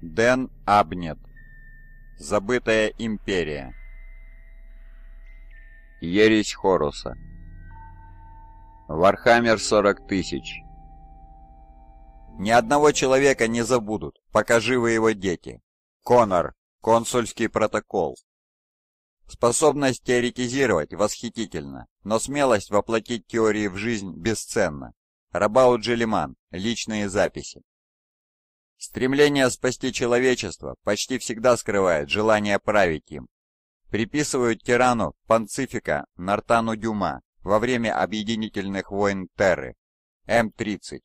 Дэн Абнет. Забытая империя. Ересь Хоруса. Вархаммер 40 тысяч. Ни одного человека не забудут, пока живы его дети. Конор. Консульский протокол. Способность теоретизировать восхитительна, но смелость воплотить теории в жизнь бесценна. Рабау Джелиман. Личные записи. Стремление спасти человечество почти всегда скрывает желание править им. Приписывают тирану Панцифика Нартану Дюма во время объединительных войн Терры. М-30.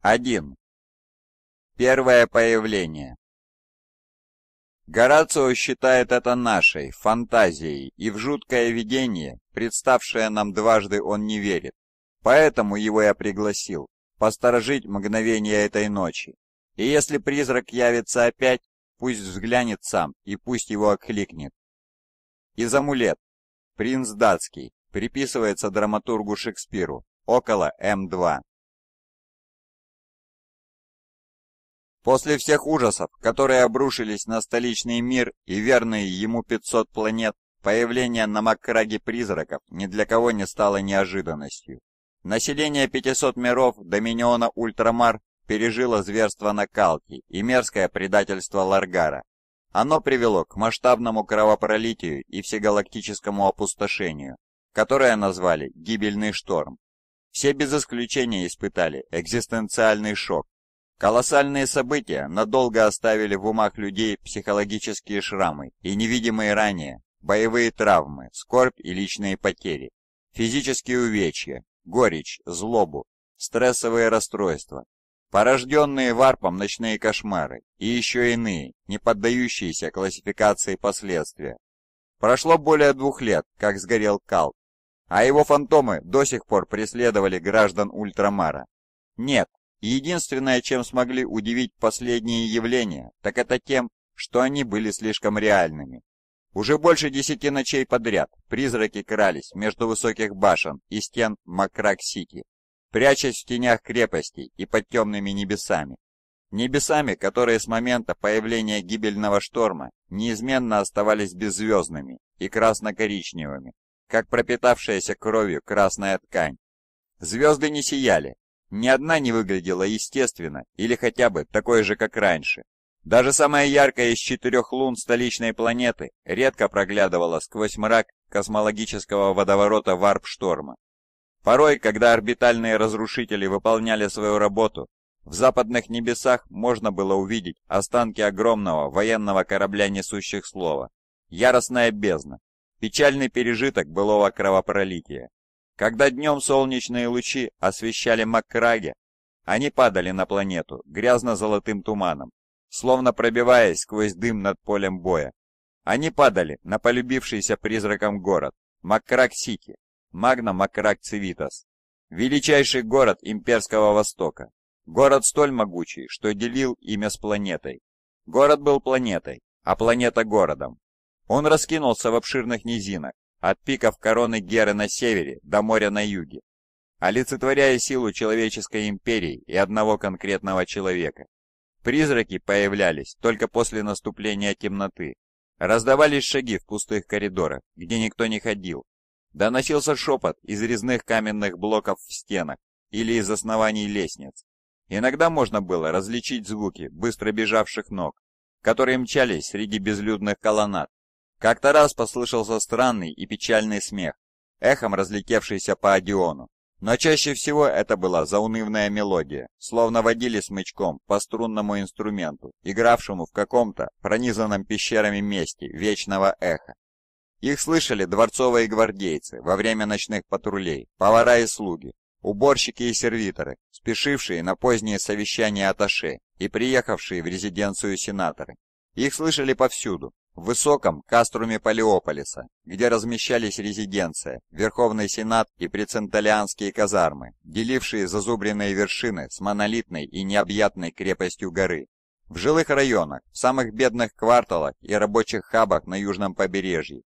1. Первое появление. Горацио считает это нашей, фантазией, и в жуткое видение, представшее нам дважды, он не верит. Поэтому его я пригласил посторожить мгновение этой ночи. И если призрак явится опять, пусть взглянет сам и пусть его окликнет. Из амулет. Принц датский. Приписывается драматургу Шекспиру. Около М2. После всех ужасов, которые обрушились на столичный мир и верные ему 500 планет, появление на Макраге призраков ни для кого не стало неожиданностью. Население 500 миров Доминиона Ультрамар пережило зверство накалки и мерзкое предательство Ларгара. Оно привело к масштабному кровопролитию и всегалактическому опустошению, которое назвали «гибельный шторм». Все без исключения испытали экзистенциальный шок. Колоссальные события надолго оставили в умах людей психологические шрамы и невидимые ранее боевые травмы, скорбь и личные потери, физические увечья, горечь, злобу, стрессовые расстройства, порожденные варпом ночные кошмары и еще иные, не поддающиеся классификации последствия. Прошло более двух лет, как сгорел Калт, а его фантомы до сих пор преследовали граждан Ультрамара. Нет, единственное, чем смогли удивить последние явления, так это тем, что они были слишком реальными. Уже больше десяти ночей подряд призраки крались между высоких башен и стен Макрак-Сити, прячась в тенях крепостей и под темными небесами. Небесами, которые с момента появления гибельного шторма неизменно оставались беззвездными и красно-коричневыми, как пропитавшаяся кровью красная ткань. Звезды не сияли, ни одна не выглядела естественно или хотя бы такой же, как раньше. Даже самая яркая из четырех лун столичной планеты редко проглядывала сквозь мрак космологического водоворота варп-шторма. Порой, когда орбитальные разрушители выполняли свою работу, в западных небесах можно было увидеть останки огромного военного корабля несущих слова. Яростная бездна. Печальный пережиток былого кровопролития. Когда днем солнечные лучи освещали Маккраге, они падали на планету грязно-золотым туманом, словно пробиваясь сквозь дым над полем боя. Они падали на полюбившийся призраком город Макрак-Сити, Магна Макрак-Цивитас, величайший город имперского Востока. Город столь могучий, что делил имя с планетой. Город был планетой, а планета городом. Он раскинулся в обширных низинах, от пиков короны Геры на севере до моря на юге, олицетворяя силу человеческой империи и одного конкретного человека. Призраки появлялись только после наступления темноты. Раздавались шаги в пустых коридорах, где никто не ходил. Доносился шепот из резных каменных блоков в стенах или из оснований лестниц. Иногда можно было различить звуки быстро бежавших ног, которые мчались среди безлюдных колоннад. Как-то раз послышался странный и печальный смех, эхом разлетевшийся по Одиону. Но чаще всего это была заунывная мелодия, словно водили смычком по струнному инструменту, игравшему в каком-то пронизанном пещерами месте вечного эха. Их слышали дворцовые гвардейцы во время ночных патрулей, повара и слуги, уборщики и сервиторы, спешившие на поздние совещания аташе и приехавшие в резиденцию сенаторы. Их слышали повсюду, в высоком каструме Палеополиса, где размещались резиденция, Верховный Сенат и преценталианские казармы, делившие зазубренные вершины с монолитной и необъятной крепостью горы. В жилых районах, в самых бедных кварталах и рабочих хабах на южном побережье,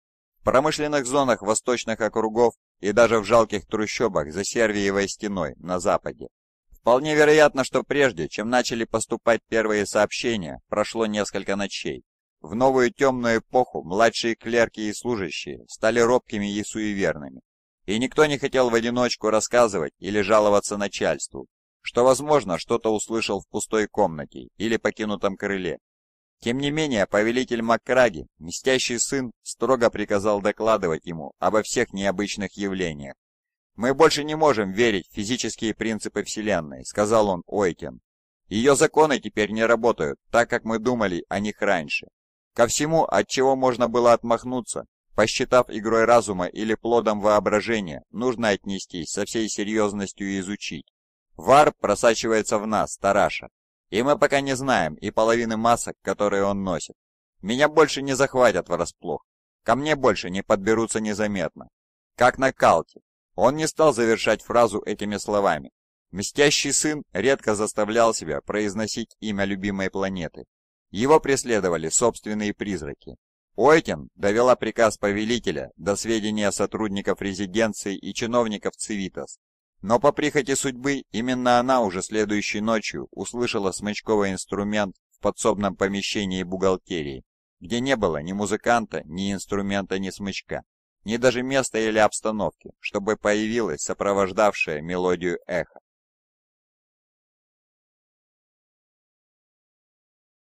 в промышленных зонах восточных округов и даже в жалких трущобах за Сервиевой стеной на западе. Вполне вероятно, что прежде, чем начали поступать первые сообщения, прошло несколько ночей. В новую темную эпоху младшие клерки и служащие стали робкими и суеверными, и никто не хотел в одиночку рассказывать или жаловаться начальству, что, возможно, что-то услышал в пустой комнате или покинутом крыле. Тем не менее, повелитель Маккраги, мстящий сын, строго приказал докладывать ему обо всех необычных явлениях. «Мы больше не можем верить в физические принципы Вселенной», — сказал он Ойкин. «Ее законы теперь не работают, так как мы думали о них раньше. Ко всему, от чего можно было отмахнуться, посчитав игрой разума или плодом воображения, нужно отнестись со всей серьезностью и изучить. Вар просачивается в нас, Тараша, и мы пока не знаем и половины масок, которые он носит. Меня больше не захватят врасплох, ко мне больше не подберутся незаметно. Как на калке. Он не стал завершать фразу этими словами. Мстящий сын редко заставлял себя произносить имя любимой планеты. Его преследовали собственные призраки. Ойтин довела приказ повелителя до сведения сотрудников резиденции и чиновников Цивитас, но по прихоти судьбы именно она уже следующей ночью услышала смычковый инструмент в подсобном помещении бухгалтерии, где не было ни музыканта, ни инструмента, ни смычка, ни даже места или обстановки, чтобы появилась сопровождавшая мелодию эхо.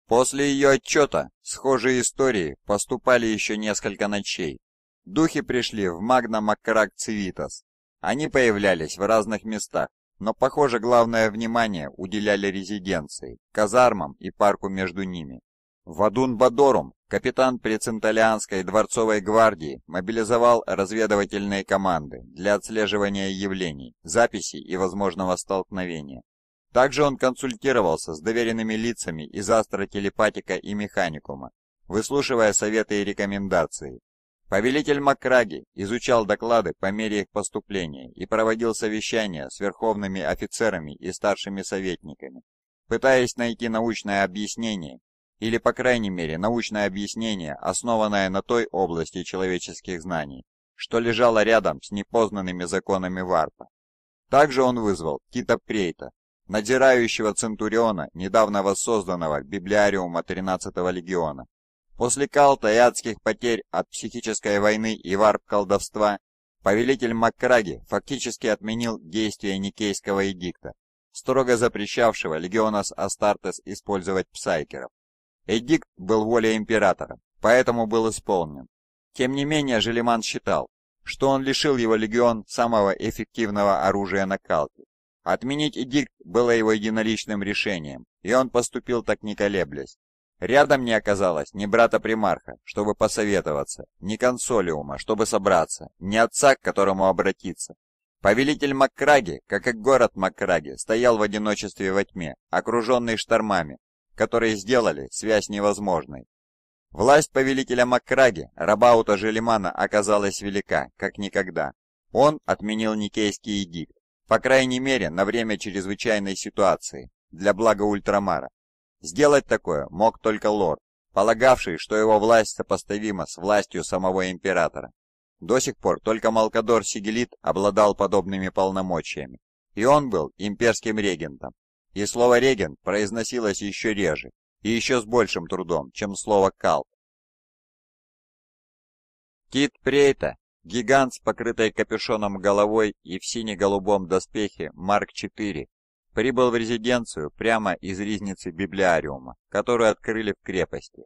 После ее отчета схожие истории поступали еще несколько ночей. Духи пришли в Магна Маккарак Цивитас. Они появлялись в разных местах, но, похоже, главное внимание уделяли резиденции, казармам и парку между ними. Вадун бадорум капитан преценталианской дворцовой гвардии мобилизовал разведывательные команды для отслеживания явлений, записей и возможного столкновения. Также он консультировался с доверенными лицами из астротелепатика и механикума, выслушивая советы и рекомендации. Повелитель Макраги изучал доклады по мере их поступления и проводил совещания с верховными офицерами и старшими советниками, пытаясь найти научное объяснение или, по крайней мере, научное объяснение, основанное на той области человеческих знаний, что лежало рядом с непознанными законами Варпа. Также он вызвал Кита Прейта, надзирающего Центуриона, недавно воссозданного Библиариума 13-го легиона. После Калта и адских потерь от психической войны и варп-колдовства, повелитель Маккраги фактически отменил действие Никейского эдикта, строго запрещавшего легионас Астартес использовать псайкеров. Эдикт был волей императора, поэтому был исполнен. Тем не менее, Желеман считал, что он лишил его легион самого эффективного оружия на Калте. Отменить эдикт было его единоличным решением, и он поступил так не колеблясь. Рядом не оказалось ни брата-примарха, чтобы посоветоваться, ни консолиума, чтобы собраться, ни отца, к которому обратиться. Повелитель Маккраги, как и город Маккраги, стоял в одиночестве во тьме, окруженный штормами, которые сделали связь невозможной. Власть повелителя Маккраги, Рабаута Желимана, оказалась велика, как никогда. Он отменил Никейский эдикт, по крайней мере, на время чрезвычайной ситуации, для блага Ультрамара. Сделать такое мог только лорд, полагавший, что его власть сопоставима с властью самого императора. До сих пор только Малкадор Сигелит обладал подобными полномочиями, и он был имперским регентом. И слово «регент» произносилось еще реже и еще с большим трудом, чем слово «калт». Кит Прейта Гигант с покрытой капюшоном головой и в сине-голубом доспехе Марк 4 прибыл в резиденцию прямо из ризницы библиариума, которую открыли в крепости.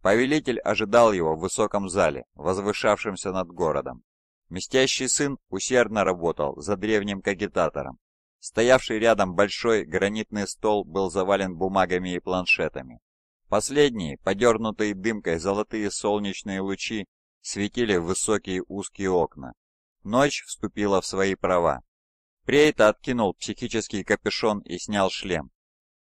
Повелитель ожидал его в высоком зале, возвышавшемся над городом. Мстящий сын усердно работал за древним кагитатором. Стоявший рядом большой гранитный стол был завален бумагами и планшетами. Последние, подернутые дымкой золотые солнечные лучи, светили высокие узкие окна. Ночь вступила в свои права. Прейта откинул психический капюшон и снял шлем.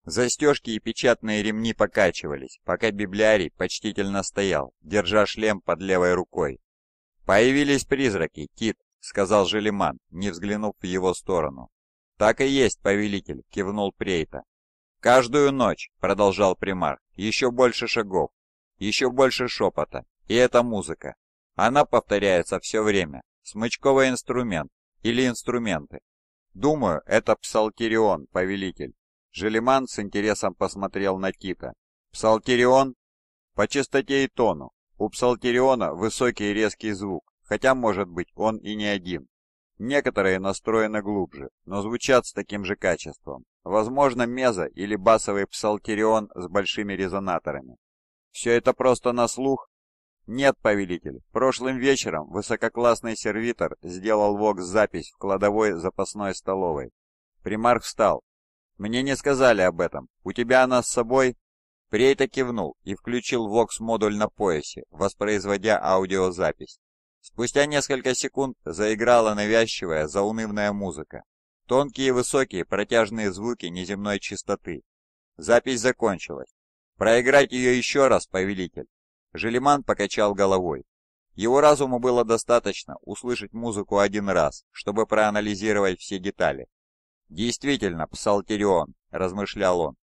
Застежки и печатные ремни покачивались, пока библиарий почтительно стоял, держа шлем под левой рукой. «Появились призраки, Тит», — сказал Желеман, не взглянув в его сторону. «Так и есть, повелитель», — кивнул Прейта. «Каждую ночь», — продолжал примар, — «еще больше шагов, еще больше шепота, и это музыка, она повторяется все время. Смычковый инструмент или инструменты. Думаю, это Псалтерион, повелитель. Желеман с интересом посмотрел на Тита. Псалтерион? По частоте и тону. У Псалтериона высокий и резкий звук, хотя, может быть, он и не один. Некоторые настроены глубже, но звучат с таким же качеством. Возможно, мезо или басовый псалтерион с большими резонаторами. Все это просто на слух? «Нет, повелитель, прошлым вечером высококлассный сервитор сделал вокс-запись в кладовой запасной столовой». Примарх встал. «Мне не сказали об этом. У тебя она с собой?» Прейта кивнул и включил вокс-модуль на поясе, воспроизводя аудиозапись. Спустя несколько секунд заиграла навязчивая, заунывная музыка. Тонкие высокие протяжные звуки неземной чистоты. Запись закончилась. «Проиграть ее еще раз, повелитель!» Желеман покачал головой. Его разуму было достаточно услышать музыку один раз, чтобы проанализировать все детали. «Действительно, псалтерион», — размышлял он.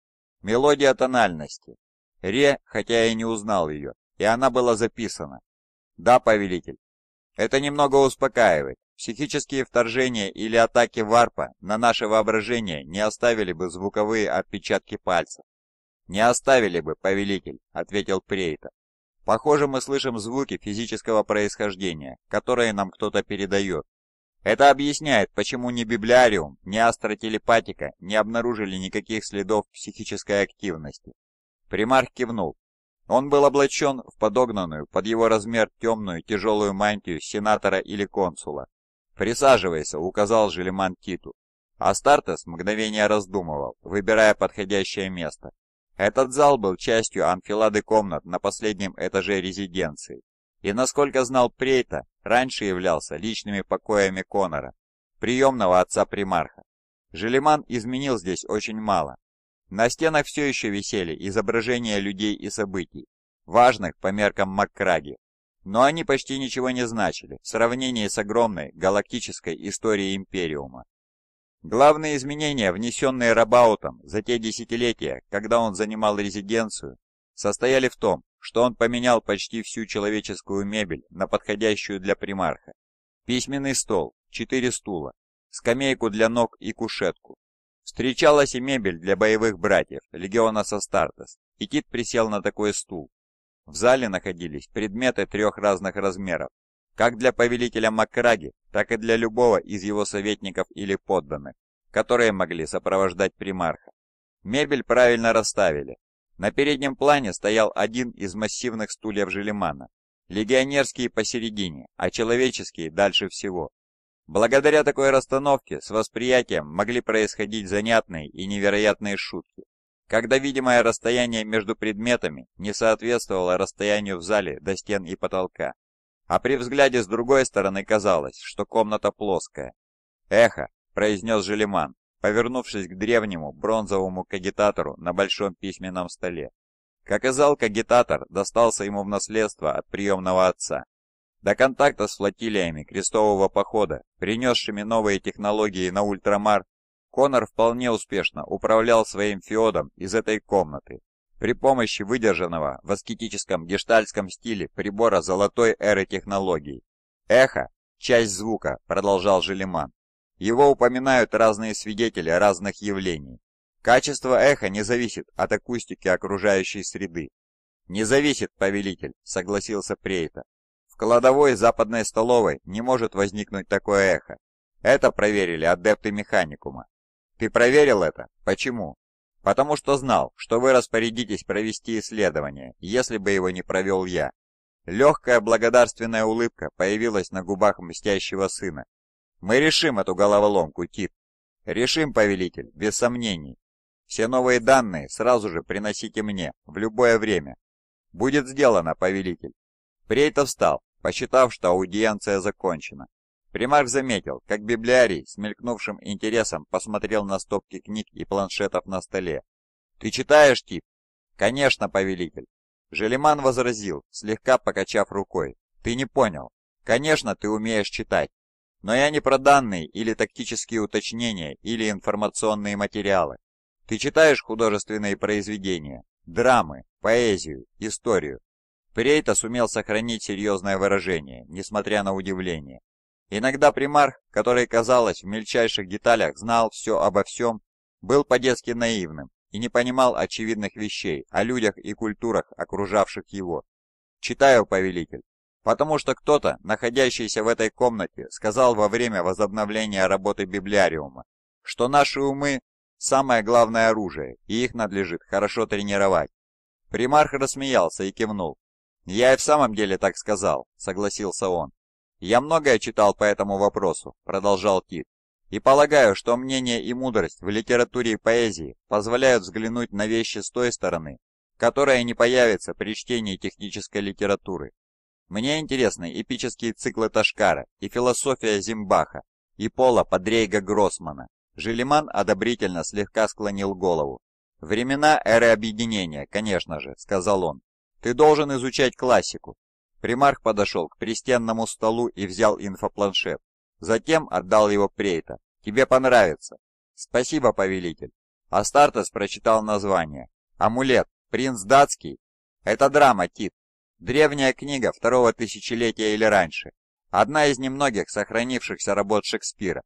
«Мелодия тональности. Ре, хотя и не узнал ее, и она была записана. Да, повелитель. Это немного успокаивает. Психические вторжения или атаки варпа на наше воображение не оставили бы звуковые отпечатки пальцев. «Не оставили бы, повелитель», — ответил Прейта. Похоже, мы слышим звуки физического происхождения, которые нам кто-то передает. Это объясняет, почему ни библиариум, ни астротелепатика не обнаружили никаких следов психической активности. Примарх кивнул. Он был облачен в подогнанную под его размер темную тяжелую мантию сенатора или консула. «Присаживайся», — указал Желеман Титу. Астартес мгновение раздумывал, выбирая подходящее место. Этот зал был частью анфилады комнат на последнем этаже резиденции, и, насколько знал Прейта, раньше являлся личными покоями Конора, приемного отца примарха. Желеман изменил здесь очень мало. На стенах все еще висели изображения людей и событий, важных по меркам Маккраги, но они почти ничего не значили в сравнении с огромной галактической историей Империума. Главные изменения, внесенные Рабаутом за те десятилетия, когда он занимал резиденцию, состояли в том, что он поменял почти всю человеческую мебель на подходящую для примарха. Письменный стол, четыре стула, скамейку для ног и кушетку. Встречалась и мебель для боевых братьев, легиона Састартес, и Тит присел на такой стул. В зале находились предметы трех разных размеров, как для повелителя Макраги, так и для любого из его советников или подданных, которые могли сопровождать примарха. Мебель правильно расставили. На переднем плане стоял один из массивных стульев Желемана, легионерские посередине, а человеческие дальше всего. Благодаря такой расстановке с восприятием могли происходить занятные и невероятные шутки, когда видимое расстояние между предметами не соответствовало расстоянию в зале до стен и потолка а при взгляде с другой стороны казалось, что комната плоская. «Эхо!» — произнес Желеман, повернувшись к древнему бронзовому кагитатору на большом письменном столе. Как и зал, кагитатор достался ему в наследство от приемного отца. До контакта с флотилиями крестового похода, принесшими новые технологии на ультрамар, Конор вполне успешно управлял своим феодом из этой комнаты, при помощи выдержанного в аскетическом гештальском стиле прибора золотой эры технологий. Эхо – часть звука, продолжал Желеман. Его упоминают разные свидетели разных явлений. Качество эха не зависит от акустики окружающей среды. Не зависит, повелитель, согласился Прейта. В кладовой западной столовой не может возникнуть такое эхо. Это проверили адепты механикума. Ты проверил это? Почему? потому что знал, что вы распорядитесь провести исследование, если бы его не провел я. Легкая благодарственная улыбка появилась на губах мстящего сына. Мы решим эту головоломку, Тит. Решим, повелитель, без сомнений. Все новые данные сразу же приносите мне, в любое время. Будет сделано, повелитель. Прейтов встал, посчитав, что аудиенция закончена. Примарх заметил, как библиарий с мелькнувшим интересом посмотрел на стопки книг и планшетов на столе. «Ты читаешь, тип?» «Конечно, повелитель!» Желеман возразил, слегка покачав рукой. «Ты не понял. Конечно, ты умеешь читать. Но я не про данные или тактические уточнения или информационные материалы. Ты читаешь художественные произведения, драмы, поэзию, историю». Прейта сумел сохранить серьезное выражение, несмотря на удивление. Иногда примарх, который, казалось, в мельчайших деталях знал все обо всем, был по-детски наивным и не понимал очевидных вещей о людях и культурах, окружавших его. «Читаю, повелитель, потому что кто-то, находящийся в этой комнате, сказал во время возобновления работы библиариума, что наши умы – самое главное оружие, и их надлежит хорошо тренировать». Примарх рассмеялся и кивнул. «Я и в самом деле так сказал», – согласился он. «Я многое читал по этому вопросу», — продолжал Кит, «и полагаю, что мнение и мудрость в литературе и поэзии позволяют взглянуть на вещи с той стороны, которая не появится при чтении технической литературы. Мне интересны эпические циклы Ташкара и философия Зимбаха, и Пола Подрейга Гроссмана. Желиман одобрительно слегка склонил голову. «Времена эры объединения, конечно же», — сказал он. «Ты должен изучать классику, Примарх подошел к пристенному столу и взял инфопланшет. Затем отдал его Прейта. «Тебе понравится». «Спасибо, повелитель». Астартес прочитал название. «Амулет. Принц датский?» «Это драма, Тит. Древняя книга второго тысячелетия или раньше. Одна из немногих сохранившихся работ Шекспира.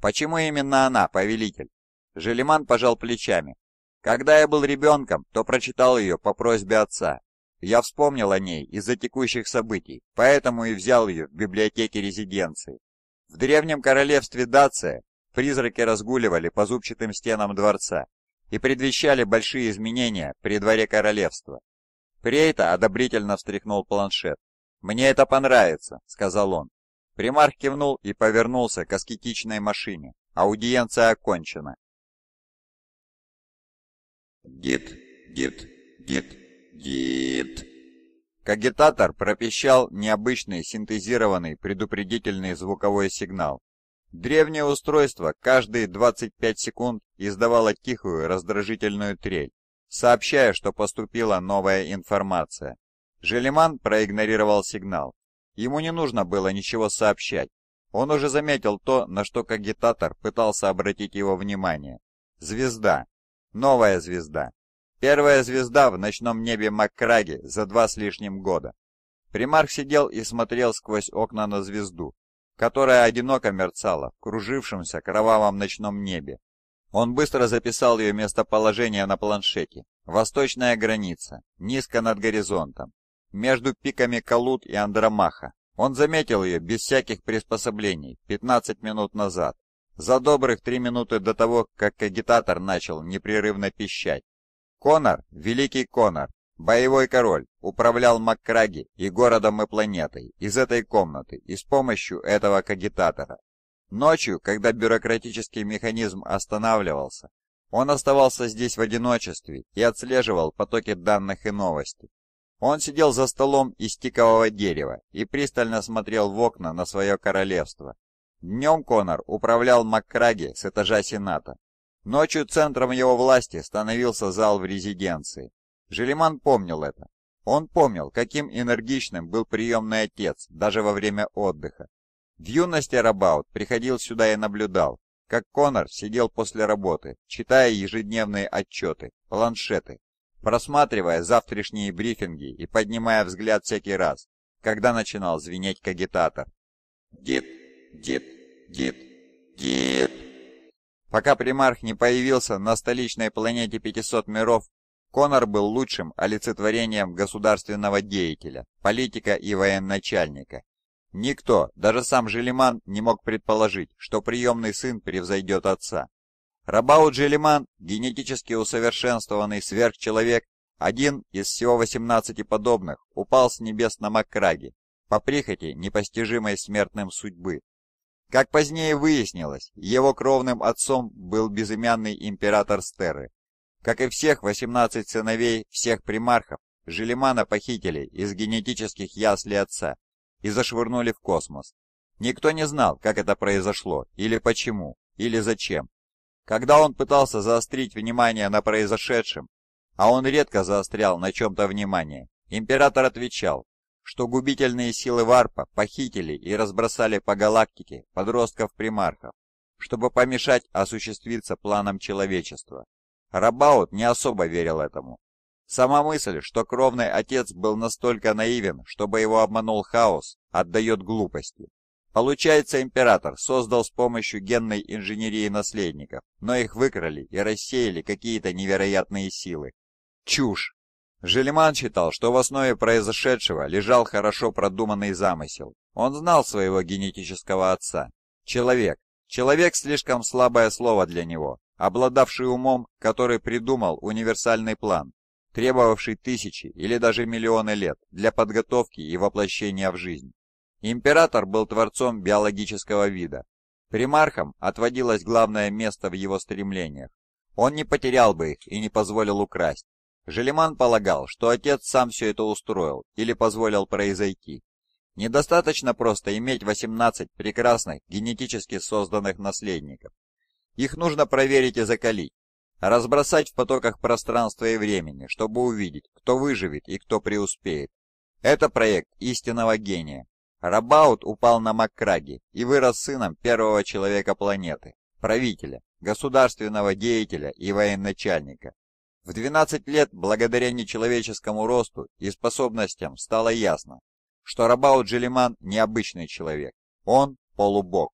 Почему именно она, повелитель?» Желеман пожал плечами. «Когда я был ребенком, то прочитал ее по просьбе отца я вспомнил о ней из-за текущих событий, поэтому и взял ее в библиотеке резиденции. В древнем королевстве Дация призраки разгуливали по зубчатым стенам дворца и предвещали большие изменения при дворе королевства. Прейта одобрительно встряхнул планшет. «Мне это понравится», — сказал он. Примарх кивнул и повернулся к аскетичной машине. Аудиенция окончена. Гид, гид, гид. «Гид!» Кагитатор пропищал необычный синтезированный предупредительный звуковой сигнал. Древнее устройство каждые 25 секунд издавало тихую раздражительную трель, сообщая, что поступила новая информация. Желеман проигнорировал сигнал. Ему не нужно было ничего сообщать. Он уже заметил то, на что кагитатор пытался обратить его внимание. Звезда. Новая звезда. Первая звезда в ночном небе Маккраги за два с лишним года. Примарх сидел и смотрел сквозь окна на звезду, которая одиноко мерцала в кружившемся кровавом ночном небе. Он быстро записал ее местоположение на планшете. Восточная граница, низко над горизонтом, между пиками Калут и Андромаха. Он заметил ее без всяких приспособлений 15 минут назад, за добрых три минуты до того, как агитатор начал непрерывно пищать. Конор, великий Конор, боевой король, управлял Маккраги и городом и планетой, из этой комнаты и с помощью этого кагитатора. Ночью, когда бюрократический механизм останавливался, он оставался здесь в одиночестве и отслеживал потоки данных и новостей. Он сидел за столом из тикового дерева и пристально смотрел в окна на свое королевство. Днем Конор управлял Маккраги с этажа Сената, Ночью центром его власти становился зал в резиденции. Желиман помнил это. Он помнил, каким энергичным был приемный отец, даже во время отдыха. В юности Рабаут приходил сюда и наблюдал, как Конор сидел после работы, читая ежедневные отчеты, планшеты, просматривая завтрашние брифинги и поднимая взгляд всякий раз, когда начинал звенеть кагитатор. «Гит! Гит! Гит! Гит!» Пока примарх не появился на столичной планете 500 миров, Конор был лучшим олицетворением государственного деятеля, политика и военачальника. Никто, даже сам Желиман, не мог предположить, что приемный сын превзойдет отца. Рабау Джелиман, генетически усовершенствованный сверхчеловек, один из всего 18 подобных, упал с небес на Макраге, по прихоти непостижимой смертным судьбы, как позднее выяснилось, его кровным отцом был безымянный император Стеры, Как и всех 18 сыновей всех примархов, Желемана похитили из генетических яслей отца и зашвырнули в космос. Никто не знал, как это произошло, или почему, или зачем. Когда он пытался заострить внимание на произошедшем, а он редко заострял на чем-то внимание, император отвечал, что губительные силы Варпа похитили и разбросали по галактике подростков-примархов, чтобы помешать осуществиться планам человечества. Рабаут не особо верил этому. Сама мысль, что кровный отец был настолько наивен, чтобы его обманул хаос, отдает глупости. Получается, император создал с помощью генной инженерии наследников, но их выкрали и рассеяли какие-то невероятные силы. Чушь! Желеман считал, что в основе произошедшего лежал хорошо продуманный замысел. Он знал своего генетического отца. Человек. Человек слишком слабое слово для него, обладавший умом, который придумал универсальный план, требовавший тысячи или даже миллионы лет для подготовки и воплощения в жизнь. Император был творцом биологического вида. Примархам отводилось главное место в его стремлениях. Он не потерял бы их и не позволил украсть. Желеман полагал, что отец сам все это устроил или позволил произойти. Недостаточно просто иметь 18 прекрасных генетически созданных наследников. Их нужно проверить и закалить, разбросать в потоках пространства и времени, чтобы увидеть, кто выживет и кто преуспеет. Это проект истинного гения. Рабаут упал на Маккраги и вырос сыном первого человека планеты, правителя, государственного деятеля и военачальника, в 12 лет, благодаря нечеловеческому росту и способностям, стало ясно, что Рабау Джелиман необычный человек. Он – полубог.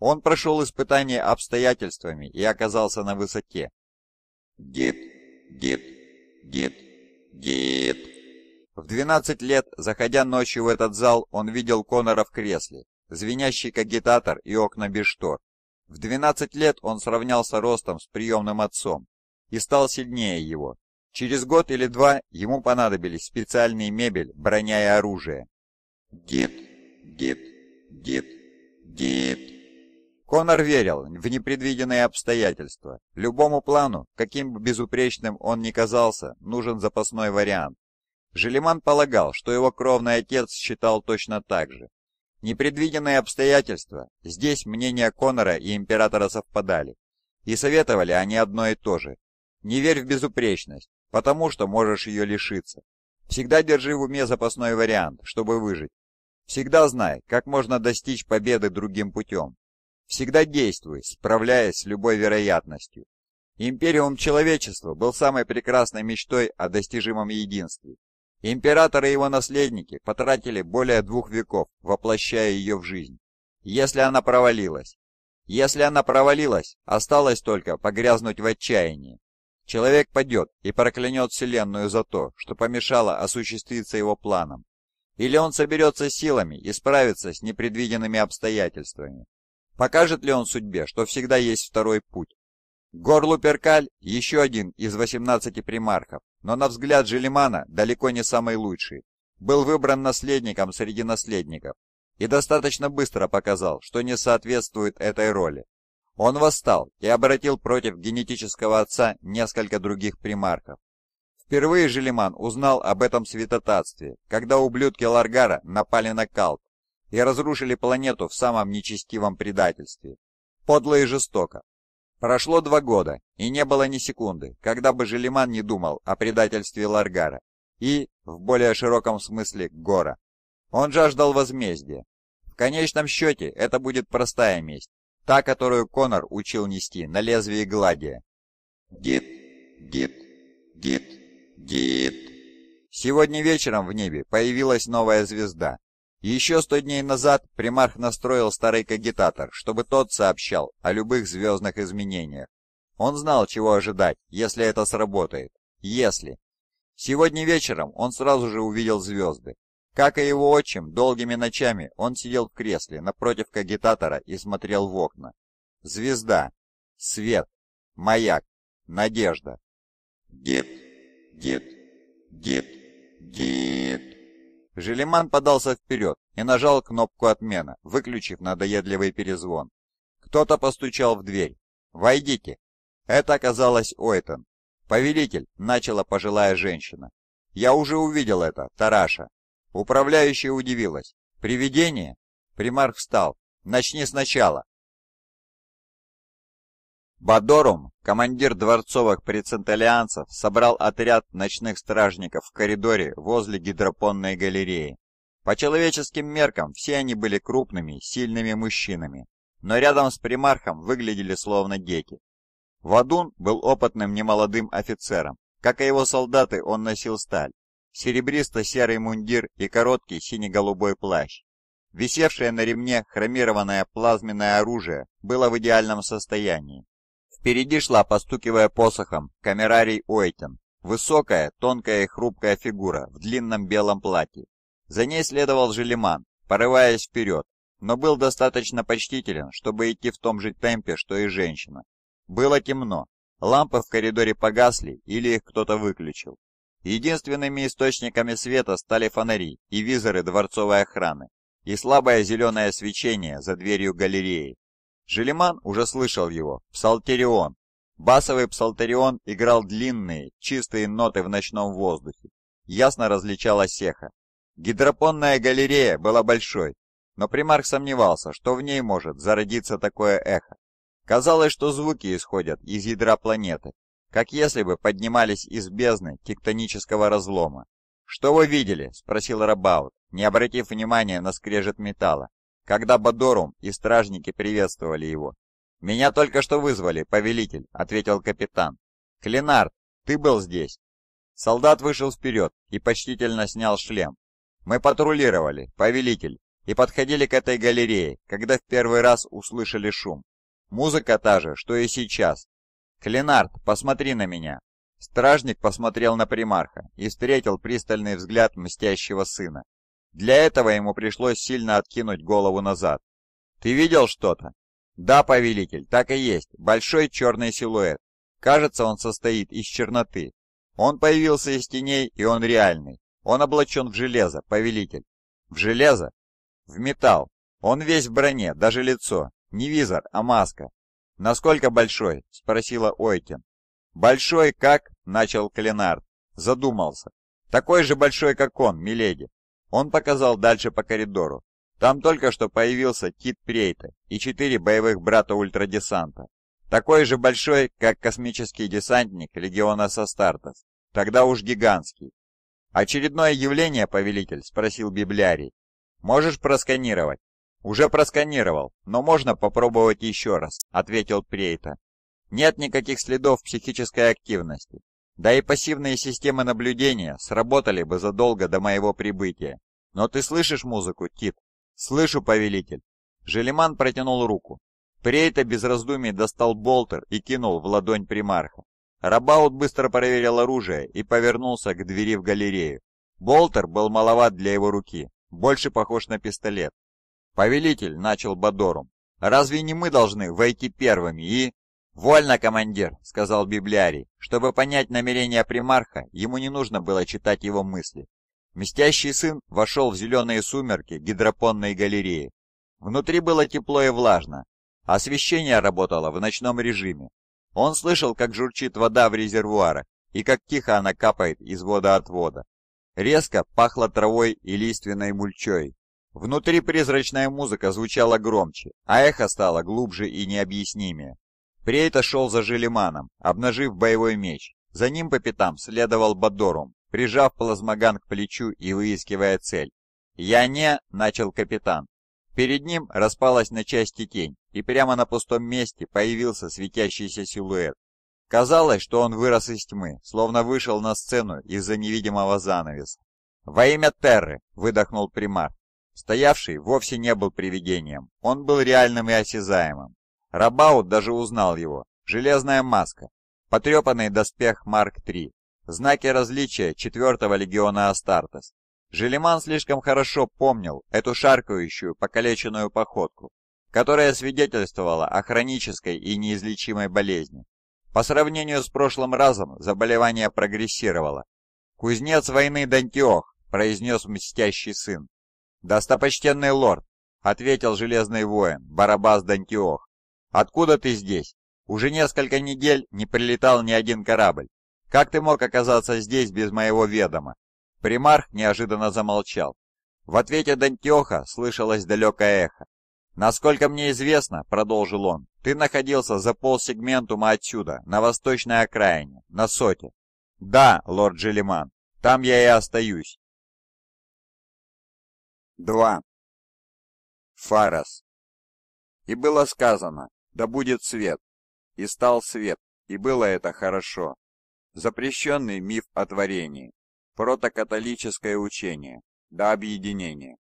Он прошел испытание обстоятельствами и оказался на высоте. Гид, гид, гид, гид. В 12 лет, заходя ночью в этот зал, он видел Конора в кресле, звенящий кагитатор и окна без штор. В 12 лет он сравнялся ростом с приемным отцом и стал сильнее его. Через год или два ему понадобились специальные мебель, броня и оружие. Гид, гид, гид, гид. Конор верил в непредвиденные обстоятельства. Любому плану, каким бы безупречным он ни казался, нужен запасной вариант. Желеман полагал, что его кровный отец считал точно так же. Непредвиденные обстоятельства, здесь мнения Конора и Императора совпадали. И советовали они одно и то же не верь в безупречность, потому что можешь ее лишиться. Всегда держи в уме запасной вариант, чтобы выжить. Всегда знай, как можно достичь победы другим путем. Всегда действуй, справляясь с любой вероятностью. Империум человечества был самой прекрасной мечтой о достижимом единстве. Император и его наследники потратили более двух веков, воплощая ее в жизнь. Если она провалилась, если она провалилась, осталось только погрязнуть в отчаянии. Человек падет и проклянет Вселенную за то, что помешало осуществиться его планам. Или он соберется силами и справится с непредвиденными обстоятельствами. Покажет ли он судьбе, что всегда есть второй путь? Горлу Перкаль – еще один из 18 примархов, но на взгляд Желимана далеко не самый лучший. Был выбран наследником среди наследников и достаточно быстро показал, что не соответствует этой роли. Он восстал и обратил против генетического отца несколько других примарков. Впервые Желеман узнал об этом святотатстве, когда ублюдки Ларгара напали на Калт и разрушили планету в самом нечестивом предательстве. Подло и жестоко. Прошло два года, и не было ни секунды, когда бы Желеман не думал о предательстве Ларгара и, в более широком смысле, Гора. Он жаждал возмездия. В конечном счете это будет простая месть, Та, которую Конор учил нести на лезвии гладия. Гит, гит, гит, гит. Сегодня вечером в небе появилась новая звезда. Еще сто дней назад примарх настроил старый кагитатор, чтобы тот сообщал о любых звездных изменениях. Он знал, чего ожидать, если это сработает. Если. Сегодня вечером он сразу же увидел звезды. Как и его отчим, долгими ночами он сидел в кресле напротив кагитатора и смотрел в окна. Звезда, свет, маяк, надежда. «Гид, Гет, гет, гет, гет. Желеман подался вперед и нажал кнопку отмена, выключив надоедливый перезвон. Кто-то постучал в дверь. «Войдите!» Это оказалось Ойтон. «Повелитель!» — начала пожилая женщина. «Я уже увидел это, Тараша!» Управляющая удивилась. «Привидение?» Примарх встал. «Начни сначала». Бадорум, командир дворцовых преценталианцев, собрал отряд ночных стражников в коридоре возле гидропонной галереи. По человеческим меркам все они были крупными, сильными мужчинами, но рядом с примархом выглядели словно дети. Вадун был опытным немолодым офицером. Как и его солдаты, он носил сталь серебристо-серый мундир и короткий сине-голубой плащ. Висевшее на ремне хромированное плазменное оружие было в идеальном состоянии. Впереди шла, постукивая посохом, камерарий Ойтен. Высокая, тонкая и хрупкая фигура в длинном белом платье. За ней следовал Желеман, порываясь вперед, но был достаточно почтителен, чтобы идти в том же темпе, что и женщина. Было темно. Лампы в коридоре погасли или их кто-то выключил. Единственными источниками света стали фонари и визоры дворцовой охраны, и слабое зеленое свечение за дверью галереи. Желеман уже слышал его, псалтерион. Басовый псалтерион играл длинные, чистые ноты в ночном воздухе. Ясно различалась сеха. Гидропонная галерея была большой, но примарх сомневался, что в ней может зародиться такое эхо. Казалось, что звуки исходят из ядра планеты, как если бы поднимались из бездны тектонического разлома. «Что вы видели?» — спросил Рабаут, не обратив внимания на скрежет металла, когда Бадорум и стражники приветствовали его. «Меня только что вызвали, повелитель», — ответил капитан. «Клинард, ты был здесь?» Солдат вышел вперед и почтительно снял шлем. «Мы патрулировали, повелитель, и подходили к этой галерее, когда в первый раз услышали шум. Музыка та же, что и сейчас, «Клинард, посмотри на меня!» Стражник посмотрел на примарха и встретил пристальный взгляд мстящего сына. Для этого ему пришлось сильно откинуть голову назад. «Ты видел что-то?» «Да, повелитель, так и есть. Большой черный силуэт. Кажется, он состоит из черноты. Он появился из теней, и он реальный. Он облачен в железо, повелитель». «В железо?» «В металл. Он весь в броне, даже лицо. Не визор, а маска. «Насколько большой?» – спросила Ойкин. «Большой как?» – начал Кленард. Задумался. «Такой же большой, как он, миледи». Он показал дальше по коридору. Там только что появился Кит Прейта и четыре боевых брата ультрадесанта. Такой же большой, как космический десантник легиона Састартес. Тогда уж гигантский. «Очередное явление, повелитель?» – спросил Библиарий. «Можешь просканировать?» «Уже просканировал, но можно попробовать еще раз», — ответил Прейта. «Нет никаких следов психической активности. Да и пассивные системы наблюдения сработали бы задолго до моего прибытия. Но ты слышишь музыку, Тит?» «Слышу, повелитель». Желеман протянул руку. Прейта без раздумий достал болтер и кинул в ладонь примарха. Рабаут быстро проверил оружие и повернулся к двери в галерею. Болтер был маловат для его руки, больше похож на пистолет. «Повелитель», — начал Бадорум, — «разве не мы должны войти первыми и...» «Вольно, командир», — сказал библиарий. Чтобы понять намерения примарха, ему не нужно было читать его мысли. Мстящий сын вошел в зеленые сумерки гидропонной галереи. Внутри было тепло и влажно. Освещение работало в ночном режиме. Он слышал, как журчит вода в резервуарах и как тихо она капает из водоотвода. Резко пахло травой и лиственной мульчой. Внутри призрачная музыка звучала громче, а эхо стало глубже и необъяснимее. Прейта шел за Желиманом, обнажив боевой меч. За ним по пятам следовал Бадорум, прижав плазмоган к плечу и выискивая цель. «Я не...» — начал капитан. Перед ним распалась на части тень, и прямо на пустом месте появился светящийся силуэт. Казалось, что он вырос из тьмы, словно вышел на сцену из-за невидимого занавеса. «Во имя Терры!» — выдохнул примар. Стоявший вовсе не был привидением, он был реальным и осязаемым. Рабаут даже узнал его. Железная маска, потрепанный доспех Марк-3, знаки различия 4-го легиона Астартес. Желеман слишком хорошо помнил эту шаркающую, покалеченную походку, которая свидетельствовала о хронической и неизлечимой болезни. По сравнению с прошлым разом заболевание прогрессировало. «Кузнец войны Дантиох», — произнес мстящий сын, «Достопочтенный лорд», — ответил железный воин, Барабас Дантиох. «Откуда ты здесь? Уже несколько недель не прилетал ни один корабль. Как ты мог оказаться здесь без моего ведома?» Примарх неожиданно замолчал. В ответе Дантиоха слышалось далекое эхо. «Насколько мне известно, — продолжил он, — ты находился за полсегментума отсюда, на восточной окраине, на Соте». «Да, лорд Желиман, там я и остаюсь. 2. Фарас. И было сказано, да будет свет. И стал свет, и было это хорошо. Запрещенный миф о творении. Протокатолическое учение. До объединения.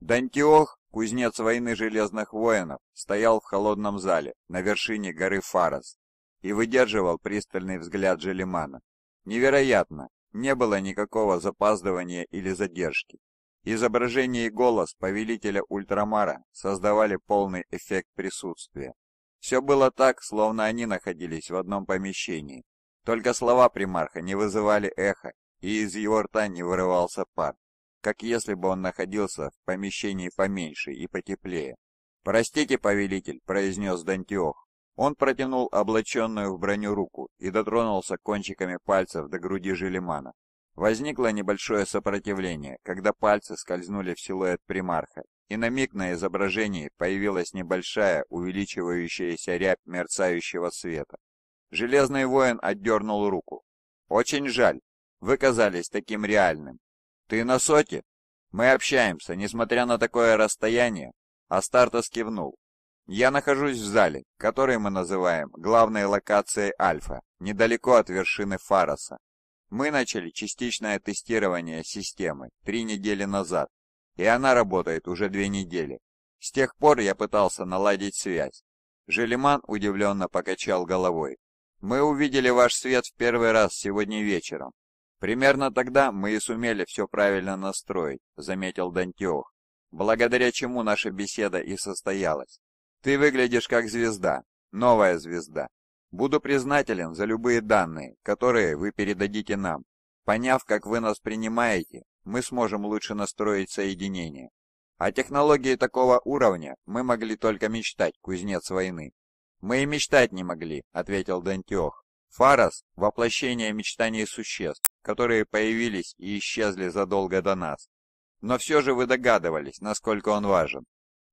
Дантиох, кузнец войны железных воинов, стоял в холодном зале на вершине горы Фарас и выдерживал пристальный взгляд Желемана. Невероятно, не было никакого запаздывания или задержки. Изображение и голос повелителя Ультрамара создавали полный эффект присутствия. Все было так, словно они находились в одном помещении. Только слова примарха не вызывали эхо, и из его рта не вырывался пар, как если бы он находился в помещении поменьше и потеплее. «Простите, повелитель», — произнес Дантиох, он протянул облаченную в броню руку и дотронулся кончиками пальцев до груди Желемана. Возникло небольшое сопротивление, когда пальцы скользнули в силуэт примарха, и на миг на изображении появилась небольшая увеличивающаяся рябь мерцающего света. Железный воин отдернул руку. «Очень жаль. Вы казались таким реальным. Ты на соте? Мы общаемся, несмотря на такое расстояние». Астартес кивнул. Я нахожусь в зале, который мы называем главной локацией Альфа, недалеко от вершины Фароса. Мы начали частичное тестирование системы три недели назад, и она работает уже две недели. С тех пор я пытался наладить связь. Желеман удивленно покачал головой. «Мы увидели ваш свет в первый раз сегодня вечером. Примерно тогда мы и сумели все правильно настроить», — заметил Дантиох, благодаря чему наша беседа и состоялась. Ты выглядишь как звезда, новая звезда. Буду признателен за любые данные, которые вы передадите нам. Поняв, как вы нас принимаете, мы сможем лучше настроить соединение. О технологии такого уровня мы могли только мечтать, кузнец войны. Мы и мечтать не могли, ответил Дантиох. Фарас воплощение мечтаний существ, которые появились и исчезли задолго до нас. Но все же вы догадывались, насколько он важен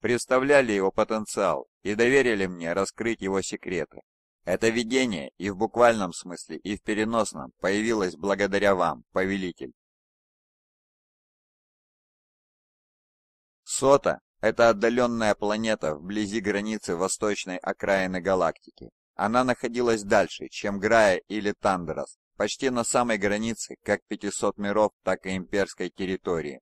представляли его потенциал и доверили мне раскрыть его секреты. Это видение и в буквальном смысле, и в переносном появилось благодаря вам, повелитель. Сота – это отдаленная планета вблизи границы восточной окраины галактики. Она находилась дальше, чем Грая или Тандерас, почти на самой границе как 500 миров, так и имперской территории.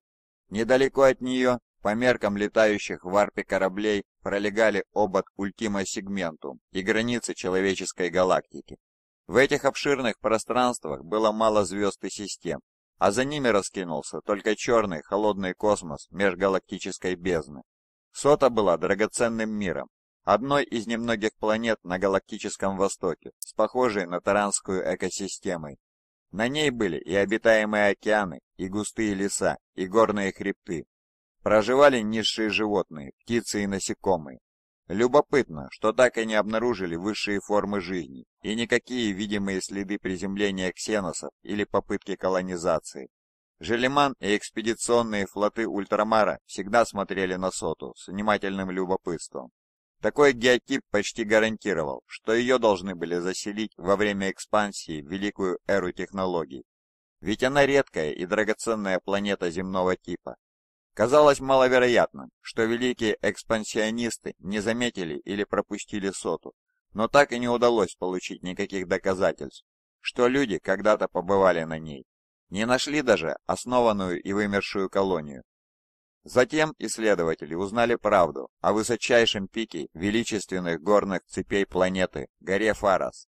Недалеко от нее по меркам летающих в арпе кораблей пролегали обод Ультима Сегментум и границы человеческой галактики. В этих обширных пространствах было мало звезд и систем, а за ними раскинулся только черный холодный космос межгалактической бездны. Сота была драгоценным миром, одной из немногих планет на галактическом востоке, с похожей на Таранскую экосистемой. На ней были и обитаемые океаны, и густые леса, и горные хребты, проживали низшие животные, птицы и насекомые. Любопытно, что так и не обнаружили высшие формы жизни и никакие видимые следы приземления ксеносов или попытки колонизации. Желеман и экспедиционные флоты Ультрамара всегда смотрели на Соту с внимательным любопытством. Такой геотип почти гарантировал, что ее должны были заселить во время экспансии в великую эру технологий. Ведь она редкая и драгоценная планета земного типа, Казалось маловероятным, что великие экспансионисты не заметили или пропустили соту, но так и не удалось получить никаких доказательств, что люди когда-то побывали на ней. Не нашли даже основанную и вымершую колонию. Затем исследователи узнали правду о высочайшем пике величественных горных цепей планеты, горе Фарас.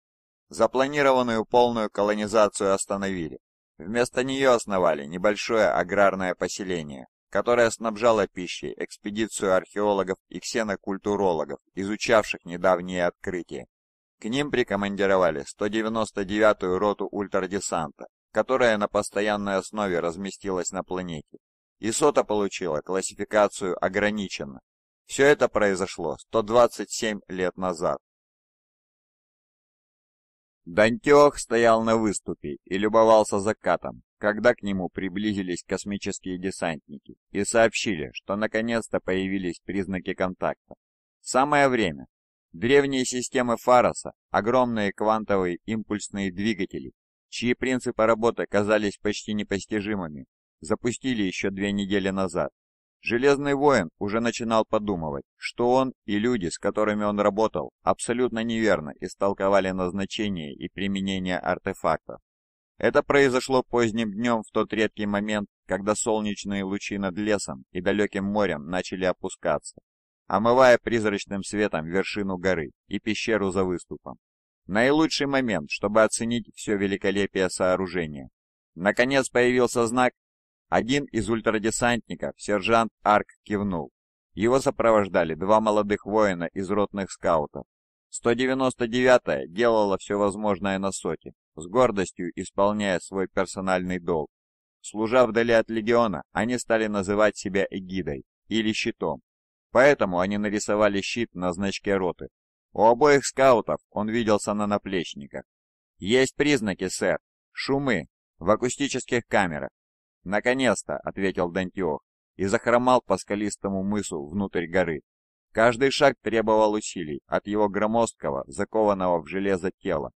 Запланированную полную колонизацию остановили. Вместо нее основали небольшое аграрное поселение, которая снабжала пищей экспедицию археологов и ксенокультурологов, изучавших недавние открытия. К ним прикомандировали 199-ю роту ультрадесанта, которая на постоянной основе разместилась на планете. Исота получила классификацию «ограниченно». Все это произошло 127 лет назад. Дантеох стоял на выступе и любовался закатом, когда к нему приблизились космические десантники и сообщили, что наконец-то появились признаки контакта. Самое время. Древние системы Фараса, огромные квантовые импульсные двигатели, чьи принципы работы казались почти непостижимыми, запустили еще две недели назад. Железный воин уже начинал подумывать, что он и люди, с которыми он работал, абсолютно неверно истолковали назначение и применение артефактов. Это произошло поздним днем в тот редкий момент, когда солнечные лучи над лесом и далеким морем начали опускаться, омывая призрачным светом вершину горы и пещеру за выступом. Наилучший момент, чтобы оценить все великолепие сооружения. Наконец появился знак. Один из ультрадесантников, сержант Арк, кивнул. Его сопровождали два молодых воина из ротных скаутов. 199-я делала все возможное на соте, с гордостью исполняя свой персональный долг. Служа вдали от легиона, они стали называть себя эгидой или щитом, поэтому они нарисовали щит на значке роты. У обоих скаутов он виделся на наплечниках. «Есть признаки, сэр. Шумы. В акустических камерах». «Наконец-то», — ответил Дантиох и захромал по скалистому мысу внутрь горы. Каждый шаг требовал усилий от его громоздкого, закованного в железо тела,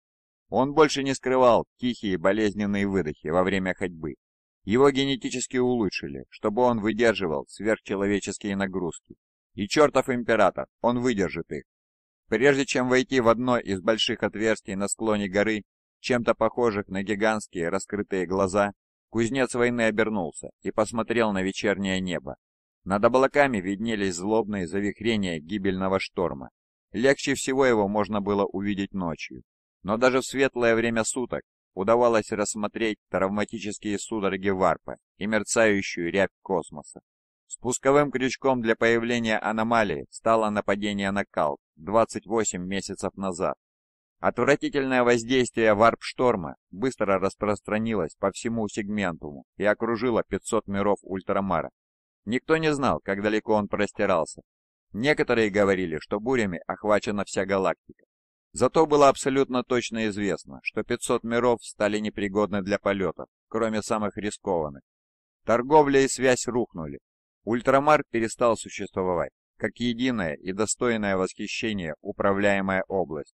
он больше не скрывал тихие болезненные выдохи во время ходьбы. Его генетически улучшили, чтобы он выдерживал сверхчеловеческие нагрузки. И чертов император, он выдержит их. Прежде чем войти в одно из больших отверстий на склоне горы, чем-то похожих на гигантские раскрытые глаза, кузнец войны обернулся и посмотрел на вечернее небо. Над облаками виднелись злобные завихрения гибельного шторма. Легче всего его можно было увидеть ночью. Но даже в светлое время суток удавалось рассмотреть травматические судороги варпа и мерцающую рябь космоса. Спусковым крючком для появления аномалии стало нападение на Калт 28 месяцев назад. Отвратительное воздействие варп-шторма быстро распространилось по всему сегментуму и окружило 500 миров Ультрамара. Никто не знал, как далеко он простирался. Некоторые говорили, что бурями охвачена вся галактика. Зато было абсолютно точно известно, что 500 миров стали непригодны для полетов, кроме самых рискованных. Торговля и связь рухнули. Ультрамар перестал существовать, как единая и достойная восхищения управляемая область.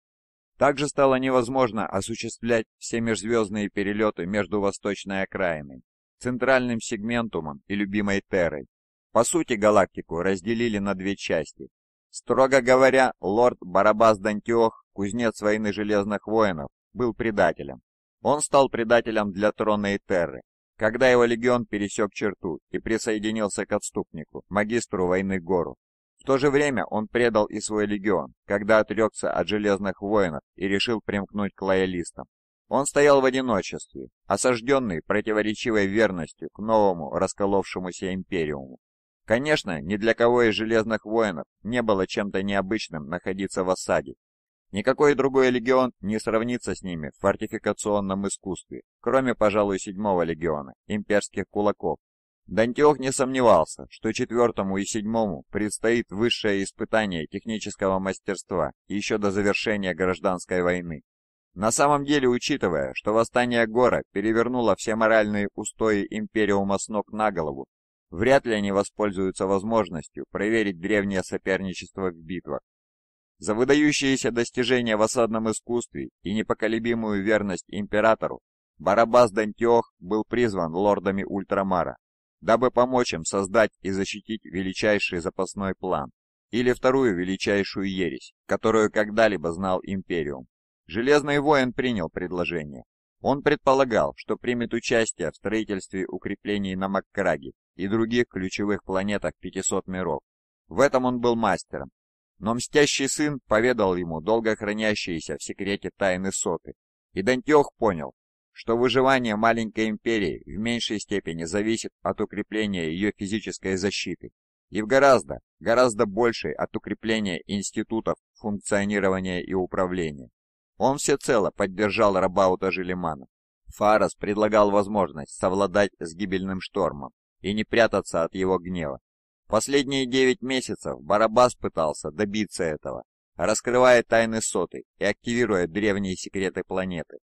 Также стало невозможно осуществлять все межзвездные перелеты между восточной окраиной, центральным сегментумом и любимой Террой. По сути, галактику разделили на две части. Строго говоря, лорд Барабас Дантиох кузнец войны Железных Воинов, был предателем. Он стал предателем для трона и Терры, когда его легион пересек черту и присоединился к отступнику, магистру войны Гору. В то же время он предал и свой легион, когда отрекся от Железных Воинов и решил примкнуть к лоялистам. Он стоял в одиночестве, осажденный противоречивой верностью к новому расколовшемуся империуму. Конечно, ни для кого из Железных Воинов не было чем-то необычным находиться в осаде Никакой другой легион не сравнится с ними в фортификационном искусстве, кроме, пожалуй, седьмого легиона, имперских кулаков. Дантиох не сомневался, что четвертому и седьмому предстоит высшее испытание технического мастерства еще до завершения гражданской войны. На самом деле, учитывая, что восстание Гора перевернуло все моральные устои Империума с ног на голову, вряд ли они воспользуются возможностью проверить древнее соперничество в битвах. За выдающиеся достижения в осадном искусстве и непоколебимую верность императору Барабас Дантиох был призван лордами Ультрамара, дабы помочь им создать и защитить величайший запасной план, или вторую величайшую ересь, которую когда-либо знал Империум. Железный воин принял предложение. Он предполагал, что примет участие в строительстве укреплений на Маккраге и других ключевых планетах 500 миров. В этом он был мастером, но мстящий сын поведал ему долго хранящиеся в секрете тайны Соты, и Дантех понял, что выживание маленькой империи в меньшей степени зависит от укрепления ее физической защиты и в гораздо, гораздо большей от укрепления институтов функционирования и управления. Он всецело поддержал Рабаута Желемана. Фарас предлагал возможность совладать с гибельным штормом и не прятаться от его гнева. Последние девять месяцев Барабас пытался добиться этого, раскрывая тайны соты и активируя древние секреты планеты.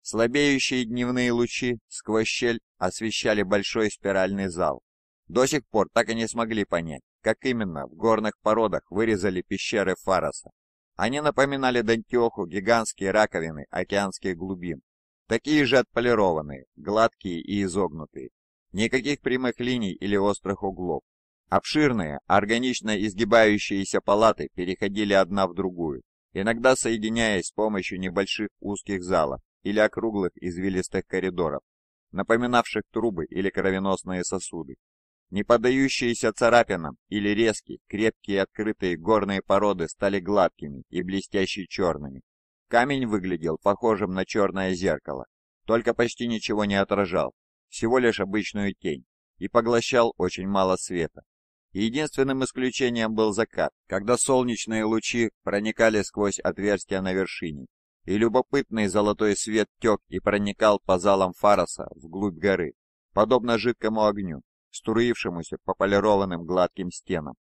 Слабеющие дневные лучи сквозь щель освещали большой спиральный зал. До сих пор так и не смогли понять, как именно в горных породах вырезали пещеры Фараса. Они напоминали Дантиоху гигантские раковины океанских глубин, такие же отполированные, гладкие и изогнутые. Никаких прямых линий или острых углов, Обширные, органично изгибающиеся палаты переходили одна в другую, иногда соединяясь с помощью небольших узких залов или округлых извилистых коридоров, напоминавших трубы или кровеносные сосуды. Не поддающиеся царапинам или резкие, крепкие открытые горные породы стали гладкими и блестяще черными. Камень выглядел похожим на черное зеркало, только почти ничего не отражал, всего лишь обычную тень, и поглощал очень мало света. Единственным исключением был закат, когда солнечные лучи проникали сквозь отверстия на вершине, и любопытный золотой свет тек и проникал по залам Фараса вглубь горы, подобно жидкому огню, струившемуся по полированным гладким стенам.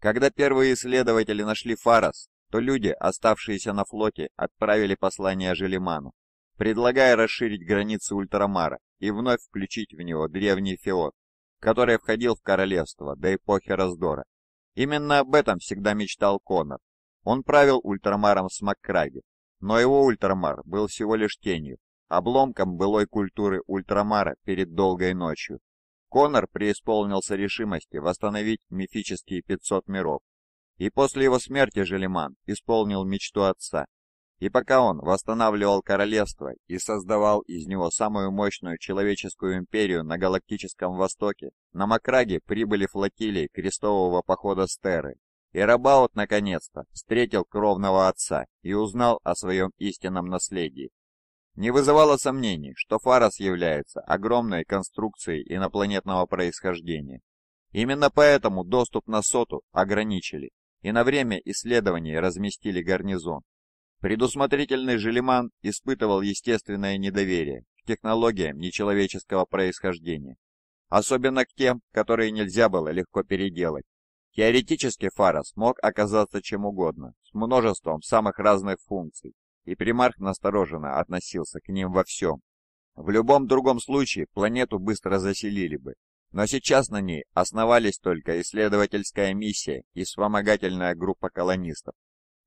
Когда первые исследователи нашли Фарас, то люди, оставшиеся на флоте, отправили послание Желиману, предлагая расширить границы Ультрамара и вновь включить в него древний феод, который входил в королевство до эпохи раздора. Именно об этом всегда мечтал Конор. Он правил ультрамаром с Маккраги, но его ультрамар был всего лишь тенью, обломком былой культуры ультрамара перед долгой ночью. Конор преисполнился решимости восстановить мифические 500 миров. И после его смерти Желеман исполнил мечту отца и пока он восстанавливал королевство и создавал из него самую мощную человеческую империю на Галактическом Востоке, на Макраге прибыли флотилии крестового похода Стеры. И Рабаут наконец-то встретил кровного отца и узнал о своем истинном наследии. Не вызывало сомнений, что Фарос является огромной конструкцией инопланетного происхождения. Именно поэтому доступ на соту ограничили и на время исследований разместили гарнизон, Предусмотрительный Желиман испытывал естественное недоверие к технологиям нечеловеческого происхождения, особенно к тем, которые нельзя было легко переделать. Теоретически Фарас мог оказаться чем угодно, с множеством самых разных функций, и примарх настороженно относился к ним во всем. В любом другом случае планету быстро заселили бы, но сейчас на ней основались только исследовательская миссия и вспомогательная группа колонистов,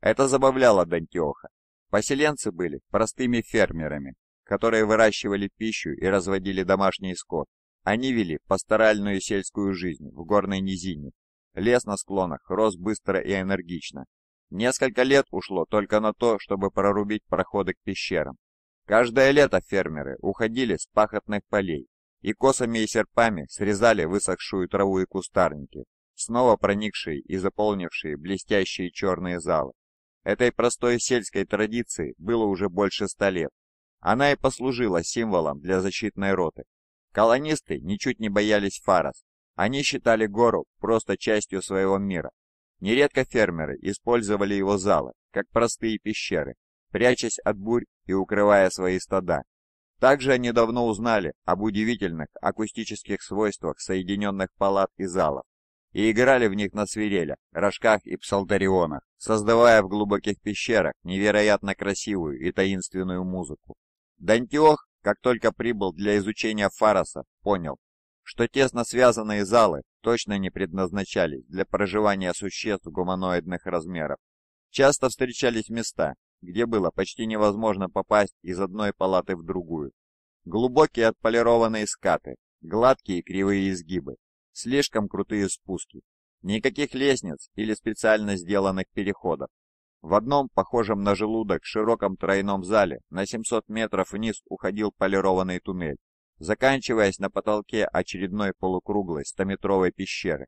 это забавляло Дантиоха. Поселенцы были простыми фермерами, которые выращивали пищу и разводили домашний скот. Они вели пасторальную сельскую жизнь в горной низине. Лес на склонах рос быстро и энергично. Несколько лет ушло только на то, чтобы прорубить проходы к пещерам. Каждое лето фермеры уходили с пахотных полей и косами и серпами срезали высохшую траву и кустарники, снова проникшие и заполнившие блестящие черные залы. Этой простой сельской традиции было уже больше ста лет. Она и послужила символом для защитной роты. Колонисты ничуть не боялись фарос. Они считали гору просто частью своего мира. Нередко фермеры использовали его залы, как простые пещеры, прячась от бурь и укрывая свои стада. Также они давно узнали об удивительных акустических свойствах соединенных палат и залов, и играли в них на свирелях, рожках и псалтарионах, создавая в глубоких пещерах невероятно красивую и таинственную музыку. Дантиох, как только прибыл для изучения Фараса, понял, что тесно связанные залы точно не предназначались для проживания существ гуманоидных размеров. Часто встречались места, где было почти невозможно попасть из одной палаты в другую. Глубокие отполированные скаты, гладкие кривые изгибы, Слишком крутые спуски. Никаких лестниц или специально сделанных переходов. В одном, похожем на желудок, широком тройном зале на 700 метров вниз уходил полированный туннель, заканчиваясь на потолке очередной полукруглой стометровой пещеры.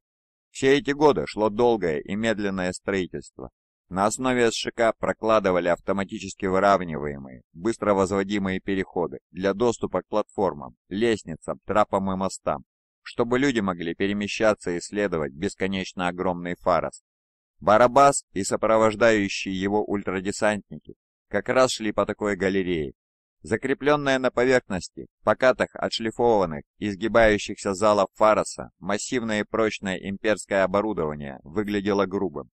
Все эти годы шло долгое и медленное строительство. На основе СШК прокладывали автоматически выравниваемые, быстро возводимые переходы для доступа к платформам, лестницам, трапам и мостам чтобы люди могли перемещаться и исследовать бесконечно огромный Фарос. Барабас и сопровождающие его ультрадесантники как раз шли по такой галерее, закрепленная на поверхности покатых, отшлифованных, изгибающихся залов Фароса, массивное и прочное имперское оборудование выглядело грубым.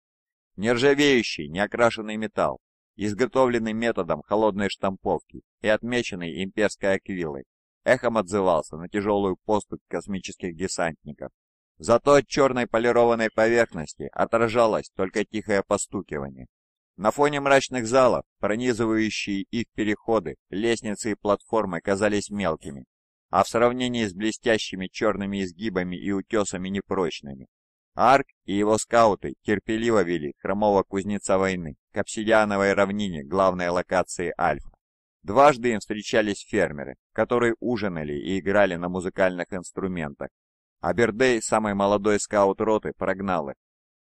Нержавеющий, неокрашенный металл, изготовленный методом холодной штамповки и отмеченный имперской аквилой, эхом отзывался на тяжелую поступь космических десантников. Зато от черной полированной поверхности отражалось только тихое постукивание. На фоне мрачных залов, пронизывающие их переходы, лестницы и платформы казались мелкими, а в сравнении с блестящими черными изгибами и утесами непрочными. Арк и его скауты терпеливо вели хромого кузнеца войны к обсидиановой равнине главной локации Альфа. Дважды им встречались фермеры, которые ужинали и играли на музыкальных инструментах. А Бердей, самый молодой скаут роты, прогнал их.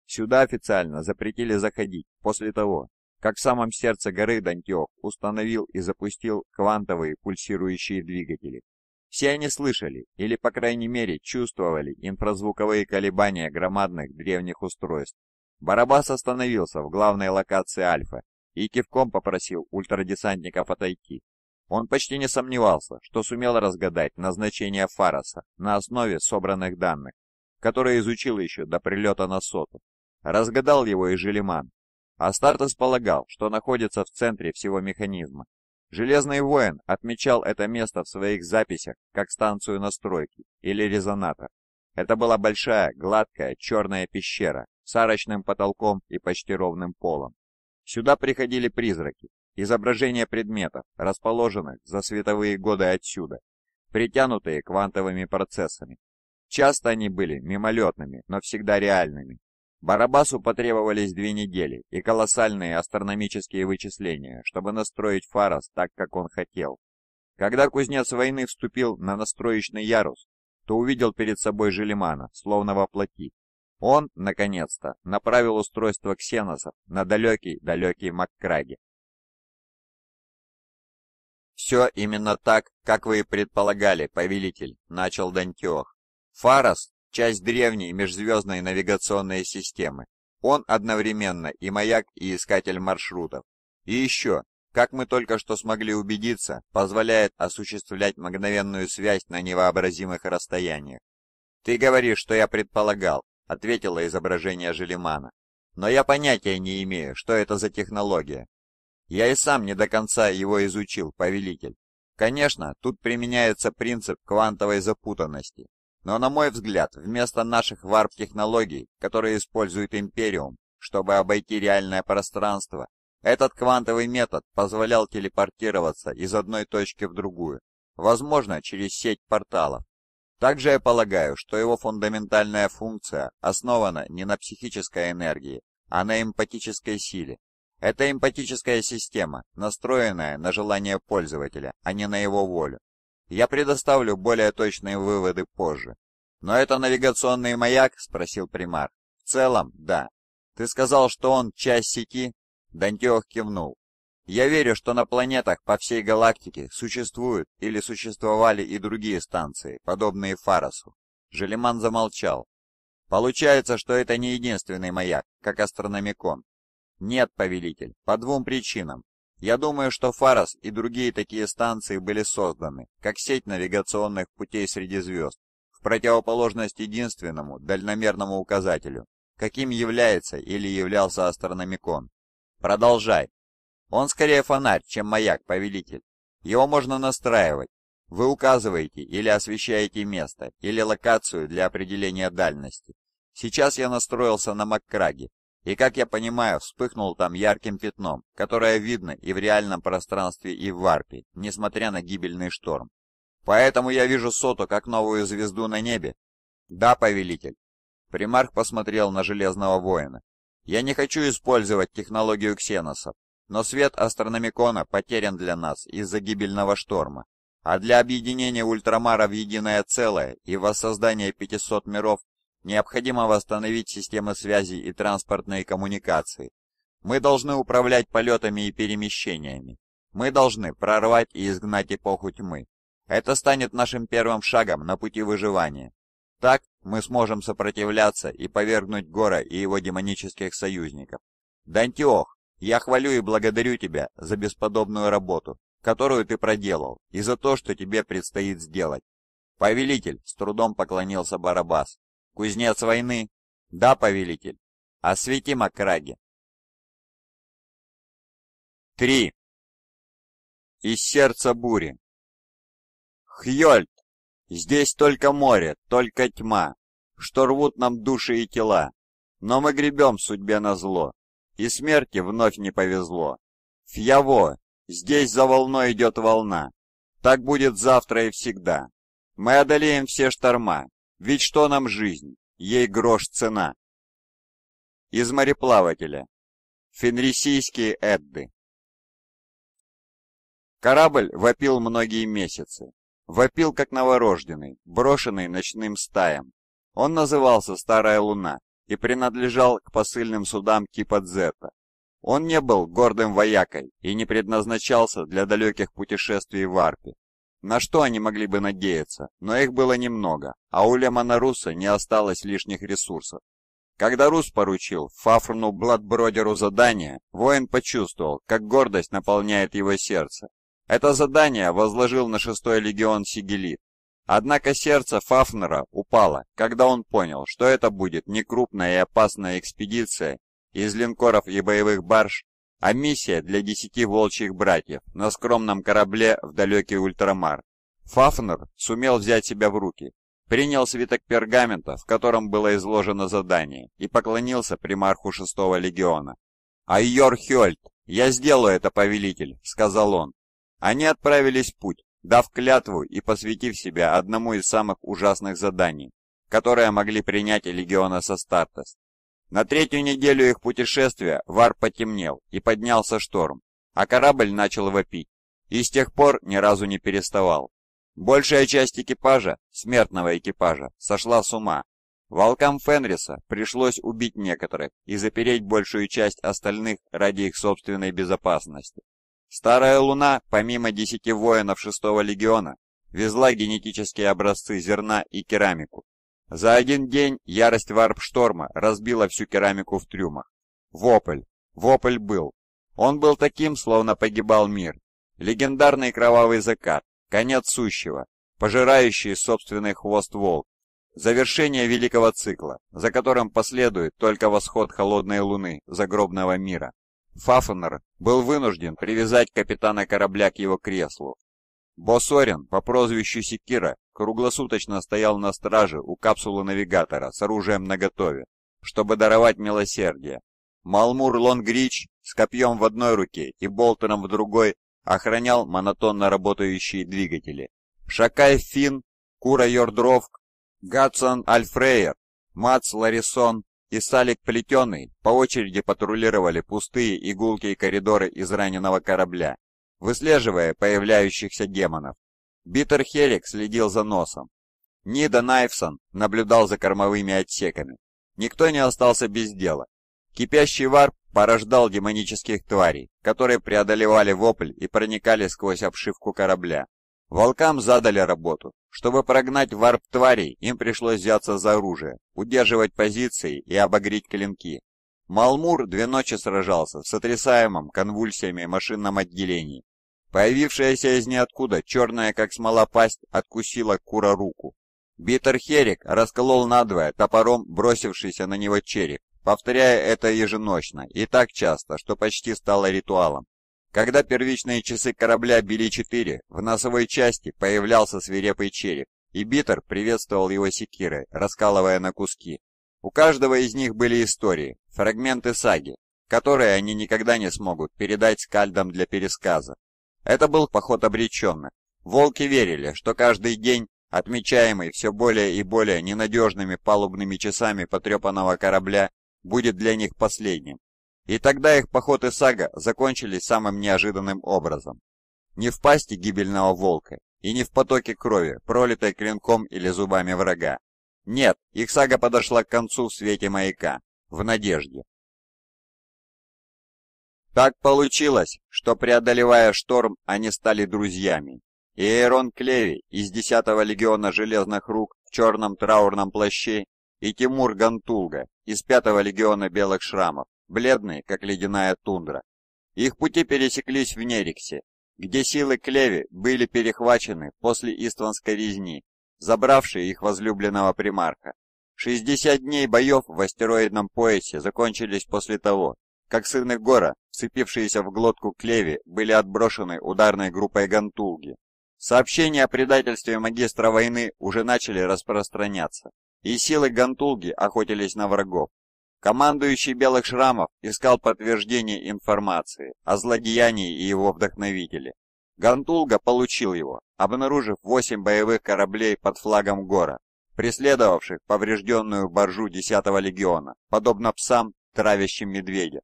Сюда официально запретили заходить после того, как в самом сердце горы Дантиох установил и запустил квантовые пульсирующие двигатели. Все они слышали, или по крайней мере чувствовали инфразвуковые колебания громадных древних устройств. Барабас остановился в главной локации Альфа и кивком попросил ультрадесантников отойти. Он почти не сомневался, что сумел разгадать назначение Фараса на основе собранных данных, которые изучил еще до прилета на соту. Разгадал его и Желеман. Астартес полагал, что находится в центре всего механизма. Железный воин отмечал это место в своих записях как станцию настройки или резонатор. Это была большая, гладкая, черная пещера с арочным потолком и почти ровным полом. Сюда приходили призраки, изображения предметов, расположенных за световые годы отсюда, притянутые квантовыми процессами. Часто они были мимолетными, но всегда реальными. Барабасу потребовались две недели и колоссальные астрономические вычисления, чтобы настроить Фарос так, как он хотел. Когда кузнец войны вступил на настроечный ярус, то увидел перед собой Желимана, словно воплоти, он, наконец-то, направил устройство ксеносов на далекий-далекий Маккраги. «Все именно так, как вы и предполагали, повелитель», — начал Дантиох. «Фарос — часть древней межзвездной навигационной системы. Он одновременно и маяк, и искатель маршрутов. И еще, как мы только что смогли убедиться, позволяет осуществлять мгновенную связь на невообразимых расстояниях. Ты говоришь, что я предполагал, ответило изображение Желимана. Но я понятия не имею, что это за технология. Я и сам не до конца его изучил, повелитель. Конечно, тут применяется принцип квантовой запутанности. Но на мой взгляд, вместо наших варп-технологий, которые использует Империум, чтобы обойти реальное пространство, этот квантовый метод позволял телепортироваться из одной точки в другую, возможно, через сеть порталов. Также я полагаю, что его фундаментальная функция основана не на психической энергии, а на эмпатической силе. Это эмпатическая система, настроенная на желание пользователя, а не на его волю. Я предоставлю более точные выводы позже. «Но это навигационный маяк?» – спросил примар. «В целом, да. Ты сказал, что он часть сети?» Дантиох кивнул. Я верю, что на планетах по всей галактике существуют или существовали и другие станции, подобные Фарасу. Желеман замолчал. Получается, что это не единственный маяк, как астрономикон. Нет, повелитель, по двум причинам. Я думаю, что Фарас и другие такие станции были созданы, как сеть навигационных путей среди звезд, в противоположность единственному дальномерному указателю, каким является или являлся астрономикон. Продолжай, он скорее фонарь, чем маяк, повелитель. Его можно настраивать. Вы указываете или освещаете место, или локацию для определения дальности. Сейчас я настроился на Маккраге, и, как я понимаю, вспыхнул там ярким пятном, которое видно и в реальном пространстве, и в варпе, несмотря на гибельный шторм. Поэтому я вижу Соту как новую звезду на небе. Да, повелитель. Примарх посмотрел на Железного Воина. Я не хочу использовать технологию ксеносов, но свет астрономикона потерян для нас из-за гибельного шторма. А для объединения Ультрамара в единое целое и воссоздания 500 миров необходимо восстановить системы связи и транспортные коммуникации. Мы должны управлять полетами и перемещениями. Мы должны прорвать и изгнать эпоху тьмы. Это станет нашим первым шагом на пути выживания. Так мы сможем сопротивляться и повергнуть Гора и его демонических союзников. Дантиох, я хвалю и благодарю тебя за бесподобную работу, которую ты проделал, и за то, что тебе предстоит сделать. Повелитель, с трудом поклонился Барабас. Кузнец войны? Да, повелитель. Освети Макраги. Три. Из сердца бури. Хьёльт! Здесь только море, только тьма, что рвут нам души и тела. Но мы гребем судьбе на зло, и смерти вновь не повезло. Фьяво, здесь за волной идет волна. Так будет завтра и всегда. Мы одолеем все шторма, ведь что нам жизнь, ей грош цена. Из мореплавателя. Фенрисийские Эдды. Корабль вопил многие месяцы. Вопил как новорожденный, брошенный ночным стаям. Он назывался «Старая луна» и принадлежал к посыльным судам типа Дзета. Он не был гордым воякой и не предназначался для далеких путешествий в Арпе. На что они могли бы надеяться, но их было немного, а у Лемона Руса не осталось лишних ресурсов. Когда Рус поручил фафруну Бладбродеру задание, воин почувствовал, как гордость наполняет его сердце. Это задание возложил на шестой легион Сигелит, Однако сердце Фафнера упало, когда он понял, что это будет не крупная и опасная экспедиция из линкоров и боевых барж, а миссия для десяти волчьих братьев на скромном корабле в далекий ультрамар. Фафнер сумел взять себя в руки, принял свиток пергамента, в котором было изложено задание, и поклонился примарху шестого легиона. «Айор Хёльт, я сделаю это, повелитель», — сказал он. Они отправились в путь, дав клятву и посвятив себя одному из самых ужасных заданий, которые могли принять легионы со Састартес. На третью неделю их путешествия Вар потемнел и поднялся шторм, а корабль начал вопить и с тех пор ни разу не переставал. Большая часть экипажа, смертного экипажа, сошла с ума. Волкам Фенриса пришлось убить некоторых и запереть большую часть остальных ради их собственной безопасности. Старая Луна, помимо десяти воинов шестого легиона, везла генетические образцы зерна и керамику. За один день ярость варп-шторма разбила всю керамику в трюмах. Вопль. Вопль был. Он был таким, словно погибал мир. Легендарный кровавый закат, конец сущего, пожирающий собственный хвост волк, завершение великого цикла, за которым последует только восход холодной луны загробного мира. Фафнер был вынужден привязать капитана корабля к его креслу. Босорин по прозвищу Секира круглосуточно стоял на страже у капсулы навигатора с оружием наготове, чтобы даровать милосердие. Малмур Лонгрич с копьем в одной руке и болтером в другой охранял монотонно работающие двигатели. Шакай Финн, Кура Йордровк, Гатсон Альфрейер, Мац Ларисон и Салик Плетеный по очереди патрулировали пустые и гулкие коридоры израненного корабля, выслеживая появляющихся демонов. Битер Хелик следил за носом. Нида Найфсон наблюдал за кормовыми отсеками. Никто не остался без дела. Кипящий варп порождал демонических тварей, которые преодолевали вопль и проникали сквозь обшивку корабля. Волкам задали работу. Чтобы прогнать варп-тварей, им пришлось взяться за оружие, удерживать позиции и обогреть клинки. Малмур две ночи сражался в сотрясаемом конвульсиями машинном отделении. Появившаяся из ниоткуда черная как смола пасть откусила Кура руку. Битер Херик расколол надвое топором бросившийся на него череп, повторяя это еженочно и так часто, что почти стало ритуалом. Когда первичные часы корабля били четыре, в носовой части появлялся свирепый череп, и Битер приветствовал его секирой, раскалывая на куски. У каждого из них были истории, фрагменты саги, которые они никогда не смогут передать скальдам для пересказа. Это был поход обреченных. Волки верили, что каждый день, отмечаемый все более и более ненадежными палубными часами потрепанного корабля, будет для них последним. И тогда их поход и сага закончились самым неожиданным образом. Не в пасти гибельного волка и не в потоке крови, пролитой клинком или зубами врага. Нет, их сага подошла к концу в свете маяка, в надежде. Так получилось, что преодолевая шторм, они стали друзьями. И Эйрон Клеви из 10-го легиона Железных Рук в черном траурном плаще и Тимур Гантулга из 5-го легиона Белых Шрамов бледные, как ледяная тундра. Их пути пересеклись в Нериксе, где силы Клеви были перехвачены после Истванской резни, забравшие их возлюбленного примарха. 60 дней боев в астероидном поясе закончились после того, как сыны Гора, вцепившиеся в глотку Клеви, были отброшены ударной группой Гантулги. Сообщения о предательстве магистра войны уже начали распространяться, и силы Гантулги охотились на врагов. Командующий Белых Шрамов искал подтверждение информации о злодеянии и его вдохновителе. Гантулга получил его, обнаружив восемь боевых кораблей под флагом Гора, преследовавших поврежденную боржу 10-го легиона, подобно псам, травящим медведя.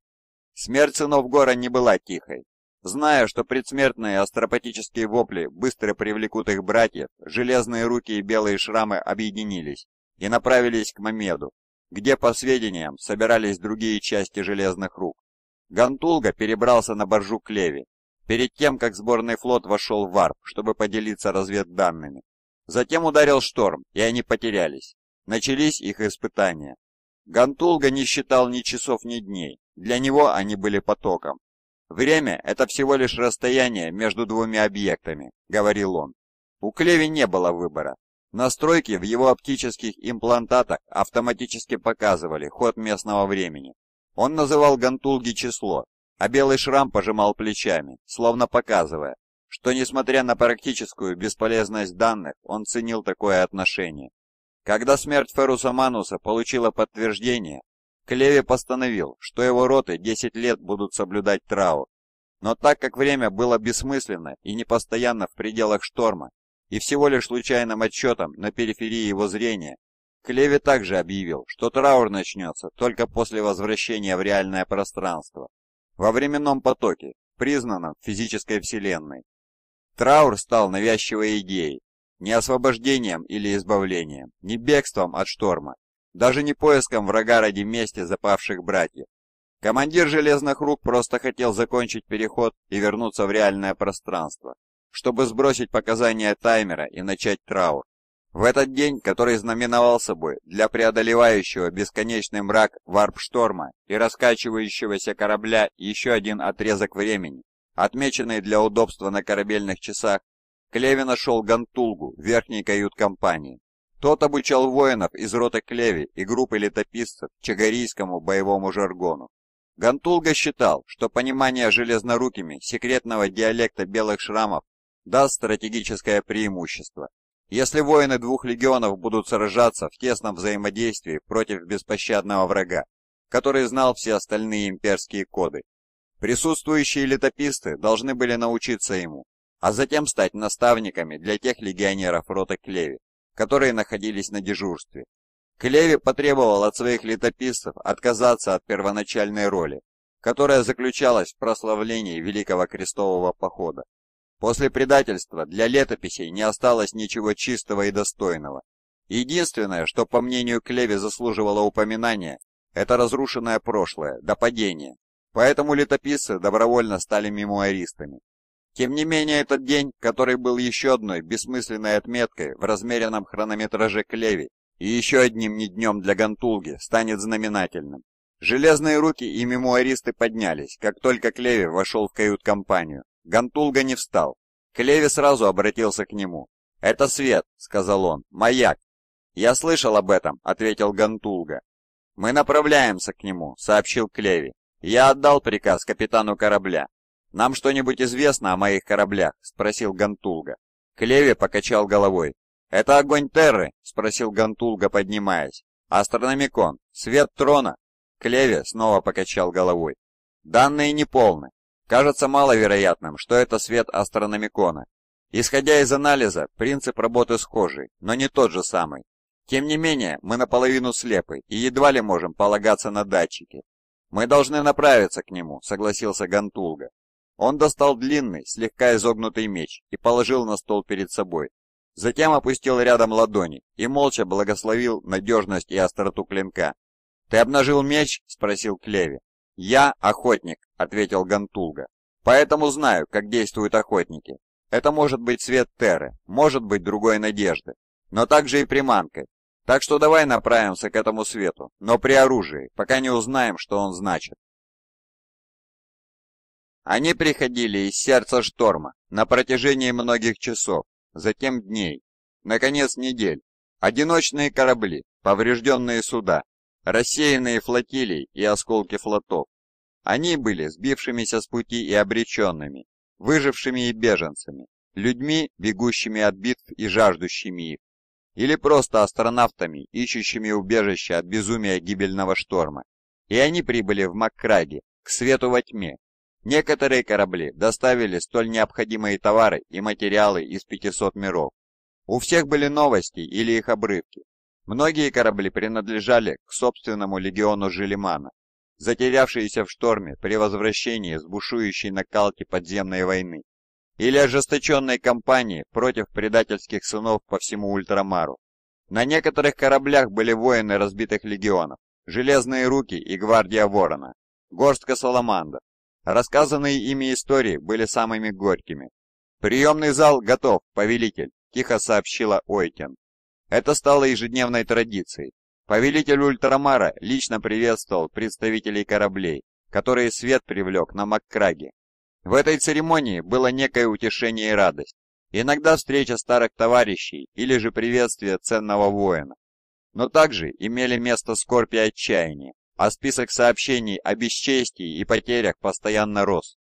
Смерть сынов Гора не была тихой. Зная, что предсмертные астропатические вопли быстро привлекут их братьев, железные руки и белые шрамы объединились и направились к Мамеду, где, по сведениям, собирались другие части железных рук. Гантулга перебрался на боржу к Леви, перед тем, как сборный флот вошел в Варп, чтобы поделиться разведданными. Затем ударил шторм, и они потерялись. Начались их испытания. Гантулга не считал ни часов, ни дней. Для него они были потоком. «Время — это всего лишь расстояние между двумя объектами», — говорил он. У Клеви не было выбора. Настройки в его оптических имплантатах автоматически показывали ход местного времени. Он называл Гантулги число, а белый шрам пожимал плечами, словно показывая, что несмотря на практическую бесполезность данных, он ценил такое отношение. Когда смерть Феруса Мануса получила подтверждение, Клеви постановил, что его роты 10 лет будут соблюдать траур. Но так как время было бессмысленно и непостоянно в пределах шторма, и всего лишь случайным отчетом на периферии его зрения, Клеви также объявил, что траур начнется только после возвращения в реальное пространство, во временном потоке, признанном физической вселенной. Траур стал навязчивой идеей, не освобождением или избавлением, не бегством от шторма, даже не поиском врага ради мести запавших братьев. Командир Железных Рук просто хотел закончить переход и вернуться в реальное пространство чтобы сбросить показания таймера и начать траур. В этот день, который знаменовал собой для преодолевающего бесконечный мрак варп-шторма и раскачивающегося корабля еще один отрезок времени, отмеченный для удобства на корабельных часах, Клеви нашел Гантулгу в верхней кают-компании. Тот обучал воинов из роты Клеви и группы летописцев чагарийскому боевому жаргону. Гантулга считал, что понимание железнорукими секретного диалекта белых шрамов даст стратегическое преимущество. Если воины двух легионов будут сражаться в тесном взаимодействии против беспощадного врага, который знал все остальные имперские коды, присутствующие летописцы должны были научиться ему, а затем стать наставниками для тех легионеров роты Клеви, которые находились на дежурстве. Клеви потребовал от своих летописцев отказаться от первоначальной роли, которая заключалась в прославлении Великого Крестового Похода После предательства для летописей не осталось ничего чистого и достойного. Единственное, что, по мнению Клеви, заслуживало упоминания, это разрушенное прошлое, до падения. Поэтому летописцы добровольно стали мемуаристами. Тем не менее, этот день, который был еще одной бессмысленной отметкой в размеренном хронометраже Клеви и еще одним не днем для Гантулги, станет знаменательным. Железные руки и мемуаристы поднялись, как только Клеви вошел в кают-компанию, Гантулга не встал. Клеви сразу обратился к нему. «Это свет», — сказал он, — «маяк». «Я слышал об этом», — ответил Гантулга. «Мы направляемся к нему», — сообщил Клеви. «Я отдал приказ капитану корабля». «Нам что-нибудь известно о моих кораблях?» — спросил Гантулга. Клеви покачал головой. «Это огонь Терры?» — спросил Гантулга, поднимаясь. «Астрономикон. Свет трона?» Клеви снова покачал головой. «Данные неполны. Кажется маловероятным, что это свет астрономикона. Исходя из анализа, принцип работы схожий, но не тот же самый. Тем не менее, мы наполовину слепы и едва ли можем полагаться на датчики. Мы должны направиться к нему, согласился Гантулга. Он достал длинный, слегка изогнутый меч и положил на стол перед собой. Затем опустил рядом ладони и молча благословил надежность и остроту клинка. «Ты обнажил меч?» – спросил Клеви. «Я охотник», — ответил Гантулга. «Поэтому знаю, как действуют охотники. Это может быть свет Терры, может быть другой надежды, но также и приманкой. Так что давай направимся к этому свету, но при оружии, пока не узнаем, что он значит». Они приходили из сердца шторма на протяжении многих часов, затем дней, наконец недель. Одиночные корабли, поврежденные суда, рассеянные флотилии и осколки флотов. Они были сбившимися с пути и обреченными, выжившими и беженцами, людьми, бегущими от битв и жаждущими их, или просто астронавтами, ищущими убежище от безумия гибельного шторма. И они прибыли в Маккраге, к свету во тьме. Некоторые корабли доставили столь необходимые товары и материалы из 500 миров. У всех были новости или их обрывки, Многие корабли принадлежали к собственному легиону Желимана, затерявшиеся в шторме при возвращении с бушующей накалки подземной войны или ожесточенной кампании против предательских сынов по всему Ультрамару. На некоторых кораблях были воины разбитых легионов, Железные Руки и Гвардия Ворона, Горстка саламанда. Рассказанные ими истории были самыми горькими. «Приемный зал готов, повелитель», — тихо сообщила Ойтен. Это стало ежедневной традицией. Повелитель Ультрамара лично приветствовал представителей кораблей, которые свет привлек на Маккраге. В этой церемонии было некое утешение и радость. Иногда встреча старых товарищей или же приветствие ценного воина. Но также имели место скорбь и отчаяние, а список сообщений о бесчестии и потерях постоянно рос.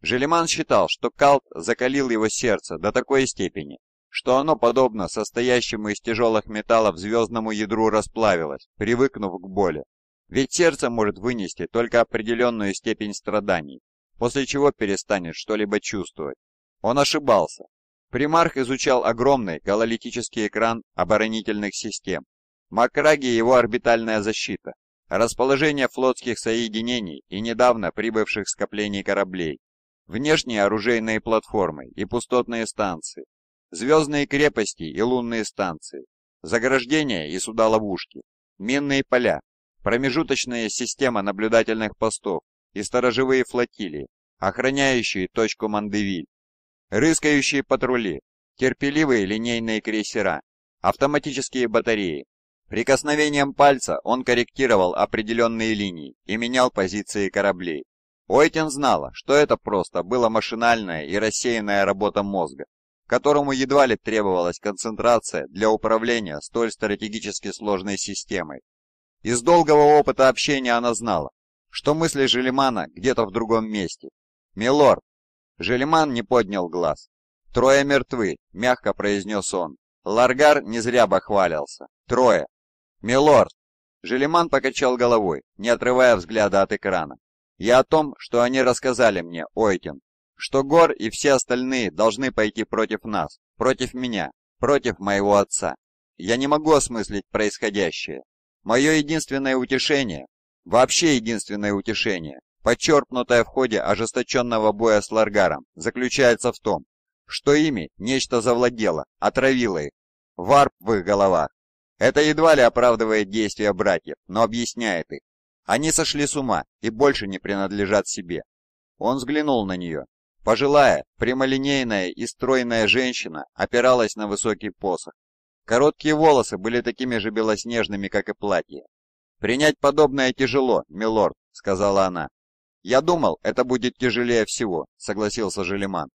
Желеман считал, что Калт закалил его сердце до такой степени, что оно, подобно состоящему из тяжелых металлов звездному ядру, расплавилось, привыкнув к боли. Ведь сердце может вынести только определенную степень страданий, после чего перестанет что-либо чувствовать. Он ошибался. Примарх изучал огромный гололитический экран оборонительных систем, Макраги и его орбитальная защита, расположение флотских соединений и недавно прибывших скоплений кораблей, внешние оружейные платформы и пустотные станции, Звездные крепости и лунные станции, заграждения и суда ловушки, минные поля, промежуточная система наблюдательных постов и сторожевые флотилии, охраняющие точку Мандевиль, рыскающие патрули, терпеливые линейные крейсера, автоматические батареи. Прикосновением пальца он корректировал определенные линии и менял позиции кораблей. Ойтин знала, что это просто было машинальная и рассеянная работа мозга, которому едва ли требовалась концентрация для управления столь стратегически сложной системой. Из долгого опыта общения она знала, что мысли Желемана где-то в другом месте. «Милорд!» Желеман не поднял глаз. «Трое мертвы», — мягко произнес он. Ларгар не зря бахвалился. «Трое!» «Милорд!» Желеман покачал головой, не отрывая взгляда от экрана. «Я о том, что они рассказали мне, Ойтин что Гор и все остальные должны пойти против нас, против меня, против моего отца. Я не могу осмыслить происходящее. Мое единственное утешение, вообще единственное утешение, подчеркнутое в ходе ожесточенного боя с Ларгаром, заключается в том, что ими нечто завладело, отравило их, варп в их головах. Это едва ли оправдывает действия братьев, но объясняет их. Они сошли с ума и больше не принадлежат себе. Он взглянул на нее, Пожилая, прямолинейная и стройная женщина опиралась на высокий посох. Короткие волосы были такими же белоснежными, как и платье. «Принять подобное тяжело, милорд», — сказала она. «Я думал, это будет тяжелее всего», — согласился Желеман.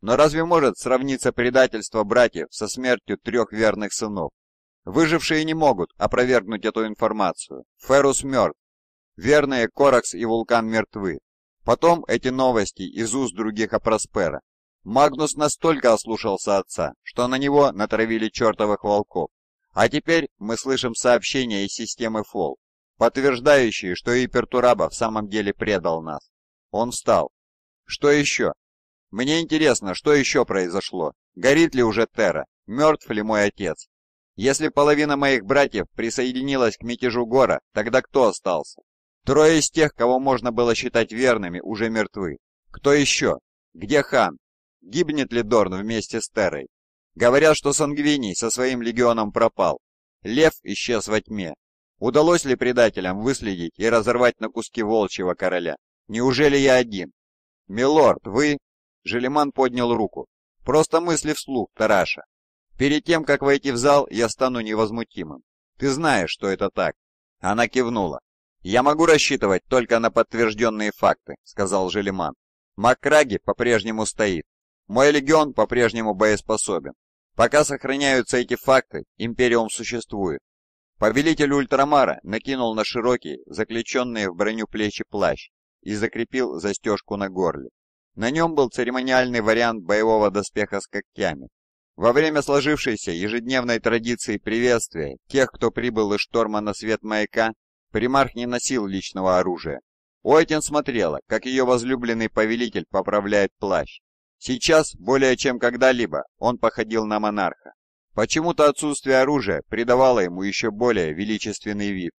«Но разве может сравниться предательство братьев со смертью трех верных сынов? Выжившие не могут опровергнуть эту информацию. Ферус мертв. Верные Коракс и Вулкан мертвы. Потом эти новости из уст других о Проспера. Магнус настолько ослушался отца, что на него натравили чертовых волков. А теперь мы слышим сообщения из системы Фол, подтверждающие, что и Пертураба в самом деле предал нас. Он встал. Что еще? Мне интересно, что еще произошло? Горит ли уже Терра? Мертв ли мой отец? Если половина моих братьев присоединилась к мятежу Гора, тогда кто остался? Трое из тех, кого можно было считать верными, уже мертвы. Кто еще? Где хан? Гибнет ли Дорн вместе с Террой? Говорят, что Сангвиний со своим легионом пропал. Лев исчез во тьме. Удалось ли предателям выследить и разорвать на куски волчьего короля? Неужели я один? Милорд, вы... Желеман поднял руку. Просто мысли вслух, Тараша. Перед тем, как войти в зал, я стану невозмутимым. Ты знаешь, что это так. Она кивнула. «Я могу рассчитывать только на подтвержденные факты», — сказал Желеман. «Макраги по-прежнему стоит. Мой легион по-прежнему боеспособен. Пока сохраняются эти факты, Империум существует». Повелитель Ультрамара накинул на широкие, заключенные в броню плечи плащ и закрепил застежку на горле. На нем был церемониальный вариант боевого доспеха с когтями. Во время сложившейся ежедневной традиции приветствия тех, кто прибыл из шторма на свет маяка, Примарх не носил личного оружия. Ойтин смотрела, как ее возлюбленный повелитель поправляет плащ. Сейчас, более чем когда-либо, он походил на монарха. Почему-то отсутствие оружия придавало ему еще более величественный вид.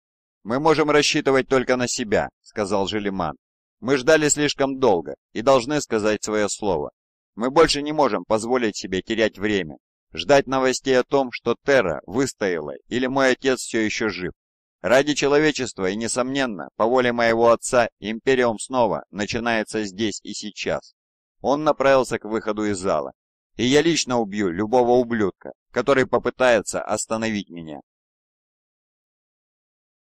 «Мы можем рассчитывать только на себя», — сказал Желеман. «Мы ждали слишком долго и должны сказать свое слово. Мы больше не можем позволить себе терять время, ждать новостей о том, что Терра выстояла или мой отец все еще жив. Ради человечества и, несомненно, по воле моего отца, Империум снова начинается здесь и сейчас. Он направился к выходу из зала. И я лично убью любого ублюдка, который попытается остановить меня.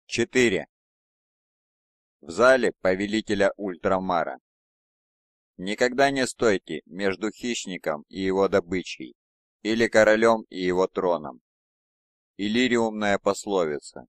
4. В зале повелителя Ультрамара. Никогда не стойте между хищником и его добычей, или королем и его троном. Иллириумная пословица.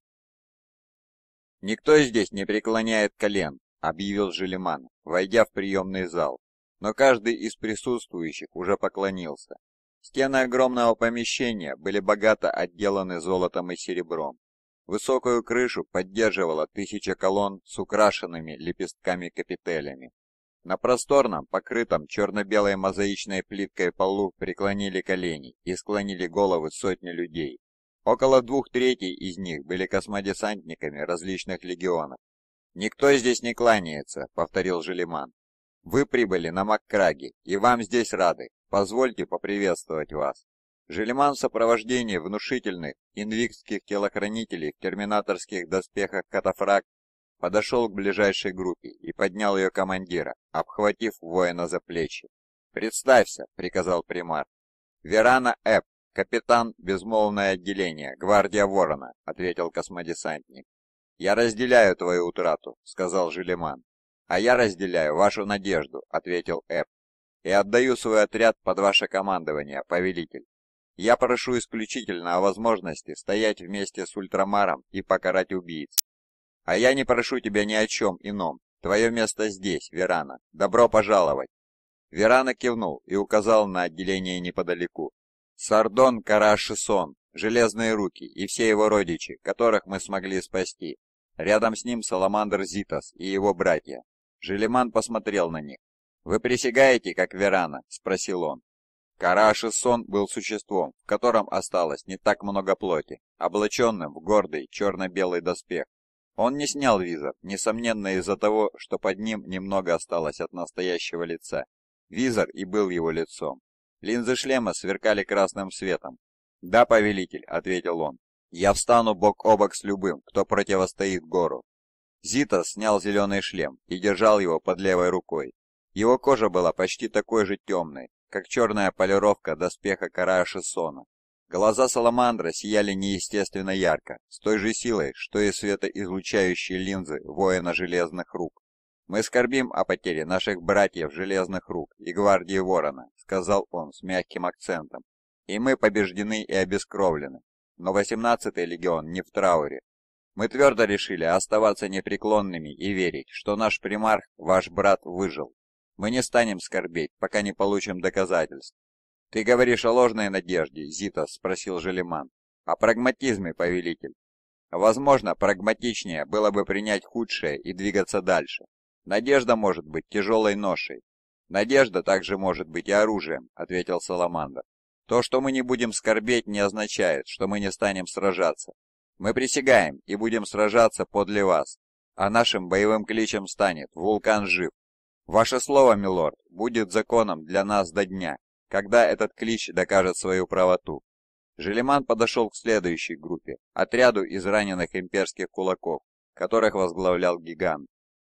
«Никто здесь не преклоняет колен», — объявил Желеман, войдя в приемный зал. Но каждый из присутствующих уже поклонился. Стены огромного помещения были богато отделаны золотом и серебром. Высокую крышу поддерживала тысяча колонн с украшенными лепестками-капителями. На просторном, покрытом черно-белой мозаичной плиткой полу преклонили колени и склонили головы сотни людей. Около двух третей из них были космодесантниками различных легионов. «Никто здесь не кланяется», — повторил Желеман. «Вы прибыли на Маккраги, и вам здесь рады. Позвольте поприветствовать вас». Желеман в сопровождении внушительных инвикских телохранителей в терминаторских доспехах катафракт подошел к ближайшей группе и поднял ее командира, обхватив воина за плечи. «Представься», — приказал примар. «Верана Эп, «Капитан, безмолвное отделение, гвардия Ворона», — ответил космодесантник. «Я разделяю твою утрату», — сказал Желеман. «А я разделяю вашу надежду», — ответил Эп. «И отдаю свой отряд под ваше командование, повелитель. Я прошу исключительно о возможности стоять вместе с Ультрамаром и покарать убийц. А я не прошу тебя ни о чем ином. Твое место здесь, Верана. Добро пожаловать!» Верана кивнул и указал на отделение неподалеку. Сардон Карашисон, Железные Руки и все его родичи, которых мы смогли спасти. Рядом с ним Саламандр Зитас и его братья. Желеман посмотрел на них. «Вы присягаете, как Верана?» – спросил он. Карашисон был существом, в котором осталось не так много плоти, облаченным в гордый черно-белый доспех. Он не снял визор, несомненно из-за того, что под ним немного осталось от настоящего лица. Визор и был его лицом. Линзы шлема сверкали красным светом. «Да, повелитель», — ответил он. «Я встану бок о бок с любым, кто противостоит гору». Зита снял зеленый шлем и держал его под левой рукой. Его кожа была почти такой же темной, как черная полировка доспеха Карая Сона. Глаза Саламандра сияли неестественно ярко, с той же силой, что и светоизлучающие линзы воина железных рук. «Мы скорбим о потере наших братьев Железных Рук и Гвардии Ворона», — сказал он с мягким акцентом. «И мы побеждены и обескровлены. Но 18-й легион не в трауре. Мы твердо решили оставаться непреклонными и верить, что наш примарх, ваш брат, выжил. Мы не станем скорбеть, пока не получим доказательств». «Ты говоришь о ложной надежде, Зита?» — спросил Желеман. «О прагматизме, повелитель». Возможно, прагматичнее было бы принять худшее и двигаться дальше. Надежда может быть тяжелой ношей. Надежда также может быть и оружием, ответил Саламандр. То, что мы не будем скорбеть, не означает, что мы не станем сражаться. Мы присягаем и будем сражаться подле вас. А нашим боевым кличем станет «Вулкан жив». Ваше слово, милорд, будет законом для нас до дня, когда этот клич докажет свою правоту. Желеман подошел к следующей группе, отряду из раненых имперских кулаков, которых возглавлял гигант.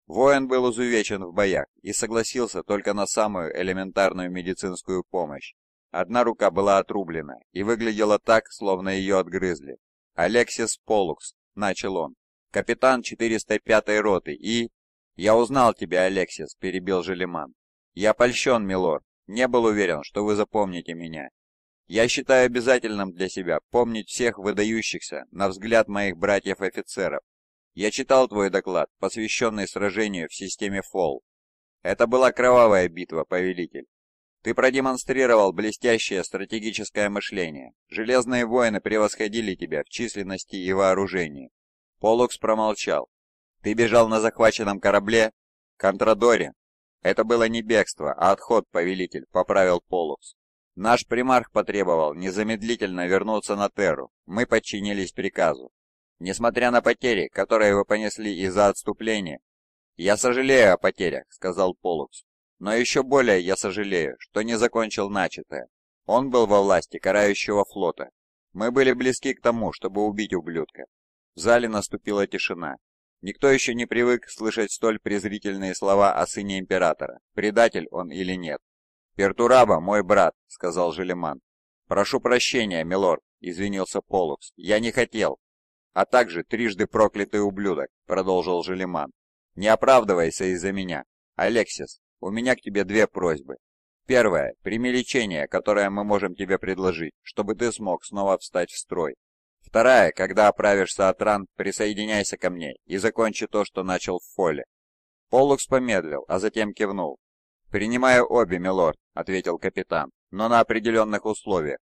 Воин был изувечен в боях и согласился только на самую элементарную медицинскую помощь. Одна рука была отрублена и выглядела так, словно ее отгрызли. «Алексис Полукс», — начал он, — «капитан 405-й роты и...» «Я узнал тебя, Алексис», — перебил Желеман. «Я польщен, милор. Не был уверен, что вы запомните меня. Я считаю обязательным для себя помнить всех выдающихся, на взгляд моих братьев-офицеров, я читал твой доклад, посвященный сражению в системе Фолл. Это была кровавая битва, повелитель. Ты продемонстрировал блестящее стратегическое мышление. Железные воины превосходили тебя в численности и вооружении. Полукс промолчал. Ты бежал на захваченном корабле? Контрадоре? Это было не бегство, а отход, повелитель, поправил Полукс. Наш примарх потребовал незамедлительно вернуться на Терру. Мы подчинились приказу. Несмотря на потери, которые вы понесли из-за отступления, «Я сожалею о потерях», — сказал Полукс. «Но еще более я сожалею, что не закончил начатое. Он был во власти карающего флота. Мы были близки к тому, чтобы убить ублюдка». В зале наступила тишина. Никто еще не привык слышать столь презрительные слова о сыне императора, предатель он или нет. «Пертураба, мой брат», — сказал Желеман. «Прошу прощения, милорд», — извинился Полукс. «Я не хотел а также трижды проклятый ублюдок», — продолжил Желеман. «Не оправдывайся из-за меня. Алексис, у меня к тебе две просьбы. Первое, прими лечение, которое мы можем тебе предложить, чтобы ты смог снова встать в строй. Второе, когда оправишься от ран, присоединяйся ко мне и закончи то, что начал в фоле». Полукс помедлил, а затем кивнул. «Принимаю обе, милорд», — ответил капитан, — «но на определенных условиях.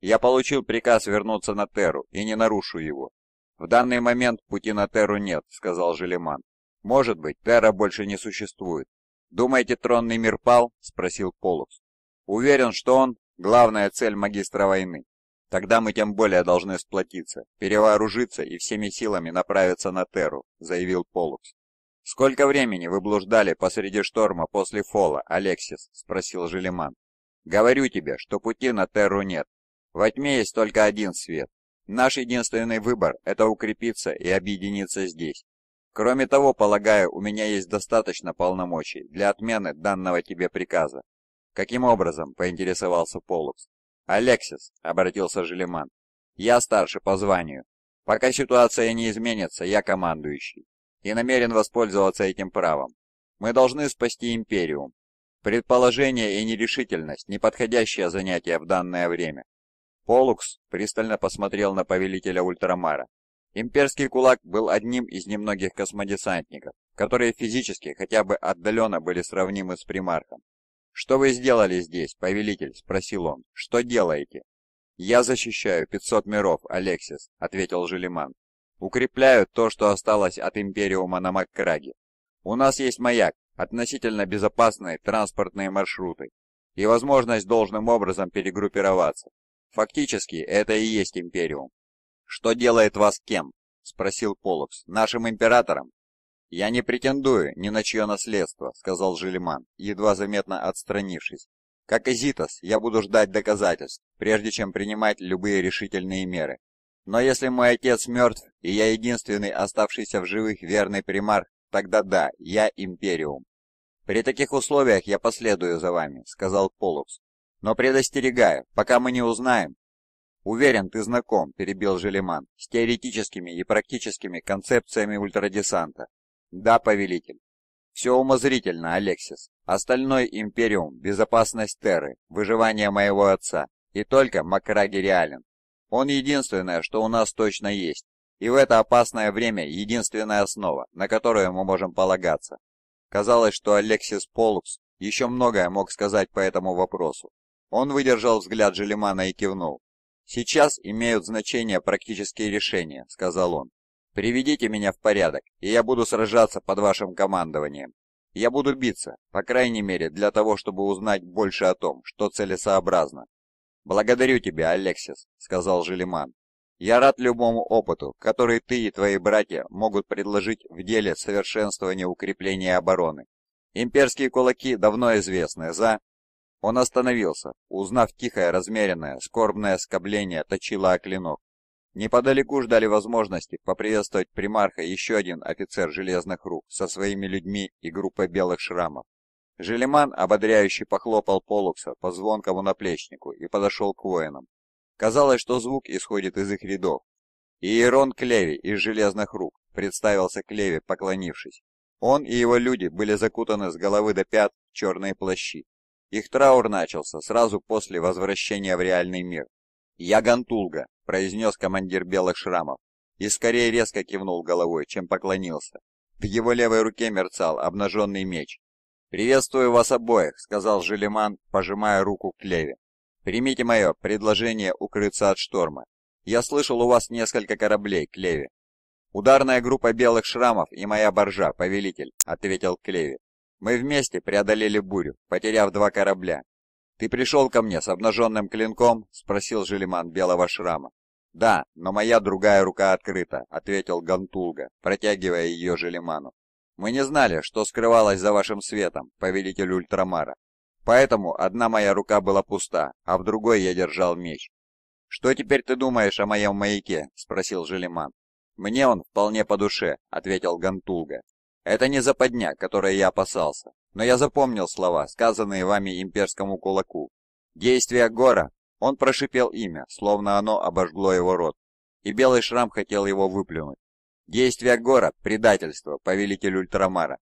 Я получил приказ вернуться на Терру и не нарушу его. «В данный момент пути на Терру нет», — сказал Желеман. «Может быть, Терра больше не существует». «Думаете, тронный мир пал?» — спросил Полукс. «Уверен, что он — главная цель магистра войны. Тогда мы тем более должны сплотиться, перевооружиться и всеми силами направиться на Терру», — заявил Полукс. «Сколько времени вы блуждали посреди шторма после фола, Алексис?» — спросил Желеман. «Говорю тебе, что пути на Терру нет. Во тьме есть только один свет, Наш единственный выбор – это укрепиться и объединиться здесь. Кроме того, полагаю, у меня есть достаточно полномочий для отмены данного тебе приказа. Каким образом, поинтересовался Полукс. Алексис, обратился Желеман, я старше по званию. Пока ситуация не изменится, я командующий. И намерен воспользоваться этим правом. Мы должны спасти Империум. Предположение и нерешительность – неподходящее занятие в данное время. Полукс пристально посмотрел на повелителя Ультрамара. Имперский кулак был одним из немногих космодесантников, которые физически хотя бы отдаленно были сравнимы с примархом. «Что вы сделали здесь, повелитель?» – спросил он. «Что делаете?» «Я защищаю 500 миров, Алексис», – ответил Желиман. «Укрепляю то, что осталось от Империума на Маккраге. У нас есть маяк, относительно безопасные транспортные маршруты и возможность должным образом перегруппироваться. Фактически, это и есть Империум. «Что делает вас кем?» — спросил Полукс. «Нашим императором?» «Я не претендую ни на чье наследство», — сказал Желеман, едва заметно отстранившись. «Как и Зитас, я буду ждать доказательств, прежде чем принимать любые решительные меры. Но если мой отец мертв, и я единственный оставшийся в живых верный примарх, тогда да, я Империум». «При таких условиях я последую за вами», — сказал Полукс, но предостерегаю, пока мы не узнаем...» «Уверен, ты знаком», — перебил Желеман, — «с теоретическими и практическими концепциями ультрадесанта». «Да, повелитель». «Все умозрительно, Алексис. Остальной Империум, безопасность Терры, выживание моего отца. И только Макраги реален. Он единственное, что у нас точно есть. И в это опасное время единственная основа, на которую мы можем полагаться». Казалось, что Алексис Полукс еще многое мог сказать по этому вопросу, он выдержал взгляд Желемана и кивнул. «Сейчас имеют значение практические решения», — сказал он. «Приведите меня в порядок, и я буду сражаться под вашим командованием. Я буду биться, по крайней мере, для того, чтобы узнать больше о том, что целесообразно». «Благодарю тебя, Алексис», — сказал Желеман. «Я рад любому опыту, который ты и твои братья могут предложить в деле совершенствования укрепления обороны. Имперские кулаки давно известны за он остановился, узнав тихое, размеренное, скорбное скобление точила о клинок. Неподалеку ждали возможности поприветствовать примарха еще один офицер железных рук со своими людьми и группой белых шрамов. Желеман ободряюще похлопал Полукса по звонкому наплечнику и подошел к воинам. Казалось, что звук исходит из их рядов. Иерон Клеви из «Железных рук» представился Клеви, поклонившись. Он и его люди были закутаны с головы до пят в черные плащи. Их траур начался сразу после возвращения в реальный мир. «Я Гантулга», — произнес командир белых шрамов, и скорее резко кивнул головой, чем поклонился. В его левой руке мерцал обнаженный меч. «Приветствую вас обоих», — сказал Желеман, пожимая руку к Клеве. «Примите мое предложение укрыться от шторма. Я слышал у вас несколько кораблей, Клеви». «Ударная группа белых шрамов и моя боржа, повелитель», — ответил Клеви. Мы вместе преодолели бурю, потеряв два корабля. Ты пришел ко мне с обнаженным клинком?» — спросил Желеман белого шрама. «Да, но моя другая рука открыта», — ответил Гантулга, протягивая ее Желеману. «Мы не знали, что скрывалось за вашим светом, повелитель Ультрамара. Поэтому одна моя рука была пуста, а в другой я держал меч». «Что теперь ты думаешь о моем маяке?» — спросил Желеман. «Мне он вполне по душе», — ответил Гантулга, это не западня, которой я опасался, но я запомнил слова, сказанные вами имперскому кулаку. Действие Гора, он прошипел имя, словно оно обожгло его рот, и белый шрам хотел его выплюнуть. Действие Гора – предательство, повелитель Ультрамара.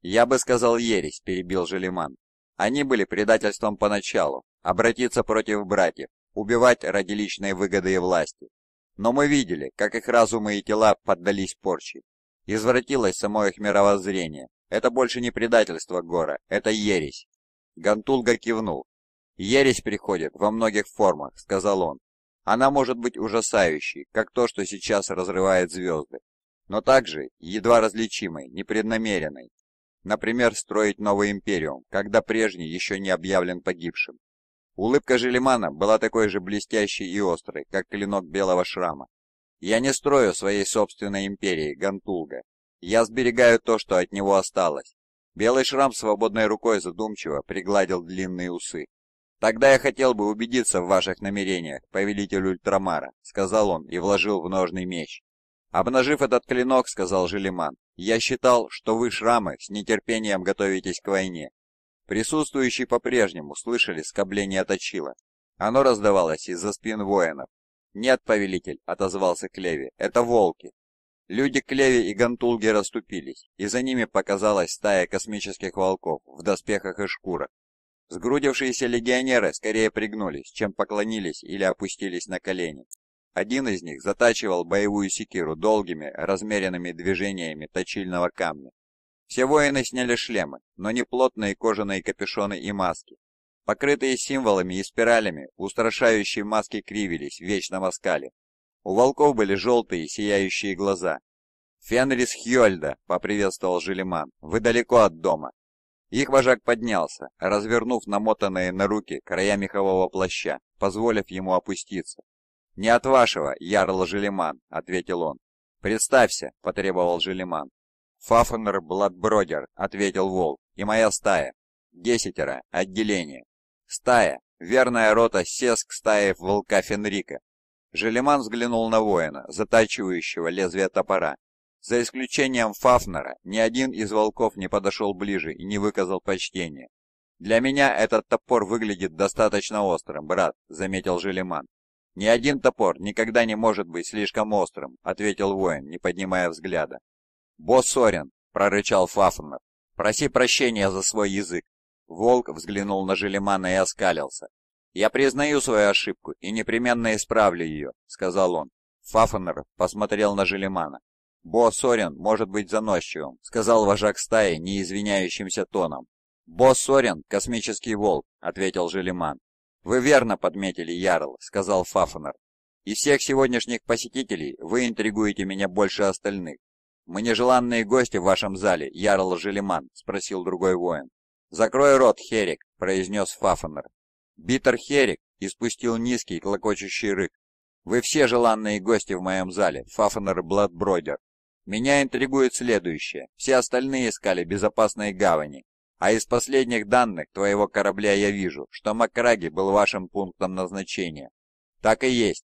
Я бы сказал ересь, перебил Желиман. Они были предательством поначалу, обратиться против братьев, убивать ради личной выгоды и власти. Но мы видели, как их разумы и тела поддались порче. Извратилось само их мировоззрение. Это больше не предательство Гора, это ересь. Гантулга кивнул. «Ересь приходит во многих формах», — сказал он. «Она может быть ужасающей, как то, что сейчас разрывает звезды, но также едва различимой, непреднамеренной. Например, строить новый империум, когда прежний еще не объявлен погибшим». Улыбка Желимана была такой же блестящей и острой, как клинок белого шрама, я не строю своей собственной империи, Гантулга. Я сберегаю то, что от него осталось. Белый шрам свободной рукой задумчиво пригладил длинные усы. «Тогда я хотел бы убедиться в ваших намерениях, повелитель Ультрамара», — сказал он и вложил в ножный меч. «Обнажив этот клинок, — сказал Желиман, — я считал, что вы, шрамы, с нетерпением готовитесь к войне». Присутствующие по-прежнему слышали скобление точила. Оно раздавалось из-за спин воинов, «Нет, повелитель», — отозвался Клеви, — «это волки». Люди Клеви и Гантулги расступились, и за ними показалась стая космических волков в доспехах и шкурах. Сгрудившиеся легионеры скорее пригнулись, чем поклонились или опустились на колени. Один из них затачивал боевую секиру долгими, размеренными движениями точильного камня. Все воины сняли шлемы, но не плотные кожаные капюшоны и маски, Покрытые символами и спиралями, устрашающие маски кривились в вечном оскале. У волков были желтые сияющие глаза. «Фенрис Хьольда!» — поприветствовал Желеман. «Вы далеко от дома!» Их вожак поднялся, развернув намотанные на руки края мехового плаща, позволив ему опуститься. «Не от вашего, ярл Желеман!» — ответил он. «Представься!» — потребовал Желеман. «Фафнер Бладбродер!» — ответил Волк. «И моя стая!» «Десятеро! Отделение!» «Стая! Верная рота сеск стаи волка Фенрика!» Желеман взглянул на воина, затачивающего лезвие топора. За исключением Фафнера, ни один из волков не подошел ближе и не выказал почтения. «Для меня этот топор выглядит достаточно острым, брат», — заметил Желеман. «Ни один топор никогда не может быть слишком острым», — ответил воин, не поднимая взгляда. «Босс прорычал Фафнер, — «проси прощения за свой язык. Волк взглянул на Желемана и оскалился. «Я признаю свою ошибку и непременно исправлю ее», — сказал он. Фафанер посмотрел на Желемана. «Бо Сорин может быть заносчивым», — сказал вожак стаи неизвиняющимся тоном. «Бо Сорин — космический волк», — ответил Желеман. «Вы верно подметили, Ярл», — сказал Фафанер. «Из всех сегодняшних посетителей вы интригуете меня больше остальных. Мы нежеланные гости в вашем зале, Ярл Желеман», — спросил другой воин. «Закрой рот, Херик!» — произнес Фафанер. Битер Херик испустил низкий клокочущий рык. «Вы все желанные гости в моем зале, Фафанер и Бладбродер. Меня интригует следующее. Все остальные искали безопасные гавани. А из последних данных твоего корабля я вижу, что Макраги был вашим пунктом назначения. Так и есть.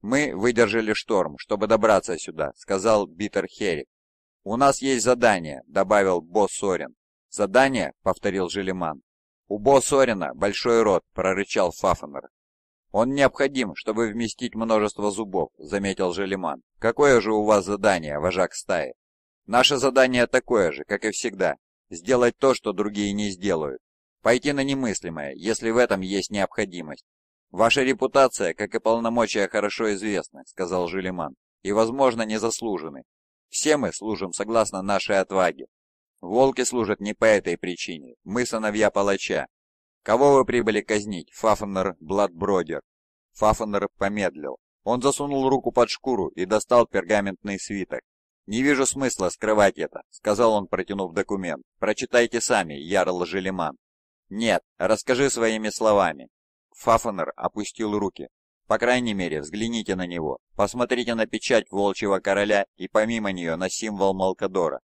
Мы выдержали шторм, чтобы добраться сюда, сказал Битер Херик. У нас есть задание, добавил Бо Сорин. «Задание?» — повторил Желеман. «У Бо Сорина большой рот», — прорычал Фафанер. «Он необходим, чтобы вместить множество зубов», — заметил Желеман. «Какое же у вас задание, вожак стаи?» «Наше задание такое же, как и всегда. Сделать то, что другие не сделают. Пойти на немыслимое, если в этом есть необходимость. «Ваша репутация, как и полномочия, хорошо известны», — сказал Жилиман, — «и, возможно, не заслужены. Все мы служим согласно нашей отваге, Волки служат не по этой причине. Мы сыновья палача. Кого вы прибыли казнить, Фафнер Бладбродер?» Фафнер помедлил. Он засунул руку под шкуру и достал пергаментный свиток. «Не вижу смысла скрывать это», — сказал он, протянув документ. «Прочитайте сами, Ярл Желеман». «Нет, расскажи своими словами». Фафнер опустил руки. «По крайней мере, взгляните на него. Посмотрите на печать волчьего короля и помимо нее на символ Малкадора.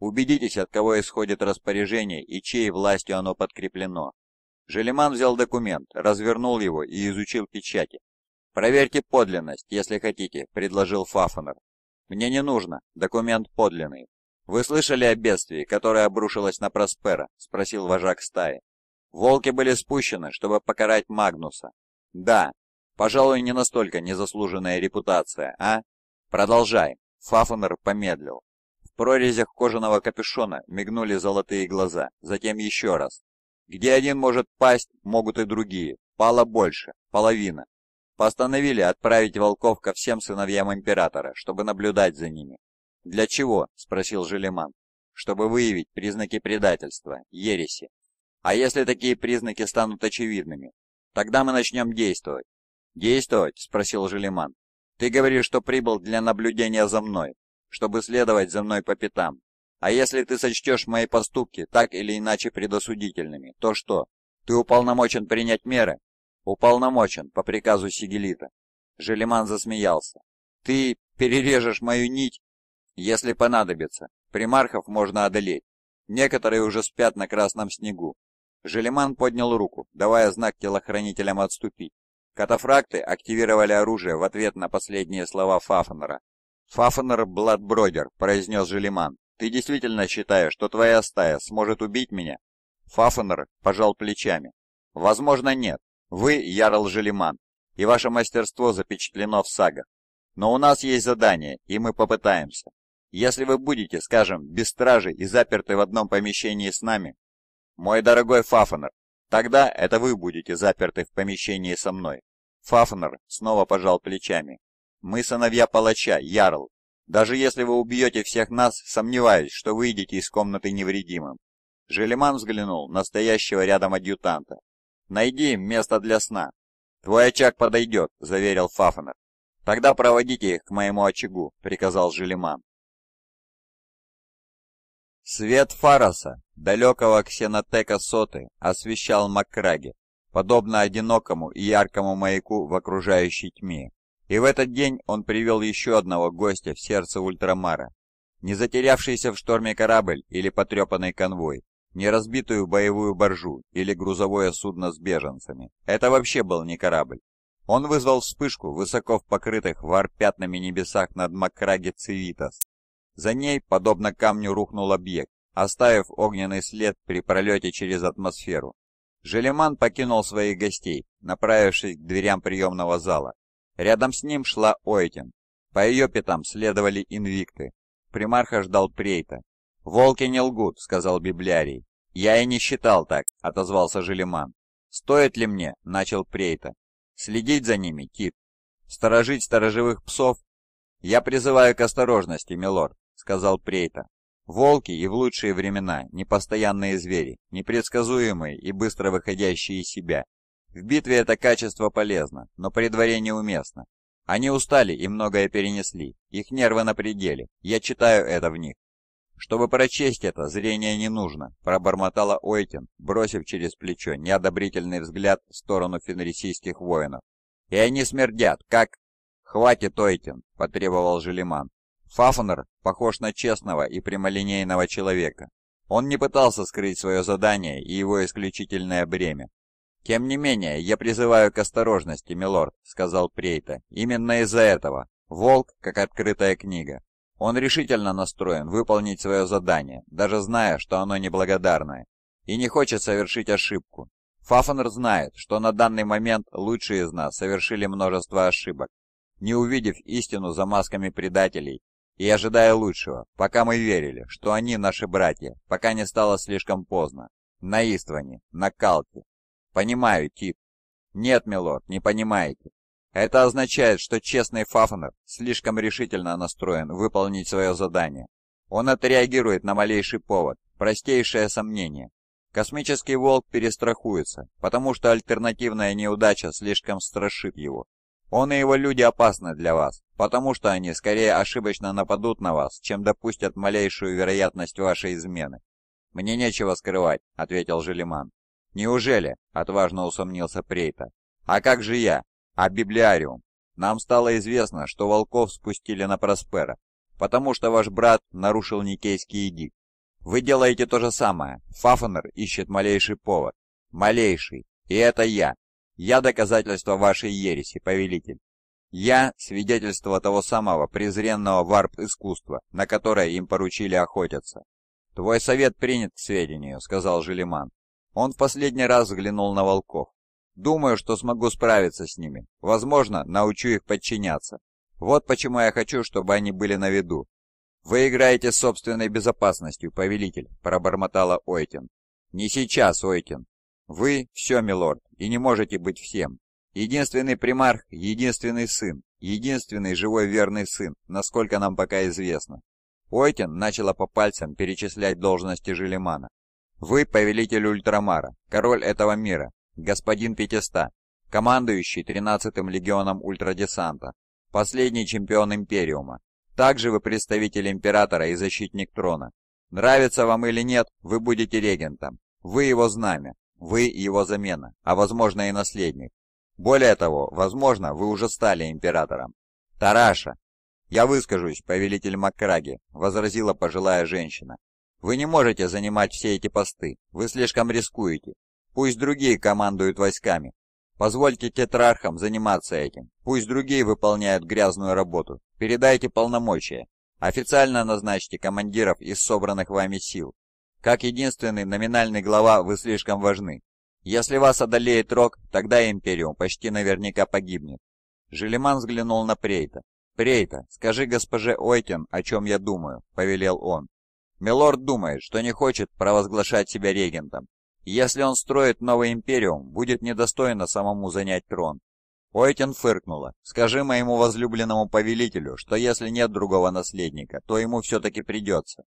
Убедитесь, от кого исходит распоряжение и чьей властью оно подкреплено. Желеман взял документ, развернул его и изучил печати. «Проверьте подлинность, если хотите», — предложил Фафанер. «Мне не нужно, документ подлинный». «Вы слышали о бедствии, которое обрушилось на Проспера?» — спросил вожак стаи. «Волки были спущены, чтобы покарать Магнуса». «Да. Пожалуй, не настолько незаслуженная репутация, а?» «Продолжай». Фафанер помедлил прорезях кожаного капюшона мигнули золотые глаза, затем еще раз. Где один может пасть, могут и другие. Пало больше, половина. Постановили отправить волков ко всем сыновьям императора, чтобы наблюдать за ними. «Для чего?» – спросил Желеман. «Чтобы выявить признаки предательства, ереси. А если такие признаки станут очевидными? Тогда мы начнем действовать». «Действовать?» – спросил Желеман. «Ты говоришь, что прибыл для наблюдения за мной чтобы следовать за мной по пятам. А если ты сочтешь мои поступки так или иначе предосудительными, то что? Ты уполномочен принять меры? Уполномочен, по приказу Сигелита. Желеман засмеялся. Ты перережешь мою нить, если понадобится. Примархов можно одолеть. Некоторые уже спят на красном снегу. Желеман поднял руку, давая знак телохранителям отступить. Катафракты активировали оружие в ответ на последние слова Фафнера. «Фафнер Бладбродер», — произнес Желиман, — «ты действительно считаешь, что твоя стая сможет убить меня?» Фафнер пожал плечами. «Возможно, нет. Вы — Ярл Желиман, и ваше мастерство запечатлено в сагах. Но у нас есть задание, и мы попытаемся. Если вы будете, скажем, без стражи и заперты в одном помещении с нами, мой дорогой Фафнер, тогда это вы будете заперты в помещении со мной». Фафнер снова пожал плечами. Мы сыновья палача, Ярл. Даже если вы убьете всех нас, сомневаюсь, что выйдете из комнаты невредимым. Желеман взглянул на стоящего рядом адъютанта. «Найди место для сна». «Твой очаг подойдет», — заверил Фафанер. «Тогда проводите их к моему очагу», — приказал Желеман. Свет фараса далекого ксенотека Соты, освещал Макраги, подобно одинокому и яркому маяку в окружающей тьме. И в этот день он привел еще одного гостя в сердце Ультрамара. Не затерявшийся в шторме корабль или потрепанный конвой, не разбитую боевую баржу или грузовое судно с беженцами. Это вообще был не корабль. Он вызвал вспышку высоко в покрытых вар небесах над Макраги Цивитас. За ней, подобно камню, рухнул объект, оставив огненный след при пролете через атмосферу. Желеман покинул своих гостей, направившись к дверям приемного зала, Рядом с ним шла Ойтин. По ее пятам следовали инвикты. Примарха ждал Прейта. «Волки не лгут», — сказал Библиарий. «Я и не считал так», — отозвался Желеман. «Стоит ли мне?» — начал Прейта. «Следить за ними, Кит. Сторожить сторожевых псов?» «Я призываю к осторожности, милорд», — сказал Прейта. «Волки и в лучшие времена — непостоянные звери, непредсказуемые и быстро выходящие из себя. В битве это качество полезно, но при дворе неуместно. Они устали и многое перенесли, их нервы на пределе, я читаю это в них. Чтобы прочесть это, зрение не нужно, пробормотала Ойтин, бросив через плечо неодобрительный взгляд в сторону фенрисийских воинов. И они смердят, как... Хватит, Ойтин, потребовал Желиман. Фафнер похож на честного и прямолинейного человека. Он не пытался скрыть свое задание и его исключительное бремя, «Тем не менее, я призываю к осторожности, милорд», — сказал Прейта. «Именно из-за этого. Волк, как открытая книга. Он решительно настроен выполнить свое задание, даже зная, что оно неблагодарное, и не хочет совершить ошибку. Фафнер знает, что на данный момент лучшие из нас совершили множество ошибок, не увидев истину за масками предателей и ожидая лучшего, пока мы верили, что они наши братья, пока не стало слишком поздно. На Истване, на Калке, Понимаю, тип. Нет, милорд, не понимаете. Это означает, что честный Фафнер слишком решительно настроен выполнить свое задание. Он отреагирует на малейший повод, простейшее сомнение. Космический волк перестрахуется, потому что альтернативная неудача слишком страшит его. Он и его люди опасны для вас, потому что они скорее ошибочно нападут на вас, чем допустят малейшую вероятность вашей измены. «Мне нечего скрывать», — ответил Желеман. «Неужели?» — отважно усомнился Прейта. «А как же я? А библиариум? Нам стало известно, что волков спустили на Проспера, потому что ваш брат нарушил Никейский эдикт. Вы делаете то же самое. Фафанер ищет малейший повод. Малейший. И это я. Я доказательство вашей ереси, повелитель. Я свидетельство того самого презренного варп-искусства, на которое им поручили охотиться. Твой совет принят к сведению, сказал Желиман. Он в последний раз взглянул на волков. «Думаю, что смогу справиться с ними. Возможно, научу их подчиняться. Вот почему я хочу, чтобы они были на виду». «Вы играете с собственной безопасностью, повелитель», — пробормотала Ойтин. «Не сейчас, Ойтин. Вы — все, милорд, и не можете быть всем. Единственный примарх, единственный сын, единственный живой верный сын, насколько нам пока известно». Ойтин начала по пальцам перечислять должности Желемана. Вы повелитель Ультрамара, король этого мира, господин Пятиста, командующий 13-м легионом Ультрадесанта, последний чемпион Империума. Также вы представитель Императора и защитник трона. Нравится вам или нет, вы будете регентом. Вы его знамя, вы его замена, а возможно и наследник. Более того, возможно, вы уже стали Императором. Тараша! «Я выскажусь, повелитель Маккраги», — возразила пожилая женщина. Вы не можете занимать все эти посты, вы слишком рискуете. Пусть другие командуют войсками. Позвольте тетрархам заниматься этим, пусть другие выполняют грязную работу. Передайте полномочия. Официально назначьте командиров из собранных вами сил. Как единственный номинальный глава вы слишком важны. Если вас одолеет Рок, тогда Империум почти наверняка погибнет. Желеман взглянул на Прейта. «Прейта, скажи госпоже Ойтен, о чем я думаю», — повелел он. Милорд думает, что не хочет провозглашать себя регентом. если он строит новый империум, будет недостойно самому занять трон. Ойтин фыркнула. «Скажи моему возлюбленному повелителю, что если нет другого наследника, то ему все-таки придется.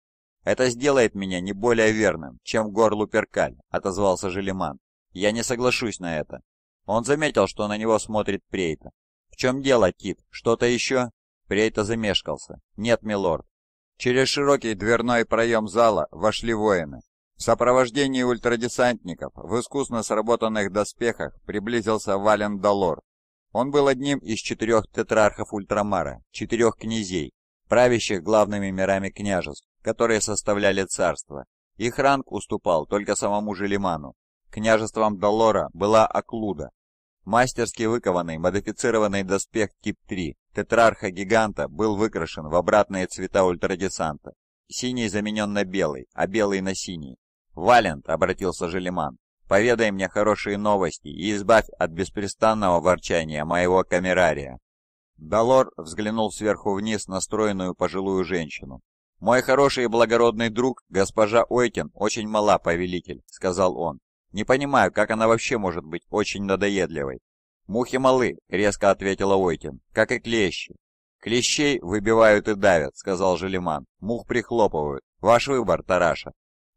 Это сделает меня не более верным, чем горлу перкаль», — отозвался Желеман. «Я не соглашусь на это». Он заметил, что на него смотрит Прейта. «В чем дело, Кит? Что-то еще?» Прейта замешкался. «Нет, милорд, Через широкий дверной проем зала вошли воины. В сопровождении ультрадесантников в искусно сработанных доспехах приблизился Вален Далор. Он был одним из четырех тетрархов Ультрамара, четырех князей, правящих главными мирами княжеств, которые составляли царство. Их ранг уступал только самому Желиману. Княжеством Далора была Аклуда, мастерски выкованный модифицированный доспех тип 3, тетрарха-гиганта был выкрашен в обратные цвета ультрадесанта. Синий заменен на белый, а белый на синий. «Валент», — обратился Желеман, — «поведай мне хорошие новости и избавь от беспрестанного ворчания моего камерария». Долор взглянул сверху вниз на стройную пожилую женщину. «Мой хороший и благородный друг, госпожа Ойкин, очень мала, повелитель», — сказал он. «Не понимаю, как она вообще может быть очень надоедливой. «Мухи малы», — резко ответила Ойтин, — «как и клещи». «Клещей выбивают и давят», — сказал Желеман. «Мух прихлопывают. Ваш выбор, Тараша».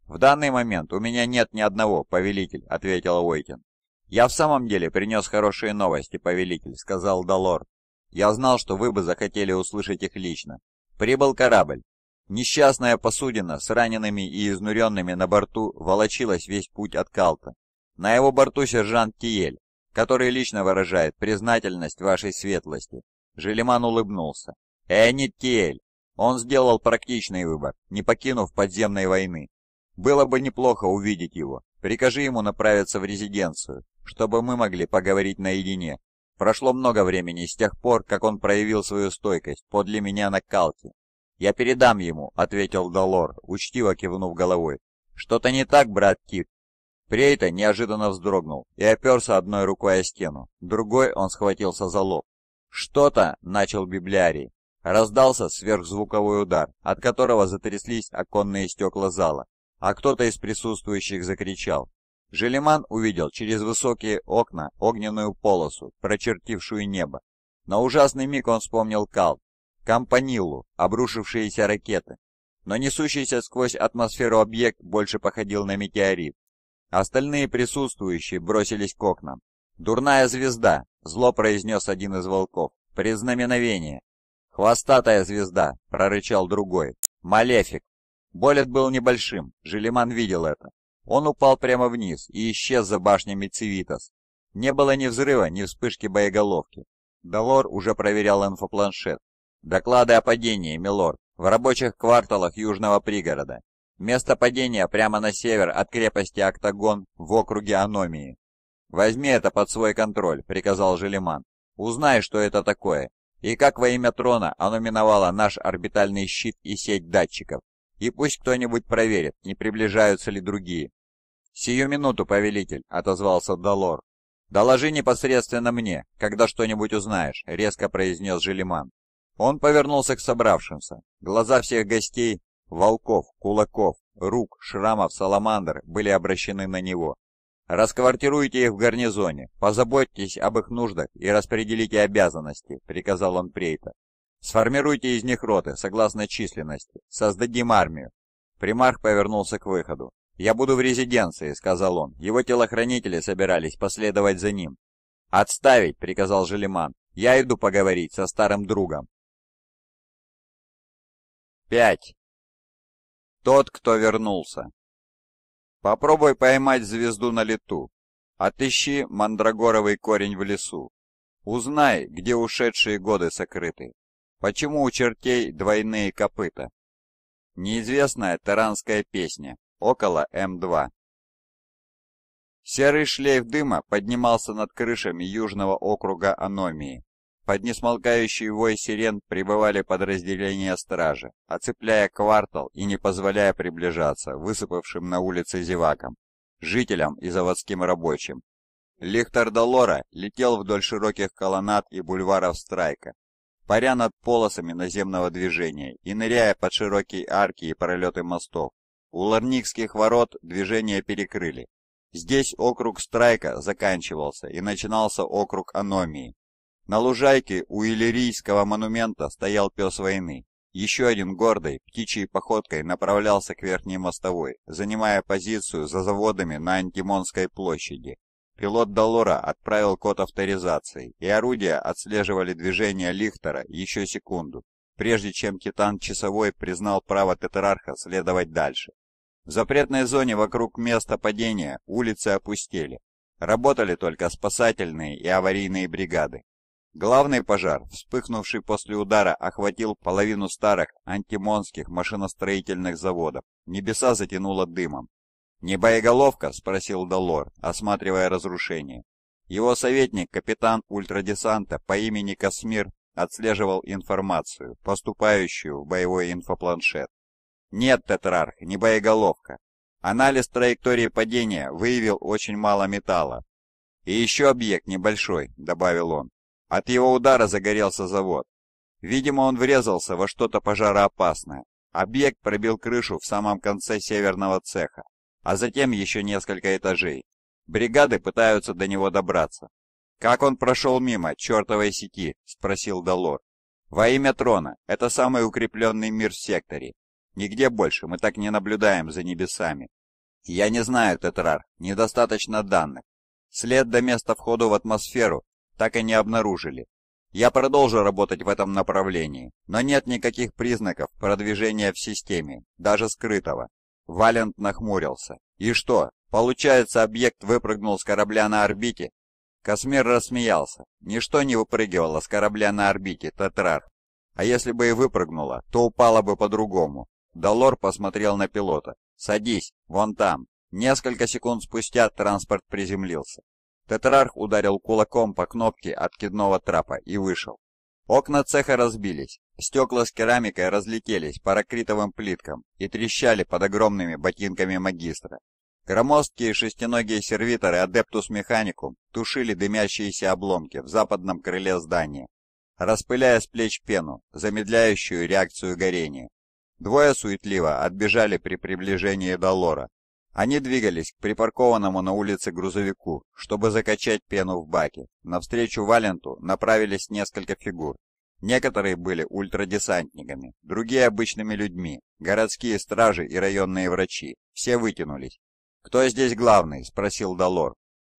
«В данный момент у меня нет ни одного, повелитель», — ответила Ойтин. «Я в самом деле принес хорошие новости, повелитель», — сказал Далор. «Я знал, что вы бы захотели услышать их лично. Прибыл корабль. Несчастная посудина с ранеными и изнуренными на борту волочилась весь путь от Калта. На его борту сержант Тиель, который лично выражает признательность вашей светлости». Желеман улыбнулся. «Эонид Тиэль. Он сделал практичный выбор, не покинув подземной войны. Было бы неплохо увидеть его. Прикажи ему направиться в резиденцию, чтобы мы могли поговорить наедине. Прошло много времени с тех пор, как он проявил свою стойкость подле меня на калке. «Я передам ему», — ответил Долор, учтиво кивнув головой. «Что-то не так, брат Тик?» Прейта неожиданно вздрогнул и оперся одной рукой о стену, другой он схватился за лоб. «Что-то!» — начал библиарий. Раздался сверхзвуковой удар, от которого затряслись оконные стекла зала, а кто-то из присутствующих закричал. Желеман увидел через высокие окна огненную полосу, прочертившую небо. На ужасный миг он вспомнил Кал, Компанилу, обрушившиеся ракеты. Но несущийся сквозь атмосферу объект больше походил на метеорит, Остальные присутствующие бросились к окнам. «Дурная звезда!» — зло произнес один из волков. «Признаменовение!» «Хвостатая звезда!» — прорычал другой. «Малефик!» Болет был небольшим, Желеман видел это. Он упал прямо вниз и исчез за башнями Цивитас. Не было ни взрыва, ни вспышки боеголовки. Далор уже проверял инфопланшет. «Доклады о падении, милорд, в рабочих кварталах южного пригорода. Место падения прямо на север от крепости Октагон в округе Аномии. «Возьми это под свой контроль», — приказал Желеман. «Узнай, что это такое, и как во имя трона оно миновало наш орбитальный щит и сеть датчиков. И пусть кто-нибудь проверит, не приближаются ли другие». «Сию минуту, повелитель», — отозвался Далор. «Доложи непосредственно мне, когда что-нибудь узнаешь», — резко произнес Желеман. Он повернулся к собравшимся. Глаза всех гостей волков, кулаков, рук, шрамов, саламандр были обращены на него. «Расквартируйте их в гарнизоне, позаботьтесь об их нуждах и распределите обязанности», — приказал он Прейта. «Сформируйте из них роты, согласно численности. Создадим армию». Примарх повернулся к выходу. «Я буду в резиденции», — сказал он. Его телохранители собирались последовать за ним. «Отставить», — приказал Желеман. «Я иду поговорить со старым другом». 5. Тот, кто вернулся. Попробуй поймать звезду на лету. Отыщи мандрагоровый корень в лесу. Узнай, где ушедшие годы сокрыты. Почему у чертей двойные копыта? Неизвестная таранская песня. Около М2. Серый шлейф дыма поднимался над крышами южного округа Аномии. Под несмолкающий вой сирен прибывали подразделения стражи, оцепляя квартал и не позволяя приближаться высыпавшим на улице зевакам, жителям и заводским рабочим. Лихтар Долора летел вдоль широких колоннад и бульваров Страйка, паря над полосами наземного движения и ныряя под широкие арки и пролеты мостов. У Ларникских ворот движение перекрыли. Здесь округ Страйка заканчивался и начинался округ Аномии, на лужайке у Иллирийского монумента стоял пес войны. Еще один гордый, птичьей походкой направлялся к верхней мостовой, занимая позицию за заводами на Антимонской площади. Пилот Долора отправил код авторизации, и орудия отслеживали движение Лихтера еще секунду, прежде чем Титан Часовой признал право Тетрарха следовать дальше. В запретной зоне вокруг места падения улицы опустели. Работали только спасательные и аварийные бригады. Главный пожар, вспыхнувший после удара, охватил половину старых антимонских машиностроительных заводов. Небеса затянуло дымом. «Не боеголовка?» — спросил Долор, осматривая разрушение. Его советник, капитан ультрадесанта по имени Космир, отслеживал информацию, поступающую в боевой инфопланшет. «Нет, Тетрарх, не боеголовка. Анализ траектории падения выявил очень мало металла. И еще объект небольшой», — добавил он. От его удара загорелся завод. Видимо, он врезался во что-то пожароопасное. Объект пробил крышу в самом конце северного цеха, а затем еще несколько этажей. Бригады пытаются до него добраться. «Как он прошел мимо чертовой сети?» – спросил Долор. «Во имя трона. Это самый укрепленный мир в секторе. Нигде больше мы так не наблюдаем за небесами». «Я не знаю, Тетрар. Недостаточно данных. След до места входа в атмосферу так и не обнаружили. Я продолжу работать в этом направлении, но нет никаких признаков продвижения в системе, даже скрытого. Валент нахмурился. И что, получается объект выпрыгнул с корабля на орбите? Космир рассмеялся. Ничто не выпрыгивало с корабля на орбите, Тетрар. А если бы и выпрыгнуло, то упало бы по-другому. Долор посмотрел на пилота. «Садись, вон там». Несколько секунд спустя транспорт приземлился. Тетрарх ударил кулаком по кнопке откидного трапа и вышел. Окна цеха разбились, стекла с керамикой разлетелись по ракритовым плиткам и трещали под огромными ботинками магистра. Громоздкие шестиногие сервиторы Адептус Механикум тушили дымящиеся обломки в западном крыле здания, распыляя с плеч пену, замедляющую реакцию горения. Двое суетливо отбежали при приближении Долора, они двигались к припаркованному на улице грузовику, чтобы закачать пену в баке. Навстречу Валенту направились несколько фигур. Некоторые были ультрадесантниками, другие обычными людьми, городские стражи и районные врачи. Все вытянулись. «Кто здесь главный?» – спросил Долор.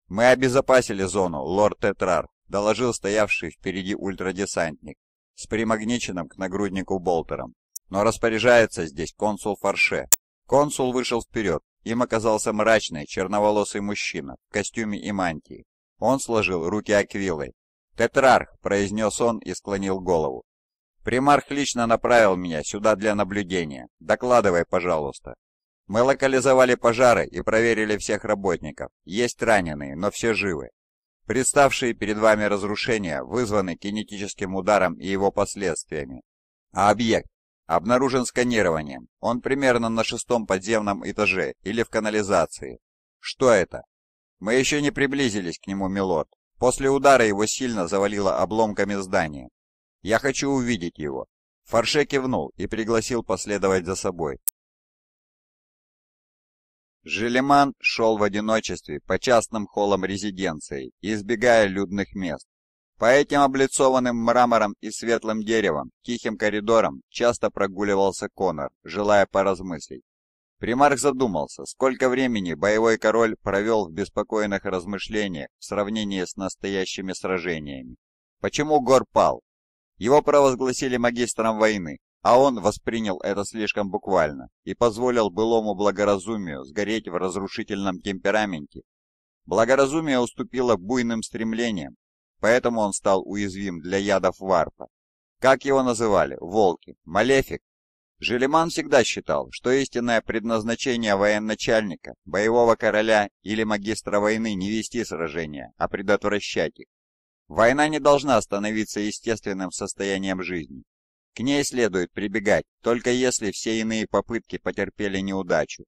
«Мы обезопасили зону, лорд Тетрар», – доложил стоявший впереди ультрадесантник с примагниченным к нагруднику болтером. «Но распоряжается здесь консул Фарше». Консул вышел вперед, им оказался мрачный, черноволосый мужчина в костюме и мантии. Он сложил руки аквилой. «Тетрарх!» — произнес он и склонил голову. «Примарх лично направил меня сюда для наблюдения. Докладывай, пожалуйста». «Мы локализовали пожары и проверили всех работников. Есть раненые, но все живы. Представшие перед вами разрушения вызваны кинетическим ударом и его последствиями. А объект Обнаружен сканированием. Он примерно на шестом подземном этаже или в канализации. Что это? Мы еще не приблизились к нему, милорд. После удара его сильно завалило обломками здания. Я хочу увидеть его. Фарше кивнул и пригласил последовать за собой. Желеман шел в одиночестве по частным холлам резиденции, избегая людных мест. По этим облицованным мрамором и светлым деревом, тихим коридором часто прогуливался Конор, желая поразмыслить. Примарх задумался, сколько времени боевой король провел в беспокойных размышлениях в сравнении с настоящими сражениями. Почему Гор пал? Его провозгласили магистром войны, а он воспринял это слишком буквально и позволил былому благоразумию сгореть в разрушительном темпераменте. Благоразумие уступило буйным стремлениям, поэтому он стал уязвим для ядов варпа. Как его называли? Волки? Малефик? Желеман всегда считал, что истинное предназначение военачальника, боевого короля или магистра войны не вести сражения, а предотвращать их. Война не должна становиться естественным состоянием жизни. К ней следует прибегать, только если все иные попытки потерпели неудачу,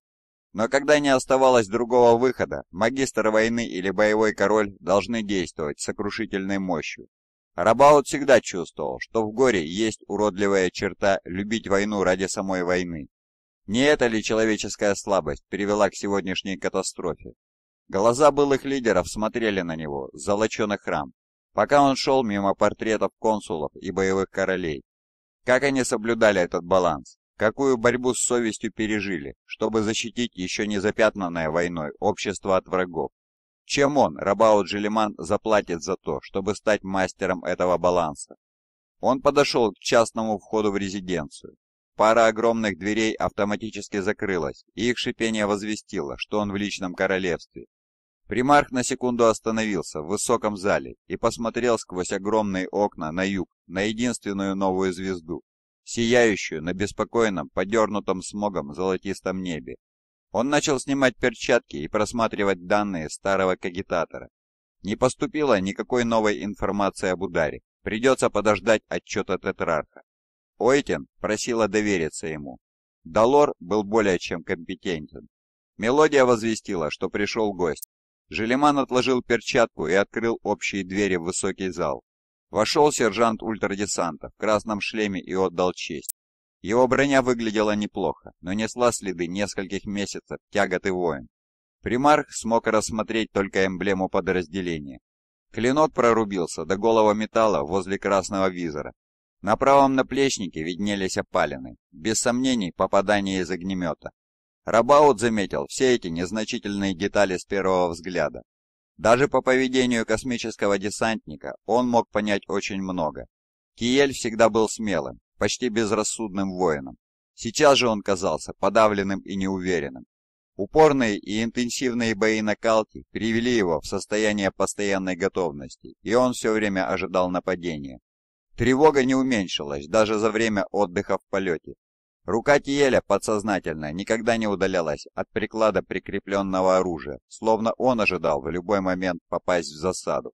но когда не оставалось другого выхода, магистр войны или боевой король должны действовать сокрушительной мощью. Рабаут всегда чувствовал, что в горе есть уродливая черта любить войну ради самой войны. Не это ли человеческая слабость привела к сегодняшней катастрофе? Глаза былых лидеров смотрели на него с храм, пока он шел мимо портретов консулов и боевых королей. Как они соблюдали этот баланс? Какую борьбу с совестью пережили, чтобы защитить еще не запятнанное войной общество от врагов? Чем он, Рабаут Желеман, заплатит за то, чтобы стать мастером этого баланса? Он подошел к частному входу в резиденцию. Пара огромных дверей автоматически закрылась, и их шипение возвестило, что он в личном королевстве. Примарх на секунду остановился в высоком зале и посмотрел сквозь огромные окна на юг, на единственную новую звезду, сияющую на беспокойном, подернутом смогом золотистом небе. Он начал снимать перчатки и просматривать данные старого кагитатора. Не поступило никакой новой информации об ударе. Придется подождать отчет от Тетрарха. Ойтен просила довериться ему. Долор был более чем компетентен. Мелодия возвестила, что пришел гость. Желеман отложил перчатку и открыл общие двери в высокий зал. Вошел сержант ультрадесанта в красном шлеме и отдал честь. Его броня выглядела неплохо, но несла следы нескольких месяцев тягот и воин. Примарх смог рассмотреть только эмблему подразделения. Клинок прорубился до голого металла возле красного визора. На правом наплечнике виднелись опалины, без сомнений попадание из огнемета. Рабаут заметил все эти незначительные детали с первого взгляда, даже по поведению космического десантника он мог понять очень много. Киель всегда был смелым, почти безрассудным воином. Сейчас же он казался подавленным и неуверенным. Упорные и интенсивные бои накалки привели его в состояние постоянной готовности, и он все время ожидал нападения. Тревога не уменьшилась даже за время отдыха в полете, Рука Тиеля подсознательно никогда не удалялась от приклада прикрепленного оружия, словно он ожидал в любой момент попасть в засаду.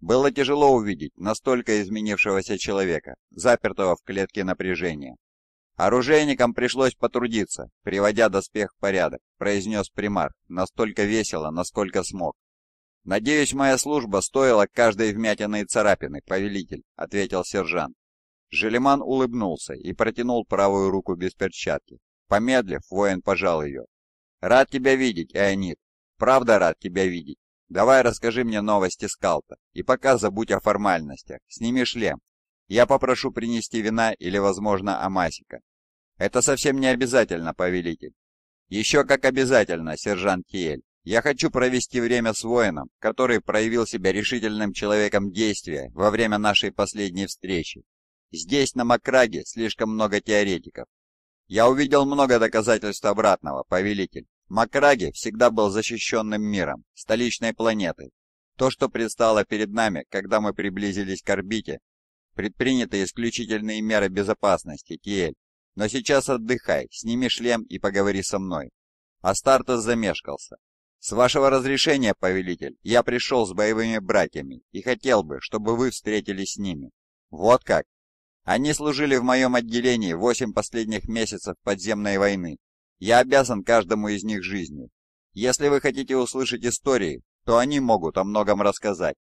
Было тяжело увидеть настолько изменившегося человека, запертого в клетке напряжения. «Оружейникам пришлось потрудиться, приводя доспех в порядок», — произнес примар, настолько весело, насколько смог. «Надеюсь, моя служба стоила каждой вмятины и царапины, повелитель», — ответил сержант. Желеман улыбнулся и протянул правую руку без перчатки. Помедлив, воин пожал ее. «Рад тебя видеть, Эонид. Правда рад тебя видеть. Давай расскажи мне новости Скалта, и пока забудь о формальностях. Сними шлем. Я попрошу принести вина или, возможно, амасика. Это совсем не обязательно, повелитель. Еще как обязательно, сержант Тиэль. Я хочу провести время с воином, который проявил себя решительным человеком действия во время нашей последней встречи. Здесь, на Макраге, слишком много теоретиков. Я увидел много доказательств обратного, повелитель. Макраги всегда был защищенным миром, столичной планетой. То, что предстало перед нами, когда мы приблизились к орбите, предприняты исключительные меры безопасности, Тиэль. Но сейчас отдыхай, сними шлем и поговори со мной. Астартес замешкался. «С вашего разрешения, повелитель, я пришел с боевыми братьями и хотел бы, чтобы вы встретились с ними». «Вот как?» Они служили в моем отделении восемь последних месяцев подземной войны. Я обязан каждому из них жизнью. Если вы хотите услышать истории, то они могут о многом рассказать.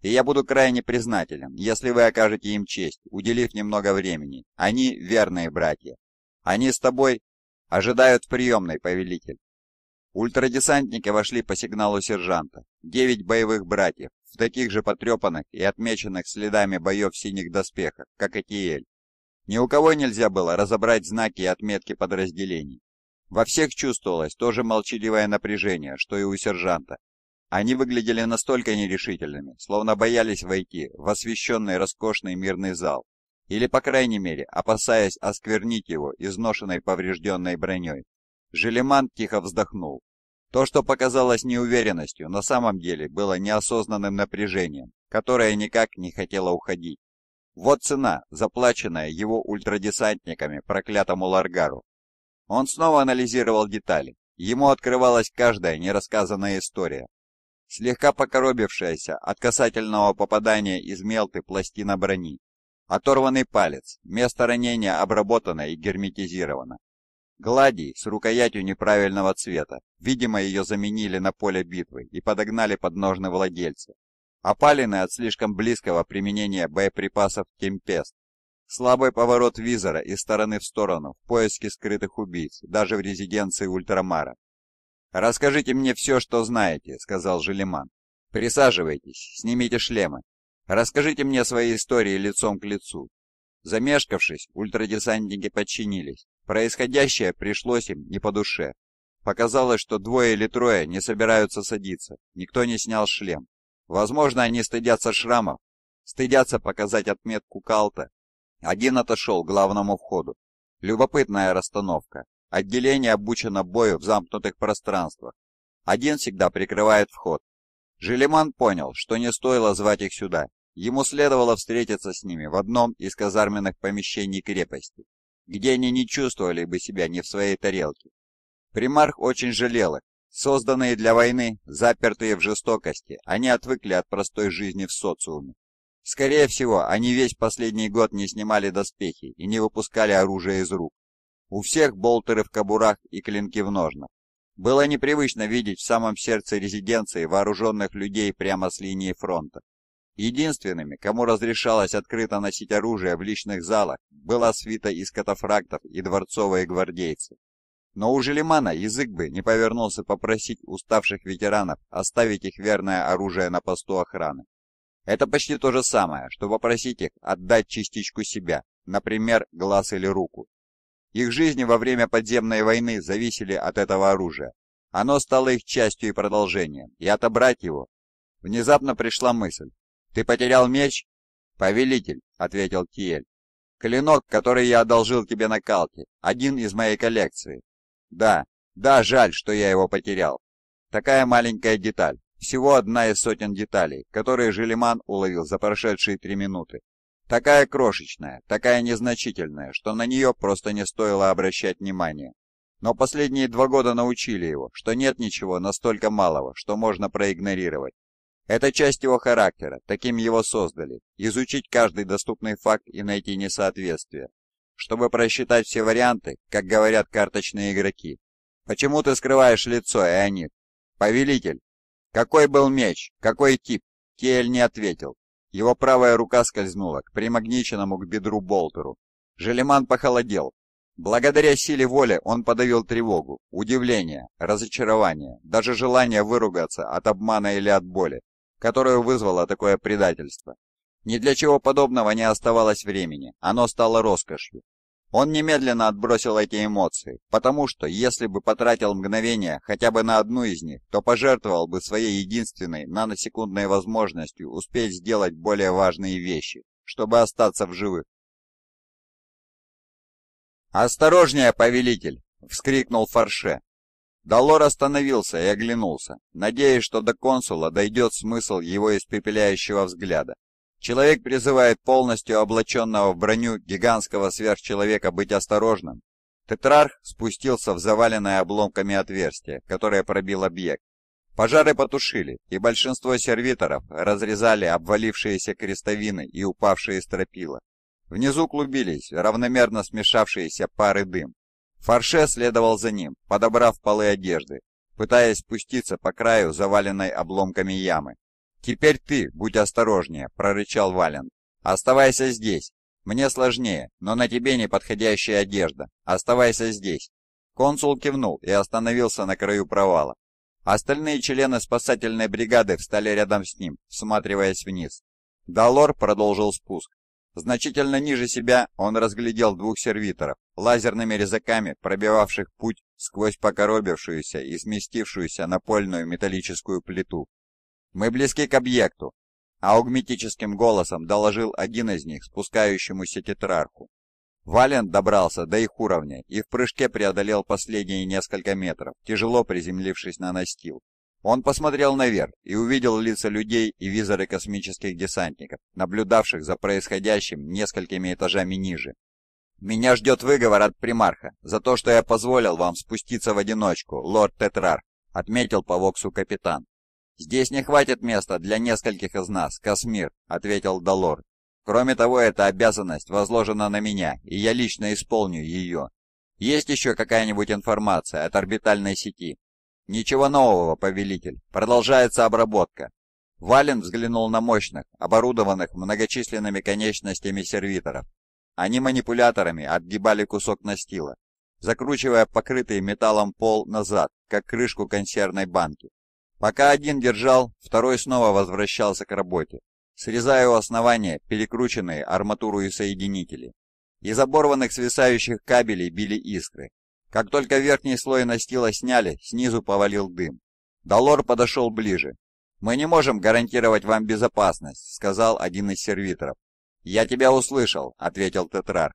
И я буду крайне признателен, если вы окажете им честь, уделив немного времени. Они верные братья. Они с тобой ожидают в приемной, повелитель. Ультрадесантники вошли по сигналу сержанта. Девять боевых братьев, в таких же потрепанных и отмеченных следами боев синих доспехах, как и Тиэль. Ни у кого нельзя было разобрать знаки и отметки подразделений. Во всех чувствовалось то же молчаливое напряжение, что и у сержанта. Они выглядели настолько нерешительными, словно боялись войти в освещенный роскошный мирный зал, или, по крайней мере, опасаясь осквернить его изношенной поврежденной броней. Желеман тихо вздохнул. То, что показалось неуверенностью, на самом деле было неосознанным напряжением, которое никак не хотело уходить. Вот цена, заплаченная его ультрадесантниками проклятому Ларгару. Он снова анализировал детали. Ему открывалась каждая нерассказанная история. Слегка покоробившаяся от касательного попадания из мелты пластина брони, Оторванный палец, место ранения обработано и герметизировано. Гладий с рукоятью неправильного цвета. Видимо, ее заменили на поле битвы и подогнали под ножны владельца. Опалены от слишком близкого применения боеприпасов Кемпест, Слабый поворот визора из стороны в сторону в поиске скрытых убийц, даже в резиденции Ультрамара. «Расскажите мне все, что знаете», — сказал Желеман. «Присаживайтесь, снимите шлемы. Расскажите мне свои истории лицом к лицу». Замешкавшись, ультрадесантники подчинились. Происходящее пришлось им не по душе. Показалось, что двое или трое не собираются садиться, никто не снял шлем. Возможно, они стыдятся шрамов, стыдятся показать отметку Калта. Один отошел к главному входу. Любопытная расстановка. Отделение обучено бою в замкнутых пространствах. Один всегда прикрывает вход. Желеман понял, что не стоило звать их сюда. Ему следовало встретиться с ними в одном из казарменных помещений крепости где они не чувствовали бы себя не в своей тарелке. Примарх очень жалел их. Созданные для войны, запертые в жестокости, они отвыкли от простой жизни в социуме. Скорее всего, они весь последний год не снимали доспехи и не выпускали оружие из рук. У всех болтеры в кобурах и клинки в ножнах. Было непривычно видеть в самом сердце резиденции вооруженных людей прямо с линии фронта. Единственными, кому разрешалось открыто носить оружие в личных залах, была свита из катафрактов и дворцовые гвардейцы. Но у Желемана язык бы не повернулся попросить уставших ветеранов оставить их верное оружие на посту охраны. Это почти то же самое, что попросить их отдать частичку себя, например, глаз или руку. Их жизни во время подземной войны зависели от этого оружия. Оно стало их частью и продолжением, и отобрать его... Внезапно пришла мысль, «Ты потерял меч?» «Повелитель», — ответил Тиель. «Клинок, который я одолжил тебе на калке, один из моей коллекции». «Да, да, жаль, что я его потерял. Такая маленькая деталь, всего одна из сотен деталей, которые Желеман уловил за прошедшие три минуты. Такая крошечная, такая незначительная, что на нее просто не стоило обращать внимания. Но последние два года научили его, что нет ничего настолько малого, что можно проигнорировать. Это часть его характера, таким его создали. Изучить каждый доступный факт и найти несоответствие. Чтобы просчитать все варианты, как говорят карточные игроки. Почему ты скрываешь лицо, Эонид? Повелитель. Какой был меч? Какой тип? Кель не ответил. Его правая рука скользнула к примагниченному к бедру Болтеру. Желеман похолодел. Благодаря силе воли он подавил тревогу, удивление, разочарование, даже желание выругаться от обмана или от боли которую вызвало такое предательство. Ни для чего подобного не оставалось времени, оно стало роскошью. Он немедленно отбросил эти эмоции, потому что, если бы потратил мгновение хотя бы на одну из них, то пожертвовал бы своей единственной наносекундной возможностью успеть сделать более важные вещи, чтобы остаться в живых. «Осторожнее, повелитель!» — вскрикнул Фарше, Долор остановился и оглянулся, надеясь, что до консула дойдет смысл его испепеляющего взгляда. Человек призывает полностью облаченного в броню гигантского сверхчеловека быть осторожным. Тетрарх спустился в заваленное обломками отверстие, которое пробил объект. Пожары потушили, и большинство сервиторов разрезали обвалившиеся крестовины и упавшие стропила. Внизу клубились равномерно смешавшиеся пары дым, Фарше следовал за ним, подобрав полы одежды, пытаясь спуститься по краю заваленной обломками ямы. «Теперь ты, будь осторожнее», — прорычал Вален. «Оставайся здесь. Мне сложнее, но на тебе неподходящая одежда. Оставайся здесь». Консул кивнул и остановился на краю провала. Остальные члены спасательной бригады встали рядом с ним, всматриваясь вниз. Далор продолжил спуск. Значительно ниже себя он разглядел двух сервиторов, лазерными резаками пробивавших путь сквозь покоробившуюся и сместившуюся напольную металлическую плиту. «Мы близки к объекту», — аугметическим голосом доложил один из них спускающемуся тетрарху. Вален добрался до их уровня и в прыжке преодолел последние несколько метров, тяжело приземлившись на настил. Он посмотрел наверх и увидел лица людей и визоры космических десантников, наблюдавших за происходящим несколькими этажами ниже. «Меня ждет выговор от примарха за то, что я позволил вам спуститься в одиночку, лорд Тетрар», — отметил по воксу капитан. «Здесь не хватит места для нескольких из нас, Космир», — ответил Далор. «Кроме того, эта обязанность возложена на меня, и я лично исполню ее. Есть еще какая-нибудь информация от орбитальной сети?» «Ничего нового, повелитель. Продолжается обработка». Вален взглянул на мощных, оборудованных многочисленными конечностями сервиторов. Они манипуляторами отгибали кусок настила, закручивая покрытый металлом пол назад, как крышку консервной банки. Пока один держал, второй снова возвращался к работе, срезая у основания перекрученные арматуру и соединители. Из оборванных свисающих кабелей били искры, как только верхний слой настила сняли, снизу повалил дым. Долор подошел ближе. «Мы не можем гарантировать вам безопасность», — сказал один из сервиторов. «Я тебя услышал», — ответил Тетрар.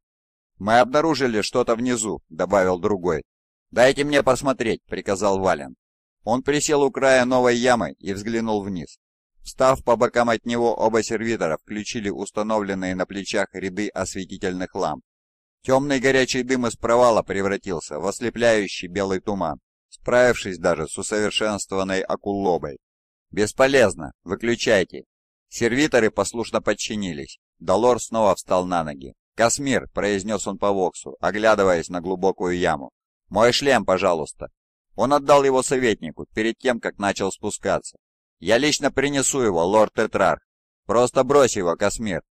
«Мы обнаружили что-то внизу», — добавил другой. «Дайте мне посмотреть», — приказал Вален. Он присел у края новой ямы и взглянул вниз. Встав по бокам от него, оба сервитора включили установленные на плечах ряды осветительных ламп. Темный горячий дым из провала превратился в ослепляющий белый туман, справившись даже с усовершенствованной акулобой. «Бесполезно! Выключайте!» Сервиторы послушно подчинились. Долор снова встал на ноги. «Космир!» — произнес он по воксу, оглядываясь на глубокую яму. «Мой шлем, пожалуйста!» Он отдал его советнику перед тем, как начал спускаться. «Я лично принесу его, лорд Тетрарх. Просто брось его, Космир!»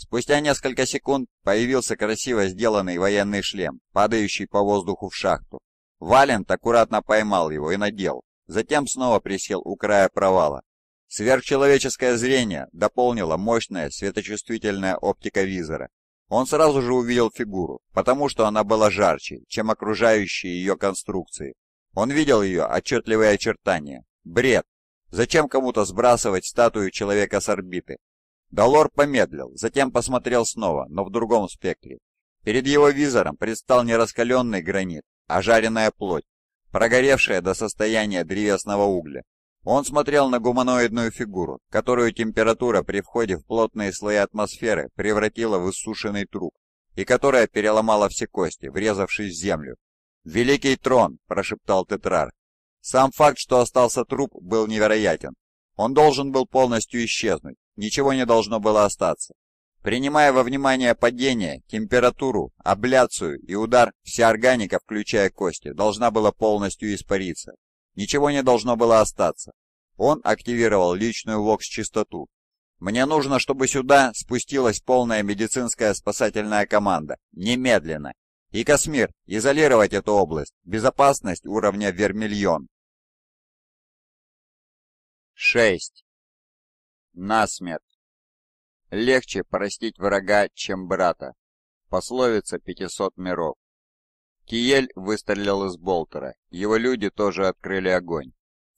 Спустя несколько секунд появился красиво сделанный военный шлем, падающий по воздуху в шахту. Валент аккуратно поймал его и надел, затем снова присел у края провала. Сверхчеловеческое зрение дополнило мощная светочувствительная оптика визора. Он сразу же увидел фигуру, потому что она была жарче, чем окружающие ее конструкции. Он видел ее отчетливые очертания. Бред! Зачем кому-то сбрасывать статую человека с орбиты? Долор помедлил, затем посмотрел снова, но в другом спектре. Перед его визором предстал не раскаленный гранит, а жареная плоть, прогоревшая до состояния древесного угля. Он смотрел на гуманоидную фигуру, которую температура при входе в плотные слои атмосферы превратила в иссушенный труп, и которая переломала все кости, врезавшись в землю. «Великий трон!» – прошептал Тетрар. Сам факт, что остался труп, был невероятен. Он должен был полностью исчезнуть, ничего не должно было остаться. Принимая во внимание падение, температуру, абляцию и удар, вся органика, включая кости, должна была полностью испариться. Ничего не должно было остаться. Он активировал личную вокс-частоту. «Мне нужно, чтобы сюда спустилась полная медицинская спасательная команда. Немедленно. И Космир, изолировать эту область. Безопасность уровня вермильон». 6 насмерть. Легче простить врага, чем брата. Пословица 500 миров. Киель выстрелил из болтера. Его люди тоже открыли огонь.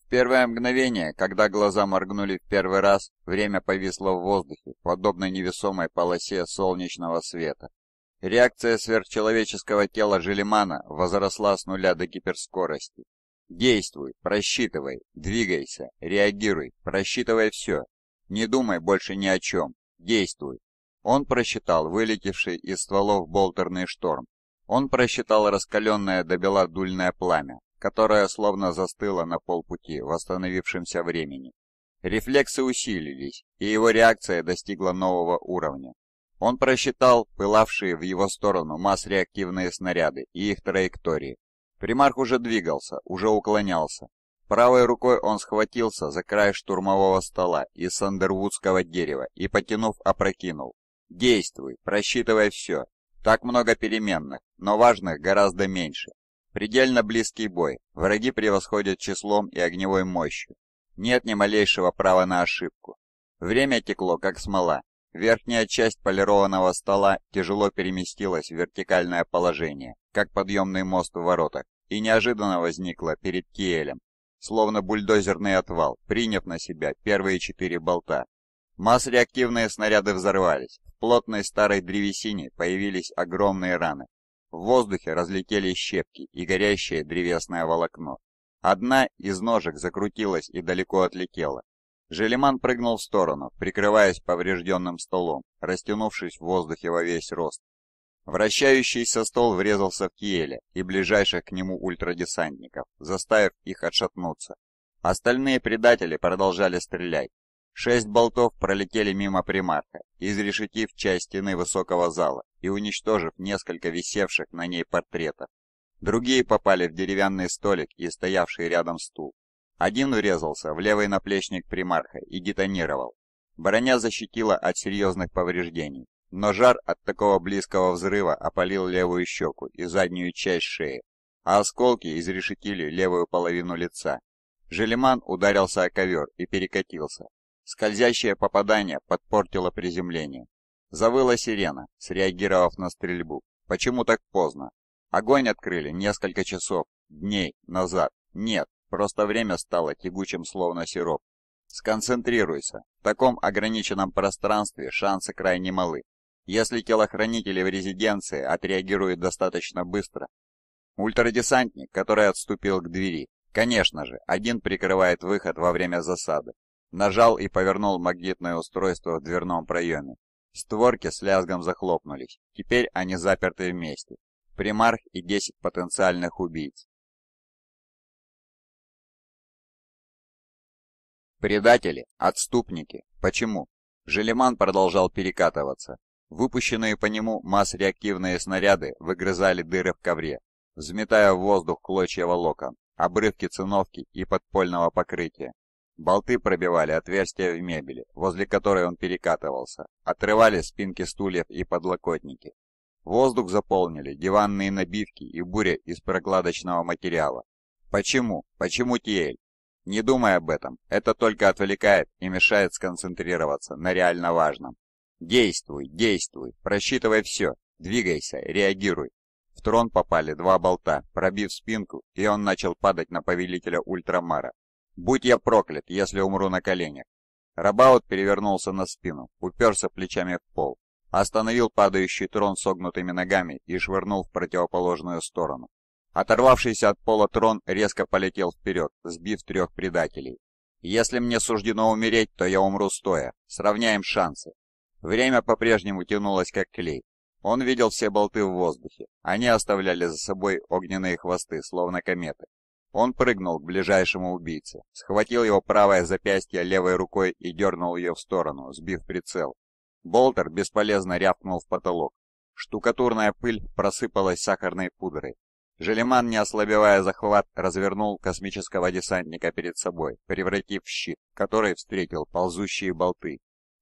В первое мгновение, когда глаза моргнули в первый раз, время повисло в воздухе, подобно невесомой полосе солнечного света. Реакция сверхчеловеческого тела Желимана возросла с нуля до гиперскорости. Действуй, просчитывай, двигайся, реагируй, просчитывай все, не думай больше ни о чем. Действуй. Он просчитал вылетевший из стволов болтерный шторм. Он просчитал раскаленное до бела дульное пламя, которое словно застыло на полпути в остановившемся времени. Рефлексы усилились, и его реакция достигла нового уровня. Он просчитал пылавшие в его сторону масс-реактивные снаряды и их траектории. Примарх уже двигался, уже уклонялся, Правой рукой он схватился за край штурмового стола из сандервудского дерева и, потянув, опрокинул. «Действуй, просчитывай все. Так много переменных, но важных гораздо меньше. Предельно близкий бой, враги превосходят числом и огневой мощью. Нет ни малейшего права на ошибку. Время текло, как смола. Верхняя часть полированного стола тяжело переместилась в вертикальное положение, как подъемный мост в воротах, и неожиданно возникла перед Киелем, словно бульдозерный отвал, приняв на себя первые четыре болта. Масс-реактивные снаряды взорвались. В плотной старой древесине появились огромные раны. В воздухе разлетели щепки и горящее древесное волокно. Одна из ножек закрутилась и далеко отлетела. Желеман прыгнул в сторону, прикрываясь поврежденным столом, растянувшись в воздухе во весь рост. Вращающийся стол врезался в Киеля и ближайших к нему ультрадесантников, заставив их отшатнуться. Остальные предатели продолжали стрелять. Шесть болтов пролетели мимо примарха, изрешетив часть стены высокого зала и уничтожив несколько висевших на ней портретов. Другие попали в деревянный столик и стоявший рядом стул. Один врезался в левый наплечник примарха и детонировал. Броня защитила от серьезных повреждений, но жар от такого близкого взрыва опалил левую щеку и заднюю часть шеи, а осколки изрешетили левую половину лица. Желеман ударился о ковер и перекатился. Скользящее попадание подпортило приземление. Завыла сирена, среагировав на стрельбу. Почему так поздно? Огонь открыли несколько часов, дней назад. Нет, просто время стало тягучим словно сироп. Сконцентрируйся. В таком ограниченном пространстве шансы крайне малы если телохранители в резиденции отреагируют достаточно быстро. Ультрадесантник, который отступил к двери, конечно же, один прикрывает выход во время засады. Нажал и повернул магнитное устройство в дверном проеме. Створки с лязгом захлопнулись. Теперь они заперты вместе. Примарх и 10 потенциальных убийц. Предатели, отступники. Почему? Желеман продолжал перекатываться. Выпущенные по нему масс-реактивные снаряды выгрызали дыры в ковре, взметая в воздух клочья волокон, обрывки циновки и подпольного покрытия. Болты пробивали отверстия в мебели, возле которой он перекатывался, отрывали спинки стульев и подлокотники. Воздух заполнили диванные набивки и буря из прокладочного материала. Почему? Почему Тиэль? Не думай об этом, это только отвлекает и мешает сконцентрироваться на реально важном. Действуй, действуй, просчитывай все, двигайся, реагируй. В трон попали два болта, пробив спинку, и он начал падать на повелителя Ультрамара. «Будь я проклят, если умру на коленях!» Рабаут перевернулся на спину, уперся плечами в пол, остановил падающий трон согнутыми ногами и швырнул в противоположную сторону. Оторвавшийся от пола трон резко полетел вперед, сбив трех предателей. «Если мне суждено умереть, то я умру стоя. Сравняем шансы. Время по-прежнему тянулось как клей. Он видел все болты в воздухе. Они оставляли за собой огненные хвосты, словно кометы. Он прыгнул к ближайшему убийце, схватил его правое запястье левой рукой и дернул ее в сторону, сбив прицел. Болтер бесполезно рявкнул в потолок. Штукатурная пыль просыпалась сахарной пудрой. Желеман, не ослабевая захват, развернул космического десантника перед собой, превратив в щит, который встретил ползущие болты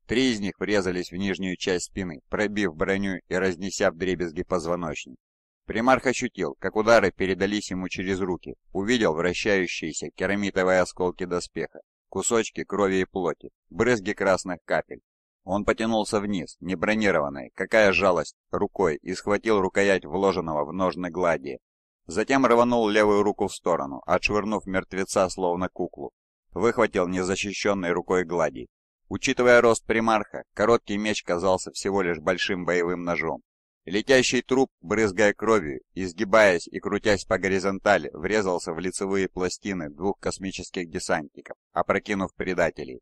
Три из них врезались в нижнюю часть спины, пробив броню и разнеся в дребезги позвоночник. Примарх ощутил, как удары передались ему через руки, увидел вращающиеся керамитовые осколки доспеха, кусочки крови и плоти, брызги красных капель. Он потянулся вниз, небронированной, какая жалость, рукой и схватил рукоять вложенного в ножны Глади. Затем рванул левую руку в сторону, отшвырнув мертвеца словно куклу. Выхватил незащищенной рукой Глади. Учитывая рост примарха, короткий меч казался всего лишь большим боевым ножом. Летящий труп, брызгая кровью, изгибаясь и крутясь по горизонтали, врезался в лицевые пластины двух космических десантников, опрокинув предателей.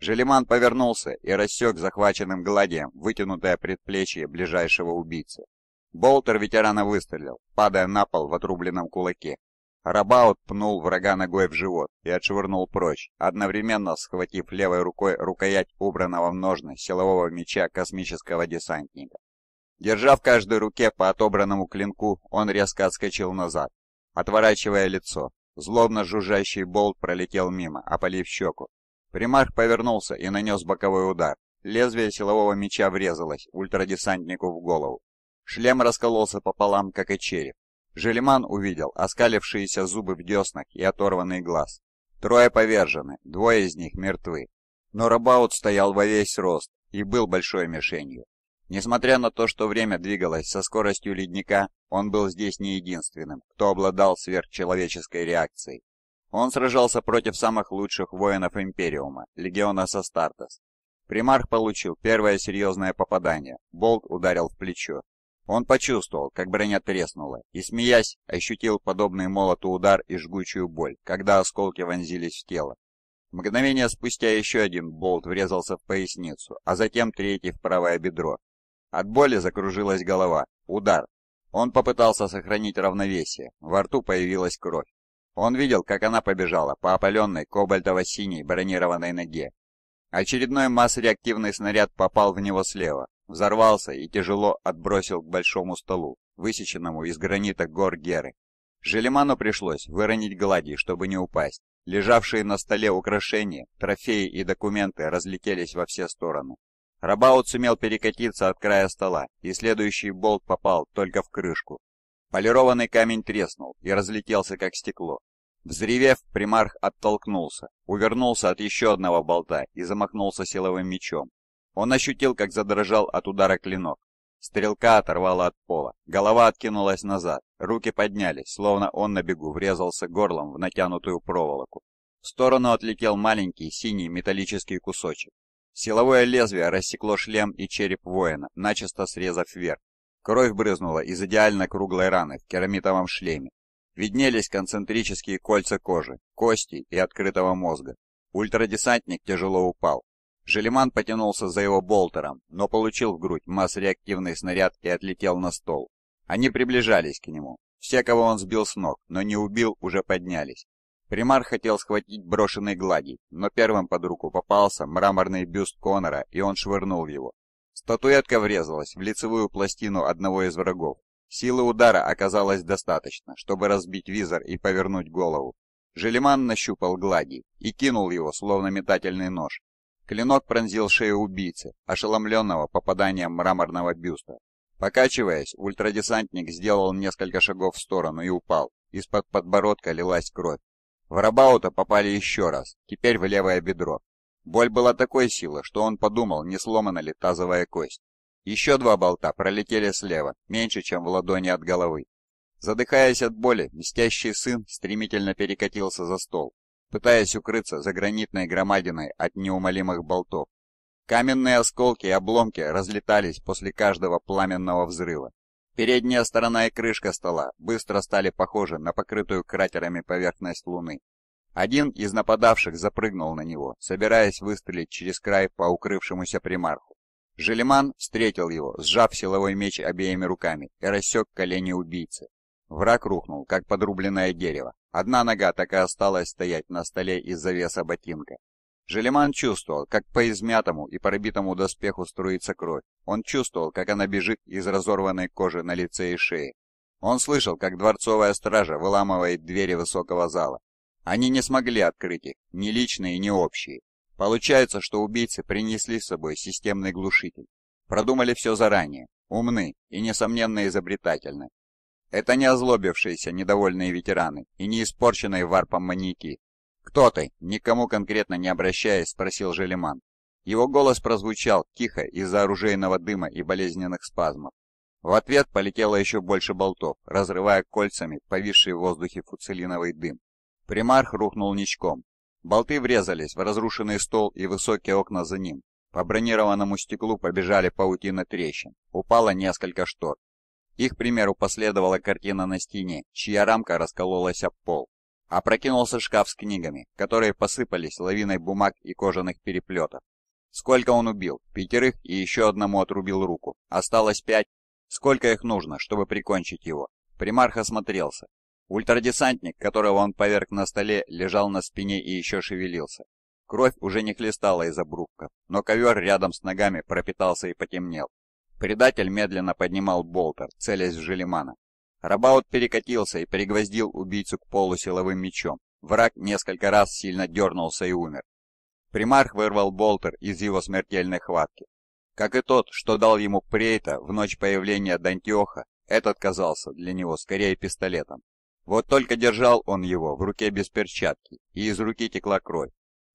Желеман повернулся и рассек захваченным гладием вытянутое предплечье ближайшего убийцы. Болтер ветерана выстрелил, падая на пол в отрубленном кулаке. Рабаут пнул врага ногой в живот и отшвырнул прочь, одновременно схватив левой рукой рукоять убранного в ножны силового меча космического десантника. Держа в каждой руке по отобранному клинку, он резко отскочил назад, отворачивая лицо. Злобно жужжащий болт пролетел мимо, опалив щеку. Примарх повернулся и нанес боковой удар. Лезвие силового меча врезалось ультрадесантнику в голову. Шлем раскололся пополам, как и череп. Желеман увидел оскалившиеся зубы в деснах и оторванный глаз. Трое повержены, двое из них мертвы. Но Рабаут стоял во весь рост и был большой мишенью. Несмотря на то, что время двигалось со скоростью ледника, он был здесь не единственным, кто обладал сверхчеловеческой реакцией. Он сражался против самых лучших воинов Империума, легиона Састартес. Примарх получил первое серьезное попадание, болт ударил в плечо, он почувствовал, как броня треснула, и, смеясь, ощутил подобный молоту удар и жгучую боль, когда осколки вонзились в тело. Мгновение спустя еще один болт врезался в поясницу, а затем третий в правое бедро. От боли закружилась голова. Удар. Он попытался сохранить равновесие. Во рту появилась кровь. Он видел, как она побежала по опаленной кобальтово-синей бронированной ноге. Очередной масс-реактивный снаряд попал в него слева, взорвался и тяжело отбросил к большому столу, высеченному из гранита гор Геры. Желеману пришлось выронить глади, чтобы не упасть. Лежавшие на столе украшения, трофеи и документы разлетелись во все стороны. Рабаут сумел перекатиться от края стола, и следующий болт попал только в крышку. Полированный камень треснул и разлетелся, как стекло. Взревев, примарх оттолкнулся, увернулся от еще одного болта и замахнулся силовым мечом, он ощутил, как задрожал от удара клинок. Стрелка оторвала от пола, голова откинулась назад, руки поднялись, словно он на бегу врезался горлом в натянутую проволоку. В сторону отлетел маленький синий металлический кусочек. Силовое лезвие рассекло шлем и череп воина, начисто срезав вверх. Кровь брызнула из идеально круглой раны в керамитовом шлеме. Виднелись концентрические кольца кожи, кости и открытого мозга. Ультрадесантник тяжело упал, Желеман потянулся за его болтером, но получил в грудь масс реактивной снарядки и отлетел на стол. Они приближались к нему. Все, кого он сбил с ног, но не убил, уже поднялись. Примар хотел схватить брошенный гладий, но первым под руку попался мраморный бюст Конора, и он швырнул его. Статуэтка врезалась в лицевую пластину одного из врагов. Силы удара оказалось достаточно, чтобы разбить визор и повернуть голову. Желеман нащупал гладий и кинул его, словно метательный нож, Клинок пронзил шею убийцы, ошеломленного попаданием мраморного бюста. Покачиваясь, ультрадесантник сделал несколько шагов в сторону и упал. Из-под подбородка лилась кровь. В Рабаута попали еще раз, теперь в левое бедро. Боль была такой силы, что он подумал, не сломана ли тазовая кость. Еще два болта пролетели слева, меньше, чем в ладони от головы. Задыхаясь от боли, мстящий сын стремительно перекатился за стол, пытаясь укрыться за гранитной громадиной от неумолимых болтов. Каменные осколки и обломки разлетались после каждого пламенного взрыва. Передняя сторона и крышка стола быстро стали похожи на покрытую кратерами поверхность Луны. Один из нападавших запрыгнул на него, собираясь выстрелить через край по укрывшемуся примарху. Желеман встретил его, сжав силовой меч обеими руками, и рассек колени убийцы. Враг рухнул, как подрубленное дерево. Одна нога так и осталась стоять на столе из-за веса ботинка. Желеман чувствовал, как по измятому и пробитому доспеху струится кровь. Он чувствовал, как она бежит из разорванной кожи на лице и шее. Он слышал, как дворцовая стража выламывает двери высокого зала. Они не смогли открыть их, ни личные, ни общие. Получается, что убийцы принесли с собой системный глушитель. Продумали все заранее, умны и, несомненно, изобретательны. Это не озлобившиеся, недовольные ветераны и не испорченные варпом маньяки. «Кто ты?» — никому конкретно не обращаясь, спросил Желеман. Его голос прозвучал тихо из-за оружейного дыма и болезненных спазмов. В ответ полетело еще больше болтов, разрывая кольцами повисший в воздухе фуцелиновый дым. Примарх рухнул ничком. Болты врезались в разрушенный стол и высокие окна за ним. По бронированному стеклу побежали паутины трещин. Упало несколько штор. Их примеру последовала картина на стене, чья рамка раскололась об пол. Опрокинулся шкаф с книгами, которые посыпались лавиной бумаг и кожаных переплетов. Сколько он убил? Пятерых и еще одному отрубил руку. Осталось пять. Сколько их нужно, чтобы прикончить его? Примарх осмотрелся. Ультрадесантник, которого он поверг на столе, лежал на спине и еще шевелился. Кровь уже не хлестала из обрубка, но ковер рядом с ногами пропитался и потемнел. Предатель медленно поднимал болтер, целясь в Желемана. Рабаут перекатился и пригвоздил убийцу к полу силовым мечом. Враг несколько раз сильно дернулся и умер. Примарх вырвал болтер из его смертельной хватки. Как и тот, что дал ему Прейта в ночь появления Дантиоха, этот казался для него скорее пистолетом. Вот только держал он его в руке без перчатки, и из руки текла кровь.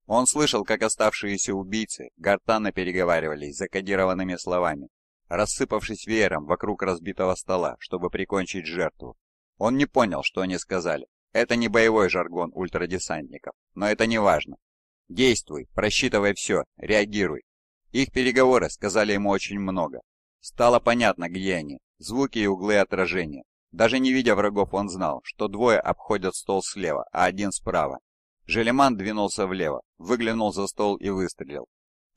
Он слышал, как оставшиеся убийцы гортанно переговаривались закодированными словами, рассыпавшись веером вокруг разбитого стола, чтобы прикончить жертву. Он не понял, что они сказали. Это не боевой жаргон ультрадесантников, но это не важно. Действуй, просчитывай все, реагируй. Их переговоры сказали ему очень много. Стало понятно, где они, звуки и углы отражения. Даже не видя врагов, он знал, что двое обходят стол слева, а один справа. Желеман двинулся влево, выглянул за стол и выстрелил.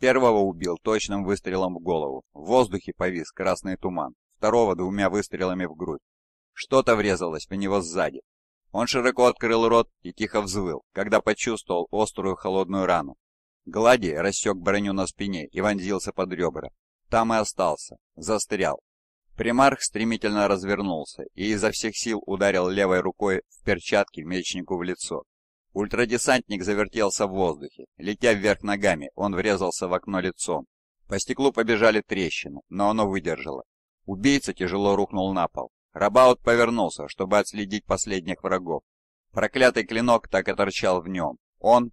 Первого убил точным выстрелом в голову. В воздухе повис красный туман. Второго двумя выстрелами в грудь. Что-то врезалось в него сзади. Он широко открыл рот и тихо взвыл, когда почувствовал острую холодную рану. Глади рассек броню на спине и вонзился под ребра. Там и остался. Застрял. Примарх стремительно развернулся и изо всех сил ударил левой рукой в перчатке мечнику в лицо. Ультрадесантник завертелся в воздухе. Летя вверх ногами, он врезался в окно лицом. По стеклу побежали трещины, но оно выдержало. Убийца тяжело рухнул на пол. Рабаут повернулся, чтобы отследить последних врагов. Проклятый клинок так и торчал в нем. Он...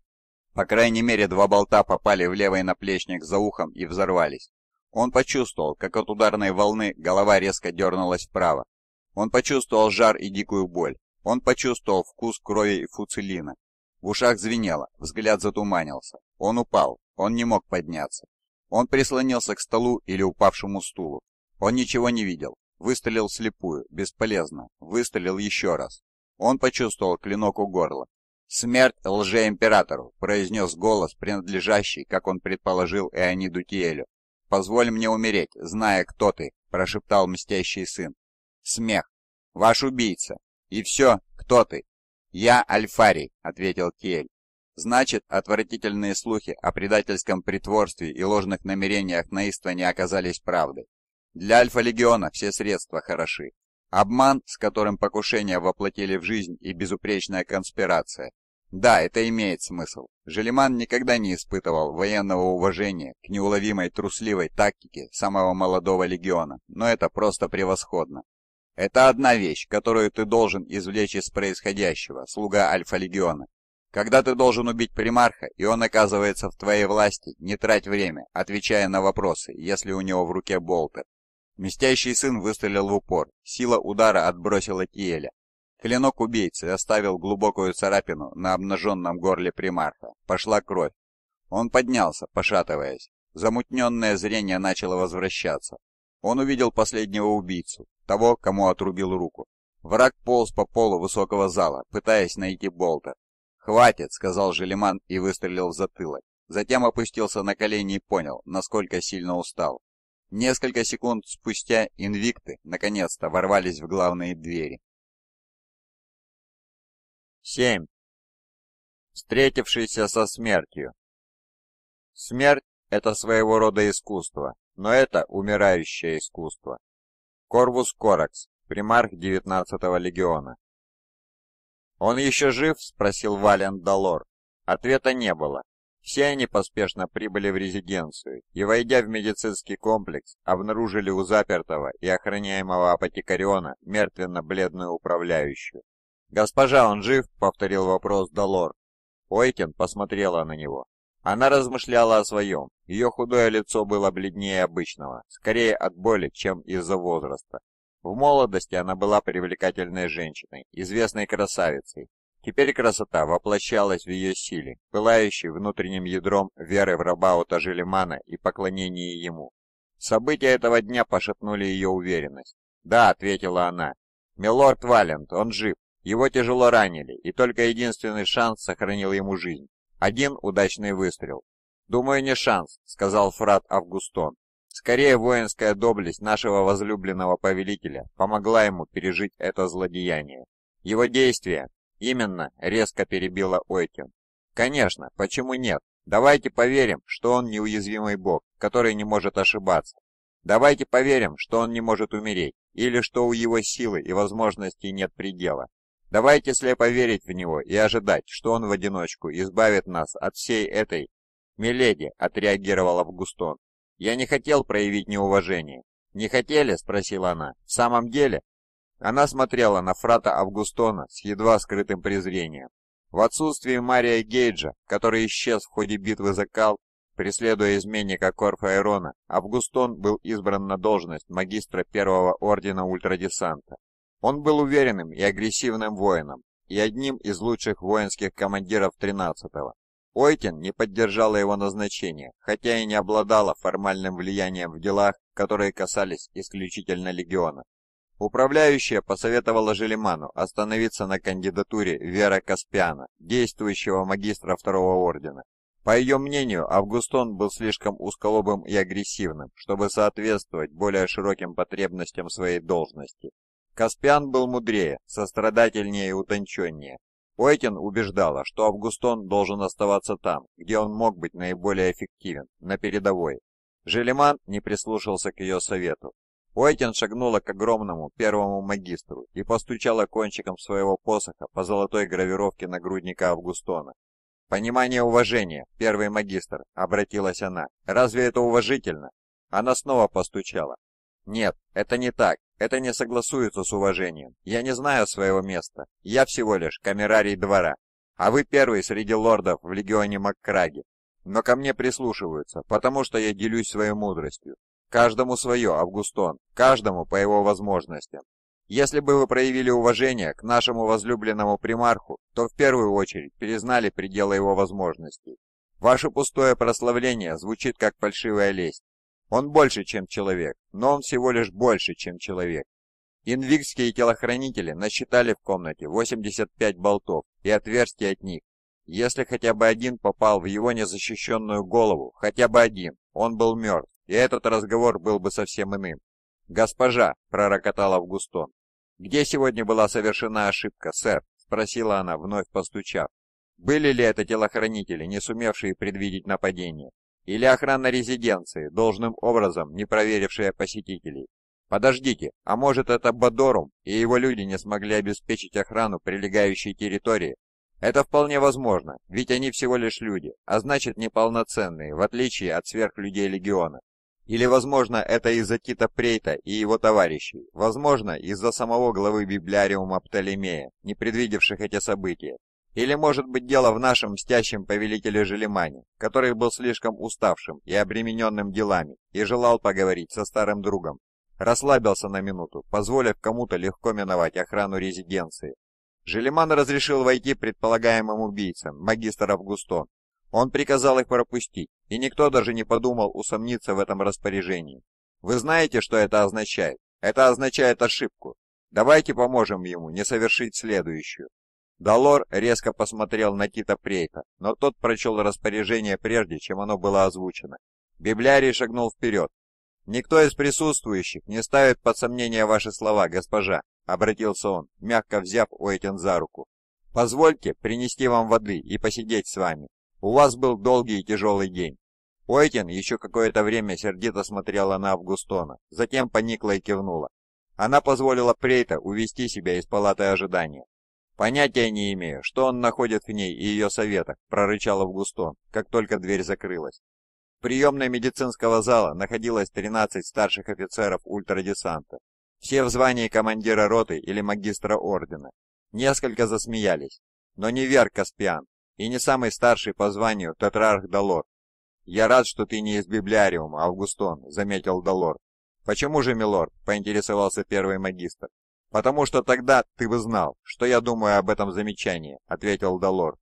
По крайней мере, два болта попали в левый наплечник за ухом и взорвались. Он почувствовал, как от ударной волны голова резко дернулась вправо. Он почувствовал жар и дикую боль. Он почувствовал вкус крови и фуцелина. В ушах звенело, взгляд затуманился. Он упал, он не мог подняться. Он прислонился к столу или упавшему стулу. Он ничего не видел. Выстрелил слепую, бесполезно. Выстрелил еще раз. Он почувствовал клинок у горла. «Смерть лже-императору!» — произнес голос, принадлежащий, как он предположил, Эониду Тиэлю. «Позволь мне умереть, зная, кто ты!» — прошептал мстящий сын. Смех. «Ваш убийца!» «И все, кто ты?» «Я Альфари», — ответил Кель. «Значит, отвратительные слухи о предательском притворстве и ложных намерениях наиства не оказались правдой. Для Альфа-легиона все средства хороши. Обман, с которым покушение воплотили в жизнь и безупречная конспирация. Да, это имеет смысл. Желеман никогда не испытывал военного уважения к неуловимой трусливой тактике самого молодого легиона, но это просто превосходно. Это одна вещь, которую ты должен извлечь из происходящего, слуга Альфа-Легиона. Когда ты должен убить примарха, и он оказывается в твоей власти, не трать время, отвечая на вопросы, если у него в руке болтер. Мстящий сын выстрелил в упор, сила удара отбросила Киеля. Клинок убийцы оставил глубокую царапину на обнаженном горле примарха. Пошла кровь. Он поднялся, пошатываясь. Замутненное зрение начало возвращаться. Он увидел последнего убийцу, того, кому отрубил руку. Враг полз по полу высокого зала, пытаясь найти болта. «Хватит!» — сказал Желеман и выстрелил в затылок. Затем опустился на колени и понял, насколько сильно устал. Несколько секунд спустя инвикты наконец-то ворвались в главные двери. 7. Встретившийся со смертью Смерть — это своего рода искусство, но это умирающее искусство. Корвус Коракс, примарх 19-го легиона. «Он еще жив?» — спросил Вален Далор. Ответа не было. Все они поспешно прибыли в резиденцию и, войдя в медицинский комплекс, обнаружили у запертого и охраняемого апотекариона мертвенно-бледную управляющую. «Госпожа, он жив?» — повторил вопрос Далор. Ойкин посмотрела на него. Она размышляла о своем. Ее худое лицо было бледнее обычного, скорее от боли, чем из-за возраста. В молодости она была привлекательной женщиной, известной красавицей. Теперь красота воплощалась в ее силе, пылающей внутренним ядром веры в Раба Желемана и поклонении ему. События этого дня пошатнули ее уверенность. «Да», — ответила она, — «Милорд Валент, он жив, его тяжело ранили, и только единственный шанс сохранил ему жизнь. Один удачный выстрел. «Думаю, не шанс», — сказал фрат Августон. Скорее, воинская доблесть нашего возлюбленного повелителя помогла ему пережить это злодеяние. Его действия, именно, резко перебила Ойкин. Конечно, почему нет? Давайте поверим, что он неуязвимый бог, который не может ошибаться. Давайте поверим, что он не может умереть, или что у его силы и возможностей нет предела. Давайте слепо верить в него и ожидать, что он в одиночку избавит нас от всей этой... «Миледи», — отреагировал Августон, — «я не хотел проявить неуважение». «Не хотели?» — спросила она. «В самом деле?» Она смотрела на фрата Августона с едва скрытым презрением. В отсутствие Мария Гейджа, который исчез в ходе битвы за Кал, преследуя изменника Корфа Эрона, Августон был избран на должность магистра Первого Ордена Ультрадесанта. Он был уверенным и агрессивным воином, и одним из лучших воинских командиров 13-го. Ойтин не поддержала его назначение, хотя и не обладала формальным влиянием в делах, которые касались исключительно легиона. Управляющая посоветовала Желиману остановиться на кандидатуре Вера Каспиана, действующего магистра второго ордена. По ее мнению, Августон был слишком узколобым и агрессивным, чтобы соответствовать более широким потребностям своей должности, Каспиан был мудрее, сострадательнее и утонченнее. Ойтин убеждала, что Августон должен оставаться там, где он мог быть наиболее эффективен, на передовой. Желеман не прислушался к ее совету. Ойтин шагнула к огромному первому магистру и постучала кончиком своего посоха по золотой гравировке нагрудника Августона. «Понимание уважения, первый магистр», — обратилась она. «Разве это уважительно?» Она снова постучала. «Нет, это не так. Это не согласуется с уважением. Я не знаю своего места. Я всего лишь камерарий двора. А вы первый среди лордов в легионе Маккраги. Но ко мне прислушиваются, потому что я делюсь своей мудростью. Каждому свое, Августон, каждому по его возможностям. Если бы вы проявили уважение к нашему возлюбленному примарху, то в первую очередь перезнали пределы его возможностей. Ваше пустое прославление звучит как фальшивая лесть. Он больше, чем человек, но он всего лишь больше, чем человек. Инвикские телохранители насчитали в комнате 85 болтов и отверстий от них. Если хотя бы один попал в его незащищенную голову, хотя бы один, он был мертв, и этот разговор был бы совсем иным. «Госпожа», — пророкотал Августон, — «где сегодня была совершена ошибка, сэр?» — спросила она, вновь постучав. «Были ли это телохранители, не сумевшие предвидеть нападение?» или охрана резиденции, должным образом не проверившая посетителей. Подождите, а может это Бадорум и его люди не смогли обеспечить охрану прилегающей территории? Это вполне возможно, ведь они всего лишь люди, а значит неполноценные, в отличие от сверхлюдей Легиона. Или, возможно, это из-за Тита Прейта и его товарищей, возможно, из-за самого главы библиариума Птолемея, не предвидевших эти события, или, может быть, дело в нашем мстящем повелителе Желимане, который был слишком уставшим и обремененным делами и желал поговорить со старым другом. Расслабился на минуту, позволив кому-то легко миновать охрану резиденции. Желиман разрешил войти предполагаемым убийцам, магистр Августо. Он приказал их пропустить, и никто даже не подумал усомниться в этом распоряжении. Вы знаете, что это означает? Это означает ошибку. Давайте поможем ему не совершить следующую. Долор резко посмотрел на Тита Прейта, но тот прочел распоряжение прежде, чем оно было озвучено. Библиарий шагнул вперед. «Никто из присутствующих не ставит под сомнение ваши слова, госпожа», — обратился он, мягко взяв Уэйтен за руку. «Позвольте принести вам воды и посидеть с вами. У вас был долгий и тяжелый день». Уэйтен еще какое-то время сердито смотрела на Августона, затем поникла и кивнула. Она позволила Прейта увести себя из палаты ожидания. «Понятия не имею, что он находит в ней и ее советах», — прорычал Августон, как только дверь закрылась. В приемной медицинского зала находилось 13 старших офицеров ультрадесанта, все в звании командира роты или магистра ордена. Несколько засмеялись, но не Вер Каспиан и не самый старший по званию Тетрарх Далор. «Я рад, что ты не из библиариума, Августон», — заметил Далор. «Почему же, милорд?» — поинтересовался первый магистр. «Потому что тогда ты бы знал, что я думаю об этом замечании», — ответил Долор.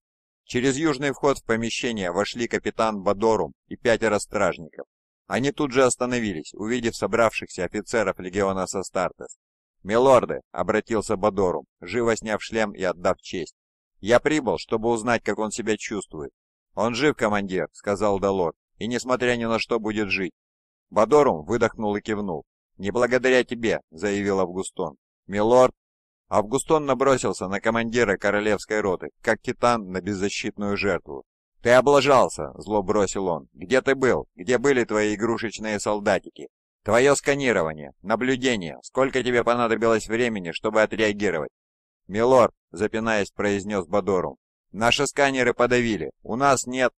Через южный вход в помещение вошли капитан Бадорум и пятеро стражников. Они тут же остановились, увидев собравшихся офицеров легиона Састартес. «Милорды», — обратился Бадорум, живо сняв шлем и отдав честь. «Я прибыл, чтобы узнать, как он себя чувствует». «Он жив, командир», — сказал Долор, «и, несмотря ни на что, будет жить». Бадорум выдохнул и кивнул. «Не благодаря тебе», — заявил Августон. «Милорд!» Августон набросился на командира королевской роты, как титан на беззащитную жертву. «Ты облажался!» — зло бросил он. «Где ты был? Где были твои игрушечные солдатики? Твое сканирование, наблюдение, сколько тебе понадобилось времени, чтобы отреагировать?» «Милорд!» — запинаясь, произнес Бадорум. «Наши сканеры подавили. У нас нет...»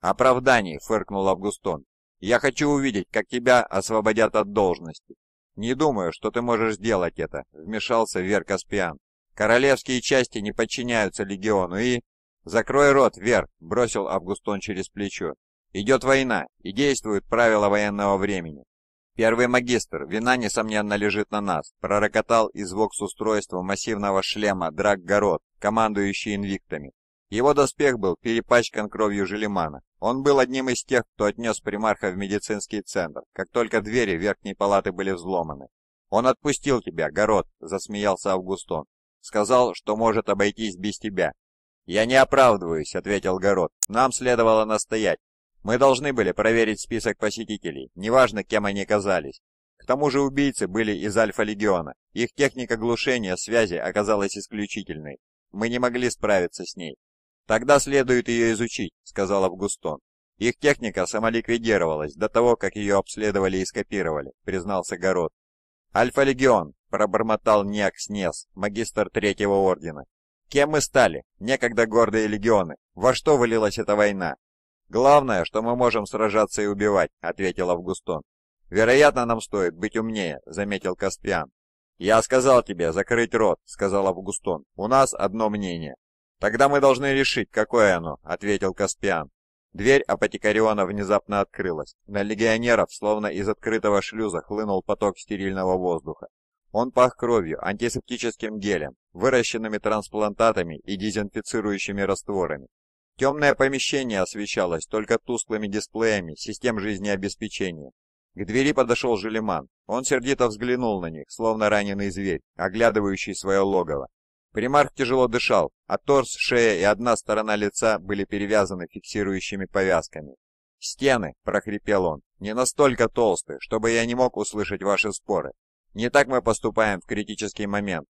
«Оправданий!» — фыркнул Августон. «Я хочу увидеть, как тебя освободят от должности». «Не думаю, что ты можешь сделать это», — вмешался Вер Каспиан. «Королевские части не подчиняются легиону и...» «Закрой рот, Вер», — бросил Августон через плечо. «Идет война, и действуют правила военного времени». «Первый магистр, вина, несомненно, лежит на нас», — пророкотал из вокс устройства массивного шлема Драк Город, командующий инвиктами. Его доспех был перепачкан кровью Желимана, он был одним из тех, кто отнес примарха в медицинский центр, как только двери верхней палаты были взломаны. «Он отпустил тебя, Город», — засмеялся Августон. «Сказал, что может обойтись без тебя». «Я не оправдываюсь», — ответил Город. «Нам следовало настоять. Мы должны были проверить список посетителей, неважно, кем они казались. К тому же убийцы были из Альфа-Легиона. Их техника глушения связи оказалась исключительной. Мы не могли справиться с ней. «Тогда следует ее изучить», — сказал Августон. «Их техника самоликвидировалась до того, как ее обследовали и скопировали», — признался Город. «Альфа-легион», — пробормотал Ниак Снес, магистр Третьего Ордена. «Кем мы стали, некогда гордые легионы? Во что вылилась эта война?» «Главное, что мы можем сражаться и убивать», — ответил Августон. «Вероятно, нам стоит быть умнее», — заметил Каспиан. «Я сказал тебе закрыть рот», — сказал Августон. «У нас одно мнение». «Тогда мы должны решить, какое оно», — ответил Каспиан. Дверь Апотекариона внезапно открылась. На легионеров, словно из открытого шлюза, хлынул поток стерильного воздуха. Он пах кровью, антисептическим гелем, выращенными трансплантатами и дезинфицирующими растворами. Темное помещение освещалось только тусклыми дисплеями систем жизнеобеспечения. К двери подошел Желеман. Он сердито взглянул на них, словно раненый зверь, оглядывающий свое логово. Примарх тяжело дышал, а торс, шея и одна сторона лица были перевязаны фиксирующими повязками. «Стены!» – прохрипел он. «Не настолько толстые, чтобы я не мог услышать ваши споры. Не так мы поступаем в критический момент».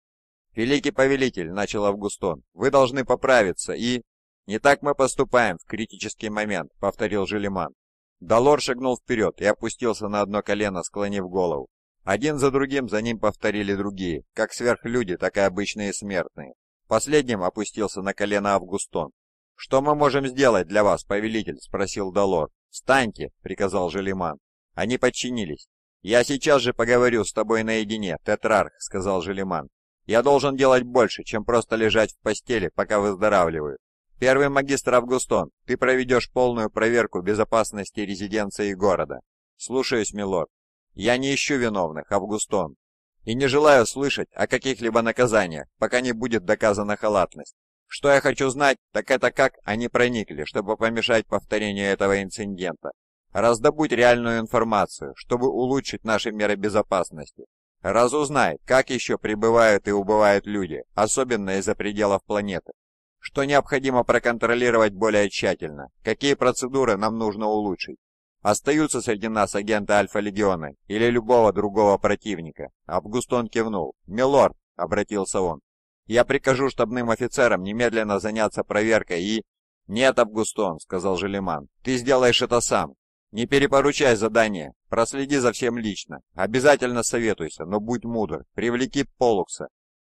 «Великий повелитель», – начал Августон, – «вы должны поправиться и...» «Не так мы поступаем в критический момент», – повторил Желеман. Долор шагнул вперед и опустился на одно колено, склонив голову. Один за другим за ним повторили другие, как сверхлюди, так и обычные смертные. Последним опустился на колено Августон. «Что мы можем сделать для вас, повелитель?» — спросил Долор. «Встаньте!» — приказал Желиман. Они подчинились. «Я сейчас же поговорю с тобой наедине, Тетрарх», — сказал Желиман. «Я должен делать больше, чем просто лежать в постели, пока выздоравливаю. Первый магистр Августон, ты проведешь полную проверку безопасности резиденции города». «Слушаюсь, милорд». Я не ищу виновных, Августон, и не желаю слышать о каких-либо наказаниях, пока не будет доказана халатность. Что я хочу знать, так это как они проникли, чтобы помешать повторению этого инцидента. Раздобудь реальную информацию, чтобы улучшить наши меры безопасности. Разузнай, как еще прибывают и убывают люди, особенно из-за пределов планеты. Что необходимо проконтролировать более тщательно, какие процедуры нам нужно улучшить. Остаются среди нас агенты Альфа-Легиона или любого другого противника?» Абгустон кивнул. «Милорд!» — обратился он. «Я прикажу штабным офицерам немедленно заняться проверкой и...» «Нет, Абгустон, сказал Желеман. «Ты сделаешь это сам. Не перепоручай задание. Проследи за всем лично. Обязательно советуйся, но будь мудр. Привлеки Полукса».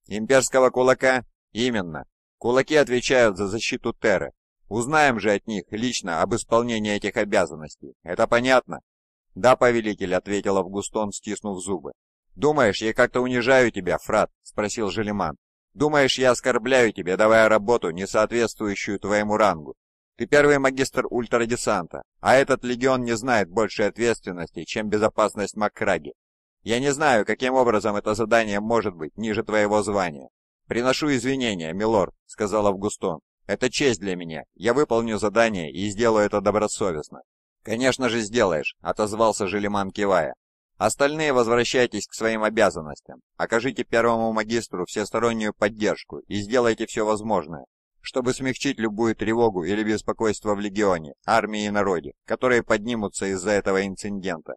«Имперского кулака?» «Именно. Кулаки отвечают за защиту Терры, Узнаем же от них лично об исполнении этих обязанностей. Это понятно?» «Да, повелитель», — ответил Августон, стиснув зубы. «Думаешь, я как-то унижаю тебя, Фрат?» — спросил Желеман. «Думаешь, я оскорбляю тебя, давая работу, не соответствующую твоему рангу? Ты первый магистр ультрадесанта, а этот легион не знает большей ответственности, чем безопасность Маккраги. Я не знаю, каким образом это задание может быть ниже твоего звания. Приношу извинения, милорд», — сказал Августон, это честь для меня. Я выполню задание и сделаю это добросовестно. Конечно же сделаешь, отозвался Желиман кивая. Остальные возвращайтесь к своим обязанностям. Окажите первому магистру всестороннюю поддержку и сделайте все возможное, чтобы смягчить любую тревогу или беспокойство в легионе, армии и народе, которые поднимутся из-за этого инцидента.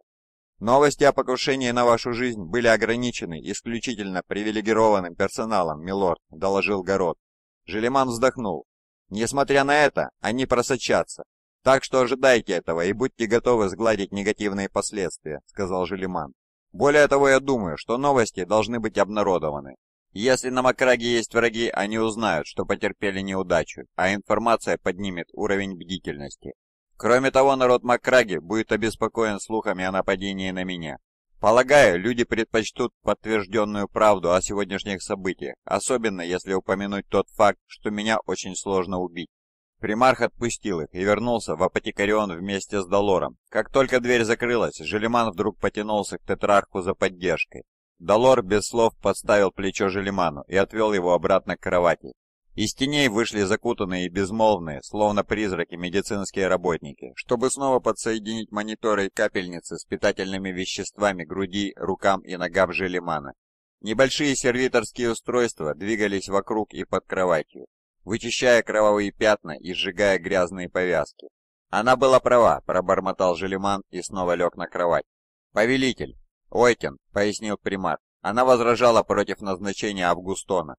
Новости о покушении на вашу жизнь были ограничены исключительно привилегированным персоналом, милорд, доложил Город. Желеман вздохнул. Несмотря на это, они просочатся. Так что ожидайте этого и будьте готовы сгладить негативные последствия», — сказал Желиман. «Более того, я думаю, что новости должны быть обнародованы. Если на Макраге есть враги, они узнают, что потерпели неудачу, а информация поднимет уровень бдительности. Кроме того, народ Макраги будет обеспокоен слухами о нападении на меня. Полагаю, люди предпочтут подтвержденную правду о сегодняшних событиях, особенно если упомянуть тот факт, что меня очень сложно убить. Примарх отпустил их и вернулся в Апотекарион вместе с Долором. Как только дверь закрылась, Желеман вдруг потянулся к Тетрарху за поддержкой. Долор без слов подставил плечо Желеману и отвел его обратно к кровати. Из теней вышли закутанные и безмолвные, словно призраки, медицинские работники, чтобы снова подсоединить мониторы и капельницы с питательными веществами груди, рукам и ногам Желимана. Небольшие сервиторские устройства двигались вокруг и под кроватью, вычищая кровавые пятна и сжигая грязные повязки. «Она была права», — пробормотал Желиман и снова лег на кровать. «Повелитель!» «Ойтен», — пояснил примат. Она возражала против назначения Августона,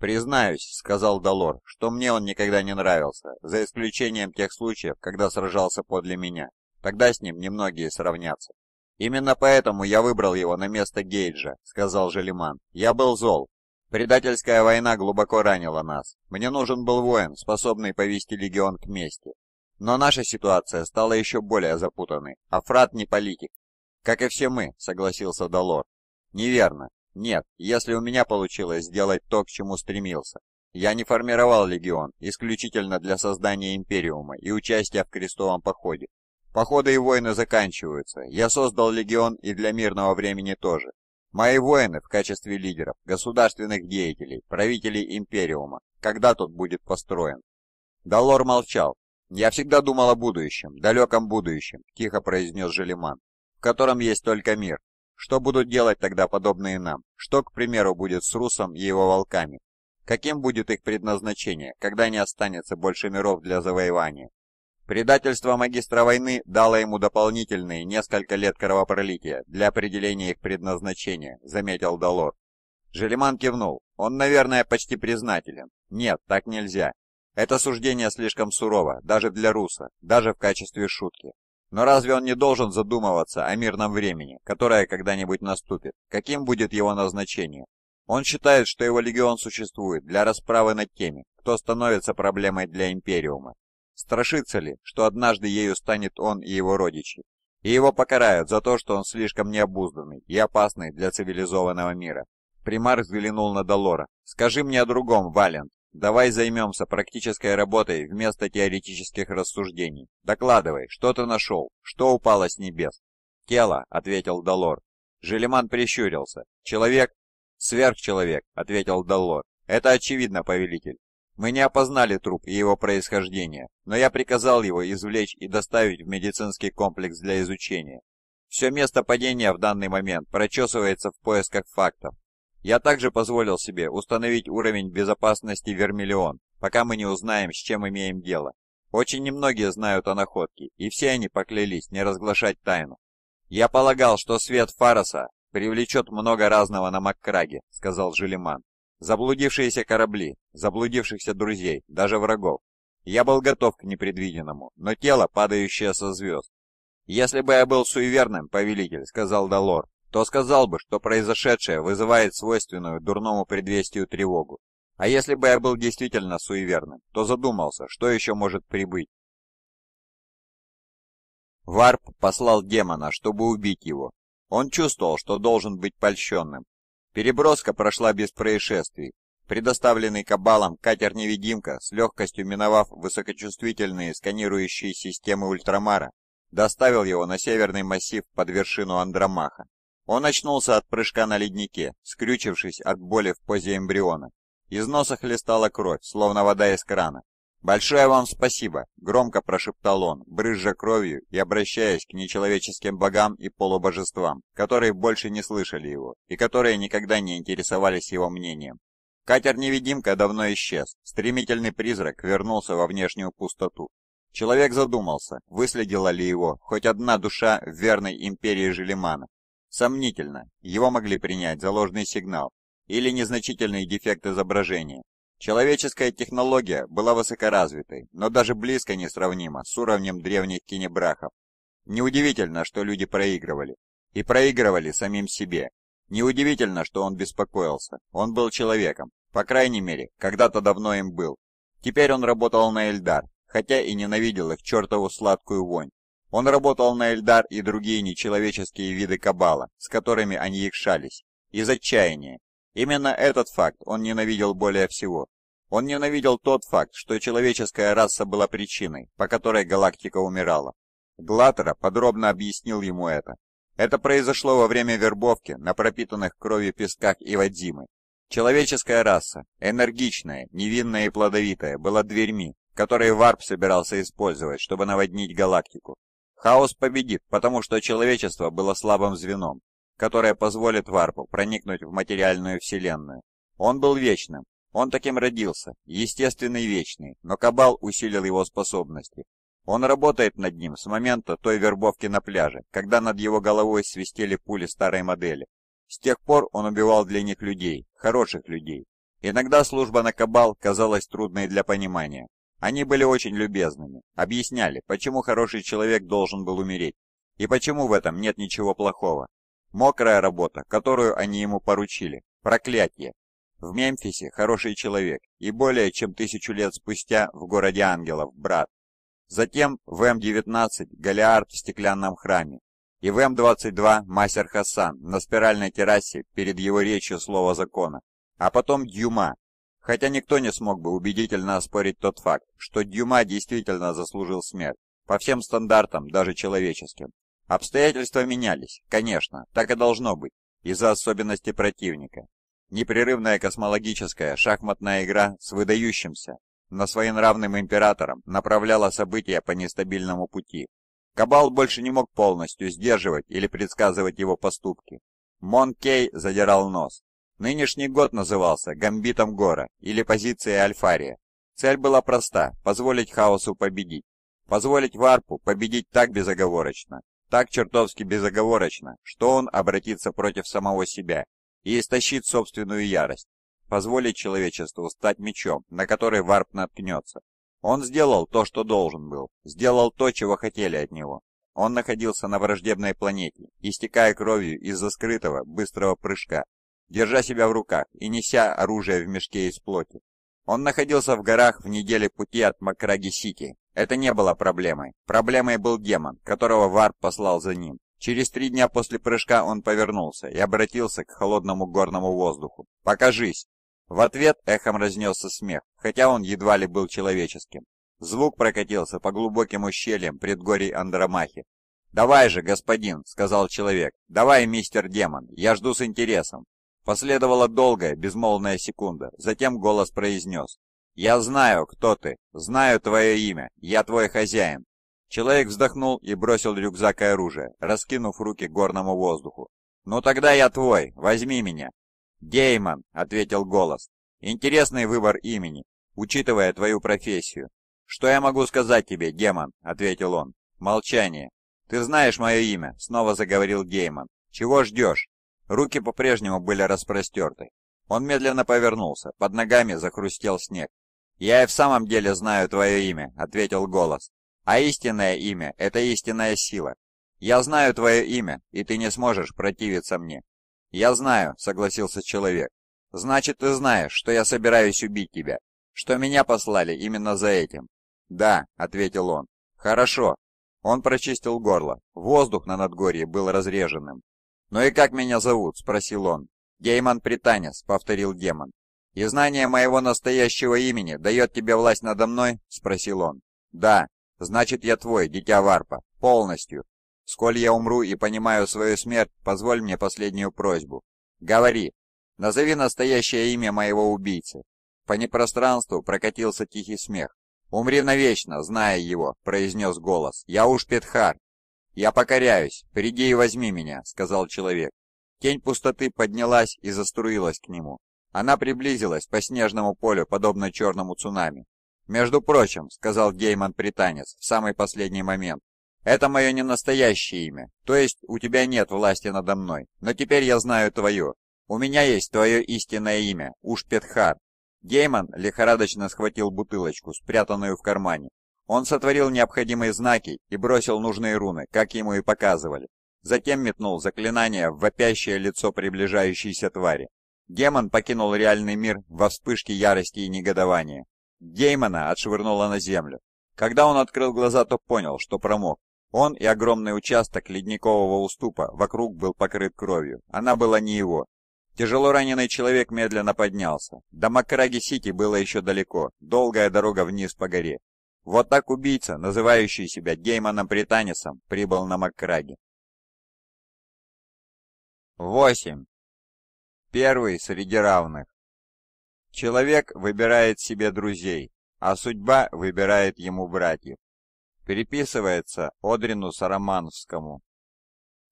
«Признаюсь», — сказал Долор, — «что мне он никогда не нравился, за исключением тех случаев, когда сражался подле меня. Тогда с ним немногие сравнятся». «Именно поэтому я выбрал его на место Гейджа», — сказал Желиман. «Я был зол. Предательская война глубоко ранила нас. Мне нужен был воин, способный повести легион к мести. Но наша ситуация стала еще более запутанной, а Фрат не политик. «Как и все мы», — согласился Долор. «Неверно. Нет, если у меня получилось сделать то, к чему стремился. Я не формировал легион исключительно для создания Империума и участия в крестовом походе. Походы и войны заканчиваются. Я создал легион и для мирного времени тоже. Мои воины в качестве лидеров, государственных деятелей, правителей Империума. Когда тот будет построен? Далор молчал. «Я всегда думал о будущем, далеком будущем», — тихо произнес Желеман, — «в котором есть только мир, что будут делать тогда подобные нам? Что, к примеру, будет с Русом и его волками? Каким будет их предназначение, когда не останется больше миров для завоевания? Предательство магистра войны дало ему дополнительные несколько лет кровопролития для определения их предназначения, заметил Далор. Желеман кивнул. Он, наверное, почти признателен. Нет, так нельзя. Это суждение слишком сурово, даже для руса, даже в качестве шутки. Но разве он не должен задумываться о мирном времени, которое когда-нибудь наступит? Каким будет его назначение? Он считает, что его легион существует для расправы над теми, кто становится проблемой для Империума. Страшится ли, что однажды ею станет он и его родичи, и его покарают за то, что он слишком необузданный и опасный для цивилизованного мира? Примар взглянул на Долора. «Скажи мне о другом, Валент. Давай займемся практической работой вместо теоретических рассуждений. Докладывай, что ты нашел, что упало с небес?» «Тело», — ответил Далор. Желеман прищурился. «Человек?» «Сверхчеловек», — ответил Далор. «Это очевидно, повелитель. Мы не опознали труп и его происхождение, но я приказал его извлечь и доставить в медицинский комплекс для изучения. Все место падения в данный момент прочесывается в поисках фактов. Я также позволил себе установить уровень безопасности Вермиллион, пока мы не узнаем, с чем имеем дело. Очень немногие знают о находке, и все они поклялись не разглашать тайну. «Я полагал, что свет фараса привлечет много разного на Маккраге», — сказал Желеман. «Заблудившиеся корабли, заблудившихся друзей, даже врагов. Я был готов к непредвиденному, но тело, падающее со звезд. «Если бы я был суеверным, повелитель», — сказал Далор то сказал бы, что произошедшее вызывает свойственную дурному предвестию тревогу. А если бы я был действительно суеверным, то задумался, что еще может прибыть. Варп послал демона, чтобы убить его. Он чувствовал, что должен быть польщенным. Переброска прошла без происшествий. Предоставленный кабалом катер-невидимка, с легкостью миновав высокочувствительные сканирующие системы ультрамара, доставил его на северный массив под вершину Андромаха. Он очнулся от прыжка на леднике, скрючившись от боли в позе эмбриона. Из носа хлестала кровь, словно вода из крана. «Большое вам спасибо!» — громко прошептал он, брызжа кровью и обращаясь к нечеловеческим богам и полубожествам, которые больше не слышали его и которые никогда не интересовались его мнением. Катер-невидимка давно исчез, стремительный призрак вернулся во внешнюю пустоту. Человек задумался, выследила ли его хоть одна душа в верной империи Желимана, Сомнительно, его могли принять за ложный сигнал или незначительный дефект изображения. Человеческая технология была высокоразвитой, но даже близко не сравнима с уровнем древних кинебрахов. Неудивительно, что люди проигрывали. И проигрывали самим себе. Неудивительно, что он беспокоился. Он был человеком. По крайней мере, когда-то давно им был. Теперь он работал на Эльдар, хотя и ненавидел их чертову сладкую вонь. Он работал на Эльдар и другие нечеловеческие виды кабала, с которыми они якшались, из отчаяния. Именно этот факт он ненавидел более всего. Он ненавидел тот факт, что человеческая раса была причиной, по которой галактика умирала. Глаттера подробно объяснил ему это. Это произошло во время вербовки на пропитанных кровью песках и Вадимы. Человеческая раса, энергичная, невинная и плодовитая, была дверьми, которые Варп собирался использовать, чтобы наводнить галактику. Хаос победит, потому что человечество было слабым звеном, которое позволит Варпу проникнуть в материальную вселенную. Он был вечным, он таким родился, естественный вечный, но Кабал усилил его способности. Он работает над ним с момента той вербовки на пляже, когда над его головой свистели пули старой модели. С тех пор он убивал для них людей, хороших людей. Иногда служба на Кабал казалась трудной для понимания. Они были очень любезными, объясняли, почему хороший человек должен был умереть, и почему в этом нет ничего плохого. Мокрая работа, которую они ему поручили, Проклятье. В Мемфисе хороший человек, и более чем тысячу лет спустя в городе ангелов, брат. Затем в М-19 Голиард в стеклянном храме, и в М-22 Мастер Хасан на спиральной террасе перед его речью слова закона, а потом Дюма Хотя никто не смог бы убедительно оспорить тот факт, что Дюма действительно заслужил смерть, по всем стандартам, даже человеческим. Обстоятельства менялись, конечно, так и должно быть, из-за особенностей противника. Непрерывная космологическая шахматная игра с выдающимся, но своенравным императором направляла события по нестабильному пути. Кабал больше не мог полностью сдерживать или предсказывать его поступки. Мон Кей задирал нос, Нынешний год назывался «Гамбитом Гора» или «Позицией Альфария». Цель была проста – позволить хаосу победить. Позволить Варпу победить так безоговорочно, так чертовски безоговорочно, что он обратится против самого себя и истощит собственную ярость. Позволить человечеству стать мечом, на который Варп наткнется. Он сделал то, что должен был, сделал то, чего хотели от него. Он находился на враждебной планете, истекая кровью из-за скрытого, быстрого прыжка, держа себя в руках и неся оружие в мешке из плоти. Он находился в горах в неделе пути от Макраги-Сити. Это не было проблемой. Проблемой был демон, которого Варп послал за ним. Через три дня после прыжка он повернулся и обратился к холодному горному воздуху. «Покажись!» В ответ эхом разнесся смех, хотя он едва ли был человеческим. Звук прокатился по глубоким ущельям предгорий Андромахи. «Давай же, господин!» — сказал человек. «Давай, мистер демон, я жду с интересом. Последовала долгая, безмолвная секунда, затем голос произнес. «Я знаю, кто ты, знаю твое имя, я твой хозяин». Человек вздохнул и бросил рюкзак и оружие, раскинув руки горному воздуху. «Ну тогда я твой, возьми меня». «Деймон», — ответил голос. «Интересный выбор имени, учитывая твою профессию». «Что я могу сказать тебе, демон?» — ответил он. «Молчание». «Ты знаешь мое имя», — снова заговорил Деймон. «Чего ждешь?» Руки по-прежнему были распростерты. Он медленно повернулся, под ногами захрустел снег. «Я и в самом деле знаю твое имя», — ответил голос. «А истинное имя — это истинная сила. Я знаю твое имя, и ты не сможешь противиться мне». «Я знаю», — согласился человек. «Значит, ты знаешь, что я собираюсь убить тебя, что меня послали именно за этим». «Да», — ответил он. «Хорошо». Он прочистил горло. Воздух на надгорье был разреженным. «Ну и как меня зовут?» — спросил он. «Гейман Пританис», — повторил демон. «И знание моего настоящего имени дает тебе власть надо мной?» — спросил он. «Да. Значит, я твой, дитя Варпа. Полностью. Сколь я умру и понимаю свою смерть, позволь мне последнюю просьбу. Говори. Назови настоящее имя моего убийцы». По непространству прокатился тихий смех. «Умри навечно, зная его», — произнес голос. «Я уж Петхар, «Я покоряюсь, приди и возьми меня», — сказал человек. Тень пустоты поднялась и заструилась к нему. Она приблизилась по снежному полю, подобно черному цунами. «Между прочим», — сказал Гейман пританец в самый последний момент, «это мое ненастоящее имя, то есть у тебя нет власти надо мной, но теперь я знаю твое. У меня есть твое истинное имя, Ушпетхар». Гейман лихорадочно схватил бутылочку, спрятанную в кармане. Он сотворил необходимые знаки и бросил нужные руны, как ему и показывали. Затем метнул заклинание в вопящее лицо приближающейся твари. Демон покинул реальный мир во вспышке ярости и негодования. Деймона отшвырнуло на землю. Когда он открыл глаза, то понял, что промок. Он и огромный участок ледникового уступа вокруг был покрыт кровью. Она была не его. Тяжело раненый человек медленно поднялся. До Макраги-Сити было еще далеко, долгая дорога вниз по горе. Вот так убийца, называющий себя Гейманом Британисом, прибыл на Маккраге. 8. Первый среди равных. Человек выбирает себе друзей, а судьба выбирает ему братьев. Переписывается Одрину Сарамановскому.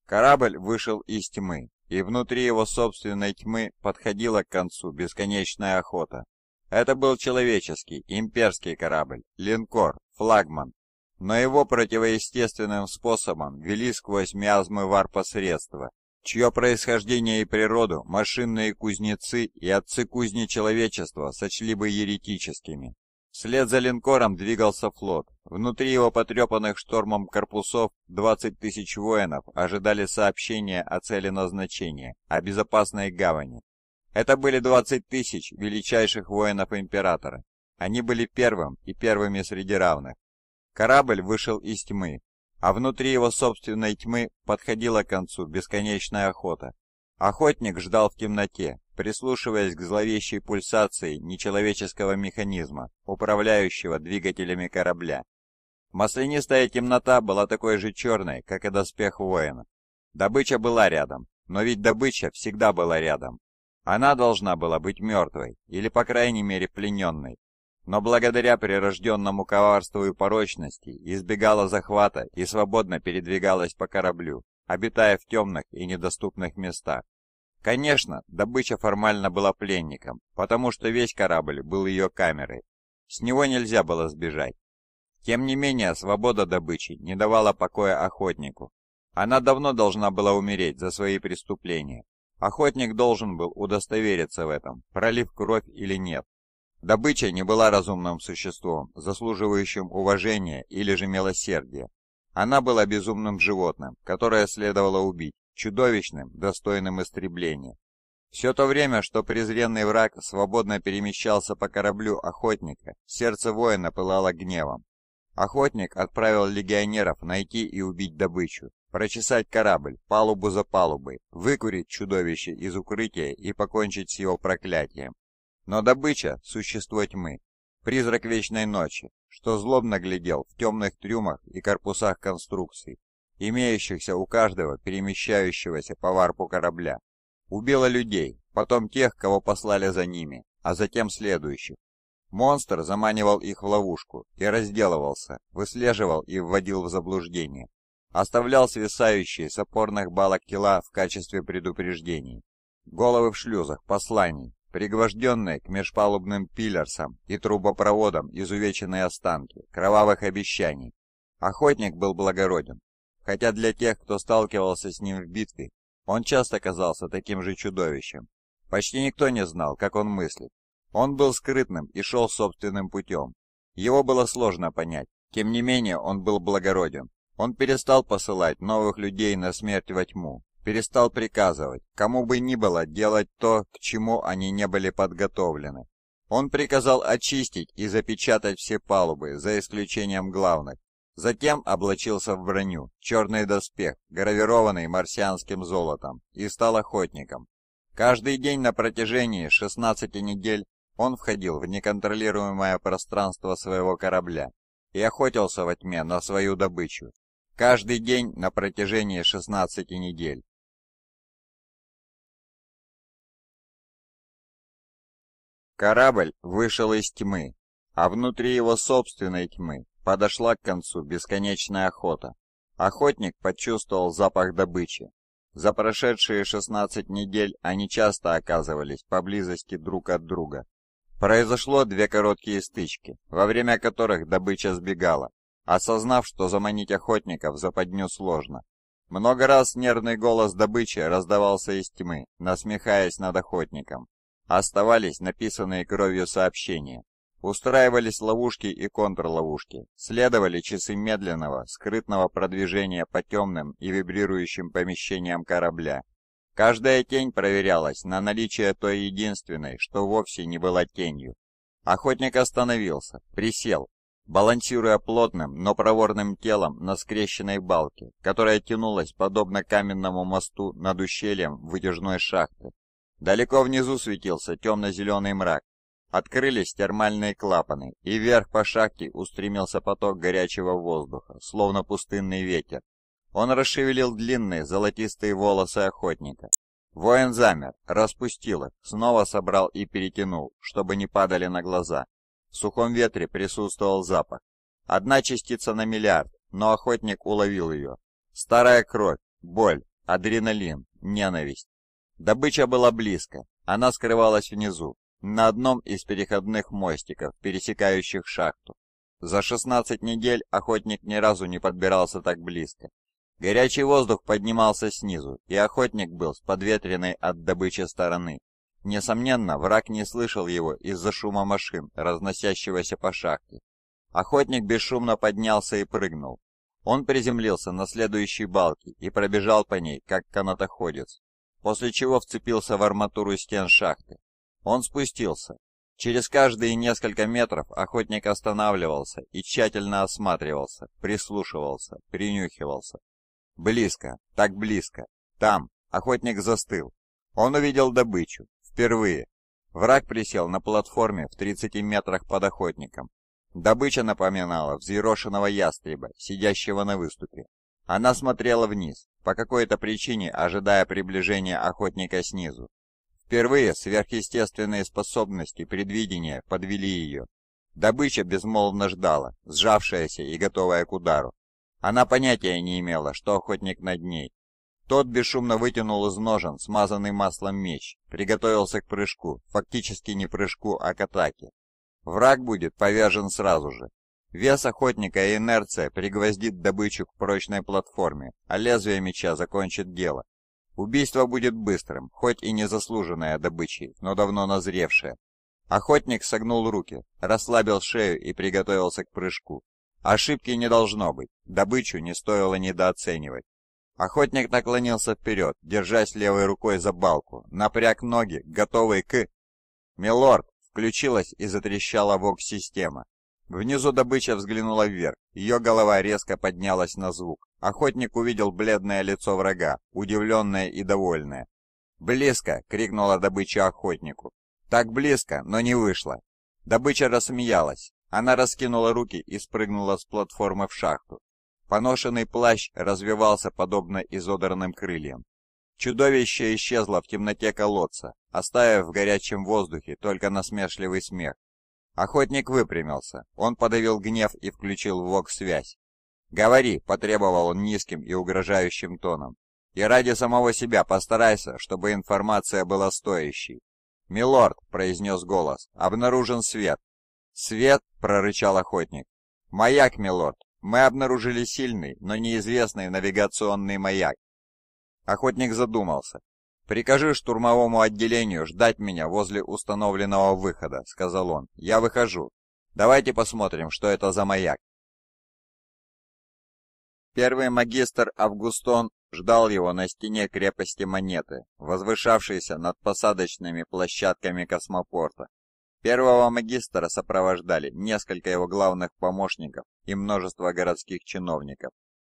Корабль вышел из тьмы, и внутри его собственной тьмы подходила к концу бесконечная охота, это был человеческий, имперский корабль, линкор, флагман. Но его противоестественным способом вели сквозь миазмы варпосредства, чье происхождение и природу машинные кузнецы и отцы кузни человечества сочли бы еретическими. Вслед за линкором двигался флот. Внутри его потрепанных штормом корпусов 20 тысяч воинов ожидали сообщения о цели назначения, о безопасной гавани. Это были 20 тысяч величайших воинов Императора. Они были первым и первыми среди равных. Корабль вышел из тьмы, а внутри его собственной тьмы подходила к концу бесконечная охота. Охотник ждал в темноте, прислушиваясь к зловещей пульсации нечеловеческого механизма, управляющего двигателями корабля. Маслянистая темнота была такой же черной, как и доспех воина. Добыча была рядом, но ведь добыча всегда была рядом. Она должна была быть мертвой, или, по крайней мере, плененной. Но благодаря прирожденному коварству и порочности избегала захвата и свободно передвигалась по кораблю, обитая в темных и недоступных местах. Конечно, добыча формально была пленником, потому что весь корабль был ее камерой. С него нельзя было сбежать. Тем не менее, свобода добычи не давала покоя охотнику. Она давно должна была умереть за свои преступления, Охотник должен был удостовериться в этом, пролив кровь или нет. Добыча не была разумным существом, заслуживающим уважения или же милосердия. Она была безумным животным, которое следовало убить, чудовищным, достойным истребления. Все то время, что презренный враг свободно перемещался по кораблю охотника, сердце воина пылало гневом. Охотник отправил легионеров найти и убить добычу, прочесать корабль, палубу за палубой, выкурить чудовище из укрытия и покончить с его проклятием. Но добыча – существо тьмы, призрак вечной ночи, что злобно глядел в темных трюмах и корпусах конструкций, имеющихся у каждого перемещающегося по варпу корабля. Убило людей, потом тех, кого послали за ними, а затем следующих. Монстр заманивал их в ловушку и разделывался, выслеживал и вводил в заблуждение оставлял свисающие с опорных балок тела в качестве предупреждений. Головы в шлюзах, посланий, пригвожденные к межпалубным пилерсам и трубопроводам изувеченные останки, кровавых обещаний. Охотник был благороден, хотя для тех, кто сталкивался с ним в битве, он часто казался таким же чудовищем. Почти никто не знал, как он мыслит. Он был скрытным и шел собственным путем. Его было сложно понять, тем не менее он был благороден. Он перестал посылать новых людей на смерть во тьму, перестал приказывать, кому бы ни было, делать то, к чему они не были подготовлены. Он приказал очистить и запечатать все палубы, за исключением главных. Затем облачился в броню, черный доспех, гравированный марсианским золотом, и стал охотником. Каждый день на протяжении 16 недель он входил в неконтролируемое пространство своего корабля и охотился во тьме на свою добычу, каждый день на протяжении 16 недель. Корабль вышел из тьмы, а внутри его собственной тьмы подошла к концу бесконечная охота. Охотник почувствовал запах добычи. За прошедшие 16 недель они часто оказывались поблизости друг от друга. Произошло две короткие стычки, во время которых добыча сбегала осознав, что заманить охотников за подню сложно. Много раз нервный голос добычи раздавался из тьмы, насмехаясь над охотником. Оставались написанные кровью сообщения. Устраивались ловушки и контрловушки, следовали часы медленного, скрытного продвижения по темным и вибрирующим помещениям корабля. Каждая тень проверялась на наличие той единственной, что вовсе не была тенью. Охотник остановился, присел, балансируя плотным, но проворным телом на скрещенной балке, которая тянулась подобно каменному мосту над ущельем вытяжной шахты. Далеко внизу светился темно-зеленый мрак. Открылись термальные клапаны, и вверх по шахте устремился поток горячего воздуха, словно пустынный ветер. Он расшевелил длинные золотистые волосы охотника. Воин замер, распустил их, снова собрал и перетянул, чтобы не падали на глаза. В сухом ветре присутствовал запах. Одна частица на миллиард, но охотник уловил ее. Старая кровь, боль, адреналин, ненависть. Добыча была близко, она скрывалась внизу, на одном из переходных мостиков, пересекающих шахту. За 16 недель охотник ни разу не подбирался так близко. Горячий воздух поднимался снизу, и охотник был с подветренной от добычи стороны. Несомненно, враг не слышал его из-за шума машин, разносящегося по шахте. Охотник бесшумно поднялся и прыгнул. Он приземлился на следующей балке и пробежал по ней, как канатоходец, после чего вцепился в арматуру стен шахты. Он спустился. Через каждые несколько метров охотник останавливался и тщательно осматривался, прислушивался, принюхивался. Близко, так близко. Там. Охотник застыл. Он увидел добычу. Впервые. Враг присел на платформе в 30 метрах под охотником. Добыча напоминала взъерошенного ястреба, сидящего на выступе. Она смотрела вниз, по какой-то причине ожидая приближения охотника снизу. Впервые сверхъестественные способности предвидения подвели ее. Добыча безмолвно ждала, сжавшаяся и готовая к удару. Она понятия не имела, что охотник над ней, тот бесшумно вытянул из ножен смазанный маслом меч, приготовился к прыжку, фактически не прыжку, а к атаке. Враг будет повержен сразу же. Вес охотника и инерция пригвоздит добычу к прочной платформе, а лезвие меча закончит дело. Убийство будет быстрым, хоть и незаслуженное добычей, но давно назревшее. Охотник согнул руки, расслабил шею и приготовился к прыжку. Ошибки не должно быть, добычу не стоило недооценивать. Охотник наклонился вперед, держась левой рукой за балку, напряг ноги, готовый к... «Милорд!» — включилась и затрещала вок-система. Внизу добыча взглянула вверх, ее голова резко поднялась на звук. Охотник увидел бледное лицо врага, удивленное и довольное. «Близко!» — крикнула добыча охотнику. «Так близко, но не вышло!» Добыча рассмеялась. Она раскинула руки и спрыгнула с платформы в шахту. Поношенный плащ развивался подобно изодранным крыльям. Чудовище исчезло в темноте колодца, оставив в горячем воздухе только насмешливый смех. Охотник выпрямился, он подавил гнев и включил в вок-связь. «Говори», — потребовал он низким и угрожающим тоном, «и ради самого себя постарайся, чтобы информация была стоящей». «Милорд», — произнес голос, — «обнаружен свет». «Свет», — прорычал охотник. «Маяк, милорд, мы обнаружили сильный, но неизвестный навигационный маяк. Охотник задумался. «Прикажи штурмовому отделению ждать меня возле установленного выхода», — сказал он. «Я выхожу. Давайте посмотрим, что это за маяк». Первый магистр Августон ждал его на стене крепости Монеты, возвышавшейся над посадочными площадками космопорта. Первого магистра сопровождали несколько его главных помощников и множество городских чиновников.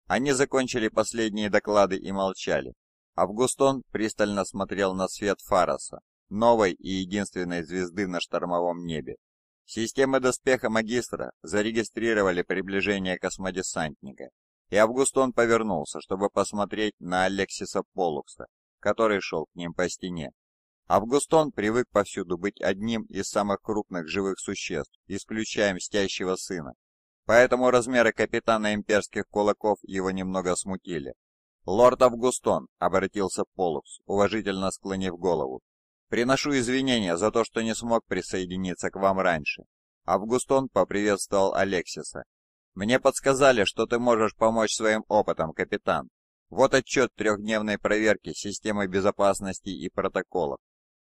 Они закончили последние доклады и молчали. Августон пристально смотрел на свет Фараса, новой и единственной звезды на штормовом небе. Системы доспеха магистра зарегистрировали приближение космодесантника, и Августон повернулся, чтобы посмотреть на Алексиса Полукса, который шел к ним по стене. Августон привык повсюду быть одним из самых крупных живых существ, исключая мстящего сына. Поэтому размеры капитана имперских кулаков его немного смутили. «Лорд Августон», — обратился Полукс, уважительно склонив голову, — «приношу извинения за то, что не смог присоединиться к вам раньше». Августон поприветствовал Алексиса. «Мне подсказали, что ты можешь помочь своим опытом, капитан. Вот отчет трехдневной проверки системы безопасности и протоколов.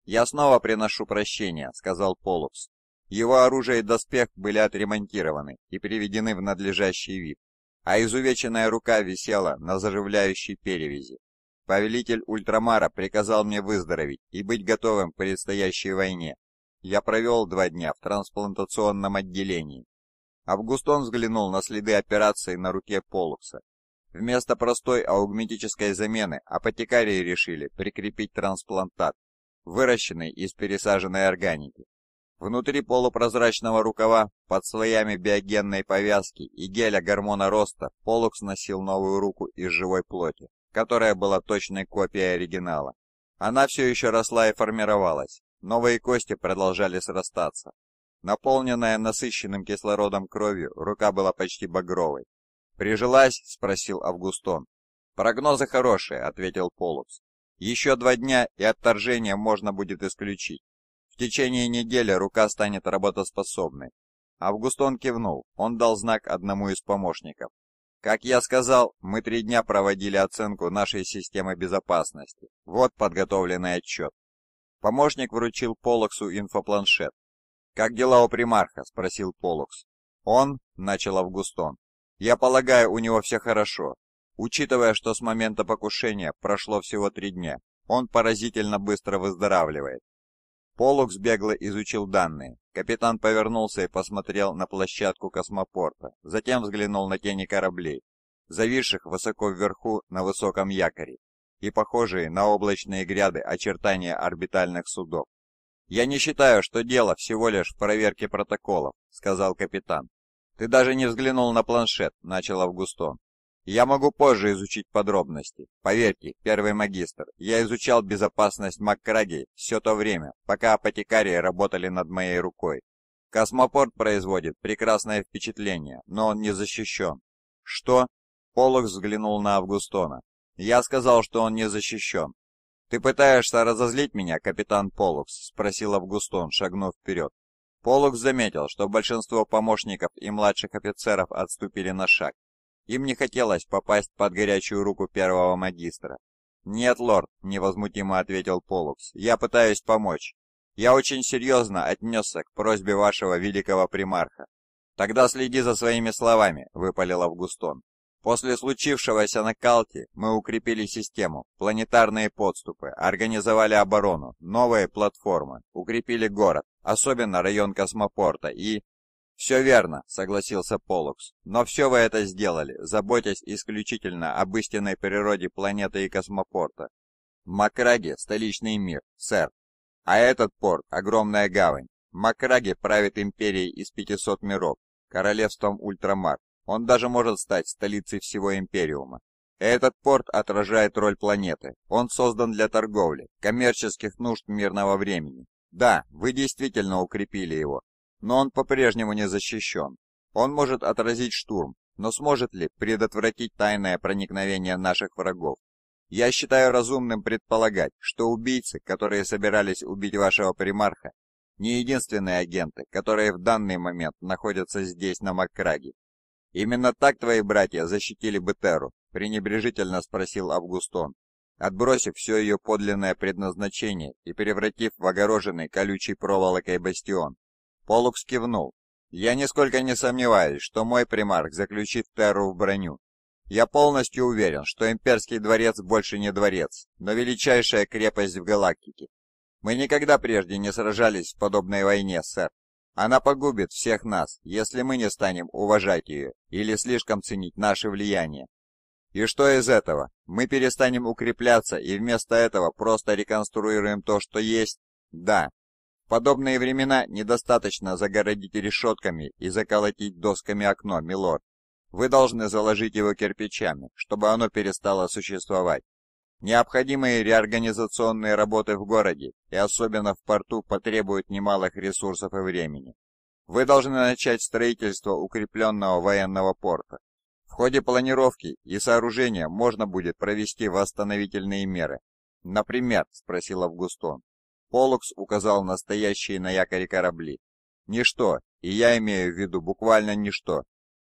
«Я снова приношу прощения», — сказал Полукс. Его оружие и доспех были отремонтированы и приведены в надлежащий вид, а изувеченная рука висела на заживляющей перевязи. Повелитель Ультрамара приказал мне выздороветь и быть готовым к предстоящей войне. Я провел два дня в трансплантационном отделении. Августон взглянул на следы операции на руке Полукса. Вместо простой аугметической замены апотекарии решили прикрепить трансплантат выращенный из пересаженной органики. Внутри полупрозрачного рукава, под слоями биогенной повязки и геля гормона роста, Полукс носил новую руку из живой плоти, которая была точной копией оригинала. Она все еще росла и формировалась, новые кости продолжали срастаться. Наполненная насыщенным кислородом кровью, рука была почти багровой. «Прижилась?» — спросил Августон. «Прогнозы хорошие», — ответил Полукс. Еще два дня, и отторжение можно будет исключить. В течение недели рука станет работоспособной. Августон кивнул, он дал знак одному из помощников. Как я сказал, мы три дня проводили оценку нашей системы безопасности. Вот подготовленный отчет. Помощник вручил Полоксу инфопланшет. «Как дела у примарха?» – спросил Полокс. «Он?» – начал Августон. «Я полагаю, у него все хорошо. Учитывая, что с момента покушения прошло всего три дня, он поразительно быстро выздоравливает. Полукс бегло изучил данные. Капитан повернулся и посмотрел на площадку космопорта, затем взглянул на тени кораблей, зависших высоко вверху на высоком якоре, и похожие на облачные гряды очертания орбитальных судов. «Я не считаю, что дело всего лишь в проверке протоколов», — сказал капитан. «Ты даже не взглянул на планшет», — начал Августон. Я могу позже изучить подробности. Поверьте, первый магистр, я изучал безопасность Маккраги все то время, пока апотекарии работали над моей рукой. Космопорт производит прекрасное впечатление, но он не защищен. Что? Полок взглянул на Августона. Я сказал, что он не защищен. Ты пытаешься разозлить меня, капитан Полукс? Спросил Августон, шагнув вперед. Полукс заметил, что большинство помощников и младших офицеров отступили на шаг. Им не хотелось попасть под горячую руку первого магистра. «Нет, лорд», — невозмутимо ответил Полукс, — «я пытаюсь помочь. Я очень серьезно отнесся к просьбе вашего великого примарха». «Тогда следи за своими словами», — выпалил Августон. После случившегося на Калте мы укрепили систему, планетарные подступы, организовали оборону, новые платформы, укрепили город, особенно район космопорта и... «Все верно», — согласился Полукс. «Но все вы это сделали, заботясь исключительно об истинной природе планеты и космопорта. Макраги, столичный мир, сэр. А этот порт — огромная гавань. Макраги правит империей из 500 миров, королевством Ультрамар. Он даже может стать столицей всего Империума. Этот порт отражает роль планеты. Он создан для торговли, коммерческих нужд мирного времени. Да, вы действительно укрепили его, но он по-прежнему не защищен. Он может отразить штурм, но сможет ли предотвратить тайное проникновение наших врагов? Я считаю разумным предполагать, что убийцы, которые собирались убить вашего примарха, не единственные агенты, которые в данный момент находятся здесь, на Маккраге. Именно так твои братья защитили бы Терру, пренебрежительно спросил Августон, отбросив все ее подлинное предназначение и превратив в огороженный колючей проволокой бастион. Полукс кивнул. «Я нисколько не сомневаюсь, что мой примарк заключит Терру в броню. Я полностью уверен, что имперский дворец больше не дворец, но величайшая крепость в галактике. Мы никогда прежде не сражались в подобной войне, сэр. Она погубит всех нас, если мы не станем уважать ее или слишком ценить наше влияние. И что из этого? Мы перестанем укрепляться и вместо этого просто реконструируем то, что есть? Да, подобные времена недостаточно загородить решетками и заколотить досками окно, милорд. Вы должны заложить его кирпичами, чтобы оно перестало существовать. Необходимые реорганизационные работы в городе и особенно в порту потребуют немалых ресурсов и времени. Вы должны начать строительство укрепленного военного порта. В ходе планировки и сооружения можно будет провести восстановительные меры. Например, спросил Августон, Полукс указал на стоящие на якоре корабли. «Ничто, и я имею в виду буквально ничто,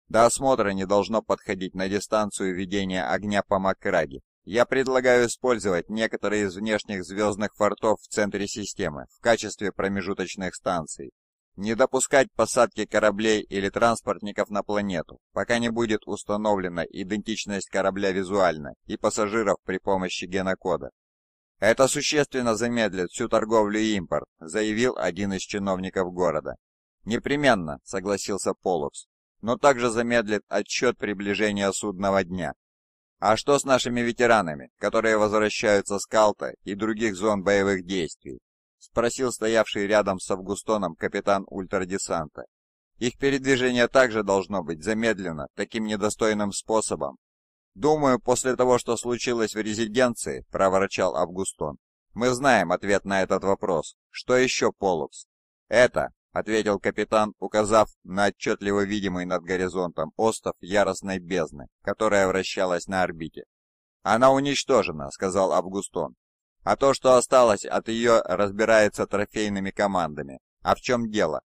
до осмотра не должно подходить на дистанцию ведения огня по Макраге. Я предлагаю использовать некоторые из внешних звездных фортов в центре системы в качестве промежуточных станций. Не допускать посадки кораблей или транспортников на планету, пока не будет установлена идентичность корабля визуально и пассажиров при помощи генокода. «Это существенно замедлит всю торговлю и импорт», — заявил один из чиновников города. «Непременно», — согласился Полукс, «но также замедлит отсчет приближения судного дня». «А что с нашими ветеранами, которые возвращаются с Калта и других зон боевых действий?» — спросил стоявший рядом с Августоном капитан ультрадесанта. «Их передвижение также должно быть замедлено таким недостойным способом, «Думаю, после того, что случилось в резиденции», — проворчал Августон. «Мы знаем ответ на этот вопрос. Что еще, Полукс?» «Это», — ответил капитан, указав на отчетливо видимый над горизонтом остов яростной бездны, которая вращалась на орбите. «Она уничтожена», — сказал Августон. «А то, что осталось от ее, разбирается трофейными командами. А в чем дело?»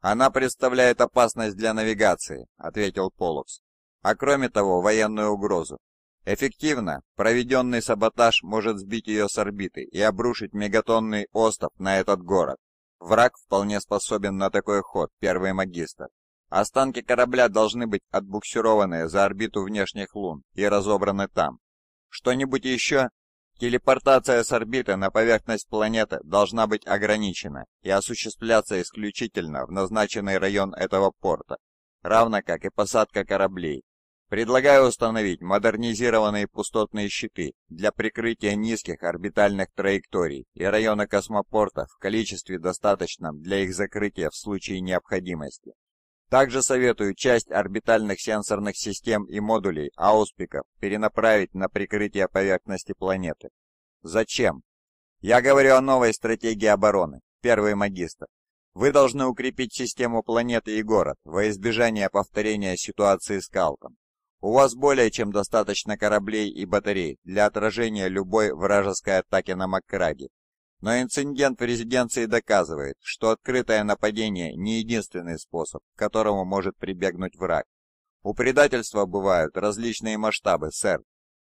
«Она представляет опасность для навигации», — ответил Полукс а кроме того военную угрозу. Эффективно проведенный саботаж может сбить ее с орбиты и обрушить мегатонный остов на этот город. Враг вполне способен на такой ход, первый магистр. Останки корабля должны быть отбуксированы за орбиту внешних лун и разобраны там. Что-нибудь еще? Телепортация с орбиты на поверхность планеты должна быть ограничена и осуществляться исключительно в назначенный район этого порта, равно как и посадка кораблей, Предлагаю установить модернизированные пустотные щиты для прикрытия низких орбитальных траекторий и района космопорта в количестве достаточном для их закрытия в случае необходимости. Также советую часть орбитальных сенсорных систем и модулей ауспиков перенаправить на прикрытие поверхности планеты. Зачем? Я говорю о новой стратегии обороны, первый магистр. Вы должны укрепить систему планеты и город во избежание повторения ситуации с Калком. У вас более чем достаточно кораблей и батарей для отражения любой вражеской атаки на Маккраге. Но инцидент в резиденции доказывает, что открытое нападение не единственный способ, к которому может прибегнуть враг. У предательства бывают различные масштабы, сэр.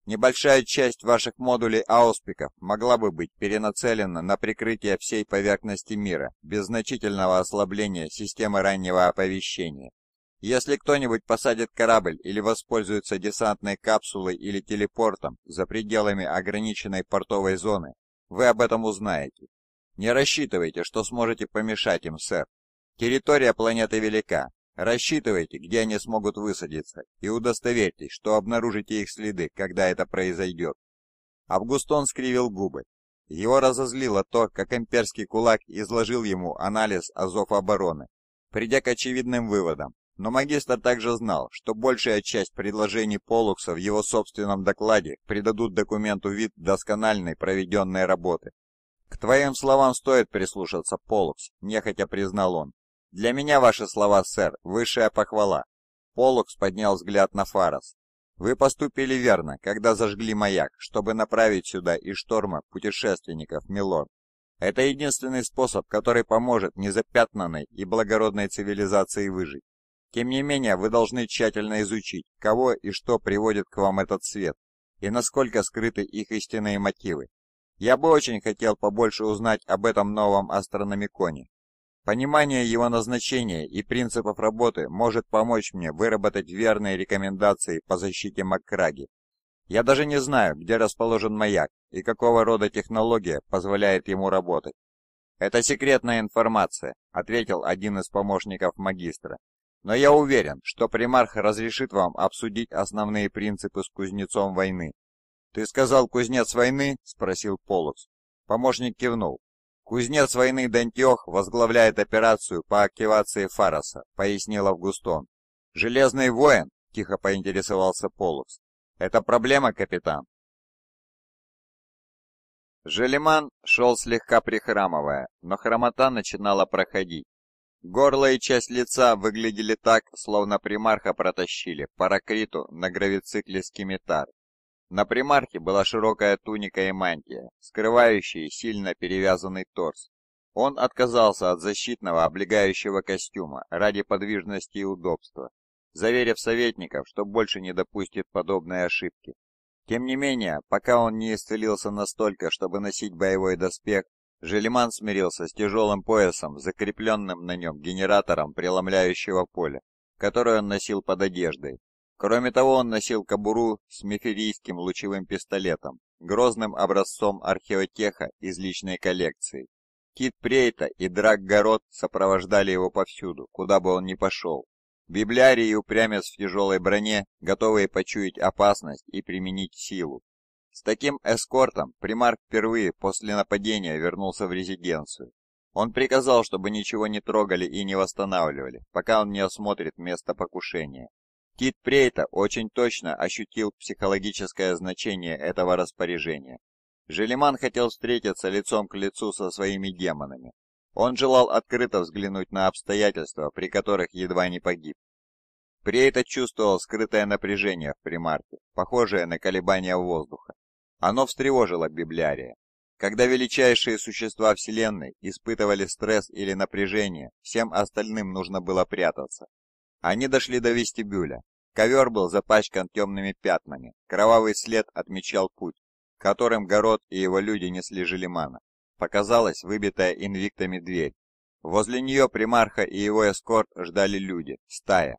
Небольшая часть ваших модулей ауспиков могла бы быть перенацелена на прикрытие всей поверхности мира без значительного ослабления системы раннего оповещения. Если кто-нибудь посадит корабль или воспользуется десантной капсулой или телепортом за пределами ограниченной портовой зоны, вы об этом узнаете. Не рассчитывайте, что сможете помешать им, сэр. Территория планеты велика. Рассчитывайте, где они смогут высадиться, и удостоверьтесь, что обнаружите их следы, когда это произойдет. Августон скривил губы. Его разозлило то, как имперский кулак изложил ему анализ азов обороны, придя к очевидным выводам, но магистр также знал, что большая часть предложений Полукса в его собственном докладе придадут документу вид доскональной проведенной работы. «К твоим словам стоит прислушаться, Полукс», – нехотя признал он. «Для меня ваши слова, сэр, высшая похвала». Полукс поднял взгляд на Фарас. «Вы поступили верно, когда зажгли маяк, чтобы направить сюда из шторма путешественников, милорд. Это единственный способ, который поможет незапятнанной и благородной цивилизации выжить. Тем не менее, вы должны тщательно изучить, кого и что приводит к вам этот свет, и насколько скрыты их истинные мотивы. Я бы очень хотел побольше узнать об этом новом астрономиконе. Понимание его назначения и принципов работы может помочь мне выработать верные рекомендации по защите Маккраги. Я даже не знаю, где расположен маяк и какого рода технология позволяет ему работать. «Это секретная информация», — ответил один из помощников магистра. Но я уверен, что примарх разрешит вам обсудить основные принципы с кузнецом войны. Ты сказал кузнец войны? спросил Полукс. Помощник кивнул. Кузнец войны Дантиох возглавляет операцию по активации Фароса, пояснил Августон. Железный воин? тихо поинтересовался Полукс. Это проблема, капитан. Желеман шел слегка прихрамывая, но хромота начинала проходить. Горло и часть лица выглядели так, словно примарха протащили паракриту на гравицикле скимитар. На примархе была широкая туника и мантия, скрывающие сильно перевязанный торс. Он отказался от защитного облегающего костюма ради подвижности и удобства, заверив советников, что больше не допустит подобной ошибки. Тем не менее, пока он не исцелился настолько, чтобы носить боевой доспех, Желеман смирился с тяжелым поясом, закрепленным на нем генератором преломляющего поля, который он носил под одеждой. Кроме того, он носил кобуру с меферийским лучевым пистолетом, грозным образцом археотеха из личной коллекции. Кит Прейта и Драк Город сопровождали его повсюду, куда бы он ни пошел. Библиарий и упрямец в тяжелой броне, готовые почуять опасность и применить силу, с таким эскортом примарк впервые после нападения вернулся в резиденцию. Он приказал, чтобы ничего не трогали и не восстанавливали, пока он не осмотрит место покушения. Кит Прейта очень точно ощутил психологическое значение этого распоряжения. Желеман хотел встретиться лицом к лицу со своими демонами. Он желал открыто взглянуть на обстоятельства, при которых едва не погиб. Прейта чувствовал скрытое напряжение в примарке, похожее на колебания воздуха. Оно встревожило библиария. Когда величайшие существа Вселенной испытывали стресс или напряжение, всем остальным нужно было прятаться. Они дошли до вестибюля. Ковер был запачкан темными пятнами, кровавый след отмечал путь, которым Город и его люди несли Желимана. Показалась выбитая инвиктами дверь. Возле нее примарха и его эскорт ждали люди, стая.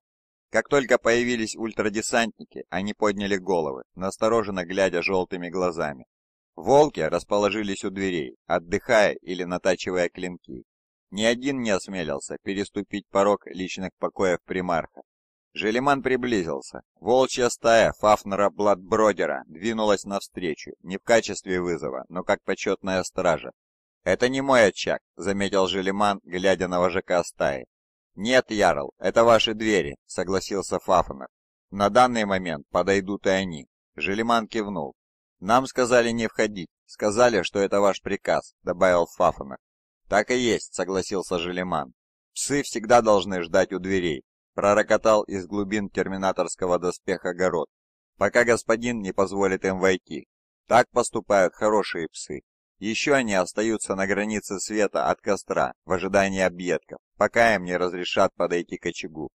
Как только появились ультрадесантники, они подняли головы, настороженно глядя желтыми глазами. Волки расположились у дверей, отдыхая или натачивая клинки. Ни один не осмелился переступить порог личных покоев примарха. Желеман приблизился. Волчья стая Фафнера Бладбродера двинулась навстречу, не в качестве вызова, но как почетная стража. «Это не мой очаг», — заметил Желеман, глядя на вожака стаи. «Нет, Ярл, это ваши двери», — согласился Фафанов. «На данный момент подойдут и они». Желеман кивнул. «Нам сказали не входить. Сказали, что это ваш приказ», — добавил Фафанов. «Так и есть», — согласился Желеман. «Псы всегда должны ждать у дверей», — пророкотал из глубин терминаторского доспеха город, «пока господин не позволит им войти. Так поступают хорошие псы. Еще они остаются на границе света от костра в ожидании объедков, пока им не разрешат подойти к очагу.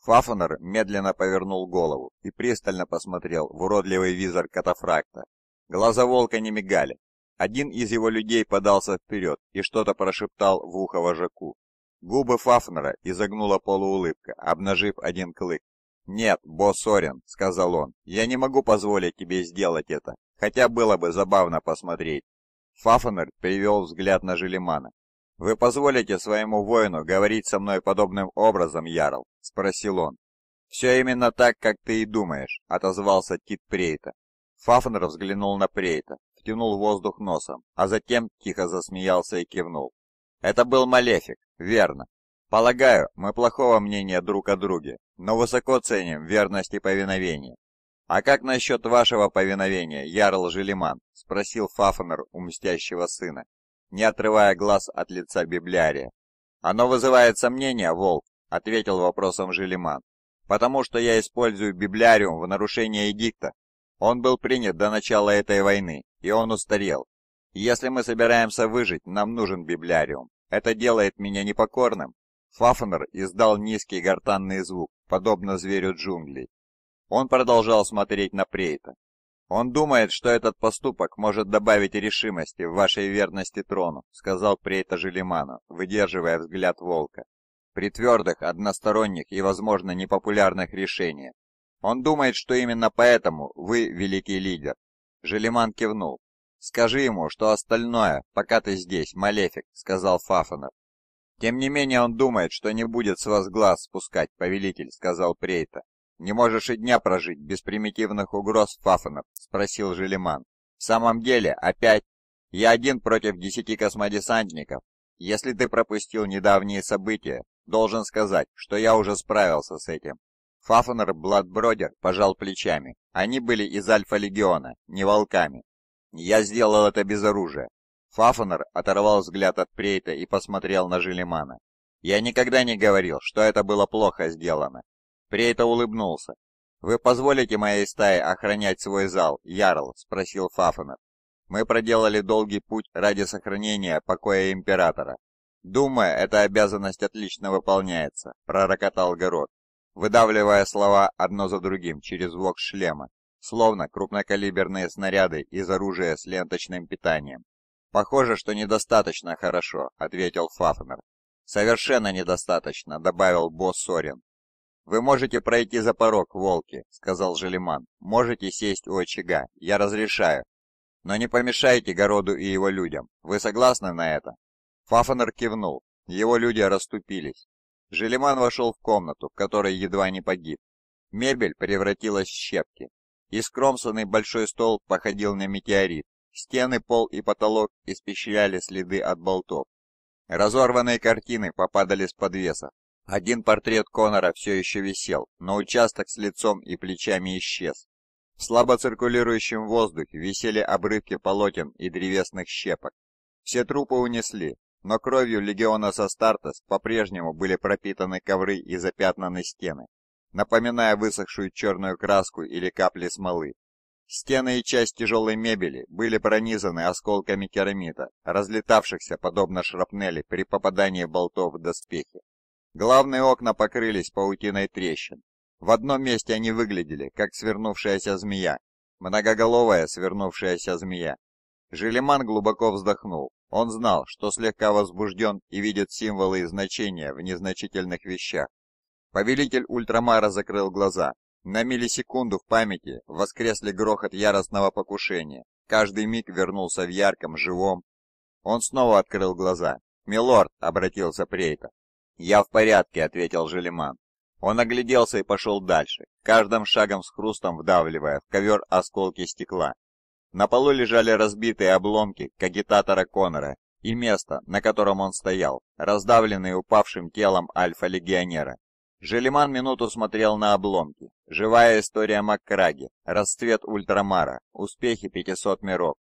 Фафнер медленно повернул голову и пристально посмотрел в уродливый визор катафракта. Глаза волка не мигали. Один из его людей подался вперед и что-то прошептал в ухо вожаку. Губы Фафнера изогнула полуулыбка, обнажив один клык. «Нет, босс Орен», — сказал он, — «я не могу позволить тебе сделать это, хотя было бы забавно посмотреть». Фафанер перевел взгляд на Желимана. «Вы позволите своему воину говорить со мной подобным образом, Ярл?» — спросил он. «Все именно так, как ты и думаешь», — отозвался Тит Прейта. Фафнер взглянул на Прейта, втянул воздух носом, а затем тихо засмеялся и кивнул. «Это был Малефик, верно. Полагаю, мы плохого мнения друг о друге, но высоко ценим верность и повиновение. «А как насчет вашего повиновения, ярл Желеман?» — спросил Фафнер у мстящего сына, не отрывая глаз от лица библиария. «Оно вызывает сомнения, волк», — ответил вопросом Желеман, «потому что я использую библиариум в нарушение эдикта. Он был принят до начала этой войны, и он устарел. Если мы собираемся выжить, нам нужен библиариум. Это делает меня непокорным». Фафнер издал низкий гортанный звук, подобно зверю джунглей. Он продолжал смотреть на Прейта. «Он думает, что этот поступок может добавить решимости в вашей верности трону», сказал Прейта Желиману, выдерживая взгляд волка. «При твердых, односторонних и, возможно, непопулярных решениях. Он думает, что именно поэтому вы великий лидер». Желиман кивнул. «Скажи ему, что остальное, пока ты здесь, малефик», сказал Фафанов. «Тем не менее он думает, что не будет с вас глаз спускать, повелитель», сказал Прейта. «Не можешь и дня прожить без примитивных угроз фафанов», — спросил Желеман. «В самом деле, опять? Я один против десяти космодесантников. Если ты пропустил недавние события, должен сказать, что я уже справился с этим». Фафнер Бладбродер пожал плечами. Они были из Альфа-Легиона, не волками. Я сделал это без оружия. Фафнер оторвал взгляд от Прейта и посмотрел на Желемана. Я никогда не говорил, что это было плохо сделано. Прейта улыбнулся. «Вы позволите моей стае охранять свой зал, Ярл?» — спросил Фафанер. «Мы проделали долгий путь ради сохранения покоя Императора. Думаю, эта обязанность отлично выполняется», — пророкотал Город, выдавливая слова одно за другим через лог шлема, словно крупнокалиберные снаряды из оружия с ленточным питанием. «Похоже, что недостаточно хорошо», — ответил Фафнер. «Совершенно недостаточно», — добавил босс Сорин. «Вы можете пройти за порог, волки», — сказал Желеман. «Можете сесть у очага. Я разрешаю. Но не помешайте Городу и его людям. Вы согласны на это?» Фафанер кивнул. Его люди расступились. Желеман вошел в комнату, в которой едва не погиб. Мебель превратилась в щепки. Искромсанный большой стол походил на метеорит. Стены, пол и потолок испещряли следы от болтов. Разорванные картины попадали с подвесов, один портрет Конора все еще висел, но участок с лицом и плечами исчез. В слабо циркулирующем воздухе висели обрывки полотен и древесных щепок. Все трупы унесли, но кровью легиона Састартес по-прежнему были пропитаны ковры и запятнаны стены, напоминая высохшую черную краску или капли смолы. Стены и часть тяжелой мебели были пронизаны осколками керамита, разлетавшихся подобно шрапнели при попадании болтов в доспехи. Главные окна покрылись паутиной трещин. В одном месте они выглядели, как свернувшаяся змея. Многоголовая свернувшаяся змея. Желеман глубоко вздохнул. Он знал, что слегка возбужден и видит символы и значения в незначительных вещах. Повелитель Ультрамара закрыл глаза. На миллисекунду в памяти воскресли грохот яростного покушения. Каждый миг вернулся в ярком, живом. Он снова открыл глаза. «Милорд!» — обратился Прейта. «Я в порядке», — ответил Желеман. Он огляделся и пошел дальше, каждым шагом с хрустом вдавливая в ковер осколки стекла. На полу лежали разбитые обломки кагитатора Коннора и место, на котором он стоял, раздавленный упавшим телом альфа-легионера. Желеман минуту смотрел на обломки. Живая история Маккраги, расцвет Ультрамара, успехи 500 миров.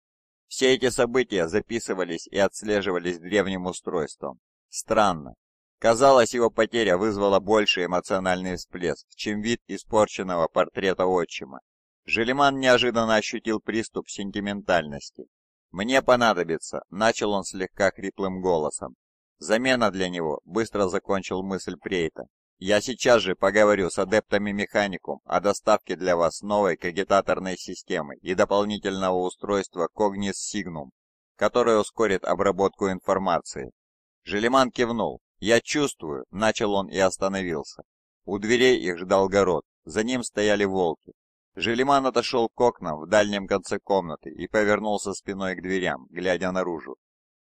Все эти события записывались и отслеживались древним устройством. Странно, Казалось, его потеря вызвала больше эмоциональный всплеск, чем вид испорченного портрета отчима. Желеман неожиданно ощутил приступ сентиментальности. «Мне понадобится», — начал он слегка хриплым голосом. «Замена для него», — быстро закончил мысль Прейта. «Я сейчас же поговорю с адептами Механикум о доставке для вас новой кагитаторной системы и дополнительного устройства Cognis Signum, которое ускорит обработку информации». Желеман кивнул, «Я чувствую», — начал он и остановился. У дверей их ждал город, за ним стояли волки. Желеман отошел к окнам в дальнем конце комнаты и повернулся спиной к дверям, глядя наружу.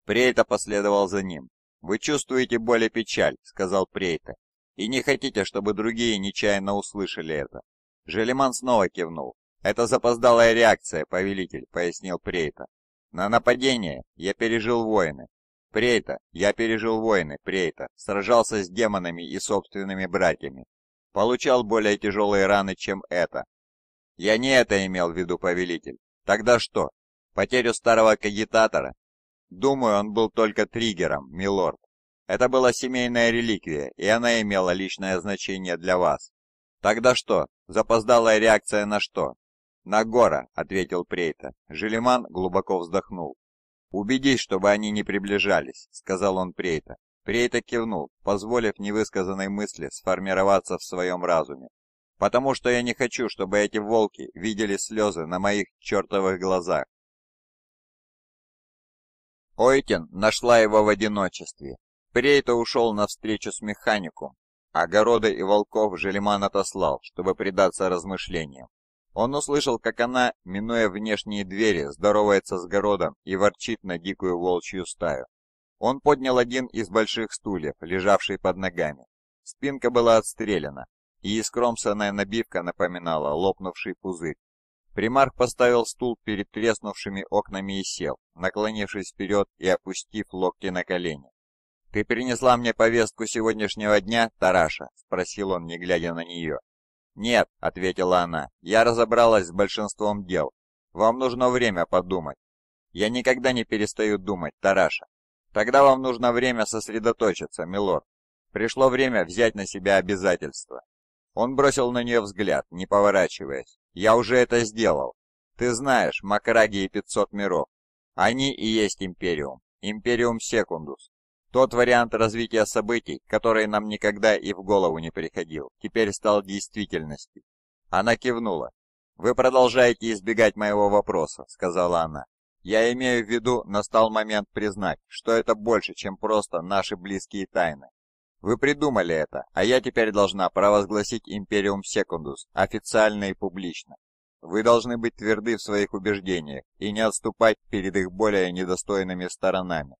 Прейта последовал за ним. «Вы чувствуете боль и печаль», — сказал Прейта, — «и не хотите, чтобы другие нечаянно услышали это». Желеман снова кивнул. «Это запоздалая реакция, повелитель», — пояснил Прейта. «На нападение я пережил войны, Прейта, я пережил войны, Прейта, сражался с демонами и собственными братьями. Получал более тяжелые раны, чем это. Я не это имел в виду, повелитель. Тогда что? Потерю старого кагитатора? Думаю, он был только триггером, милорд. Это была семейная реликвия, и она имела личное значение для вас. Тогда что? Запоздалая реакция на что? На гора, ответил Прейта. Желеман глубоко вздохнул. «Убедись, чтобы они не приближались», — сказал он Прейта. Прейта кивнул, позволив невысказанной мысли сформироваться в своем разуме. «Потому что я не хочу, чтобы эти волки видели слезы на моих чертовых глазах». Ойтин нашла его в одиночестве. Прейта ушел навстречу с механику. Огороды и волков Желеман отослал, чтобы предаться размышлениям. Он услышал, как она, минуя внешние двери, здоровается с городом и ворчит на дикую волчью стаю. Он поднял один из больших стульев, лежавший под ногами. Спинка была отстрелена, и искромсанная набивка напоминала лопнувший пузырь. Примарх поставил стул перед треснувшими окнами и сел, наклонившись вперед и опустив локти на колени. «Ты принесла мне повестку сегодняшнего дня, Тараша?» — спросил он, не глядя на нее. «Нет», — ответила она, — «я разобралась с большинством дел. Вам нужно время подумать». «Я никогда не перестаю думать, Тараша». «Тогда вам нужно время сосредоточиться, милорд. Пришло время взять на себя обязательства». Он бросил на нее взгляд, не поворачиваясь. «Я уже это сделал. Ты знаешь, Макраги и 500 миров. Они и есть Империум. Империум Секундус. Тот вариант развития событий, который нам никогда и в голову не приходил, теперь стал действительностью. Она кивнула. «Вы продолжаете избегать моего вопроса», — сказала она. «Я имею в виду, настал момент признать, что это больше, чем просто наши близкие тайны. Вы придумали это, а я теперь должна провозгласить Империум Секундус официально и публично. Вы должны быть тверды в своих убеждениях и не отступать перед их более недостойными сторонами.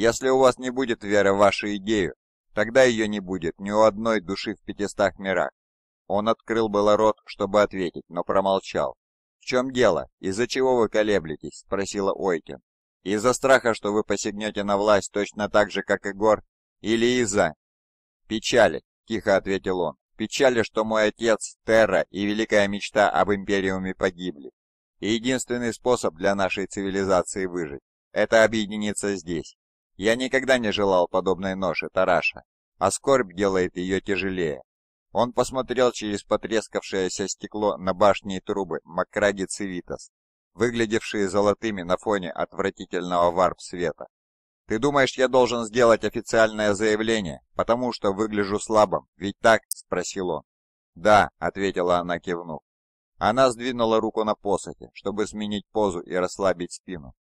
Если у вас не будет веры в вашу идею, тогда ее не будет ни у одной души в пятистах мирах. Он открыл было рот, чтобы ответить, но промолчал. «В чем дело? Из-за чего вы колеблетесь?» – спросила Ойкин. «Из-за страха, что вы посягнете на власть точно так же, как и Гор? Или из-за...» «Печали», – тихо ответил он. «Печали, что мой отец, Терра и великая мечта об Империуме погибли. И единственный способ для нашей цивилизации выжить – это объединиться здесь. Я никогда не желал подобной ноши, Тараша, а скорбь делает ее тяжелее. Он посмотрел через потрескавшееся стекло на башни и трубы Макради Цивитас, выглядевшие золотыми на фоне отвратительного варп-света. «Ты думаешь, я должен сделать официальное заявление, потому что выгляжу слабым, ведь так?» – спросил он. «Да», – ответила она, кивнув. Она сдвинула руку на посохе, чтобы сменить позу и расслабить спину.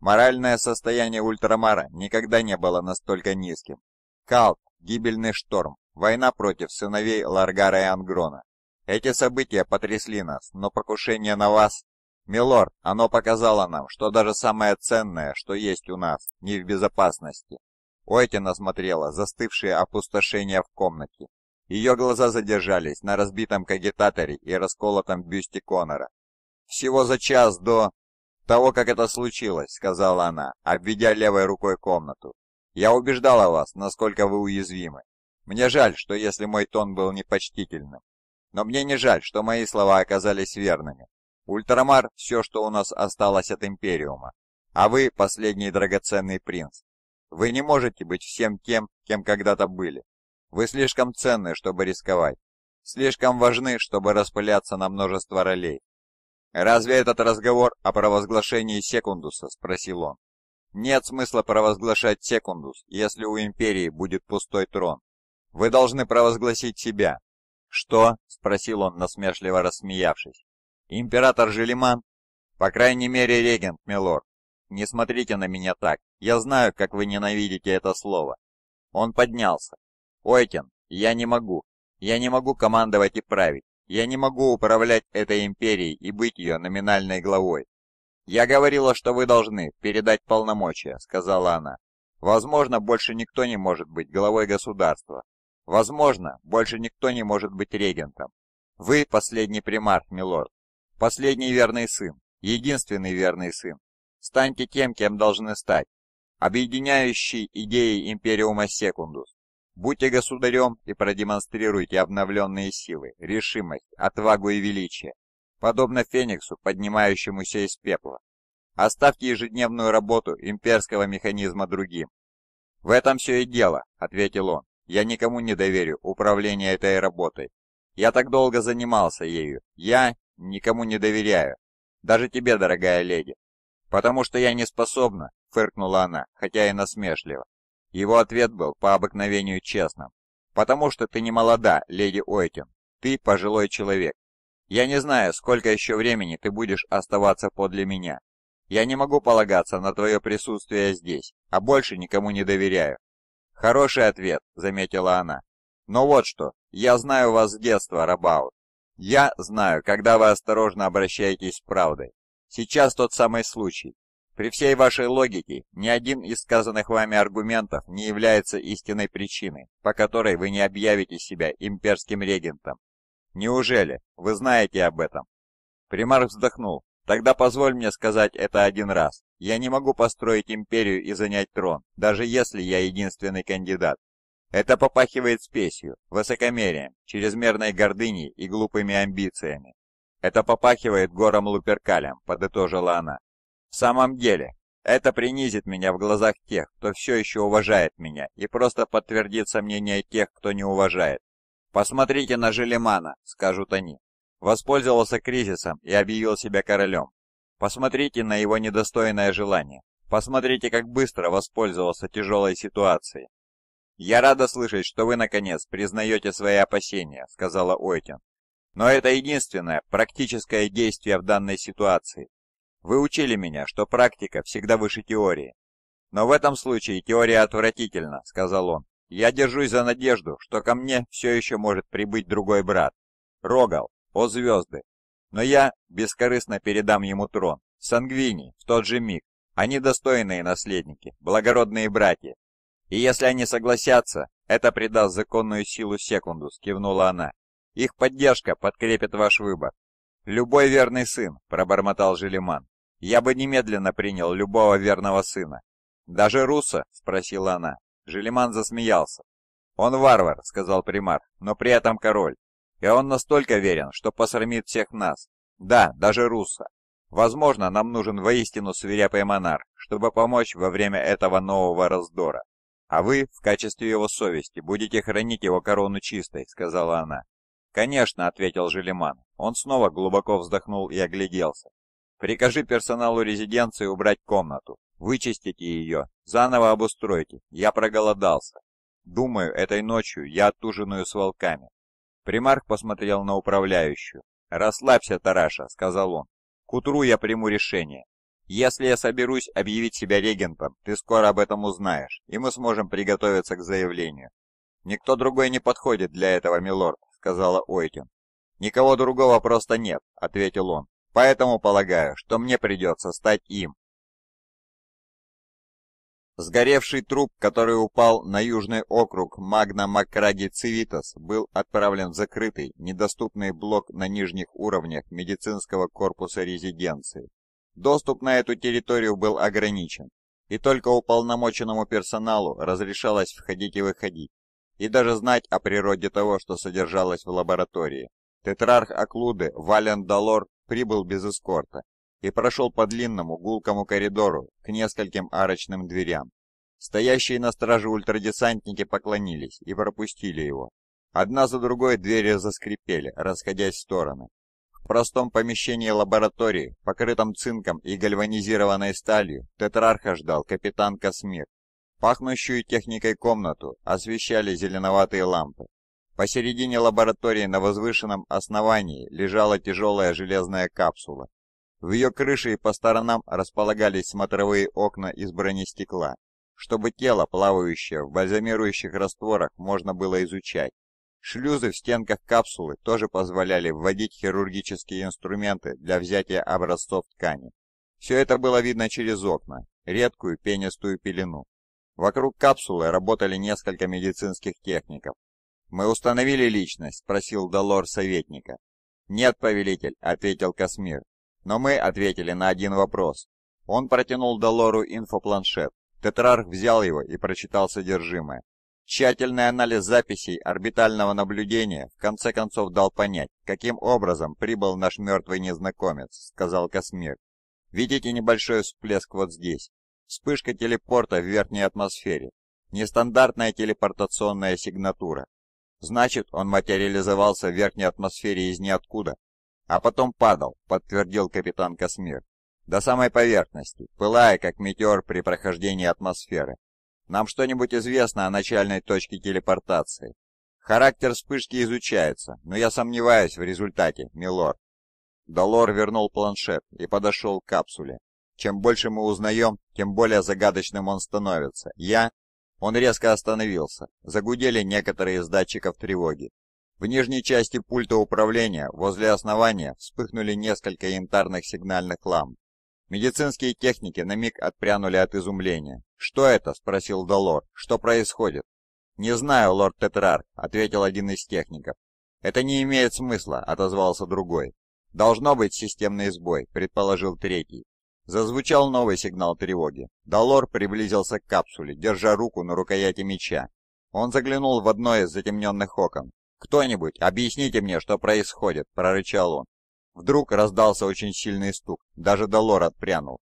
Моральное состояние Ультрамара никогда не было настолько низким. Калт, гибельный шторм, война против сыновей Ларгара и Ангрона. Эти события потрясли нас, но покушение на вас... Милорд, оно показало нам, что даже самое ценное, что есть у нас, не в безопасности. Ойтин осмотрела застывшее опустошение в комнате. Ее глаза задержались на разбитом кагитаторе и расколотом бюсте Конора. Всего за час до того, как это случилось», — сказала она, обведя левой рукой комнату. «Я убеждала вас, насколько вы уязвимы. Мне жаль, что если мой тон был непочтительным. Но мне не жаль, что мои слова оказались верными. Ультрамар — все, что у нас осталось от Империума. А вы — последний драгоценный принц. Вы не можете быть всем тем, кем когда-то были. Вы слишком ценны, чтобы рисковать. Слишком важны, чтобы распыляться на множество ролей. «Разве этот разговор о провозглашении секундуса?» – спросил он. «Нет смысла провозглашать секундус, если у империи будет пустой трон. Вы должны провозгласить себя». «Что?» – спросил он, насмешливо рассмеявшись. «Император Желиман?» «По крайней мере, регент, милор. Не смотрите на меня так. Я знаю, как вы ненавидите это слово». Он поднялся. «Ойтин, я не могу. Я не могу командовать и править. Я не могу управлять этой империей и быть ее номинальной главой. «Я говорила, что вы должны передать полномочия», — сказала она. «Возможно, больше никто не может быть главой государства. Возможно, больше никто не может быть регентом. Вы — последний примарх, милорд. Последний верный сын, единственный верный сын. Станьте тем, кем должны стать. Объединяющий идеи Империума Секундус. Будьте государем и продемонстрируйте обновленные силы, решимость, отвагу и величие, подобно Фениксу, поднимающемуся из пепла. Оставьте ежедневную работу имперского механизма другим. «В этом все и дело», — ответил он. «Я никому не доверю управление этой работой. Я так долго занимался ею. Я никому не доверяю. Даже тебе, дорогая леди». «Потому что я не способна», — фыркнула она, хотя и насмешливо, его ответ был по обыкновению честным. «Потому что ты не молода, леди Ойтин. Ты пожилой человек. Я не знаю, сколько еще времени ты будешь оставаться подле меня. Я не могу полагаться на твое присутствие здесь, а больше никому не доверяю». «Хороший ответ», — заметила она. «Но вот что, я знаю вас с детства, Рабау. Я знаю, когда вы осторожно обращаетесь с правдой. Сейчас тот самый случай, при всей вашей логике, ни один из сказанных вами аргументов не является истинной причиной, по которой вы не объявите себя имперским регентом. Неужели? Вы знаете об этом? Примар вздохнул. Тогда позволь мне сказать это один раз. Я не могу построить империю и занять трон, даже если я единственный кандидат. Это попахивает спесью, высокомерием, чрезмерной гордыней и глупыми амбициями. Это попахивает гором Луперкалем, подытожила она. В самом деле, это принизит меня в глазах тех, кто все еще уважает меня, и просто подтвердит сомнения тех, кто не уважает. «Посмотрите на Желемана», — скажут они. Воспользовался кризисом и объявил себя королем. Посмотрите на его недостойное желание. Посмотрите, как быстро воспользовался тяжелой ситуацией. «Я рада слышать, что вы, наконец, признаете свои опасения», — сказала Ойтин. «Но это единственное практическое действие в данной ситуации. Вы учили меня, что практика всегда выше теории. Но в этом случае теория отвратительна, сказал он. Я держусь за надежду, что ко мне все еще может прибыть другой брат. Рогал, о звезды. Но я бескорыстно передам ему трон. Сангвини, в тот же миг. Они достойные наследники, благородные братья. И если они согласятся, это придаст законную силу секунду, кивнула она. Их поддержка подкрепит ваш выбор. Любой верный сын, пробормотал Желеман. Я бы немедленно принял любого верного сына. Даже Руса, спросила она. Желиман засмеялся. Он варвар, сказал примар, но при этом король. И он настолько верен, что посрамит всех нас. Да, даже Руса. Возможно, нам нужен воистину свирепый монарх, чтобы помочь во время этого нового раздора. А вы, в качестве его совести, будете хранить его корону чистой, сказала она. «Конечно», — ответил Желиман. Он снова глубоко вздохнул и огляделся. Прикажи персоналу резиденции убрать комнату, вычистите ее, заново обустройте, я проголодался. Думаю, этой ночью я отужинаю с волками». Примарх посмотрел на управляющую. «Расслабься, Тараша», — сказал он. «К утру я приму решение. Если я соберусь объявить себя регентом, ты скоро об этом узнаешь, и мы сможем приготовиться к заявлению». «Никто другой не подходит для этого, милорд», — сказала Ойтин. «Никого другого просто нет», — ответил он поэтому полагаю, что мне придется стать им. Сгоревший труп, который упал на южный округ Магна Макраги Цивитас, был отправлен в закрытый, недоступный блок на нижних уровнях медицинского корпуса резиденции. Доступ на эту территорию был ограничен, и только уполномоченному персоналу разрешалось входить и выходить, и даже знать о природе того, что содержалось в лаборатории. Тетрарх Аклуды Вален Далор прибыл без эскорта и прошел по длинному гулкому коридору к нескольким арочным дверям. Стоящие на страже ультрадесантники поклонились и пропустили его. Одна за другой двери заскрипели, расходясь в стороны. В простом помещении лаборатории, покрытом цинком и гальванизированной сталью, тетрарха ждал капитан Космир. Пахнущую техникой комнату освещали зеленоватые лампы, Посередине лаборатории на возвышенном основании лежала тяжелая железная капсула. В ее крыше и по сторонам располагались смотровые окна из бронестекла, чтобы тело, плавающее в бальзамирующих растворах, можно было изучать. Шлюзы в стенках капсулы тоже позволяли вводить хирургические инструменты для взятия образцов ткани. Все это было видно через окна, редкую пенистую пелену. Вокруг капсулы работали несколько медицинских техников, «Мы установили личность?» – спросил Долор советника. «Нет, повелитель», – ответил Космир. «Но мы ответили на один вопрос». Он протянул Долору инфопланшет. Тетрарх взял его и прочитал содержимое. Тщательный анализ записей орбитального наблюдения в конце концов дал понять, каким образом прибыл наш мертвый незнакомец, сказал Космир. Видите небольшой всплеск вот здесь? Вспышка телепорта в верхней атмосфере. Нестандартная телепортационная сигнатура. Значит, он материализовался в верхней атмосфере из ниоткуда. А потом падал, подтвердил капитан Космир. До самой поверхности, пылая, как метеор при прохождении атмосферы. Нам что-нибудь известно о начальной точке телепортации? Характер вспышки изучается, но я сомневаюсь в результате, милор. Долор вернул планшет и подошел к капсуле. Чем больше мы узнаем, тем более загадочным он становится. Я... Он резко остановился. Загудели некоторые из датчиков тревоги. В нижней части пульта управления, возле основания, вспыхнули несколько янтарных сигнальных ламп. Медицинские техники на миг отпрянули от изумления. «Что это?» – спросил Долор. «Что происходит?» «Не знаю, лорд Тетрар», – ответил один из техников. «Это не имеет смысла», – отозвался другой. «Должно быть системный сбой», – предположил третий. Зазвучал новый сигнал тревоги. Долор приблизился к капсуле, держа руку на рукояти меча. Он заглянул в одно из затемненных окон. «Кто-нибудь, объясните мне, что происходит!» – прорычал он. Вдруг раздался очень сильный стук, даже Долор отпрянул.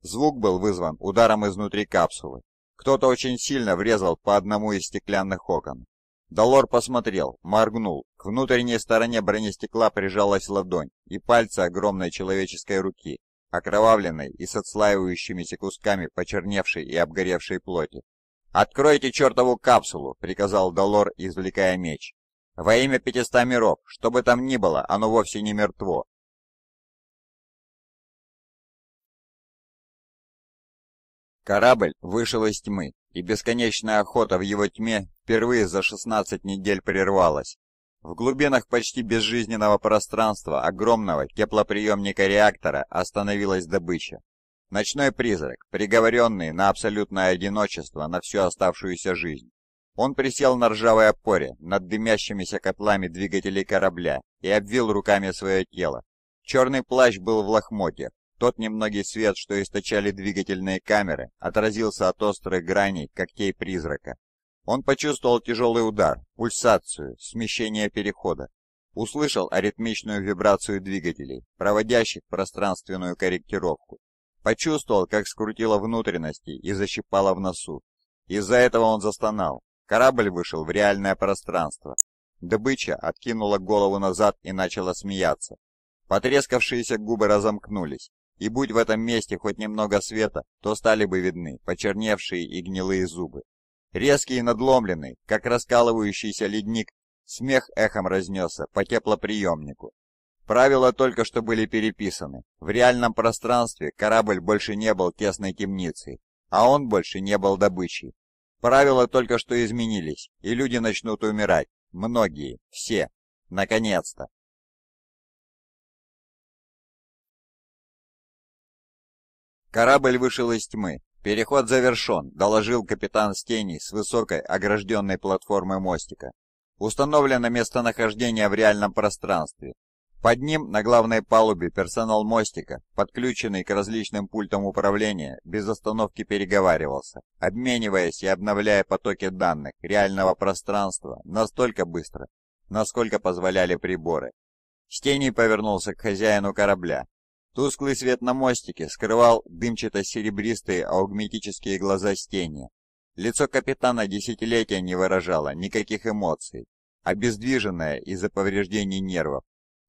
Звук был вызван ударом изнутри капсулы. Кто-то очень сильно врезал по одному из стеклянных окон. Долор посмотрел, моргнул, к внутренней стороне бронестекла прижалась ладонь и пальцы огромной человеческой руки, окровавленной и с отслаивающимися кусками почерневшей и обгоревшей плоти. «Откройте чертову капсулу!» — приказал Долор, извлекая меч. «Во имя пятиста миров, что бы там ни было, оно вовсе не мертво. Корабль вышел из тьмы, и бесконечная охота в его тьме впервые за 16 недель прервалась. В глубинах почти безжизненного пространства огромного теплоприемника реактора остановилась добыча. Ночной призрак, приговоренный на абсолютное одиночество на всю оставшуюся жизнь. Он присел на ржавой опоре над дымящимися котлами двигателей корабля и обвил руками свое тело. Черный плащ был в лохмотьях. Тот немногий свет, что источали двигательные камеры, отразился от острых граней когтей призрака. Он почувствовал тяжелый удар, пульсацию, смещение перехода. Услышал аритмичную вибрацию двигателей, проводящих пространственную корректировку. Почувствовал, как скрутило внутренности и защипало в носу. Из-за этого он застонал. Корабль вышел в реальное пространство. Добыча откинула голову назад и начала смеяться. Потрескавшиеся губы разомкнулись, и будь в этом месте хоть немного света, то стали бы видны почерневшие и гнилые зубы. Резкий и надломленный, как раскалывающийся ледник, смех эхом разнесся по теплоприемнику. Правила только что были переписаны. В реальном пространстве корабль больше не был тесной темницей, а он больше не был добычей. Правила только что изменились, и люди начнут умирать. Многие, все. Наконец-то. Корабль вышел из тьмы, «Переход завершен», — доложил капитан Стеней с высокой огражденной платформы мостика. «Установлено местонахождение в реальном пространстве. Под ним, на главной палубе, персонал мостика, подключенный к различным пультам управления, без остановки переговаривался, обмениваясь и обновляя потоки данных реального пространства настолько быстро, насколько позволяли приборы. Стеней повернулся к хозяину корабля, Тусклый свет на мостике скрывал дымчато-серебристые аугметические глаза Стени. Лицо капитана десятилетия не выражало никаких эмоций, обездвиженное из-за повреждений нервов.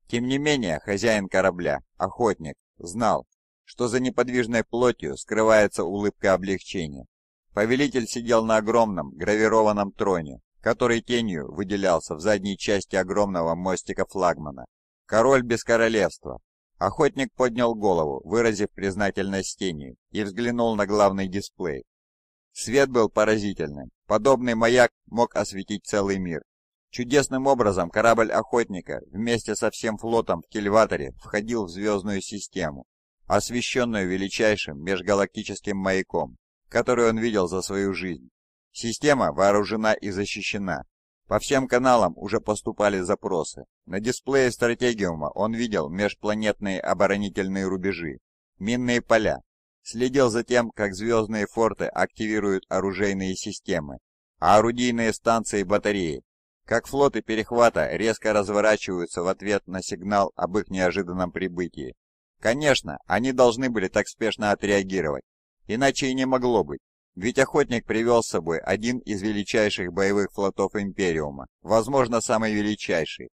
Тем не менее, хозяин корабля, охотник, знал, что за неподвижной плотью скрывается улыбка облегчения. Повелитель сидел на огромном гравированном троне, который тенью выделялся в задней части огромного мостика флагмана. Король без королевства, Охотник поднял голову, выразив признательность тени, и взглянул на главный дисплей. Свет был поразительным. Подобный маяк мог осветить целый мир. Чудесным образом корабль охотника вместе со всем флотом в Кильваторе входил в звездную систему, освещенную величайшим межгалактическим маяком, который он видел за свою жизнь. Система вооружена и защищена, по всем каналам уже поступали запросы. На дисплее стратегиума он видел межпланетные оборонительные рубежи, минные поля, следил за тем, как звездные форты активируют оружейные системы, а орудийные станции и батареи, как флоты перехвата резко разворачиваются в ответ на сигнал об их неожиданном прибытии. Конечно, они должны были так спешно отреагировать, иначе и не могло быть. Ведь охотник привел с собой один из величайших боевых флотов Империума, возможно, самый величайший.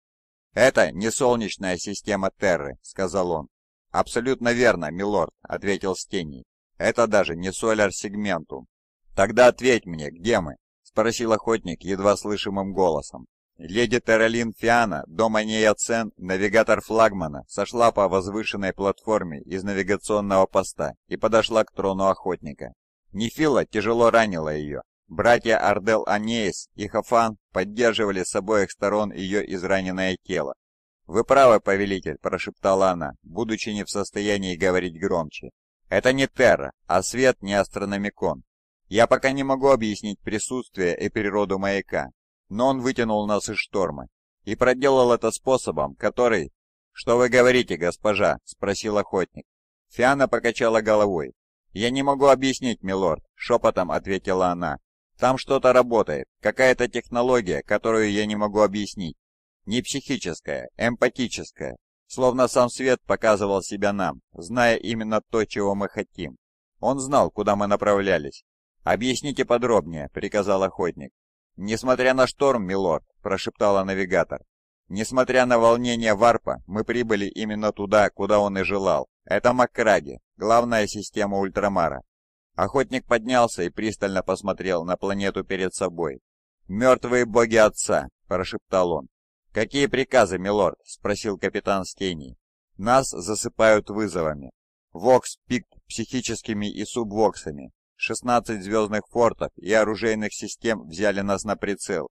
«Это не солнечная система Терры», — сказал он. «Абсолютно верно, милорд», — ответил Стений. «Это даже не соляр-сегментум». «Тогда ответь мне, где мы?» — спросил охотник едва слышимым голосом. Леди Тералин Фиана, дома Неяцен, навигатор флагмана, сошла по возвышенной платформе из навигационного поста и подошла к трону охотника. Нефила тяжело ранила ее. Братья Ардел Анеис и Хафан поддерживали с обоих сторон ее израненное тело. «Вы правы, повелитель», – прошептала она, будучи не в состоянии говорить громче. «Это не Терра, а свет не астрономикон. Я пока не могу объяснить присутствие и природу маяка, но он вытянул нас из шторма и проделал это способом, который...» «Что вы говорите, госпожа?» – спросил охотник. Фиана покачала головой. «Я не могу объяснить, милорд», — шепотом ответила она. «Там что-то работает, какая-то технология, которую я не могу объяснить. Не психическая, эмпатическая. Словно сам свет показывал себя нам, зная именно то, чего мы хотим. Он знал, куда мы направлялись. «Объясните подробнее», — приказал охотник. «Несмотря на шторм, милорд», — прошептала навигатор, Несмотря на волнение Варпа, мы прибыли именно туда, куда он и желал. Это Маккраги, главная система Ультрамара. Охотник поднялся и пристально посмотрел на планету перед собой. «Мертвые боги отца!» – прошептал он. «Какие приказы, милорд?» – спросил капитан Стений. «Нас засыпают вызовами. Вокс пикт психическими и субвоксами. 16 звездных фортов и оружейных систем взяли нас на прицел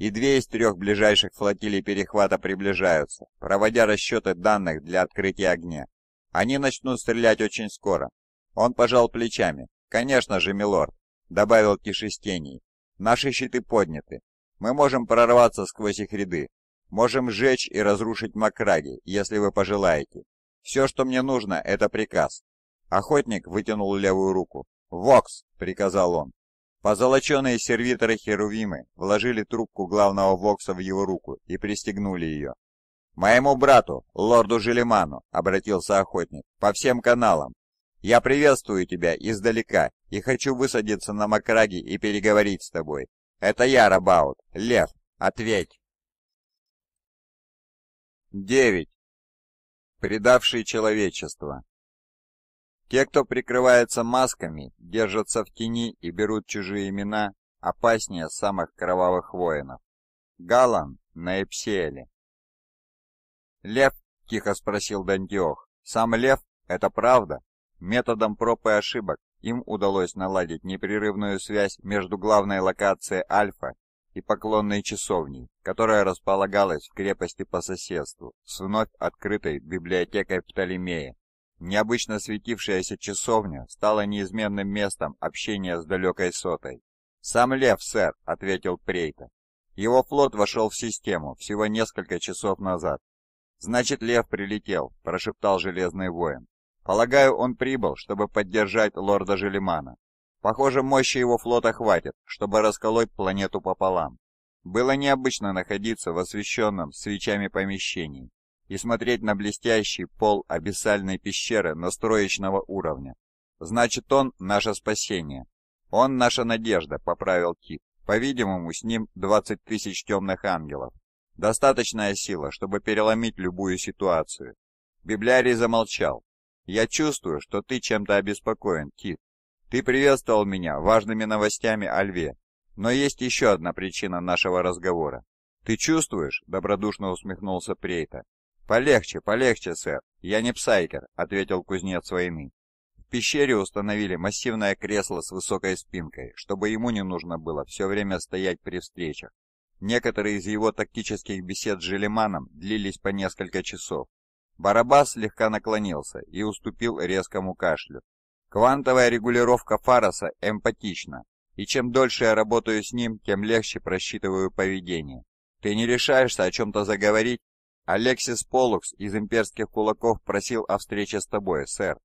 и две из трех ближайших флотилий перехвата приближаются, проводя расчеты данных для открытия огня. Они начнут стрелять очень скоро. Он пожал плечами. «Конечно же, милорд», — добавил Тишестений. «Наши щиты подняты. Мы можем прорваться сквозь их ряды. Можем сжечь и разрушить Макраги, если вы пожелаете. Все, что мне нужно, это приказ». Охотник вытянул левую руку. «Вокс!» — приказал он. Позолоченные сервиторы Херувимы вложили трубку главного Вокса в его руку и пристегнули ее. «Моему брату, лорду Желеману», — обратился охотник, — «по всем каналам. Я приветствую тебя издалека и хочу высадиться на Макраге и переговорить с тобой. Это я, Рабаут. Лев, ответь!» Девять. Предавший человечество. Те, кто прикрывается масками, держатся в тени и берут чужие имена, опаснее самых кровавых воинов. Галан на Эпсиэле. «Лев?» — тихо спросил Дантиох. «Сам лев? Это правда?» Методом проб и ошибок им удалось наладить непрерывную связь между главной локацией Альфа и поклонной часовней, которая располагалась в крепости по соседству с вновь открытой библиотекой Птолемея. Необычно светившаяся часовня стала неизменным местом общения с далекой сотой. «Сам Лев, сэр», — ответил Прейта. «Его флот вошел в систему всего несколько часов назад». «Значит, Лев прилетел», — прошептал Железный Воин. «Полагаю, он прибыл, чтобы поддержать лорда Желемана. Похоже, мощи его флота хватит, чтобы расколоть планету пополам». Было необычно находиться в освещенном свечами помещении, и смотреть на блестящий пол абиссальной пещеры настроечного уровня. Значит, он наше спасение. Он наша надежда, поправил Кит. По-видимому, с ним 20 тысяч темных ангелов. Достаточная сила, чтобы переломить любую ситуацию. Библиарий замолчал. «Я чувствую, что ты чем-то обеспокоен, Кит. Ты приветствовал меня важными новостями о льве. Но есть еще одна причина нашего разговора. Ты чувствуешь, — добродушно усмехнулся Прейта, «Полегче, полегче, сэр. Я не псайкер», — ответил кузнец своими. В пещере установили массивное кресло с высокой спинкой, чтобы ему не нужно было все время стоять при встречах. Некоторые из его тактических бесед с Желеманом длились по несколько часов. Барабас слегка наклонился и уступил резкому кашлю. Квантовая регулировка Фараса эмпатична, и чем дольше я работаю с ним, тем легче просчитываю поведение. Ты не решаешься о чем-то заговорить, «Алексис Полукс из имперских кулаков просил о встрече с тобой, сэр».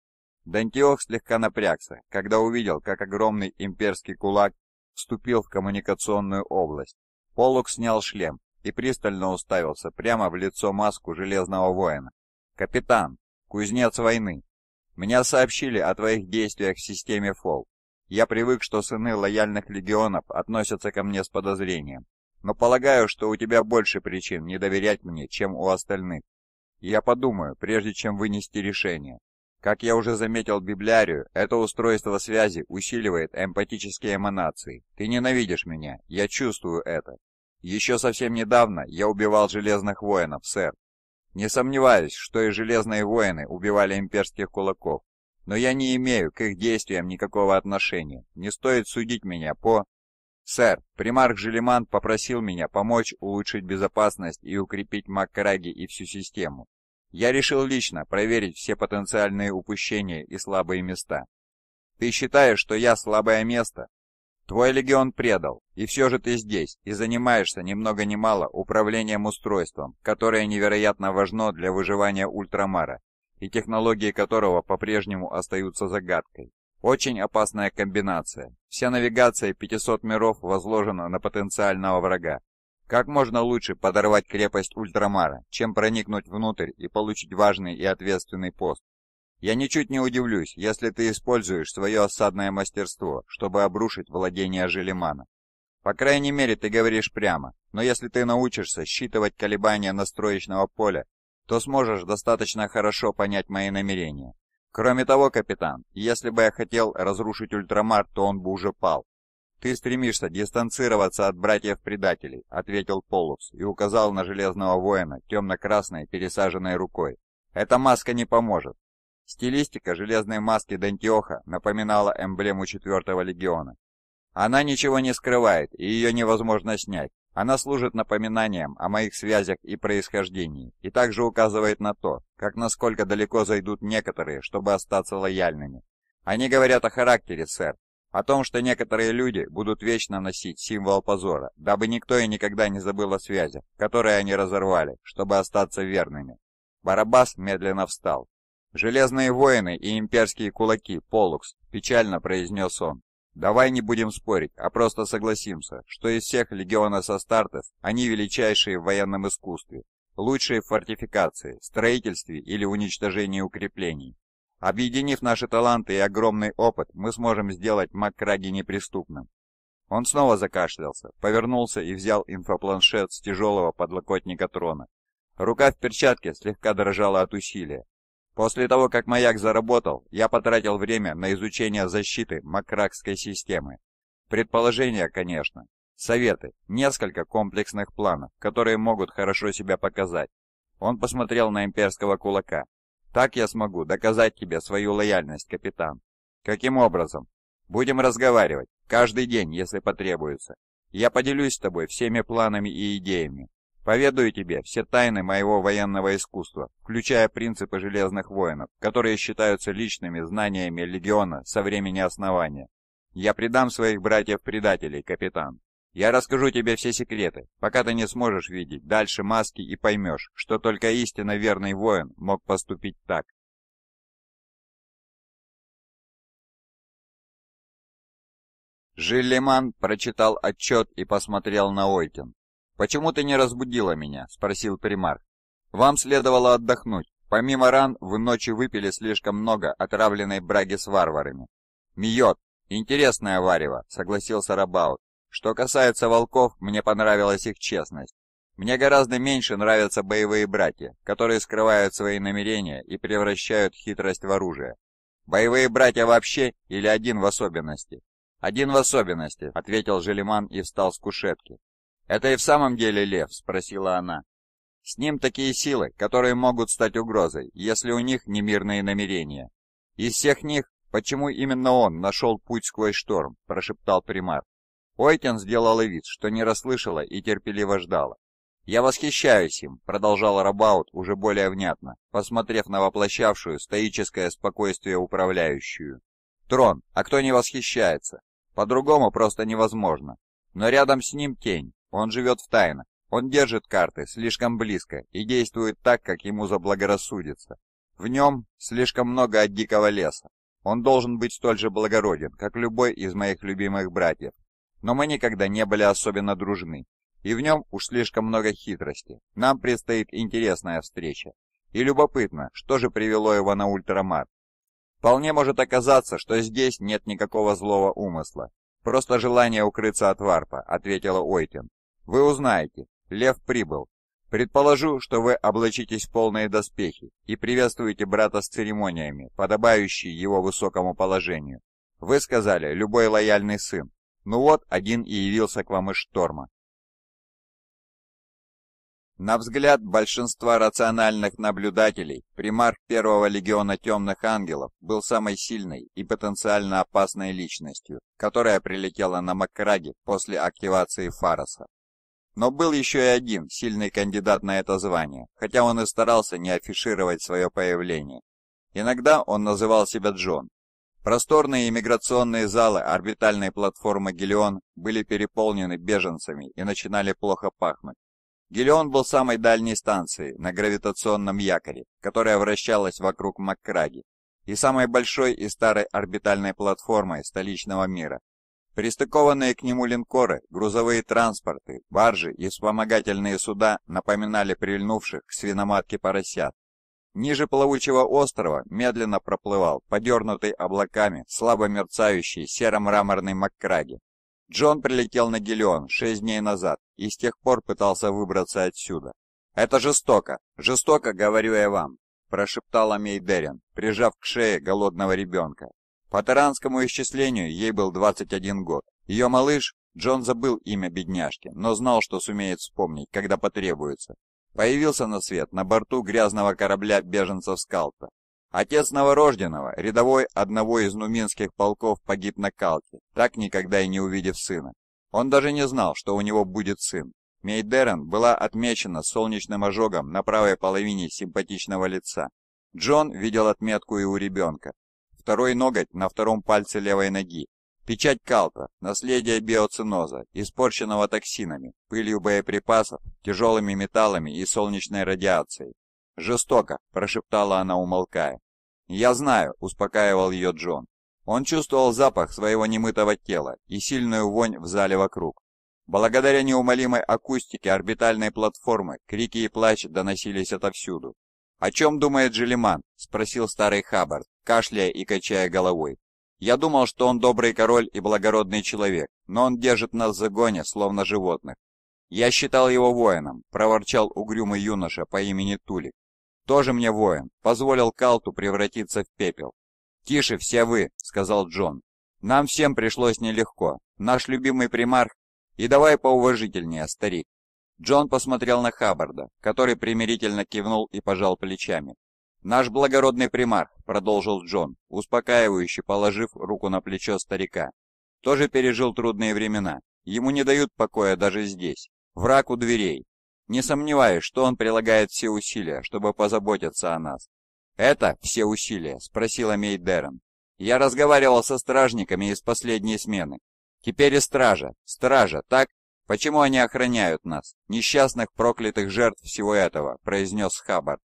Дантиох слегка напрягся, когда увидел, как огромный имперский кулак вступил в коммуникационную область. Полукс снял шлем и пристально уставился прямо в лицо маску Железного Воина. «Капитан! Кузнец войны! Меня сообщили о твоих действиях в системе Фол. Я привык, что сыны лояльных легионов относятся ко мне с подозрением но полагаю, что у тебя больше причин не доверять мне, чем у остальных. Я подумаю, прежде чем вынести решение. Как я уже заметил библиарию, это устройство связи усиливает эмпатические эманации. Ты ненавидишь меня, я чувствую это. Еще совсем недавно я убивал железных воинов, сэр. Не сомневаюсь, что и железные воины убивали имперских кулаков. Но я не имею к их действиям никакого отношения. Не стоит судить меня по... «Сэр, примарх Желеман попросил меня помочь улучшить безопасность и укрепить Маккараги и всю систему. Я решил лично проверить все потенциальные упущения и слабые места. Ты считаешь, что я слабое место? Твой легион предал, и все же ты здесь и занимаешься ни много ни мало управлением устройством, которое невероятно важно для выживания Ультрамара и технологии которого по-прежнему остаются загадкой. Очень опасная комбинация. Вся навигация 500 миров возложена на потенциального врага. Как можно лучше подорвать крепость Ультрамара, чем проникнуть внутрь и получить важный и ответственный пост? Я ничуть не удивлюсь, если ты используешь свое осадное мастерство, чтобы обрушить владение Желимана. По крайней мере, ты говоришь прямо, но если ты научишься считывать колебания настроечного поля, то сможешь достаточно хорошо понять мои намерения. Кроме того, капитан, если бы я хотел разрушить Ультрамар, то он бы уже пал. Ты стремишься дистанцироваться от братьев-предателей, ответил Полукс и указал на Железного Воина темно-красной пересаженной рукой. Эта маска не поможет. Стилистика железной маски Дантиоха напоминала эмблему 4-го легиона. Она ничего не скрывает, и ее невозможно снять, она служит напоминанием о моих связях и происхождении, и также указывает на то, как насколько далеко зайдут некоторые, чтобы остаться лояльными. Они говорят о характере, сэр, о том, что некоторые люди будут вечно носить символ позора, дабы никто и никогда не забыл о связях, которые они разорвали, чтобы остаться верными. Барабас медленно встал. «Железные воины и имперские кулаки, Полукс», — печально произнес он. Давай не будем спорить, а просто согласимся, что из всех легиона Састартес они величайшие в военном искусстве, лучшие в фортификации, строительстве или уничтожении укреплений. Объединив наши таланты и огромный опыт, мы сможем сделать Маккраги неприступным. Он снова закашлялся, повернулся и взял инфопланшет с тяжелого подлокотника трона. Рука в перчатке слегка дрожала от усилия, После того, как маяк заработал, я потратил время на изучение защиты макракской системы. Предположения, конечно. Советы. Несколько комплексных планов, которые могут хорошо себя показать. Он посмотрел на имперского кулака. Так я смогу доказать тебе свою лояльность, капитан. Каким образом? Будем разговаривать. Каждый день, если потребуется. Я поделюсь с тобой всеми планами и идеями, Поведаю тебе все тайны моего военного искусства, включая принципы Железных Воинов, которые считаются личными знаниями Легиона со времени основания. Я предам своих братьев-предателей, капитан. Я расскажу тебе все секреты, пока ты не сможешь видеть дальше маски и поймешь, что только истинно верный воин мог поступить так. Жилиман прочитал отчет и посмотрел на Ойкин. «Почему ты не разбудила меня?» — спросил примар. «Вам следовало отдохнуть. Помимо ран, вы ночью выпили слишком много отравленной браги с варварами». «Миот! Интересное варево!» — согласился Рабаут. «Что касается волков, мне понравилась их честность. Мне гораздо меньше нравятся боевые братья, которые скрывают свои намерения и превращают хитрость в оружие. Боевые братья вообще или один в особенности?» «Один в особенности», — ответил Желеман и встал с кушетки. «Это и в самом деле лев?» – спросила она. «С ним такие силы, которые могут стать угрозой, если у них не мирные намерения. Из всех них, почему именно он нашел путь сквозь шторм?» – прошептал примар. Ойтен сделала вид, что не расслышала и терпеливо ждала. «Я восхищаюсь им», — продолжал Рабаут уже более внятно, посмотрев на воплощавшую стоическое спокойствие управляющую. «Трон, а кто не восхищается? По-другому просто невозможно. Но рядом с ним тень, он живет в тайнах, он держит карты слишком близко и действует так, как ему заблагорассудится. В нем слишком много от дикого леса. Он должен быть столь же благороден, как любой из моих любимых братьев. Но мы никогда не были особенно дружны, и в нем уж слишком много хитрости. Нам предстоит интересная встреча. И любопытно, что же привело его на ультрамар. Вполне может оказаться, что здесь нет никакого злого умысла. Просто желание укрыться от варпа, ответила Ойтин. Вы узнаете. Лев прибыл. Предположу, что вы облачитесь в полные доспехи и приветствуете брата с церемониями, подобающие его высокому положению. Вы сказали, любой лояльный сын. Ну вот, один и явился к вам из шторма. На взгляд большинства рациональных наблюдателей, примарх первого легиона темных ангелов был самой сильной и потенциально опасной личностью, которая прилетела на Маккраге после активации Фароса. Но был еще и один сильный кандидат на это звание, хотя он и старался не афишировать свое появление. Иногда он называл себя Джон. Просторные иммиграционные залы орбитальной платформы «Гелион» были переполнены беженцами и начинали плохо пахнуть. «Гелион» был самой дальней станцией на гравитационном якоре, которая вращалась вокруг Маккраги, и самой большой и старой орбитальной платформой столичного мира, Пристыкованные к нему линкоры, грузовые транспорты, баржи и вспомогательные суда напоминали прильнувших к свиноматке поросят. Ниже плавучего острова медленно проплывал, подернутый облаками, слабо мерцающий серо-мраморный Маккраги. Джон прилетел на Гелион шесть дней назад и с тех пор пытался выбраться отсюда. «Это жестоко! Жестоко, говорю я вам!» – прошептала Мейдерин, прижав к шее голодного ребенка. По таранскому исчислению ей был 21 год. Ее малыш, Джон забыл имя бедняжки, но знал, что сумеет вспомнить, когда потребуется. Появился на свет на борту грязного корабля беженцев Скалта. Отец новорожденного, рядовой одного из нуминских полков, погиб на Калке, так никогда и не увидев сына. Он даже не знал, что у него будет сын. Мейдерен была отмечена солнечным ожогом на правой половине симпатичного лица. Джон видел отметку и у ребенка, второй ноготь на втором пальце левой ноги, печать калта, наследие биоциноза, испорченного токсинами, пылью боеприпасов, тяжелыми металлами и солнечной радиацией. «Жестоко», – прошептала она, умолкая. «Я знаю», – успокаивал ее Джон. Он чувствовал запах своего немытого тела и сильную вонь в зале вокруг. Благодаря неумолимой акустике орбитальной платформы крики и плач доносились отовсюду. «О чем думает Желеман?» – спросил старый Хаббард кашляя и качая головой. «Я думал, что он добрый король и благородный человек, но он держит нас в загоне, словно животных. Я считал его воином», — проворчал угрюмый юноша по имени Тулик. «Тоже мне воин, позволил Калту превратиться в пепел». «Тише все вы», — сказал Джон. «Нам всем пришлось нелегко. Наш любимый примарх... И давай поуважительнее, старик». Джон посмотрел на Хаббарда, который примирительно кивнул и пожал плечами. «Наш благородный примар», — продолжил Джон, успокаивающе положив руку на плечо старика, — «тоже пережил трудные времена. Ему не дают покоя даже здесь. Враг у дверей. Не сомневаюсь, что он прилагает все усилия, чтобы позаботиться о нас». «Это все усилия?» — спросила Мейдерен. «Я разговаривал со стражниками из последней смены. Теперь и стража. Стража, так? Почему они охраняют нас, несчастных проклятых жертв всего этого?» — произнес Хаббард.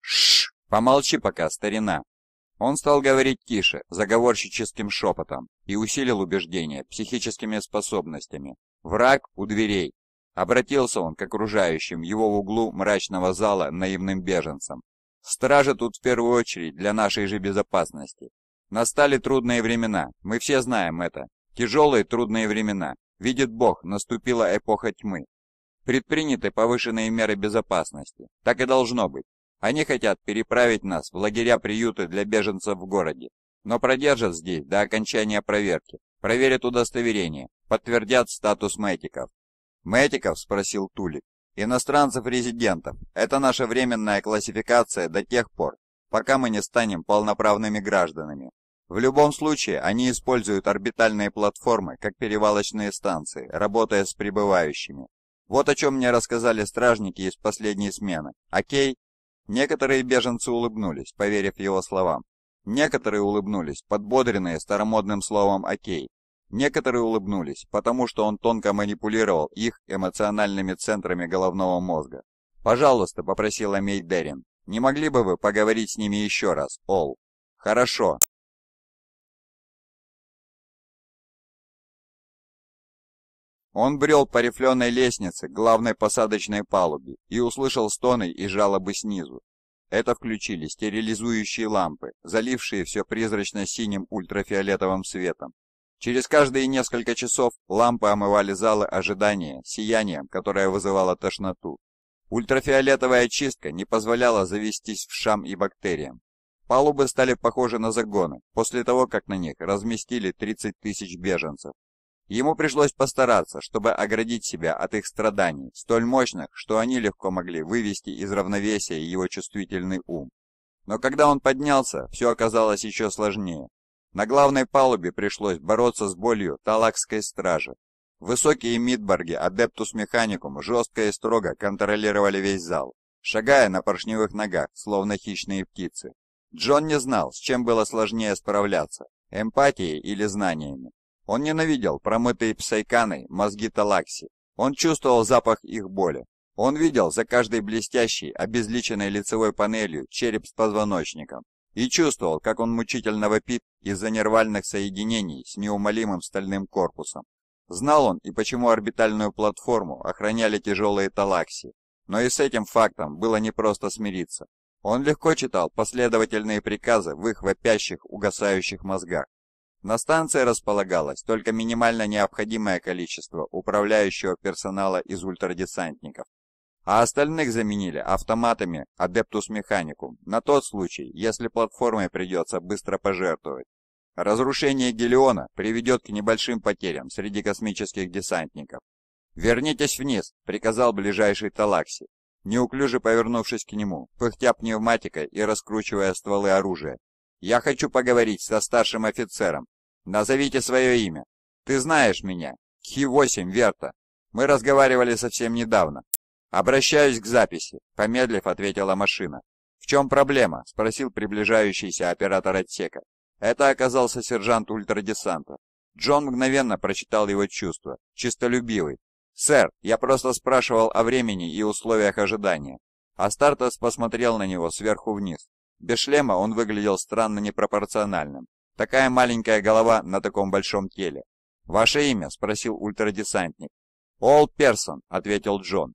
«Шшш!» «Помолчи пока, старина!» Он стал говорить тише, заговорщическим шепотом, и усилил убеждение психическими способностями. «Враг у дверей!» Обратился он к окружающим его в углу мрачного зала наивным беженцам. Стражи тут в первую очередь для нашей же безопасности. Настали трудные времена, мы все знаем это. Тяжелые трудные времена. Видит Бог, наступила эпоха тьмы. Предприняты повышенные меры безопасности. Так и должно быть. Они хотят переправить нас в лагеря-приюты для беженцев в городе, но продержат здесь до окончания проверки, проверят удостоверение, подтвердят статус мэтиков». «Мэтиков?» – спросил Тулик. «Иностранцев-резидентов. Это наша временная классификация до тех пор, пока мы не станем полноправными гражданами. В любом случае, они используют орбитальные платформы как перевалочные станции, работая с прибывающими. Вот о чем мне рассказали стражники из последней смены, Окей." Некоторые беженцы улыбнулись, поверив его словам. Некоторые улыбнулись, подбодренные старомодным словом «окей». Некоторые улыбнулись, потому что он тонко манипулировал их эмоциональными центрами головного мозга. «Пожалуйста», — попросила Мейдерин, — «не могли бы вы поговорить с ними еще раз, Ол?» «Хорошо», Он брел по рифленой лестнице главной посадочной палубе и услышал стоны и жалобы снизу. Это включили стерилизующие лампы, залившие все призрачно-синим ультрафиолетовым светом. Через каждые несколько часов лампы омывали залы ожидания сиянием, которое вызывало тошноту. Ультрафиолетовая чистка не позволяла завестись в шам и бактериям. Палубы стали похожи на загоны после того, как на них разместили 30 тысяч беженцев. Ему пришлось постараться, чтобы оградить себя от их страданий, столь мощных, что они легко могли вывести из равновесия его чувствительный ум. Но когда он поднялся, все оказалось еще сложнее. На главной палубе пришлось бороться с болью талакской стражи. Высокие Мидборги Адептус Механикум жестко и строго контролировали весь зал, шагая на поршневых ногах, словно хищные птицы. Джон не знал, с чем было сложнее справляться – эмпатией или знаниями. Он ненавидел промытые псайканы мозги Талакси. Он чувствовал запах их боли. Он видел за каждой блестящей, обезличенной лицевой панелью череп с позвоночником и чувствовал, как он мучительно вопит из-за нервальных соединений с неумолимым стальным корпусом. Знал он и почему орбитальную платформу охраняли тяжелые талакси, но и с этим фактом было непросто смириться. Он легко читал последовательные приказы в их вопящих, угасающих мозгах. На станции располагалось только минимально необходимое количество управляющего персонала из ультрадесантников, а остальных заменили автоматами Адептус Механикум на тот случай, если платформой придется быстро пожертвовать. Разрушение Гелиона приведет к небольшим потерям среди космических десантников. «Вернитесь вниз», — приказал ближайший Талакси, неуклюже повернувшись к нему, пыхтя пневматикой и раскручивая стволы оружия. «Я хочу поговорить со старшим офицером». Назовите свое имя. Ты знаешь меня. Хи 8 Верта. Мы разговаривали совсем недавно. Обращаюсь к записи, помедлив ответила машина. В чем проблема? Спросил приближающийся оператор отсека. Это оказался сержант ультрадесанта. Джон мгновенно прочитал его чувства, чистолюбивый. «Сэр, я просто спрашивал о времени и условиях ожидания». Астартес посмотрел на него сверху вниз. Без шлема он выглядел странно непропорциональным. Такая маленькая голова на таком большом теле. «Ваше имя?» – спросил ультрадесантник. «Ол Персон», – ответил Джон.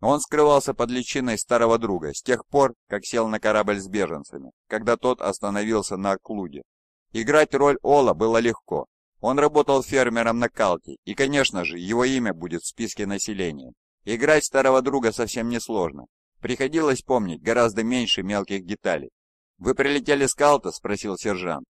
Он скрывался под личиной старого друга с тех пор, как сел на корабль с беженцами, когда тот остановился на Клуде. Играть роль Ола было легко. Он работал фермером на Калте, и, конечно же, его имя будет в списке населения. Играть старого друга совсем несложно. Приходилось помнить гораздо меньше мелких деталей. «Вы прилетели с Калта?» – спросил сержант.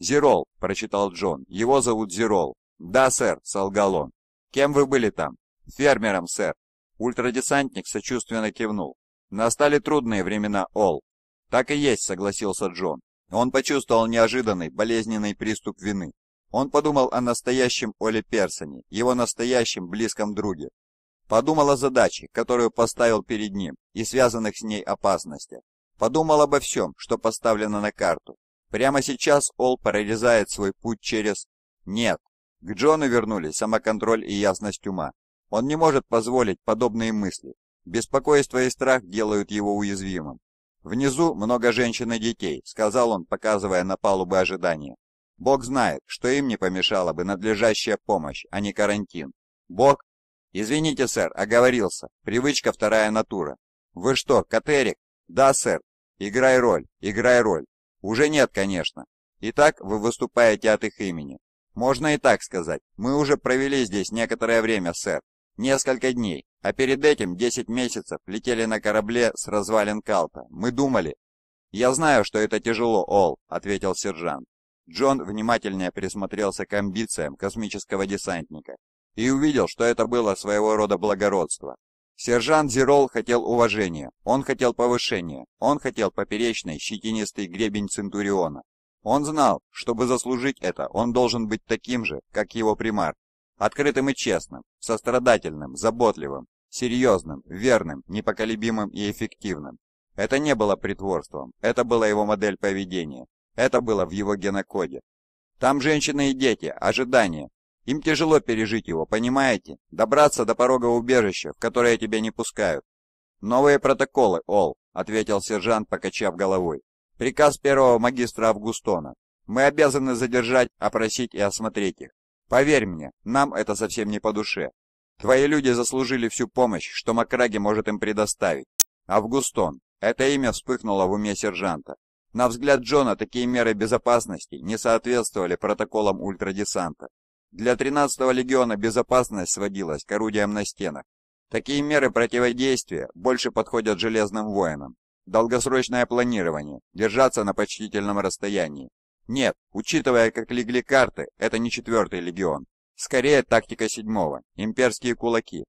Зерол, прочитал Джон, — «его зовут Зерол. «Да, сэр», — солгал он. «Кем вы были там?» «Фермером, сэр». Ультрадесантник сочувственно кивнул. «Настали трудные времена, Ол». «Так и есть», — согласился Джон. Он почувствовал неожиданный, болезненный приступ вины. Он подумал о настоящем Оле Персоне, его настоящем близком друге. Подумал о задаче, которую поставил перед ним, и связанных с ней опасностях. Подумал обо всем, что поставлено на карту, Прямо сейчас Ол прорезает свой путь через... Нет. К Джону вернулись самоконтроль и ясность ума. Он не может позволить подобные мысли. Беспокойство и страх делают его уязвимым. «Внизу много женщин и детей», — сказал он, показывая на палубы ожидания. «Бог знает, что им не помешала бы надлежащая помощь, а не карантин. Бог...» «Извините, сэр, оговорился. Привычка вторая натура». «Вы что, Катерик?» «Да, сэр. Играй роль, играй роль. Уже нет, конечно. Итак, вы выступаете от их имени. Можно и так сказать. Мы уже провели здесь некоторое время, сэр. Несколько дней. А перед этим 10 месяцев летели на корабле с развалин Калта. Мы думали... «Я знаю, что это тяжело, Ол», — ответил сержант. Джон внимательнее присмотрелся к амбициям космического десантника и увидел, что это было своего рода благородство. Сержант Зирол хотел уважения, он хотел повышения, он хотел поперечный щетинистый гребень Центуриона. Он знал, чтобы заслужить это, он должен быть таким же, как его примар. Открытым и честным, сострадательным, заботливым, серьезным, верным, непоколебимым и эффективным. Это не было притворством, это была его модель поведения, это было в его генокоде. Там женщины и дети, ожидания, им тяжело пережить его, понимаете? Добраться до порога убежища, в которое тебя не пускают. Новые протоколы, Ол, ответил сержант, покачав головой. Приказ первого магистра Августона. Мы обязаны задержать, опросить и осмотреть их. Поверь мне, нам это совсем не по душе. Твои люди заслужили всю помощь, что Макраги может им предоставить. Августон. Это имя вспыхнуло в уме сержанта. На взгляд Джона такие меры безопасности не соответствовали протоколам ультрадесанта. Для 13-го легиона безопасность сводилась к орудиям на стенах. Такие меры противодействия больше подходят железным воинам. Долгосрочное планирование, держаться на почтительном расстоянии. Нет, учитывая, как легли карты, это не 4-й легион. Скорее тактика 7-го, имперские кулаки.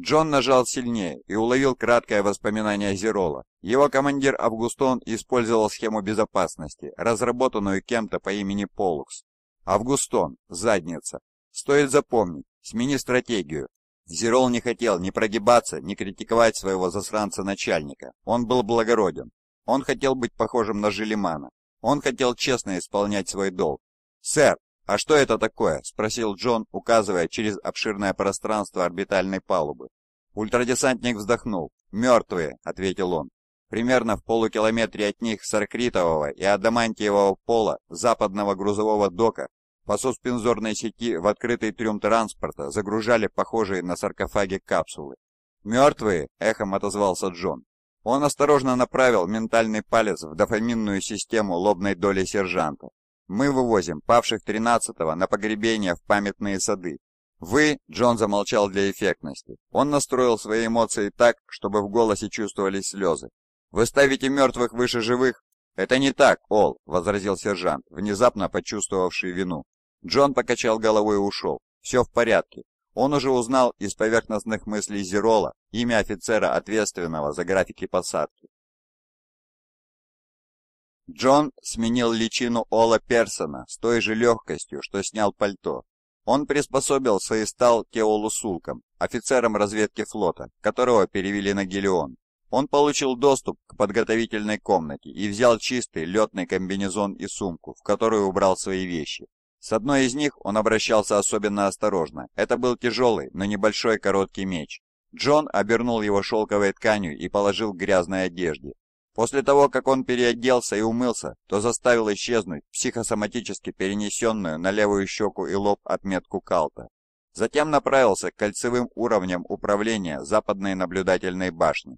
Джон нажал сильнее и уловил краткое воспоминание Зерола. Его командир Августон использовал схему безопасности, разработанную кем-то по имени Полукс. Августон, задница, Стоит запомнить, смени стратегию. Зерол не хотел ни прогибаться, ни критиковать своего засранца-начальника. Он был благороден. Он хотел быть похожим на Желимана. Он хотел честно исполнять свой долг. «Сэр, а что это такое?» – спросил Джон, указывая через обширное пространство орбитальной палубы. Ультрадесантник вздохнул. «Мертвые», – ответил он. Примерно в полукилометре от них Саркритового и адамантиевого пола западного грузового дока по суспензорной сети в открытый трюм транспорта загружали похожие на саркофаги капсулы. «Мертвые?» — эхом отозвался Джон. Он осторожно направил ментальный палец в дофаминную систему лобной доли сержанта. «Мы вывозим павших 13-го на погребение в памятные сады. Вы...» — Джон замолчал для эффектности. Он настроил свои эмоции так, чтобы в голосе чувствовались слезы. «Вы ставите мертвых выше живых?» «Это не так, Ол», — возразил сержант, внезапно почувствовавший вину. Джон покачал головой и ушел. Все в порядке. Он уже узнал из поверхностных мыслей Зерола имя офицера, ответственного за графики посадки. Джон сменил личину Ола Персона с той же легкостью, что снял пальто. Он приспособился и стал Теолу Сулком, офицером разведки флота, которого перевели на Гелион. Он получил доступ к подготовительной комнате и взял чистый летный комбинезон и сумку, в которую убрал свои вещи. С одной из них он обращался особенно осторожно. Это был тяжелый, но небольшой короткий меч. Джон обернул его шелковой тканью и положил к грязной одежде. После того, как он переоделся и умылся, то заставил исчезнуть психосоматически перенесенную на левую щеку и лоб отметку Калта. Затем направился к кольцевым уровням управления западной наблюдательной башни.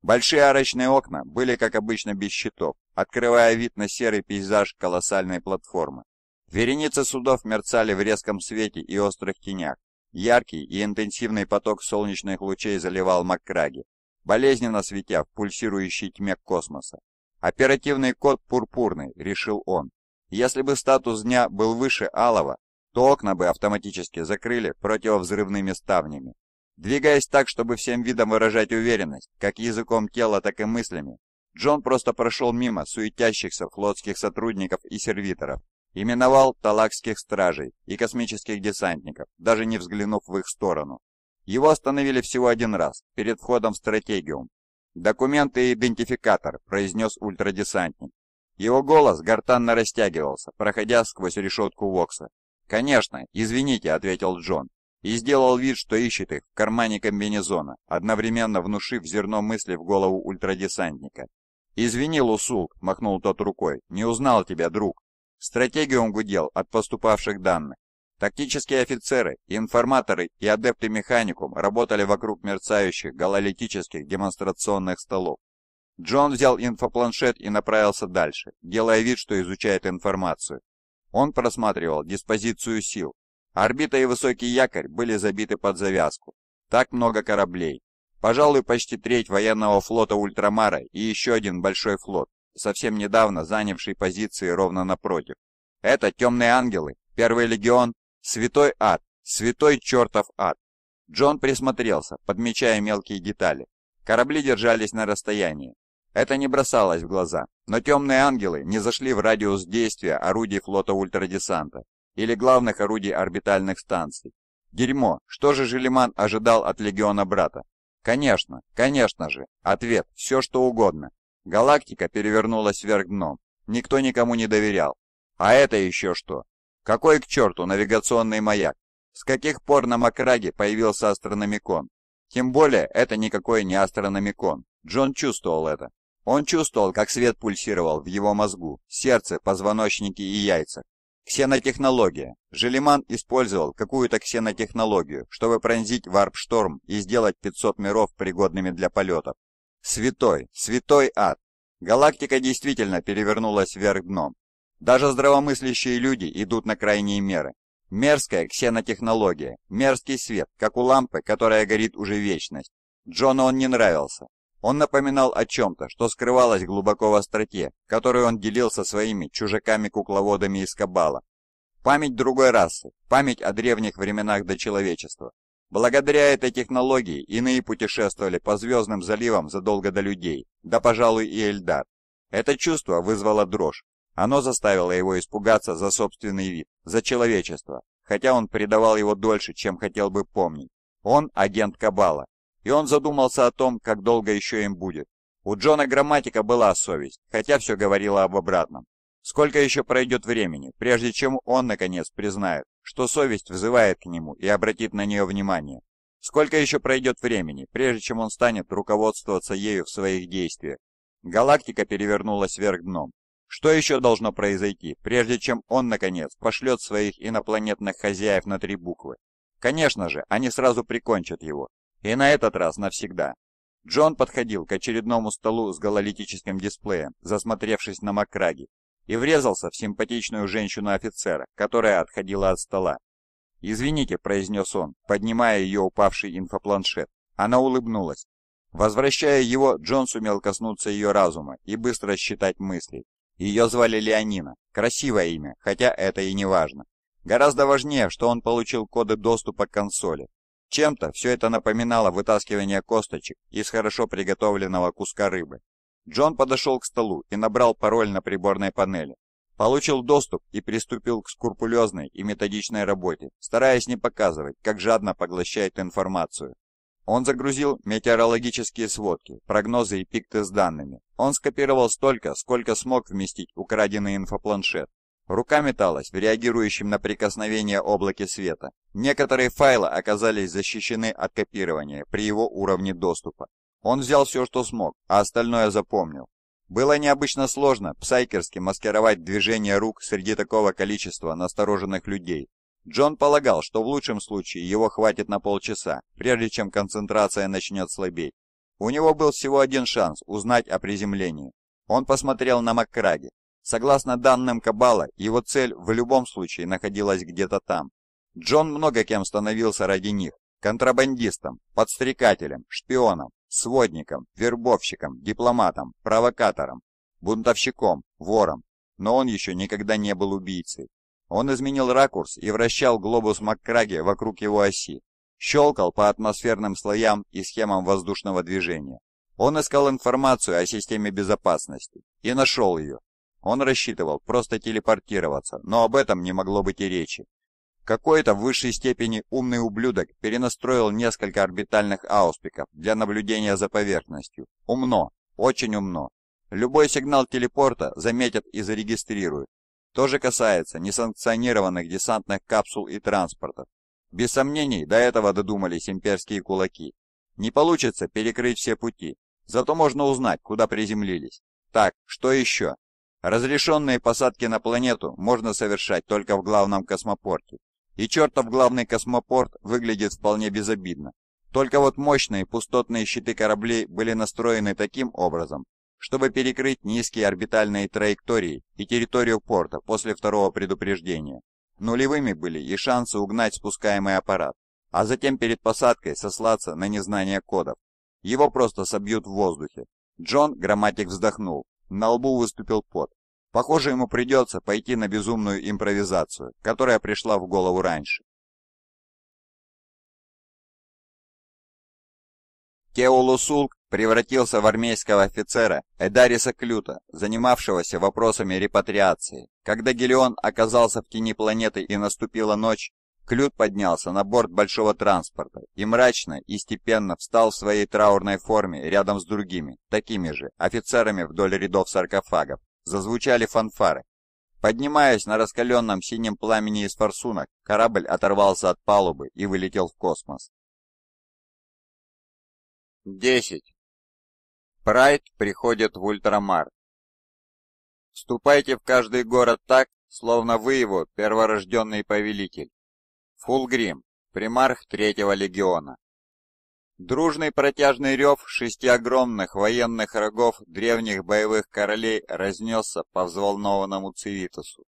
Большие арочные окна были, как обычно, без щитов, открывая вид на серый пейзаж колоссальной платформы. Вереницы судов мерцали в резком свете и острых тенях. Яркий и интенсивный поток солнечных лучей заливал Маккраги, болезненно светя в пульсирующей тьме космоса. Оперативный код пурпурный, решил он. Если бы статус дня был выше алого, то окна бы автоматически закрыли противовзрывными ставнями. Двигаясь так, чтобы всем видом выражать уверенность, как языком тела, так и мыслями, Джон просто прошел мимо суетящихся флотских сотрудников и сервиторов, Именовал талакских стражей и космических десантников, даже не взглянув в их сторону. Его остановили всего один раз, перед входом в стратегиум. «Документы и идентификатор», — произнес ультрадесантник. Его голос гортанно растягивался, проходя сквозь решетку Вокса. «Конечно, извините», — ответил Джон, и сделал вид, что ищет их в кармане комбинезона, одновременно внушив зерно мысли в голову ультрадесантника. «Извини, Лусул», — махнул тот рукой, — «не узнал тебя, друг». Стратегиум гудел от поступавших данных. Тактические офицеры, информаторы и адепты механикум работали вокруг мерцающих гололитических демонстрационных столов. Джон взял инфопланшет и направился дальше, делая вид, что изучает информацию. Он просматривал диспозицию сил. Орбита и высокий якорь были забиты под завязку. Так много кораблей. Пожалуй, почти треть военного флота Ультрамара и еще один большой флот, совсем недавно занявший позиции ровно напротив. Это темные ангелы, первый легион, святой ад, святой чертов ад. Джон присмотрелся, подмечая мелкие детали. Корабли держались на расстоянии. Это не бросалось в глаза, но темные ангелы не зашли в радиус действия орудий флота ультрадесанта или главных орудий орбитальных станций. Дерьмо, что же Желиман ожидал от легиона брата? Конечно, конечно же, ответ, все что угодно, Галактика перевернулась вверх дном. Никто никому не доверял. А это еще что? Какой к черту навигационный маяк? С каких пор на Макраге появился астрономикон? Тем более, это никакой не астрономикон. Джон чувствовал это. Он чувствовал, как свет пульсировал в его мозгу, сердце, позвоночнике и яйцах. Ксенотехнология. Желеман использовал какую-то ксенотехнологию, чтобы пронзить варп-шторм и сделать 500 миров пригодными для полетов. Святой, святой ад. Галактика действительно перевернулась вверх дном. Даже здравомыслящие люди идут на крайние меры. Мерзкая ксенотехнология, мерзкий свет, как у лампы, которая горит уже вечность. Джону он не нравился. Он напоминал о чем-то, что скрывалось глубоко в остроте, которую он делил со своими чужаками-кукловодами из Кабала. Память другой расы, память о древних временах до человечества, Благодаря этой технологии иные путешествовали по звездным заливам задолго до людей, да, пожалуй, и Эльдар. Это чувство вызвало дрожь. Оно заставило его испугаться за собственный вид, за человечество, хотя он предавал его дольше, чем хотел бы помнить. Он агент Кабала, и он задумался о том, как долго еще им будет. У Джона Грамматика была совесть, хотя все говорило об обратном. Сколько еще пройдет времени, прежде чем он, наконец, признает, что совесть взывает к нему и обратит на нее внимание. Сколько еще пройдет времени, прежде чем он станет руководствоваться ею в своих действиях? Галактика перевернулась вверх дном. Что еще должно произойти, прежде чем он, наконец, пошлет своих инопланетных хозяев на три буквы? Конечно же, они сразу прикончат его. И на этот раз навсегда. Джон подходил к очередному столу с гололитическим дисплеем, засмотревшись на Макраги, и врезался в симпатичную женщину-офицера, которая отходила от стола. «Извините», — произнес он, поднимая ее упавший инфопланшет. Она улыбнулась. Возвращая его, Джон сумел коснуться ее разума и быстро считать мысли. Ее звали Леонина. Красивое имя, хотя это и не важно. Гораздо важнее, что он получил коды доступа к консоли. Чем-то все это напоминало вытаскивание косточек из хорошо приготовленного куска рыбы. Джон подошел к столу и набрал пароль на приборной панели. Получил доступ и приступил к скрупулезной и методичной работе, стараясь не показывать, как жадно поглощает информацию. Он загрузил метеорологические сводки, прогнозы и пикты с данными. Он скопировал столько, сколько смог вместить украденный инфопланшет. Рука металась в реагирующем на прикосновение облаке света. Некоторые файлы оказались защищены от копирования при его уровне доступа. Он взял все, что смог, а остальное запомнил. Было необычно сложно псайкерски маскировать движение рук среди такого количества настороженных людей. Джон полагал, что в лучшем случае его хватит на полчаса, прежде чем концентрация начнет слабеть. У него был всего один шанс узнать о приземлении. Он посмотрел на Маккраги. Согласно данным Кабала, его цель в любом случае находилась где-то там. Джон много кем становился ради них. Контрабандистом, подстрекателем, шпионом, сводником, вербовщиком, дипломатом, провокатором, бунтовщиком, вором, но он еще никогда не был убийцей. Он изменил ракурс и вращал глобус Маккраги вокруг его оси, щелкал по атмосферным слоям и схемам воздушного движения. Он искал информацию о системе безопасности и нашел ее. Он рассчитывал просто телепортироваться, но об этом не могло быть и речи. Какой-то в высшей степени умный ублюдок перенастроил несколько орбитальных ауспиков для наблюдения за поверхностью. Умно, очень умно. Любой сигнал телепорта заметят и зарегистрируют. То же касается несанкционированных десантных капсул и транспортов. Без сомнений, до этого додумались имперские кулаки. Не получится перекрыть все пути, зато можно узнать, куда приземлились. Так, что еще? Разрешенные посадки на планету можно совершать только в главном космопорте. И чертов главный космопорт выглядит вполне безобидно. Только вот мощные пустотные щиты кораблей были настроены таким образом, чтобы перекрыть низкие орбитальные траектории и территорию порта после второго предупреждения. Нулевыми были и шансы угнать спускаемый аппарат, а затем перед посадкой сослаться на незнание кодов. Его просто собьют в воздухе. Джон, грамматик, вздохнул. На лбу выступил пот. Похоже, ему придется пойти на безумную импровизацию, которая пришла в голову раньше. Кеулусулк превратился в армейского офицера Эдариса Клюта, занимавшегося вопросами репатриации. Когда Гелион оказался в тени планеты и наступила ночь, Клют поднялся на борт большого транспорта и мрачно и степенно встал в своей траурной форме рядом с другими, такими же, офицерами вдоль рядов саркофагов. Зазвучали фанфары. Поднимаясь на раскаленном синем пламени из форсунок, корабль оторвался от палубы и вылетел в космос. 10. Прайд приходит в Ультрамар. Вступайте в каждый город так, словно вы его перворожденный повелитель. Фулгрим, примарх третьего легиона. Дружный протяжный рев шести огромных военных рогов древних боевых королей разнесся по взволнованному Цивитусу.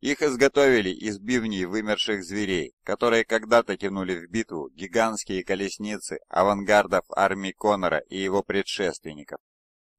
Их изготовили из бивней вымерших зверей, которые когда-то тянули в битву гигантские колесницы авангардов армии Конора и его предшественников.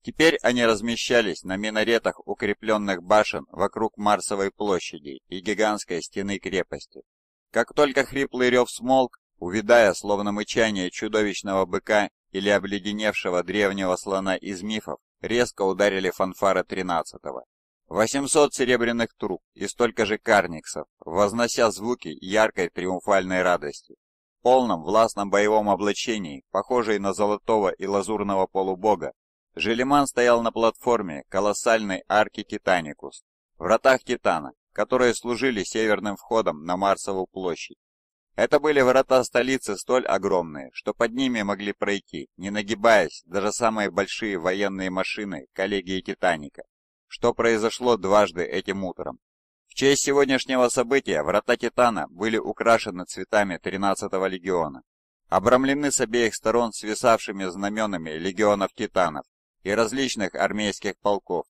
Теперь они размещались на минаретах укрепленных башен вокруг Марсовой площади и гигантской стены крепости. Как только хриплый рев смолк, увидая, словно мычание чудовищного быка или обледеневшего древнего слона из мифов, резко ударили фанфары 13-го. 800 серебряных труб и столько же карниксов, вознося звуки яркой триумфальной радости. В полном властном боевом облачении, похожей на золотого и лазурного полубога, Желеман стоял на платформе колоссальной арки Титаникус, вратах Титана, которые служили северным входом на Марсову площадь. Это были врата столицы столь огромные, что под ними могли пройти, не нагибаясь, даже самые большие военные машины коллегии «Титаника», что произошло дважды этим утром. В честь сегодняшнего события врата «Титана» были украшены цветами 13-го легиона, обрамлены с обеих сторон свисавшими знаменами легионов «Титанов» и различных армейских полков,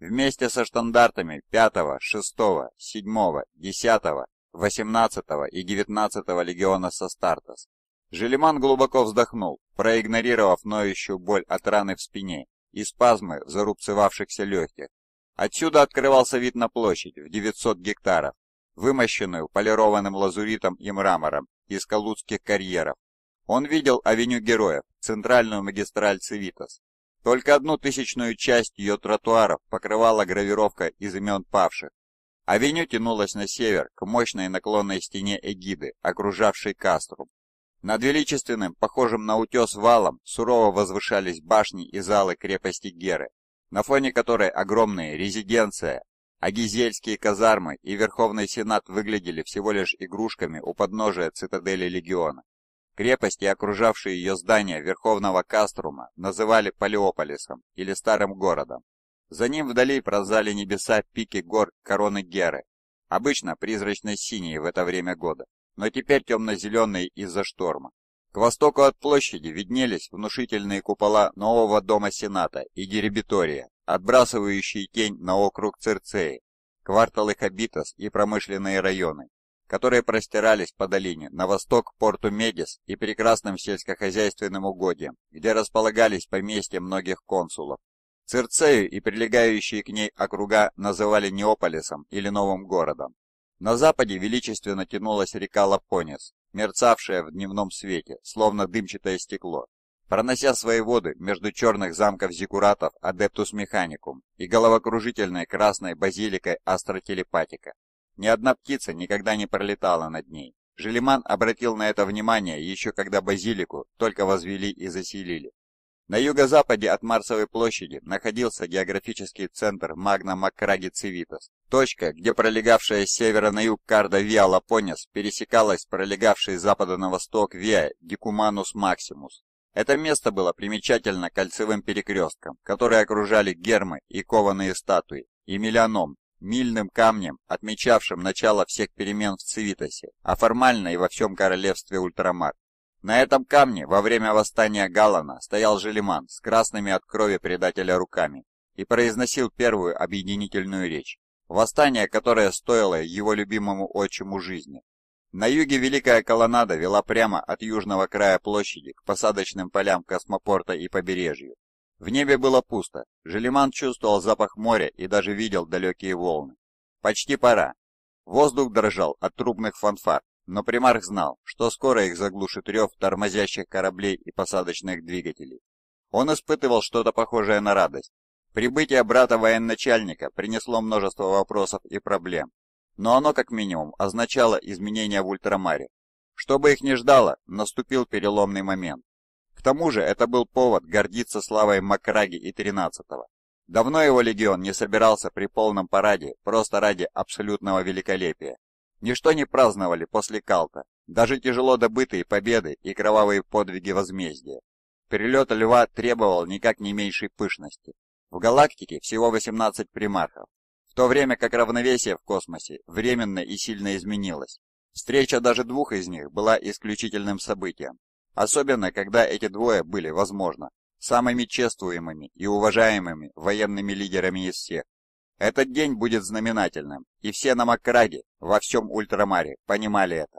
вместе со штандартами 5, го 6, го 7, го 10 го 18-го и 19-го легиона Састартес. Желеман глубоко вздохнул, проигнорировав ноющую боль от раны в спине и спазмы в зарубцевавшихся легких. Отсюда открывался вид на площадь в 900 гектаров, вымощенную полированным лазуритом и мрамором из Калуцких карьеров. Он видел авеню героев, центральную магистраль Цивитас. Только одну тысячную часть ее тротуаров покрывала гравировка из имен павших, Авеню тянулась на север к мощной наклонной стене эгиды, окружавшей Каструм. Над величественным, похожим на утес валом, сурово возвышались башни и залы крепости Геры, на фоне которой огромные резиденция, агизельские казармы и Верховный Сенат выглядели всего лишь игрушками у подножия цитадели легиона. Крепость и окружавшие ее здания Верховного Каструма называли Палеополисом или Старым городом. За ним вдали прозали небеса пики гор короны Геры, обычно призрачно-синие в это время года, но теперь темно-зеленые из-за шторма. К востоку от площади виднелись внушительные купола нового дома Сената и Деребитория, отбрасывающие тень на округ Цирцеи, кварталы Хабитас и промышленные районы, которые простирались по долине на восток к порту Медис и прекрасным сельскохозяйственным угодьям, где располагались поместья многих консулов, Цирцею и прилегающие к ней округа называли Неополисом или Новым городом. На западе величественно тянулась река Лапонис, мерцавшая в дневном свете, словно дымчатое стекло, пронося свои воды между черных замков зиккуратов Адептус Механикум и головокружительной красной базиликой Астротелепатика. Ни одна птица никогда не пролетала над ней. Желиман обратил на это внимание еще когда базилику только возвели и заселили. На юго-западе от Марсовой площади находился географический центр Магна Макраги Цивитас, точка, где пролегавшая с севера на юг карда Виа Лапонис пересекалась с пролегавшей с запада на восток Виа Дикуманус Максимус. Это место было примечательно кольцевым перекрестком, который окружали гермы и кованые статуи, и миллионом, мильным камнем, отмечавшим начало всех перемен в Цивитасе, а формально и во всем королевстве Ультрамар. На этом камне во время восстания Галана стоял Желиман с красными от крови предателя руками и произносил первую объединительную речь, восстание, которое стоило его любимому отчиму жизни. На юге Великая Колоннада вела прямо от южного края площади к посадочным полям космопорта и побережью. В небе было пусто, Желиман чувствовал запах моря и даже видел далекие волны. Почти пора. Воздух дрожал от трубных фанфар, но примарх знал, что скоро их заглушит рев тормозящих кораблей и посадочных двигателей. Он испытывал что-то похожее на радость. Прибытие брата военачальника принесло множество вопросов и проблем, но оно как минимум означало изменения в ультрамаре. Что бы их ни ждало, наступил переломный момент. К тому же это был повод гордиться славой Макраги и Тринадцатого. Давно его легион не собирался при полном параде просто ради абсолютного великолепия. Ничто не праздновали после Калта, даже тяжело добытые победы и кровавые подвиги возмездия. Перелет льва требовал никак не меньшей пышности. В галактике всего 18 примархов, в то время как равновесие в космосе временно и сильно изменилось. Встреча даже двух из них была исключительным событием, особенно когда эти двое были, возможно, самыми чествуемыми и уважаемыми военными лидерами из всех, этот день будет знаменательным, и все на Маккраге во всем Ультрамаре понимали это.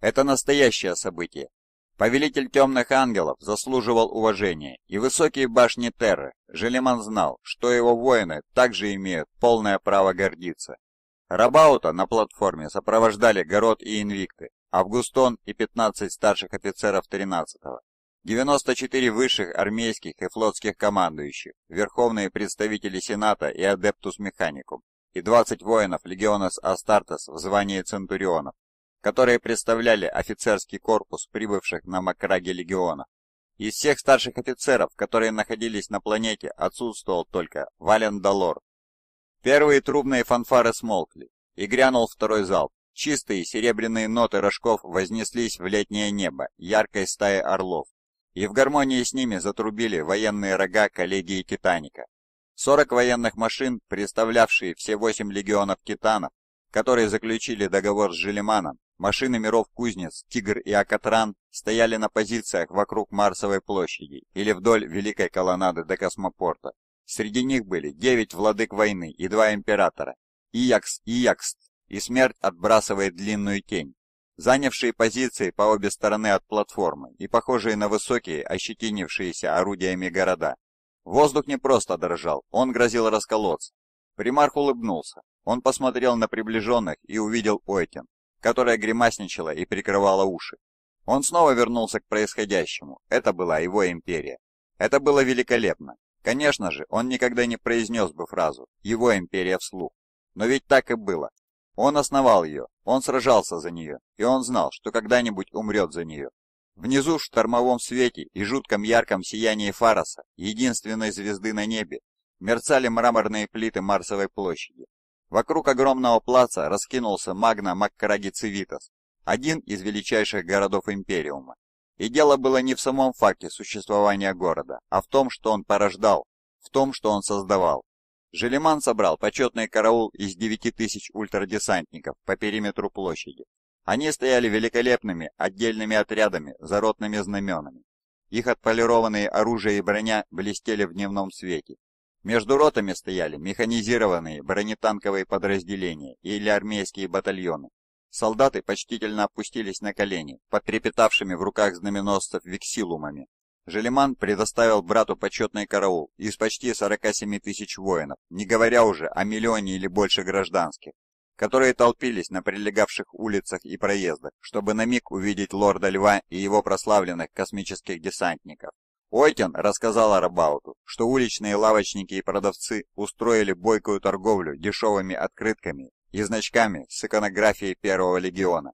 Это настоящее событие. Повелитель темных ангелов заслуживал уважения, и высокие башни Терры Желеман знал, что его воины также имеют полное право гордиться. Рабаута на платформе сопровождали Город и Инвикты, Августон и 15 старших офицеров 13-го. 94 высших армейских и флотских командующих, верховные представители Сената и Адептус Механикум, и 20 воинов легиона Астартес в звании Центурионов, которые представляли офицерский корпус прибывших на Макраге легиона. Из всех старших офицеров, которые находились на планете, отсутствовал только Вален Далор. Первые трубные фанфары смолкли, и грянул второй залп. Чистые серебряные ноты рожков вознеслись в летнее небо яркой стаи орлов и в гармонии с ними затрубили военные рога коллегии «Титаника». 40 военных машин, представлявшие все 8 легионов «Титанов», которые заключили договор с Желеманом, машины миров Кузнец, Тигр и Акатран стояли на позициях вокруг Марсовой площади или вдоль Великой колоннады до космопорта. Среди них были 9 владык войны и 2 императора. Иякс, Иякс, и смерть отбрасывает длинную тень занявшие позиции по обе стороны от платформы и похожие на высокие, ощетинившиеся орудиями города. Воздух не просто дрожал, он грозил расколоться. Примарх улыбнулся. Он посмотрел на приближенных и увидел Ойтин, которая гримасничала и прикрывала уши. Он снова вернулся к происходящему. Это была его империя. Это было великолепно. Конечно же, он никогда не произнес бы фразу «Его империя вслух». Но ведь так и было. Он основал ее, он сражался за нее, и он знал, что когда-нибудь умрет за нее. Внизу в штормовом свете и жутком ярком сиянии фараса единственной звезды на небе, мерцали мраморные плиты Марсовой площади. Вокруг огромного плаца раскинулся Магна Маккраги Цивитас, один из величайших городов Империума. И дело было не в самом факте существования города, а в том, что он порождал, в том, что он создавал. Желеман собрал почетный караул из 9 тысяч ультрадесантников по периметру площади. Они стояли великолепными отдельными отрядами за ротными знаменами. Их отполированные оружие и броня блестели в дневном свете. Между ротами стояли механизированные бронетанковые подразделения или армейские батальоны. Солдаты почтительно опустились на колени, потрепетавшими в руках знаменосцев вексилумами, Желеман предоставил брату почетный караул из почти 47 тысяч воинов, не говоря уже о миллионе или больше гражданских, которые толпились на прилегавших улицах и проездах, чтобы на миг увидеть лорда Льва и его прославленных космических десантников. Ойтен рассказал Арабауту, что уличные лавочники и продавцы устроили бойкую торговлю дешевыми открытками и значками с иконографией Первого Легиона.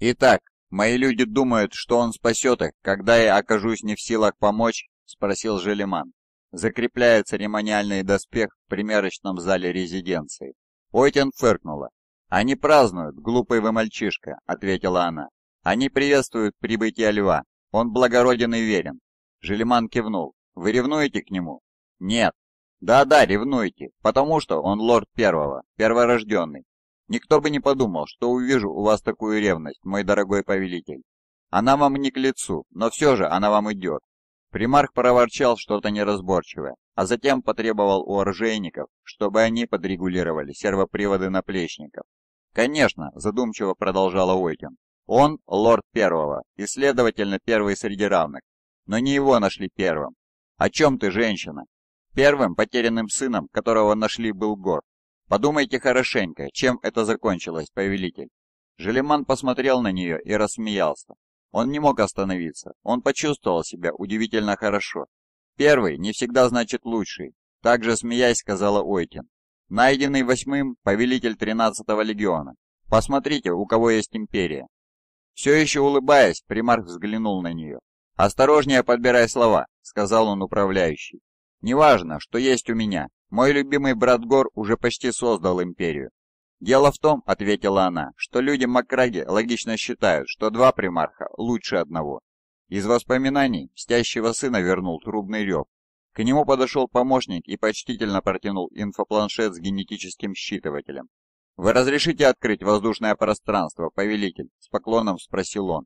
Итак, Мои люди думают, что он спасет их, когда я окажусь не в силах помочь?» — спросил Желеман, закрепляя церемониальный доспех в примерочном зале резиденции. Ойтен фыркнула. «Они празднуют, глупый вы мальчишка», — ответила она. «Они приветствуют прибытие льва. Он благороден и верен». Желеман кивнул. «Вы ревнуете к нему?» «Нет». «Да-да, ревнуете, потому что он лорд первого, перворожденный, Никто бы не подумал, что увижу у вас такую ревность, мой дорогой повелитель. Она вам не к лицу, но все же она вам идет. Примарх проворчал что-то неразборчивое, а затем потребовал у оружейников, чтобы они подрегулировали сервоприводы наплечников. «Конечно», — задумчиво продолжала Ойкин, — «он лорд первого и, следовательно, первый среди равных, но не его нашли первым. О чем ты, женщина?» Первым потерянным сыном, которого нашли, был Гор, Подумайте хорошенько, чем это закончилось, повелитель». Желеман посмотрел на нее и рассмеялся. Он не мог остановиться, он почувствовал себя удивительно хорошо. «Первый не всегда значит лучший», — также смеясь сказала Ойтин. «Найденный восьмым повелитель тринадцатого легиона. Посмотрите, у кого есть империя». Все еще улыбаясь, примарх взглянул на нее. «Осторожнее подбирай слова», — сказал он управляющий. «Неважно, что есть у меня, мой любимый брат Гор уже почти создал империю. «Дело в том», — ответила она, — «что люди Макраги логично считают, что два примарха лучше одного». Из воспоминаний мстящего сына вернул трубный рев. К нему подошел помощник и почтительно протянул инфопланшет с генетическим считывателем. «Вы разрешите открыть воздушное пространство, повелитель?» — с поклоном спросил он.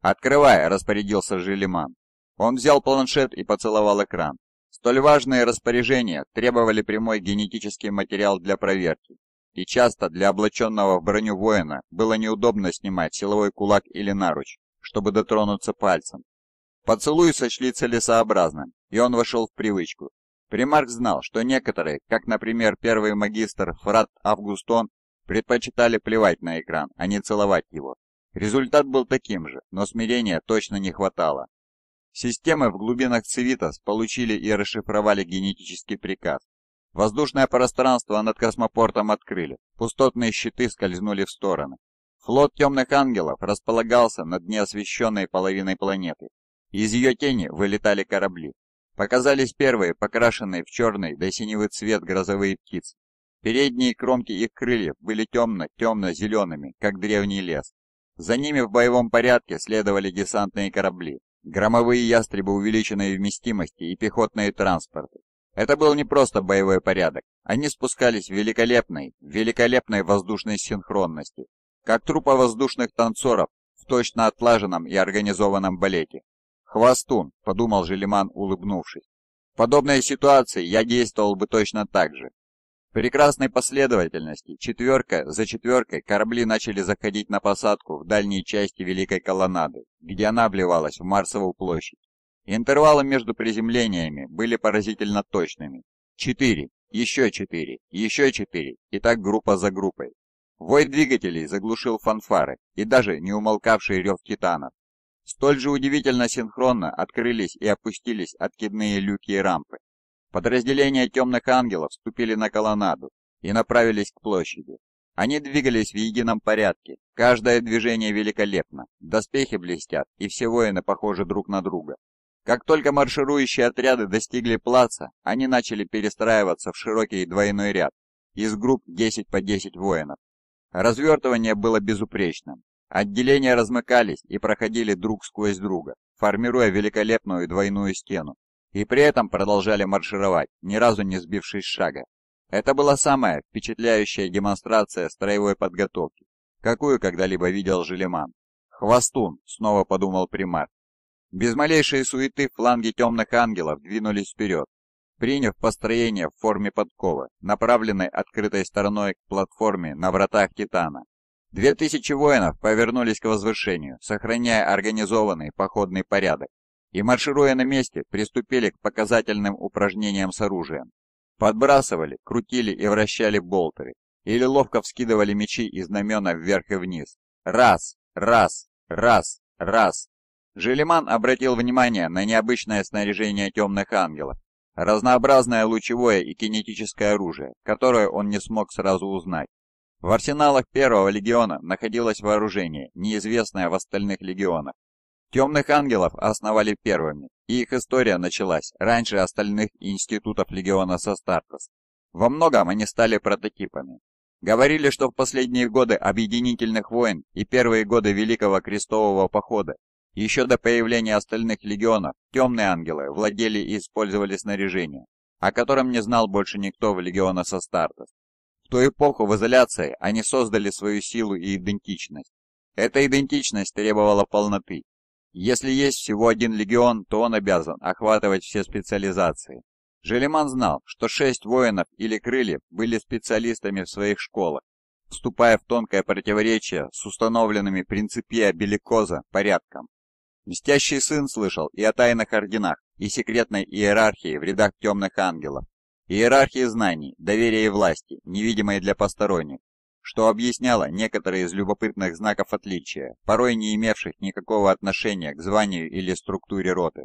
«Открывай», — распорядился Желеман. Он взял планшет и поцеловал экран. Столь важные распоряжения требовали прямой генетический материал для проверки, и часто для облаченного в броню воина было неудобно снимать силовой кулак или наруч, чтобы дотронуться пальцем. Поцелуй сочли целесообразным, и он вошел в привычку. Примарк знал, что некоторые, как, например, первый магистр Фрат Августон, предпочитали плевать на экран, а не целовать его. Результат был таким же, но смирения точно не хватало. Системы в глубинах Цивитас получили и расшифровали генетический приказ. Воздушное пространство над космопортом открыли, пустотные щиты скользнули в стороны. Флот темных ангелов располагался над неосвещенной половиной планеты. Из ее тени вылетали корабли. Показались первые, покрашенные в черный до да синевый цвет грозовые птицы. Передние кромки их крыльев были темно-темно-зелеными, как древний лес. За ними в боевом порядке следовали десантные корабли. Громовые ястребы увеличенной вместимости и пехотные транспорты. Это был не просто боевой порядок. Они спускались в великолепной, великолепной воздушной синхронности, как трупа воздушных танцоров в точно отлаженном и организованном балете. «Хвостун», — подумал Желеман, улыбнувшись. В подобной ситуации я действовал бы точно так же прекрасной последовательности, четверка за четверкой, корабли начали заходить на посадку в дальней части Великой колоннады, где она обливалась в Марсовую площадь. Интервалы между приземлениями были поразительно точными. Четыре, еще четыре, еще четыре, и так группа за группой. Вой двигателей заглушил фанфары и даже не умолкавший рев титанов. Столь же удивительно синхронно открылись и опустились откидные люки и рампы, Подразделения темных ангелов вступили на колоннаду и направились к площади. Они двигались в едином порядке, каждое движение великолепно, доспехи блестят и все воины похожи друг на друга. Как только марширующие отряды достигли плаца, они начали перестраиваться в широкий двойной ряд из групп 10 по 10 воинов. Развертывание было безупречным. Отделения размыкались и проходили друг сквозь друга, формируя великолепную двойную стену, и при этом продолжали маршировать, ни разу не сбившись с шага. Это была самая впечатляющая демонстрация строевой подготовки, какую когда-либо видел Желеман. «Хвостун!» — снова подумал примар. Без малейшей суеты фланги темных ангелов двинулись вперед, приняв построение в форме подковы, направленной открытой стороной к платформе на вратах Титана. Две тысячи воинов повернулись к возвышению, сохраняя организованный походный порядок и, маршируя на месте, приступили к показательным упражнениям с оружием. Подбрасывали, крутили и вращали болтеры, или ловко вскидывали мечи и знамена вверх и вниз. Раз, раз, раз, раз. Желеман обратил внимание на необычное снаряжение темных ангелов, разнообразное лучевое и кинетическое оружие, которое он не смог сразу узнать. В арсеналах Первого легиона находилось вооружение, неизвестное в остальных легионах. Темных ангелов основали первыми, и их история началась раньше остальных институтов легиона Состартес. Во многом они стали прототипами. Говорили, что в последние годы объединительных войн и первые годы Великого Крестового Похода, еще до появления остальных легионов, темные ангелы владели и использовали снаряжение, о котором не знал больше никто в легиона Состартес. В ту эпоху в изоляции они создали свою силу и идентичность. Эта идентичность требовала полноты, если есть всего один легион, то он обязан охватывать все специализации. Желеман знал, что шесть воинов или крыльев были специалистами в своих школах, вступая в тонкое противоречие с установленными принципия Беликоза порядком. Мстящий сын слышал и о тайных орденах, и секретной иерархии в рядах темных ангелов, иерархии знаний, доверия и власти, невидимой для посторонних, что объясняло некоторые из любопытных знаков отличия, порой не имевших никакого отношения к званию или структуре роты.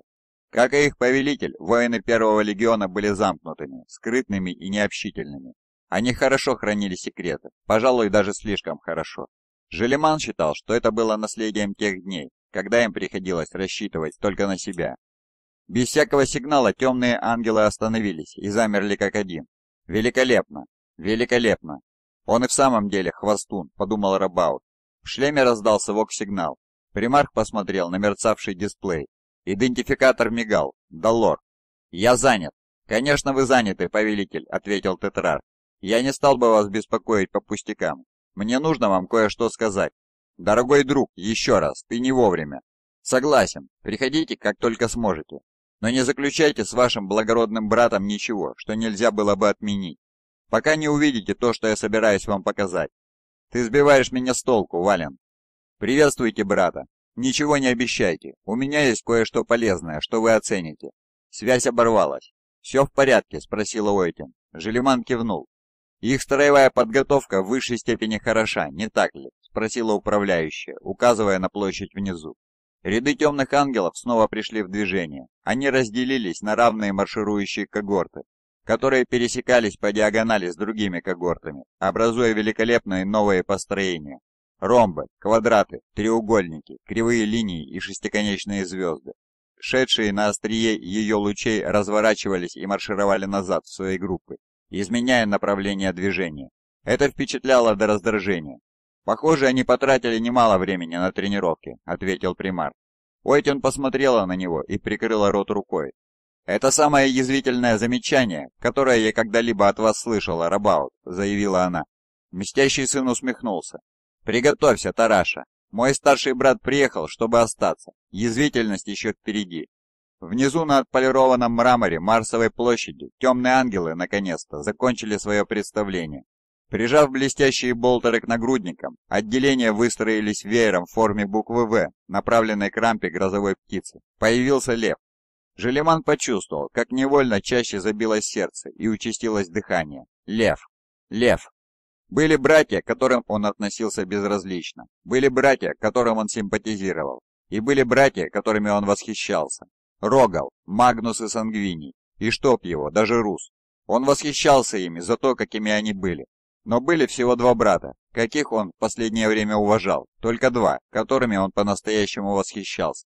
Как и их повелитель, воины Первого легиона были замкнутыми, скрытными и необщительными. Они хорошо хранили секреты, пожалуй, даже слишком хорошо. Желеман считал, что это было наследием тех дней, когда им приходилось рассчитывать только на себя. Без всякого сигнала темные ангелы остановились и замерли как один. Великолепно! Великолепно! «Он и в самом деле хвостун», — подумал Рабаут. В шлеме раздался вок-сигнал. Примарх посмотрел на мерцавший дисплей. Идентификатор мигал. «Долор». «Я занят». «Конечно, вы заняты, повелитель», — ответил Тетрар. «Я не стал бы вас беспокоить по пустякам. Мне нужно вам кое-что сказать». «Дорогой друг, еще раз, ты не вовремя». «Согласен. Приходите, как только сможете. Но не заключайте с вашим благородным братом ничего, что нельзя было бы отменить пока не увидите то, что я собираюсь вам показать. Ты сбиваешь меня с толку, Вален. Приветствуйте брата. Ничего не обещайте. У меня есть кое-что полезное, что вы оцените. Связь оборвалась. «Все в порядке?» – спросила Ойтин. Желеман кивнул. «Их строевая подготовка в высшей степени хороша, не так ли?» – спросила управляющая, указывая на площадь внизу. Ряды темных ангелов снова пришли в движение. Они разделились на равные марширующие когорты, которые пересекались по диагонали с другими когортами, образуя великолепные новые построения. Ромбы, квадраты, треугольники, кривые линии и шестиконечные звезды. Шедшие на острие ее лучей разворачивались и маршировали назад в своей группы, изменяя направление движения. Это впечатляло до раздражения. «Похоже, они потратили немало времени на тренировки», — ответил примар. Ойтин посмотрела на него и прикрыла рот рукой, «Это самое язвительное замечание, которое я когда-либо от вас слышала, Рабаут», — заявила она. Мстящий сын усмехнулся. «Приготовься, Тараша. Мой старший брат приехал, чтобы остаться. Язвительность еще впереди». Внизу на отполированном мраморе Марсовой площади темные ангелы, наконец-то, закончили свое представление. Прижав блестящие болтеры к нагрудникам, отделения выстроились веером в форме буквы «В», направленной к рампе грозовой птицы. Появился лев. Желеман почувствовал, как невольно чаще забилось сердце и участилось дыхание. Лев. Лев. Были братья, к которым он относился безразлично. Были братья, которым он симпатизировал. И были братья, которыми он восхищался. Рогал, Магнус и Сангвини. И чтоб его, даже Рус. Он восхищался ими за то, какими они были. Но были всего два брата, каких он в последнее время уважал. Только два, которыми он по-настоящему восхищался.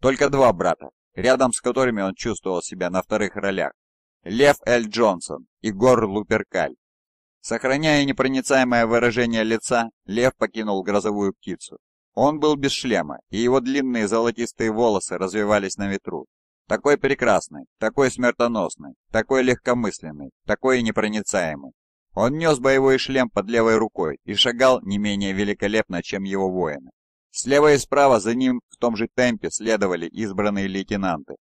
Только два брата, рядом с которыми он чувствовал себя на вторых ролях – Лев Эль Джонсон и Гор Луперкаль. Сохраняя непроницаемое выражение лица, Лев покинул грозовую птицу. Он был без шлема, и его длинные золотистые волосы развивались на ветру. Такой прекрасный, такой смертоносный, такой легкомысленный, такой непроницаемый. Он нес боевой шлем под левой рукой и шагал не менее великолепно, чем его воины. Слева и справа за ним в том же темпе следовали избранные лейтенанты.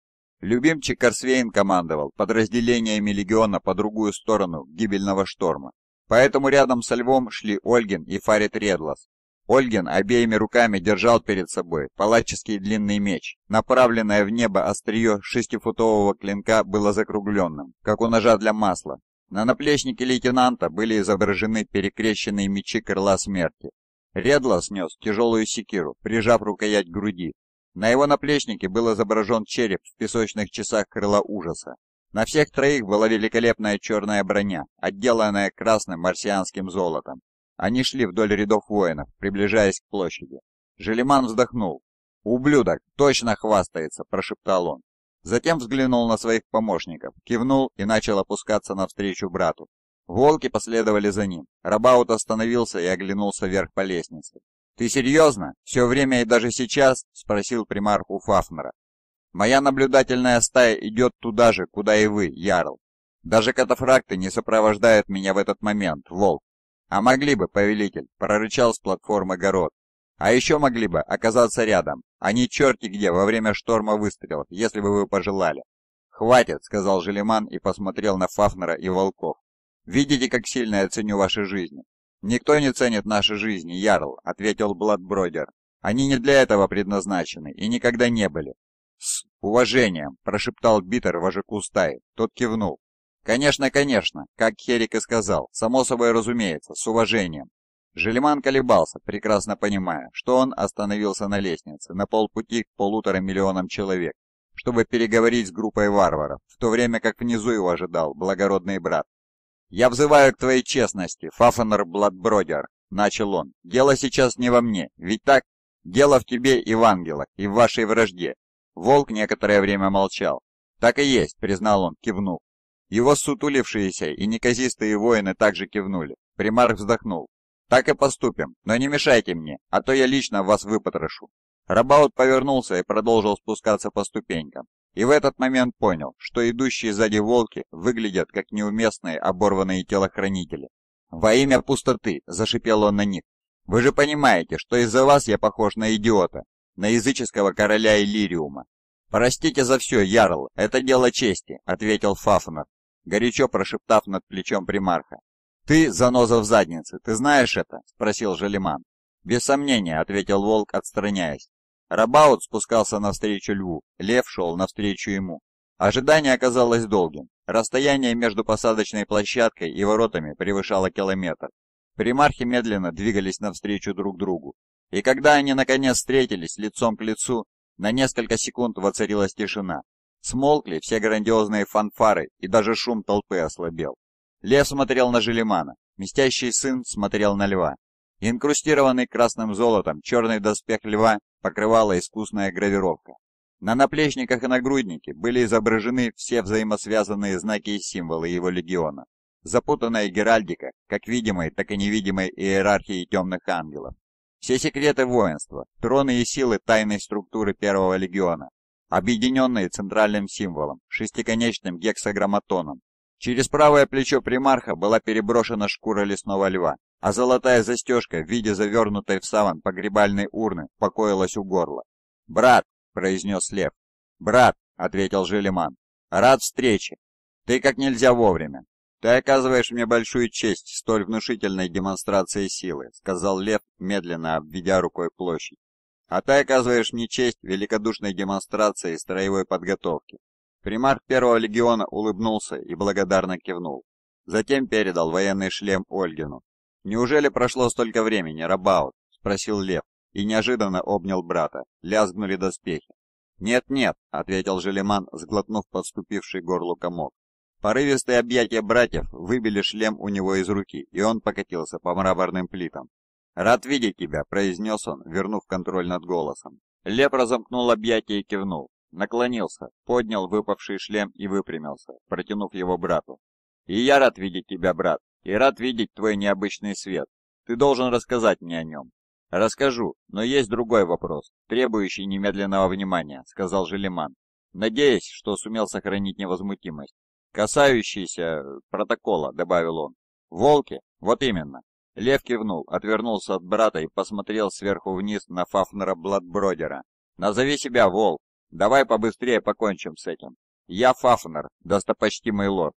Любимчик Корсвейн командовал подразделениями легиона по другую сторону гибельного шторма. Поэтому рядом со львом шли Ольгин и Фарит Редлас. Ольгин обеими руками держал перед собой палаческий длинный меч. Направленное в небо острие шестифутового клинка было закругленным, как у ножа для масла. На наплечнике лейтенанта были изображены перекрещенные мечи крыла смерти, Редло снес тяжелую секиру, прижав рукоять к груди. На его наплечнике был изображен череп в песочных часах крыла ужаса. На всех троих была великолепная черная броня, отделанная красным марсианским золотом. Они шли вдоль рядов воинов, приближаясь к площади. Желеман вздохнул. «Ублюдок, точно хвастается!» – прошептал он. Затем взглянул на своих помощников, кивнул и начал опускаться навстречу брату. Волки последовали за ним. Рабаут остановился и оглянулся вверх по лестнице. «Ты серьезно? Все время и даже сейчас?» – спросил примар у Фафнера. «Моя наблюдательная стая идет туда же, куда и вы, Ярл. Даже катафракты не сопровождают меня в этот момент, Волк. А могли бы, повелитель», – прорычал с платформы Город. «А еще могли бы оказаться рядом, а не черти где во время шторма выстрелов, если бы вы пожелали». «Хватит», — сказал Желеман и посмотрел на Фафнера и Волков. Видите, как сильно я ценю ваши жизни?» «Никто не ценит наши жизни, Ярл», — ответил Бладбродер. «Они не для этого предназначены и никогда не были». «С уважением», — прошептал Битер вожаку стаи. Тот кивнул. «Конечно, конечно, как Херик и сказал, само собой разумеется, с уважением». Желеман колебался, прекрасно понимая, что он остановился на лестнице на полпути к полутора миллионам человек, чтобы переговорить с группой варваров, в то время как внизу его ожидал благородный брат. «Я взываю к твоей честности, Фафанер Бладбродер», — начал он. «Дело сейчас не во мне, ведь так? Дело в тебе и в ангелах, и в вашей вражде». Волк некоторое время молчал. «Так и есть», — признал он, кивнув. Его сутулившиеся и неказистые воины также кивнули. Примарх вздохнул. «Так и поступим, но не мешайте мне, а то я лично вас выпотрошу». Рабаут повернулся и продолжил спускаться по ступенькам и в этот момент понял, что идущие сзади волки выглядят как неуместные оборванные телохранители. «Во имя пустоты!» – зашипел он на них. «Вы же понимаете, что из-за вас я похож на идиота, на языческого короля Иллириума». «Простите за все, Ярл, это дело чести», – ответил Фафнер, горячо прошептав над плечом примарха. «Ты, заноза в заднице, ты знаешь это?» – спросил Желеман. «Без сомнения», – ответил волк, отстраняясь. Рабаут спускался навстречу льву, лев шел навстречу ему. Ожидание оказалось долгим. Расстояние между посадочной площадкой и воротами превышало километр. Примархи медленно двигались навстречу друг другу. И когда они наконец встретились лицом к лицу, на несколько секунд воцарилась тишина. Смолкли все грандиозные фанфары, и даже шум толпы ослабел. Лев смотрел на Желимана, Местящий сын смотрел на льва. Инкрустированный красным золотом черный доспех льва покрывала искусная гравировка. На наплечниках и нагруднике были изображены все взаимосвязанные знаки и символы его легиона. Запутанная геральдика, как видимой, так и невидимой иерархии темных ангелов. Все секреты воинства, троны и силы тайной структуры первого легиона, объединенные центральным символом, шестиконечным гексаграмматоном. Через правое плечо примарха была переброшена шкура лесного льва, а золотая застежка в виде завернутой в саван погребальной урны покоилась у горла. «Брат!» — произнес Лев. «Брат!» — ответил Желеман. «Рад встрече! Ты как нельзя вовремя. Ты оказываешь мне большую честь столь внушительной демонстрации силы», — сказал Лев, медленно обведя рукой площадь. «А ты оказываешь мне честь великодушной демонстрации строевой подготовки». Примарх первого легиона улыбнулся и благодарно кивнул. Затем передал военный шлем Ольгину, «Неужели прошло столько времени, Рабаут?» — спросил Лев и неожиданно обнял брата. Лязгнули доспехи. «Нет-нет», — ответил Желеман, сглотнув подступивший горлу комок. Порывистые объятия братьев выбили шлем у него из руки, и он покатился по мраморным плитам. «Рад видеть тебя», — произнес он, вернув контроль над голосом. Леп разомкнул объятия и кивнул. Наклонился, поднял выпавший шлем и выпрямился, протянув его брату. «И я рад видеть тебя, брат», и рад видеть твой необычный свет. Ты должен рассказать мне о нем». «Расскажу, но есть другой вопрос, требующий немедленного внимания», — сказал Желеман, надеясь, что сумел сохранить невозмутимость. «Касающийся э, протокола», — добавил он. «Волки? Вот именно». Лев кивнул, отвернулся от брата и посмотрел сверху вниз на Фафнера Бладбродера. «Назови себя, Волк. Давай побыстрее покончим с этим. Я Фафнер, достопочтимый лорд.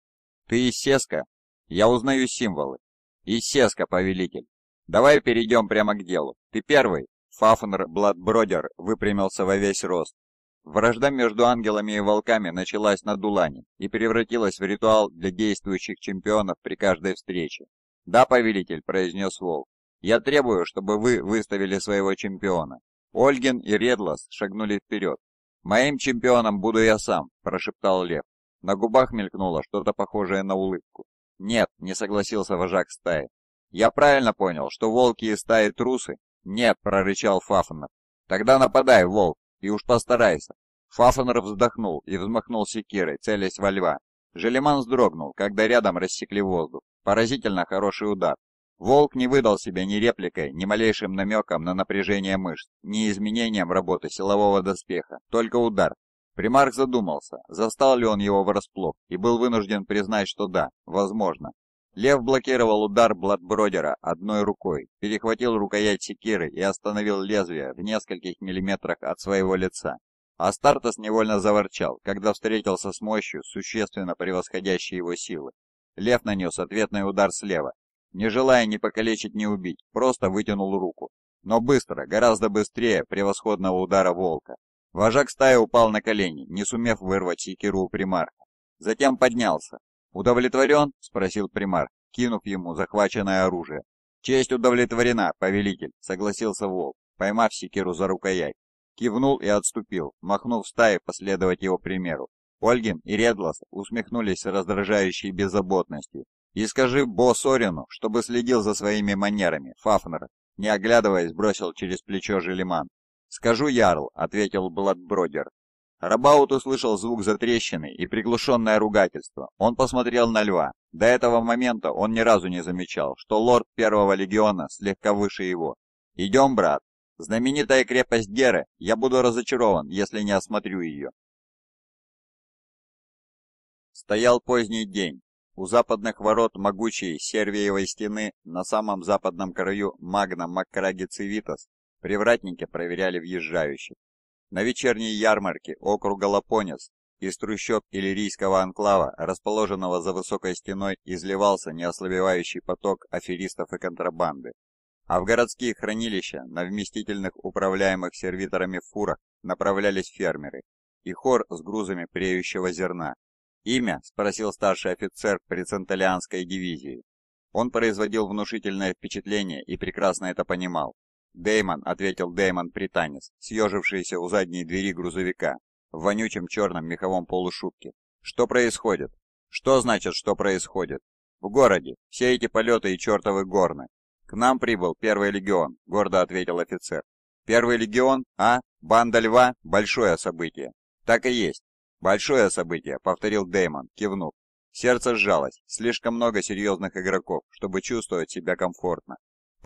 Ты из Сеска?» Я узнаю символы. Исеска, повелитель. Давай перейдем прямо к делу. Ты первый. Фафнер Бладбродер выпрямился во весь рост. Вражда между ангелами и волками началась на Дулане и превратилась в ритуал для действующих чемпионов при каждой встрече. «Да, повелитель», — произнес Волк, — «я требую, чтобы вы выставили своего чемпиона». Ольгин и Редлас шагнули вперед. «Моим чемпионом буду я сам», — прошептал Лев. На губах мелькнуло что-то похожее на улыбку. «Нет», — не согласился вожак стаи. «Я правильно понял, что волки и стаи трусы?» «Нет», — прорычал Фафнер. «Тогда нападай, волк, и уж постарайся». Фафнер вздохнул и взмахнул секирой, целясь во льва. Желеман вздрогнул, когда рядом рассекли воздух. Поразительно хороший удар. Волк не выдал себя ни репликой, ни малейшим намеком на напряжение мышц, ни изменением работы силового доспеха, только удар, Примарх задумался, застал ли он его врасплох, и был вынужден признать, что да, возможно. Лев блокировал удар Бладбродера одной рукой, перехватил рукоять секиры и остановил лезвие в нескольких миллиметрах от своего лица. Астартес невольно заворчал, когда встретился с мощью, существенно превосходящей его силы. Лев нанес ответный удар слева, не желая ни покалечить, ни убить, просто вытянул руку. Но быстро, гораздо быстрее превосходного удара волка. Вожак стаи упал на колени, не сумев вырвать секиру у примарха. Затем поднялся. «Удовлетворен?» — спросил примарх, кинув ему захваченное оружие. «Честь удовлетворена, повелитель», — согласился волк, поймав секиру за рукоять. Кивнул и отступил, махнув стае последовать его примеру. Ольгин и Редлас усмехнулись раздражающей беззаботностью. «И скажи Бо Сорину, чтобы следил за своими манерами, Фафнер», не оглядываясь, бросил через плечо Желеман. «Скажу, Ярл», — ответил Бладбродер. Рабаут услышал звук затрещины и приглушенное ругательство. Он посмотрел на льва. До этого момента он ни разу не замечал, что лорд первого легиона слегка выше его. «Идем, брат. Знаменитая крепость Геры, я буду разочарован, если не осмотрю ее». Стоял поздний день. У западных ворот могучей Сервиевой стены на самом западном краю Магна Маккраги Цивитас Привратники проверяли въезжающих. На вечерней ярмарке округа Лапонец из трущоб Иллирийского анклава, расположенного за высокой стеной, изливался неослабевающий поток аферистов и контрабанды. А в городские хранилища на вместительных управляемых сервиторами фурах направлялись фермеры и хор с грузами преющего зерна. «Имя?» – спросил старший офицер преценталианской дивизии. Он производил внушительное впечатление и прекрасно это понимал. Деймон, ответил Деймон Пританец, съежившийся у задней двери грузовика, в вонючем черном меховом полушубке. Что происходит? Что значит, что происходит? В городе. Все эти полеты и чертовы горны. К нам прибыл первый легион, гордо ответил офицер. Первый легион, а? Банда льва? Большое событие. Так и есть. Большое событие, повторил Деймон, кивнув. Сердце сжалось. Слишком много серьезных игроков, чтобы чувствовать себя комфортно.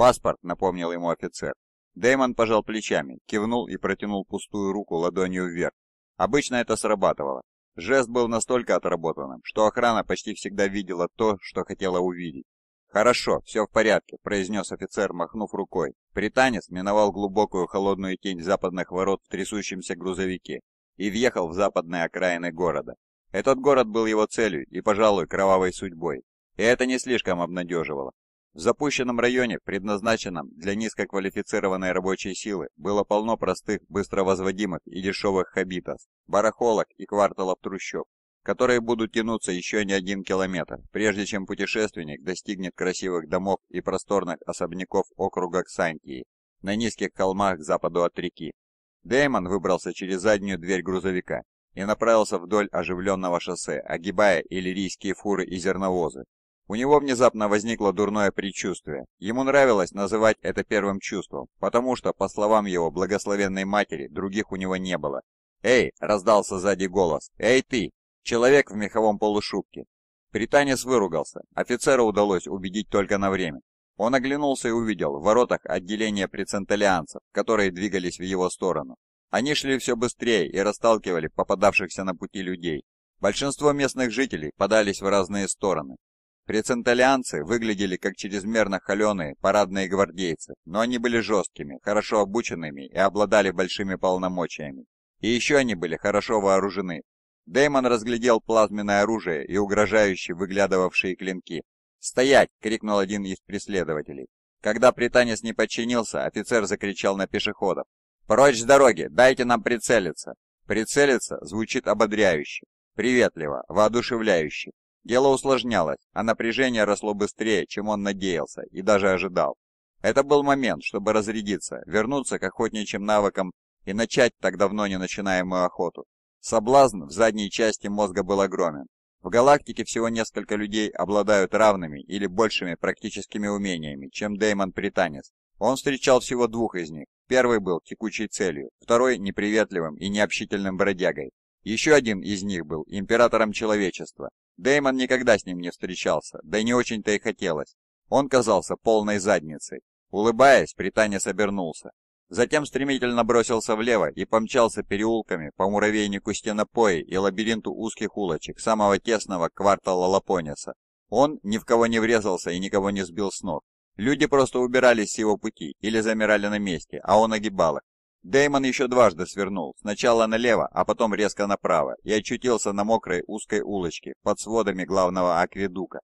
«Паспорт», — напомнил ему офицер. Дэймон пожал плечами, кивнул и протянул пустую руку ладонью вверх. Обычно это срабатывало. Жест был настолько отработанным, что охрана почти всегда видела то, что хотела увидеть. «Хорошо, все в порядке», — произнес офицер, махнув рукой. Британец миновал глубокую холодную тень западных ворот в трясущемся грузовике и въехал в западные окраины города. Этот город был его целью и, пожалуй, кровавой судьбой. И это не слишком обнадеживало. В запущенном районе, предназначенном для низкоквалифицированной рабочей силы, было полно простых, быстро возводимых и дешевых хабитов, барахолок и кварталов трущоб, которые будут тянуться еще не один километр, прежде чем путешественник достигнет красивых домов и просторных особняков округа Ксантии на низких холмах к западу от реки. Дэймон выбрался через заднюю дверь грузовика и направился вдоль оживленного шоссе, огибая иллирийские фуры и зерновозы, у него внезапно возникло дурное предчувствие. Ему нравилось называть это первым чувством, потому что, по словам его благословенной матери, других у него не было. «Эй!» – раздался сзади голос. «Эй ты!» Человек в меховом полушубке. Британец выругался. Офицера удалось убедить только на время. Он оглянулся и увидел в воротах отделение преценталианцев, которые двигались в его сторону. Они шли все быстрее и расталкивали попадавшихся на пути людей. Большинство местных жителей подались в разные стороны, Преценталианцы выглядели как чрезмерно холеные парадные гвардейцы, но они были жесткими, хорошо обученными и обладали большими полномочиями. И еще они были хорошо вооружены. Дэймон разглядел плазменное оружие и угрожающе выглядывавшие клинки. «Стоять!» — крикнул один из преследователей. Когда британец не подчинился, офицер закричал на пешеходов. «Прочь с дороги! Дайте нам прицелиться!» «Прицелиться» звучит ободряюще, приветливо, воодушевляюще. Дело усложнялось, а напряжение росло быстрее, чем он надеялся и даже ожидал. Это был момент, чтобы разрядиться, вернуться к охотничьим навыкам и начать так давно не начинаемую охоту. Соблазн в задней части мозга был огромен. В галактике всего несколько людей обладают равными или большими практическими умениями, чем Дэймон Пританец. Он встречал всего двух из них. Первый был текучей целью, второй – неприветливым и необщительным бродягой. Еще один из них был императором человечества, Дэймон никогда с ним не встречался, да и не очень-то и хотелось. Он казался полной задницей. Улыбаясь, Пританец обернулся. Затем стремительно бросился влево и помчался переулками по муравейнику стенопои и лабиринту узких улочек самого тесного квартала Лапониса. Он ни в кого не врезался и никого не сбил с ног. Люди просто убирались с его пути или замирали на месте, а он огибал их. Деймон еще дважды свернул, сначала налево, а потом резко направо, и очутился на мокрой узкой улочке под сводами главного акведука.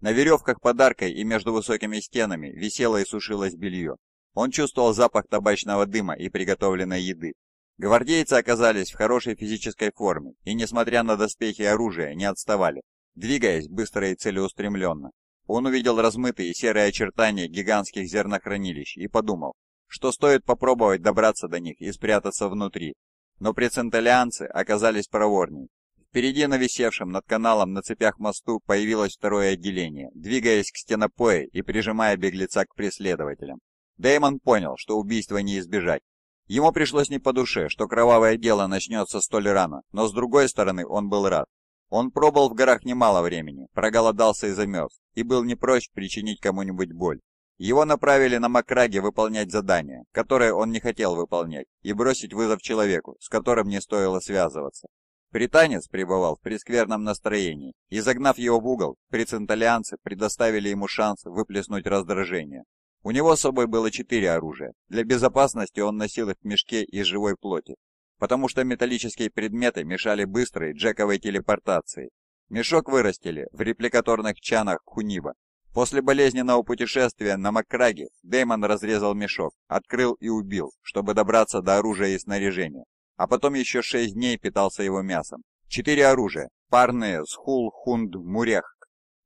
На веревках под аркой и между высокими стенами висело и сушилось белье. Он чувствовал запах табачного дыма и приготовленной еды. Гвардейцы оказались в хорошей физической форме и, несмотря на доспехи и оружие, не отставали, двигаясь быстро и целеустремленно. Он увидел размытые серые очертания гигантских зернохранилищ и подумал, что стоит попробовать добраться до них и спрятаться внутри. Но преценталианцы оказались проворней. Впереди на висевшем над каналом на цепях мосту появилось второе отделение, двигаясь к стенопое и прижимая беглеца к преследователям. Дэймон понял, что убийства не избежать. Ему пришлось не по душе, что кровавое дело начнется столь рано, но с другой стороны он был рад. Он пробыл в горах немало времени, проголодался и замерз, и был не прочь причинить кому-нибудь боль. Его направили на Макраге выполнять задание, которое он не хотел выполнять, и бросить вызов человеку, с которым не стоило связываться. Британец пребывал в прескверном настроении, и загнав его в угол, преценталианцы предоставили ему шанс выплеснуть раздражение. У него с собой было четыре оружия. Для безопасности он носил их в мешке из живой плоти, потому что металлические предметы мешали быстрой джековой телепортации. Мешок вырастили в репликаторных чанах Хуниба После болезненного путешествия на Макраге Деймон разрезал мешок, открыл и убил, чтобы добраться до оружия и снаряжения. А потом еще шесть дней питался его мясом. Четыре оружия. Парные схул хунд мурех.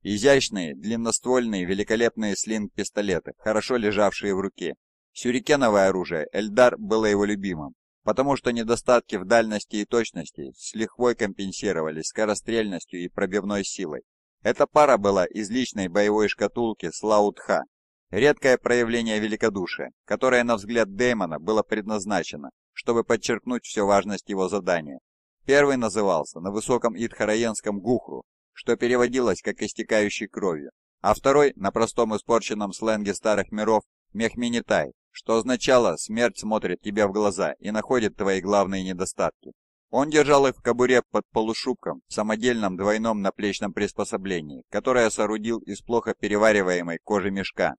Изящные, длинноствольные, великолепные слинг-пистолеты, хорошо лежавшие в руке. Сюрикеновое оружие Эльдар было его любимым, потому что недостатки в дальности и точности с лихвой компенсировались скорострельностью и пробивной силой. Эта пара была из личной боевой шкатулки Слаутха. Редкое проявление великодушия, которое, на взгляд Дэймона, было предназначено, чтобы подчеркнуть всю важность его задания. Первый назывался на высоком идхараенском гухру, что переводилось как «истекающий кровью», а второй на простом испорченном сленге старых миров «мехминитай», что означало «смерть смотрит тебе в глаза и находит твои главные недостатки». Он держал их в кобуре под полушубком в самодельном двойном наплечном приспособлении, которое соорудил из плохо перевариваемой кожи мешка.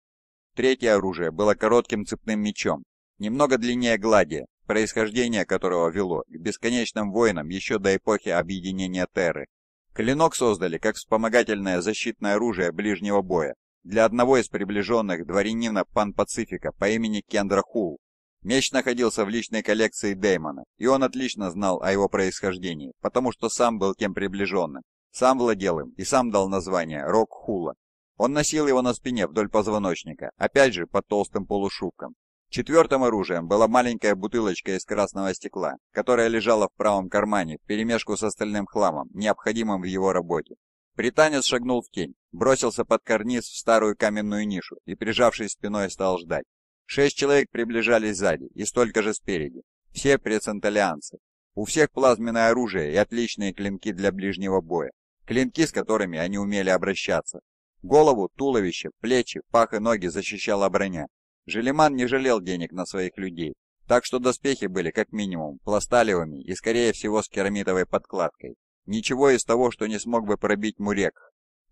Третье оружие было коротким цепным мечом, немного длиннее глади, происхождение которого вело к бесконечным войнам еще до эпохи объединения Терры. Клинок создали как вспомогательное защитное оружие ближнего боя для одного из приближенных дворянина Пан-Пацифика по имени Кендра Хул, Меч находился в личной коллекции Дэймона, и он отлично знал о его происхождении, потому что сам был тем приближенным, сам владел им и сам дал название Рок-Хула. Он носил его на спине вдоль позвоночника, опять же под толстым полушубком. Четвертым оружием была маленькая бутылочка из красного стекла, которая лежала в правом кармане вперемешку с остальным хламом, необходимым в его работе. Британец шагнул в тень, бросился под карниз в старую каменную нишу и, прижавшись спиной, стал ждать. Шесть человек приближались сзади и столько же спереди. Все преценталианцы. У всех плазменное оружие и отличные клинки для ближнего боя. Клинки, с которыми они умели обращаться. Голову, туловище, плечи, пах и ноги защищала броня. Желеман не жалел денег на своих людей, так что доспехи были, как минимум, пласталевыми и, скорее всего, с керамитовой подкладкой. Ничего из того, что не смог бы пробить Мурек.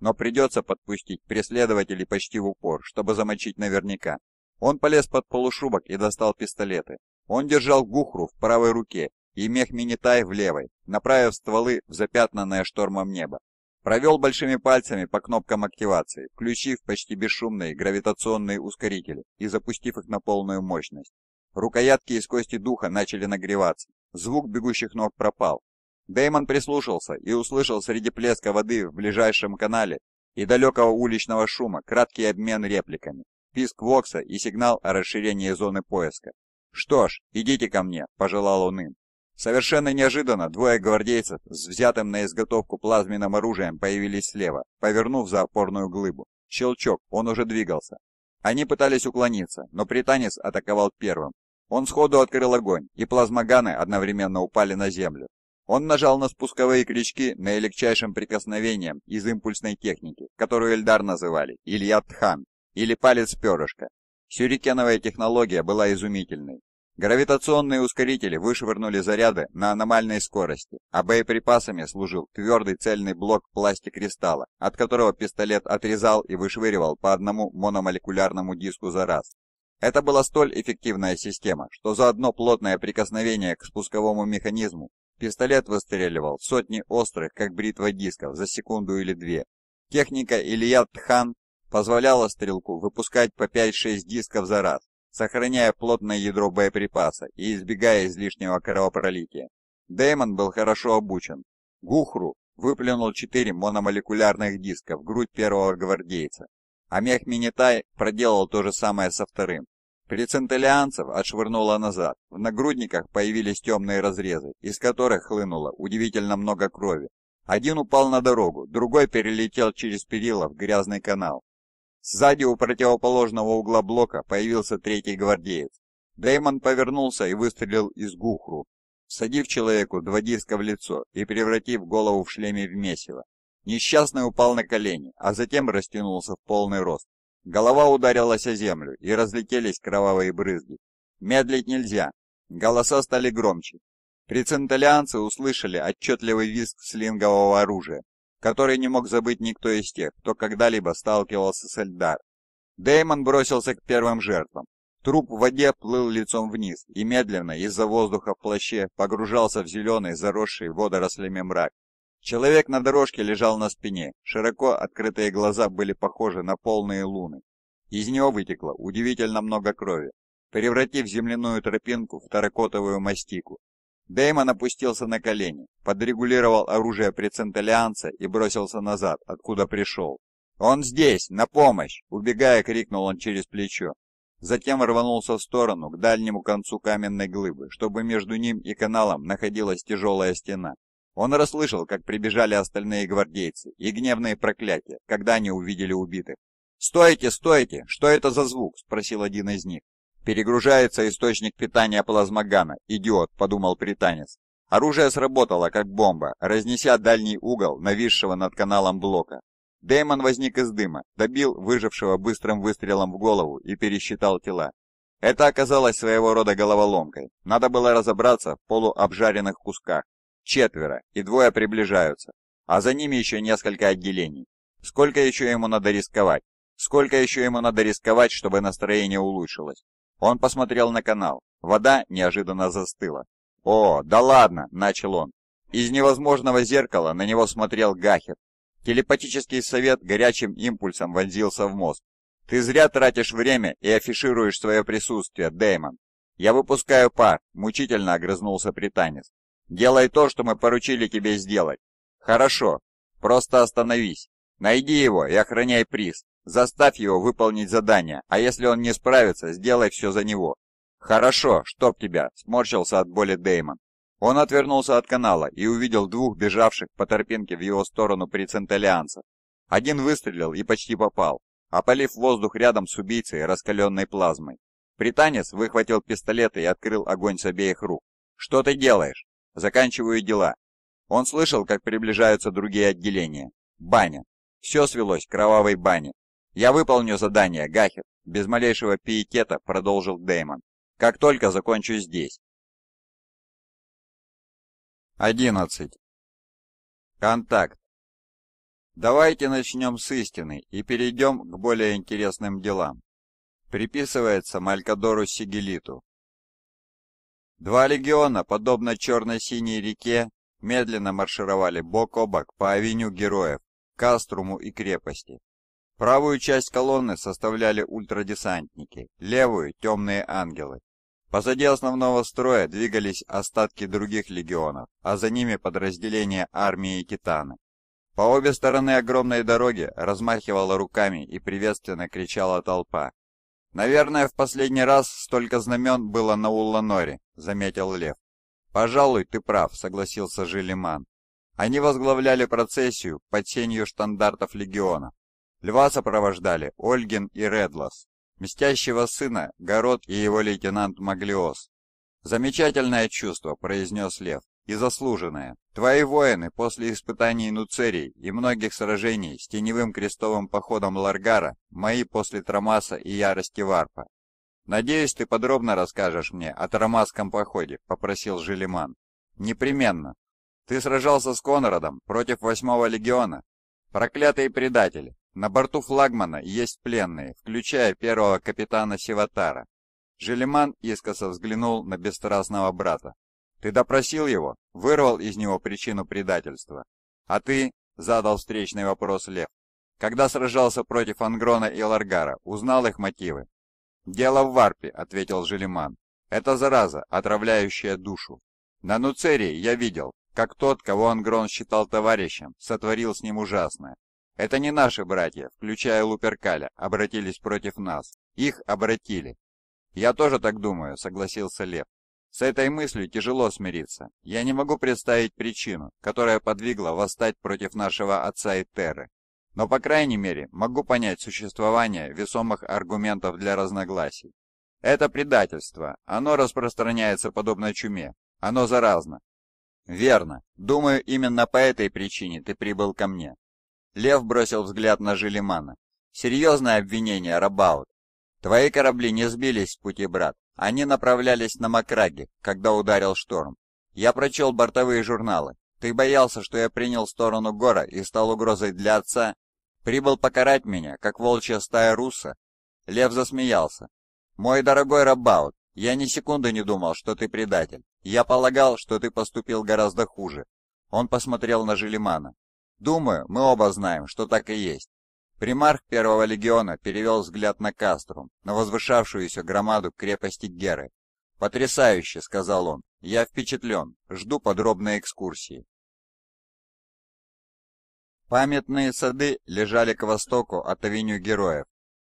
Но придется подпустить преследователей почти в упор, чтобы замочить наверняка. Он полез под полушубок и достал пистолеты. Он держал гухру в правой руке и мех Минитай в левой, направив стволы в запятнанное штормом небо. Провел большими пальцами по кнопкам активации, включив почти бесшумные гравитационные ускорители и запустив их на полную мощность. Рукоятки из кости духа начали нагреваться. Звук бегущих ног пропал. Дэймон прислушался и услышал среди плеска воды в ближайшем канале и далекого уличного шума краткий обмен репликами писк Вокса и сигнал о расширении зоны поиска. «Что ж, идите ко мне», — пожелал он им. Совершенно неожиданно двое гвардейцев с взятым на изготовку плазменным оружием появились слева, повернув за опорную глыбу. Щелчок, он уже двигался. Они пытались уклониться, но британец атаковал первым. Он сходу открыл огонь, и плазмоганы одновременно упали на землю. Он нажал на спусковые крючки наилегчайшим прикосновением из импульсной техники, которую Эльдар называли «Илья Тхан» или палец перышка. Сюрикеновая технология была изумительной. Гравитационные ускорители вышвырнули заряды на аномальной скорости, а боеприпасами служил твердый цельный блок пластикристалла, от которого пистолет отрезал и вышвыривал по одному мономолекулярному диску за раз. Это была столь эффективная система, что за одно плотное прикосновение к спусковому механизму пистолет выстреливал сотни острых, как бритва дисков, за секунду или две. Техника Илья Тхан позволяло стрелку выпускать по 5-6 дисков за раз, сохраняя плотное ядро боеприпаса и избегая излишнего кровопролития. Дэймон был хорошо обучен. Гухру выплюнул 4 мономолекулярных диска в грудь первого гвардейца. а Мех Минитай проделал то же самое со вторым. Прицентелианцев отшвырнуло назад, в нагрудниках появились темные разрезы, из которых хлынуло удивительно много крови. Один упал на дорогу, другой перелетел через перила в грязный канал. Сзади у противоположного угла блока появился третий гвардеец. Дэймон повернулся и выстрелил из гухру, садив человеку два диска в лицо и превратив голову в шлеме в месиво. Несчастный упал на колени, а затем растянулся в полный рост. Голова ударилась о землю, и разлетелись кровавые брызги. Медлить нельзя. Голоса стали громче. Преценталианцы услышали отчетливый визг слингового оружия который не мог забыть никто из тех, кто когда-либо сталкивался с Эльдар. Дэймон бросился к первым жертвам. Труп в воде плыл лицом вниз и медленно из-за воздуха в плаще погружался в зеленый, заросший водорослями мрак. Человек на дорожке лежал на спине, широко открытые глаза были похожи на полные луны. Из него вытекло удивительно много крови, превратив земляную тропинку в таракотовую мастику. Дэймон опустился на колени, подрегулировал оружие преценталианца и бросился назад, откуда пришел. «Он здесь! На помощь!» — убегая, крикнул он через плечо. Затем рванулся в сторону, к дальнему концу каменной глыбы, чтобы между ним и каналом находилась тяжелая стена. Он расслышал, как прибежали остальные гвардейцы, и гневные проклятия, когда они увидели убитых. «Стойте, стойте! Что это за звук?» — спросил один из них. «Перегружается источник питания плазмогана, идиот», — подумал британец. Оружие сработало, как бомба, разнеся дальний угол нависшего над каналом блока. Дэймон возник из дыма, добил выжившего быстрым выстрелом в голову и пересчитал тела. Это оказалось своего рода головоломкой. Надо было разобраться в полуобжаренных кусках. Четверо, и двое приближаются. А за ними еще несколько отделений. Сколько еще ему надо рисковать? Сколько еще ему надо рисковать, чтобы настроение улучшилось? Он посмотрел на канал. Вода неожиданно застыла. «О, да ладно!» – начал он. Из невозможного зеркала на него смотрел Гахер. Телепатический совет горячим импульсом вонзился в мозг. «Ты зря тратишь время и афишируешь свое присутствие, Дэймон. Я выпускаю пар», – мучительно огрызнулся Британец. «Делай то, что мы поручили тебе сделать». «Хорошо. Просто остановись. Найди его и охраняй приз. Заставь его выполнить задание, а если он не справится, сделай все за него. Хорошо, чтоб тебя, сморщился от боли Деймон. Он отвернулся от канала и увидел двух бежавших по торпинке в его сторону преценталианцев. Один выстрелил и почти попал, опалив воздух рядом с убийцей раскаленной плазмой. Британец выхватил пистолет и открыл огонь с обеих рук. «Что ты делаешь?» «Заканчиваю дела». Он слышал, как приближаются другие отделения. Баня. Все свелось к кровавой бане. «Я выполню задание, Гахет», — без малейшего пиетета продолжил Деймон. «Как только закончу здесь». 11. Контакт. Давайте начнем с истины и перейдем к более интересным делам. Приписывается Малькадору Сигелиту. Два легиона, подобно черно-синей реке, медленно маршировали бок о бок по авеню героев, Каструму и крепости. Правую часть колонны составляли ультрадесантники, левую – темные ангелы. Позади основного строя двигались остатки других легионов, а за ними подразделения армии Китаны. По обе стороны огромной дороги размахивала руками и приветственно кричала толпа. «Наверное, в последний раз столько знамен было на Улланоре», — заметил Лев. «Пожалуй, ты прав», — согласился Жилиман. Они возглавляли процессию под сенью штандартов легиона, Льва сопровождали Ольгин и Редлас, мстящего сына Город и его лейтенант Маглиос. «Замечательное чувство», — произнес Лев, — «и заслуженное. Твои воины после испытаний Нуцерий и многих сражений с теневым крестовым походом Ларгара, мои после Трамаса и ярости Варпа. «Надеюсь, ты подробно расскажешь мне о Трамасском походе», — попросил Желиман. «Непременно. Ты сражался с Конрадом против Восьмого легиона? Проклятые предатели! На борту флагмана есть пленные, включая первого капитана Сиватара. Желеман искоса взглянул на бесстрастного брата. «Ты допросил его? Вырвал из него причину предательства?» «А ты?» — задал встречный вопрос Лев. «Когда сражался против Ангрона и Ларгара, узнал их мотивы?» «Дело в варпе», — ответил Желеман. «Это зараза, отравляющая душу. На Нуцерии я видел, как тот, кого Ангрон считал товарищем, сотворил с ним ужасное. Это не наши братья, включая Луперкаля, обратились против нас. Их обратили. Я тоже так думаю, согласился Лев. С этой мыслью тяжело смириться. Я не могу представить причину, которая подвигла восстать против нашего отца и Терры. Но, по крайней мере, могу понять существование весомых аргументов для разногласий. Это предательство. Оно распространяется подобно чуме. Оно заразно. Верно. Думаю, именно по этой причине ты прибыл ко мне. Лев бросил взгляд на Желимана. «Серьезное обвинение, Рабаут. Твои корабли не сбились с пути, брат. Они направлялись на Макраги, когда ударил шторм. Я прочел бортовые журналы. Ты боялся, что я принял сторону Гора и стал угрозой для отца? Прибыл покарать меня, как волчья стая руса?» Лев засмеялся. «Мой дорогой Рабаут, я ни секунды не думал, что ты предатель. Я полагал, что ты поступил гораздо хуже». Он посмотрел на Желимана. Думаю, мы оба знаем, что так и есть. Примарх Первого легиона перевел взгляд на Каструм, на возвышавшуюся громаду крепости Геры. «Потрясающе!» — сказал он. «Я впечатлен. Жду подробной экскурсии». Памятные сады лежали к востоку от авеню героев.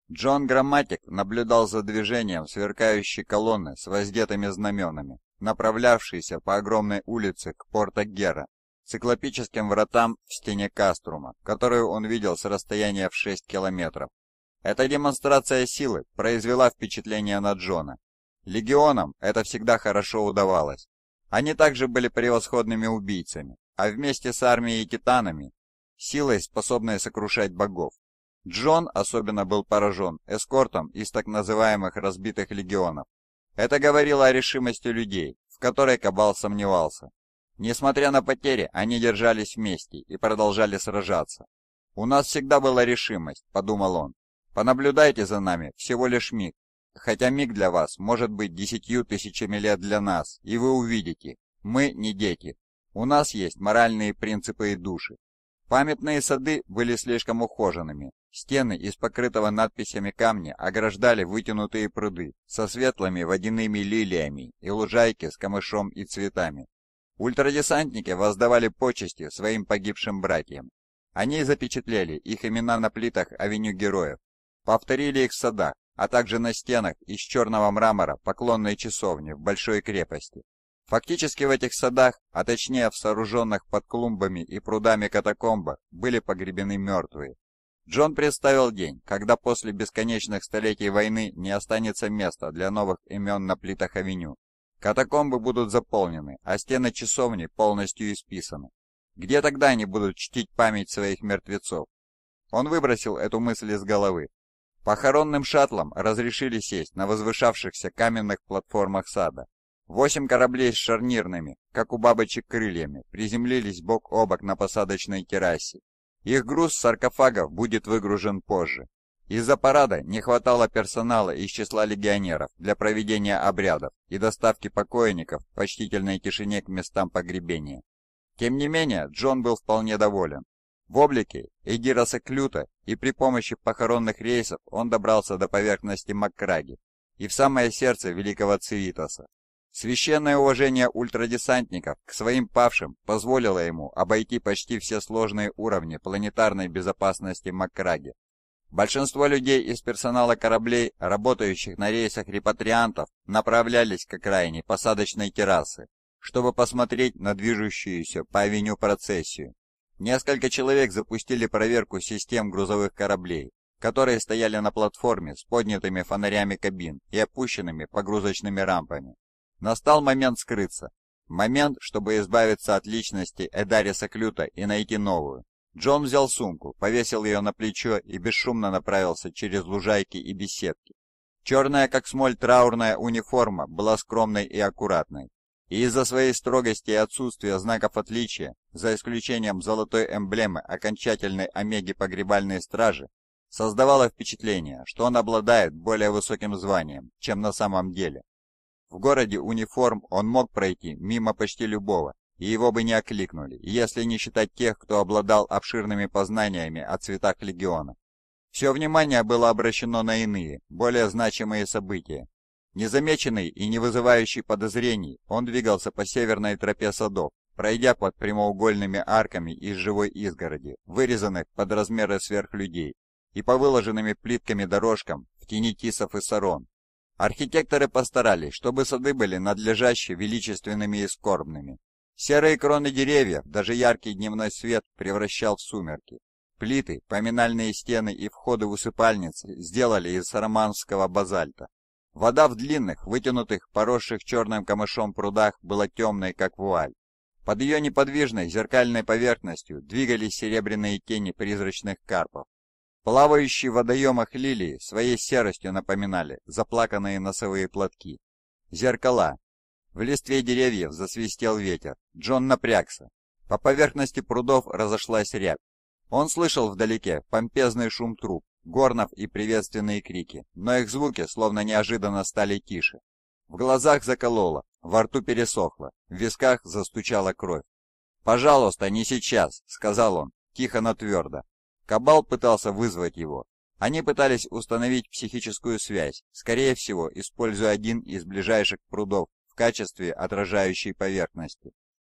Джон Грамматик наблюдал за движением сверкающей колонны с воздетыми знаменами, направлявшейся по огромной улице к порта Гера, циклопическим вратам в стене Каструма, которую он видел с расстояния в 6 километров. Эта демонстрация силы произвела впечатление на Джона. Легионам это всегда хорошо удавалось. Они также были превосходными убийцами, а вместе с армией и титанами – силой, способной сокрушать богов. Джон особенно был поражен эскортом из так называемых «разбитых легионов». Это говорило о решимости людей, в которой Кабал сомневался. Несмотря на потери, они держались вместе и продолжали сражаться. «У нас всегда была решимость», — подумал он. «Понаблюдайте за нами всего лишь миг, хотя миг для вас может быть десятью тысячами лет для нас, и вы увидите, мы не дети. У нас есть моральные принципы и души. Памятные сады были слишком ухоженными. Стены из покрытого надписями камня ограждали вытянутые пруды со светлыми водяными лилиями и лужайки с камышом и цветами. Ультрадесантники воздавали почести своим погибшим братьям. Они запечатлели их имена на плитах Авеню Героев, повторили их в садах, а также на стенах из черного мрамора поклонной часовни в Большой крепости. Фактически в этих садах, а точнее в сооруженных под клумбами и прудами катакомбах, были погребены мертвые. Джон представил день, когда после бесконечных столетий войны не останется места для новых имен на плитах авеню, Катакомбы будут заполнены, а стены часовни полностью исписаны. Где тогда они будут чтить память своих мертвецов? Он выбросил эту мысль из головы. Похоронным шаттлам разрешили сесть на возвышавшихся каменных платформах сада. Восемь кораблей с шарнирными, как у бабочек крыльями, приземлились бок о бок на посадочной террасе. Их груз с саркофагов будет выгружен позже. Из-за парада не хватало персонала из числа легионеров для проведения обрядов и доставки покойников в почтительной тишине к местам погребения. Тем не менее, Джон был вполне доволен. В облике Эгироса Клюта и при помощи похоронных рейсов он добрался до поверхности Маккраги и в самое сердце Великого Цивитаса. Священное уважение ультрадесантников к своим павшим позволило ему обойти почти все сложные уровни планетарной безопасности Маккраги Большинство людей из персонала кораблей, работающих на рейсах репатриантов, направлялись к окраине посадочной террасы, чтобы посмотреть на движущуюся по авеню процессию. Несколько человек запустили проверку систем грузовых кораблей, которые стояли на платформе с поднятыми фонарями кабин и опущенными погрузочными рампами. Настал момент скрыться. Момент, чтобы избавиться от личности Эдариса Клюта и найти новую. Джон взял сумку, повесил ее на плечо и бесшумно направился через лужайки и беседки. Черная, как смоль, траурная униформа была скромной и аккуратной, и из-за своей строгости и отсутствия знаков отличия, за исключением золотой эмблемы окончательной омеги погребальной стражи, создавала впечатление, что он обладает более высоким званием, чем на самом деле. В городе униформ он мог пройти мимо почти любого, и его бы не окликнули, если не считать тех, кто обладал обширными познаниями о цветах легиона. Все внимание было обращено на иные, более значимые события. Незамеченный и не вызывающий подозрений, он двигался по северной тропе садов, пройдя под прямоугольными арками из живой изгороди, вырезанных под размеры сверхлюдей, и по выложенными плитками дорожкам в тени тисов и сарон. Архитекторы постарались, чтобы сады были надлежащие, величественными и скорбными, Серые кроны деревьев, даже яркий дневной свет превращал в сумерки. Плиты, поминальные стены и входы в усыпальницы сделали из сараманского базальта. Вода в длинных, вытянутых, поросших черным камышом прудах была темной, как вуаль. Под ее неподвижной зеркальной поверхностью двигались серебряные тени призрачных карпов. Плавающие в водоемах лилии своей серостью напоминали заплаканные носовые платки. Зеркала, в листве деревьев засвистел ветер. Джон напрягся. По поверхности прудов разошлась рябь. Он слышал вдалеке помпезный шум труб, горнов и приветственные крики, но их звуки словно неожиданно стали тише. В глазах закололо, во рту пересохло, в висках застучала кровь. «Пожалуйста, не сейчас», — сказал он, тихо, но твердо. Кабал пытался вызвать его. Они пытались установить психическую связь, скорее всего, используя один из ближайших прудов в качестве отражающей поверхности.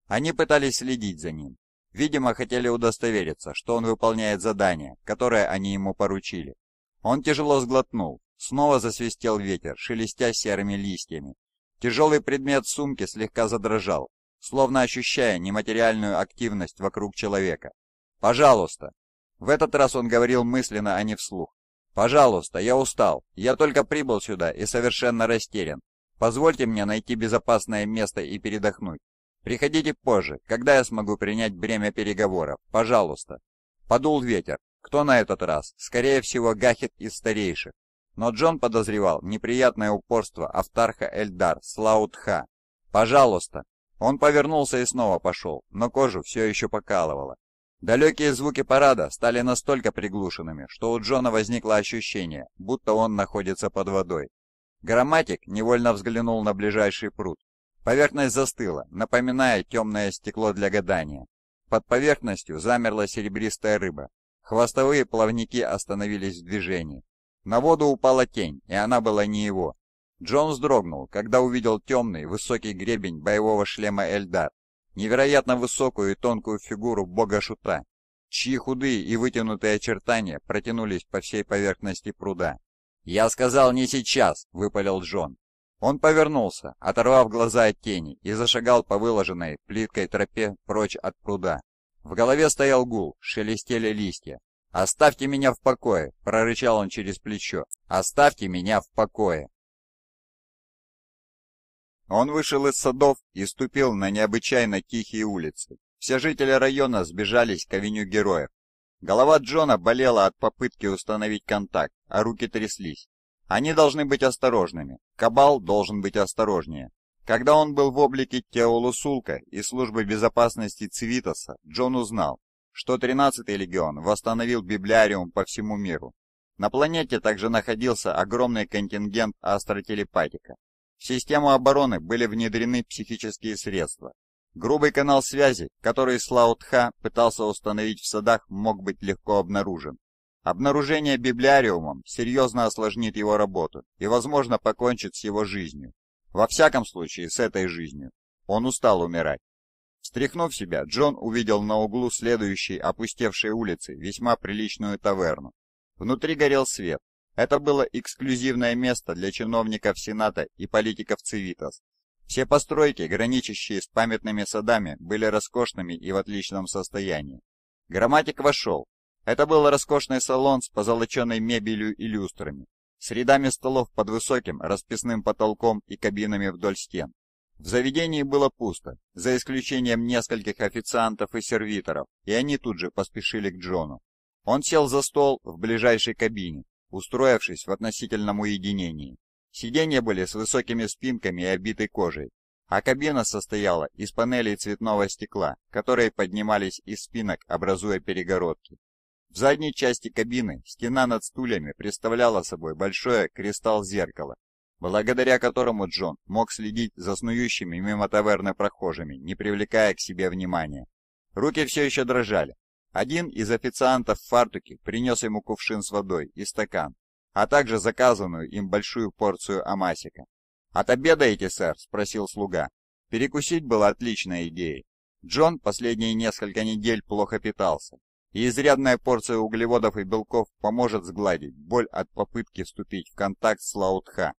Они пытались следить за ним. Видимо, хотели удостовериться, что он выполняет задание, которое они ему поручили. Он тяжело сглотнул, снова засвистел ветер, шелестя серыми листьями. Тяжелый предмет сумки слегка задрожал, словно ощущая нематериальную активность вокруг человека. «Пожалуйста!» В этот раз он говорил мысленно, а не вслух. «Пожалуйста, я устал. Я только прибыл сюда и совершенно растерян. Позвольте мне найти безопасное место и передохнуть. Приходите позже, когда я смогу принять бремя переговоров. Пожалуйста». Подул ветер. Кто на этот раз? Скорее всего, Гахет из старейших. Но Джон подозревал неприятное упорство Автарха Эльдар, Слаутха. «Пожалуйста!» Он повернулся и снова пошел, но кожу все еще покалывало. Далекие звуки парада стали настолько приглушенными, что у Джона возникло ощущение, будто он находится под водой. Грамматик невольно взглянул на ближайший пруд. Поверхность застыла, напоминая темное стекло для гадания. Под поверхностью замерла серебристая рыба. Хвостовые плавники остановились в движении. На воду упала тень, и она была не его. Джон вздрогнул, когда увидел темный, высокий гребень боевого шлема Эльдар, невероятно высокую и тонкую фигуру бога-шута, чьи худые и вытянутые очертания протянулись по всей поверхности пруда. «Я сказал не сейчас», — выпалил Джон. Он повернулся, оторвав глаза от тени, и зашагал по выложенной плиткой тропе прочь от пруда. В голове стоял гул, шелестели листья. «Оставьте меня в покое!» — прорычал он через плечо. «Оставьте меня в покое!» Он вышел из садов и ступил на необычайно тихие улицы. Все жители района сбежались к авеню героев. Голова Джона болела от попытки установить контакт, а руки тряслись. Они должны быть осторожными. Кабал должен быть осторожнее. Когда он был в облике Теолусулка и службы безопасности Цивитаса, Джон узнал, что 13-й легион восстановил библиариум по всему миру. На планете также находился огромный контингент астротелепатика. В систему обороны были внедрены психические средства, Грубый канал связи, который Слаутха пытался установить в садах, мог быть легко обнаружен. Обнаружение библиариумом серьезно осложнит его работу и, возможно, покончит с его жизнью. Во всяком случае, с этой жизнью. Он устал умирать. Встряхнув себя, Джон увидел на углу следующей опустевшей улицы весьма приличную таверну. Внутри горел свет. Это было эксклюзивное место для чиновников Сената и политиков Цивитас, все постройки, граничащие с памятными садами, были роскошными и в отличном состоянии. Грамматик вошел. Это был роскошный салон с позолоченной мебелью и люстрами, с рядами столов под высоким расписным потолком и кабинами вдоль стен. В заведении было пусто, за исключением нескольких официантов и сервиторов, и они тут же поспешили к Джону. Он сел за стол в ближайшей кабине, устроившись в относительном уединении. Сиденья были с высокими спинками и обитой кожей, а кабина состояла из панелей цветного стекла, которые поднимались из спинок, образуя перегородки. В задней части кабины стена над стульями представляла собой большое кристалл-зеркало, благодаря которому Джон мог следить за снующими мимо таверны прохожими, не привлекая к себе внимания. Руки все еще дрожали. Один из официантов в фартуке принес ему кувшин с водой и стакан, а также заказанную им большую порцию амасика. «Отобедаете, сэр?» – спросил слуга. Перекусить было отличной идеей. Джон последние несколько недель плохо питался, и изрядная порция углеводов и белков поможет сгладить боль от попытки вступить в контакт с Лаутха.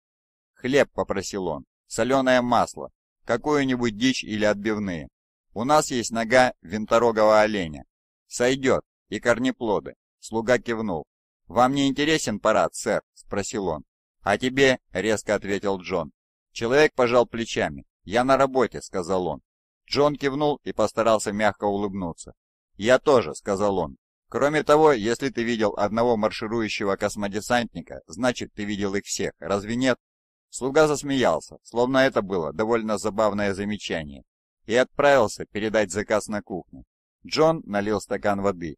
«Хлеб», — попросил он, — «соленое масло, какую-нибудь дичь или отбивные. У нас есть нога винторогого оленя». «Сойдет, и корнеплоды», — слуга кивнул. «Вам не интересен парад, сэр?» — спросил он. «А тебе?» — резко ответил Джон. Человек пожал плечами. «Я на работе», — сказал он. Джон кивнул и постарался мягко улыбнуться. «Я тоже», — сказал он. «Кроме того, если ты видел одного марширующего космодесантника, значит, ты видел их всех, разве нет?» Слуга засмеялся, словно это было довольно забавное замечание, и отправился передать заказ на кухню. Джон налил стакан воды.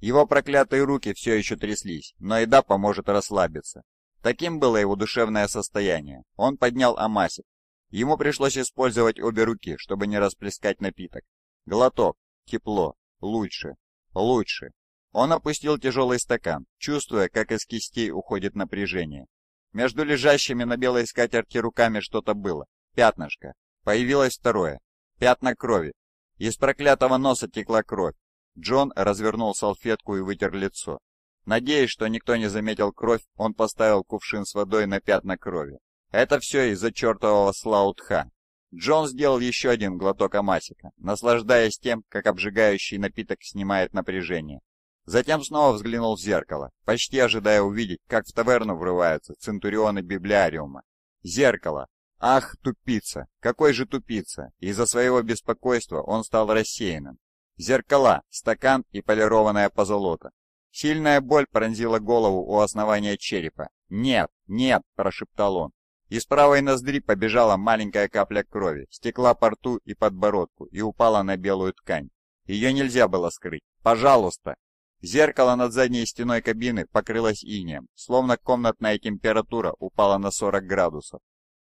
Его проклятые руки все еще тряслись, но еда поможет расслабиться. Таким было его душевное состояние. Он поднял амасик. Ему пришлось использовать обе руки, чтобы не расплескать напиток. Глоток. Тепло. Лучше. Лучше. Он опустил тяжелый стакан, чувствуя, как из кистей уходит напряжение. Между лежащими на белой скатерти руками что-то было. Пятнышко. Появилось второе. Пятна крови. Из проклятого носа текла кровь. Джон развернул салфетку и вытер лицо. Надеясь, что никто не заметил кровь, он поставил кувшин с водой на пятна крови. Это все из-за чертового слаутха. Джон сделал еще один глоток амасика, наслаждаясь тем, как обжигающий напиток снимает напряжение. Затем снова взглянул в зеркало, почти ожидая увидеть, как в таверну врываются центурионы библиариума. Зеркало. Ах, тупица! Какой же тупица! Из-за своего беспокойства он стал рассеянным. Зеркала, стакан и полированная позолота. Сильная боль пронзила голову у основания черепа. «Нет, нет!» – прошептал он. Из правой ноздри побежала маленькая капля крови, стекла по рту и подбородку и упала на белую ткань. Ее нельзя было скрыть. «Пожалуйста!» Зеркало над задней стеной кабины покрылось инеем, словно комнатная температура упала на 40 градусов.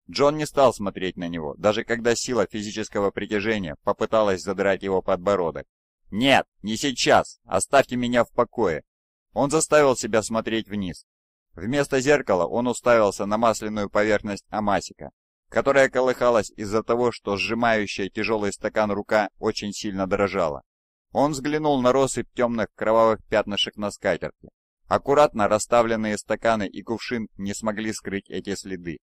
Джон не стал смотреть на него, даже когда сила физического притяжения попыталась задрать его подбородок. «Нет, не сейчас! Оставьте меня в покое!» Он заставил себя смотреть вниз. Вместо зеркала он уставился на масляную поверхность Амасика, которая колыхалась из-за того, что сжимающая тяжелый стакан рука очень сильно дрожала. Он взглянул на россыпь темных кровавых пятнышек на скатерти. Аккуратно расставленные стаканы и кувшин не смогли скрыть эти следы.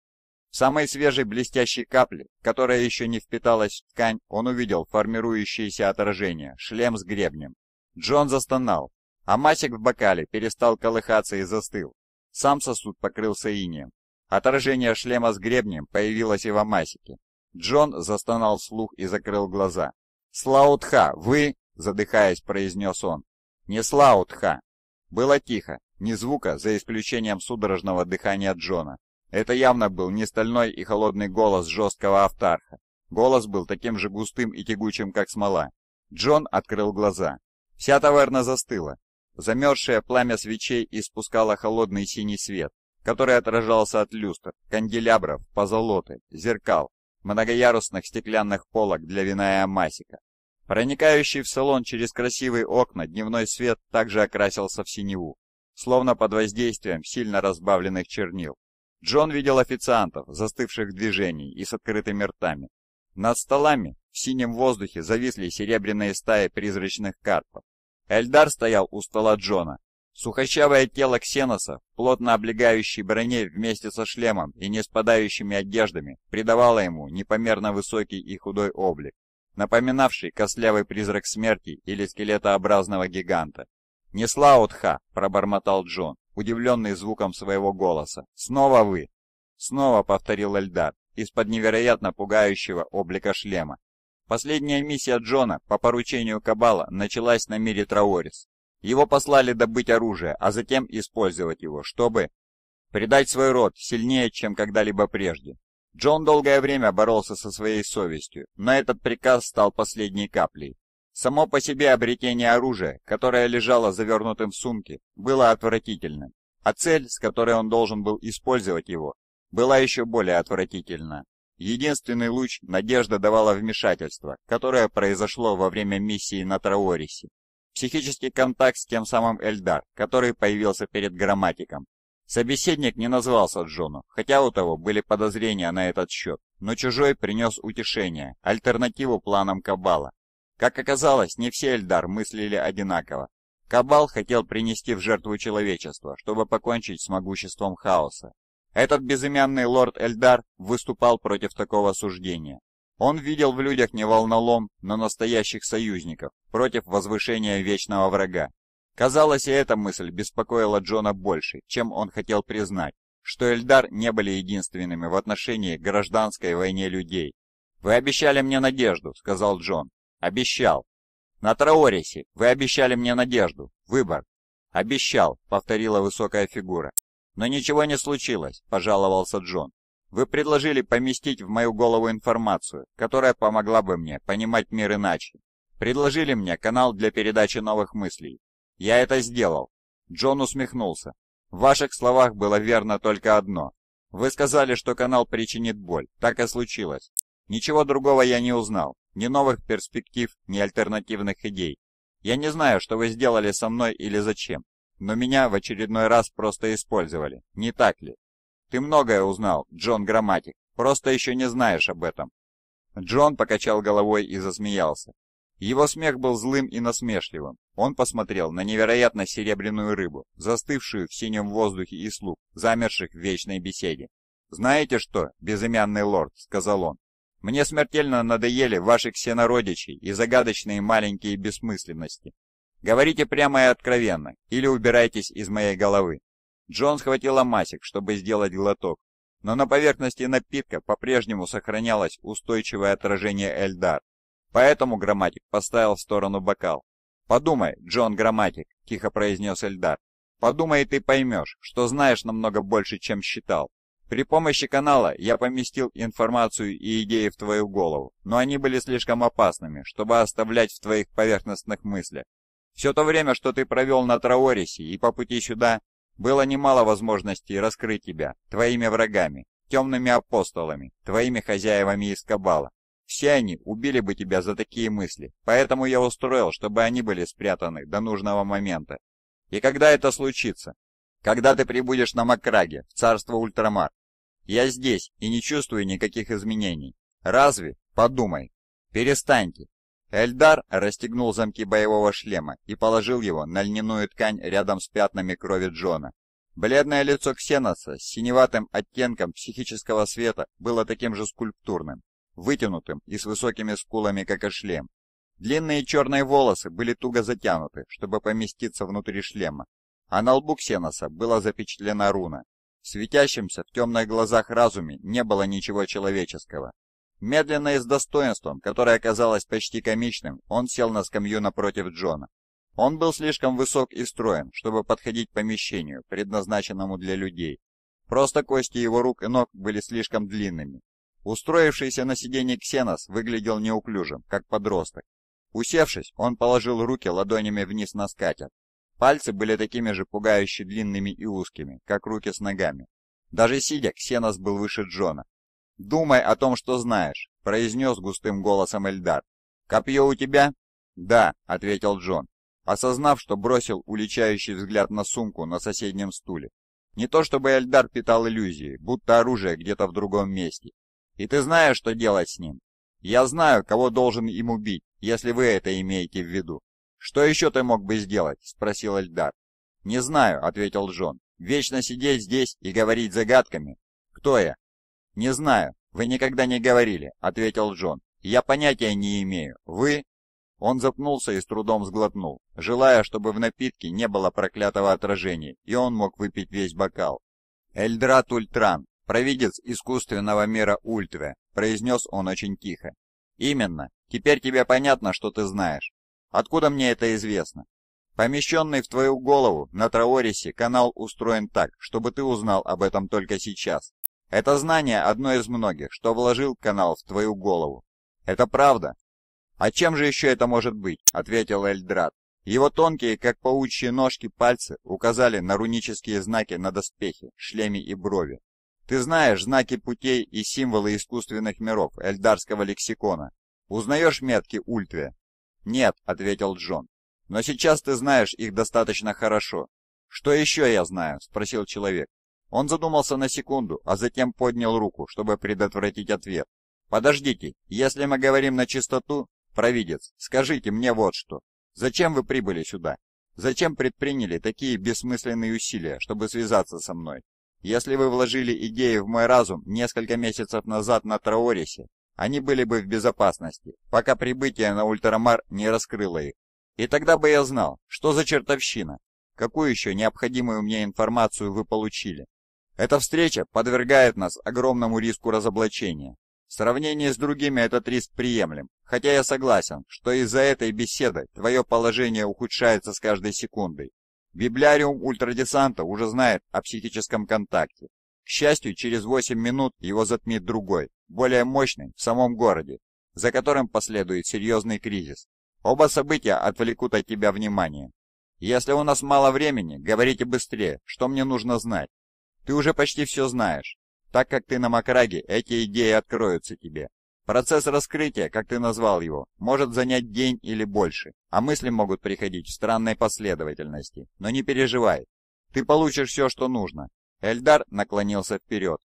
Самой свежей блестящей капли, которая еще не впиталась в ткань, он увидел формирующееся отражение, шлем с гребнем. Джон застонал, а масик в бокале перестал колыхаться и застыл. Сам сосуд покрылся инием. Отражение шлема с гребнем появилось и в амасике. Джон застонал вслух и закрыл глаза. «Слаутха, вы...» — задыхаясь, произнес он. «Не Слаутха». Было тихо, ни звука, за исключением судорожного дыхания Джона, это явно был не стальной и холодный голос жесткого автарха. Голос был таким же густым и тягучим, как смола. Джон открыл глаза. Вся таверна застыла. Замерзшее пламя свечей испускало холодный синий свет, который отражался от люстр, канделябров, позолоты, зеркал, многоярусных стеклянных полок для вина и амасика. Проникающий в салон через красивые окна дневной свет также окрасился в синеву, словно под воздействием сильно разбавленных чернил. Джон видел официантов, застывших в движении и с открытыми ртами. Над столами в синем воздухе зависли серебряные стаи призрачных карпов. Эльдар стоял у стола Джона. Сухощавое тело Ксеноса, плотно облегающей броне вместе со шлемом и не спадающими одеждами, придавало ему непомерно высокий и худой облик, напоминавший костлявый призрак смерти или скелетообразного гиганта. «Не Слаутха!» – пробормотал Джон удивленный звуком своего голоса. «Снова вы!» «Снова», — повторил Эльдар, из-под невероятно пугающего облика шлема. Последняя миссия Джона по поручению Кабала началась на мире Траорис. Его послали добыть оружие, а затем использовать его, чтобы предать свой род сильнее, чем когда-либо прежде. Джон долгое время боролся со своей совестью, но этот приказ стал последней каплей. Само по себе обретение оружия, которое лежало завернутым в сумке, было отвратительным, а цель, с которой он должен был использовать его, была еще более отвратительна. Единственный луч надежда давала вмешательство, которое произошло во время миссии на Траорисе. Психический контакт с тем самым Эльдар, который появился перед грамматиком. Собеседник не назвался Джону, хотя у того были подозрения на этот счет, но чужой принес утешение, альтернативу планам Кабала, как оказалось, не все Эльдар мыслили одинаково. Кабал хотел принести в жертву человечество, чтобы покончить с могуществом хаоса. Этот безымянный лорд Эльдар выступал против такого суждения. Он видел в людях не волнолом, но настоящих союзников, против возвышения вечного врага. Казалось, и эта мысль беспокоила Джона больше, чем он хотел признать, что Эльдар не были единственными в отношении гражданской войне людей. «Вы обещали мне надежду», — сказал Джон, «Обещал». «На Траорисе вы обещали мне надежду, выбор». «Обещал», — повторила высокая фигура. «Но ничего не случилось», — пожаловался Джон. «Вы предложили поместить в мою голову информацию, которая помогла бы мне понимать мир иначе. Предложили мне канал для передачи новых мыслей. Я это сделал». Джон усмехнулся. «В ваших словах было верно только одно. Вы сказали, что канал причинит боль. Так и случилось. Ничего другого я не узнал ни новых перспектив, ни альтернативных идей. Я не знаю, что вы сделали со мной или зачем, но меня в очередной раз просто использовали, не так ли? Ты многое узнал, Джон Грамматик, просто еще не знаешь об этом». Джон покачал головой и засмеялся. Его смех был злым и насмешливым. Он посмотрел на невероятно серебряную рыбу, застывшую в синем воздухе и слуг, замерших в вечной беседе. «Знаете что, безымянный лорд?» — сказал он. Мне смертельно надоели ваши ксенородичи и загадочные маленькие бессмысленности. Говорите прямо и откровенно, или убирайтесь из моей головы». Джон схватила масик, чтобы сделать глоток, но на поверхности напитка по-прежнему сохранялось устойчивое отражение Эльдар, поэтому Грамматик поставил в сторону бокал. «Подумай, Джон Грамматик», — тихо произнес Эльдар, — «подумай, и ты поймешь, что знаешь намного больше, чем считал. При помощи канала я поместил информацию и идеи в твою голову, но они были слишком опасными, чтобы оставлять в твоих поверхностных мыслях. Все то время, что ты провел на Траорисе и по пути сюда, было немало возможностей раскрыть тебя, твоими врагами, темными апостолами, твоими хозяевами из Кабала. Все они убили бы тебя за такие мысли, поэтому я устроил, чтобы они были спрятаны до нужного момента. И когда это случится? Когда ты прибудешь на Макраге, в царство Ультрамар, я здесь и не чувствую никаких изменений. Разве? Подумай. Перестаньте. Эльдар расстегнул замки боевого шлема и положил его на льняную ткань рядом с пятнами крови Джона. Бледное лицо Ксеноса с синеватым оттенком психического света было таким же скульптурным, вытянутым и с высокими скулами, как и шлем. Длинные черные волосы были туго затянуты, чтобы поместиться внутри шлема, а на лбу Ксеноса была запечатлена руна, светящемся в темных глазах разуме не было ничего человеческого. Медленно и с достоинством, которое оказалось почти комичным, он сел на скамью напротив Джона. Он был слишком высок и строен, чтобы подходить к помещению, предназначенному для людей. Просто кости его рук и ног были слишком длинными. Устроившийся на сиденье Ксенос выглядел неуклюжим, как подросток. Усевшись, он положил руки ладонями вниз на скатерть, Пальцы были такими же пугающе длинными и узкими, как руки с ногами. Даже сидя, Ксенос был выше Джона. «Думай о том, что знаешь», — произнес густым голосом Эльдар. «Копье у тебя?» «Да», — ответил Джон, осознав, что бросил уличающий взгляд на сумку на соседнем стуле. Не то чтобы Эльдар питал иллюзии, будто оружие где-то в другом месте. «И ты знаешь, что делать с ним?» «Я знаю, кого должен им убить, если вы это имеете в виду». «Что еще ты мог бы сделать?» — спросил Эльдар. «Не знаю», — ответил Джон. «Вечно сидеть здесь и говорить загадками? Кто я?» «Не знаю. Вы никогда не говорили», — ответил Джон. «Я понятия не имею. Вы...» Он запнулся и с трудом сглотнул, желая, чтобы в напитке не было проклятого отражения, и он мог выпить весь бокал. «Эльдрат Ультран, провидец искусственного мира Ультве», — произнес он очень тихо. «Именно. Теперь тебе понятно, что ты знаешь. Откуда мне это известно? Помещенный в твою голову на Траорисе канал устроен так, чтобы ты узнал об этом только сейчас. Это знание одно из многих, что вложил канал в твою голову. Это правда. А чем же еще это может быть? Ответил Эльдрат. Его тонкие, как паучьи ножки, пальцы указали на рунические знаки на доспехе, шлеме и брови. Ты знаешь знаки путей и символы искусственных миров эльдарского лексикона. Узнаешь метки Ультве, «Нет», — ответил Джон. «Но сейчас ты знаешь их достаточно хорошо». «Что еще я знаю?» — спросил человек. Он задумался на секунду, а затем поднял руку, чтобы предотвратить ответ. «Подождите, если мы говорим на чистоту, провидец, скажите мне вот что. Зачем вы прибыли сюда? Зачем предприняли такие бессмысленные усилия, чтобы связаться со мной? Если вы вложили идеи в мой разум несколько месяцев назад на Траорисе, они были бы в безопасности, пока прибытие на Ультрамар не раскрыло их. И тогда бы я знал, что за чертовщина, какую еще необходимую мне информацию вы получили. Эта встреча подвергает нас огромному риску разоблачения. В сравнении с другими этот риск приемлем, хотя я согласен, что из-за этой беседы твое положение ухудшается с каждой секундой. Библиариум ультрадесанта уже знает о психическом контакте. К счастью, через 8 минут его затмит другой, более мощный в самом городе, за которым последует серьезный кризис. Оба события отвлекут от тебя внимание. Если у нас мало времени, говорите быстрее, что мне нужно знать. Ты уже почти все знаешь. Так как ты на Макраге, эти идеи откроются тебе. Процесс раскрытия, как ты назвал его, может занять день или больше, а мысли могут приходить в странной последовательности. Но не переживай. Ты получишь все, что нужно. Эльдар наклонился вперед,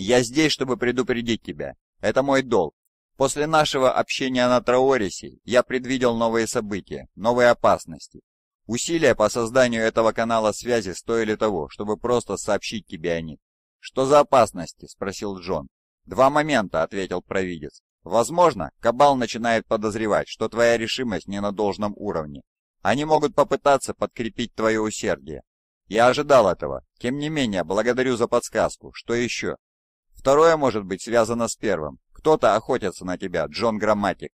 я здесь, чтобы предупредить тебя. Это мой долг. После нашего общения на Траорисе я предвидел новые события, новые опасности. Усилия по созданию этого канала связи стоили того, чтобы просто сообщить тебе о них. «Что за опасности?» – спросил Джон. «Два момента», – ответил провидец. «Возможно, Кабал начинает подозревать, что твоя решимость не на должном уровне. Они могут попытаться подкрепить твое усердие. Я ожидал этого. Тем не менее, благодарю за подсказку. Что еще?» Второе может быть связано с первым. Кто-то охотится на тебя, Джон Грамматик.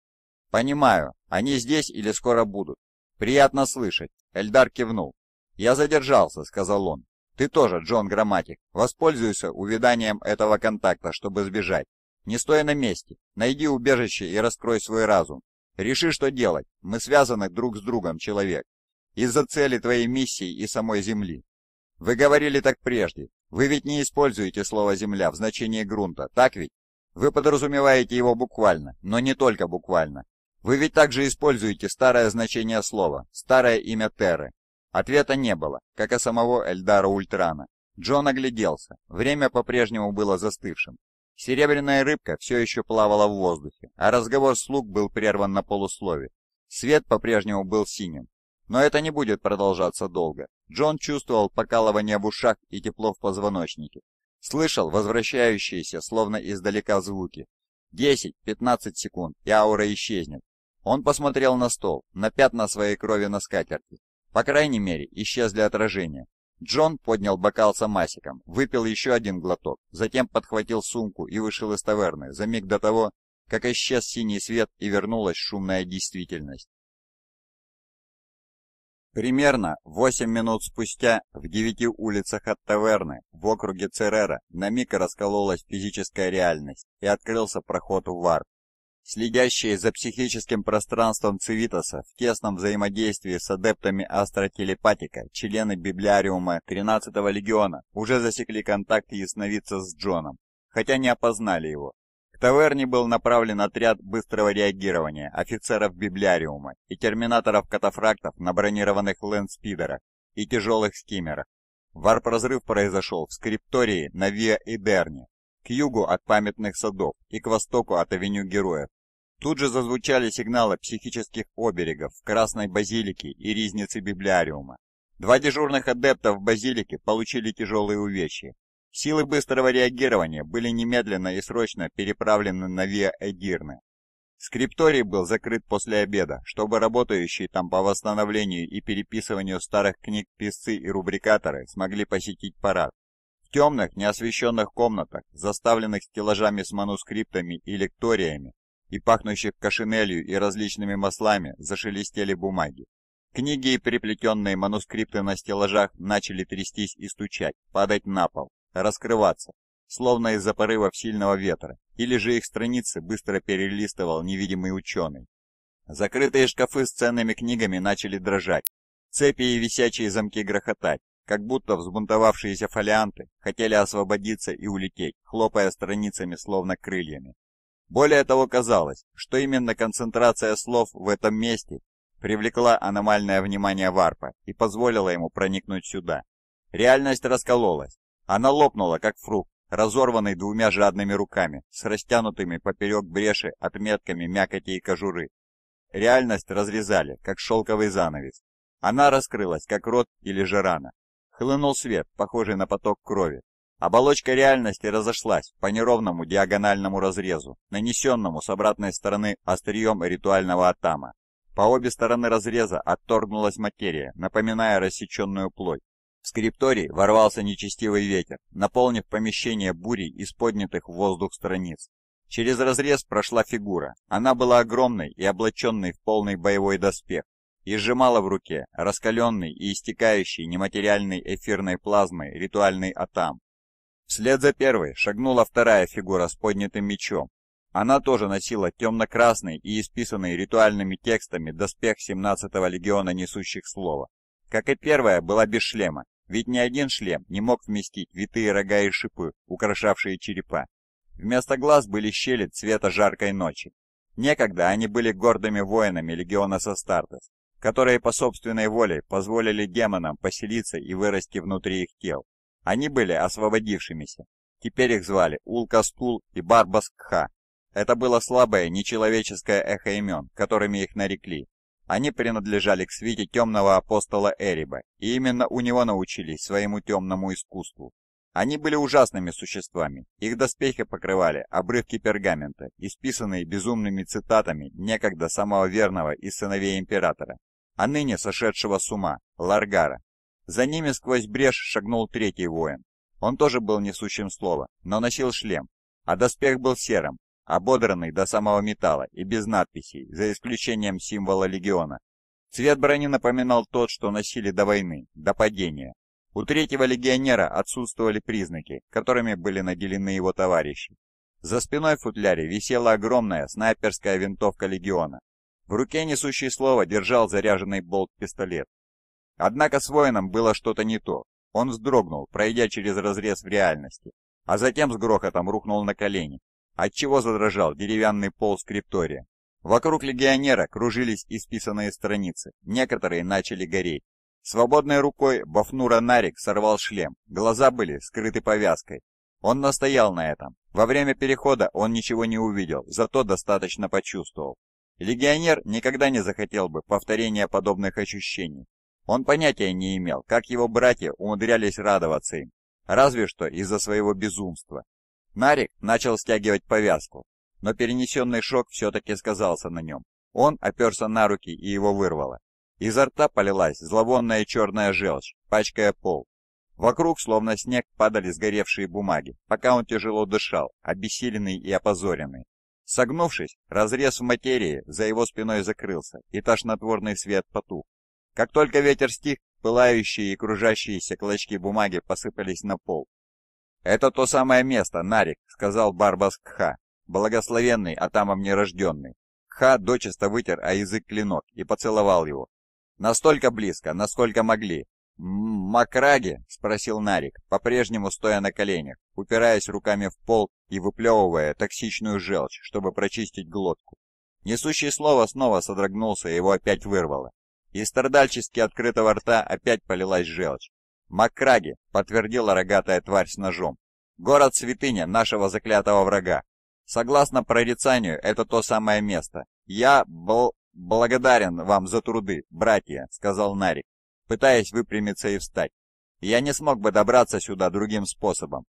Понимаю, они здесь или скоро будут. Приятно слышать. Эльдар кивнул. Я задержался, сказал он. Ты тоже, Джон Грамматик. Воспользуйся увиданием этого контакта, чтобы сбежать. Не стой на месте. Найди убежище и раскрой свой разум. Реши, что делать. Мы связаны друг с другом, человек. Из-за цели твоей миссии и самой Земли. Вы говорили так прежде. Вы ведь не используете слово «земля» в значении грунта, так ведь? Вы подразумеваете его буквально, но не только буквально. Вы ведь также используете старое значение слова, старое имя Терры. Ответа не было, как и самого Эльдара Ультрана. Джон огляделся. Время по-прежнему было застывшим. Серебряная рыбка все еще плавала в воздухе, а разговор слуг был прерван на полуслове. Свет по-прежнему был синим, но это не будет продолжаться долго. Джон чувствовал покалывание в ушах и тепло в позвоночнике. Слышал возвращающиеся, словно издалека, звуки. 10-15 секунд, и аура исчезнет. Он посмотрел на стол, на пятна своей крови на скатерти. По крайней мере, исчезли отражения. Джон поднял бокал с амасиком, выпил еще один глоток, затем подхватил сумку и вышел из таверны за миг до того, как исчез синий свет и вернулась шумная действительность. Примерно 8 минут спустя в девяти улицах от таверны в округе Церера на миг раскололась физическая реальность и открылся проход в варп. Следящие за психическим пространством Цивитаса в тесном взаимодействии с адептами астротелепатика члены библиариума 13-го легиона уже засекли контакт ясновидца с Джоном, хотя не опознали его, таверне был направлен отряд быстрого реагирования офицеров библиариума и терминаторов-катафрактов на бронированных лэндспидерах и тяжелых скиммерах. Варп-разрыв произошел в скриптории на Виа и Дерне, к югу от памятных садов и к востоку от авеню Героев. Тут же зазвучали сигналы психических оберегов в Красной Базилике и Ризнице Библиариума. Два дежурных адепта в Базилике получили тяжелые увечья, Силы быстрого реагирования были немедленно и срочно переправлены на Виа Эдирне. Скрипторий был закрыт после обеда, чтобы работающие там по восстановлению и переписыванию старых книг писцы и рубрикаторы смогли посетить парад. В темных, неосвещенных комнатах, заставленных стеллажами с манускриптами и лекториями, и пахнущих кашинелью и различными маслами, зашелестели бумаги. Книги и переплетенные манускрипты на стеллажах начали трястись и стучать, падать на пол раскрываться, словно из-за порывов сильного ветра, или же их страницы быстро перелистывал невидимый ученый. Закрытые шкафы с ценными книгами начали дрожать, цепи и висячие замки грохотать, как будто взбунтовавшиеся фолианты хотели освободиться и улететь, хлопая страницами словно крыльями. Более того, казалось, что именно концентрация слов в этом месте привлекла аномальное внимание Варпа и позволила ему проникнуть сюда. Реальность раскололась, она лопнула, как фрукт, разорванный двумя жадными руками, с растянутыми поперек бреши отметками мякоти и кожуры. Реальность разрезали, как шелковый занавес. Она раскрылась, как рот или же Хлынул свет, похожий на поток крови. Оболочка реальности разошлась по неровному диагональному разрезу, нанесенному с обратной стороны острием ритуального атама. По обе стороны разреза отторгнулась материя, напоминая рассеченную плоть. В скрипторий ворвался нечестивый ветер, наполнив помещение бурей из поднятых в воздух страниц. Через разрез прошла фигура. Она была огромной и облаченной в полный боевой доспех и сжимала в руке раскаленный и истекающий нематериальной эфирной плазмой ритуальный атам. Вслед за первой шагнула вторая фигура с поднятым мечом. Она тоже носила темно-красный и исписанный ритуальными текстами доспех 17-го легиона несущих слова. Как и первая, была без шлема ведь ни один шлем не мог вместить витые рога и шипы, украшавшие черепа. Вместо глаз были щели цвета жаркой ночи. Некогда они были гордыми воинами легиона Састартес, которые по собственной воле позволили демонам поселиться и вырасти внутри их тел. Они были освободившимися. Теперь их звали Улкастул и Барбаскха. Это было слабое нечеловеческое эхо имен, которыми их нарекли, они принадлежали к свите темного апостола Эриба, и именно у него научились своему темному искусству. Они были ужасными существами, их доспехи покрывали обрывки пергамента, исписанные безумными цитатами некогда самого верного из сыновей императора, а ныне сошедшего с ума, Ларгара. За ними сквозь брешь шагнул третий воин. Он тоже был несущим слова, но носил шлем, а доспех был серым, ободранный до самого металла и без надписей, за исключением символа легиона. Цвет брони напоминал тот, что носили до войны, до падения. У третьего легионера отсутствовали признаки, которыми были наделены его товарищи. За спиной в футляре висела огромная снайперская винтовка легиона. В руке несущий слово держал заряженный болт-пистолет. Однако с воином было что-то не то. Он вздрогнул, пройдя через разрез в реальности, а затем с грохотом рухнул на колени, отчего задрожал деревянный пол скриптория. Вокруг легионера кружились исписанные страницы, некоторые начали гореть. Свободной рукой Бафнура Нарик сорвал шлем, глаза были скрыты повязкой. Он настоял на этом. Во время перехода он ничего не увидел, зато достаточно почувствовал. Легионер никогда не захотел бы повторения подобных ощущений. Он понятия не имел, как его братья умудрялись радоваться им, разве что из-за своего безумства. Нарик начал стягивать повязку, но перенесенный шок все-таки сказался на нем. Он оперся на руки и его вырвало. Изо рта полилась зловонная черная желчь, пачкая пол. Вокруг, словно снег, падали сгоревшие бумаги, пока он тяжело дышал, обессиленный и опозоренный. Согнувшись, разрез в материи за его спиной закрылся, и тошнотворный свет потух. Как только ветер стих, пылающие и кружащиеся клочки бумаги посыпались на пол, «Это то самое место, Нарик», — сказал Барбас Кха, благословенный Атамом нерожденный. Кха дочисто вытер о язык клинок и поцеловал его. «Настолько близко, насколько могли». «Макраги?» — спросил Нарик, по-прежнему стоя на коленях, упираясь руками в пол и выплевывая токсичную желчь, чтобы прочистить глотку. Несущий слово снова содрогнулся и его опять вырвало. Из страдальчески открытого рта опять полилась желчь. «Макраги», — подтвердила рогатая тварь с ножом. «Город-святыня нашего заклятого врага. Согласно прорицанию, это то самое место. Я был благодарен вам за труды, братья», — сказал Нарик, пытаясь выпрямиться и встать. «Я не смог бы добраться сюда другим способом».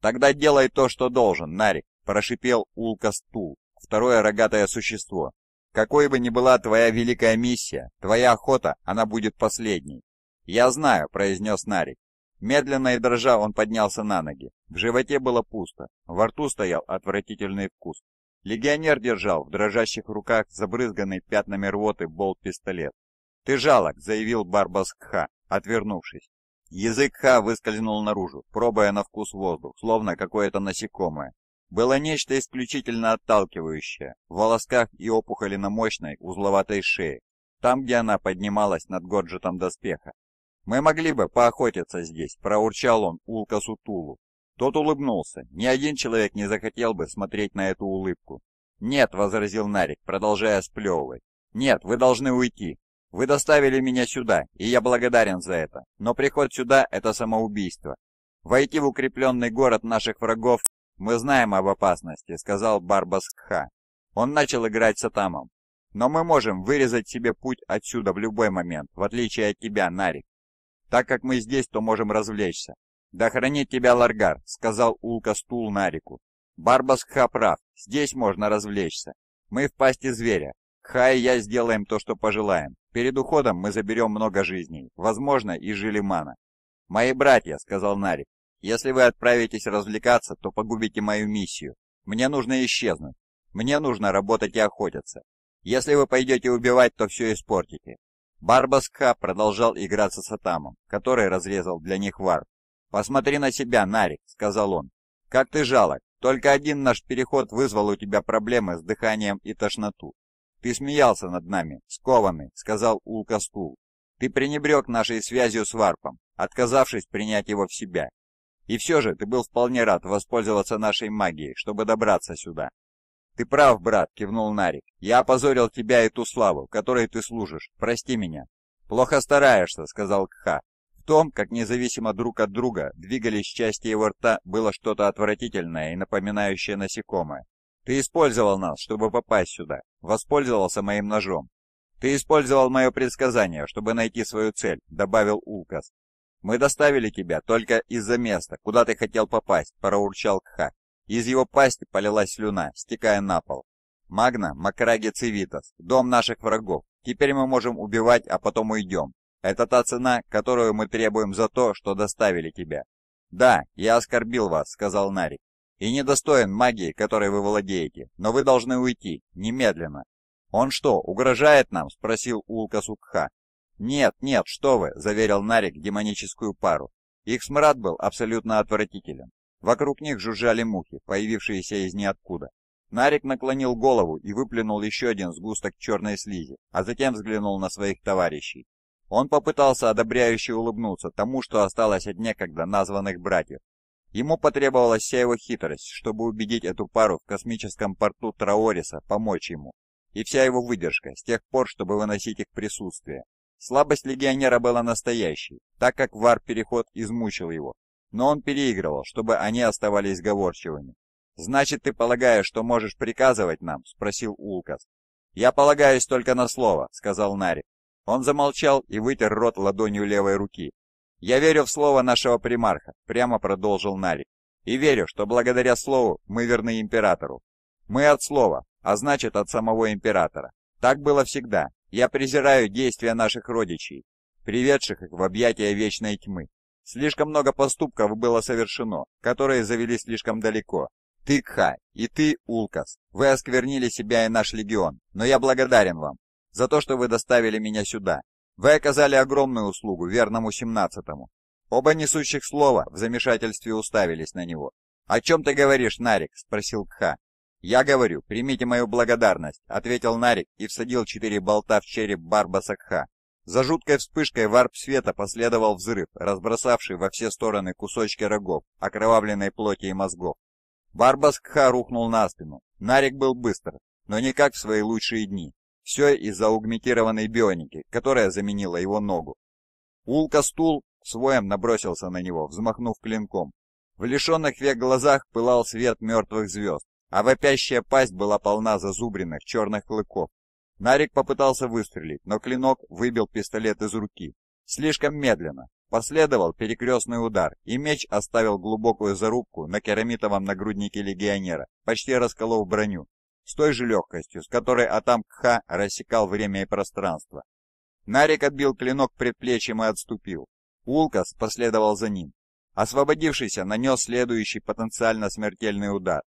«Тогда делай то, что должен, Нарик», — прошипел Улка-стул, второе рогатое существо. «Какой бы ни была твоя великая миссия, твоя охота, она будет последней. «Я знаю», — произнес Нарик. Медленно и дрожа он поднялся на ноги. В животе было пусто, во рту стоял отвратительный вкус. Легионер держал в дрожащих руках забрызганный пятнами рвоты болт-пистолет. «Ты жалок», — заявил Барбас Кха, отвернувшись. Язык Ха выскользнул наружу, пробуя на вкус воздух, словно какое-то насекомое. Было нечто исключительно отталкивающее, в волосках и опухоли на мощной, узловатой шее, там, где она поднималась над горджетом доспеха. «Мы могли бы поохотиться здесь», — проурчал он Улкасу Тулу. Тот улыбнулся. Ни один человек не захотел бы смотреть на эту улыбку. «Нет», — возразил Нарик, продолжая сплевывать. «Нет, вы должны уйти. Вы доставили меня сюда, и я благодарен за это. Но приход сюда — это самоубийство. Войти в укрепленный город наших врагов «Мы знаем об опасности», — сказал Барбас Кха. Он начал играть с Атамом. «Но мы можем вырезать себе путь отсюда в любой момент, в отличие от тебя, Нарик. Так как мы здесь, то можем развлечься. Да хранит тебя Ларгар, сказал Улка стул на реку. Барбас Кха прав, здесь можно развлечься. Мы в пасти зверя. Кха и я сделаем то, что пожелаем. Перед уходом мы заберем много жизней, возможно, и Жилимана. «Мои братья», — сказал Нарик, — «если вы отправитесь развлекаться, то погубите мою миссию. Мне нужно исчезнуть. Мне нужно работать и охотиться. Если вы пойдете убивать, то все испортите. Барбаска продолжал играться с Атамом, который разрезал для них вар. «Посмотри на себя, Нарик», — сказал он. «Как ты жалок. Только один наш переход вызвал у тебя проблемы с дыханием и тошноту. Ты смеялся над нами, скованный», — сказал Улкастул. «Ты пренебрег нашей связью с Варпом, отказавшись принять его в себя. И все же ты был вполне рад воспользоваться нашей магией, чтобы добраться сюда. «Ты прав, брат», — кивнул Нарик. «Я опозорил тебя и ту славу, которой ты служишь. Прости меня». «Плохо стараешься», — сказал Кха. В том, как независимо друг от друга двигались части его рта, было что-то отвратительное и напоминающее насекомое. «Ты использовал нас, чтобы попасть сюда. Воспользовался моим ножом. Ты использовал мое предсказание, чтобы найти свою цель», — добавил Улкас. «Мы доставили тебя только из-за места, куда ты хотел попасть», — проурчал Кха. Из его пасти полилась слюна, стекая на пол. «Магна, Макраги Цивитас, дом наших врагов. Теперь мы можем убивать, а потом уйдем. Это та цена, которую мы требуем за то, что доставили тебя». «Да, я оскорбил вас», — сказал Нарик. «И недостоин магии, которой вы владеете, но вы должны уйти, немедленно». «Он что, угрожает нам?» — спросил Улка Сукха. «Нет, нет, что вы!» — заверил Нарик демоническую пару. Их смрад был абсолютно отвратителен. Вокруг них жужжали мухи, появившиеся из ниоткуда. Нарик наклонил голову и выплюнул еще один сгусток черной слизи, а затем взглянул на своих товарищей. Он попытался одобряюще улыбнуться тому, что осталось от некогда названных братьев. Ему потребовалась вся его хитрость, чтобы убедить эту пару в космическом порту Траориса помочь ему, и вся его выдержка с тех пор, чтобы выносить их присутствие. Слабость легионера была настоящей, так как вар-переход измучил его, но он переигрывал, чтобы они оставались говорчивыми. «Значит, ты полагаешь, что можешь приказывать нам?» — спросил Улкас. «Я полагаюсь только на слово», — сказал Нарик. Он замолчал и вытер рот ладонью левой руки. «Я верю в слово нашего примарха», — прямо продолжил Нарик. «И верю, что благодаря слову мы верны императору. Мы от слова, а значит от самого императора. Так было всегда. Я презираю действия наших родичей, приведших их в объятия вечной тьмы. Слишком много поступков было совершено, которые завели слишком далеко. Ты, Кха, и ты, Улкас, вы осквернили себя и наш легион, но я благодарен вам за то, что вы доставили меня сюда. Вы оказали огромную услугу верному семнадцатому. Оба несущих слова в замешательстве уставились на него. «О чем ты говоришь, Нарик?» – спросил Кха. «Я говорю, примите мою благодарность», – ответил Нарик и всадил четыре болта в череп Барбаса Кха. За жуткой вспышкой варп-света последовал взрыв, разбросавший во все стороны кусочки рогов, окровавленной плоти и мозгов. Варбаскха рухнул на спину. Нарик был быстр, но не как в свои лучшие дни. Все из-за угметированной бионики, которая заменила его ногу. Улка-стул своем набросился на него, взмахнув клинком. В лишенных век глазах пылал свет мертвых звезд, а вопящая пасть была полна зазубренных черных клыков. Нарик попытался выстрелить, но клинок выбил пистолет из руки. Слишком медленно. Последовал перекрестный удар, и меч оставил глубокую зарубку на керамитовом нагруднике легионера, почти расколов броню, с той же легкостью, с которой Атам Кха рассекал время и пространство. Нарик отбил клинок предплечьем и отступил. Улкас последовал за ним. Освободившийся нанес следующий потенциально смертельный удар,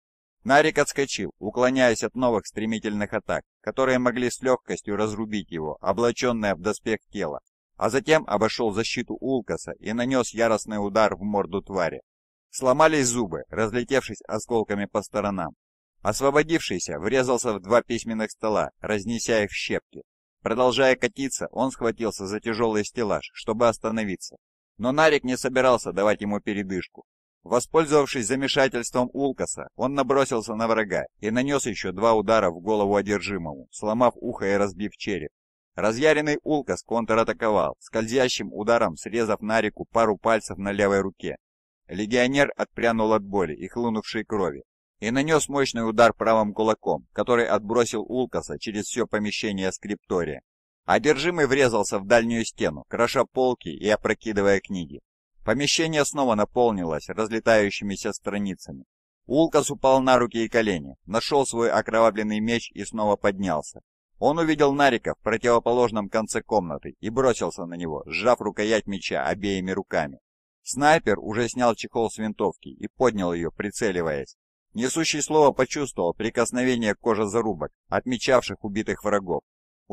Нарик отскочил, уклоняясь от новых стремительных атак, которые могли с легкостью разрубить его, облаченное в доспех тела, а затем обошел защиту Улкаса и нанес яростный удар в морду твари. Сломались зубы, разлетевшись осколками по сторонам. Освободившийся врезался в два письменных стола, разнеся их в щепки. Продолжая катиться, он схватился за тяжелый стеллаж, чтобы остановиться. Но Нарик не собирался давать ему передышку. Воспользовавшись замешательством Улкаса, он набросился на врага и нанес еще два удара в голову одержимому, сломав ухо и разбив череп. Разъяренный Улкас контратаковал, скользящим ударом срезав на реку пару пальцев на левой руке. Легионер отпрянул от боли и хлынувшей крови и нанес мощный удар правым кулаком, который отбросил Улкаса через все помещение скриптория. Одержимый врезался в дальнюю стену, кроша полки и опрокидывая книги. Помещение снова наполнилось разлетающимися страницами. Улкас упал на руки и колени, нашел свой окровавленный меч и снова поднялся. Он увидел Нарика в противоположном конце комнаты и бросился на него, сжав рукоять меча обеими руками. Снайпер уже снял чехол с винтовки и поднял ее, прицеливаясь. Несущий слово почувствовал прикосновение кожи зарубок, отмечавших убитых врагов,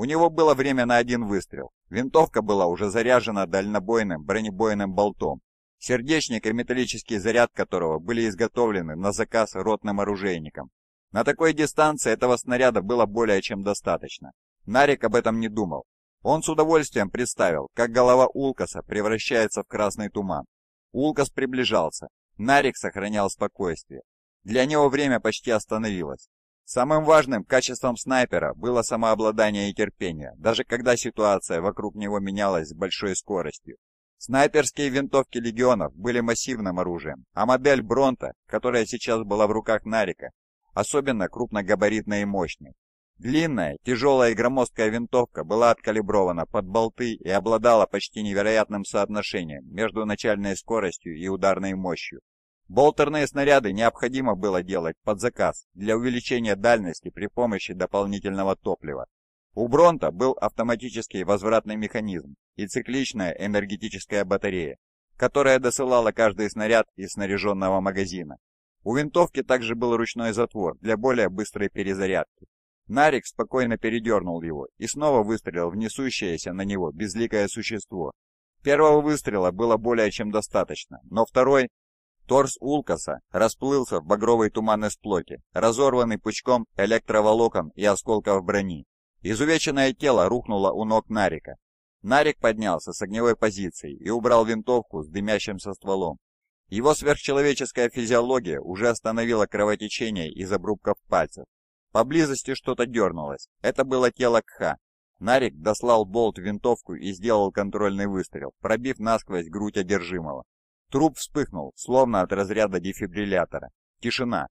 у него было время на один выстрел. Винтовка была уже заряжена дальнобойным бронебойным болтом, сердечник и металлический заряд которого были изготовлены на заказ ротным оружейником. На такой дистанции этого снаряда было более чем достаточно. Нарик об этом не думал. Он с удовольствием представил, как голова Улкаса превращается в красный туман. Улкас приближался. Нарик сохранял спокойствие. Для него время почти остановилось. Самым важным качеством снайпера было самообладание и терпение, даже когда ситуация вокруг него менялась с большой скоростью. Снайперские винтовки легионов были массивным оружием, а модель Бронта, которая сейчас была в руках Нарика, особенно крупногабаритная и мощная. Длинная, тяжелая и громоздкая винтовка была откалибрована под болты и обладала почти невероятным соотношением между начальной скоростью и ударной мощью. Болтерные снаряды необходимо было делать под заказ для увеличения дальности при помощи дополнительного топлива. У Бронта был автоматический возвратный механизм и цикличная энергетическая батарея, которая досылала каждый снаряд из снаряженного магазина. У винтовки также был ручной затвор для более быстрой перезарядки. Нарик спокойно передернул его и снова выстрелил в несущееся на него безликое существо. Первого выстрела было более чем достаточно, но второй Торс Улкаса расплылся в багровой туманной сплоти, разорванный пучком электроволокон и осколков брони. Изувеченное тело рухнуло у ног Нарика. Нарик поднялся с огневой позиции и убрал винтовку с дымящимся стволом. Его сверхчеловеческая физиология уже остановила кровотечение из обрубков пальцев. Поблизости что-то дернулось. Это было тело Кха. Нарик дослал болт в винтовку и сделал контрольный выстрел, пробив насквозь грудь одержимого. Труп вспыхнул, словно от разряда дефибриллятора. Тишина.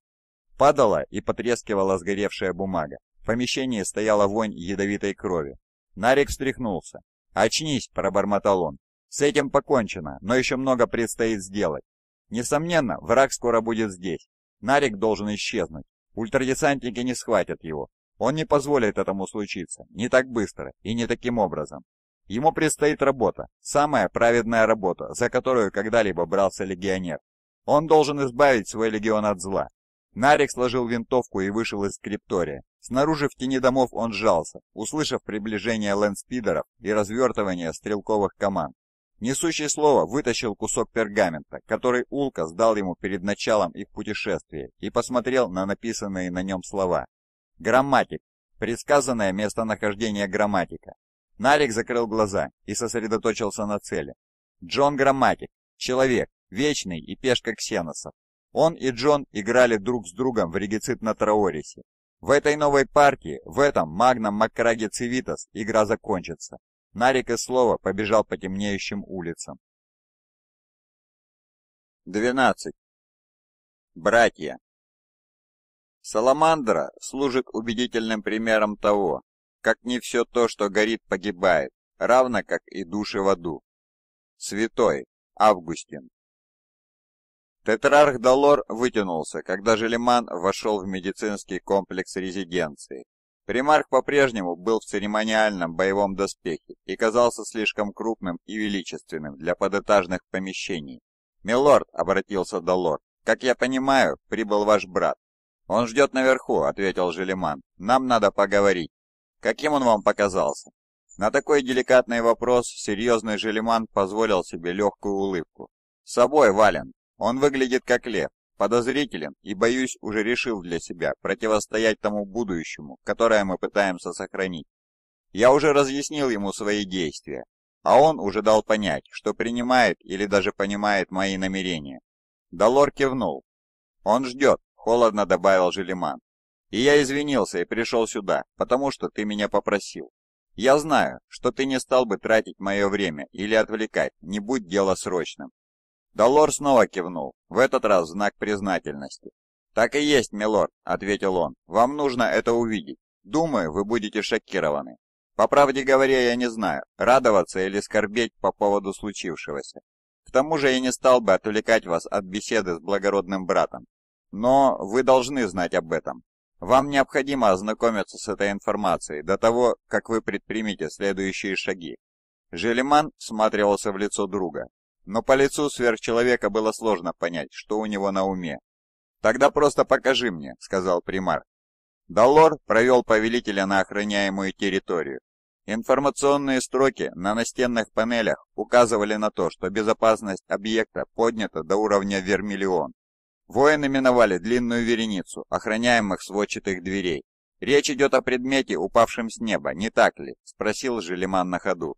Падала и потрескивала сгоревшая бумага. В помещении стояла вонь ядовитой крови. Нарик встряхнулся. «Очнись!» – пробормотал он. «С этим покончено, но еще много предстоит сделать. Несомненно, враг скоро будет здесь. Нарик должен исчезнуть. Ультрадесантники не схватят его. Он не позволит этому случиться, не так быстро и не таким образом. Ему предстоит работа, самая праведная работа, за которую когда-либо брался легионер. Он должен избавить свой легион от зла. Нарик сложил винтовку и вышел из скриптория. Снаружи в тени домов он сжался, услышав приближение лэндспидеров и развертывание стрелковых команд. Несущий слово вытащил кусок пергамента, который Улка сдал ему перед началом их путешествия, и посмотрел на написанные на нем слова. Грамматик. Предсказанное местонахождение грамматика. Нарик закрыл глаза и сосредоточился на цели. Джон Грамматик, человек, вечный и пешка ксеносов. Он и Джон играли друг с другом в регицит на Траорисе. В этой новой партии, в этом Магном Маккраге Цивитас, игра закончится. Нарик и Слово побежал по темнеющим улицам. 12. Братья. Саламандра служит убедительным примером того, как не все то, что горит, погибает, равно как и души в аду. Святой Августин Тетрарх Долор вытянулся, когда Желеман вошел в медицинский комплекс резиденции. Примарх по-прежнему был в церемониальном боевом доспехе и казался слишком крупным и величественным для подэтажных помещений. «Милорд», — обратился Долор, — «как я понимаю, прибыл ваш брат». «Он ждет наверху», — ответил Желеман. «Нам надо поговорить». Каким он вам показался?» На такой деликатный вопрос серьезный Желеман позволил себе легкую улыбку. «С собой, Вален. Он выглядит как лев, подозрителен и, боюсь, уже решил для себя противостоять тому будущему, которое мы пытаемся сохранить. Я уже разъяснил ему свои действия, а он уже дал понять, что принимает или даже понимает мои намерения. Долор кивнул. «Он ждет», — холодно добавил Желеман. И я извинился и пришел сюда, потому что ты меня попросил. Я знаю, что ты не стал бы тратить мое время или отвлекать, не будь дело срочным». Долор снова кивнул, в этот раз знак признательности. «Так и есть, милорд», — ответил он, — «вам нужно это увидеть. Думаю, вы будете шокированы. По правде говоря, я не знаю, радоваться или скорбеть по поводу случившегося. К тому же я не стал бы отвлекать вас от беседы с благородным братом. Но вы должны знать об этом, вам необходимо ознакомиться с этой информацией до того, как вы предпримете следующие шаги. Желеман всматривался в лицо друга, но по лицу сверхчеловека было сложно понять, что у него на уме. «Тогда просто покажи мне», — сказал примар. Далор провел повелителя на охраняемую территорию. Информационные строки на настенных панелях указывали на то, что безопасность объекта поднята до уровня вермиллион. Воины миновали длинную вереницу охраняемых сводчатых дверей. «Речь идет о предмете, упавшем с неба, не так ли?» — спросил Желеман на ходу.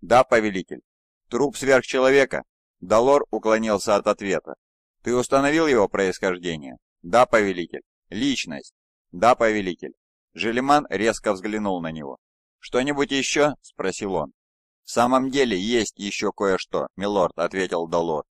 «Да, повелитель». «Труп сверхчеловека?» Долор уклонился от ответа. «Ты установил его происхождение?» «Да, повелитель». «Личность?» «Да, повелитель». Желеман резко взглянул на него. «Что-нибудь еще?» — спросил он. «В самом деле есть еще кое-что, милорд», — ответил Долор.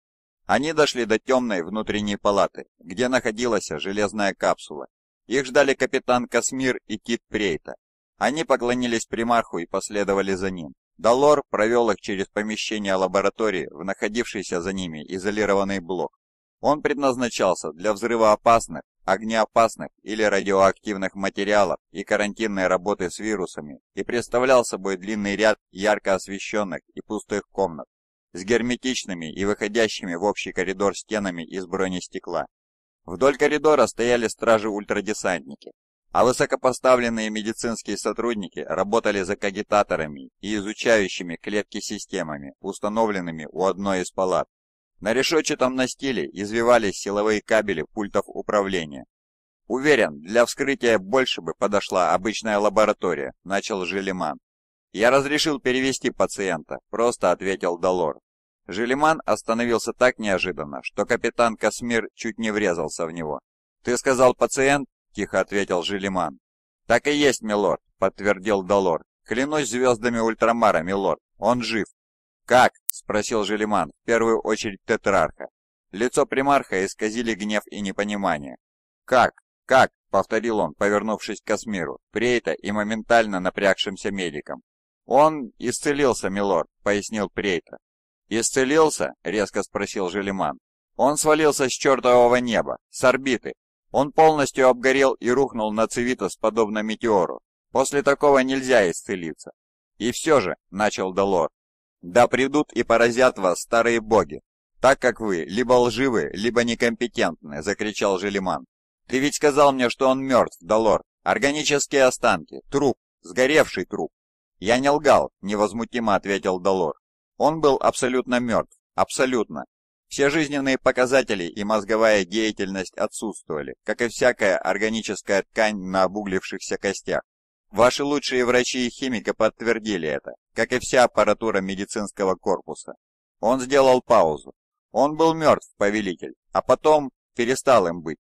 Они дошли до темной внутренней палаты, где находилась железная капсула. Их ждали капитан Касмир и Кит Прейта. Они поклонились примарху и последовали за ним. Долор провел их через помещение лаборатории в находившийся за ними изолированный блок. Он предназначался для взрывоопасных, огнеопасных или радиоактивных материалов и карантинной работы с вирусами и представлял собой длинный ряд ярко освещенных и пустых комнат, с герметичными и выходящими в общий коридор стенами из бронестекла. Вдоль коридора стояли стражи-ультрадесантники, а высокопоставленные медицинские сотрудники работали за кагитаторами и изучающими клетки системами, установленными у одной из палат. На решетчатом настиле извивались силовые кабели пультов управления. «Уверен, для вскрытия больше бы подошла обычная лаборатория», – начал Желеман. «Я разрешил перевести пациента», — просто ответил Долор. Желеман остановился так неожиданно, что капитан Космир чуть не врезался в него. «Ты сказал пациент?» — тихо ответил Желеман. «Так и есть, милорд», — подтвердил Долор. «Клянусь звездами Ультрамара, милорд, он жив». «Как?» — спросил Желеман, в первую очередь Тетрарха. Лицо примарха исказили гнев и непонимание. «Как? Как?» — повторил он, повернувшись к Космиру, прейта и моментально напрягшимся медикам. «Он исцелился, милорд», — пояснил Прейта. «Исцелился?» — резко спросил Желеман. «Он свалился с чертового неба, с орбиты. Он полностью обгорел и рухнул на Цивитас, подобно метеору. После такого нельзя исцелиться». «И все же», — начал Долор, — «да придут и поразят вас старые боги, так как вы либо лживы, либо некомпетентны», — закричал Желеман. «Ты ведь сказал мне, что он мертв, Долор. Органические останки, труп, сгоревший труп». «Я не лгал», — невозмутимо ответил Долор. «Он был абсолютно мертв. Абсолютно. Все жизненные показатели и мозговая деятельность отсутствовали, как и всякая органическая ткань на обуглившихся костях. Ваши лучшие врачи и химика подтвердили это, как и вся аппаратура медицинского корпуса. Он сделал паузу. Он был мертв, повелитель, а потом перестал им быть.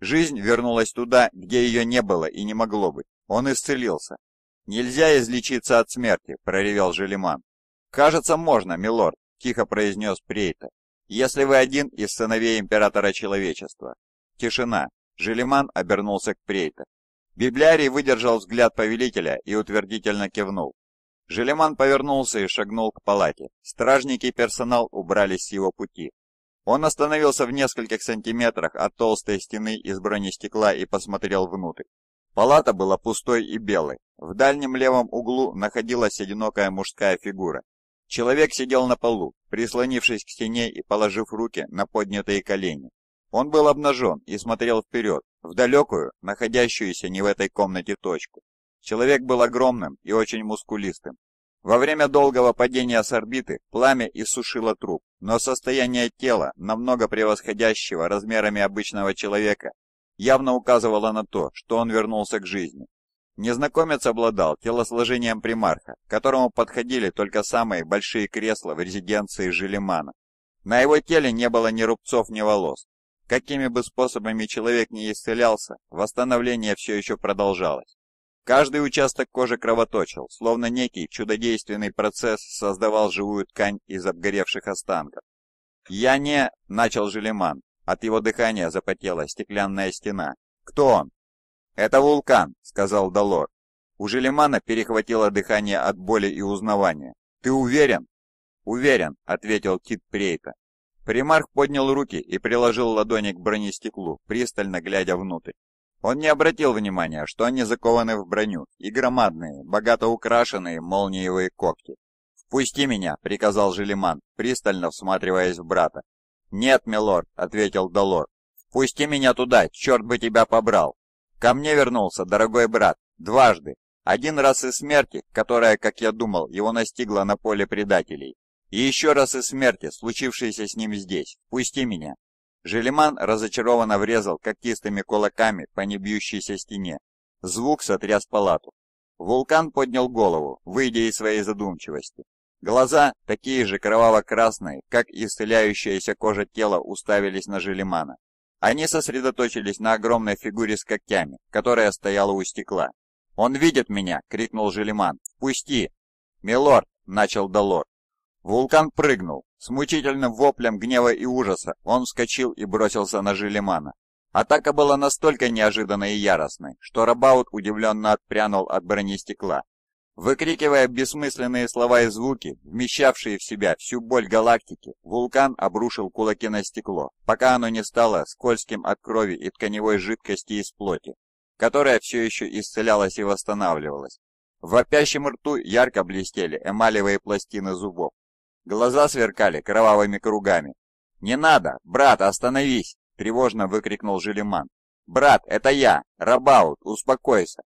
Жизнь вернулась туда, где ее не было и не могло быть. Он исцелился. «Нельзя излечиться от смерти», — проревел Желеман. «Кажется, можно, милорд», — тихо произнес Прейта. «Если вы один из сыновей императора человечества». Тишина. Желеман обернулся к Прейта. Библиарий выдержал взгляд повелителя и утвердительно кивнул. Желеман повернулся и шагнул к палате. Стражники и персонал убрались с его пути. Он остановился в нескольких сантиметрах от толстой стены из бронестекла и посмотрел внутрь. Палата была пустой и белой. В дальнем левом углу находилась одинокая мужская фигура. Человек сидел на полу, прислонившись к стене и положив руки на поднятые колени. Он был обнажен и смотрел вперед, в далекую, находящуюся не в этой комнате точку. Человек был огромным и очень мускулистым. Во время долгого падения с орбиты пламя иссушило труп, но состояние тела, намного превосходящего размерами обычного человека, явно указывала на то, что он вернулся к жизни. Незнакомец обладал телосложением примарха, к которому подходили только самые большие кресла в резиденции Желемана. На его теле не было ни рубцов, ни волос. Какими бы способами человек не исцелялся, восстановление все еще продолжалось. Каждый участок кожи кровоточил, словно некий чудодейственный процесс создавал живую ткань из обгоревших останков. «Я не...» — начал Желеман, от его дыхания запотела стеклянная стена. «Кто он?» «Это вулкан», — сказал Долор. У Желемана перехватило дыхание от боли и узнавания. «Ты уверен?» «Уверен», — ответил Тит Прейта. Примарх поднял руки и приложил ладони к бронестеклу, пристально глядя внутрь. Он не обратил внимания, что они закованы в броню, и громадные, богато украшенные молниевые когти. «Впусти меня», — приказал Желеман, пристально всматриваясь в брата. «Нет, милорд», — ответил Долор. «Пусти меня туда, черт бы тебя побрал!» «Ко мне вернулся, дорогой брат, дважды. Один раз из смерти, которая, как я думал, его настигла на поле предателей. И еще раз из смерти, случившейся с ним здесь. Пусти меня!» Желеман разочарованно врезал когтистыми кулаками по небьющейся стене. Звук сотряс палату. Вулкан поднял голову, выйдя из своей задумчивости. Глаза, такие же кроваво-красные, как и исцеляющаяся кожа тела, уставились на Желимана. Они сосредоточились на огромной фигуре с когтями, которая стояла у стекла. «Он видит меня!» — крикнул Желиман. «Пусти!» «Милорд!» — начал Долор. Вулкан прыгнул. С мучительным воплем гнева и ужаса он вскочил и бросился на Желимана. Атака была настолько неожиданной и яростной, что Рабаут удивленно отпрянул от брони стекла. Выкрикивая бессмысленные слова и звуки, вмещавшие в себя всю боль галактики, вулкан обрушил кулаки на стекло, пока оно не стало скользким от крови и тканевой жидкости из плоти, которая все еще исцелялась и восстанавливалась. В вопящем рту ярко блестели эмалевые пластины зубов. Глаза сверкали кровавыми кругами. «Не надо! Брат, остановись!» – тревожно выкрикнул Желеман. «Брат, это я! Рабаут, успокойся!»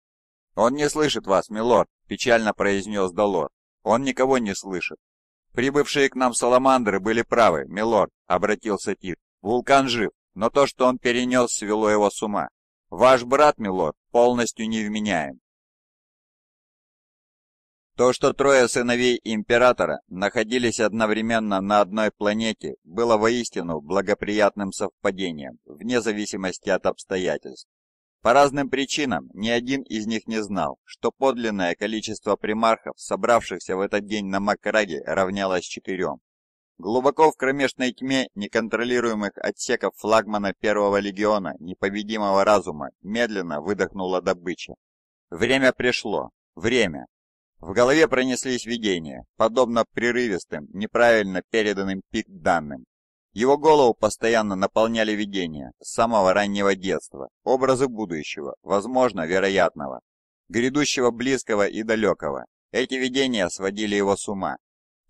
«Он не слышит вас, милорд!» — печально произнес Долор. «Он никого не слышит». «Прибывшие к нам саламандры были правы, милорд», — обратился тир «Вулкан жив, но то, что он перенес, свело его с ума. Ваш брат, милорд, полностью невменяем». То, что трое сыновей императора находились одновременно на одной планете, было воистину благоприятным совпадением, вне зависимости от обстоятельств. По разным причинам ни один из них не знал, что подлинное количество примархов, собравшихся в этот день на Макраге, равнялось четырем. Глубоко в кромешной тьме неконтролируемых отсеков флагмана первого легиона непобедимого разума медленно выдохнула добыча. Время пришло. Время. В голове пронеслись видения, подобно прерывистым, неправильно переданным пик данным. Его голову постоянно наполняли видения с самого раннего детства, образы будущего, возможно, вероятного, грядущего близкого и далекого. Эти видения сводили его с ума.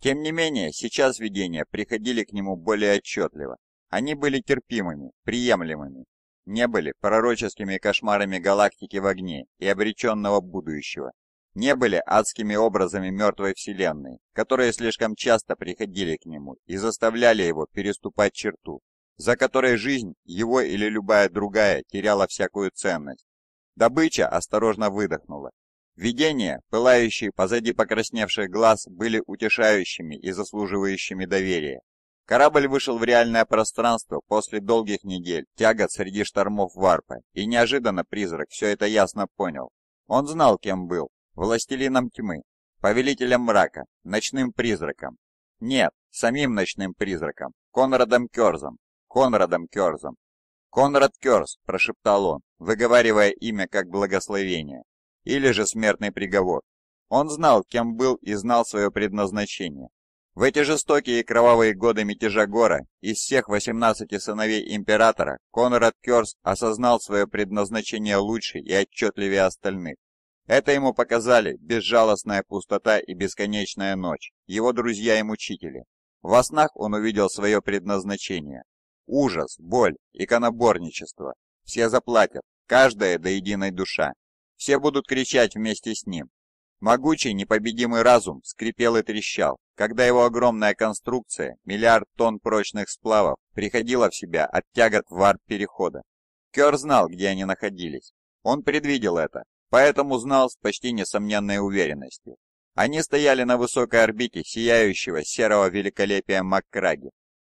Тем не менее, сейчас видения приходили к нему более отчетливо. Они были терпимыми, приемлемыми, не были пророческими кошмарами галактики в огне и обреченного будущего, не были адскими образами мертвой вселенной, которые слишком часто приходили к нему и заставляли его переступать черту, за которой жизнь его или любая другая теряла всякую ценность. Добыча осторожно выдохнула. Видения, пылающие позади покрасневших глаз, были утешающими и заслуживающими доверия. Корабль вышел в реальное пространство после долгих недель тягот среди штормов Варпа, и неожиданно призрак все это ясно понял. Он знал, кем был, властелином тьмы, повелителем мрака, ночным призраком. Нет, самим ночным призраком, Конрадом Керзом, Конрадом Керзом. «Конрад Керс», – прошептал он, выговаривая имя как благословение, или же смертный приговор. Он знал, кем был и знал свое предназначение. В эти жестокие и кровавые годы мятежа Гора из всех 18 сыновей императора Конрад Керс осознал свое предназначение лучше и отчетливее остальных. Это ему показали безжалостная пустота и бесконечная ночь, его друзья и мучители. Во снах он увидел свое предназначение. Ужас, боль, иконоборничество. Все заплатят, каждая до единой душа. Все будут кричать вместе с ним. Могучий непобедимый разум скрипел и трещал, когда его огромная конструкция, миллиард тонн прочных сплавов, приходила в себя от тягот варп-перехода. Кер знал, где они находились. Он предвидел это, поэтому знал с почти несомненной уверенностью. Они стояли на высокой орбите сияющего серого великолепия Маккраги.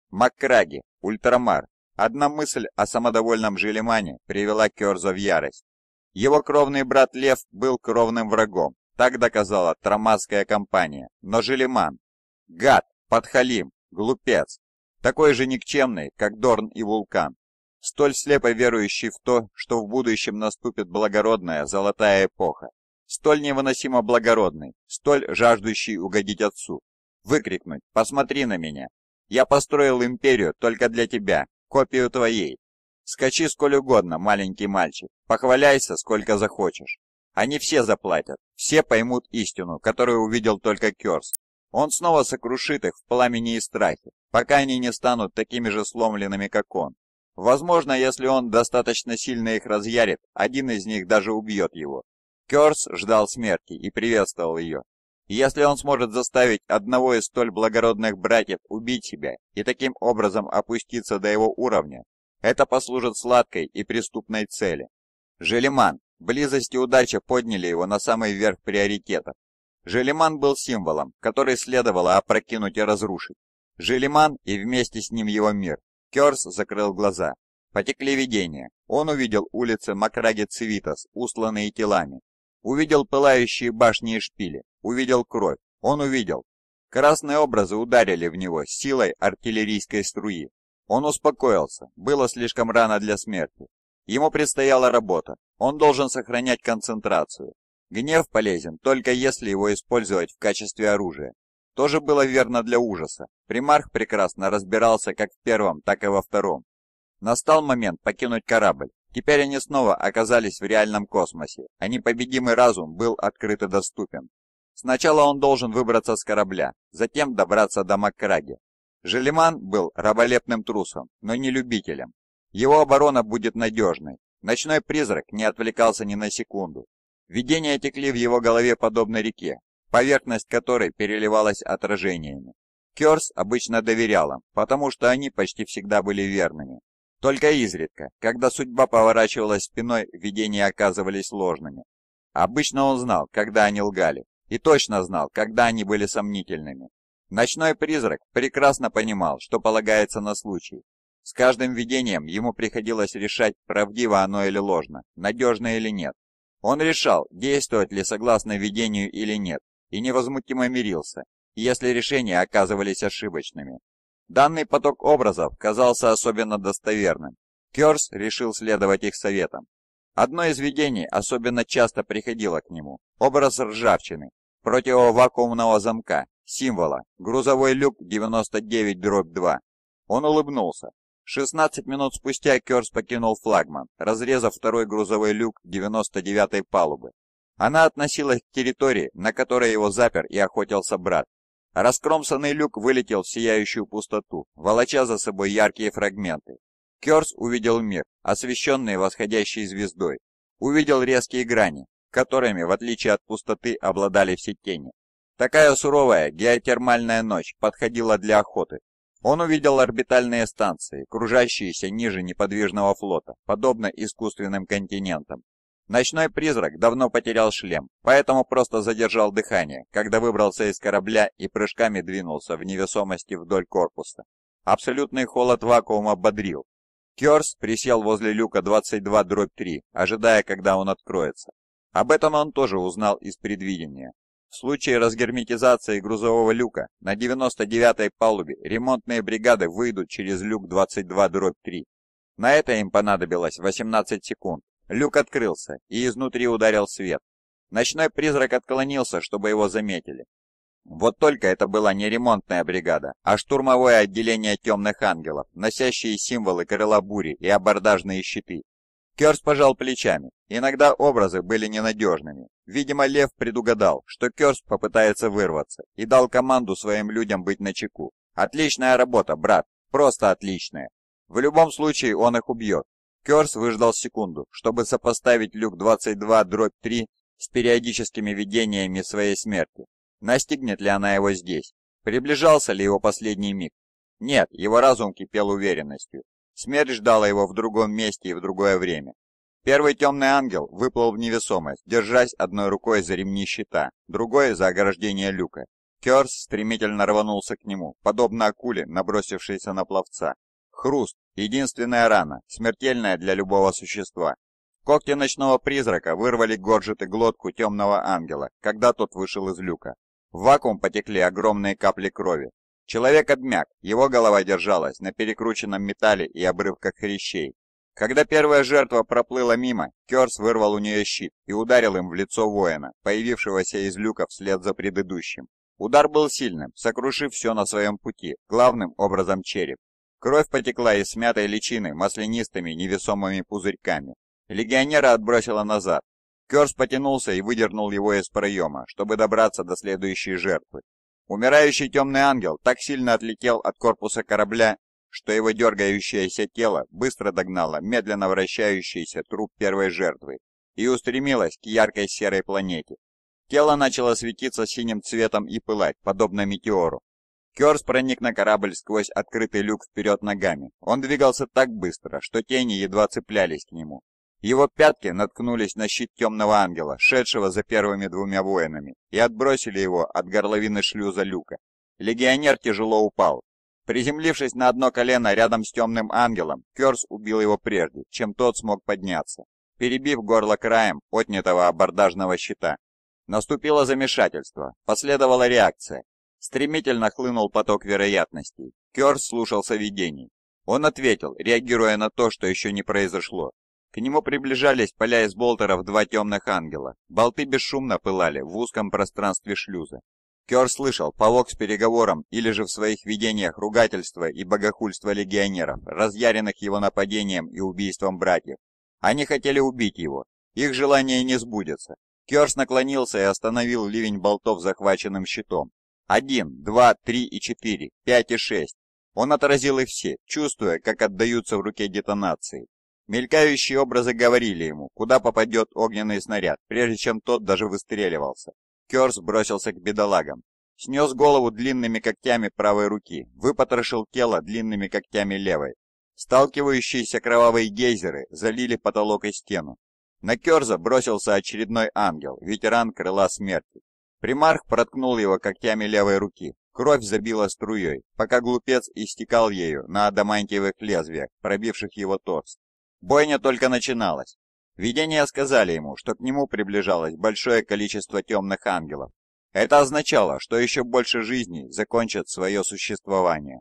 Маккраги, Ультрамар. Одна мысль о самодовольном Желемане привела Керза в ярость. Его кровный брат Лев был кровным врагом, так доказала Трамасская компания. Но Желеман... Гад, подхалим, глупец. Такой же никчемный, как Дорн и Вулкан столь слепо верующий в то, что в будущем наступит благородная золотая эпоха, столь невыносимо благородный, столь жаждущий угодить отцу. Выкрикнуть «Посмотри на меня! Я построил империю только для тебя, копию твоей! Скачи сколь угодно, маленький мальчик, похваляйся сколько захочешь. Они все заплатят, все поймут истину, которую увидел только Керс. Он снова сокрушит их в пламени и страхе, пока они не станут такими же сломленными, как он. Возможно, если он достаточно сильно их разъярит, один из них даже убьет его. Керс ждал смерти и приветствовал ее. Если он сможет заставить одного из столь благородных братьев убить себя и таким образом опуститься до его уровня, это послужит сладкой и преступной цели. Желеман, близость и удача подняли его на самый верх приоритетов. Желеман был символом, который следовало опрокинуть и разрушить. Желеман и вместе с ним его мир, Керс закрыл глаза. Потекли видения. Он увидел улицы Макраги Цивитас, устланные телами. Увидел пылающие башни и шпили. Увидел кровь. Он увидел. Красные образы ударили в него силой артиллерийской струи. Он успокоился. Было слишком рано для смерти. Ему предстояла работа. Он должен сохранять концентрацию. Гнев полезен только если его использовать в качестве оружия тоже было верно для ужаса. Примарх прекрасно разбирался как в первом, так и во втором. Настал момент покинуть корабль. Теперь они снова оказались в реальном космосе, а непобедимый разум был открыт и доступен. Сначала он должен выбраться с корабля, затем добраться до Маккраги. Желеман был раболепным трусом, но не любителем. Его оборона будет надежной. Ночной призрак не отвлекался ни на секунду. Видения текли в его голове подобно реке, поверхность которой переливалась отражениями. Керс обычно доверял им, потому что они почти всегда были верными. Только изредка, когда судьба поворачивалась спиной, видения оказывались ложными. Обычно он знал, когда они лгали, и точно знал, когда они были сомнительными. Ночной призрак прекрасно понимал, что полагается на случай. С каждым видением ему приходилось решать, правдиво оно или ложно, надежно или нет. Он решал, действовать ли согласно видению или нет, и невозмутимо мирился, если решения оказывались ошибочными. Данный поток образов казался особенно достоверным. Кёрс решил следовать их советам. Одно из видений особенно часто приходило к нему – образ ржавчины, противовакуумного замка, символа, грузовой люк 99-2. Он улыбнулся. 16 минут спустя Кёрс покинул флагман, разрезав второй грузовой люк 99-й палубы она относилась к территории, на которой его запер и охотился брат. Раскромсанный люк вылетел в сияющую пустоту, волоча за собой яркие фрагменты. Керс увидел мир, освещенный восходящей звездой. Увидел резкие грани, которыми, в отличие от пустоты, обладали все тени. Такая суровая геотермальная ночь подходила для охоты. Он увидел орбитальные станции, кружащиеся ниже неподвижного флота, подобно искусственным континентам. Ночной призрак давно потерял шлем, поэтому просто задержал дыхание, когда выбрался из корабля и прыжками двинулся в невесомости вдоль корпуса. Абсолютный холод вакуума бодрил. Кёрс присел возле люка 22-3, ожидая, когда он откроется. Об этом он тоже узнал из предвидения. В случае разгерметизации грузового люка на 99-й палубе ремонтные бригады выйдут через люк 22-3. На это им понадобилось 18 секунд, Люк открылся, и изнутри ударил свет. Ночной призрак отклонился, чтобы его заметили. Вот только это была не ремонтная бригада, а штурмовое отделение темных ангелов, носящие символы крыла бури и абордажные щиты. Керс пожал плечами. Иногда образы были ненадежными. Видимо, Лев предугадал, что Керс попытается вырваться, и дал команду своим людям быть начеку. «Отличная работа, брат! Просто отличная!» В любом случае он их убьет, Керс выждал секунду, чтобы сопоставить люк 22-3 с периодическими видениями своей смерти. Настигнет ли она его здесь? Приближался ли его последний миг? Нет, его разум кипел уверенностью. Смерть ждала его в другом месте и в другое время. Первый темный ангел выплыл в невесомость, держась одной рукой за ремни щита, другой за ограждение люка. Керс стремительно рванулся к нему, подобно акуле, набросившейся на пловца. Хруст – единственная рана, смертельная для любого существа. Когти ночного призрака вырвали горжет и глотку темного ангела, когда тот вышел из люка. В вакуум потекли огромные капли крови. Человек обмяк, его голова держалась на перекрученном металле и обрывках хрящей. Когда первая жертва проплыла мимо, Керс вырвал у нее щит и ударил им в лицо воина, появившегося из люка вслед за предыдущим. Удар был сильным, сокрушив все на своем пути, главным образом череп. Кровь потекла из смятой личины маслянистыми невесомыми пузырьками. Легионера отбросило назад. Керс потянулся и выдернул его из проема, чтобы добраться до следующей жертвы. Умирающий темный ангел так сильно отлетел от корпуса корабля, что его дергающееся тело быстро догнало медленно вращающийся труп первой жертвы и устремилось к яркой серой планете. Тело начало светиться синим цветом и пылать, подобно метеору. Керс проник на корабль сквозь открытый люк вперед ногами. Он двигался так быстро, что тени едва цеплялись к нему. Его пятки наткнулись на щит темного ангела, шедшего за первыми двумя воинами, и отбросили его от горловины шлюза люка. Легионер тяжело упал. Приземлившись на одно колено рядом с темным ангелом, Керс убил его прежде, чем тот смог подняться, перебив горло краем отнятого абордажного щита. Наступило замешательство, последовала реакция, Стремительно хлынул поток вероятностей. Кёрс слушался видений. Он ответил, реагируя на то, что еще не произошло. К нему приближались, поля из болтеров, два темных ангела. Болты бесшумно пылали в узком пространстве шлюза. Кёрс слышал повок с переговором или же в своих видениях ругательства и богохульство легионеров, разъяренных его нападением и убийством братьев. Они хотели убить его. Их желание не сбудется. Кёрс наклонился и остановил ливень болтов захваченным щитом. Один, два, три и четыре, пять и шесть. Он отразил их все, чувствуя, как отдаются в руке детонации. Мелькающие образы говорили ему, куда попадет огненный снаряд, прежде чем тот даже выстреливался. Керс бросился к бедолагам. Снес голову длинными когтями правой руки, выпотрошил тело длинными когтями левой. Сталкивающиеся кровавые гейзеры залили потолок и стену. На Керза бросился очередной ангел, ветеран крыла смерти. Примарх проткнул его когтями левой руки. Кровь забила струей, пока глупец истекал ею на адамантиевых лезвиях, пробивших его торс. Бойня только начиналась. Видения сказали ему, что к нему приближалось большое количество темных ангелов. Это означало, что еще больше жизней закончат свое существование.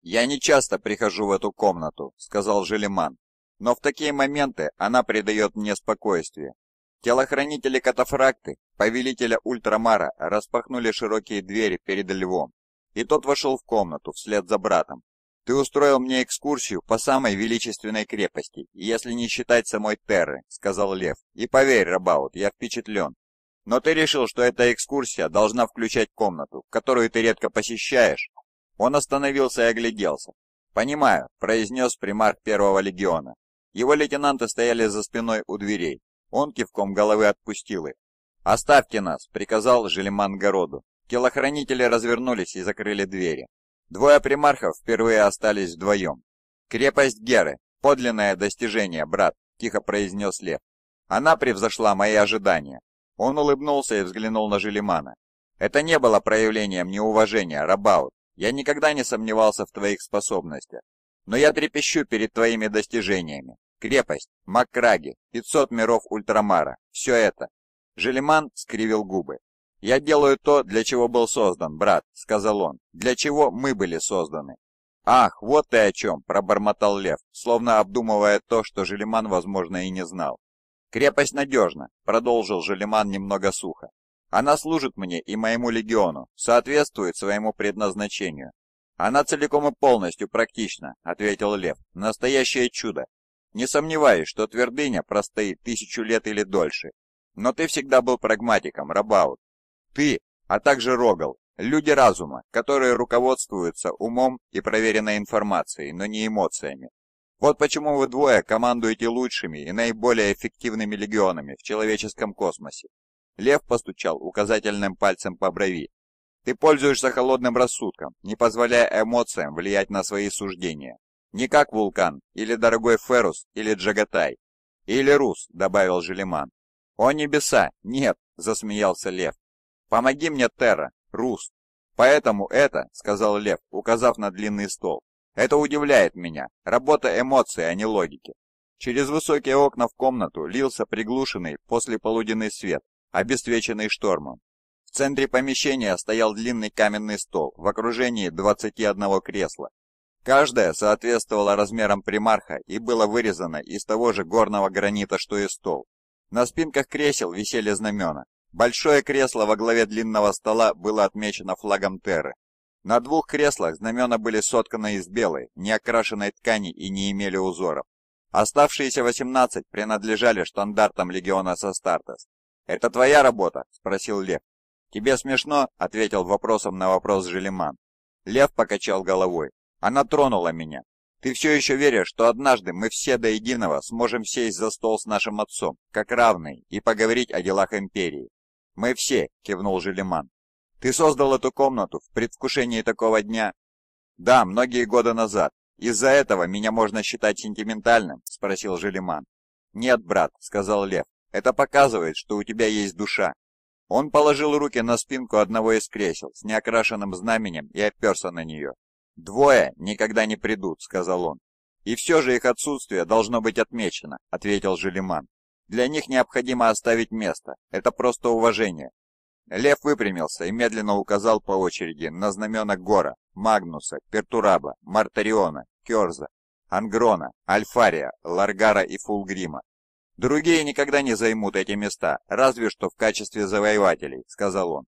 «Я не часто прихожу в эту комнату», — сказал Желеман. «Но в такие моменты она придает мне спокойствие, Телохранители катафракты, повелителя Ультрамара, распахнули широкие двери перед львом, и тот вошел в комнату вслед за братом. «Ты устроил мне экскурсию по самой величественной крепости, если не считать самой Терры», — сказал лев. «И поверь, Рабаут, я впечатлен. Но ты решил, что эта экскурсия должна включать комнату, которую ты редко посещаешь?» Он остановился и огляделся. «Понимаю», — произнес примарх первого легиона. Его лейтенанты стояли за спиной у дверей, он кивком головы отпустил их. «Оставьте нас!» — приказал Желеман Городу. Телохранители развернулись и закрыли двери. Двое примархов впервые остались вдвоем. «Крепость Геры! Подлинное достижение, брат!» — тихо произнес Лев. «Она превзошла мои ожидания!» Он улыбнулся и взглянул на Желемана. «Это не было проявлением неуважения, Рабаут. Я никогда не сомневался в твоих способностях. Но я трепещу перед твоими достижениями. Крепость, Макраги, 500 миров Ультрамара, все это. Желеман скривил губы. «Я делаю то, для чего был создан, брат», — сказал он, — «для чего мы были созданы». «Ах, вот ты о чем!» — пробормотал Лев, словно обдумывая то, что Желеман, возможно, и не знал. «Крепость надежна», — продолжил Желеман немного сухо. «Она служит мне и моему легиону, соответствует своему предназначению». «Она целиком и полностью практична», — ответил Лев. «Настоящее чудо. Не сомневаюсь, что твердыня простоит тысячу лет или дольше. Но ты всегда был прагматиком, Рабаут. Ты, а также Рогал, люди разума, которые руководствуются умом и проверенной информацией, но не эмоциями. Вот почему вы двое командуете лучшими и наиболее эффективными легионами в человеческом космосе. Лев постучал указательным пальцем по брови. Ты пользуешься холодным рассудком, не позволяя эмоциям влиять на свои суждения. Не как Вулкан, или дорогой Ферус, или Джагатай. Или Рус, добавил Желеман. О небеса, нет, засмеялся Лев. Помоги мне, Терра, Рус. Поэтому это, сказал Лев, указав на длинный стол. Это удивляет меня. Работа эмоций, а не логики. Через высокие окна в комнату лился приглушенный после полуденный свет, обесцвеченный штормом. В центре помещения стоял длинный каменный стол в окружении 21 кресла Каждая соответствовала размерам примарха и была вырезана из того же горного гранита, что и стол. На спинках кресел висели знамена. Большое кресло во главе длинного стола было отмечено флагом Терры. На двух креслах знамена были сотканы из белой, неокрашенной ткани и не имели узоров. Оставшиеся 18 принадлежали стандартам легиона Састартес. «Это твоя работа?» – спросил Лев. «Тебе смешно?» – ответил вопросом на вопрос Желеман. Лев покачал головой. Она тронула меня. Ты все еще веришь, что однажды мы все до единого сможем сесть за стол с нашим отцом, как равные, и поговорить о делах империи? Мы все, кивнул Желеман. Ты создал эту комнату в предвкушении такого дня? Да, многие годы назад. Из-за этого меня можно считать сентиментальным? Спросил Желеман. Нет, брат, сказал Лев. Это показывает, что у тебя есть душа. Он положил руки на спинку одного из кресел с неокрашенным знаменем и оперся на нее. «Двое никогда не придут», — сказал он. «И все же их отсутствие должно быть отмечено», — ответил Желеман. «Для них необходимо оставить место. Это просто уважение». Лев выпрямился и медленно указал по очереди на знамена Гора, Магнуса, Пертураба, Мартариона, Керза, Ангрона, Альфария, Ларгара и Фулгрима. «Другие никогда не займут эти места, разве что в качестве завоевателей», — сказал он.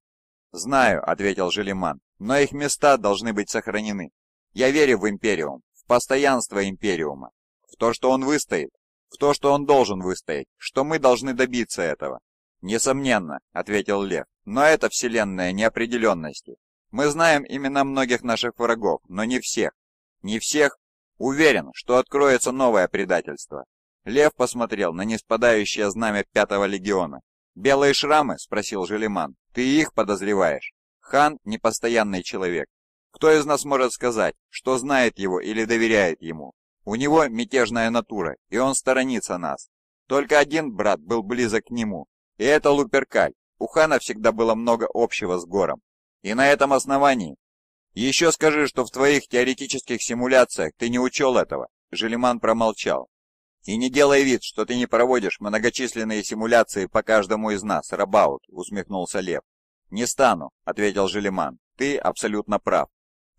«Знаю», — ответил Желеман, — «но их места должны быть сохранены». Я верю в Империум, в постоянство Империума, в то, что он выстоит, в то, что он должен выстоять, что мы должны добиться этого. Несомненно, ответил Лев, но это вселенная неопределенности. Мы знаем имена многих наших врагов, но не всех. Не всех. Уверен, что откроется новое предательство. Лев посмотрел на неспадающее знамя Пятого Легиона. «Белые шрамы?» – спросил Желеман. «Ты их подозреваешь?» «Хан – непостоянный человек. Кто из нас может сказать, что знает его или доверяет ему? У него мятежная натура, и он сторонится нас. Только один брат был близок к нему, и это Луперкаль. У хана всегда было много общего с Гором. И на этом основании... Еще скажи, что в твоих теоретических симуляциях ты не учел этого. Желеман промолчал. И не делай вид, что ты не проводишь многочисленные симуляции по каждому из нас, Рабаут, усмехнулся Лев. Не стану, ответил Желеман. Ты абсолютно прав.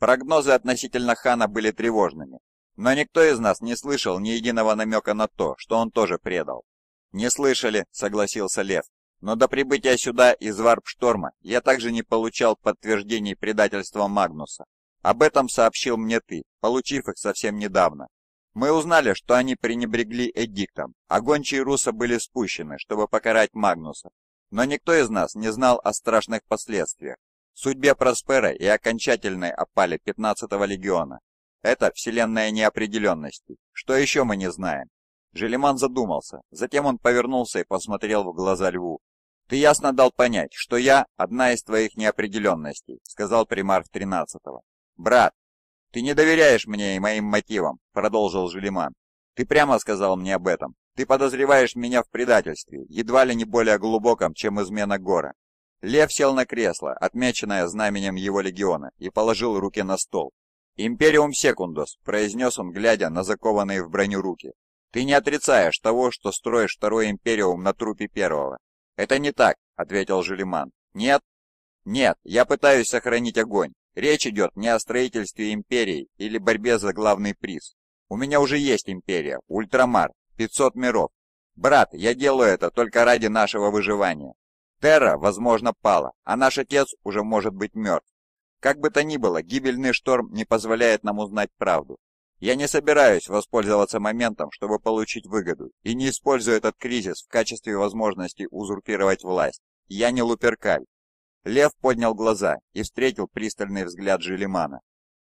Прогнозы относительно Хана были тревожными, но никто из нас не слышал ни единого намека на то, что он тоже предал. «Не слышали», — согласился Лев. «Но до прибытия сюда из Варпшторма я также не получал подтверждений предательства Магнуса. Об этом сообщил мне ты, получив их совсем недавно. Мы узнали, что они пренебрегли эдиктом, а гончие руса были спущены, чтобы покарать Магнуса. Но никто из нас не знал о страшных последствиях, Судьбе Проспера и окончательной опале 15-го легиона. Это вселенная неопределенности. Что еще мы не знаем? Желеман задумался, затем он повернулся и посмотрел в глаза льву. «Ты ясно дал понять, что я – одна из твоих неопределенностей», – сказал примарх 13-го. «Брат, ты не доверяешь мне и моим мотивам», – продолжил Желеман. «Ты прямо сказал мне об этом. Ты подозреваешь меня в предательстве, едва ли не более глубоком, чем измена Гора. Лев сел на кресло, отмеченное знаменем его легиона, и положил руки на стол. «Империум секундос», — произнес он, глядя на закованные в броню руки. «Ты не отрицаешь того, что строишь второй империум на трупе первого». «Это не так», — ответил Желиман. «Нет?» «Нет, я пытаюсь сохранить огонь. Речь идет не о строительстве империи или борьбе за главный приз. У меня уже есть империя, Ультрамар, 500 миров. Брат, я делаю это только ради нашего выживания. Терра, возможно, пала, а наш отец уже может быть мертв. Как бы то ни было, гибельный шторм не позволяет нам узнать правду. Я не собираюсь воспользоваться моментом, чтобы получить выгоду, и не использую этот кризис в качестве возможности узурпировать власть. Я не Луперкаль. Лев поднял глаза и встретил пристальный взгляд Желимана.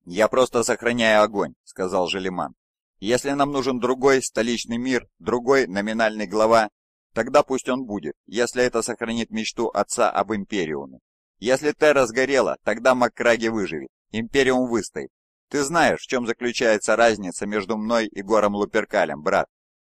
«Я просто сохраняю огонь», — сказал Желиман. «Если нам нужен другой столичный мир, другой номинальный глава, Тогда пусть он будет, если это сохранит мечту отца об Империуме. Если Терра сгорела, тогда Маккраги выживет, Империум выстоит. Ты знаешь, в чем заключается разница между мной и Гором Луперкалем, брат?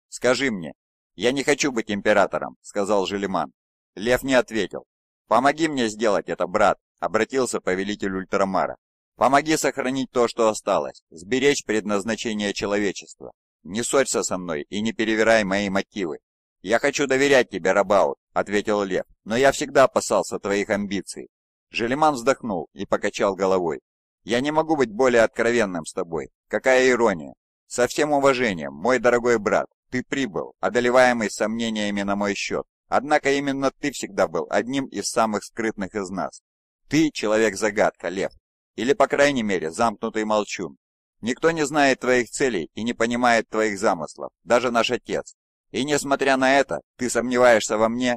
Скажи мне. Я не хочу быть императором, сказал Желеман. Лев не ответил. Помоги мне сделать это, брат, обратился повелитель Ультрамара. Помоги сохранить то, что осталось, сберечь предназначение человечества. Не ссорься со мной и не перевирай мои мотивы. «Я хочу доверять тебе, Рабаут», — ответил Лев, — «но я всегда опасался твоих амбиций». Желеман вздохнул и покачал головой. «Я не могу быть более откровенным с тобой. Какая ирония! Со всем уважением, мой дорогой брат, ты прибыл, одолеваемый сомнениями на мой счет. Однако именно ты всегда был одним из самых скрытных из нас. Ты человек-загадка, Лев, или, по крайней мере, замкнутый молчун. Никто не знает твоих целей и не понимает твоих замыслов, даже наш отец. И несмотря на это, ты сомневаешься во мне?»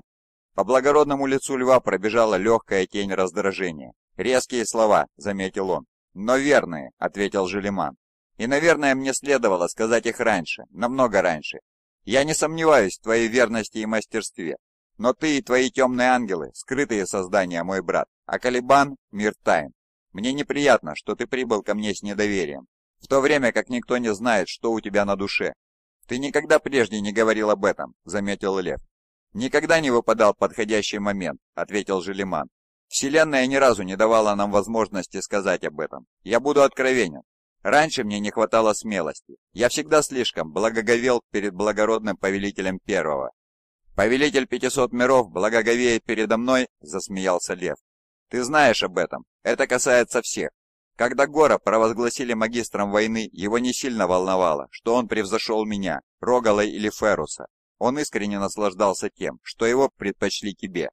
По благородному лицу льва пробежала легкая тень раздражения. «Резкие слова», — заметил он. «Но верные», — ответил Желеман. «И, наверное, мне следовало сказать их раньше, намного раньше. Я не сомневаюсь в твоей верности и мастерстве, но ты и твои темные ангелы — скрытые создания, мой брат, а Калибан — мир тайн. Мне неприятно, что ты прибыл ко мне с недоверием, в то время как никто не знает, что у тебя на душе, «Ты никогда прежде не говорил об этом», — заметил Лев. «Никогда не выпадал подходящий момент», — ответил Желеман. «Вселенная ни разу не давала нам возможности сказать об этом. Я буду откровенен. Раньше мне не хватало смелости. Я всегда слишком благоговел перед благородным повелителем первого. «Повелитель пятисот миров благоговеет передо мной», — засмеялся Лев. «Ты знаешь об этом. Это касается всех. Когда Гора провозгласили магистром войны, его не сильно волновало, что он превзошел меня, Рогала или Феруса. Он искренне наслаждался тем, что его предпочли тебе.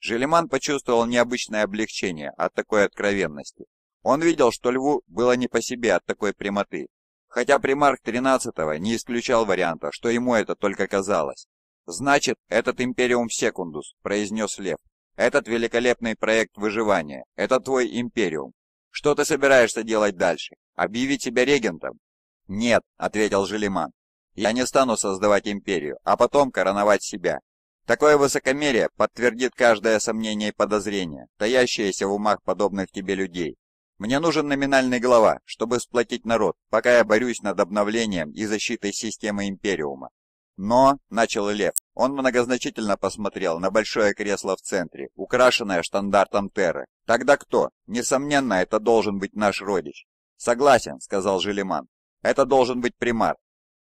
Желеман почувствовал необычное облегчение от такой откровенности. Он видел, что льву было не по себе от такой прямоты, хотя примарх 13-го не исключал варианта, что ему это только казалось. «Значит, этот Империум Секундус», — произнес Лев. «Этот великолепный проект выживания, это твой Империум, что ты собираешься делать дальше? Объявить себя регентом?» «Нет», — ответил Желиман. «Я не стану создавать империю, а потом короновать себя. Такое высокомерие подтвердит каждое сомнение и подозрение, таящееся в умах подобных тебе людей. Мне нужен номинальный глава, чтобы сплотить народ, пока я борюсь над обновлением и защитой системы Империума. Но, — начал Лев, он многозначительно посмотрел на большое кресло в центре, украшенное штандартом Терры. «Тогда кто? Несомненно, это должен быть наш родич». «Согласен», — сказал Желеман. «Это должен быть примар».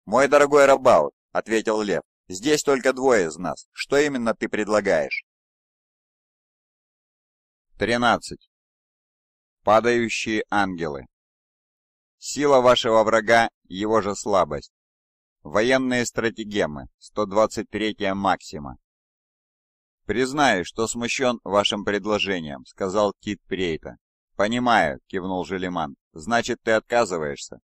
«Мой дорогой Рабаут», — ответил Лев, — «здесь только двое из нас. Что именно ты предлагаешь?» 13. Падающие ангелы. Сила вашего врага – его же слабость. Военные стратегемы, 123-я Максима. «Признаю, что смущен вашим предложением», — сказал Кит Прейта. «Понимаю», — кивнул Желеман. «Значит, ты отказываешься?»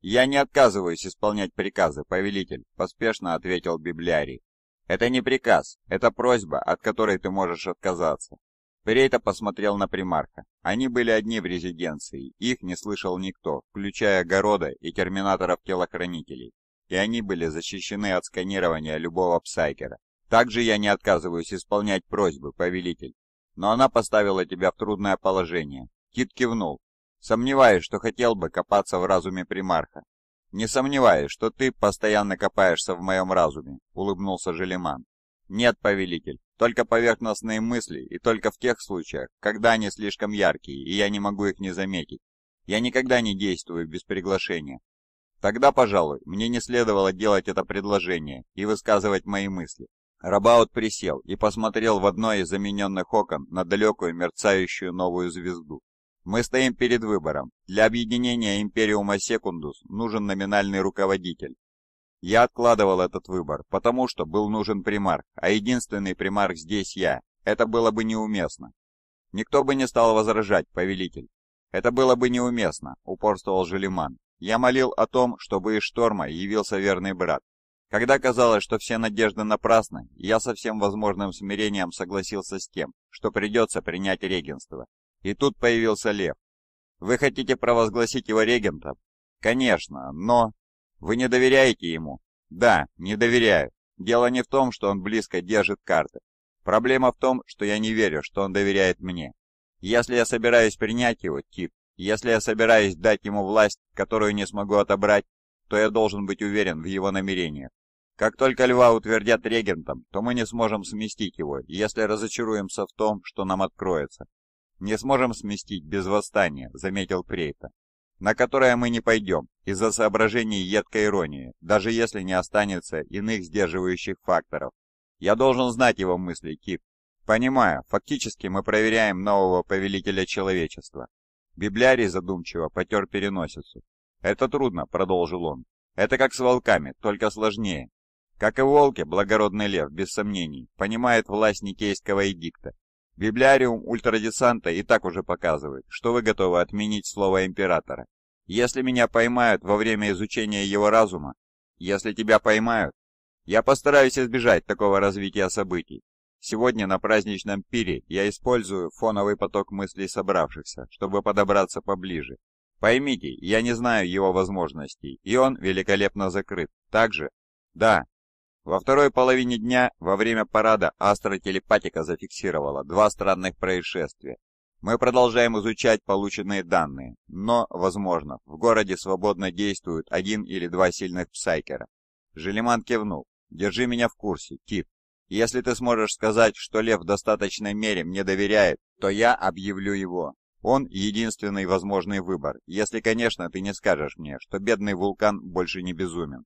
«Я не отказываюсь исполнять приказы, повелитель», — поспешно ответил библиарий. «Это не приказ, это просьба, от которой ты можешь отказаться». Перейта посмотрел на Примарка. Они были одни в резиденции, их не слышал никто, включая Города и терминаторов-телохранителей и они были защищены от сканирования любого псайкера. Также я не отказываюсь исполнять просьбы, повелитель. Но она поставила тебя в трудное положение. Кит кивнул. Сомневаюсь, что хотел бы копаться в разуме примарха. Не сомневаюсь, что ты постоянно копаешься в моем разуме, улыбнулся Желеман. Нет, повелитель, только поверхностные мысли и только в тех случаях, когда они слишком яркие, и я не могу их не заметить. Я никогда не действую без приглашения. Тогда, пожалуй, мне не следовало делать это предложение и высказывать мои мысли. Рабаут присел и посмотрел в одно из замененных окон на далекую мерцающую новую звезду. Мы стоим перед выбором. Для объединения Империума Секундус нужен номинальный руководитель. Я откладывал этот выбор, потому что был нужен примарх, а единственный примарх здесь я. Это было бы неуместно. Никто бы не стал возражать, повелитель. Это было бы неуместно, упорствовал Желиман. Я молил о том, чтобы из шторма явился верный брат. Когда казалось, что все надежды напрасны, я со всем возможным смирением согласился с тем, что придется принять регенство. И тут появился Лев. Вы хотите провозгласить его регентом? Конечно, но... Вы не доверяете ему? Да, не доверяю. Дело не в том, что он близко держит карты. Проблема в том, что я не верю, что он доверяет мне. Если я собираюсь принять его, Тип, если я собираюсь дать ему власть, которую не смогу отобрать, то я должен быть уверен в его намерениях. Как только льва утвердят регентом, то мы не сможем сместить его, если разочаруемся в том, что нам откроется. Не сможем сместить без восстания, заметил Прейта, на которое мы не пойдем из-за соображений едкой иронии, даже если не останется иных сдерживающих факторов. Я должен знать его мысли, Кит. Понимаю, фактически мы проверяем нового повелителя человечества. Библиарий задумчиво потер переносицу. «Это трудно», — продолжил он. «Это как с волками, только сложнее. Как и волки, благородный лев, без сомнений, понимает власть Никейского эдикта. Библиариум ультрадесанта и так уже показывает, что вы готовы отменить слово императора. Если меня поймают во время изучения его разума, если тебя поймают, я постараюсь избежать такого развития событий. Сегодня на праздничном пире я использую фоновый поток мыслей собравшихся, чтобы подобраться поближе. Поймите, я не знаю его возможностей, и он великолепно закрыт. Также, да, во второй половине дня во время парада астротелепатика зафиксировала два странных происшествия. Мы продолжаем изучать полученные данные, но, возможно, в городе свободно действуют один или два сильных псайкера. Желеман кивнул. «Держи меня в курсе, Тит. Если ты сможешь сказать, что Лев в достаточной мере мне доверяет, то я объявлю его. Он — единственный возможный выбор, если, конечно, ты не скажешь мне, что бедный вулкан больше не безумен.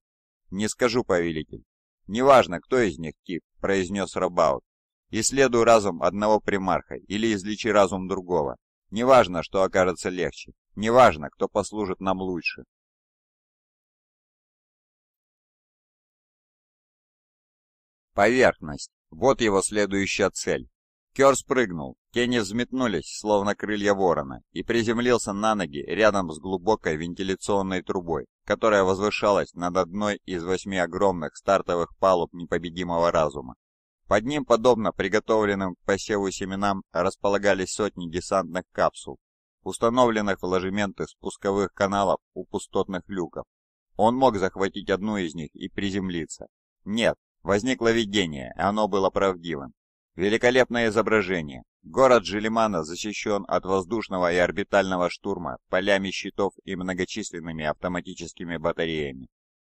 Не скажу, повелитель. Неважно, кто из них тип, произнес Робаут. Исследуй разум одного примарха или излечи разум другого. Неважно, что окажется легче. Неважно, кто послужит нам лучше. Поверхность. Вот его следующая цель. Кер спрыгнул, тени взметнулись, словно крылья ворона, и приземлился на ноги рядом с глубокой вентиляционной трубой, которая возвышалась над одной из восьми огромных стартовых палуб непобедимого разума. Под ним, подобно приготовленным к посеву семенам, располагались сотни десантных капсул, установленных в ложементы спусковых каналов у пустотных люков. Он мог захватить одну из них и приземлиться. Нет, Возникло видение, и оно было правдивым. Великолепное изображение. Город Желимана защищен от воздушного и орбитального штурма полями щитов и многочисленными автоматическими батареями.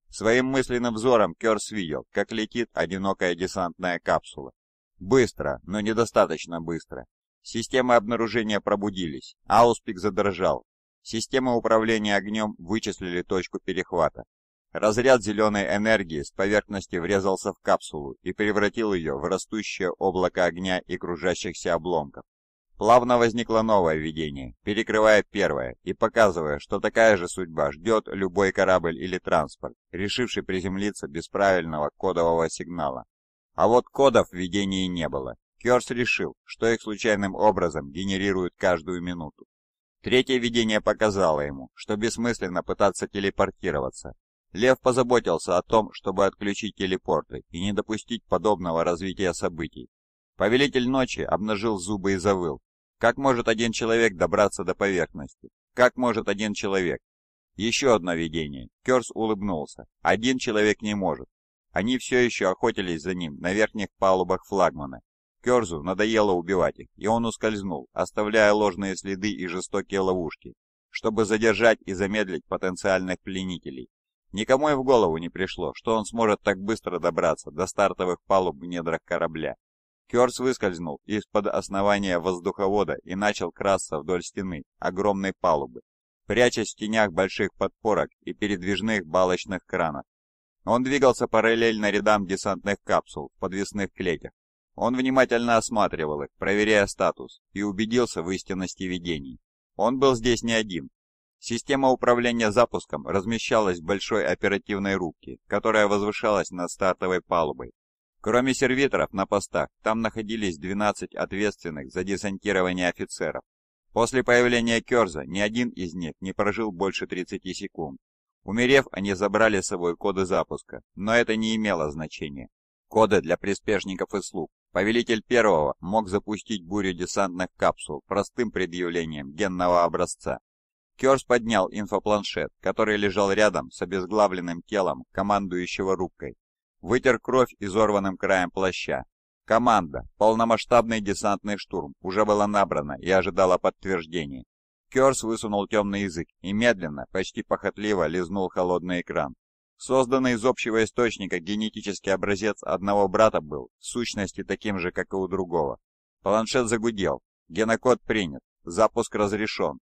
Своим мысленным взором Керс видел, как летит одинокая десантная капсула. Быстро, но недостаточно быстро. Системы обнаружения пробудились, ауспик задрожал. Системы управления огнем вычислили точку перехвата. Разряд зеленой энергии с поверхности врезался в капсулу и превратил ее в растущее облако огня и кружащихся обломков. Плавно возникло новое видение, перекрывая первое и показывая, что такая же судьба ждет любой корабль или транспорт, решивший приземлиться без правильного кодового сигнала. А вот кодов в видении не было. Кёрс решил, что их случайным образом генерируют каждую минуту. Третье видение показало ему, что бессмысленно пытаться телепортироваться, Лев позаботился о том, чтобы отключить телепорты и не допустить подобного развития событий. Повелитель ночи обнажил зубы и завыл. Как может один человек добраться до поверхности? Как может один человек? Еще одно видение. Керс улыбнулся. Один человек не может. Они все еще охотились за ним на верхних палубах флагмана. Керзу надоело убивать их, и он ускользнул, оставляя ложные следы и жестокие ловушки, чтобы задержать и замедлить потенциальных пленителей. Никому и в голову не пришло, что он сможет так быстро добраться до стартовых палуб в недрах корабля. Кёрс выскользнул из-под основания воздуховода и начал красться вдоль стены огромной палубы, прячась в тенях больших подпорок и передвижных балочных кранов. Он двигался параллельно рядам десантных капсул в подвесных клетях. Он внимательно осматривал их, проверяя статус, и убедился в истинности видений. Он был здесь не один. Система управления запуском размещалась в большой оперативной рубке, которая возвышалась над стартовой палубой. Кроме сервиторов на постах, там находились 12 ответственных за десантирование офицеров. После появления Керза ни один из них не прожил больше 30 секунд. Умерев, они забрали с собой коды запуска, но это не имело значения. Коды для приспешников и слуг. Повелитель первого мог запустить бурю десантных капсул простым предъявлением генного образца. Керс поднял инфопланшет, который лежал рядом с обезглавленным телом командующего рубкой. Вытер кровь изорванным краем плаща. Команда, полномасштабный десантный штурм, уже была набрана и ожидала подтверждений. Керс высунул темный язык и медленно, почти похотливо лизнул холодный экран. Созданный из общего источника генетический образец одного брата был, в сущности, таким же, как и у другого. Планшет загудел. Генокод принят. Запуск разрешен.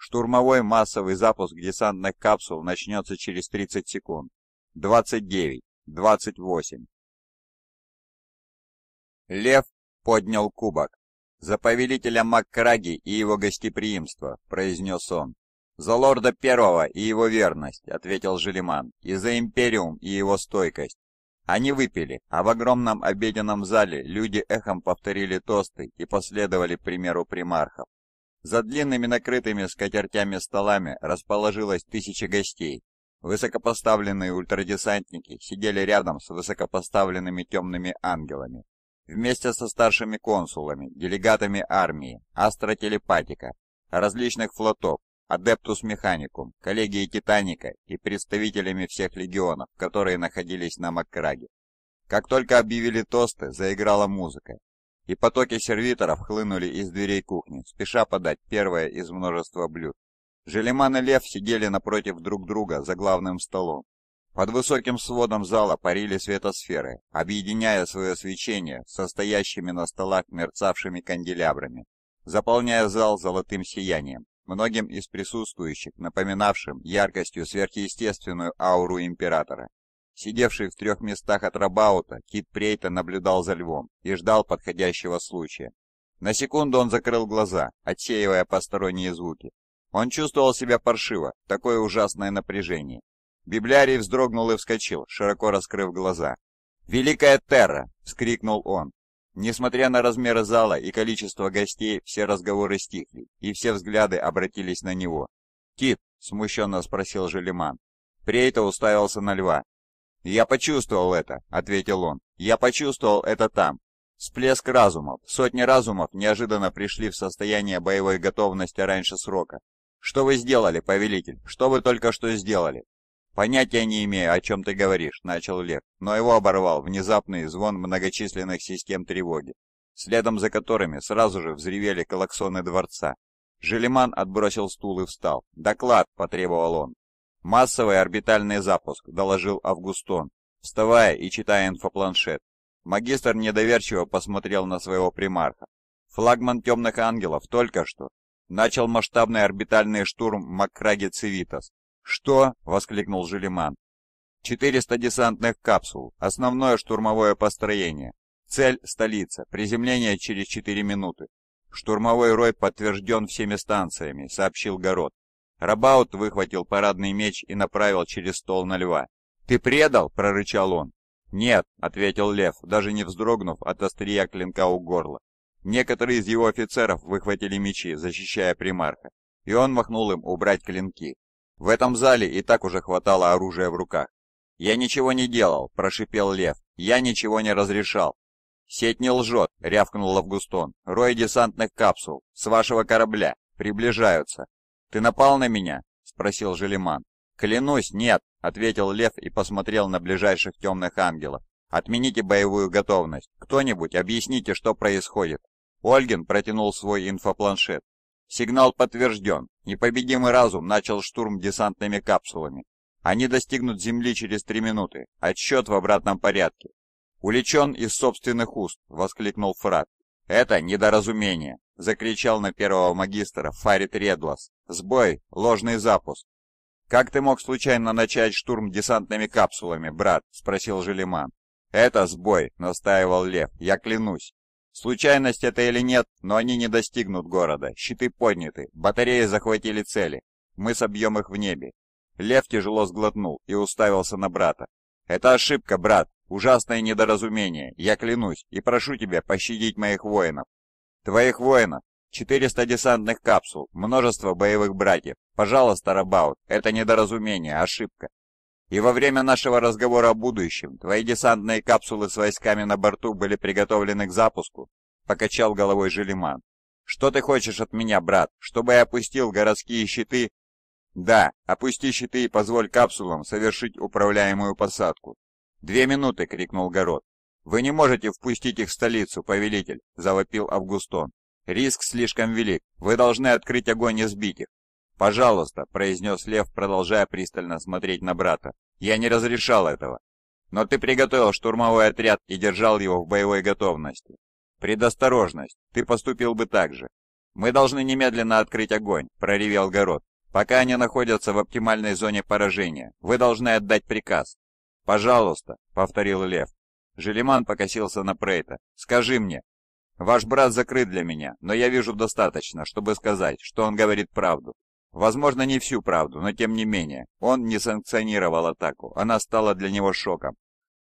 Штурмовой массовый запуск десантных капсул начнется через 30 секунд. 29, 28. Лев поднял кубок. «За повелителя Маккраги и его гостеприимство», — произнес он. «За лорда Первого и его верность», — ответил Желиман, — «и за Империум и его стойкость». Они выпили, а в огромном обеденном зале люди эхом повторили тосты и последовали примеру примархов. За длинными накрытыми скатертями столами расположилось тысячи гостей. Высокопоставленные ультрадесантники сидели рядом с высокопоставленными темными ангелами. Вместе со старшими консулами, делегатами армии, астротелепатика, различных флотов, Адептус Механикум, коллегией Титаника и представителями всех легионов, которые находились на Маккраге. Как только объявили тосты, заиграла музыка, и потоки сервиторов хлынули из дверей кухни, спеша подать первое из множества блюд. Желеман и Лев сидели напротив друг друга за главным столом. Под высоким сводом зала парили светосферы, объединяя свое свечение состоящими на столах мерцавшими канделябрами, заполняя зал золотым сиянием, многим из присутствующих напоминавшим яркостью сверхъестественную ауру императора. Сидевший в трех местах от Рабаута, Кит Прейта наблюдал за львом и ждал подходящего случая. На секунду он закрыл глаза, отсеивая посторонние звуки. Он чувствовал себя паршиво, такое ужасное напряжение. Библиарий вздрогнул и вскочил, широко раскрыв глаза. «Великая Терра!» — вскрикнул он. Несмотря на размеры зала и количество гостей, все разговоры стихли, и все взгляды обратились на него. «Кит!» — смущенно спросил Желеман. Прейта уставился на льва, «Я почувствовал это», — ответил он. «Я почувствовал это там». Всплеск разумов. Сотни разумов неожиданно пришли в состояние боевой готовности раньше срока. «Что вы сделали, повелитель? Что вы только что сделали?» «Понятия не имею, о чем ты говоришь», — начал Лев, но его оборвал внезапный звон многочисленных систем тревоги, следом за которыми сразу же взревели колоксоны дворца. Желеман отбросил стул и встал. «Доклад!» — потребовал он. «Массовый орбитальный запуск», — доложил Августон, вставая и читая инфопланшет. Магистр недоверчиво посмотрел на своего примарха. Флагман «Темных ангелов» только что начал масштабный орбитальный штурм Маккраги Цивитас. «Что?» — воскликнул Желиман. «400 десантных капсул, основное штурмовое построение. Цель — столица, приземление через 4 минуты. Штурмовой рой подтвержден всеми станциями», — сообщил Город. Рабаут выхватил парадный меч и направил через стол на льва. «Ты предал?» – прорычал он. «Нет», – ответил лев, даже не вздрогнув от острия клинка у горла. Некоторые из его офицеров выхватили мечи, защищая примарха, и он махнул им убрать клинки. В этом зале и так уже хватало оружия в руках. «Я ничего не делал», – прошипел лев. «Я ничего не разрешал». «Сеть не лжет», — рявкнул Лавгустон. «Рой десантных капсул. С вашего корабля. Приближаются». «Ты напал на меня?» – спросил Желеман. «Клянусь, нет!» – ответил Лев и посмотрел на ближайших темных ангелов. «Отмените боевую готовность. Кто-нибудь объясните, что происходит». Ольгин протянул свой инфопланшет. Сигнал подтвержден. Непобедимый разум начал штурм десантными капсулами. Они достигнут Земли через три минуты. Отсчет в обратном порядке. «Уличен из собственных уст!» — воскликнул Фрат. «Это недоразумение!» — закричал на первого магистра Фарит Редлас. Сбой, ложный запуск. «Как ты мог случайно начать штурм десантными капсулами, брат?» — спросил Желеман. «Это сбой», — настаивал Лев, — «я клянусь». «Случайность это или нет, но они не достигнут города. Щиты подняты, батареи захватили цели. Мы собьем их в небе». Лев тяжело сглотнул и уставился на брата. «Это ошибка, брат. Ужасное недоразумение. Я клянусь и прошу тебя пощадить моих воинов». «Твоих воинов? 400 десантных капсул, множество боевых братьев. Пожалуйста, Рабаут, это недоразумение, ошибка. И во время нашего разговора о будущем твои десантные капсулы с войсками на борту были приготовлены к запуску?» Покачал головой Желиман. «Что ты хочешь от меня, брат? Чтобы я опустил городские щиты?» «Да, опусти щиты и позволь капсулам совершить управляемую посадку». «Две минуты!» — крикнул Город. «Вы не можете впустить их в столицу, повелитель!» — завопил Августон. Риск слишком велик. Вы должны открыть огонь и сбить их. Пожалуйста, произнес Лев, продолжая пристально смотреть на брата. Я не разрешал этого. Но ты приготовил штурмовой отряд и держал его в боевой готовности. Предосторожность. Ты поступил бы так же. Мы должны немедленно открыть огонь, проревел Город. Пока они находятся в оптимальной зоне поражения, вы должны отдать приказ. Пожалуйста, повторил Лев. Желеман покосился на Прейта. «Скажи мне, Ваш брат закрыт для меня, но я вижу достаточно, чтобы сказать, что он говорит правду. Возможно, не всю правду, но тем не менее. Он не санкционировал атаку, она стала для него шоком.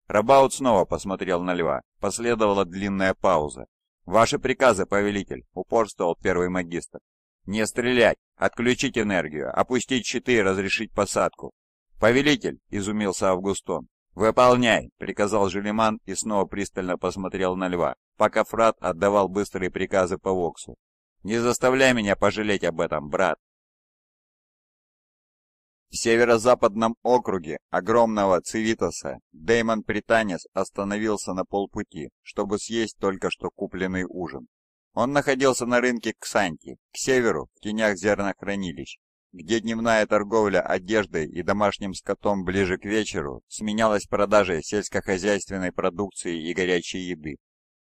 Рабаут снова посмотрел на льва. Последовала длинная пауза. «Ваши приказы, повелитель», — упорствовал первый магистр. «Не стрелять! Отключить энергию! Опустить щиты и разрешить посадку!» «Повелитель!» — изумился Августон. «Выполняй!» — приказал Желеман и снова пристально посмотрел на льва, пока Фрат отдавал быстрые приказы по Воксу. «Не заставляй меня пожалеть об этом, брат!» В северо-западном округе огромного Цивитаса Дэймон Пританец остановился на полпути, чтобы съесть только что купленный ужин. Он находился на рынке Ксанти, к северу, в тенях зернохранилищ, где дневная торговля одеждой и домашним скотом ближе к вечеру сменялась продажей сельскохозяйственной продукции и горячей еды.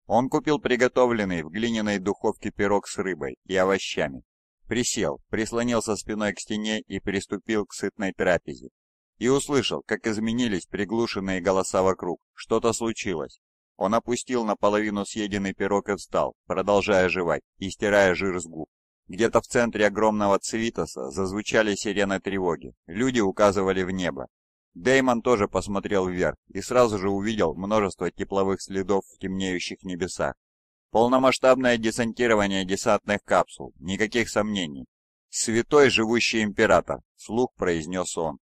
Он купил приготовленный в глиняной духовке пирог с рыбой и овощами. Присел, прислонился спиной к стене и приступил к сытной трапезе. И услышал, как изменились приглушенные голоса вокруг. Что-то случилось. Он опустил наполовину съеденный пирог и встал, продолжая жевать и стирая жир с губ. Где-то в центре огромного цивитоса зазвучали сирены тревоги. Люди указывали в небо. Деймон тоже посмотрел вверх и сразу же увидел множество тепловых следов в темнеющих небесах. Полномасштабное десантирование десантных капсул, никаких сомнений. «Святой живущий император», — Слух произнес он.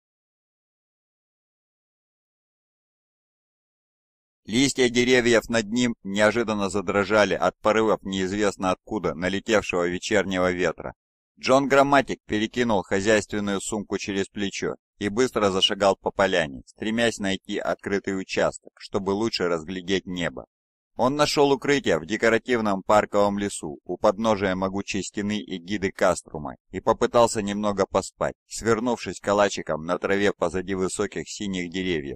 Листья деревьев над ним неожиданно задрожали от порывов неизвестно откуда налетевшего вечернего ветра. Джон Грамматик перекинул хозяйственную сумку через плечо и быстро зашагал по поляне, стремясь найти открытый участок, чтобы лучше разглядеть небо. Он нашел укрытие в декоративном парковом лесу у подножия могучей стены и гиды Каструма и попытался немного поспать, свернувшись калачиком на траве позади высоких синих деревьев,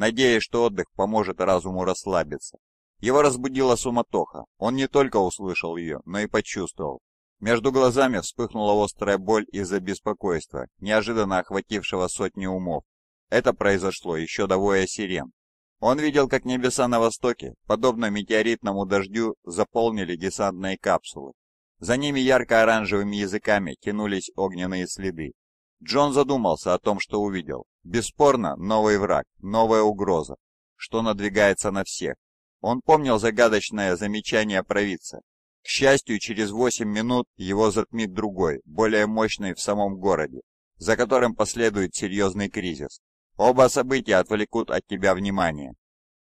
надеясь, что отдых поможет разуму расслабиться. Его разбудила суматоха. Он не только услышал ее, но и почувствовал. Между глазами вспыхнула острая боль из-за беспокойства, неожиданно охватившего сотни умов. Это произошло еще до воя сирен. Он видел, как небеса на востоке, подобно метеоритному дождю, заполнили десантные капсулы. За ними ярко-оранжевыми языками тянулись огненные следы. Джон задумался о том, что увидел. Бесспорно, новый враг, новая угроза, что надвигается на всех. Он помнил загадочное замечание провидца. К счастью, через 8 минут его затмит другой, более мощный в самом городе, за которым последует серьезный кризис. Оба события отвлекут от тебя внимание.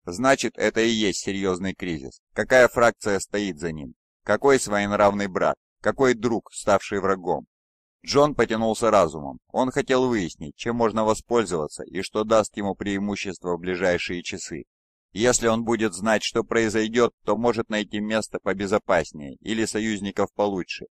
Значит, это и есть серьезный кризис. Какая фракция стоит за ним? Какой своенравный брат? Какой друг, ставший врагом? Джон потянулся разумом. Он хотел выяснить, чем можно воспользоваться и что даст ему преимущество в ближайшие часы. Если он будет знать, что произойдет, то может найти место побезопаснее или союзников получше.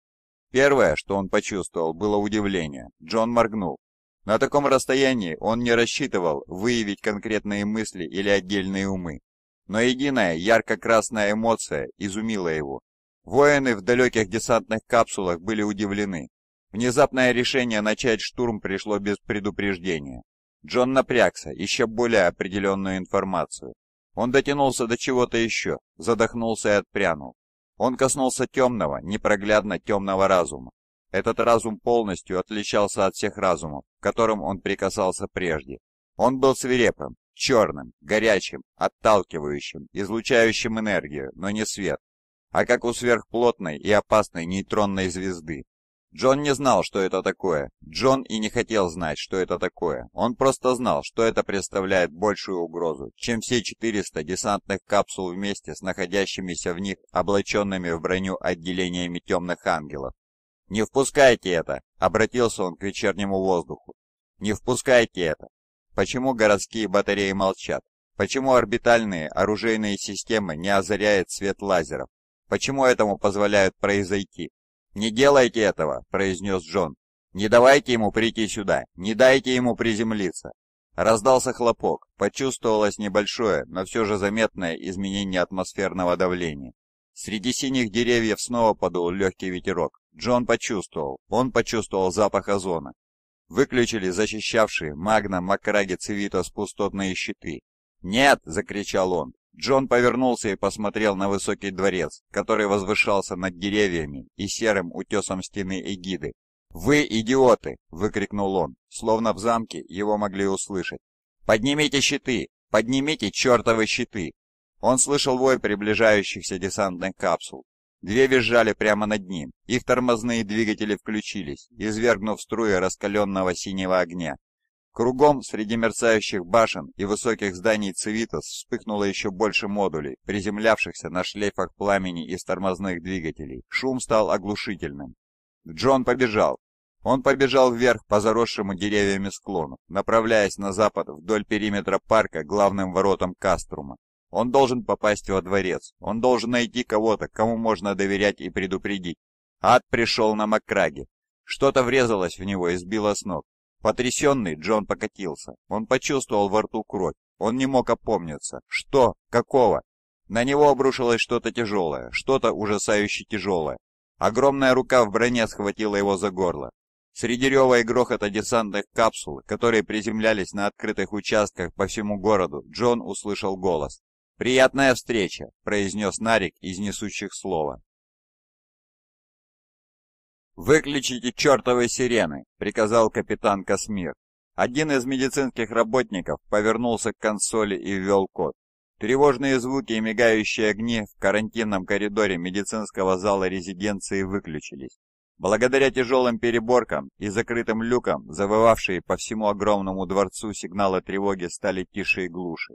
Первое, что он почувствовал, было удивление. Джон моргнул. На таком расстоянии он не рассчитывал выявить конкретные мысли или отдельные умы. Но единая ярко-красная эмоция изумила его. Воины в далеких десантных капсулах были удивлены, Внезапное решение начать штурм пришло без предупреждения. Джон напрягся, ища более определенную информацию. Он дотянулся до чего-то еще, задохнулся и отпрянул. Он коснулся темного, непроглядно темного разума. Этот разум полностью отличался от всех разумов, к которым он прикасался прежде. Он был свирепым, черным, горячим, отталкивающим, излучающим энергию, но не свет, а как у сверхплотной и опасной нейтронной звезды. Джон не знал, что это такое. Джон и не хотел знать, что это такое. Он просто знал, что это представляет большую угрозу, чем все 400 десантных капсул вместе с находящимися в них облаченными в броню отделениями темных ангелов. «Не впускайте это!» — обратился он к вечернему воздуху. «Не впускайте это!» Почему городские батареи молчат? Почему орбитальные оружейные системы не озаряет свет лазеров? Почему этому позволяют произойти? «Не делайте этого», — произнес Джон. «Не давайте ему прийти сюда, не дайте ему приземлиться». Раздался хлопок, почувствовалось небольшое, но все же заметное изменение атмосферного давления. Среди синих деревьев снова подул легкий ветерок. Джон почувствовал, он почувствовал запах озона. Выключили защищавшие Магна, Макраги, Цивитос пустотные щиты. «Нет!» — закричал он. Джон повернулся и посмотрел на высокий дворец, который возвышался над деревьями и серым утесом стены эгиды. «Вы идиоты!» — выкрикнул он, словно в замке его могли услышать. «Поднимите щиты! Поднимите чертовы щиты!» Он слышал вой приближающихся десантных капсул. Две визжали прямо над ним, их тормозные двигатели включились, извергнув струи раскаленного синего огня. Кругом среди мерцающих башен и высоких зданий Цивитас вспыхнуло еще больше модулей, приземлявшихся на шлейфах пламени из тормозных двигателей. Шум стал оглушительным. Джон побежал. Он побежал вверх по заросшему деревьями склону, направляясь на запад вдоль периметра парка главным воротам Каструма. Он должен попасть во дворец, он должен найти кого-то, кому можно доверять и предупредить. Ад пришел на Макраге. Что-то врезалось в него и сбило с ног. Потрясенный, Джон покатился. Он почувствовал во рту кровь. Он не мог опомниться. Что? Какого? На него обрушилось что-то тяжелое, что-то ужасающе тяжелое. Огромная рука в броне схватила его за горло. Среди рева и грохота десантных капсул, которые приземлялись на открытых участках по всему городу, Джон услышал голос. «Приятная встреча», — произнес Нарик из несущих слова. «Выключите чертовы сирены!» — приказал капитан Космир. Один из медицинских работников повернулся к консоли и ввел код. Тревожные звуки и мигающие огни в карантинном коридоре медицинского зала резиденции выключились. Благодаря тяжелым переборкам и закрытым люкам, завывавшие по всему огромному дворцу сигналы тревоги стали тише и глуше.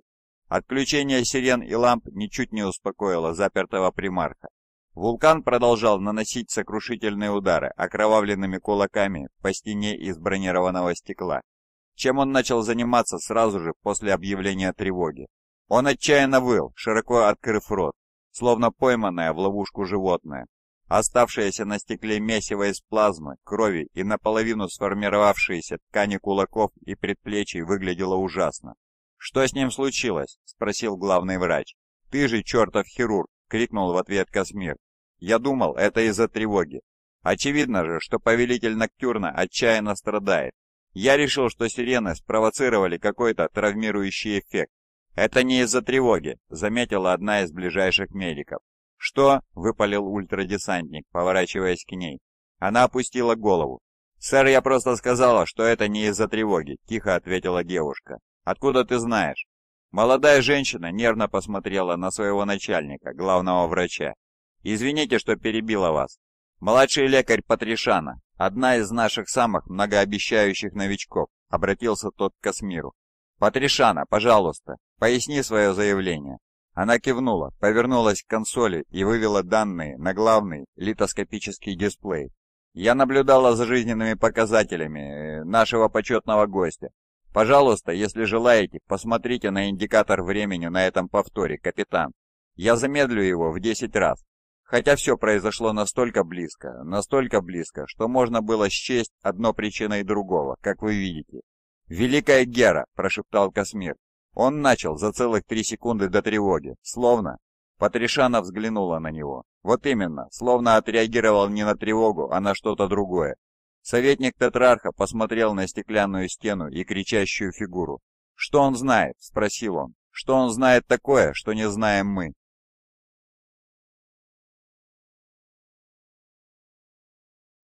Отключение сирен и ламп ничуть не успокоило запертого примарка. Вулкан продолжал наносить сокрушительные удары окровавленными кулаками по стене из бронированного стекла, чем он начал заниматься сразу же после объявления тревоги. Он отчаянно выл, широко открыв рот, словно пойманное в ловушку животное. Оставшееся на стекле месиво из плазмы, крови и наполовину сформировавшиеся ткани кулаков и предплечий выглядело ужасно. «Что с ним случилось?» – спросил главный врач. «Ты же чертов хирург!» крикнул в ответ Космир. Я думал, это из-за тревоги. Очевидно же, что повелитель Ноктюрна отчаянно страдает. Я решил, что сирены спровоцировали какой-то травмирующий эффект. Это не из-за тревоги, заметила одна из ближайших медиков. Что? выпалил ультрадесантник, поворачиваясь к ней. Она опустила голову. «Сэр, я просто сказала, что это не из-за тревоги», — тихо ответила девушка. «Откуда ты знаешь?» Молодая женщина нервно посмотрела на своего начальника, главного врача. «Извините, что перебила вас. Младший лекарь Патришана, одна из наших самых многообещающих новичков», обратился тот к Касмиру. «Патришана, пожалуйста, поясни свое заявление». Она кивнула, повернулась к консоли и вывела данные на главный литоскопический дисплей. «Я наблюдала за жизненными показателями э, нашего почетного гостя. Пожалуйста, если желаете, посмотрите на индикатор времени на этом повторе, капитан. Я замедлю его в 10 раз. Хотя все произошло настолько близко, настолько близко, что можно было счесть одно причиной другого, как вы видите. «Великая Гера!» – прошептал Космир. Он начал за целых три секунды до тревоги, словно... Патришана взглянула на него. Вот именно, словно отреагировал не на тревогу, а на что-то другое. Советник Тетрарха посмотрел на стеклянную стену и кричащую фигуру. «Что он знает?» — спросил он. «Что он знает такое, что не знаем мы?»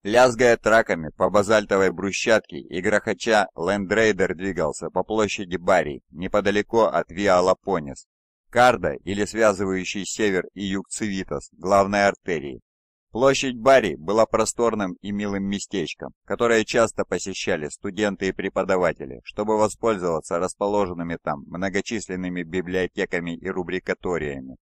Лязгая траками по базальтовой брусчатке и грохоча, лендрейдер двигался по площади Барри, неподалеко от Виалапонис. Карда, или связывающий север и юг Цивитас, главной артерии, Площадь Барри была просторным и милым местечком, которое часто посещали студенты и преподаватели, чтобы воспользоваться расположенными там многочисленными библиотеками и рубрикаториями.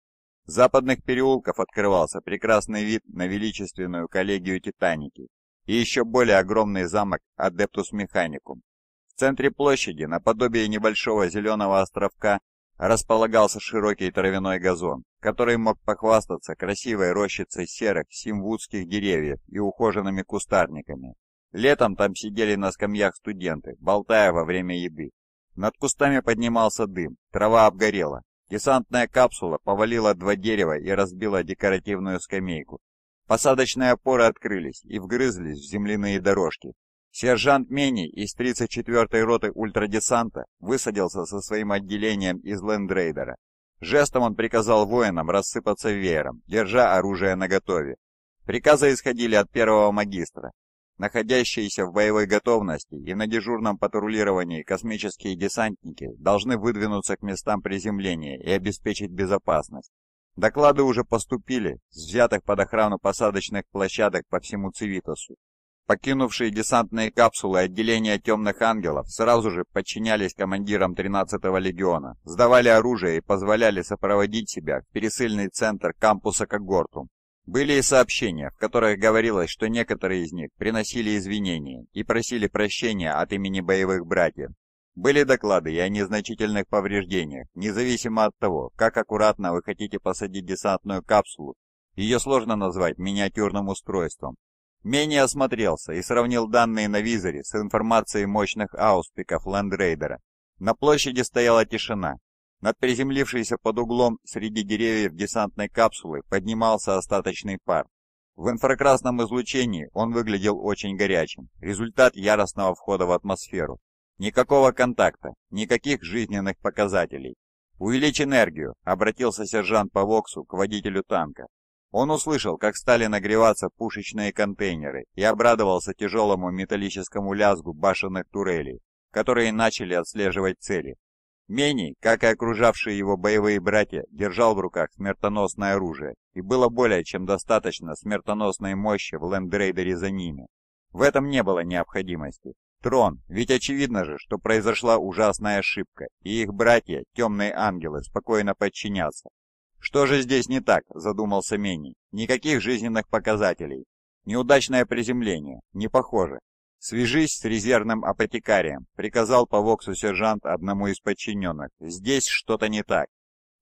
С западных переулков открывался прекрасный вид на величественную коллегию Титаники и еще более огромный замок Адептус Механикум. В центре площади, наподобие небольшого зеленого островка, располагался широкий травяной газон, который мог похвастаться красивой рощицей серых симвудских деревьев и ухоженными кустарниками. Летом там сидели на скамьях студенты, болтая во время еды. Над кустами поднимался дым, трава обгорела. Десантная капсула повалила два дерева и разбила декоративную скамейку. Посадочные опоры открылись и вгрызлись в земляные дорожки. Сержант Мени из 34-й роты ультрадесанта высадился со своим отделением из лендрейдера Жестом он приказал воинам рассыпаться веером, держа оружие наготове. Приказы исходили от первого магистра. Находящиеся в боевой готовности и на дежурном патрулировании космические десантники должны выдвинуться к местам приземления и обеспечить безопасность. Доклады уже поступили с взятых под охрану посадочных площадок по всему Цивитосу. Покинувшие десантные капсулы отделения «Темных ангелов» сразу же подчинялись командирам 13-го легиона, сдавали оружие и позволяли сопроводить себя в пересыльный центр кампуса Когортум. Были и сообщения, в которых говорилось, что некоторые из них приносили извинения и просили прощения от имени боевых братьев. Были доклады и о незначительных повреждениях, независимо от того, как аккуратно вы хотите посадить десантную капсулу. Ее сложно назвать миниатюрным устройством, Мени осмотрелся и сравнил данные на визоре с информацией мощных ауспиков Лендрейдера. На площади стояла тишина. Над приземлившейся под углом среди деревьев десантной капсулы поднимался остаточный пар. В инфракрасном излучении он выглядел очень горячим, результат яростного входа в атмосферу. Никакого контакта, никаких жизненных показателей. «Увеличь энергию», — обратился сержант по Воксу к водителю танка. Он услышал, как стали нагреваться пушечные контейнеры и обрадовался тяжелому металлическому лязгу башенных турелей, которые начали отслеживать цели. Мений, как и окружавшие его боевые братья, держал в руках смертоносное оружие, и было более чем достаточно смертоносной мощи в лендрейдере за ними. В этом не было необходимости. Трон, ведь очевидно же, что произошла ужасная ошибка, и их братья, темные ангелы, спокойно подчинятся. «Что же здесь не так?» – задумался Менни. «Никаких жизненных показателей. Неудачное приземление. Не похоже. «Свяжись с резервным апотекарием», — приказал по воксу сержант одному из подчиненных. «Здесь что-то не так».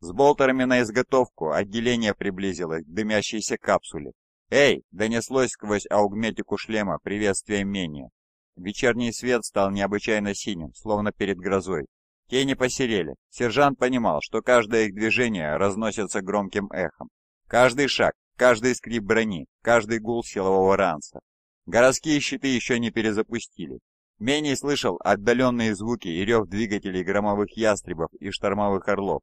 С болтерами на изготовку отделение приблизилось к дымящейся капсуле. «Эй!» — донеслось сквозь аугметику шлема приветствие Менни. Вечерний свет стал необычайно синим, словно перед грозой. Те не посерели. Сержант понимал, что каждое их движение разносится громким эхом. Каждый шаг, каждый скрип брони, каждый гул силового ранца. Городские щиты еще не перезапустили. Менее слышал отдаленные звуки и рев двигателей громовых ястребов и штормовых орлов,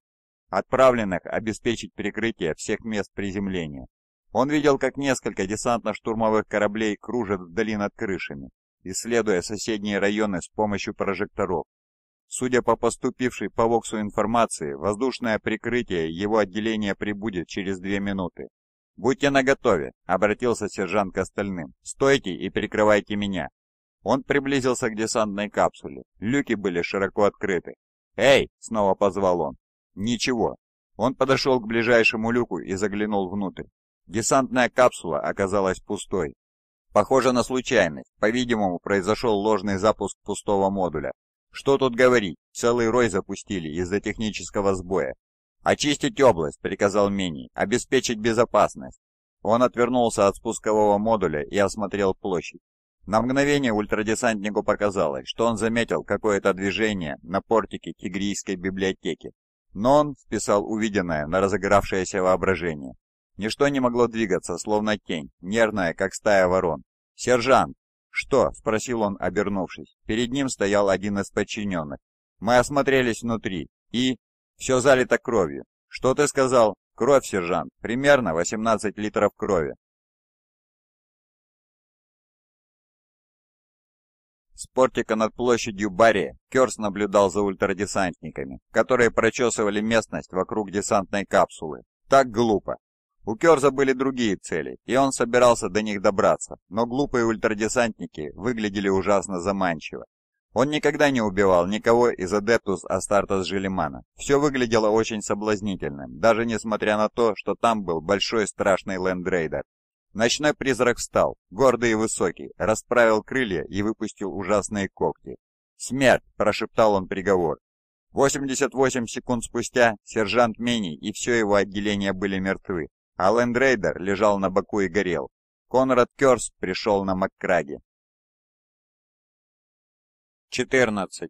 отправленных обеспечить прикрытие всех мест приземления. Он видел, как несколько десантно-штурмовых кораблей кружат вдали над крышами, исследуя соседние районы с помощью прожекторов, Судя по поступившей по Воксу информации, воздушное прикрытие его отделения прибудет через две минуты. «Будьте наготове», — обратился сержант к остальным. «Стойте и прикрывайте меня». Он приблизился к десантной капсуле. Люки были широко открыты. «Эй!» — снова позвал он. «Ничего». Он подошел к ближайшему люку и заглянул внутрь. Десантная капсула оказалась пустой. Похоже на случайность. По-видимому, произошел ложный запуск пустого модуля. Что тут говорить, целый рой запустили из-за технического сбоя. «Очистить область», — приказал Мени, — «обеспечить безопасность». Он отвернулся от спускового модуля и осмотрел площадь. На мгновение ультрадесантнику показалось, что он заметил какое-то движение на портике Тигрийской библиотеки, но он вписал увиденное на разыгравшееся воображение. Ничто не могло двигаться, словно тень, нервная, как стая ворон. «Сержант!» «Что?» — спросил он, обернувшись. Перед ним стоял один из подчиненных. «Мы осмотрелись внутри, и...» «Все залито кровью». «Что ты сказал?» «Кровь, сержант. Примерно 18 литров крови». С портика над площадью Барри Керс наблюдал за ультрадесантниками, которые прочесывали местность вокруг десантной капсулы. Так глупо, у Керза были другие цели, и он собирался до них добраться, но глупые ультрадесантники выглядели ужасно заманчиво. Он никогда не убивал никого из Адептус Астартес Желимана. Все выглядело очень соблазнительным, даже несмотря на то, что там был большой страшный лендрейдер. Ночной призрак встал, гордый и высокий, расправил крылья и выпустил ужасные когти. «Смерть!» – прошептал он приговор. 88 секунд спустя сержант Мений и все его отделение были мертвы, а Лендрейдер лежал на боку и горел. Конрад Кёрс пришел на Маккраги. 14.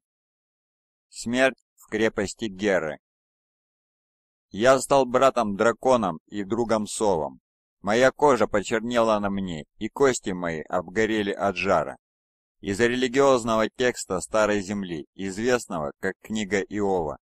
Смерть в крепости Геры Я стал братом-драконом и другом-совом. Моя кожа почернела на мне, и кости мои обгорели от жара. Из за религиозного текста Старой Земли, известного как Книга Иова.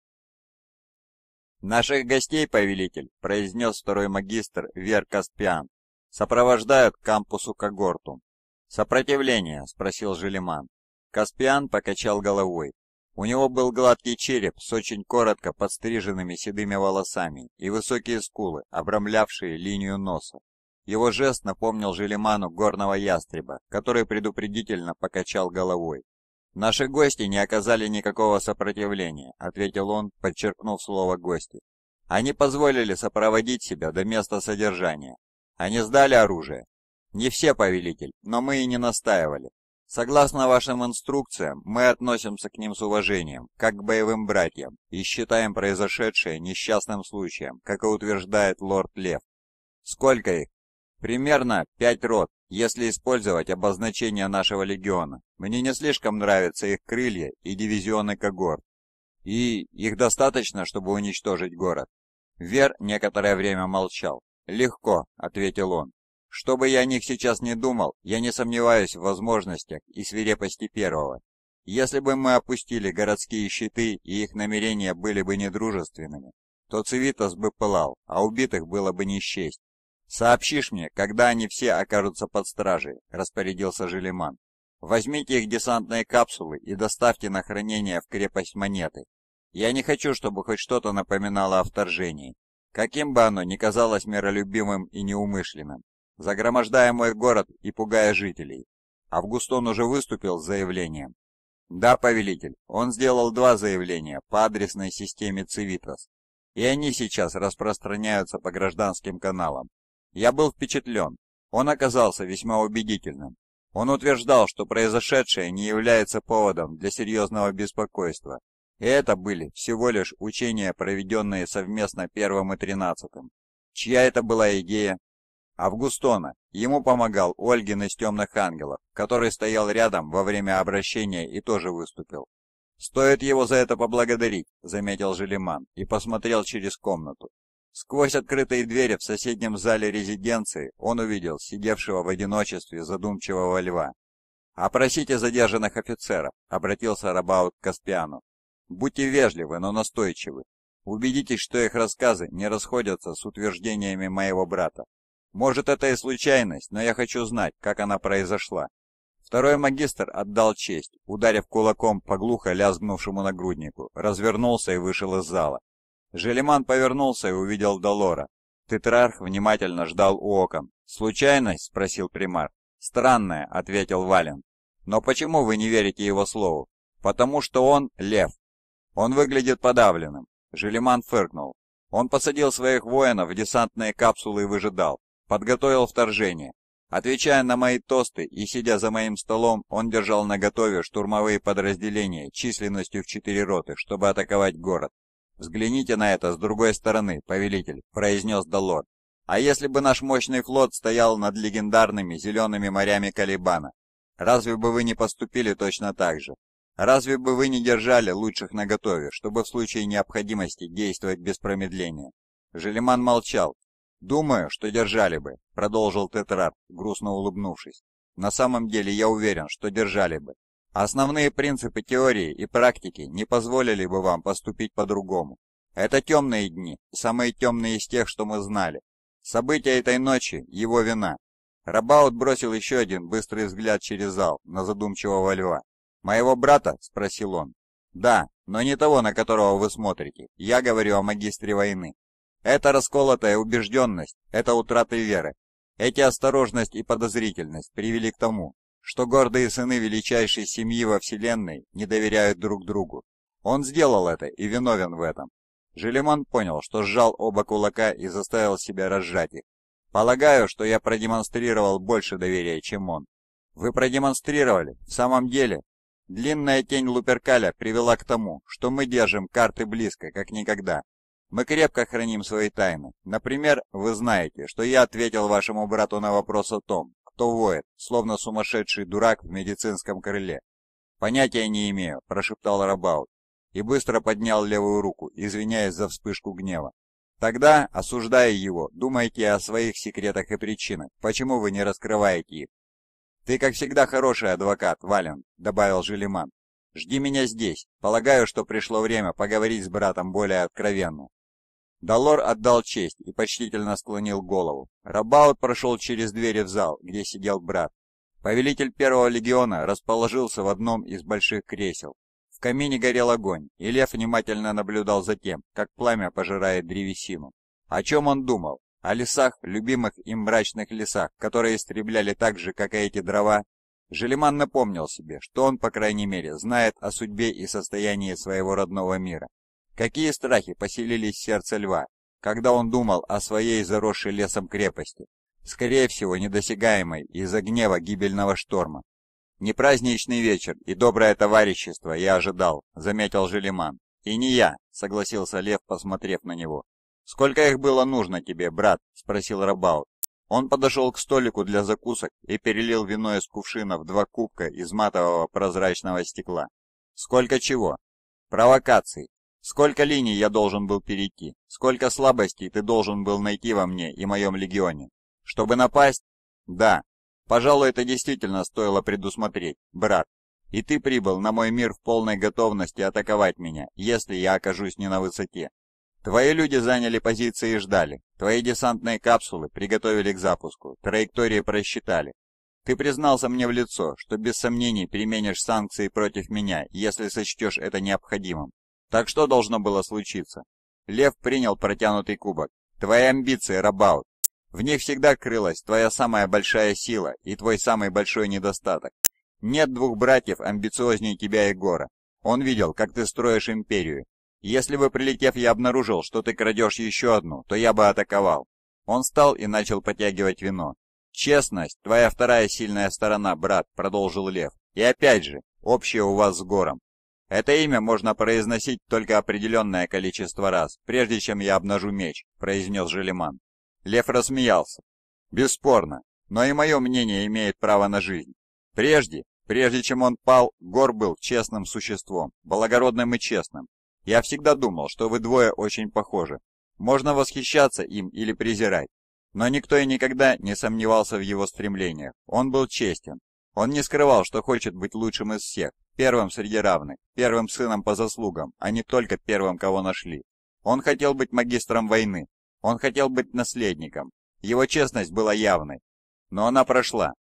«Наших гостей, повелитель», — произнес второй магистр Вер Каспиан, — «сопровождают к кампусу Когортум». «Сопротивление?» — спросил Желеман. Каспиан покачал головой. У него был гладкий череп с очень коротко подстриженными седыми волосами и высокие скулы, обрамлявшие линию носа. Его жест напомнил Желеману горного ястреба, который предупредительно покачал головой. «Наши гости не оказали никакого сопротивления», — ответил он, подчеркнув слово «гости». «Они позволили сопроводить себя до места содержания. Они сдали оружие. Не все, повелитель, но мы и не настаивали. Согласно вашим инструкциям, мы относимся к ним с уважением, как к боевым братьям, и считаем произошедшее несчастным случаем, как и утверждает лорд Лев. Сколько их? Примерно пять рот, если использовать обозначение нашего легиона. Мне не слишком нравятся их крылья и дивизионы когорт. И их достаточно, чтобы уничтожить город. Вер некоторое время молчал. «Легко», — ответил он. «Что бы я о них сейчас не думал, я не сомневаюсь в возможностях и свирепости первого. Если бы мы опустили городские щиты и их намерения были бы недружественными, то Цивитас бы пылал, а убитых было бы не счесть. «Сообщишь мне, когда они все окажутся под стражей», — распорядился Желеман. «Возьмите их десантные капсулы и доставьте на хранение в крепость монеты. Я не хочу, чтобы хоть что-то напоминало о вторжении, каким бы оно ни казалось миролюбимым и неумышленным, загромождая мой город и пугая жителей». Августон уже выступил с заявлением. «Да, повелитель, он сделал два заявления по адресной системе Цивитас, и они сейчас распространяются по гражданским каналам. Я был впечатлен. Он оказался весьма убедительным. Он утверждал, что произошедшее не является поводом для серьезного беспокойства. И это были всего лишь учения, проведенные совместно первым и тринадцатым. Чья это была идея? Августона. Ему помогал Ольгин из «Темных ангелов», который стоял рядом во время обращения и тоже выступил. «Стоит его за это поблагодарить», — заметил Желеман и посмотрел через комнату. Сквозь открытые двери в соседнем зале резиденции он увидел сидевшего в одиночестве задумчивого льва. «Опросите задержанных офицеров», — обратился Рабаут к Каспиану. «Будьте вежливы, но настойчивы. Убедитесь, что их рассказы не расходятся с утверждениями моего брата. Может, это и случайность, но я хочу знать, как она произошла». Второй магистр отдал честь, ударив кулаком по глухо лязгнувшему нагруднику, развернулся и вышел из зала. Желеман повернулся и увидел Долора. Тетрарх внимательно ждал у окон. «Случайность?» – спросил примар. «Странная», – ответил Вален. «Но почему вы не верите его слову?» «Потому что он лев. Он выглядит подавленным». Желеман фыркнул. Он посадил своих воинов в десантные капсулы и выжидал. Подготовил вторжение. Отвечая на мои тосты и сидя за моим столом, он держал наготове штурмовые подразделения численностью в четыре роты, чтобы атаковать город. «Взгляните на это с другой стороны, повелитель», — произнес Долор. «А если бы наш мощный флот стоял над легендарными зелеными морями Калибана? Разве бы вы не поступили точно так же? Разве бы вы не держали лучших наготове, чтобы в случае необходимости действовать без промедления?» Желеман молчал. «Думаю, что держали бы», — продолжил Тетрар, грустно улыбнувшись. «На самом деле я уверен, что держали бы. Основные принципы теории и практики не позволили бы вам поступить по-другому. Это темные дни, самые темные из тех, что мы знали. События этой ночи – его вина. Рабаут бросил еще один быстрый взгляд через зал на задумчивого льва. «Моего брата?» – спросил он. «Да, но не того, на которого вы смотрите. Я говорю о магистре войны. Это расколотая убежденность, это утраты веры. Эти осторожность и подозрительность привели к тому, что гордые сыны величайшей семьи во Вселенной не доверяют друг другу. Он сделал это и виновен в этом. Желеман понял, что сжал оба кулака и заставил себя разжать их. Полагаю, что я продемонстрировал больше доверия, чем он. Вы продемонстрировали, в самом деле. Длинная тень Луперкаля привела к тому, что мы держим карты близко, как никогда. Мы крепко храним свои тайны. Например, вы знаете, что я ответил вашему брату на вопрос о том, то воет, словно сумасшедший дурак в медицинском крыле. «Понятия не имею», – прошептал Рабаут и быстро поднял левую руку, извиняясь за вспышку гнева. «Тогда, осуждая его, думайте о своих секретах и причинах, почему вы не раскрываете их». «Ты, как всегда, хороший адвокат, Вален», – добавил Желиман. «Жди меня здесь. Полагаю, что пришло время поговорить с братом более откровенно». Долор отдал честь и почтительно склонил голову. Рабаут прошел через двери в зал, где сидел брат. Повелитель первого легиона расположился в одном из больших кресел. В камине горел огонь, и Лев внимательно наблюдал за тем, как пламя пожирает древесину. О чем он думал? О лесах, любимых им мрачных лесах, которые истребляли так же, как и эти дрова? Желеман напомнил себе, что он, по крайней мере, знает о судьбе и состоянии своего родного мира. Какие страхи поселились в сердце льва, когда он думал о своей заросшей лесом крепости, скорее всего, недосягаемой из-за гнева гибельного шторма. «Не праздничный вечер и доброе товарищество я ожидал», — заметил Желеман. «И не я», — согласился Лев, посмотрев на него. «Сколько их было нужно тебе, брат?» — спросил Рабаут. Он подошел к столику для закусок и перелил вино из кувшина в два кубка из матового прозрачного стекла. «Сколько чего?» «Провокаций. Сколько линий я должен был перейти? Сколько слабостей ты должен был найти во мне и моем легионе? Чтобы напасть? Да. Пожалуй, это действительно стоило предусмотреть, брат. И ты прибыл на мой мир в полной готовности атаковать меня, если я окажусь не на высоте. Твои люди заняли позиции и ждали. Твои десантные капсулы приготовили к запуску, траектории просчитали. Ты признался мне в лицо, что без сомнений применишь санкции против меня, если сочтешь это необходимым. Так что должно было случиться? Лев принял протянутый кубок. Твои амбиции, Рабаут. В них всегда крылась твоя самая большая сила и твой самый большой недостаток. Нет двух братьев амбициознее тебя, и Гора. Он видел, как ты строишь империю. Если бы, прилетев, я обнаружил, что ты крадешь еще одну, то я бы атаковал. Он встал и начал потягивать вино. «Честность – твоя вторая сильная сторона, брат», – продолжил Лев. «И опять же, общее у вас с Гором. «Это имя можно произносить только определенное количество раз, прежде чем я обнажу меч», — произнес Желеман. Лев рассмеялся. «Бесспорно, но и мое мнение имеет право на жизнь. Прежде, прежде чем он пал, Гор был честным существом, благородным и честным. Я всегда думал, что вы двое очень похожи. Можно восхищаться им или презирать. Но никто и никогда не сомневался в его стремлениях. Он был честен. Он не скрывал, что хочет быть лучшим из всех, Первым среди равных, первым сыном по заслугам, а не только первым, кого нашли. Он хотел быть магистром войны, он хотел быть наследником. Его честность была явной, но она прошла.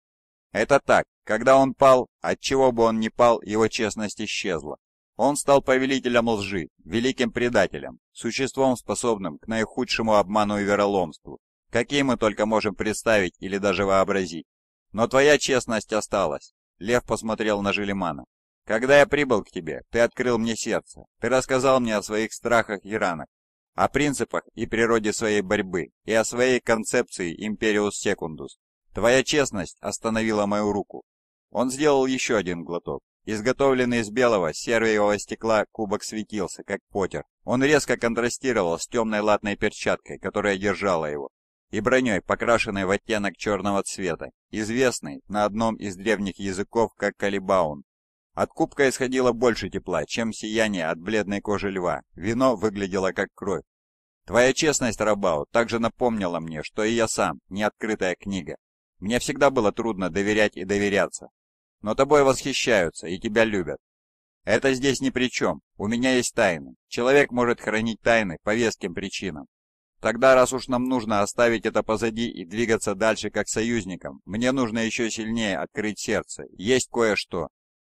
Это так, когда он пал, от чего бы он ни пал, его честность исчезла. Он стал повелителем лжи, великим предателем, существом, способным к наихудшему обману и вероломству, какие мы только можем представить или даже вообразить. Но твоя честность осталась. Лев посмотрел на Желимана. Когда я прибыл к тебе, ты открыл мне сердце. Ты рассказал мне о своих страхах и ранах, о принципах и природе своей борьбы и о своей концепции Imperius Secundus. Твоя честность остановила мою руку. Он сделал еще один глоток. Изготовленный из белого сервиевого стекла кубок светился, как потер. Он резко контрастировал с темной латной перчаткой, которая держала его, и броней, покрашенной в оттенок черного цвета, известный на одном из древних языков как калибаун. От кубка исходило больше тепла, чем сияние от бледной кожи льва. Вино выглядело как кровь. Твоя честность, Рабау, также напомнила мне, что и я сам, не открытая книга. Мне всегда было трудно доверять и доверяться. Но тобой восхищаются и тебя любят. Это здесь ни при чем. У меня есть тайны. Человек может хранить тайны по веским причинам. Тогда, раз уж нам нужно оставить это позади и двигаться дальше как союзникам, мне нужно еще сильнее открыть сердце. Есть кое-что.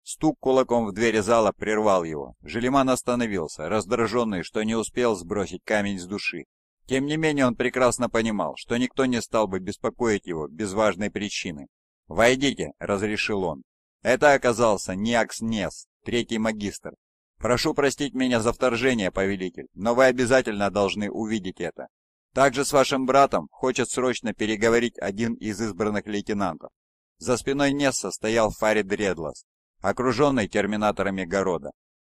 Стук кулаком в двери зала прервал его. Желиман остановился, раздраженный, что не успел сбросить камень с души. Тем не менее он прекрасно понимал, что никто не стал бы беспокоить его без важной причины. «Войдите», — разрешил он. Это оказался Ниакс Нес, третий магистр. «Прошу простить меня за вторжение, повелитель, но вы обязательно должны увидеть это. Также с вашим братом хочет срочно переговорить один из избранных лейтенантов». За спиной Несса стоял Фарид Редлас, окруженный терминаторами Города.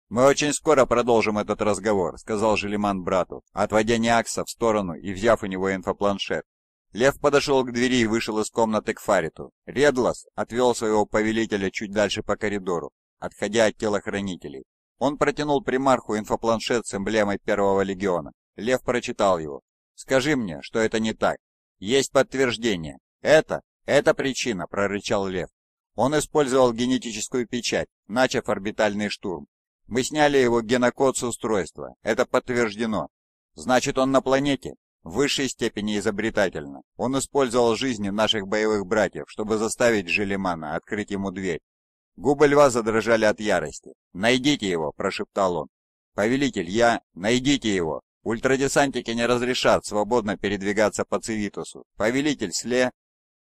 «Мы очень скоро продолжим этот разговор», — сказал Желиман брату, отводя Неакса в сторону и взяв у него инфопланшет. Лев подошел к двери и вышел из комнаты к Фариту. Редлас отвел своего повелителя чуть дальше по коридору, отходя от телохранителей. Он протянул примарху инфопланшет с эмблемой Первого Легиона. Лев прочитал его. «Скажи мне, что это не так. Есть подтверждение. Это? Это причина», — прорычал Лев. Он использовал генетическую печать, начав орбитальный штурм. Мы сняли его генокод с устройства. Это подтверждено. Значит, он на планете? В высшей степени изобретательно. Он использовал жизни наших боевых братьев, чтобы заставить Желемана открыть ему дверь. Губы льва задрожали от ярости. «Найдите его!» – прошептал он. «Повелитель, я... Найдите его! Ультрадесантики не разрешат свободно передвигаться по Цивитусу. Повелитель Сле...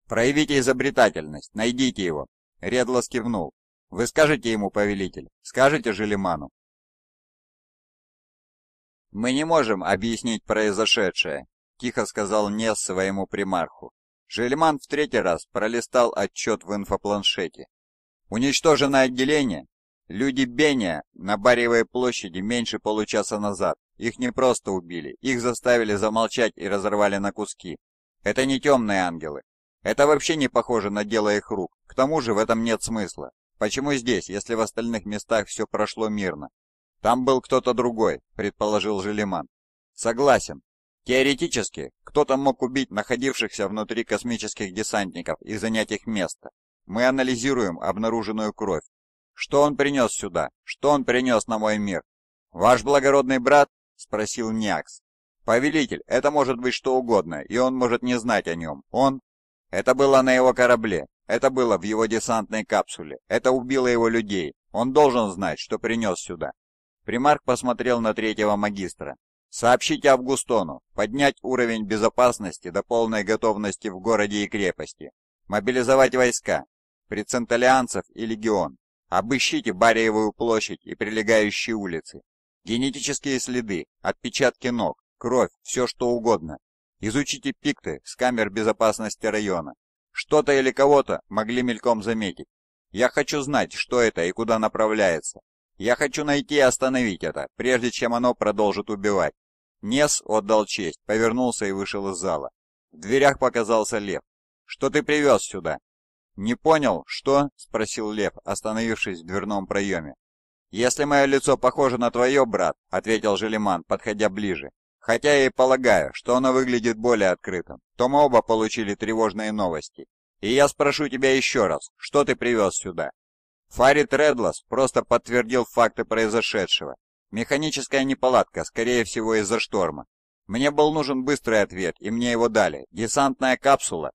Проявите изобретательность, найдите его. Редлас кивнул. «Вы скажете ему, повелитель, скажете Желиману?» «Мы не можем объяснить произошедшее», — тихо сказал Нес своему примарху. Жельман в третий раз пролистал отчет в инфопланшете. Уничтожено отделение. Люди Бения на Барьевой площади меньше получаса назад. Их не просто убили, их заставили замолчать и разорвали на куски. Это не темные ангелы, это вообще не похоже на дело их рук, к тому же в этом нет смысла. Почему здесь, если в остальных местах все прошло мирно? Там был кто-то другой, предположил Желеман. Согласен. Теоретически, кто-то мог убить находившихся внутри космических десантников и занять их место. Мы анализируем обнаруженную кровь. Что он принес сюда? Что он принес на мой мир? Ваш благородный брат? Спросил Ниакс. Повелитель, это может быть что угодно, и он может не знать о нем. Он... Это было на его корабле, это было в его десантной капсуле, это убило его людей. Он должен знать, что принес сюда. Примарк посмотрел на третьего магистра. «Сообщите Августону, поднять уровень безопасности до полной готовности в городе и крепости, мобилизовать войска, преценталианцев и легион, обыщите Бариевую площадь и прилегающие улицы, генетические следы, отпечатки ног, кровь, все что угодно, Изучите пикты с камер безопасности района. Что-то или кого-то могли мельком заметить. Я хочу знать, что это и куда направляется. Я хочу найти и остановить это, прежде чем оно продолжит убивать. Нес отдал честь, повернулся и вышел из зала. В дверях показался Лев. «Что ты привез сюда?» «Не понял, что?» – спросил Лев, остановившись в дверном проеме. «Если мое лицо похоже на твое, брат», – ответил Желеман, подходя ближе, Хотя и полагаю, что оно выглядит более открытым, то мы оба получили тревожные новости. И я спрошу тебя еще раз, что ты привез сюда?» Фарид Редлас просто подтвердил факты произошедшего. Механическая неполадка, скорее всего, из-за шторма. Мне был нужен быстрый ответ, и мне его дали. Десантная капсула?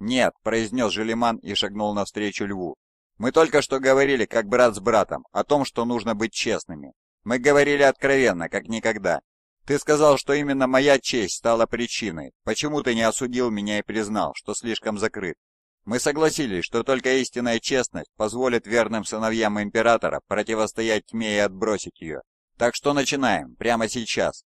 Нет, произнес Желиман и шагнул навстречу льву. Мы только что говорили, как брат с братом, о том, что нужно быть честными. Мы говорили откровенно, как никогда. Ты сказал, что именно моя честь стала причиной. Почему ты не осудил меня и признал, что слишком закрыт? Мы согласились, что только истинная честность позволит верным сыновьям императора противостоять тьме и отбросить ее. Так что начинаем, прямо сейчас.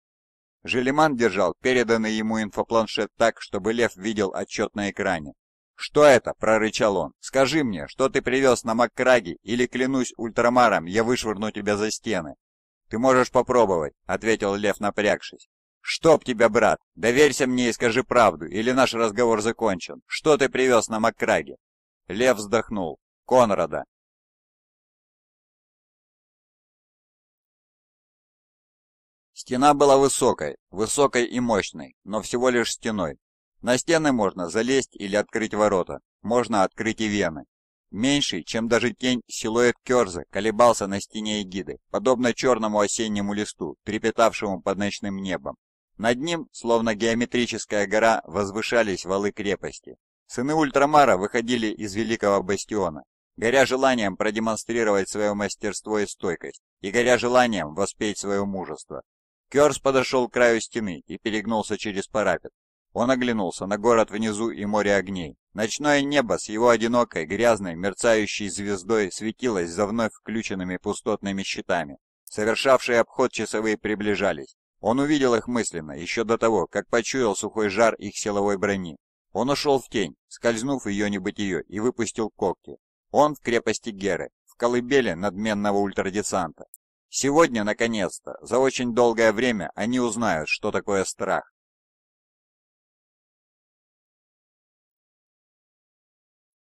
Желеман держал переданный ему инфопланшет так, чтобы Лев видел отчет на экране. «Что это?» – прорычал он. «Скажи мне, что ты привез на Маккраге, или, клянусь ультрамаром, я вышвырну тебя за стены». «Ты можешь попробовать», — ответил Лев, напрягшись. «Чтоб тебя, брат! Доверься мне и скажи правду, или наш разговор закончен. Что ты привез на Маккраге?» Лев вздохнул. «Конрада». Стена была высокой, высокой и мощной, но всего лишь стеной. На стены можно залезть или открыть ворота, можно открыть и вены. Меньший, чем даже тень, силуэт Керза колебался на стене эгиды, подобно черному осеннему листу, трепетавшему под ночным небом. Над ним, словно геометрическая гора, возвышались валы крепости. Сыны Ультрамара выходили из Великого Бастиона, горя желанием продемонстрировать свое мастерство и стойкость, и горя желанием воспеть свое мужество. Керс подошел к краю стены и перегнулся через парапет. Он оглянулся на город внизу и море огней. Ночное небо с его одинокой, грязной, мерцающей звездой светилось за вновь включенными пустотными щитами. Совершавшие обход часовые приближались. Он увидел их мысленно, еще до того, как почуял сухой жар их силовой брони. Он ушел в тень, скользнув ее небытие, и выпустил когти. Он в крепости Геры, в колыбели надменного ультрадесанта. Сегодня, наконец-то, за очень долгое время они узнают, что такое страх.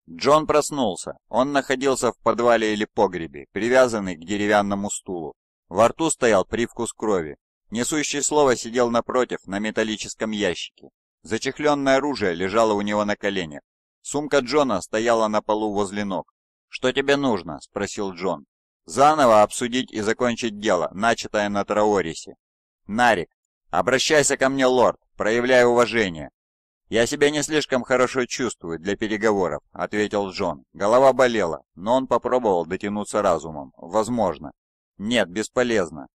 Джон проснулся. Он находился в подвале или погребе, привязанный к деревянному стулу. Во рту стоял привкус крови. Несущий слово сидел напротив, на металлическом ящике. Зачехленное оружие лежало у него на коленях. Сумка Джона стояла на полу возле ног. «Что тебе нужно?» – спросил Джон. «Заново обсудить и закончить дело, начатое на Траорисе». «Нарик, обращайся ко мне, лорд, проявляй уважение. «Я себя не слишком хорошо чувствую для переговоров», — ответил Джон. Голова болела, но он попробовал дотянуться разумом. Возможно. «Нет, бесполезно».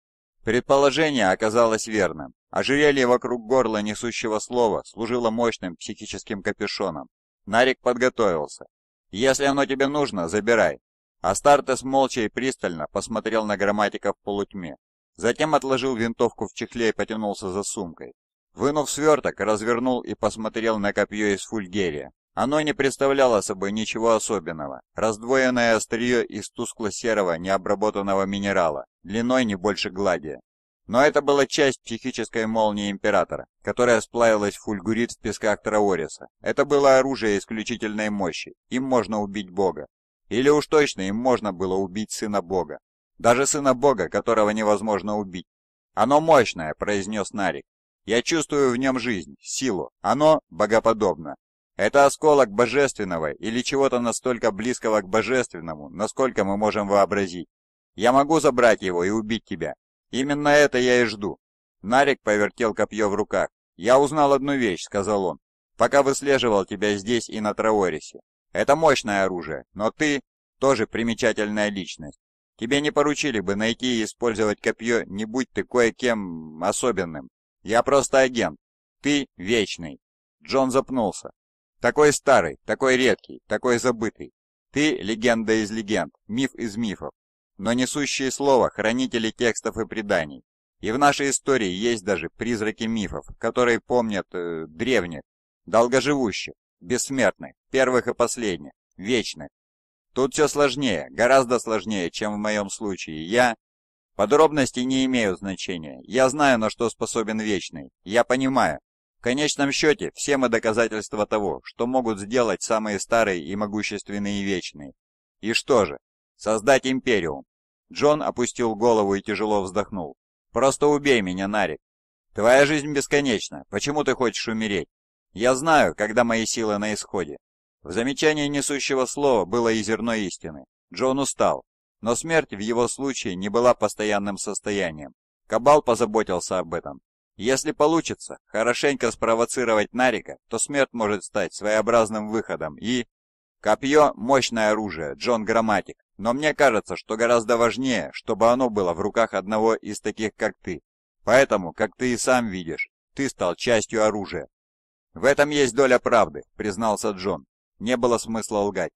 Предположение оказалось верным. Ожерелье вокруг горла несущего слова служило мощным психическим капюшоном. Нарик подготовился. «Если оно тебе нужно, забирай». Астартес молча и пристально посмотрел на грамматика в полутьме. Затем отложил винтовку в чехле и потянулся за сумкой. Вынув сверток, развернул и посмотрел на копье из фульгерия. Оно не представляло собой ничего особенного. Раздвоенное острие из тускло-серого необработанного минерала, длиной не больше гладия. Но это была часть психической молнии Императора, которая сплавилась в фульгурит в песках Траориса. Это было оружие исключительной мощи, им можно убить Бога. Или уж точно им можно было убить Сына Бога. Даже Сына Бога, которого невозможно убить. «Оно мощное», — произнес Нарик. Я чувствую в нем жизнь, силу. Оно богоподобно. Это осколок божественного или чего-то настолько близкого к божественному, насколько мы можем вообразить. Я могу забрать его и убить тебя. Именно это я и жду. Нарик повертел копье в руках. «Я узнал одну вещь», — сказал он, — «пока выслеживал тебя здесь и на Траорисе. Это мощное оружие, но ты тоже примечательная личность. Тебе не поручили бы найти и использовать копье, не будь ты кое-кем особенным. Я просто агент. Ты вечный. Джон запнулся. Такой старый, такой редкий, такой забытый. Ты легенда из легенд, миф из мифов, но несущие слово хранители текстов и преданий. И в нашей истории есть даже призраки мифов, которые помнят э, древних, долгоживущих, бессмертных, первых и последних, вечных. Тут все сложнее, гораздо сложнее, чем в моем случае. Я... Подробности не имеют значения. Я знаю, на что способен Вечный. Я понимаю. В конечном счете, все мы доказательства того, что могут сделать самые старые и могущественные Вечные. И что же? Создать Империум. Джон опустил голову и тяжело вздохнул. «Просто убей меня, Нарик. Твоя жизнь бесконечна. Почему ты хочешь умереть? Я знаю, когда мои силы на исходе». В замечании несущего слова было и зерно истины. Джон устал, но смерть в его случае не была постоянным состоянием. Кабал позаботился об этом. Если получится хорошенько спровоцировать Нарика, то смерть может стать своеобразным выходом и... Копье – мощное оружие, Джон Грамматик, но мне кажется, что гораздо важнее, чтобы оно было в руках одного из таких, как ты. Поэтому, как ты и сам видишь, ты стал частью оружия. «В этом есть доля правды», – признался Джон. Не было смысла лгать.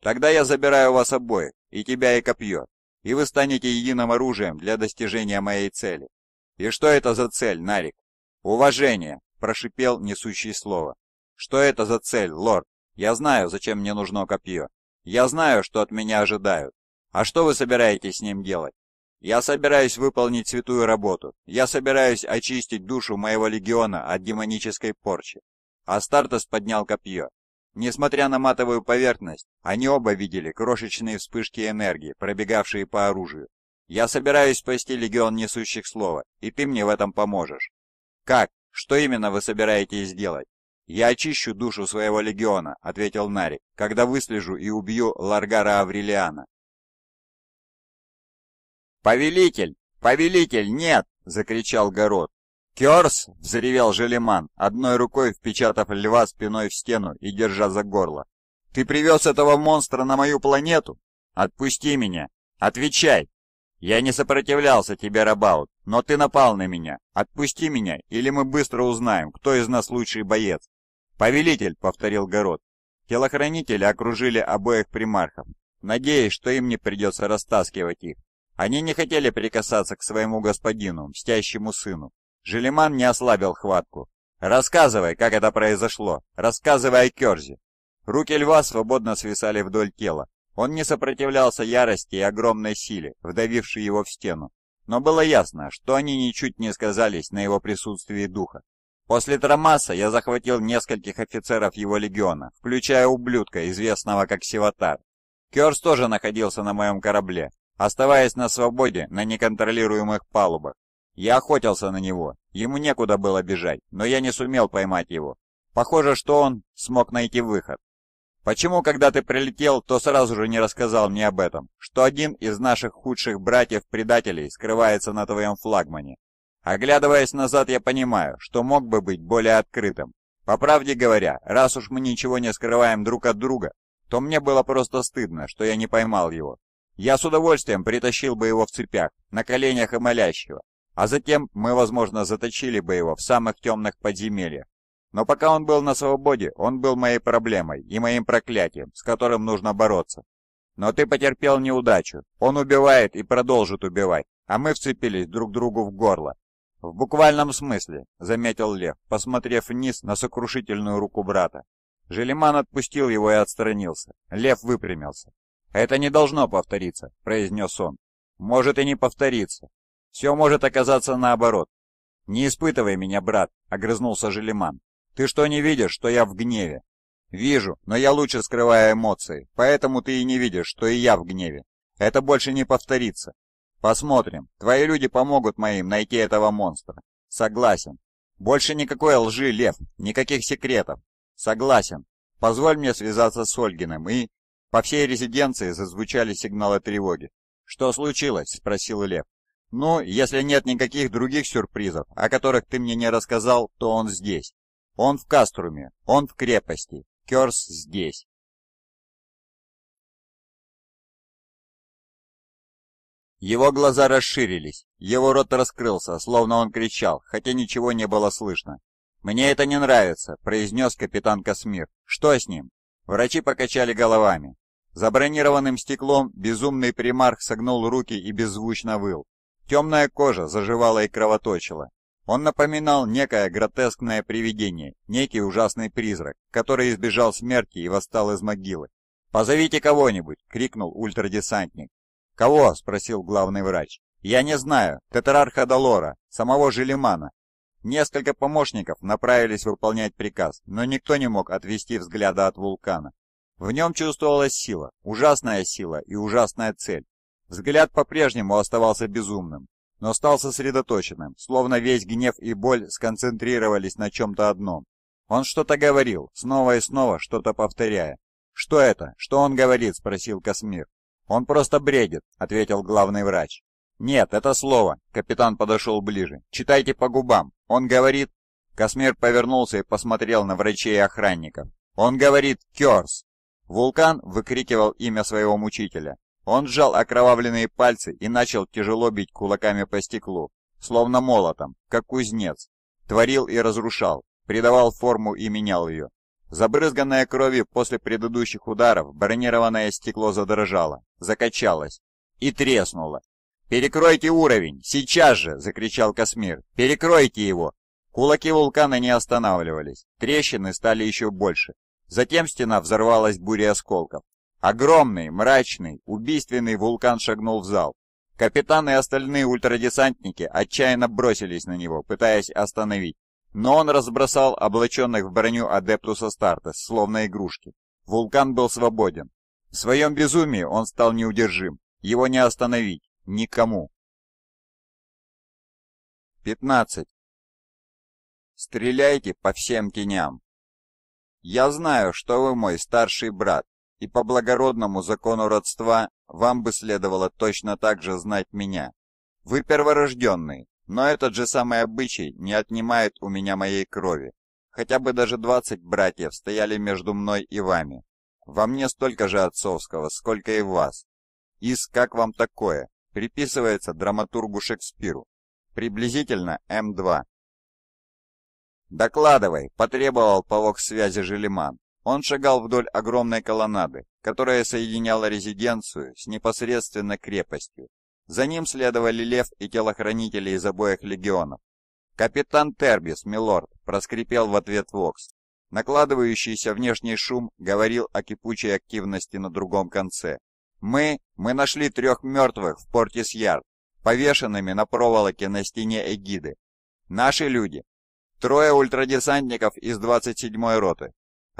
Тогда я забираю вас обоих, и тебя, и копье, и вы станете единым оружием для достижения моей цели. И что это за цель, Нарик? Уважение, прошипел несущий слово. Что это за цель, лорд? Я знаю, зачем мне нужно копье. Я знаю, что от меня ожидают. А что вы собираетесь с ним делать? Я собираюсь выполнить святую работу. Я собираюсь очистить душу моего легиона от демонической порчи. Астартес поднял копье. Несмотря на матовую поверхность, они оба видели крошечные вспышки энергии, пробегавшие по оружию. «Я собираюсь спасти Легион Несущих Слова, и ты мне в этом поможешь». «Как? Что именно вы собираетесь сделать?» «Я очищу душу своего Легиона», — ответил Нарик, «когда выслежу и убью Ларгара Аврелиана». «Повелитель! Повелитель, нет!» — закричал Город. «Керс!» — взревел Желеман, одной рукой впечатав льва спиной в стену и держа за горло. «Ты привез этого монстра на мою планету? Отпусти меня! Отвечай! Я не сопротивлялся тебе, Рабаут, но ты напал на меня. Отпусти меня, или мы быстро узнаем, кто из нас лучший боец!» «Повелитель!» — повторил Город. Телохранители окружили обоих примархов, надеясь, что им не придется растаскивать их. Они не хотели прикасаться к своему господину, мстящему сыну, Желеман не ослабил хватку. «Рассказывай, как это произошло. Рассказывай о Керзе». Руки льва свободно свисали вдоль тела. Он не сопротивлялся ярости и огромной силе, вдавившей его в стену. Но было ясно, что они ничуть не сказались на его присутствии духа. После Трамаса я захватил нескольких офицеров его легиона, включая ублюдка, известного как Сиватар. Керс тоже находился на моем корабле, оставаясь на свободе на неконтролируемых палубах. Я охотился на него, ему некуда было бежать, но я не сумел поймать его. Похоже, что он смог найти выход. Почему, когда ты прилетел, то сразу же не рассказал мне об этом, что один из наших худших братьев-предателей скрывается на твоем флагмане? Оглядываясь назад, я понимаю, что мог бы быть более открытым. По правде говоря, раз уж мы ничего не скрываем друг от друга, то мне было просто стыдно, что я не поймал его. Я с удовольствием притащил бы его в цепях, на коленях и молящего, а затем мы, возможно, заточили бы его в самых темных подземельях. Но пока он был на свободе, он был моей проблемой и моим проклятием, с которым нужно бороться. Но ты потерпел неудачу. Он убивает и продолжит убивать, а мы вцепились друг другу в горло. В буквальном смысле, заметил Лев, посмотрев вниз на сокрушительную руку брата. Желеман отпустил его и отстранился. Лев выпрямился. «Это не должно повториться», — произнес он. «Может и не повторится, все может оказаться наоборот. «Не испытывай меня, брат», — огрызнулся Желеман. «Ты что, не видишь, что я в гневе?» «Вижу, но я лучше скрываю эмоции, поэтому ты и не видишь, что и я в гневе. Это больше не повторится. Посмотрим, твои люди помогут моим найти этого монстра. Согласен. Больше никакой лжи, Лев, никаких секретов. Согласен. Позволь мне связаться с Ольгиным и...» По всей резиденции зазвучали сигналы тревоги. «Что случилось?» — спросил Лев. «Ну, если нет никаких других сюрпризов, о которых ты мне не рассказал, то он здесь. Он в Каструме, он в крепости, Керс здесь». Его глаза расширились, его рот раскрылся, словно он кричал, хотя ничего не было слышно. «Мне это не нравится», — произнес капитан Космир. «Что с ним?» Врачи покачали головами. За бронированным стеклом безумный примарх согнул руки и беззвучно выл. Темная кожа заживала и кровоточила. Он напоминал некое гротескное привидение, некий ужасный призрак, который избежал смерти и восстал из могилы. «Позовите кого-нибудь!» — крикнул ультрадесантник. «Кого?» — спросил главный врач. «Я не знаю. Тетрарха Долора, самого Желимана». Несколько помощников направились выполнять приказ, но никто не мог отвести взгляда от вулкана. В нем чувствовалась сила, ужасная сила и ужасная цель. Взгляд по-прежнему оставался безумным, но стал сосредоточенным, словно весь гнев и боль сконцентрировались на чем-то одном. Он что-то говорил, снова и снова что-то повторяя. «Что это? Что он говорит?» – спросил Космир. «Он просто бредит», – ответил главный врач. «Нет, это слово», – капитан подошел ближе. «Читайте по губам. Он говорит...» Космир повернулся и посмотрел на врачей и охранников. «Он говорит «Керс». Вулкан выкрикивал имя своего мучителя. Он сжал окровавленные пальцы и начал тяжело бить кулаками по стеклу, словно молотом, как кузнец. Творил и разрушал, придавал форму и менял ее. Забрызганное кровью после предыдущих ударов бронированное стекло задрожало, закачалось и треснуло. «Перекройте уровень! Сейчас же!» — закричал Космир. «Перекройте его!» Кулаки вулкана не останавливались, трещины стали еще больше. Затем стена взорвалась бурей осколков. Огромный, мрачный, убийственный вулкан шагнул в зал. Капитан и остальные ультрадесантники отчаянно бросились на него, пытаясь остановить. Но он разбросал облаченных в броню Адептуса Стартес, словно игрушки. Вулкан был свободен. В своем безумии он стал неудержим. Его не остановить. Никому. 15. Стреляйте по всем теням. Я знаю, что вы мой старший брат, и по благородному закону родства вам бы следовало точно так же знать меня. Вы перворожденные, но этот же самый обычай не отнимает у меня моей крови. Хотя бы даже двадцать братьев стояли между мной и вами. Во мне столько же отцовского, сколько и в вас. Из «Как вам такое?» приписывается драматургу Шекспиру. Приблизительно М2. «Докладывай», — потребовал по связи Желеман. Он шагал вдоль огромной колоннады, которая соединяла резиденцию с непосредственно крепостью. За ним следовали лев и телохранители из обоих легионов. «Капитан Тербис, милорд», — проскрипел в ответ Вокс. Накладывающийся внешний шум говорил о кипучей активности на другом конце. «Мы... мы нашли трех мертвых в Портис-Ярд, повешенными на проволоке на стене эгиды. Наши люди. Трое ультрадесантников из 27-й роты,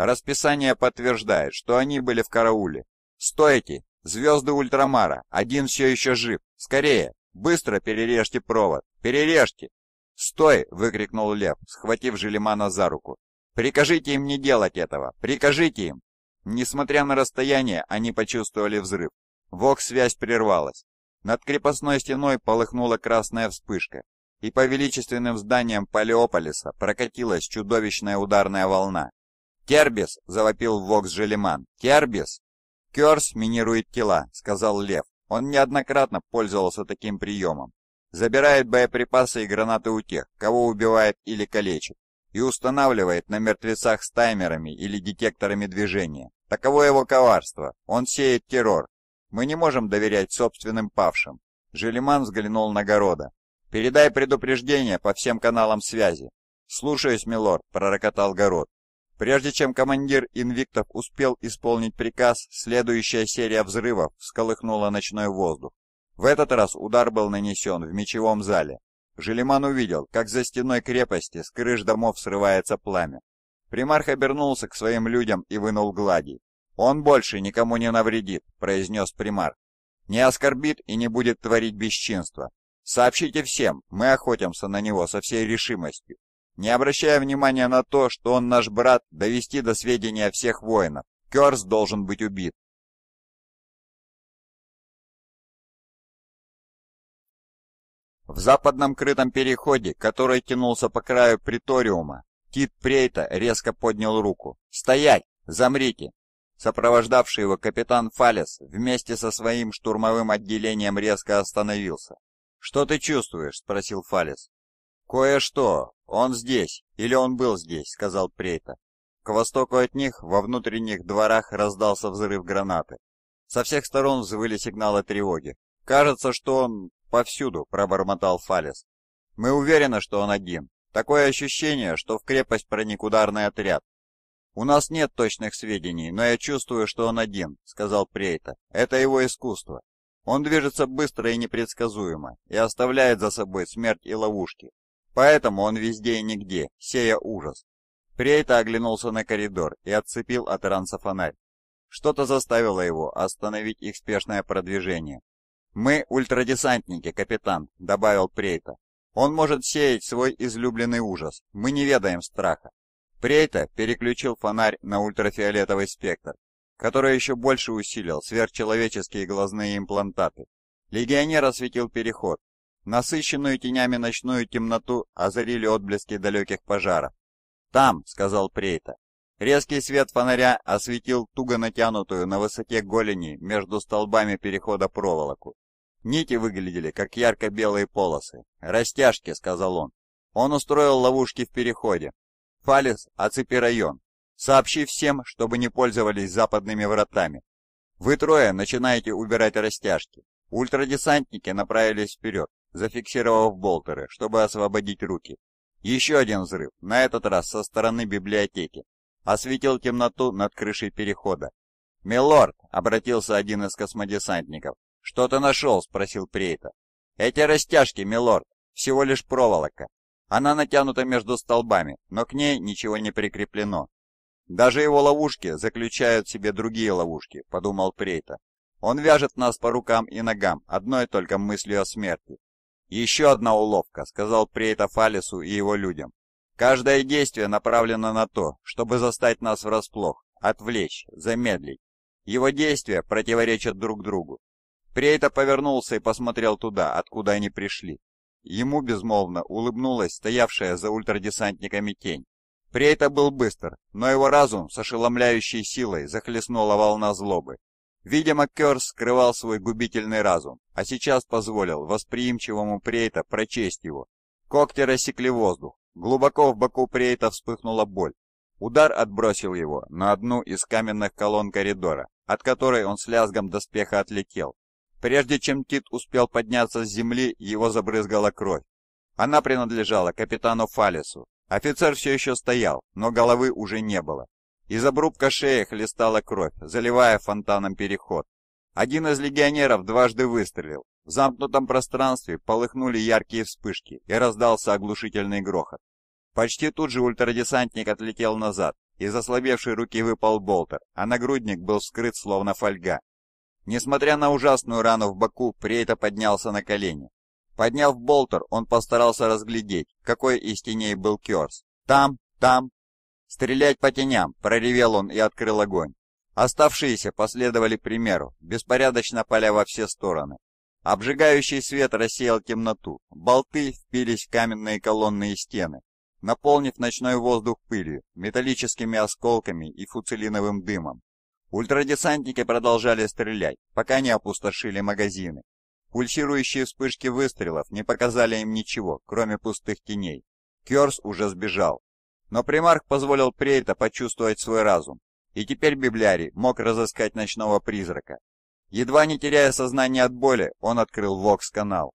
Расписание подтверждает, что они были в карауле. «Стойте! Звезды Ультрамара! Один все еще жив! Скорее! Быстро перережьте провод! Перережьте!» «Стой!» — выкрикнул Лев, схватив Желимана за руку. «Прикажите им не делать этого! Прикажите им!» Несмотря на расстояние, они почувствовали взрыв. Вокс-связь прервалась. Над крепостной стеной полыхнула красная вспышка, и по величественным зданиям Палеополиса прокатилась чудовищная ударная волна. Тербис завопил в Вокс Желеман. Тербис, «Керс минирует тела», — сказал Лев. Он неоднократно пользовался таким приемом. Забирает боеприпасы и гранаты у тех, кого убивает или калечит, и устанавливает на мертвецах с таймерами или детекторами движения. Таково его коварство. Он сеет террор. Мы не можем доверять собственным павшим. Желеман взглянул на Города. «Передай предупреждение по всем каналам связи». «Слушаюсь, милорд», — пророкотал Город. Прежде чем командир инвиктов успел исполнить приказ, следующая серия взрывов всколыхнула ночной воздух. В этот раз удар был нанесен в мечевом зале. Желеман увидел, как за стеной крепости с крыш домов срывается пламя. Примарх обернулся к своим людям и вынул гладий. «Он больше никому не навредит», — произнес примарх. «Не оскорбит и не будет творить бесчинства. Сообщите всем, мы охотимся на него со всей решимостью. Не обращая внимания на то, что он наш брат, довести до сведения всех воинов. Керс должен быть убит. В западном крытом переходе, который тянулся по краю приториума, Тит Прейта резко поднял руку. «Стоять! Замрите!» Сопровождавший его капитан Фалес вместе со своим штурмовым отделением резко остановился. «Что ты чувствуешь?» — спросил Фалес. «Кое-что. Он здесь. Или он был здесь», — сказал Прейта. К востоку от них, во внутренних дворах, раздался взрыв гранаты. Со всех сторон взвыли сигналы тревоги. «Кажется, что он повсюду», — пробормотал Фалес. «Мы уверены, что он один. Такое ощущение, что в крепость проник ударный отряд. «У нас нет точных сведений, но я чувствую, что он один», — сказал Прейта. «Это его искусство. Он движется быстро и непредсказуемо и оставляет за собой смерть и ловушки. Поэтому он везде и нигде, сея ужас. Прейта оглянулся на коридор и отцепил от ранца фонарь. Что-то заставило его остановить их спешное продвижение. «Мы ультрадесантники, капитан», — добавил Прейта. «Он может сеять свой излюбленный ужас. Мы не ведаем страха». Прейта переключил фонарь на ультрафиолетовый спектр, который еще больше усилил сверхчеловеческие глазные имплантаты. Легионер осветил переход, Насыщенную тенями ночную темноту озарили отблески далеких пожаров. «Там», — сказал Прейта. Резкий свет фонаря осветил туго натянутую на высоте голени между столбами перехода проволоку. Нити выглядели, как ярко-белые полосы. «Растяжки», — сказал он. Он устроил ловушки в переходе. «Фалис, оцепи район. Сообщи всем, чтобы не пользовались западными вратами. Вы трое начинаете убирать растяжки. Ультрадесантники направились вперед зафиксировав болтеры, чтобы освободить руки. Еще один взрыв, на этот раз со стороны библиотеки, осветил темноту над крышей перехода. «Милорд!» — обратился один из космодесантников. «Что то нашел?» — спросил Прейта. «Эти растяжки, милорд, всего лишь проволока. Она натянута между столбами, но к ней ничего не прикреплено». «Даже его ловушки заключают в себе другие ловушки», — подумал Прейта. «Он вяжет нас по рукам и ногам, одной только мыслью о смерти, «Еще одна уловка», — сказал Прейта Фалесу и его людям. «Каждое действие направлено на то, чтобы застать нас врасплох, отвлечь, замедлить. Его действия противоречат друг другу». Прейта повернулся и посмотрел туда, откуда они пришли. Ему безмолвно улыбнулась стоявшая за ультрадесантниками тень. Прейта был быстр, но его разум с ошеломляющей силой захлестнула волна злобы. Видимо, Кёрс скрывал свой губительный разум, а сейчас позволил восприимчивому Прейта прочесть его. Когти рассекли воздух. Глубоко в боку Прейта вспыхнула боль. Удар отбросил его на одну из каменных колонн коридора, от которой он с лязгом доспеха отлетел. Прежде чем Тит успел подняться с земли, его забрызгала кровь. Она принадлежала капитану Фалесу. Офицер все еще стоял, но головы уже не было. Из обрубка шеи хлестала кровь, заливая фонтаном переход. Один из легионеров дважды выстрелил. В замкнутом пространстве полыхнули яркие вспышки и раздался оглушительный грохот. Почти тут же ультрадесантник отлетел назад, из ослабевшей руки выпал болтер, а нагрудник был вскрыт словно фольга. Несмотря на ужасную рану в боку, Прейта поднялся на колени. Подняв болтер, он постарался разглядеть, какой из теней был Керс. Там, там, «Стрелять по теням!» – проревел он и открыл огонь. Оставшиеся последовали примеру, беспорядочно поля во все стороны. Обжигающий свет рассеял темноту, болты впились в каменные колонны и стены, наполнив ночной воздух пылью, металлическими осколками и фуцелиновым дымом. Ультрадесантники продолжали стрелять, пока не опустошили магазины. Пульсирующие вспышки выстрелов не показали им ничего, кроме пустых теней. Кёрс уже сбежал, но примарх позволил Прейта почувствовать свой разум, и теперь библиарий мог разыскать ночного призрака. Едва не теряя сознание от боли, он открыл Вокс-канал.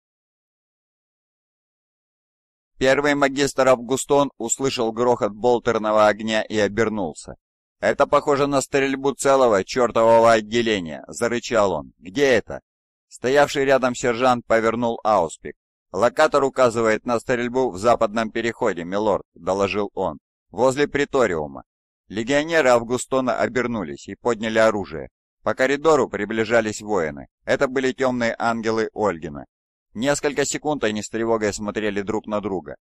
Первый магистр Августон услышал грохот болтерного огня и обернулся. «Это похоже на стрельбу целого чертового отделения», — зарычал он. «Где это?» Стоявший рядом сержант повернул ауспик. «Локатор указывает на стрельбу в западном переходе, милорд», — доложил он, — «возле приториума». Легионеры Августона обернулись и подняли оружие. По коридору приближались воины. Это были темные ангелы Ольгина. Несколько секунд они с тревогой смотрели друг на друга.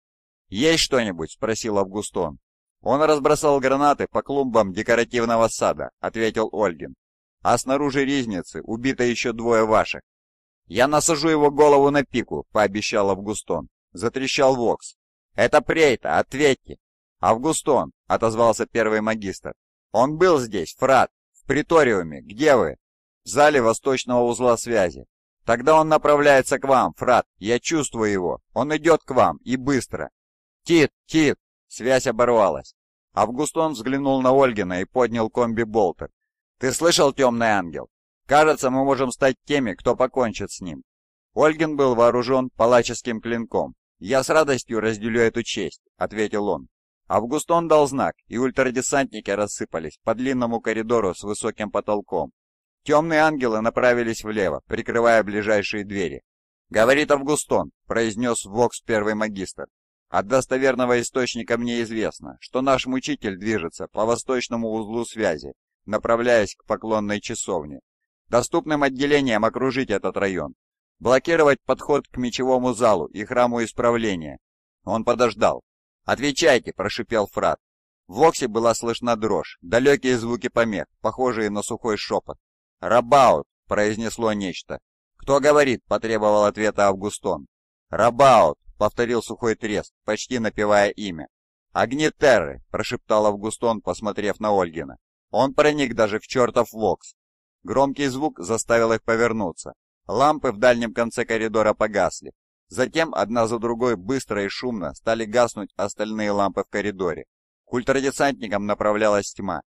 «Есть что-нибудь?» — спросил Августон. «Он разбросал гранаты по клумбам декоративного сада», — ответил Ольгин. «А снаружи ризницы убито еще двое ваших. «Я насажу его голову на пику», — пообещал Августон. Затрещал Вокс. «Это Прейта, ответьте!» «Августон», — отозвался первый магистр. «Он был здесь, Фрат, в приториуме. Где вы?» «В зале восточного узла связи». «Тогда он направляется к вам, Фрат. Я чувствую его. Он идет к вам, и быстро». «Тит, Тит!» Связь оборвалась. Августон взглянул на Ольгина и поднял комби-болтер. «Ты слышал, темный ангел? Кажется, мы можем стать теми, кто покончит с ним». Ольгин был вооружен палаческим клинком. «Я с радостью разделю эту честь», — ответил он. Августон дал знак, и ультрадесантники рассыпались по длинному коридору с высоким потолком. Темные ангелы направились влево, прикрывая ближайшие двери. «Говорит Августон», — произнес Вокс первый магистр. «От достоверного источника мне известно, что наш мучитель движется по восточному узлу связи, направляясь к поклонной часовне. Доступным отделением окружить этот район. Блокировать подход к мечевому залу и храму исправления. Он подождал. «Отвечайте!» – прошипел Фрат. В Воксе была слышна дрожь, далекие звуки помех, похожие на сухой шепот. «Рабаут!» – произнесло нечто. «Кто говорит?» – потребовал ответа Августон. «Рабаут!» — повторил сухой треск, почти напевая имя. «Огни Терры!» — прошептал Августон, посмотрев на Ольгина. Он проник даже в чертов Вокс. Громкий звук заставил их повернуться. Лампы в дальнем конце коридора погасли. Затем одна за другой быстро и шумно стали гаснуть остальные лампы в коридоре. К ультрадесантникам направлялась тьма.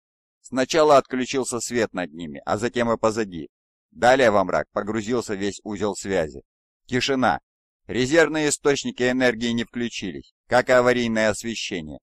Сначала отключился свет над ними, а затем и позади. Далее во мрак погрузился весь узел связи. Тишина. Резервные источники энергии не включились, как и аварийное освещение.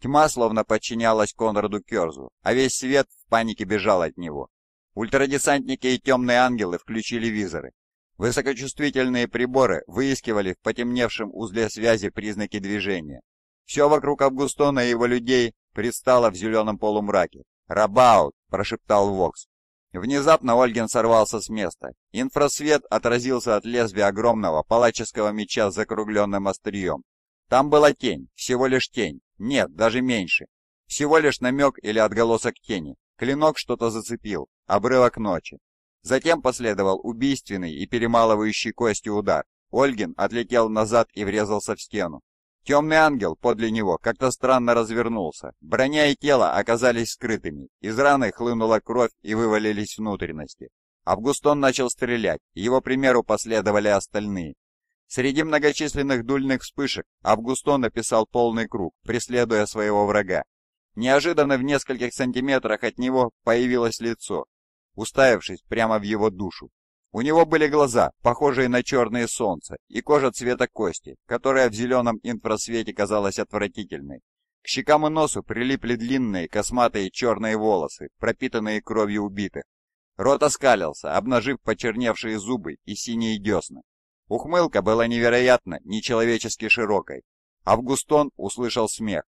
Тьма словно подчинялась Конраду Керзу, а весь свет в панике бежал от него. Ультрадесантники и темные ангелы включили визоры. Высокочувствительные приборы выискивали в потемневшем узле связи признаки движения. Все вокруг Августона и его людей предстало в зеленом полумраке. «Рабаут!» – прошептал Вокс. Внезапно Ольгин сорвался с места. Инфрасвет отразился от лезвия огромного палаческого меча с закругленным острием. Там была тень, всего лишь тень. Нет, даже меньше. Всего лишь намек или отголосок тени. Клинок что-то зацепил. Обрывок ночи. Затем последовал убийственный и перемалывающий кости удар. Ольгин отлетел назад и врезался в стену. Темный ангел подле него как-то странно развернулся. Броня и тело оказались скрытыми. Из раны хлынула кровь и вывалились внутренности. Августон начал стрелять, его примеру последовали остальные. Среди многочисленных дульных вспышек Августон описал полный круг, преследуя своего врага. Неожиданно в нескольких сантиметрах от него появилось лицо, уставившись прямо в его душу. У него были глаза, похожие на черное солнце, и кожа цвета кости, которая в зеленом инфрасвете казалась отвратительной. К щекам и носу прилипли длинные, косматые черные волосы, пропитанные кровью убитых. Рот оскалился, обнажив почерневшие зубы и синие десны. Ухмылка была невероятно, нечеловечески широкой. Августон услышал смех.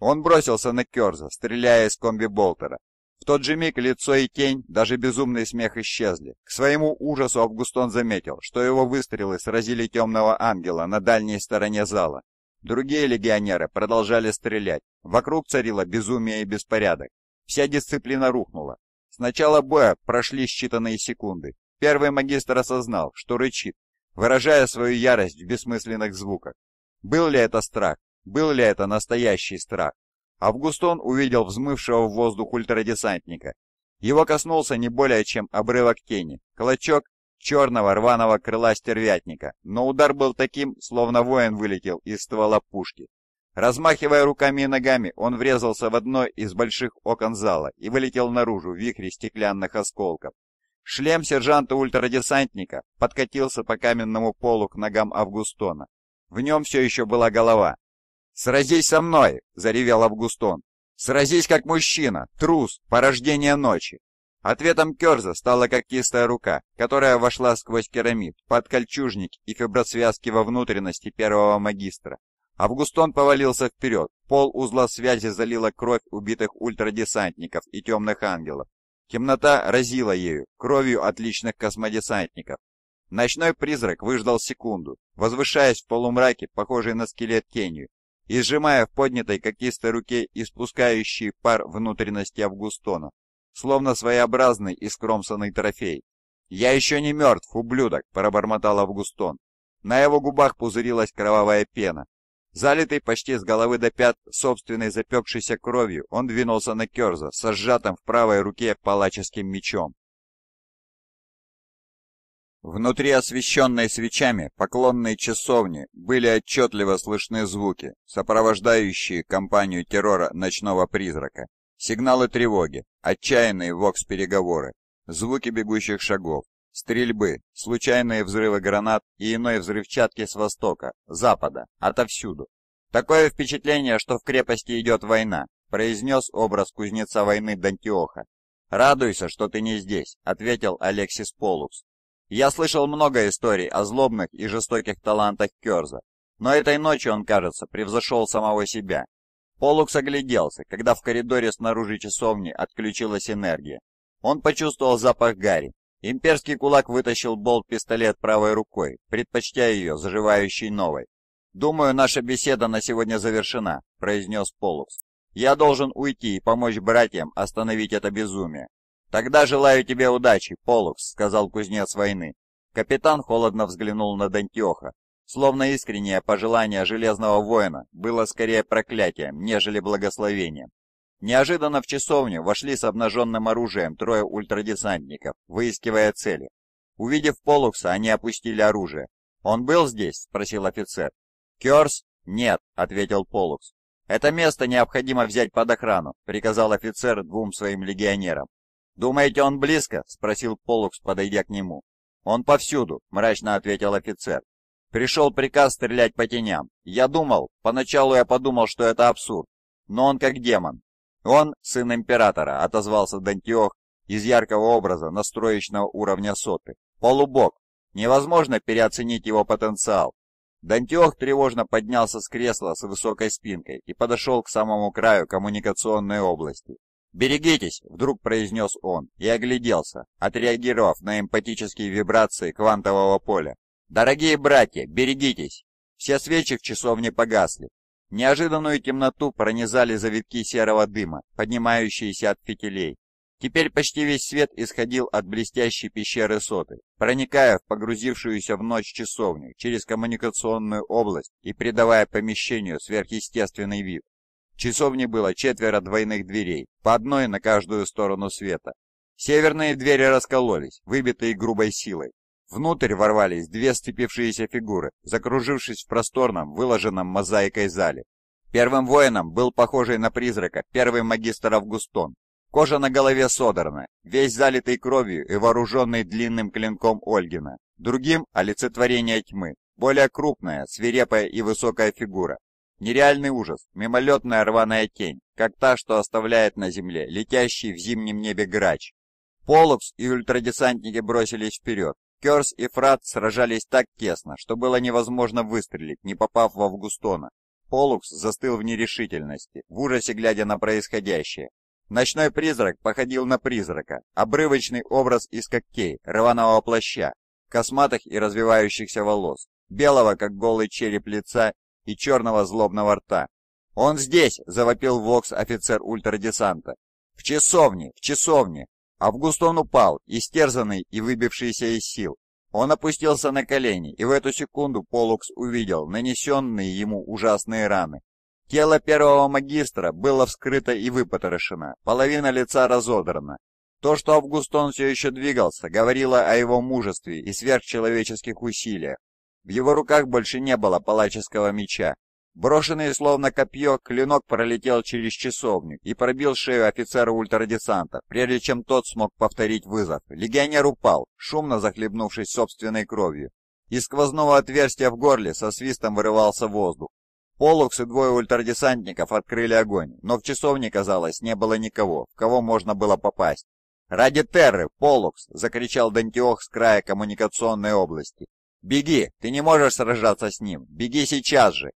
Он бросился на Керза, стреляя из комби-болтера. В тот же миг лицо и тень, даже безумный смех исчезли. К своему ужасу Августон заметил, что его выстрелы сразили темного ангела на дальней стороне зала. Другие легионеры продолжали стрелять. Вокруг царило безумие и беспорядок. Вся дисциплина рухнула. С начала боя прошли считанные секунды. Первый магистр осознал, что рычит, выражая свою ярость в бессмысленных звуках. Был ли это страх? Был ли это настоящий страх? Августон увидел взмывшего в воздух ультрадесантника. Его коснулся не более чем обрывок тени, клочок черного рваного крыла стервятника, но удар был таким, словно воин вылетел из ствола пушки. Размахивая руками и ногами, он врезался в одно из больших окон зала и вылетел наружу в вихре стеклянных осколков. Шлем сержанта-ультрадесантника подкатился по каменному полу к ногам Августона. В нем все еще была голова, «Сразись со мной!» — заревел Августон. «Сразись как мужчина, трус, порождение ночи!» Ответом Керза стала когтистая рука, которая вошла сквозь керамид, под кольчужник и фибросвязки во внутренности первого магистра. Августон повалился вперед, пол узла связи залила кровь убитых ультрадесантников и темных ангелов. Темнота разила ею, кровью отличных космодесантников. Ночной призрак выждал секунду, возвышаясь в полумраке, похожий на скелет тенью, и сжимая в поднятой когтистой руке испускающий пар внутренности Августона, словно своеобразный и скромсанный трофей. «Я еще не мертв, ублюдок!» – пробормотал Августон. На его губах пузырилась кровавая пена. Залитый почти с головы до пят собственной запекшейся кровью, он двинулся на Керза со сжатым в правой руке палаческим мечом. Внутри освещенной свечами поклонные часовни были отчетливо слышны звуки, сопровождающие кампанию террора ночного призрака. Сигналы тревоги, отчаянные вокс-переговоры, звуки бегущих шагов, стрельбы, случайные взрывы гранат и иной взрывчатки с востока, запада, отовсюду. «Такое впечатление, что в крепости идет война», — произнес образ кузнеца войны Дантиоха. «Радуйся, что ты не здесь», — ответил Алексис Полукс, я слышал много историй о злобных и жестоких талантах Керза, но этой ночью он, кажется, превзошел самого себя. Полукс огляделся, когда в коридоре снаружи часовни отключилась энергия. Он почувствовал запах гари. Имперский кулак вытащил болт-пистолет правой рукой, предпочтя ее, заживающей новой. «Думаю, наша беседа на сегодня завершена», — произнес Полукс. «Я должен уйти и помочь братьям остановить это безумие». «Тогда желаю тебе удачи, Полукс», — сказал кузнец войны. Капитан холодно взглянул на Дантиоха. Словно искреннее пожелание Железного Воина было скорее проклятием, нежели благословением. Неожиданно в часовню вошли с обнаженным оружием трое ультрадесантников, выискивая цели. Увидев Полукса, они опустили оружие. «Он был здесь?» — спросил офицер. «Керс?» «Нет», — ответил Полукс. «Это место необходимо взять под охрану», — приказал офицер двум своим легионерам. «Думаете, он близко?» — спросил Полукс, подойдя к нему. «Он повсюду», — мрачно ответил офицер. «Пришел приказ стрелять по теням. Я думал, поначалу я подумал, что это абсурд, но он как демон. Он — сын императора», — отозвался Дантиох из яркого образа настроечного уровня соты. «Полубог. Невозможно переоценить его потенциал. Дантиох тревожно поднялся с кресла с высокой спинкой и подошел к самому краю коммуникационной области. «Берегитесь!» — вдруг произнес он и огляделся, отреагировав на эмпатические вибрации квантового поля. «Дорогие братья, берегитесь!» Все свечи в часовне погасли. Неожиданную темноту пронизали завитки серого дыма, поднимающиеся от фитилей. Теперь почти весь свет исходил от блестящей пещеры соты, проникая в погрузившуюся в ночь часовню через коммуникационную область и придавая помещению сверхъестественный вид часовне было четверо двойных дверей, по одной на каждую сторону света. Северные двери раскололись, выбитые грубой силой. Внутрь ворвались две сцепившиеся фигуры, закружившись в просторном, выложенном мозаикой зале. Первым воином был похожий на призрака первый магистр Августон. Кожа на голове содрана, весь залитый кровью и вооруженный длинным клинком Ольгина. Другим – олицетворение тьмы, более крупная, свирепая и высокая фигура, Нереальный ужас, мимолетная рваная тень, как та, что оставляет на земле летящий в зимнем небе грач. Полукс и ультрадесантники бросились вперед. Керс и Фрат сражались так тесно, что было невозможно выстрелить, не попав во Августона. Полукс застыл в нерешительности, в ужасе глядя на происходящее. Ночной призрак походил на призрака, обрывочный образ из когтей, рваного плаща, косматых и развивающихся волос, белого, как голый череп лица, и черного злобного рта. «Он здесь!» — завопил Вокс офицер ультрадесанта. «В часовне! В часовне!» Августон упал, истерзанный и выбившийся из сил. Он опустился на колени, и в эту секунду Полукс увидел нанесенные ему ужасные раны. Тело первого магистра было вскрыто и выпотрошено, половина лица разодрана. То, что Августон все еще двигался, говорило о его мужестве и сверхчеловеческих усилиях. В его руках больше не было палаческого меча. Брошенный словно копье, клинок пролетел через часовню и пробил шею офицера ультрадесанта, прежде чем тот смог повторить вызов. Легионер упал, шумно захлебнувшись собственной кровью. Из сквозного отверстия в горле со свистом вырывался воздух. Полукс и двое ультрадесантников открыли огонь, но в часовне, казалось, не было никого, в кого можно было попасть. «Ради Терры, Полукс!» — закричал Дантиох с края коммуникационной области. «Беги! Ты не можешь сражаться с ним! Беги сейчас же!»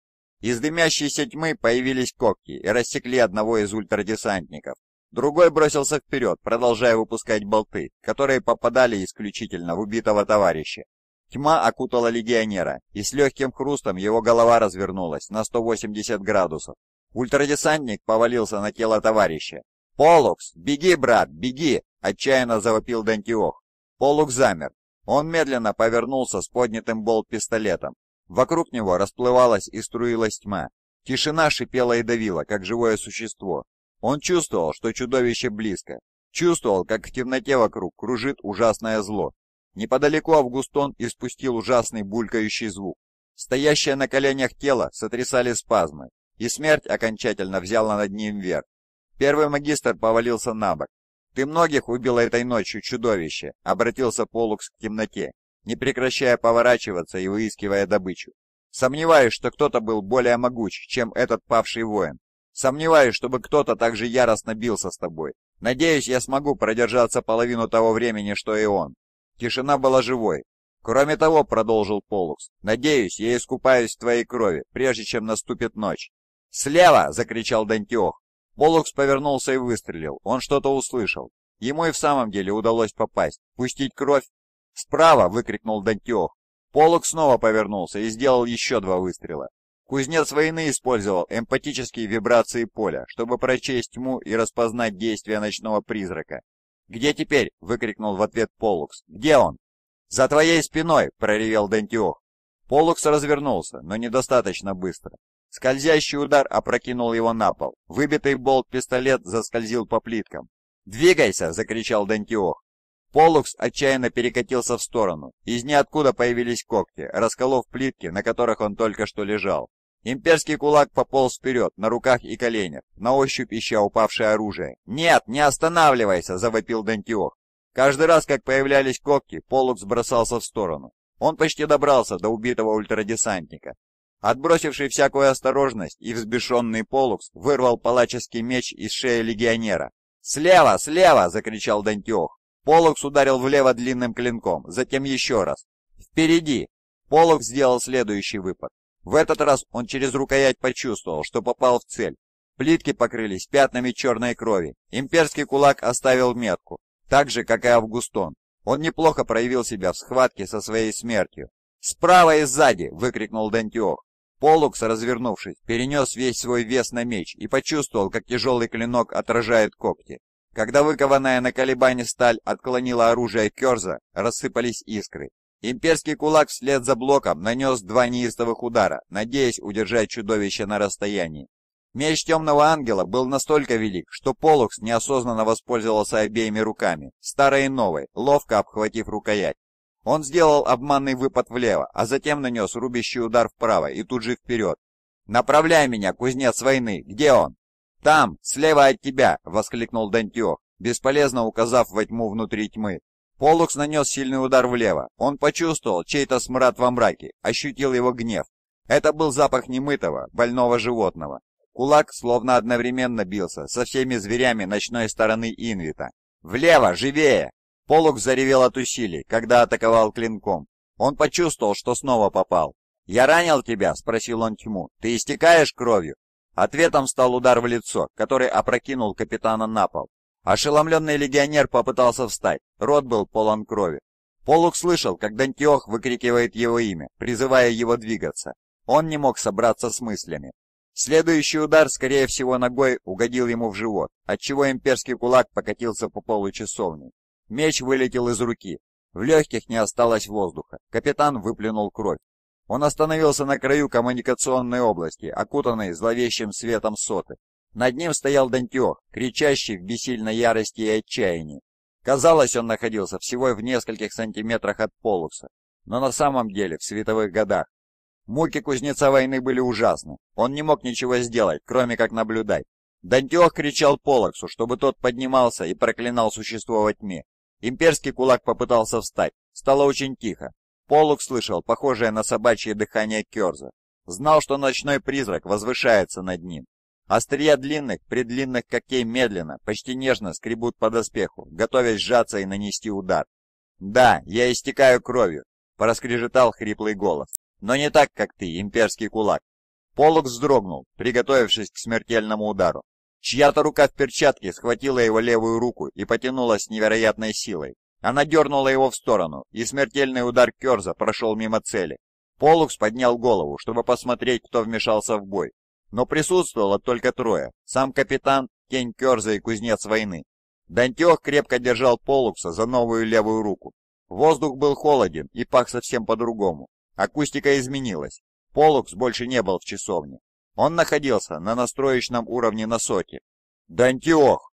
Из дымящейся тьмы появились когти и рассекли одного из ультрадесантников. Другой бросился вперед, продолжая выпускать болты, которые попадали исключительно в убитого товарища. Тьма окутала легионера, и с легким хрустом его голова развернулась на 180 градусов. Ультрадесантник повалился на тело товарища. «Полукс, беги, брат, беги!» – отчаянно завопил Дантиох. Полукс замер, он медленно повернулся с поднятым болт-пистолетом. Вокруг него расплывалась и струилась тьма. Тишина шипела и давила, как живое существо. Он чувствовал, что чудовище близко. Чувствовал, как в темноте вокруг кружит ужасное зло. Неподалеку Августон испустил ужасный булькающий звук. Стоящее на коленях тело сотрясали спазмы, и смерть окончательно взяла над ним верх. Первый магистр повалился на бок, «Ты многих убил этой ночью, чудовище!» — обратился Полукс к темноте, не прекращая поворачиваться и выискивая добычу. «Сомневаюсь, что кто-то был более могуч, чем этот павший воин. Сомневаюсь, чтобы кто-то так же яростно бился с тобой. Надеюсь, я смогу продержаться половину того времени, что и он». Тишина была живой. «Кроме того», — продолжил Полукс, — «надеюсь, я искупаюсь в твоей крови, прежде чем наступит ночь». «Слева!» — закричал Дантиох. Полукс повернулся и выстрелил. Он что-то услышал. Ему и в самом деле удалось попасть. Пустить кровь? «Справа!» — выкрикнул Дантиох. Полок снова повернулся и сделал еще два выстрела. Кузнец войны использовал эмпатические вибрации поля, чтобы прочесть тьму и распознать действия ночного призрака. «Где теперь?» — выкрикнул в ответ Полукс. «Где он?» «За твоей спиной!» — проревел Дентиох. Полукс развернулся, но недостаточно быстро. Скользящий удар опрокинул его на пол. Выбитый болт-пистолет заскользил по плиткам. «Двигайся!» — закричал Дантиох. Полукс отчаянно перекатился в сторону. Из ниоткуда появились когти, расколов плитки, на которых он только что лежал. Имперский кулак пополз вперед, на руках и коленях, на ощупь ища упавшее оружие. «Нет, не останавливайся!» — завопил Дантиох. Каждый раз, как появлялись когти, Полукс бросался в сторону. Он почти добрался до убитого ультрадесантника. Отбросивший всякую осторожность и взбешенный Полукс вырвал палаческий меч из шеи легионера. «Слева! Слева!» — закричал Дантиох. Полукс ударил влево длинным клинком, затем еще раз. «Впереди!» Полукс сделал следующий выпад. В этот раз он через рукоять почувствовал, что попал в цель. Плитки покрылись пятнами черной крови. Имперский кулак оставил метку, так же, как и Августон. Он неплохо проявил себя в схватке со своей смертью. «Справа и сзади!» — выкрикнул Дантиох. Полукс, развернувшись, перенес весь свой вес на меч и почувствовал, как тяжелый клинок отражает когти. Когда выкованная на колебании сталь отклонила оружие Керза, рассыпались искры. Имперский кулак вслед за блоком нанес два неистовых удара, надеясь удержать чудовище на расстоянии. Меч Темного Ангела был настолько велик, что Полукс неосознанно воспользовался обеими руками, старой и новой, ловко обхватив рукоять. Он сделал обманный выпад влево, а затем нанес рубящий удар вправо и тут же вперед. «Направляй меня, кузнец войны! Где он?» «Там, слева от тебя!» — воскликнул Дантиох, бесполезно указав во тьму внутри тьмы. Полукс нанес сильный удар влево. Он почувствовал чей-то смрад во мраке, ощутил его гнев. Это был запах немытого, больного животного. Кулак словно одновременно бился со всеми зверями ночной стороны Инвита. «Влево, живее!» Полок заревел от усилий, когда атаковал клинком. Он почувствовал, что снова попал. «Я ранил тебя?» — спросил он тьму. «Ты истекаешь кровью?» Ответом стал удар в лицо, который опрокинул капитана на пол. Ошеломленный легионер попытался встать, рот был полон крови. Полук слышал, как Дантиох выкрикивает его имя, призывая его двигаться. Он не мог собраться с мыслями. Следующий удар, скорее всего, ногой угодил ему в живот, отчего имперский кулак покатился по полу часовни. Меч вылетел из руки. В легких не осталось воздуха. Капитан выплюнул кровь. Он остановился на краю коммуникационной области, окутанной зловещим светом соты. Над ним стоял Дантиох, кричащий в бессильной ярости и отчаянии. Казалось, он находился всего в нескольких сантиметрах от полуса, но на самом деле в световых годах. Муки кузнеца войны были ужасны. Он не мог ничего сделать, кроме как наблюдать. Дантиох кричал Полоксу, чтобы тот поднимался и проклинал существо во тьме. Имперский кулак попытался встать. Стало очень тихо. Полук слышал похожее на собачье дыхание Керза. Знал, что ночной призрак возвышается над ним. Острия длинных, предлинных когтей медленно, почти нежно скребут по доспеху, готовясь сжаться и нанести удар. «Да, я истекаю кровью», — проскрежетал хриплый голос. «Но не так, как ты, имперский кулак». Полок вздрогнул, приготовившись к смертельному удару. Чья-то рука в перчатке схватила его левую руку и потянула с невероятной силой. Она дернула его в сторону, и смертельный удар Керза прошел мимо цели. Полукс поднял голову, чтобы посмотреть, кто вмешался в бой. Но присутствовало только трое – сам капитан, тень Керза и кузнец войны. Дантех крепко держал Полукса за новую левую руку. Воздух был холоден и пах совсем по-другому. Акустика изменилась. Полукс больше не был в часовне. Он находился на настроечном уровне на соте. «Дантиох!»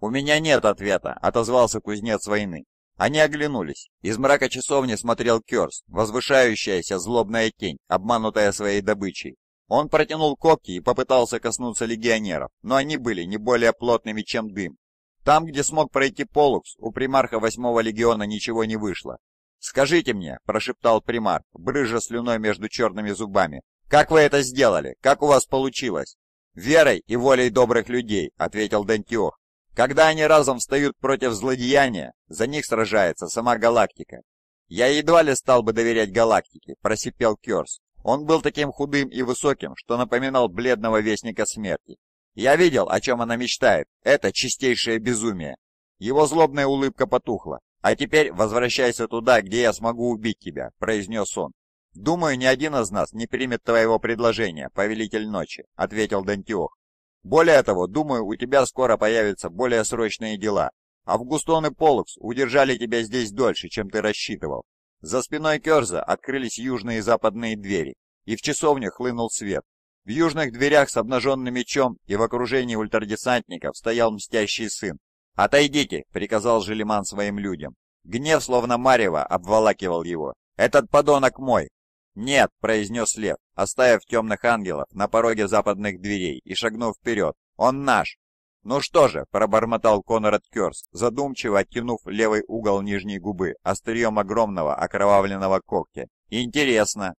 «У меня нет ответа», — отозвался кузнец войны. Они оглянулись. Из мрака часовни смотрел Керс, возвышающаяся злобная тень, обманутая своей добычей. Он протянул когти и попытался коснуться легионеров, но они были не более плотными, чем дым. Там, где смог пройти Полукс, у примарха восьмого легиона ничего не вышло. «Скажите мне», — прошептал примарх, брыжа слюной между черными зубами, «Как вы это сделали? Как у вас получилось?» «Верой и волей добрых людей», — ответил Дентиох. «Когда они разом встают против злодеяния, за них сражается сама галактика». «Я едва ли стал бы доверять галактике», — просипел Керс. Он был таким худым и высоким, что напоминал бледного вестника смерти. «Я видел, о чем она мечтает. Это чистейшее безумие». Его злобная улыбка потухла. «А теперь возвращайся туда, где я смогу убить тебя», — произнес он. «Думаю, ни один из нас не примет твоего предложения, повелитель ночи», — ответил Дантиох. «Более того, думаю, у тебя скоро появятся более срочные дела. Августон и Полукс удержали тебя здесь дольше, чем ты рассчитывал. За спиной Керза открылись южные и западные двери, и в часовню хлынул свет. В южных дверях с обнаженным мечом и в окружении ультрадесантников стоял мстящий сын. «Отойдите!» — приказал Желеман своим людям. Гнев, словно марево, обволакивал его. «Этот подонок мой! «Нет!» – произнес Лев, оставив темных ангелов на пороге западных дверей и шагнув вперед. «Он наш!» «Ну что же!» – пробормотал Конрад Кёрст, задумчиво оттянув левый угол нижней губы острием огромного окровавленного когтя. «Интересно!»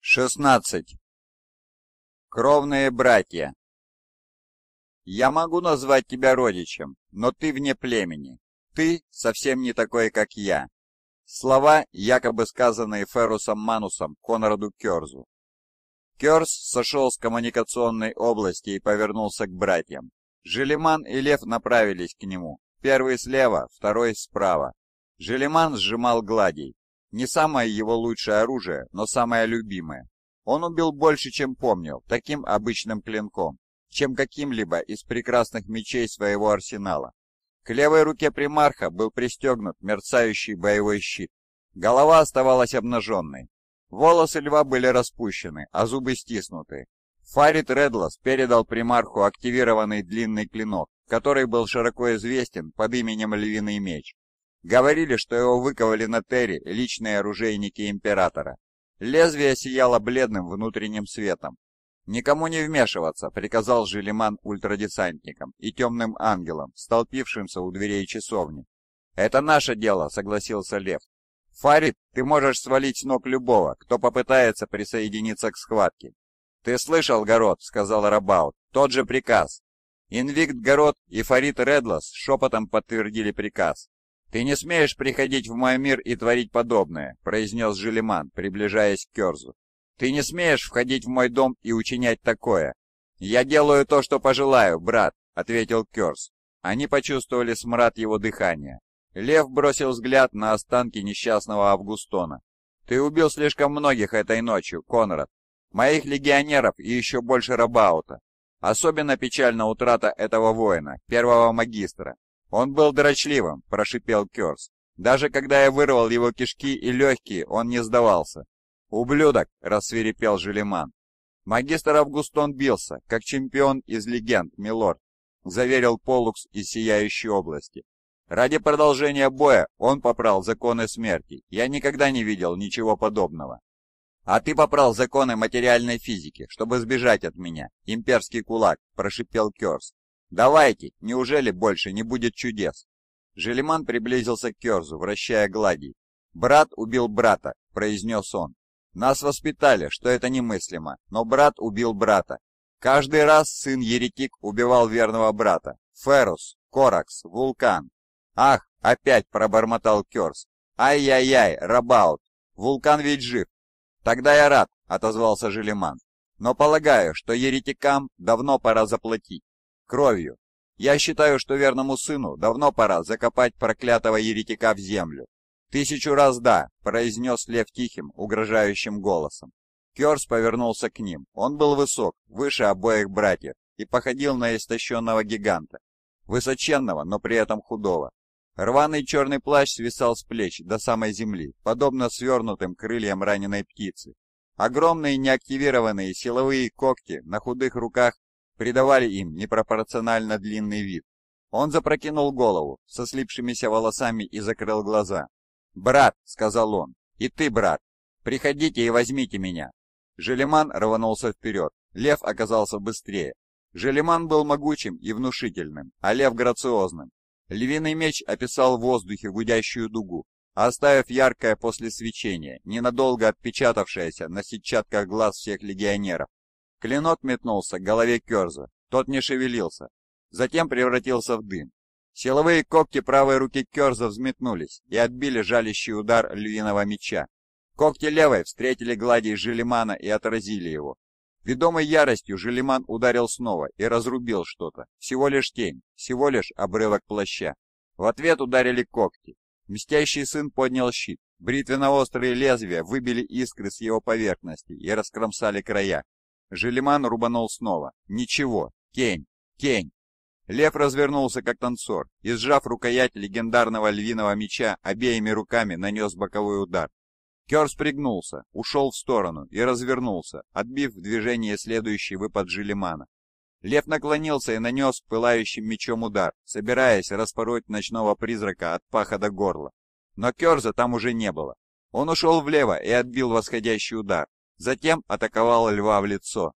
16. Кровные братья «Я могу назвать тебя родичем, но ты вне племени. Ты совсем не такой, как я. Слова, якобы сказанные Феррусом Манусом Конраду Керзу. Керс сошел с коммуникационной области и повернулся к братьям. Желеман и Лев направились к нему. Первый слева, второй справа. Желеман сжимал гладий. Не самое его лучшее оружие, но самое любимое. Он убил больше, чем помнил, таким обычным клинком, чем каким-либо из прекрасных мечей своего арсенала. К левой руке примарха был пристегнут мерцающий боевой щит. Голова оставалась обнаженной. Волосы льва были распущены, а зубы стиснуты. Фарид Редлас передал примарху активированный длинный клинок, который был широко известен под именем Львиный Меч. Говорили, что его выковали на Терри личные оружейники Императора. Лезвие сияло бледным внутренним светом, «Никому не вмешиваться!» — приказал Желеман ультрадесантникам и темным ангелам, столпившимся у дверей часовни. «Это наше дело!» — согласился Лев. «Фарид, ты можешь свалить с ног любого, кто попытается присоединиться к схватке!» «Ты слышал, Город?» — сказал Рабаут. «Тот же приказ!» Инвикт Город и Фарид Редлас шепотом подтвердили приказ. «Ты не смеешь приходить в мой мир и творить подобное», — произнес Желеман, приближаясь к Керзу. Ты не смеешь входить в мой дом и учинять такое. Я делаю то, что пожелаю, брат, ответил Кёрс. Они почувствовали смрад его дыхания. Лев бросил взгляд на останки несчастного Августона. Ты убил слишком многих этой ночью, Конрад. Моих легионеров и еще больше Рабаута. Особенно печальна утрата этого воина, первого магистра. Он был дрочливым, прошипел Кёрс. Даже когда я вырвал его кишки и легкие, он не сдавался. «Ублюдок!» — рассверепел Желеман. «Магистр Августон бился, как чемпион из легенд, милорд», — заверил Полукс из Сияющей области. «Ради продолжения боя он попрал законы смерти. Я никогда не видел ничего подобного». «А ты попрал законы материальной физики, чтобы сбежать от меня, имперский кулак», — прошипел Керс. «Давайте, неужели больше не будет чудес?» Желеман приблизился к Керзу, вращая глади. «Брат убил брата», — произнес он. Нас воспитали, что это немыслимо, но брат убил брата. Каждый раз сын-еретик убивал верного брата. Ферус, Коракс, Вулкан. Ах, опять пробормотал Керс. Ай-яй-яй, Рабаут. Вулкан ведь жив. Тогда я рад, отозвался Желеман. Но полагаю, что еретикам давно пора заплатить. Кровью. Я считаю, что верному сыну давно пора закопать проклятого еретика в землю. «Тысячу раз да!» — произнес Лев тихим, угрожающим голосом. Керс повернулся к ним. Он был высок, выше обоих братьев, и походил на истощенного гиганта. Высоченного, но при этом худого. Рваный черный плащ свисал с плеч до самой земли, подобно свернутым крыльям раненой птицы. Огромные неактивированные силовые когти на худых руках придавали им непропорционально длинный вид. Он запрокинул голову со слипшимися волосами и закрыл глаза. «Брат», — сказал он, — «и ты, брат, приходите и возьмите меня». Желеман рванулся вперед, лев оказался быстрее. Желеман был могучим и внушительным, а лев грациозным. Львиный меч описал в воздухе гудящую дугу, оставив яркое после свечения, ненадолго отпечатавшееся на сетчатках глаз всех легионеров. Клинок метнулся к голове Керза, тот не шевелился, затем превратился в дым. Силовые когти правой руки Керза взметнулись и отбили жалящий удар львиного меча. Когти левой встретили глади Желемана и отразили его. Ведомой яростью Желеман ударил снова и разрубил что-то. Всего лишь тень, всего лишь обрывок плаща. В ответ ударили когти. Мстящий сын поднял щит. Бритвенно-острые лезвия выбили искры с его поверхности и раскромсали края. Желеман рубанул снова. Ничего. Тень. Тень. Лев развернулся как танцор и, сжав рукоять легендарного львиного меча, обеими руками нанес боковой удар. Керс пригнулся, ушел в сторону и развернулся, отбив в движении следующий выпад Жилимана. Лев наклонился и нанес пылающим мечом удар, собираясь распороть ночного призрака от паха до горла. Но Керза там уже не было. Он ушел влево и отбил восходящий удар. Затем атаковал льва в лицо.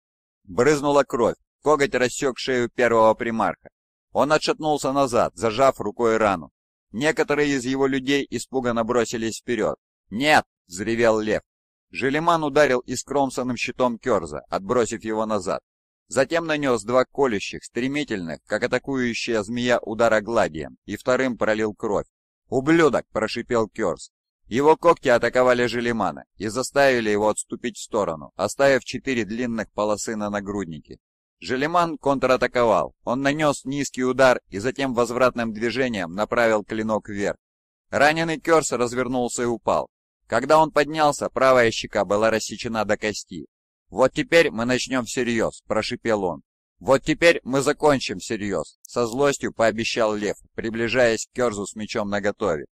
Брызнула кровь, коготь рассек шею первого примарха. Он отшатнулся назад, зажав рукой рану. Некоторые из его людей испуганно бросились вперед. «Нет!» — взревел лев. Желеман ударил искромсанным щитом Керза, отбросив его назад. Затем нанес два колющих, стремительных, как атакующая змея удара гладием, и вторым пролил кровь. «Ублюдок!» – прошипел Керс. Его когти атаковали Желимана и заставили его отступить в сторону, оставив четыре длинных полосы на нагруднике. Желеман контратаковал. Он нанес низкий удар и затем возвратным движением направил клинок вверх. Раненый Керс развернулся и упал. Когда он поднялся, правая щека была рассечена до кости. «Вот теперь мы начнем всерьез», – прошипел он. «Вот теперь мы закончим всерьез», – со злостью пообещал Лев, приближаясь к Керзу с мечом наготове.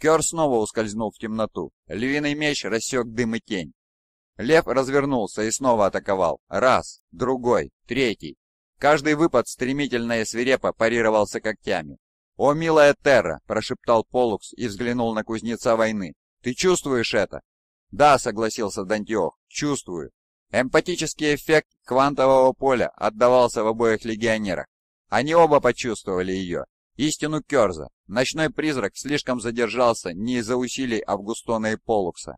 Кер снова ускользнул в темноту. Львиный меч рассек дым и тень. Лев развернулся и снова атаковал. Раз, другой, третий. Каждый выпад стремительно и свирепо парировался когтями. «О, милая Терра!» – прошептал Полукс и взглянул на кузнеца войны. «Ты чувствуешь это?» «Да», — согласился Дантиох, — «чувствую». Эмпатический эффект квантового поля отдавался в обоих легионерах. Они оба почувствовали ее. Истину Керза. Ночной призрак слишком задержался не из-за усилий Августона и Полукса,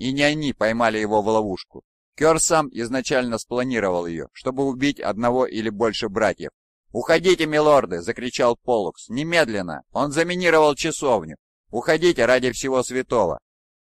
и не они поймали его в ловушку. Кер сам изначально спланировал ее, чтобы убить одного или больше братьев. «Уходите, милорды!» — закричал Полукс. «Немедленно! Он заминировал часовню! Уходите ради всего святого!»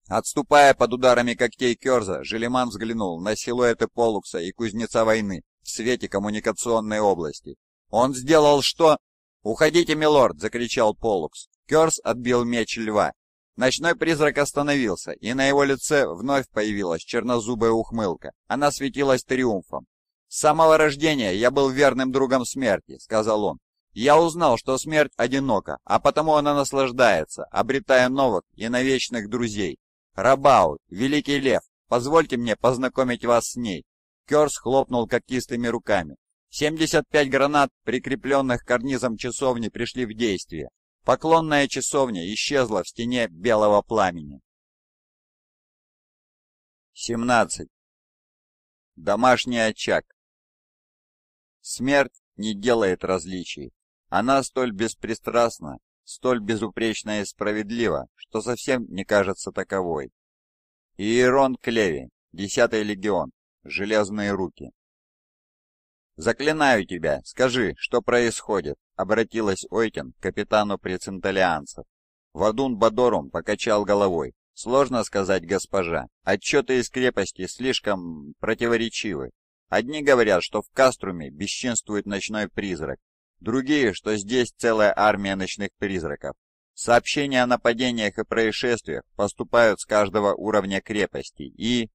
Отступая под ударами когтей Керза, Желеман взглянул на силуэты Полукса и Кузнеца войны в свете коммуникационной области. «Он сделал что?» «Уходите, милорд!» — закричал Полукс. Керс отбил меч льва Ночной призрак остановился, и на его лице вновь появилась чернозубая ухмылка. Она светилась триумфом. «С самого рождения я был верным другом смерти», — сказал он. «Я узнал, что смерть одинока, а потому она наслаждается, обретая новых и навечных друзей. Рабау, Великий Лев, позвольте мне познакомить вас с ней». Керс хлопнул когтистыми руками. 75 гранат, прикрепленных к карнизам часовни, пришли в действие. Поклонная часовня исчезла в стене белого пламени. 17. Домашний очаг. Смерть не делает различий. Она столь беспристрастна, столь безупречна и справедлива, что совсем не кажется таковой. Иерон Клеви, 10 легион, Железные руки. «Заклинаю тебя, скажи, что происходит», — обратилась Ойкин к капитану преценталианцев. Вадун Бадорум покачал головой. «Сложно сказать, госпожа. Отчеты из крепости слишком противоречивы. Одни говорят, что в Каструме бесчинствует ночной призрак, другие, что здесь целая армия ночных призраков. Сообщения о нападениях и происшествиях поступают с каждого уровня крепости и...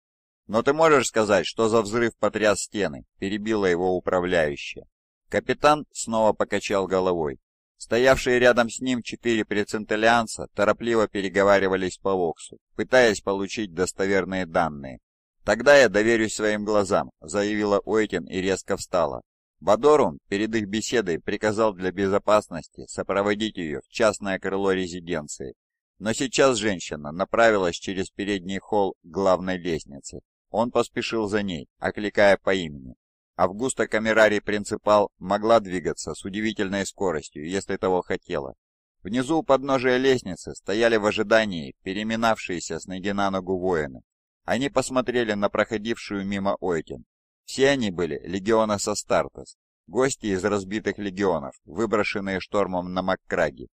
«Но ты можешь сказать, что за взрыв потряс стены?» — перебила его управляющая. Капитан снова покачал головой. Стоявшие рядом с ним четыре прецентелианца торопливо переговаривались по воксу, пытаясь получить достоверные данные. «Тогда я доверюсь своим глазам», — заявила Ойтин и резко встала. Бадорум перед их беседой приказал для безопасности сопроводить ее в частное крыло резиденции, но сейчас женщина направилась через передний холл главной лестнице. Он поспешил за ней, окликая по имени. Августа камерари Принципал могла двигаться с удивительной скоростью, если того хотела. Внизу у подножия лестницы стояли в ожидании переминавшиеся с ноги на ногу воины. Они посмотрели на проходившую мимо Ойкин. Все они были легиона Састартес, гости из разбитых легионов, выброшенные штормом на Маккраге.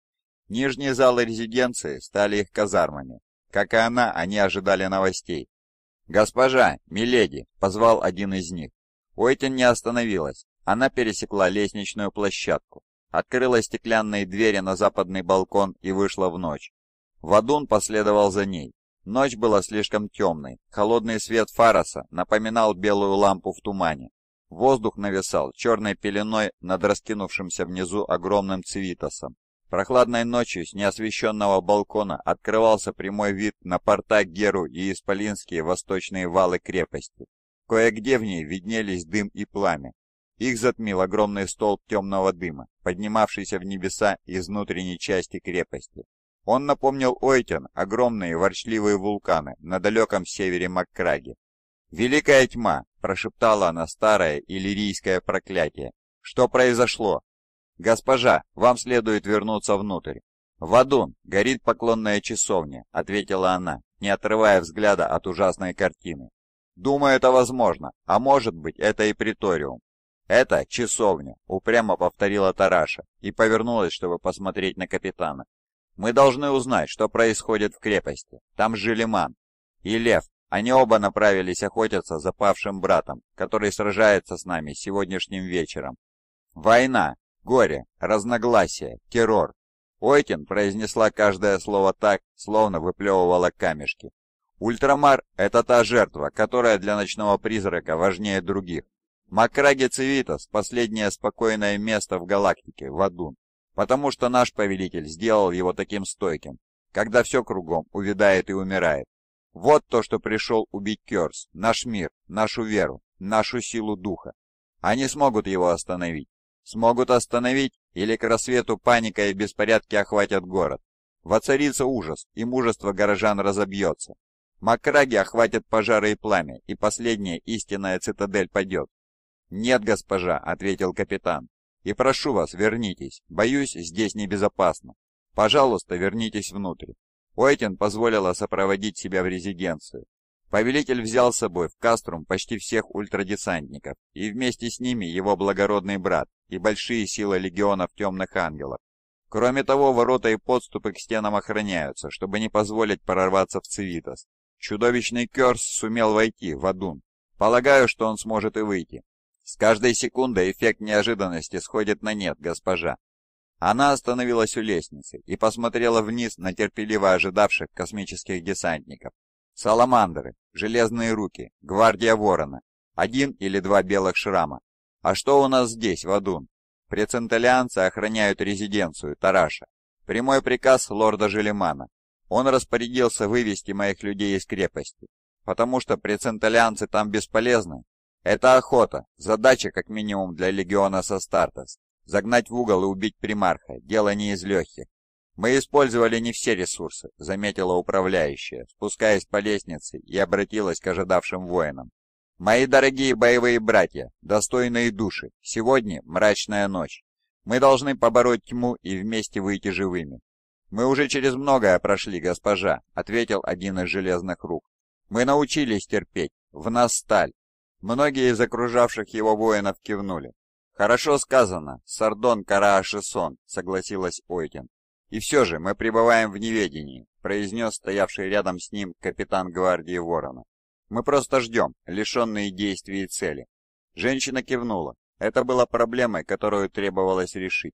Нижние залы резиденции стали их казармами. Как и она, они ожидали новостей, «Госпожа, миледи!» — позвал один из них. Уэйтин не остановилась. Она пересекла лестничную площадку, открыла стеклянные двери на западный балкон и вышла в ночь. Вадун последовал за ней. Ночь была слишком темной, холодный свет фараса напоминал белую лампу в тумане. Воздух нависал черной пеленой над раскинувшимся внизу огромным цивитосом, Прохладной ночью с неосвещенного балкона открывался прямой вид на порта Геру и Исполинские восточные валы крепости. Кое-где в ней виднелись дым и пламя. Их затмил огромный столб темного дыма, поднимавшийся в небеса из внутренней части крепости. Он напомнил Ойтен огромные ворчливые вулканы на далеком севере Маккраги. «Великая тьма!» – прошептала она старое иллирийское проклятие. «Что произошло? «Госпожа, вам следует вернуться внутрь». Вадун горит поклонная часовня», — ответила она, не отрывая взгляда от ужасной картины. «Думаю, это возможно, а может быть, это и приториум». «Это часовня», — упрямо повторила Тараша и повернулась, чтобы посмотреть на капитана. «Мы должны узнать, что происходит в крепости. Там же и Лев. Они оба направились охотиться за павшим братом, который сражается с нами сегодняшним вечером. Война, горе, разногласия, террор. Ойтин произнесла каждое слово так, словно выплевывала камешки. Ультрамар — это та жертва, которая для ночного призрака важнее других. Макраги Цивитас — последнее спокойное место в галактике, в Адун, потому что наш повелитель сделал его таким стойким, когда все кругом увядает и умирает. Вот то, что пришел убить Керс, наш мир, нашу веру, нашу силу духа. Они смогут его остановить, Смогут остановить, или к рассвету паника и беспорядки охватят город. Воцарится ужас, и мужество горожан разобьется. Макраги охватят пожары и пламя, и последняя истинная цитадель падет. «Нет, госпожа», — ответил капитан, — «и прошу вас, вернитесь. Боюсь, здесь небезопасно. Пожалуйста, вернитесь внутрь». Уэйтин позволила сопроводить себя в резиденцию. Повелитель взял с собой в Каструм почти всех ультрадесантников, и вместе с ними его благородный брат, и большие силы легионов темных ангелов. Кроме того, ворота и подступы к стенам охраняются, чтобы не позволить прорваться в Цивитас. Чудовищный Керс сумел войти в Адун. Полагаю, что он сможет и выйти. С каждой секундой эффект неожиданности сходит на нет, госпожа. Она остановилась у лестницы и посмотрела вниз на терпеливо ожидавших космических десантников. Саламандры, железные руки, гвардия ворона, один или два белых шрама, а что у нас здесь, Вадун? Преценталианцы охраняют резиденцию, Тараша. Прямой приказ лорда Желемана. Он распорядился вывести моих людей из крепости, потому что преценталианцы там бесполезны. Это охота, задача как минимум для легиона со Састартес. Загнать в угол и убить примарха – дело не из легких. «Мы использовали не все ресурсы», — заметила управляющая, спускаясь по лестнице и обратилась к ожидавшим воинам. Мои дорогие боевые братья, достойные души, сегодня мрачная ночь. Мы должны побороть тьму и вместе выйти живыми. Мы уже через многое прошли, госпожа, ответил один из железных рук. Мы научились терпеть, в нас сталь. Многие из окружавших его воинов кивнули. «Хорошо сказано, Сардон Караашисон», — согласилась Ойкин. «И все же мы пребываем в неведении», — произнес стоявший рядом с ним капитан гвардии Ворона. Мы просто ждем, лишенные действий и цели». Женщина кивнула. Это была проблемой, которую требовалось решить.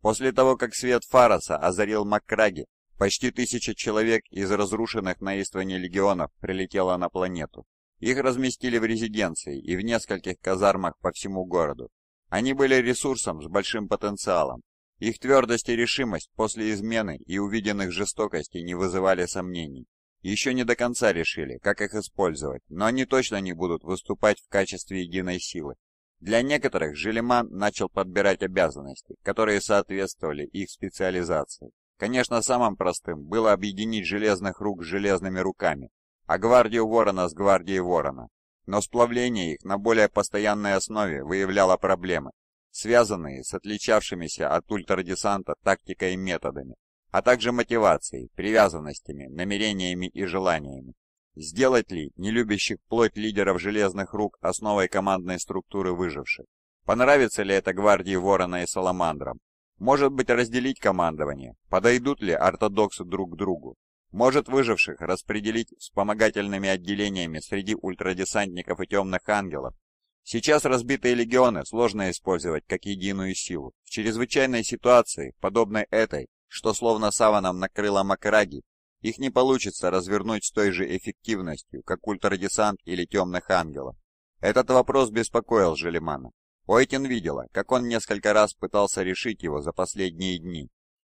После того, как свет Фараса озарил Маккраги, почти тысяча человек из разрушенных на Истване легионов прилетело на планету. Их разместили в резиденции и в нескольких казармах по всему городу. Они были ресурсом с большим потенциалом. Их твердость и решимость после измены и увиденных жестокостей не вызывали сомнений. Еще не до конца решили, как их использовать, но они точно не будут выступать в качестве единой силы. Для некоторых Желеман начал подбирать обязанности, которые соответствовали их специализации. Конечно, самым простым было объединить железных рук с железными руками, а гвардию ворона с гвардией ворона. Но сплавление их на более постоянной основе выявляло проблемы, связанные с отличавшимися от ультрадесанта тактикой и методами а также мотивацией, привязанностями, намерениями и желаниями. Сделать ли нелюбящих плоть лидеров железных рук основой командной структуры выживших? Понравится ли это гвардии Ворона и Саламандрам? Может быть разделить командование? Подойдут ли ортодоксы друг к другу? Может выживших распределить вспомогательными отделениями среди ультрадесантников и темных ангелов? Сейчас разбитые легионы сложно использовать как единую силу. В чрезвычайной ситуации, подобной этой, что словно саваном накрыло Макраги, их не получится развернуть с той же эффективностью, как ультрадесант или темных ангелов. Этот вопрос беспокоил Желемана. Ойтин видела, как он несколько раз пытался решить его за последние дни.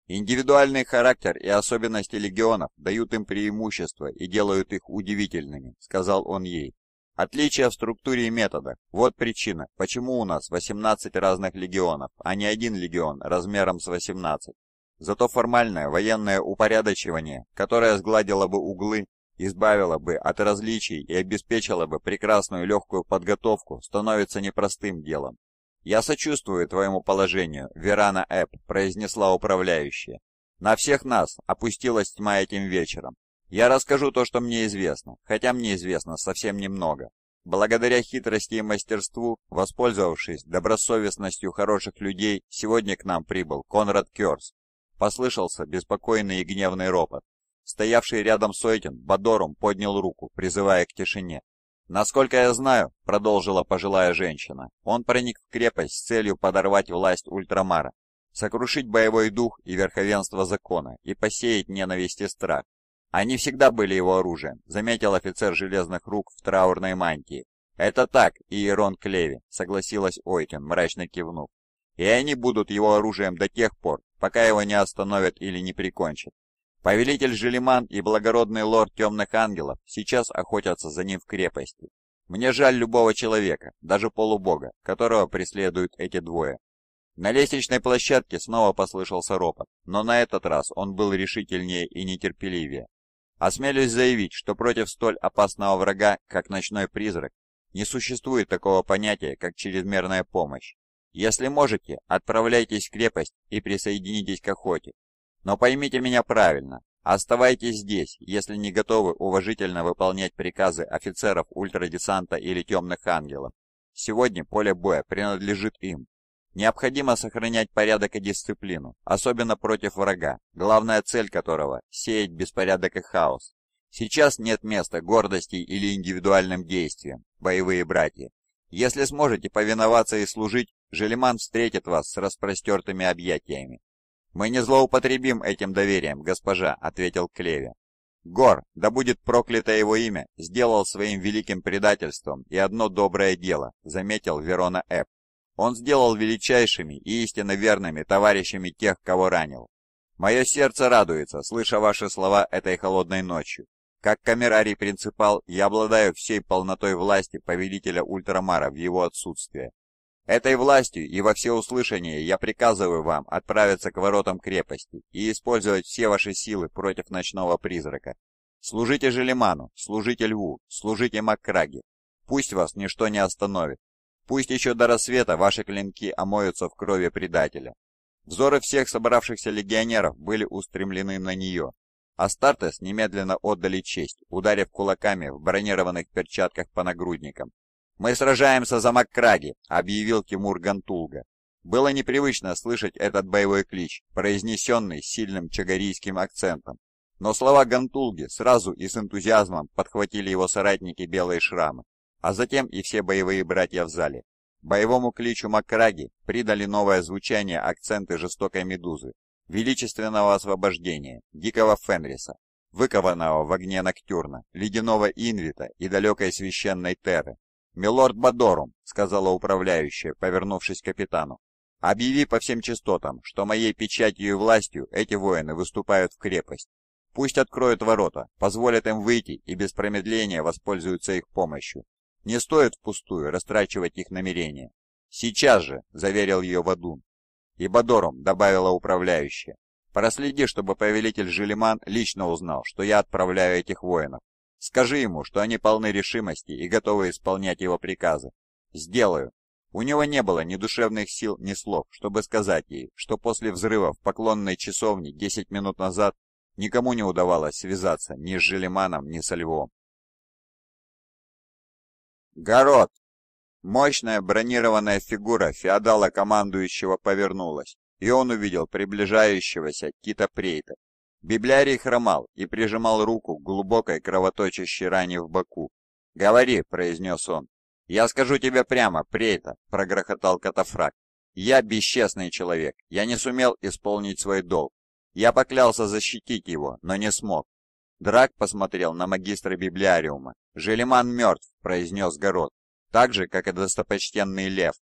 Индивидуальный характер и особенности легионов дают им преимущество и делают их удивительными, сказал он ей. Отличия в структуре и методах. Вот причина, почему у нас 18 разных легионов, а не один легион размером с 18. Зато формальное военное упорядочивание, которое сгладило бы углы, избавило бы от различий и обеспечило бы прекрасную легкую подготовку, становится непростым делом. «Я сочувствую твоему положению», — Верана Эп произнесла управляющая. «На всех нас опустилась тьма этим вечером. Я расскажу то, что мне известно, хотя мне известно совсем немного. Благодаря хитрости и мастерству, воспользовавшись добросовестностью хороших людей, сегодня к нам прибыл Конрад Кёрс, Послышался беспокойный и гневный ропот. Стоявший рядом Сойтин Бадорум поднял руку, призывая к тишине. «Насколько я знаю», — продолжила пожилая женщина, — «он проник в крепость с целью подорвать власть Ультрамара, сокрушить боевой дух и верховенство закона и посеять ненависть и страх. Они всегда были его оружием», — заметил офицер железных рук в траурной мантии. «Это так, Иерон Клеви», — согласилась Ойтин, мрачно кивнув. «И они будут его оружием до тех пор, пока его не остановят или не прикончат. Повелитель Желиман и благородный лорд Темных Ангелов сейчас охотятся за ним в крепости. Мне жаль любого человека, даже полубога, которого преследуют эти двое. На лестничной площадке снова послышался ропот, но на этот раз он был решительнее и нетерпеливее. Осмелюсь заявить, что против столь опасного врага, как ночной призрак, не существует такого понятия, как чрезмерная помощь. Если можете, отправляйтесь в крепость и присоединитесь к охоте. Но поймите меня правильно, оставайтесь здесь, если не готовы уважительно выполнять приказы офицеров ультрадесанта или темных ангелов. Сегодня поле боя принадлежит им. Необходимо сохранять порядок и дисциплину, особенно против врага, главная цель которого – сеять беспорядок и хаос. Сейчас нет места гордости или индивидуальным действиям, боевые братья. Если сможете повиноваться и служить, Желеман встретит вас с распростертыми объятиями». «Мы не злоупотребим этим доверием, госпожа», — ответил Клеви. «Гор, да будет проклято его имя, сделал своим великим предательством и одно доброе дело», — заметил Верона Эп. «Он сделал величайшими и истинно верными товарищами тех, кого ранил. Мое сердце радуется, слыша ваши слова этой холодной ночью. Как камерарий принципал, я обладаю всей полнотой власти повелителя Ультрамара в его отсутствие Этой властью и во всеуслышание я приказываю вам отправиться к воротам крепости и использовать все ваши силы против ночного призрака. Служите Желеману, служите Льву, служите Маккраге. Пусть вас ничто не остановит. Пусть еще до рассвета ваши клинки омоются в крови предателя». Взоры всех собравшихся легионеров были устремлены на нее. Астартес немедленно отдали честь, ударив кулаками в бронированных перчатках по нагрудникам, «Мы сражаемся за Маккраги», — объявил Тимур Гантулга. Было непривычно слышать этот боевой клич, произнесенный сильным чагарийским акцентом. Но слова Гантулги сразу и с энтузиазмом подхватили его соратники Белые Шрамы, а затем и все боевые братья в зале. Боевому кличу Маккраги придали новое звучание акценты жестокой медузы, величественного освобождения, дикого Фенриса, выкованного в огне Ноктюрна, ледяного Инвита и далекой священной Терры. «Милорд Бадорум», — сказала управляющая, повернувшись к капитану, — «объяви по всем частотам, что моей печатью и властью эти воины выступают в крепость. Пусть откроют ворота, позволят им выйти и без промедления воспользуются их помощью. Не стоит впустую растрачивать их намерения. Сейчас же», — заверил ее Вадун. «И Бадорум», — добавила управляющая, — «проследи, чтобы повелитель Жилиман лично узнал, что я отправляю этих воинов. Скажи ему, что они полны решимости и готовы исполнять его приказы. Сделаю. У него не было ни душевных сил, ни слов, чтобы сказать ей, что после взрыва в поклонной часовне 10 минут назад никому не удавалось связаться ни с Желеманом, ни со Львом. Город! Мощная бронированная фигура феодала командующего повернулась, и он увидел приближающегося Кита Прейта, Библиарий хромал и прижимал руку к глубокой кровоточащей ране в боку. «Говори», — произнес он. «Я скажу тебе прямо, Прейта», — прогрохотал Катафрак. «Я бесчестный человек. Я не сумел исполнить свой долг. Я поклялся защитить его, но не смог». Драк посмотрел на магистра библиариума. «Желеман мертв», — произнес Город, так же, как и достопочтенный лев.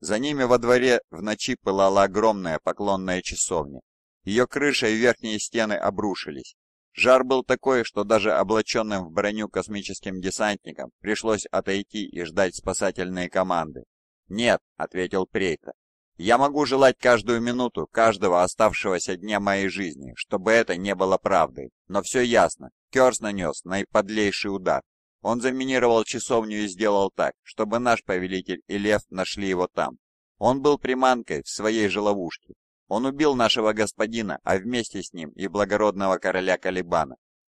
За ними во дворе в ночи пылала огромная поклонная часовня, ее крыша и верхние стены обрушились. Жар был такой, что даже облаченным в броню космическим десантникам пришлось отойти и ждать спасательные команды. «Нет», — ответил Прейта, — «я могу желать каждую минуту каждого оставшегося дня моей жизни, чтобы это не было правдой, но все ясно, Керс нанес наиподлейший удар. Он заминировал часовню и сделал так, чтобы наш повелитель и лев нашли его там. Он был приманкой в своей же ловушке, он убил нашего господина, а вместе с ним и благородного короля Калибана.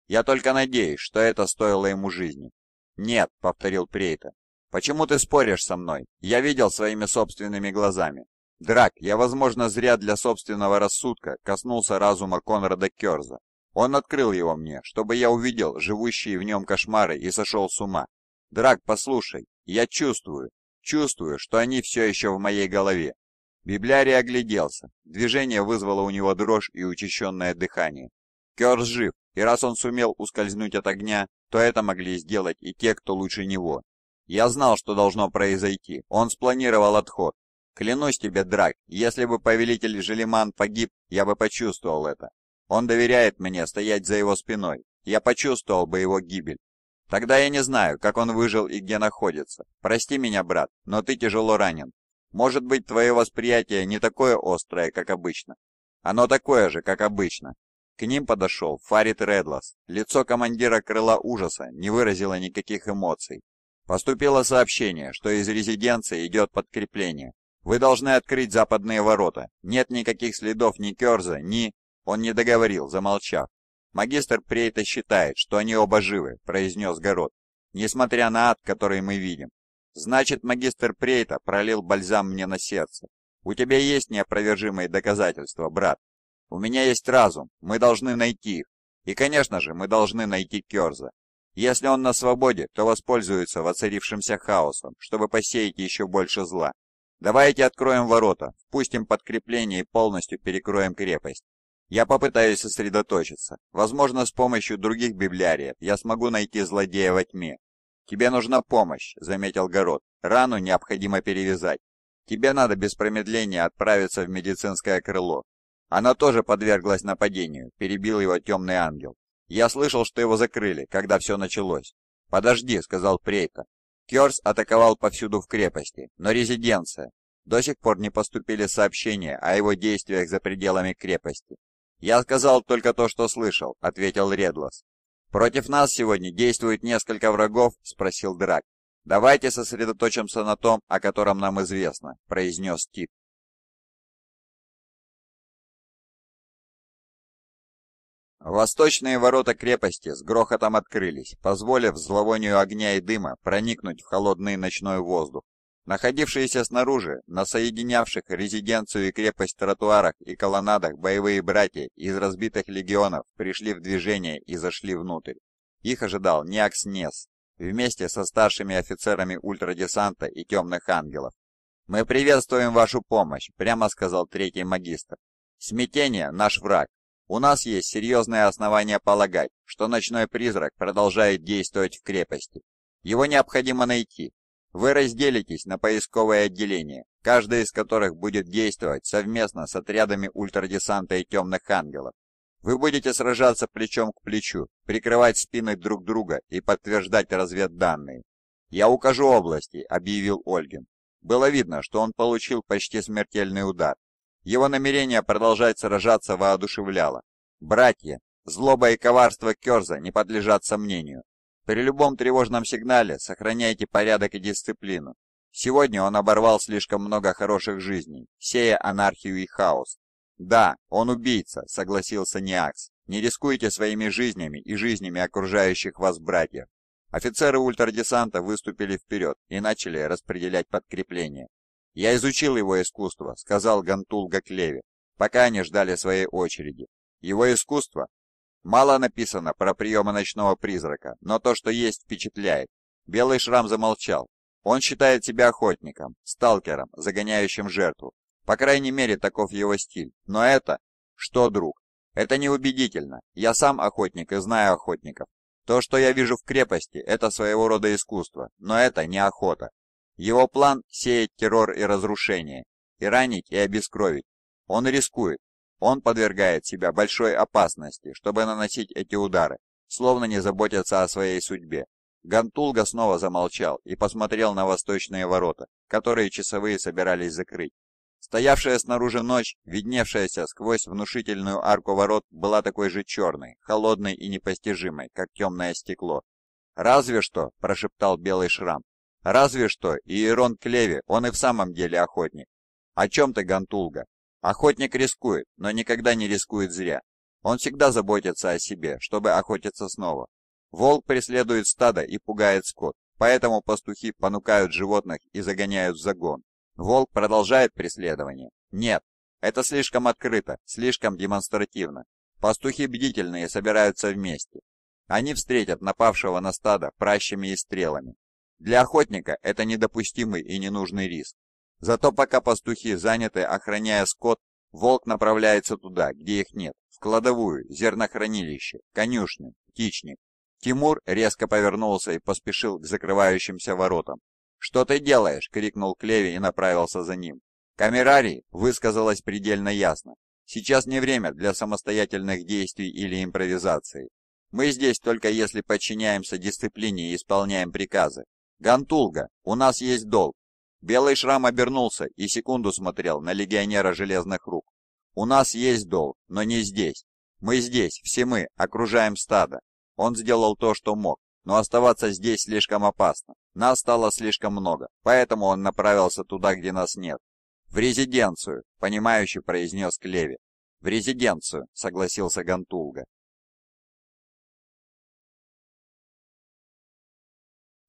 Я только надеюсь, что это стоило ему жизни». «Нет», — повторил Прейта. «Почему ты споришь со мной? Я видел своими собственными глазами. Драк, я, возможно, зря для собственного рассудка коснулся разума Конрада Керза. Он открыл его мне, чтобы я увидел живущие в нем кошмары и сошел с ума. Драк, послушай, я чувствую, чувствую, что они все еще в моей голове. Библиарий огляделся. Движение вызвало у него дрожь и учащенное дыхание. Керс жив, и раз он сумел ускользнуть от огня, то это могли сделать и те, кто лучше него. Я знал, что должно произойти. Он спланировал отход. Клянусь тебе, Драк, если бы повелитель Желиман погиб, я бы почувствовал это. Он доверяет мне стоять за его спиной. Я почувствовал бы его гибель. Тогда я не знаю, как он выжил и где находится. Прости меня, брат, но ты тяжело ранен. Может быть, твое восприятие не такое острое, как обычно. Оно такое же, как обычно. К ним подошел Фарид Редлас. Лицо командира крыла ужаса не выразило никаких эмоций. Поступило сообщение, что из резиденции идет подкрепление. Вы должны открыть западные ворота. Нет никаких следов ни Керза, ни... Он не договорил, замолчав. Магистр Прейта считает, что они оба живы, произнес Город. Несмотря на ад, который мы видим, Значит, магистр Прейта пролил бальзам мне на сердце. У тебя есть неопровержимые доказательства, брат. У меня есть разум, мы должны найти их. И, конечно же, мы должны найти Керза. Если он на свободе, то воспользуется воцарившимся хаосом, чтобы посеять еще больше зла. Давайте откроем ворота, впустим подкрепление и полностью перекроем крепость. Я попытаюсь сосредоточиться. Возможно, с помощью других библиариев я смогу найти злодея во тьме, «Тебе нужна помощь», — заметил Город. «Рану необходимо перевязать. Тебе надо без промедления отправиться в медицинское крыло. Она тоже подверглась нападению», — перебил его темный ангел. «Я слышал, что его закрыли, когда все началось». «Подожди», — сказал Прейта. Керс атаковал повсюду в крепости, но резиденция. До сих пор не поступили сообщения о его действиях за пределами крепости. «Я сказал только то, что слышал», — ответил Редлос. «Против нас сегодня действует несколько врагов?» – спросил Драк. «Давайте сосредоточимся на том, о котором нам известно», – произнес Тит. Восточные ворота крепости с грохотом открылись, позволив зловонию огня и дыма проникнуть в холодный ночной воздух. Находившиеся снаружи, на соединявших резиденцию и крепость тротуарах и колоннадах боевые братья из разбитых легионов пришли в движение и зашли внутрь. Их ожидал Неакснес, вместе со старшими офицерами ультрадесанта и темных ангелов. «Мы приветствуем вашу помощь», — прямо сказал третий магистр. «Смятение — наш враг. У нас есть серьезные основания полагать, что ночной призрак продолжает действовать в крепости. Его необходимо найти, вы разделитесь на поисковые отделения, каждое из которых будет действовать совместно с отрядами ультрадесанта и темных ангелов. Вы будете сражаться плечом к плечу, прикрывать спины друг друга и подтверждать разведданные. «Я укажу области», — объявил Ольгин. Было видно, что он получил почти смертельный удар. Его намерение продолжать сражаться воодушевляло. «Братья, злоба и коварство Керза не подлежат сомнению. При любом тревожном сигнале сохраняйте порядок и дисциплину. Сегодня он оборвал слишком много хороших жизней, сея анархию и хаос. «Да, он убийца», — согласился Ниакс. «Не рискуйте своими жизнями и жизнями окружающих вас братьев». Офицеры ультрадесанта выступили вперед и начали распределять подкрепление. «Я изучил его искусство», — сказал Гантул Гаклеви, пока они ждали своей очереди. «Его искусство Мало написано про приемы ночного призрака, но то, что есть, впечатляет. Белый шрам замолчал. Он считает себя охотником, сталкером, загоняющим жертву. По крайней мере, таков его стиль. Но это... Что, друг? Это неубедительно. Я сам охотник и знаю охотников. То, что я вижу в крепости, это своего рода искусство, но это не охота. Его план – сеять террор и разрушение, и ранить, и обескровить. Он рискует, он подвергает себя большой опасности, чтобы наносить эти удары, словно не заботятся о своей судьбе. Гантулга снова замолчал и посмотрел на восточные ворота, которые часовые собирались закрыть. Стоявшая снаружи ночь, видневшаяся сквозь внушительную арку ворот, была такой же черной, холодной и непостижимой, как темное стекло. «Разве что», – прошептал белый шрам, – «разве что, Иерон Клеви, он и в самом деле охотник». «О чем ты, Гантулга? Охотник рискует, но никогда не рискует зря. Он всегда заботится о себе, чтобы охотиться снова. Волк преследует стадо и пугает скот, поэтому пастухи понукают животных и загоняют в загон. Волк продолжает преследование? Нет. Это слишком открыто, слишком демонстративно. Пастухи бдительные собираются вместе. Они встретят напавшего на стадо пращами и стрелами. Для охотника это недопустимый и ненужный риск. Зато пока пастухи заняты, охраняя скот, волк направляется туда, где их нет, в кладовую, зернохранилище, конюшню, птичник. Тимур резко повернулся и поспешил к закрывающимся воротам. «Что ты делаешь?» — крикнул Клеви и направился за ним. Камерарий высказалась предельно ясно. Сейчас не время для самостоятельных действий или импровизации. Мы здесь только если подчиняемся дисциплине и исполняем приказы. Гантулга, у нас есть долг, Белый шрам обернулся и секунду смотрел на легионера железных рук. «У нас есть дол, но не здесь. Мы здесь, все мы, окружаем стадо. Он сделал то, что мог, но оставаться здесь слишком опасно. Нас стало слишком много, поэтому он направился туда, где нас нет. В резиденцию, понимающе произнес Клеви. В резиденцию, согласился Гантулга.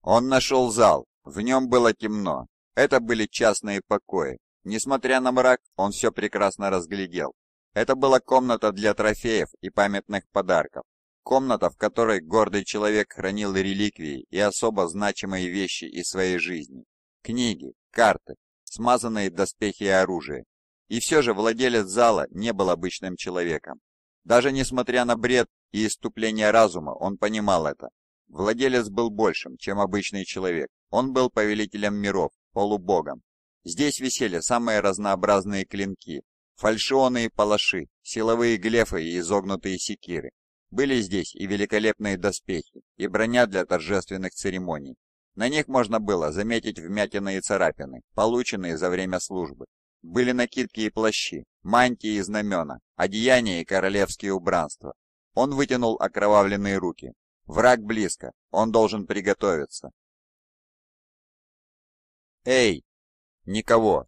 Он нашел зал. В нем было темно, это были частные покои. Несмотря на мрак, он все прекрасно разглядел. Это была комната для трофеев и памятных подарков. Комната, в которой гордый человек хранил реликвии и особо значимые вещи из своей жизни. Книги, карты, смазанные доспехи и оружие. И все же владелец зала не был обычным человеком. Даже несмотря на бред и иступление разума, он понимал это. Владелец был большим, чем обычный человек. Он был повелителем миров, полубогом. Здесь висели самые разнообразные клинки, фальшионы и палаши, силовые глефы и изогнутые секиры. Были здесь и великолепные доспехи, и броня для торжественных церемоний. На них можно было заметить вмятины и царапины, полученные за время службы. Были накидки и плащи, мантии и знамена, одеяния и королевские убранства. Он вытянул окровавленные руки. Враг близко, он должен приготовиться. «Эй!» «Никого!»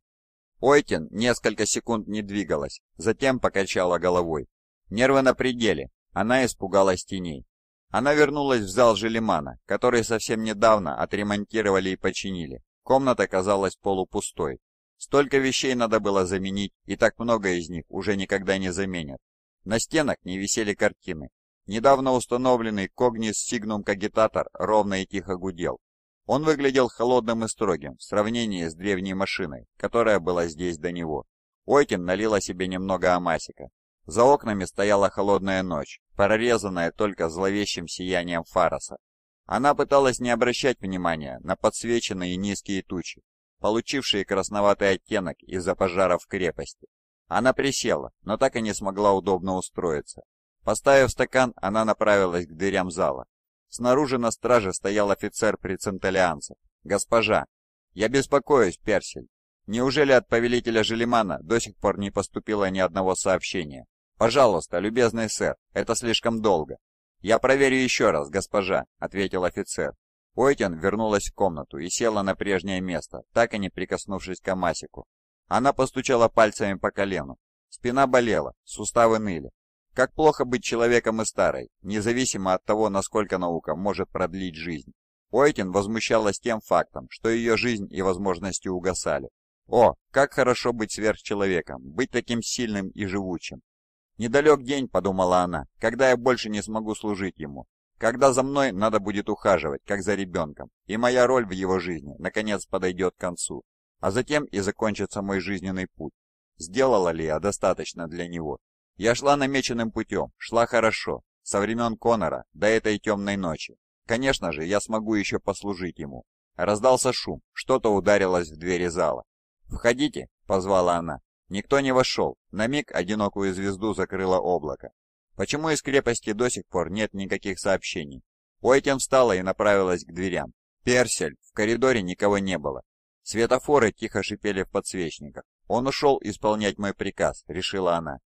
Ойтин несколько секунд не двигалась, затем покачала головой. Нервы на пределе, она испугалась теней. Она вернулась в зал Желимана, который совсем недавно отремонтировали и починили. Комната казалась полупустой. Столько вещей надо было заменить, и так много из них уже никогда не заменят. На стенах не висели картины. Недавно установленный Когнис Сигнум Кагитатор ровно и тихо гудел, он выглядел холодным и строгим в сравнении с древней машиной, которая была здесь до него. Ойкин налила себе немного амасика. За окнами стояла холодная ночь, прорезанная только зловещим сиянием фароса. Она пыталась не обращать внимания на подсвеченные низкие тучи, получившие красноватый оттенок из-за пожаров крепости. Она присела, но так и не смогла удобно устроиться. Поставив стакан, она направилась к дверям зала. Снаружи на страже стоял офицер преценталианцев. «Госпожа, я беспокоюсь, Персель. Неужели от повелителя Желимана до сих пор не поступило ни одного сообщения? Пожалуйста, любезный сэр, это слишком долго». «Я проверю еще раз, госпожа», — ответил офицер. Ойтен вернулась в комнату и села на прежнее место, так и не прикоснувшись к Амасику. Она постучала пальцами по колену. Спина болела, суставы ныли, как плохо быть человеком и старой, независимо от того, насколько наука может продлить жизнь. Ойтин возмущалась тем фактом, что ее жизнь и возможности угасали. О, как хорошо быть сверхчеловеком, быть таким сильным и живучим. «Недалек день», — подумала она, — «когда я больше не смогу служить ему, когда за мной надо будет ухаживать, как за ребенком, и моя роль в его жизни, наконец, подойдет к концу, а затем и закончится мой жизненный путь. Сделала ли я достаточно для него?» Я шла намеченным путем, шла хорошо, со времен Конора до этой темной ночи. Конечно же, я смогу еще послужить ему. Раздался шум, что-то ударилось в двери зала. «Входите!» — позвала она. Никто не вошел, на миг одинокую звезду закрыло облако. Почему из крепости до сих пор нет никаких сообщений? Уэйтин встала и направилась к дверям. Персель, в коридоре никого не было. Светофоры тихо шипели в подсвечниках. Он ушел исполнять мой приказ, решила она.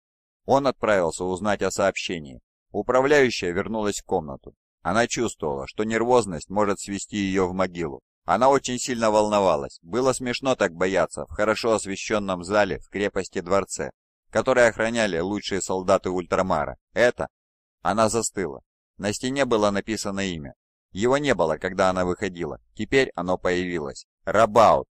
Он отправился узнать о сообщении. Управляющая вернулась в комнату. Она чувствовала, что нервозность может свести ее в могилу. Она очень сильно волновалась. Было смешно так бояться в хорошо освещенном зале в крепости-дворце, который охраняли лучшие солдаты Ультрамара. Это... Она застыла. На стене было написано имя. Его не было, когда она выходила. Теперь оно появилось. Рабаут.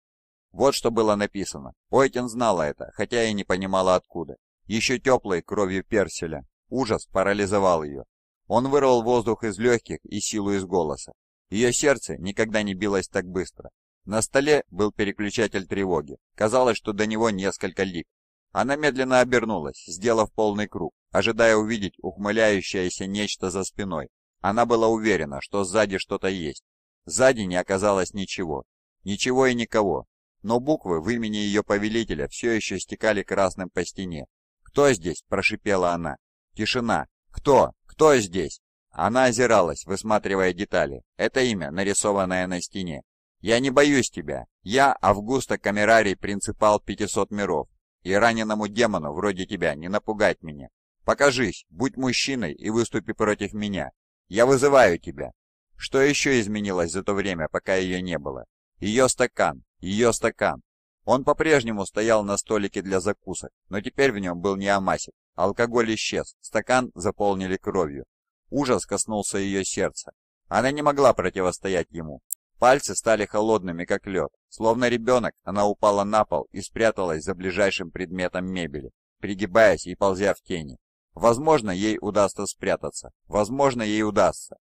Вот что было написано. Ойтин знала это, хотя и не понимала откуда еще теплой кровью перселя. Ужас парализовал ее. Он вырвал воздух из легких и силу из голоса. Ее сердце никогда не билось так быстро. На столе был переключатель тревоги. Казалось, что до него несколько лик. Она медленно обернулась, сделав полный круг, ожидая увидеть ухмыляющееся нечто за спиной. Она была уверена, что сзади что-то есть. Сзади не оказалось ничего. Ничего и никого. Но буквы в имени ее повелителя все еще стекали красным по стене, «Кто здесь?» – прошипела она. «Тишина! Кто? Кто здесь?» Она озиралась, высматривая детали. Это имя, нарисованное на стене. «Я не боюсь тебя. Я Августа Камерарий, принципал 500 миров. И раненому демону вроде тебя не напугать меня. Покажись, будь мужчиной и выступи против меня. Я вызываю тебя». Что еще изменилось за то время, пока ее не было? Ее стакан, ее стакан. Он по-прежнему стоял на столике для закусок, но теперь в нем был не амасик. Алкоголь исчез, стакан заполнили кровью. Ужас коснулся ее сердца. Она не могла противостоять ему. Пальцы стали холодными, как лед. Словно ребенок, она упала на пол и спряталась за ближайшим предметом мебели, пригибаясь и ползя в тени. Возможно, ей удастся спрятаться. Возможно, ей удастся.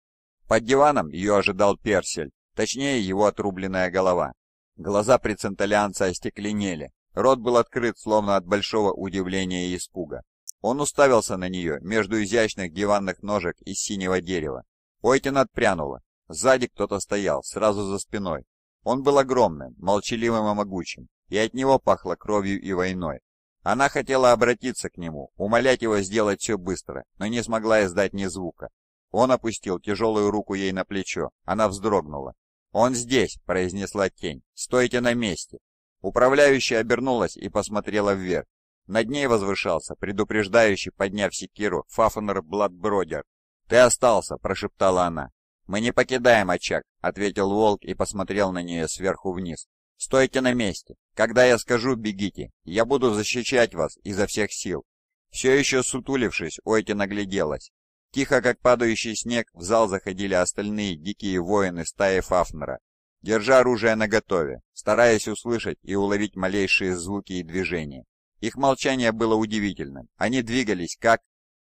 Под диваном ее ожидал персель, точнее его отрубленная голова. Глаза преценталианца остекленели, рот был открыт, словно от большого удивления и испуга. Он уставился на нее между изящных диванных ножек из синего дерева. Ойтин отпрянула. Сзади кто-то стоял, сразу за спиной. Он был огромным, молчаливым и могучим, и от него пахло кровью и войной. Она хотела обратиться к нему, умолять его сделать все быстро, но не смогла издать ни звука. Он опустил тяжелую руку ей на плечо, она вздрогнула. «Он здесь!» — произнесла тень. «Стойте на месте!» Управляющая обернулась и посмотрела вверх. Над ней возвышался, предупреждающий, подняв секиру, Фафнер Бладбродер. «Ты остался!» — прошептала она. «Мы не покидаем очаг!» — ответил волк и посмотрел на нее сверху вниз. «Стойте на месте! Когда я скажу, бегите! Я буду защищать вас изо всех сил!» Все еще сутулившись, Ойти нагляделась. Тихо, как падающий снег, в зал заходили остальные дикие воины стаи Фафнера, держа оружие наготове, стараясь услышать и уловить малейшие звуки и движения. Их молчание было удивительным. Они двигались как...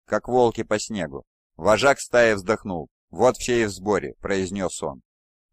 как волки по снегу. Вожак стаи вздохнул. «Вот все и в сборе», — произнес он.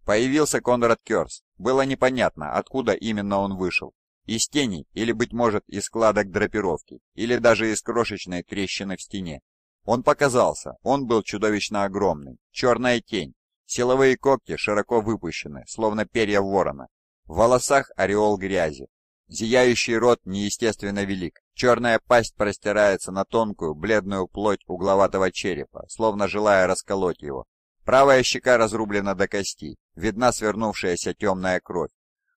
Появился Конрад Керс. Было непонятно, откуда именно он вышел. Из тени, или, быть может, из складок драпировки, или даже из крошечной трещины в стене. Он показался, он был чудовищно огромный, черная тень, силовые когти широко выпущены, словно перья ворона, в волосах ореол грязи, зияющий рот неестественно велик, черная пасть простирается на тонкую, бледную плоть угловатого черепа, словно желая расколоть его. Правая щека разрублена до кости, видна свернувшаяся темная кровь.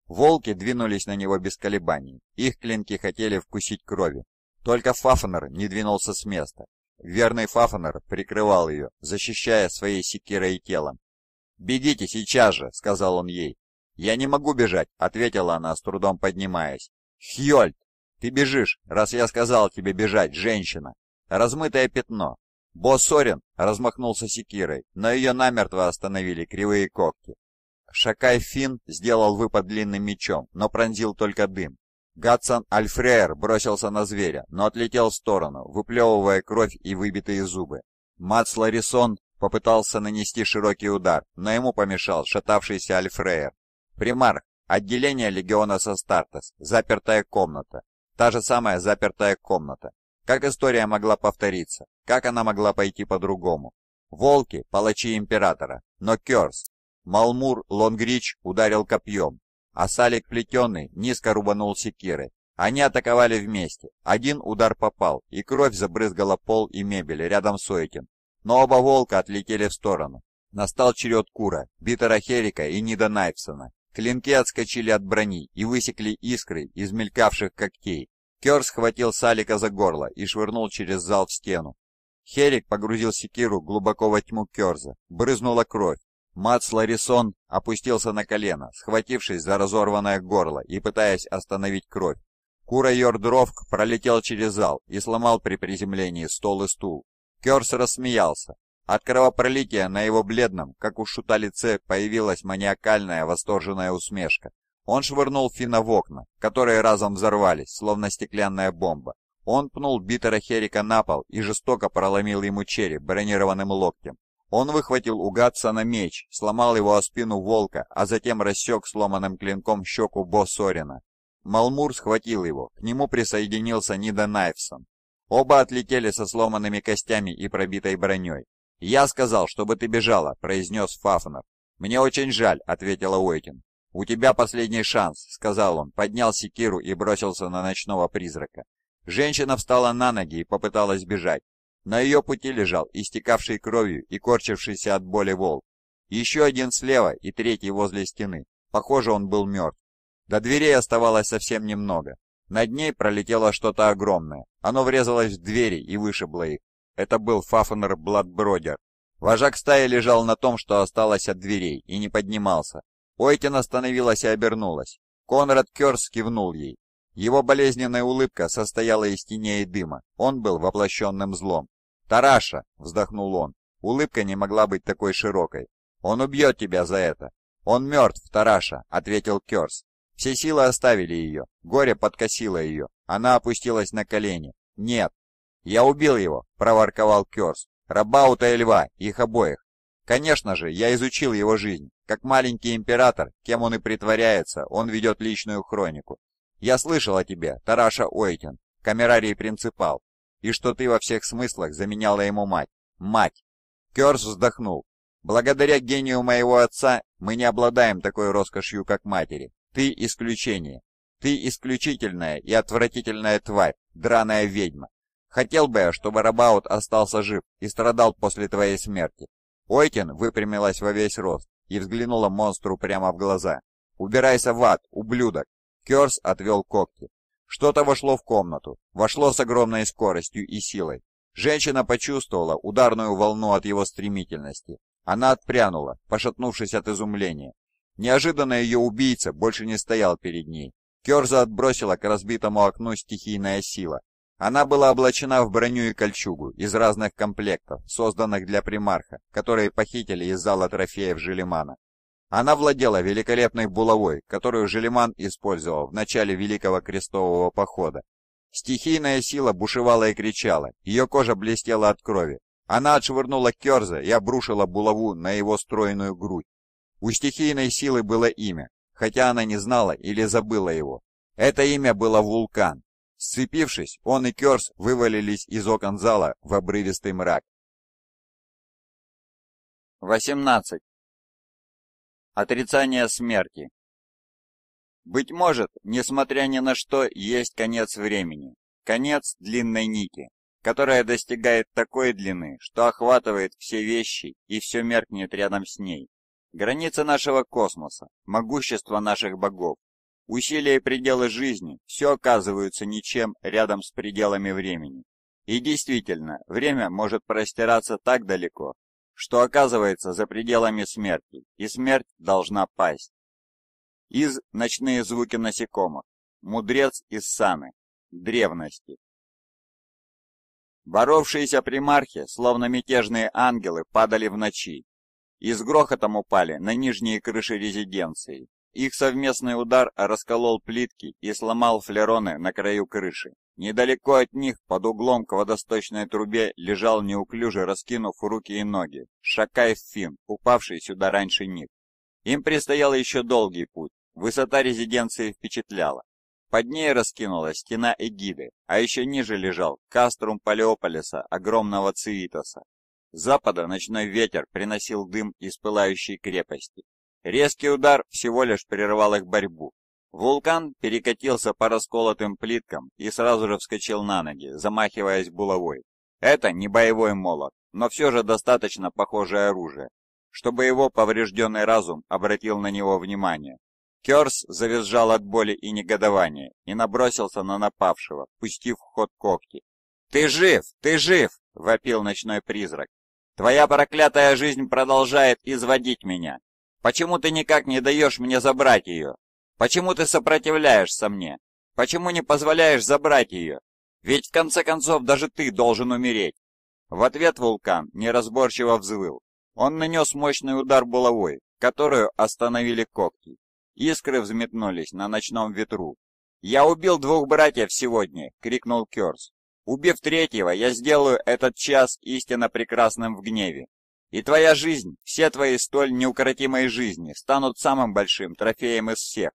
Волки двинулись на него без колебаний, их клинки хотели вкусить крови. Только Фафнер не двинулся с места, Верный Фафанер прикрывал ее, защищая своей секирой и телом. «Бегите сейчас же!» — сказал он ей. «Я не могу бежать!» — ответила она, с трудом поднимаясь. «Хьёльд! Ты бежишь, раз я сказал тебе бежать, женщина!» «Размытое пятно!» Босорин размахнулся секирой, но ее намертво остановили кривые когти. Шакай Фин сделал выпад длинным мечом, но пронзил только дым. Гадсон Альфреер бросился на зверя, но отлетел в сторону, выплевывая кровь и выбитые зубы. Мац Ларисон попытался нанести широкий удар, но ему помешал шатавшийся Альфреер. Примар, отделение легиона со Састартес, запертая комната. Та же самая запертая комната. Как история могла повториться? Как она могла пойти по-другому? Волки – палачи Императора, но Керс. Малмур Лонгрич ударил копьем, а Салик плетеный низко рубанул секиры. Они атаковали вместе. Один удар попал, и кровь забрызгала пол и мебель рядом с Ойтин. Но оба волка отлетели в сторону. Настал черед Кура, Битера Херика и Нида Найпсона. Клинки отскочили от брони и высекли искры из мелькавших когтей. Кер схватил Салика за горло и швырнул через зал в стену. Херик погрузил секиру глубоко во тьму Керза. Брызнула кровь, Мац Ларисон опустился на колено, схватившись за разорванное горло и пытаясь остановить кровь. Кура Йордровк пролетел через зал и сломал при приземлении стол и стул. Керс рассмеялся. От кровопролития на его бледном, как у шута лице, появилась маниакальная восторженная усмешка. Он швырнул Фина в окна, которые разом взорвались, словно стеклянная бомба. Он пнул Битера Херика на пол и жестоко проломил ему череп бронированным локтем. Он выхватил у Гатсона меч, сломал его о спину волка, а затем рассек сломанным клинком щеку Бо Малмур схватил его, к нему присоединился Нида Найфсон. Оба отлетели со сломанными костями и пробитой броней. «Я сказал, чтобы ты бежала», — произнес Фафнер. «Мне очень жаль», — ответила Уэйтин. «У тебя последний шанс», — сказал он, поднял секиру и бросился на ночного призрака. Женщина встала на ноги и попыталась бежать, на ее пути лежал истекавший кровью и корчившийся от боли волк. Еще один слева и третий возле стены. Похоже, он был мертв. До дверей оставалось совсем немного. Над ней пролетело что-то огромное. Оно врезалось в двери и вышибло их. Это был Фафнер Бладбродер. Вожак стаи лежал на том, что осталось от дверей, и не поднимался. Ойтин остановилась и обернулась. Конрад Кёрс кивнул ей. Его болезненная улыбка состояла из теней и дыма. Он был воплощенным злом. «Тараша!» — вздохнул он. Улыбка не могла быть такой широкой. «Он убьет тебя за это!» «Он мертв, Тараша!» — ответил Керс. Все силы оставили ее. Горе подкосило ее. Она опустилась на колени. «Нет!» «Я убил его!» — проворковал Керс. «Рабаута и льва, их обоих!» «Конечно же, я изучил его жизнь. Как маленький император, кем он и притворяется, он ведет личную хронику. Я слышал о тебе, Тараша Ойтин, камерарий принципал и что ты во всех смыслах заменяла ему мать. Мать!» Керс вздохнул. «Благодаря гению моего отца мы не обладаем такой роскошью, как матери. Ты исключение. Ты исключительная и отвратительная тварь, драная ведьма. Хотел бы я, чтобы Рабаут остался жив и страдал после твоей смерти». Ойтин выпрямилась во весь рост и взглянула монстру прямо в глаза. «Убирайся в ад, ублюдок!» Керс отвел когти. Что-то вошло в комнату, вошло с огромной скоростью и силой. Женщина почувствовала ударную волну от его стремительности. Она отпрянула, пошатнувшись от изумления. Неожиданно ее убийца больше не стоял перед ней. Керза отбросила к разбитому окну стихийная сила. Она была облачена в броню и кольчугу из разных комплектов, созданных для примарха, которые похитили из зала трофеев Желемана. Она владела великолепной булавой, которую Желеман использовал в начале Великого Крестового Похода. Стихийная сила бушевала и кричала, ее кожа блестела от крови. Она отшвырнула Керза и обрушила булаву на его стройную грудь. У стихийной силы было имя, хотя она не знала или забыла его. Это имя было Вулкан. Сцепившись, он и Керс вывалились из окон зала в обрывистый мрак. 18. Отрицание смерти. Быть может, несмотря ни на что, есть конец времени. Конец длинной нити, которая достигает такой длины, что охватывает все вещи и все меркнет рядом с ней. Граница нашего космоса, могущество наших богов, усилия и пределы жизни все оказываются ничем рядом с пределами времени. И действительно, время может простираться так далеко, что оказывается за пределами смерти, и смерть должна пасть. Из «Ночные звуки насекомых», «Мудрец из Саны», «Древности». Боровшиеся примархи, словно мятежные ангелы, падали в ночи и с грохотом упали на нижние крыши резиденции. Их совместный удар расколол плитки и сломал флероны на краю крыши. Недалеко от них, под углом к водосточной трубе, лежал неуклюже, раскинув руки и ноги, Шакаев Фин, упавший сюда раньше них. Им предстоял еще долгий путь, высота резиденции впечатляла. Под ней раскинулась стена Эгиды, а еще ниже лежал каструм Палеополиса, огромного Цивитоса. С запада ночной ветер приносил дым из пылающей крепости. Резкий удар всего лишь прервал их борьбу. Вулкан перекатился по расколотым плиткам и сразу же вскочил на ноги, замахиваясь булавой. Это не боевой молот, но все же достаточно похожее оружие, чтобы его поврежденный разум обратил на него внимание. Керс завизжал от боли и негодования и набросился на напавшего, пустив в ход когти. «Ты жив! Ты жив!» — вопил ночной призрак. «Твоя проклятая жизнь продолжает изводить меня! Почему ты никак не даешь мне забрать ее?» Почему ты сопротивляешься мне? Почему не позволяешь забрать ее? Ведь в конце концов даже ты должен умереть. В ответ вулкан неразборчиво взвыл. Он нанес мощный удар булавой, которую остановили когти. Искры взметнулись на ночном ветру. «Я убил двух братьев сегодня!» — крикнул Керс. «Убив третьего, я сделаю этот час истинно прекрасным в гневе. И твоя жизнь, все твои столь неукротимые жизни, станут самым большим трофеем из всех,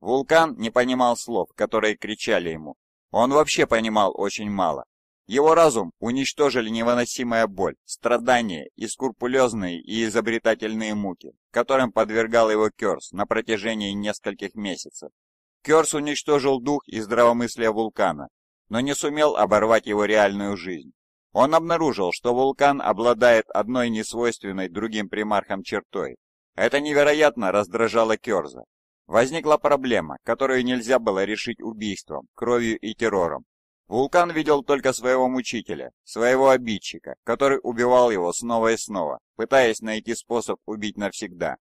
Вулкан не понимал слов, которые кричали ему. Он вообще понимал очень мало. Его разум уничтожили невыносимая боль, страдания и скрупулезные и изобретательные муки, которым подвергал его Керс на протяжении нескольких месяцев. Керс уничтожил дух и здравомыслие вулкана, но не сумел оборвать его реальную жизнь. Он обнаружил, что вулкан обладает одной несвойственной другим примархам чертой. Это невероятно раздражало Керза, Возникла проблема, которую нельзя было решить убийством, кровью и террором. Вулкан видел только своего мучителя, своего обидчика, который убивал его снова и снова, пытаясь найти способ убить навсегда.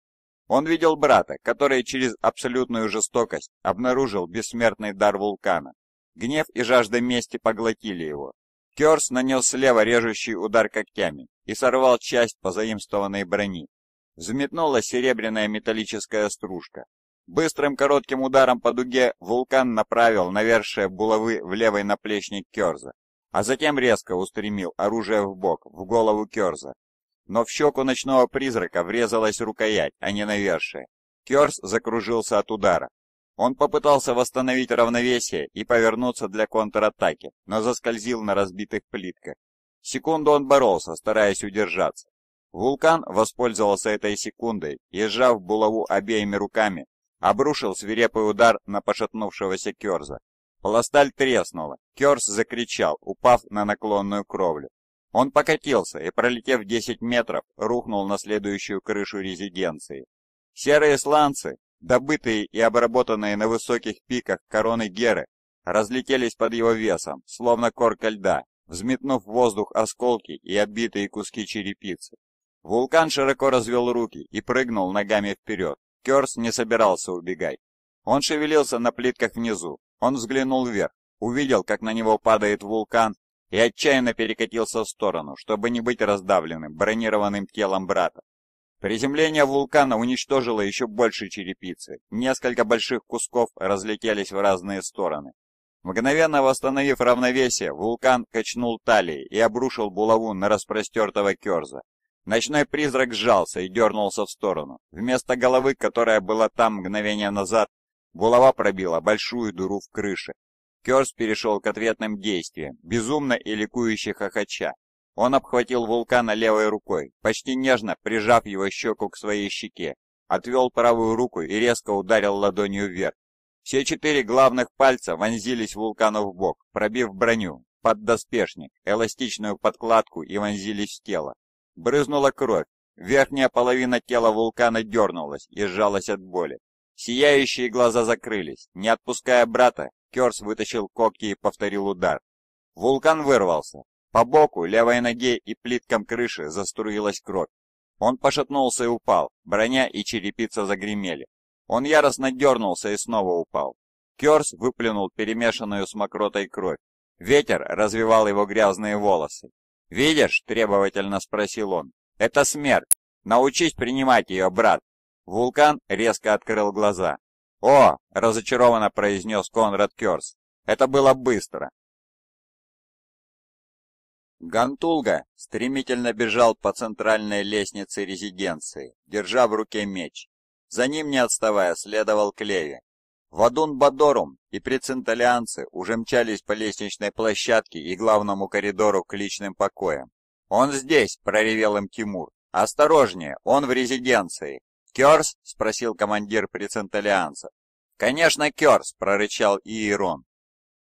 Он видел брата, который через абсолютную жестокость обнаружил бессмертный дар вулкана. Гнев и жажда мести поглотили его. Керс нанес слева режущий удар когтями и сорвал часть позаимствованной брони. Взметнула серебряная металлическая стружка, Быстрым коротким ударом по дуге вулкан направил навершие булавы в левый наплечник Керза, а затем резко устремил оружие в бок, в голову Керза. Но в щеку ночного призрака врезалась рукоять, а не навершие. Керс закружился от удара. Он попытался восстановить равновесие и повернуться для контратаки, но заскользил на разбитых плитках. Секунду он боролся, стараясь удержаться. Вулкан воспользовался этой секундой и, сжав булаву обеими руками, обрушил свирепый удар на пошатнувшегося Керза. Пласталь треснула, Керз закричал, упав на наклонную кровлю. Он покатился и, пролетев 10 метров, рухнул на следующую крышу резиденции. Серые сланцы, добытые и обработанные на высоких пиках короны Геры, разлетелись под его весом, словно корка льда, взметнув в воздух осколки и отбитые куски черепицы. Вулкан широко развел руки и прыгнул ногами вперед, Керс не собирался убегать. Он шевелился на плитках внизу. Он взглянул вверх, увидел, как на него падает вулкан, и отчаянно перекатился в сторону, чтобы не быть раздавленным бронированным телом брата. Приземление вулкана уничтожило еще больше черепицы. Несколько больших кусков разлетелись в разные стороны. Мгновенно восстановив равновесие, вулкан качнул талии и обрушил булаву на распростертого Керза. Ночной призрак сжался и дернулся в сторону. Вместо головы, которая была там мгновение назад, булава пробила большую дыру в крыше. Керс перешел к ответным действиям, безумно и ликующе хохоча. Он обхватил вулкана левой рукой, почти нежно прижав его щеку к своей щеке, отвел правую руку и резко ударил ладонью вверх. Все четыре главных пальца вонзились вулкану в бок, пробив броню, под поддоспешник, эластичную подкладку и вонзились в тело. Брызнула кровь, верхняя половина тела вулкана дернулась и сжалась от боли. Сияющие глаза закрылись. Не отпуская брата, Керс вытащил когти и повторил удар. Вулкан вырвался. По боку, левой ноге и плиткам крыши заструилась кровь. Он пошатнулся и упал, броня и черепица загремели. Он яростно дернулся и снова упал. Керс выплюнул перемешанную с мокротой кровь. Ветер развивал его грязные волосы. «Видишь?» – требовательно спросил он. «Это смерть. Научись принимать ее, брат!» Вулкан резко открыл глаза. «О!» – разочарованно произнес Конрад Керс. «Это было быстро!» Гантулга стремительно бежал по центральной лестнице резиденции, держа в руке меч. За ним, не отставая, следовал Клеви, Вадун Бадорум и преценталианцы уже мчались по лестничной площадке и главному коридору к личным покоям. «Он здесь!» – проревел им Тимур. «Осторожнее, он в резиденции!» «Керс?» – спросил командир преценталианца. «Конечно, Керс!» – прорычал Иерон.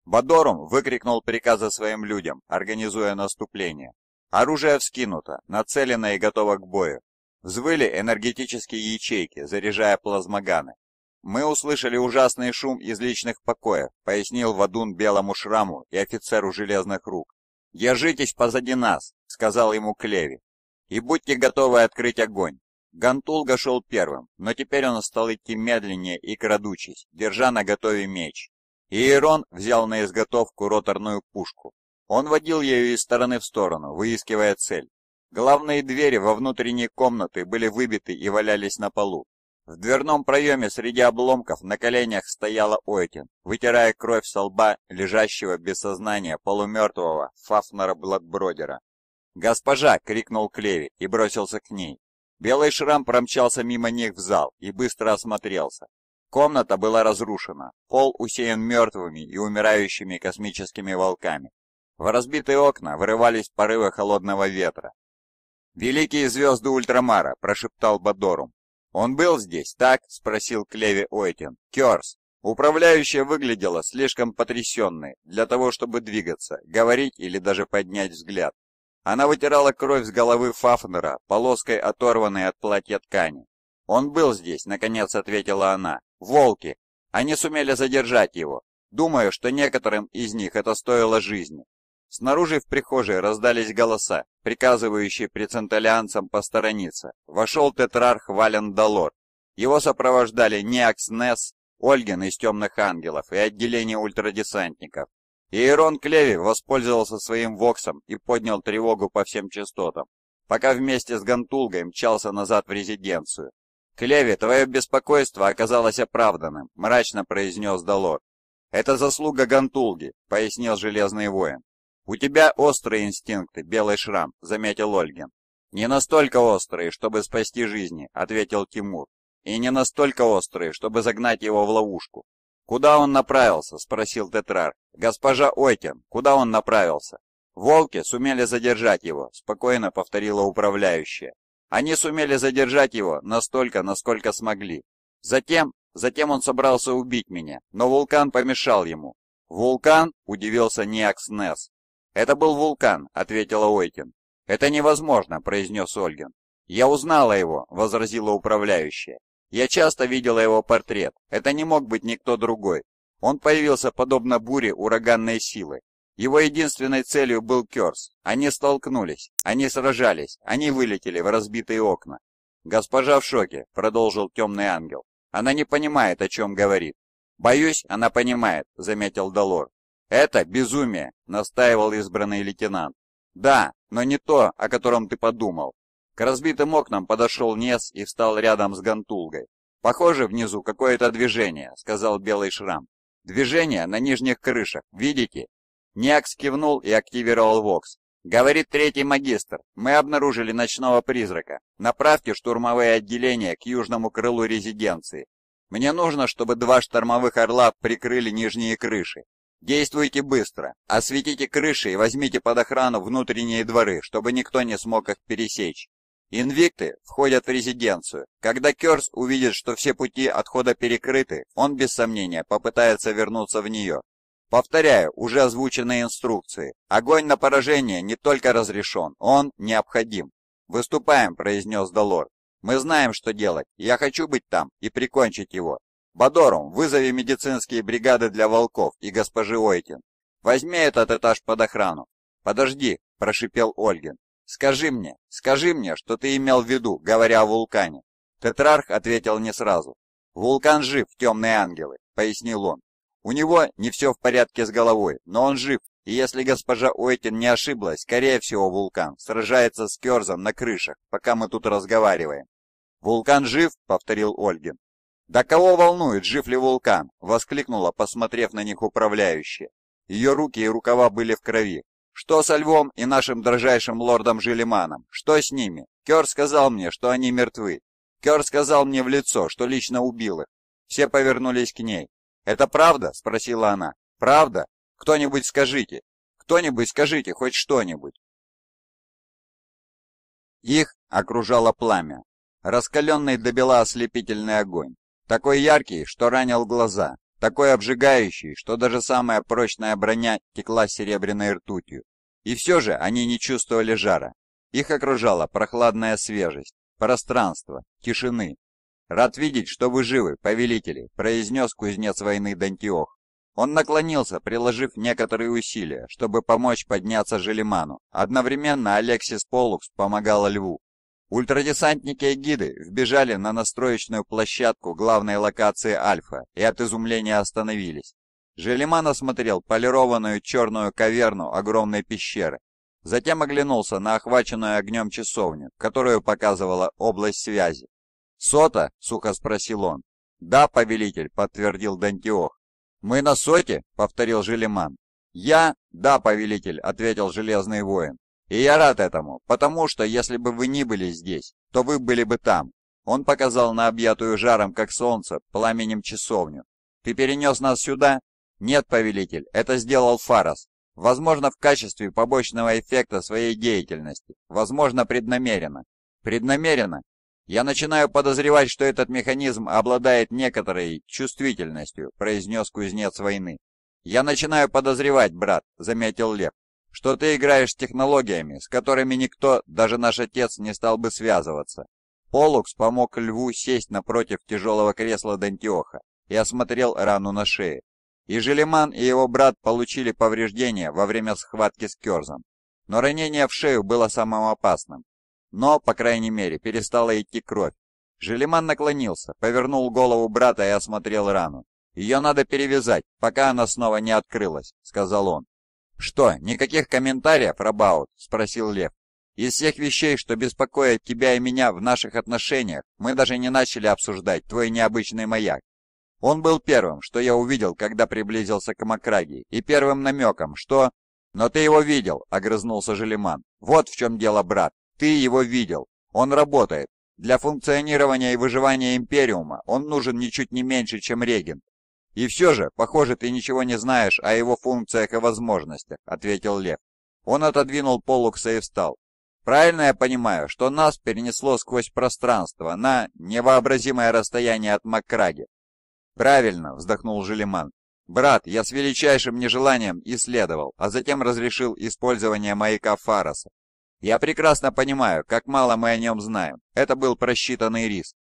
Бадорум выкрикнул приказы своим людям, организуя наступление. Оружие вскинуто, нацелено и готово к бою. Взвыли энергетические ячейки, заряжая плазмоганы. «Мы услышали ужасный шум из личных покоев», — пояснил Вадун белому шраму и офицеру железных рук. «Держитесь позади нас», — сказал ему Клеви. «И будьте готовы открыть огонь». Гантулга шел первым, но теперь он стал идти медленнее и крадучись, держа на готове меч. Иерон взял на изготовку роторную пушку. Он водил ее из стороны в сторону, выискивая цель. Главные двери во внутренние комнаты были выбиты и валялись на полу. В дверном проеме среди обломков на коленях стояла Ойтин, вытирая кровь со лба лежащего без сознания полумертвого Фафнера Блокбродера. «Госпожа!» — крикнул Клеви и бросился к ней. Белый шрам промчался мимо них в зал и быстро осмотрелся. Комната была разрушена, пол усеян мертвыми и умирающими космическими волками. В разбитые окна врывались порывы холодного ветра. «Великие звезды Ультрамара!» — прошептал Бадорум, «Он был здесь, так?» – спросил Клеви Ойтин. «Керс». Управляющая выглядела слишком потрясенной для того, чтобы двигаться, говорить или даже поднять взгляд. Она вытирала кровь с головы Фафнера полоской оторванной от платья ткани. «Он был здесь», — наконец ответила она. «Волки! Они сумели задержать его. Думаю, что некоторым из них это стоило жизни. Снаружи в прихожей раздались голоса, приказывающие преценталианцам посторониться. Вошел тетрарх Вален Далор. Его сопровождали Неакс Несс, Ольгин из «Темных ангелов» и отделение ультрадесантников. Иерон Клеви воспользовался своим воксом и поднял тревогу по всем частотам, пока вместе с Гантулгой мчался назад в резиденцию. «Клеви, твое беспокойство оказалось оправданным», — мрачно произнес Далор. «Это заслуга Гантулги», — пояснил Железный Воин. «У тебя острые инстинкты, белый шрам», — заметил Ольгин. «Не настолько острые, чтобы спасти жизни», — ответил Тимур. «И не настолько острые, чтобы загнать его в ловушку». «Куда он направился?» — спросил Тетрар. «Госпожа Ойтен, куда он направился?» «Волки сумели задержать его», — спокойно повторила управляющая. «Они сумели задержать его настолько, насколько смогли. Затем, затем он собрался убить меня, но вулкан помешал ему». «Вулкан?» — удивился Ниакс Несс. «Это был вулкан», — ответила Ойкин. «Это невозможно», — произнес Ольгин. «Я узнала его», — возразила управляющая. «Я часто видела его портрет. Это не мог быть никто другой. Он появился подобно буре ураганной силы. Его единственной целью был Керс. Они столкнулись, они сражались, они вылетели в разбитые окна». «Госпожа в шоке», — продолжил темный ангел. «Она не понимает, о чем говорит». «Боюсь, она понимает», — заметил Долор. «Это безумие», — настаивал избранный лейтенант. «Да, но не то, о котором ты подумал». К разбитым окнам подошел Нес и встал рядом с Гантулгой. «Похоже, внизу какое-то движение», — сказал Белый Шрам. «Движение на нижних крышах, видите?» Ниакс кивнул и активировал Вокс. «Говорит третий магистр, мы обнаружили ночного призрака. Направьте штурмовые отделения к южному крылу резиденции. Мне нужно, чтобы два штормовых орла прикрыли нижние крыши. Действуйте быстро, осветите крыши и возьмите под охрану внутренние дворы, чтобы никто не смог их пересечь. Инвикты входят в резиденцию. Когда Керс увидит, что все пути отхода перекрыты, он без сомнения попытается вернуться в нее. Повторяю уже озвученные инструкции. Огонь на поражение не только разрешен, он необходим. «Выступаем», — произнес Долор. «Мы знаем, что делать. Я хочу быть там и прикончить его. Бодорум, вызови медицинские бригады для волков и госпожи Ойтин. Возьми этот этаж под охрану. Подожди, прошипел Ольгин. Скажи мне, скажи мне, что ты имел в виду, говоря о вулкане. Тетрарх ответил не сразу. Вулкан жив, темные ангелы, пояснил он. У него не все в порядке с головой, но он жив, и если госпожа Ойтин не ошиблась, скорее всего вулкан сражается с Керзом на крышах, пока мы тут разговариваем. «Вулкан жив?» — повторил Ольгин. «Да кого волнует, жив ли вулкан?» — воскликнула, посмотрев на них управляющая. Ее руки и рукава были в крови. «Что со львом и нашим дрожайшим лордом Желиманом? Что с ними? Кер сказал мне, что они мертвы. Кер сказал мне в лицо, что лично убил их. Все повернулись к ней. «Это правда?» — спросила она. «Правда? Кто-нибудь скажите! Кто-нибудь скажите хоть что-нибудь!» Их окружало пламя. Раскаленный добила ослепительный огонь. Такой яркий, что ранил глаза, такой обжигающий, что даже самая прочная броня текла серебряной ртутью. И все же они не чувствовали жара. Их окружала прохладная свежесть, пространство, тишины. «Рад видеть, что вы живы, повелители», — произнес кузнец войны Дантиох. Он наклонился, приложив некоторые усилия, чтобы помочь подняться Желиману. Одновременно Алексис Полукс помогал льву. Ультрадесантники и гиды вбежали на настроечную площадку главной локации Альфа и от изумления остановились. Желеман осмотрел полированную черную каверну огромной пещеры, затем оглянулся на охваченную огнем часовню, которую показывала область связи. «Сота?» — сухо спросил он. «Да, повелитель», — подтвердил Дантиох. «Мы на соте?» — повторил Желеман. «Я?» «Да, повелитель», — ответил Железный воин. И я рад этому, потому что если бы вы не были здесь, то вы были бы там. Он показал на объятую жаром, как солнце, пламенем часовню. Ты перенес нас сюда? Нет, повелитель, это сделал Фарас. Возможно, в качестве побочного эффекта своей деятельности. Возможно, преднамеренно. Преднамеренно? Я начинаю подозревать, что этот механизм обладает некоторой чувствительностью, произнес кузнец войны. Я начинаю подозревать, брат, заметил Лев что ты играешь с технологиями, с которыми никто, даже наш отец, не стал бы связываться. Полукс помог льву сесть напротив тяжелого кресла Дантиоха и осмотрел рану на шее. И Желеман и его брат получили повреждения во время схватки с Керзом. Но ранение в шею было самым опасным. Но, по крайней мере, перестала идти кровь. Желеман наклонился, повернул голову брата и осмотрел рану. «Ее надо перевязать, пока она снова не открылась», — сказал он. «Что, никаких комментариев, Рабаут?» – спросил Лев. «Из всех вещей, что беспокоят тебя и меня в наших отношениях, мы даже не начали обсуждать твой необычный маяк. Он был первым, что я увидел, когда приблизился к Макраге, и первым намеком, что...» «Но ты его видел», – огрызнулся Желеман. «Вот в чем дело, брат. Ты его видел. Он работает. Для функционирования и выживания Империума он нужен ничуть не меньше, чем регент. «И все же, похоже, ты ничего не знаешь о его функциях и возможностях», — ответил Лев. Он отодвинул полукса и встал. «Правильно я понимаю, что нас перенесло сквозь пространство на невообразимое расстояние от Маккраги. «Правильно», — вздохнул Желеман. «Брат, я с величайшим нежеланием исследовал, а затем разрешил использование маяка Фараса. Я прекрасно понимаю, как мало мы о нем знаем. Это был просчитанный риск.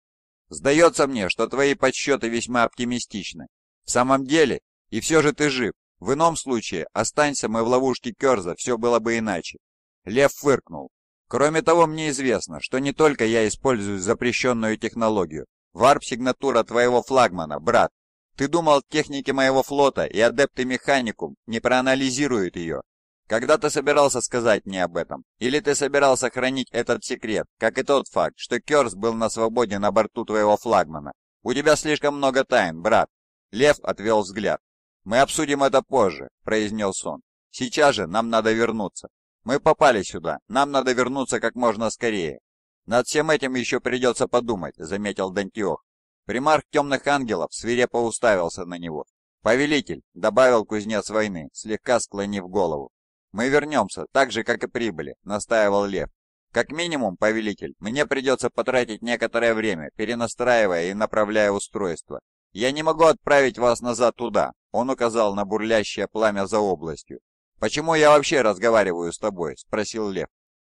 Сдается мне, что твои подсчеты весьма оптимистичны. В самом деле, и все же ты жив. В ином случае, останься мы в ловушке Керза, все было бы иначе. Лев фыркнул. Кроме того, мне известно, что не только я использую запрещенную технологию. Варп-сигнатура твоего флагмана, брат. Ты думал, техники моего флота и адепты механикум не проанализируют ее. Когда ты собирался сказать мне об этом? Или ты собирался хранить этот секрет, как и тот факт, что Керс был на свободе на борту твоего флагмана? У тебя слишком много тайн, брат. Лев отвел взгляд. «Мы обсудим это позже», — произнес он. «Сейчас же нам надо вернуться. Мы попали сюда, нам надо вернуться как можно скорее». «Над всем этим еще придется подумать», — заметил Дантиох. Примарх темных ангелов свирепо уставился на него. «Повелитель», — добавил кузнец войны, слегка склонив голову. «Мы вернемся, так же, как и прибыли», — настаивал Лев. «Как минимум, повелитель, мне придется потратить некоторое время, перенастраивая и направляя устройство. «Я не могу отправить вас назад туда», — он указал на бурлящее пламя за областью. «Почему я вообще разговариваю с тобой?» — спросил Лев.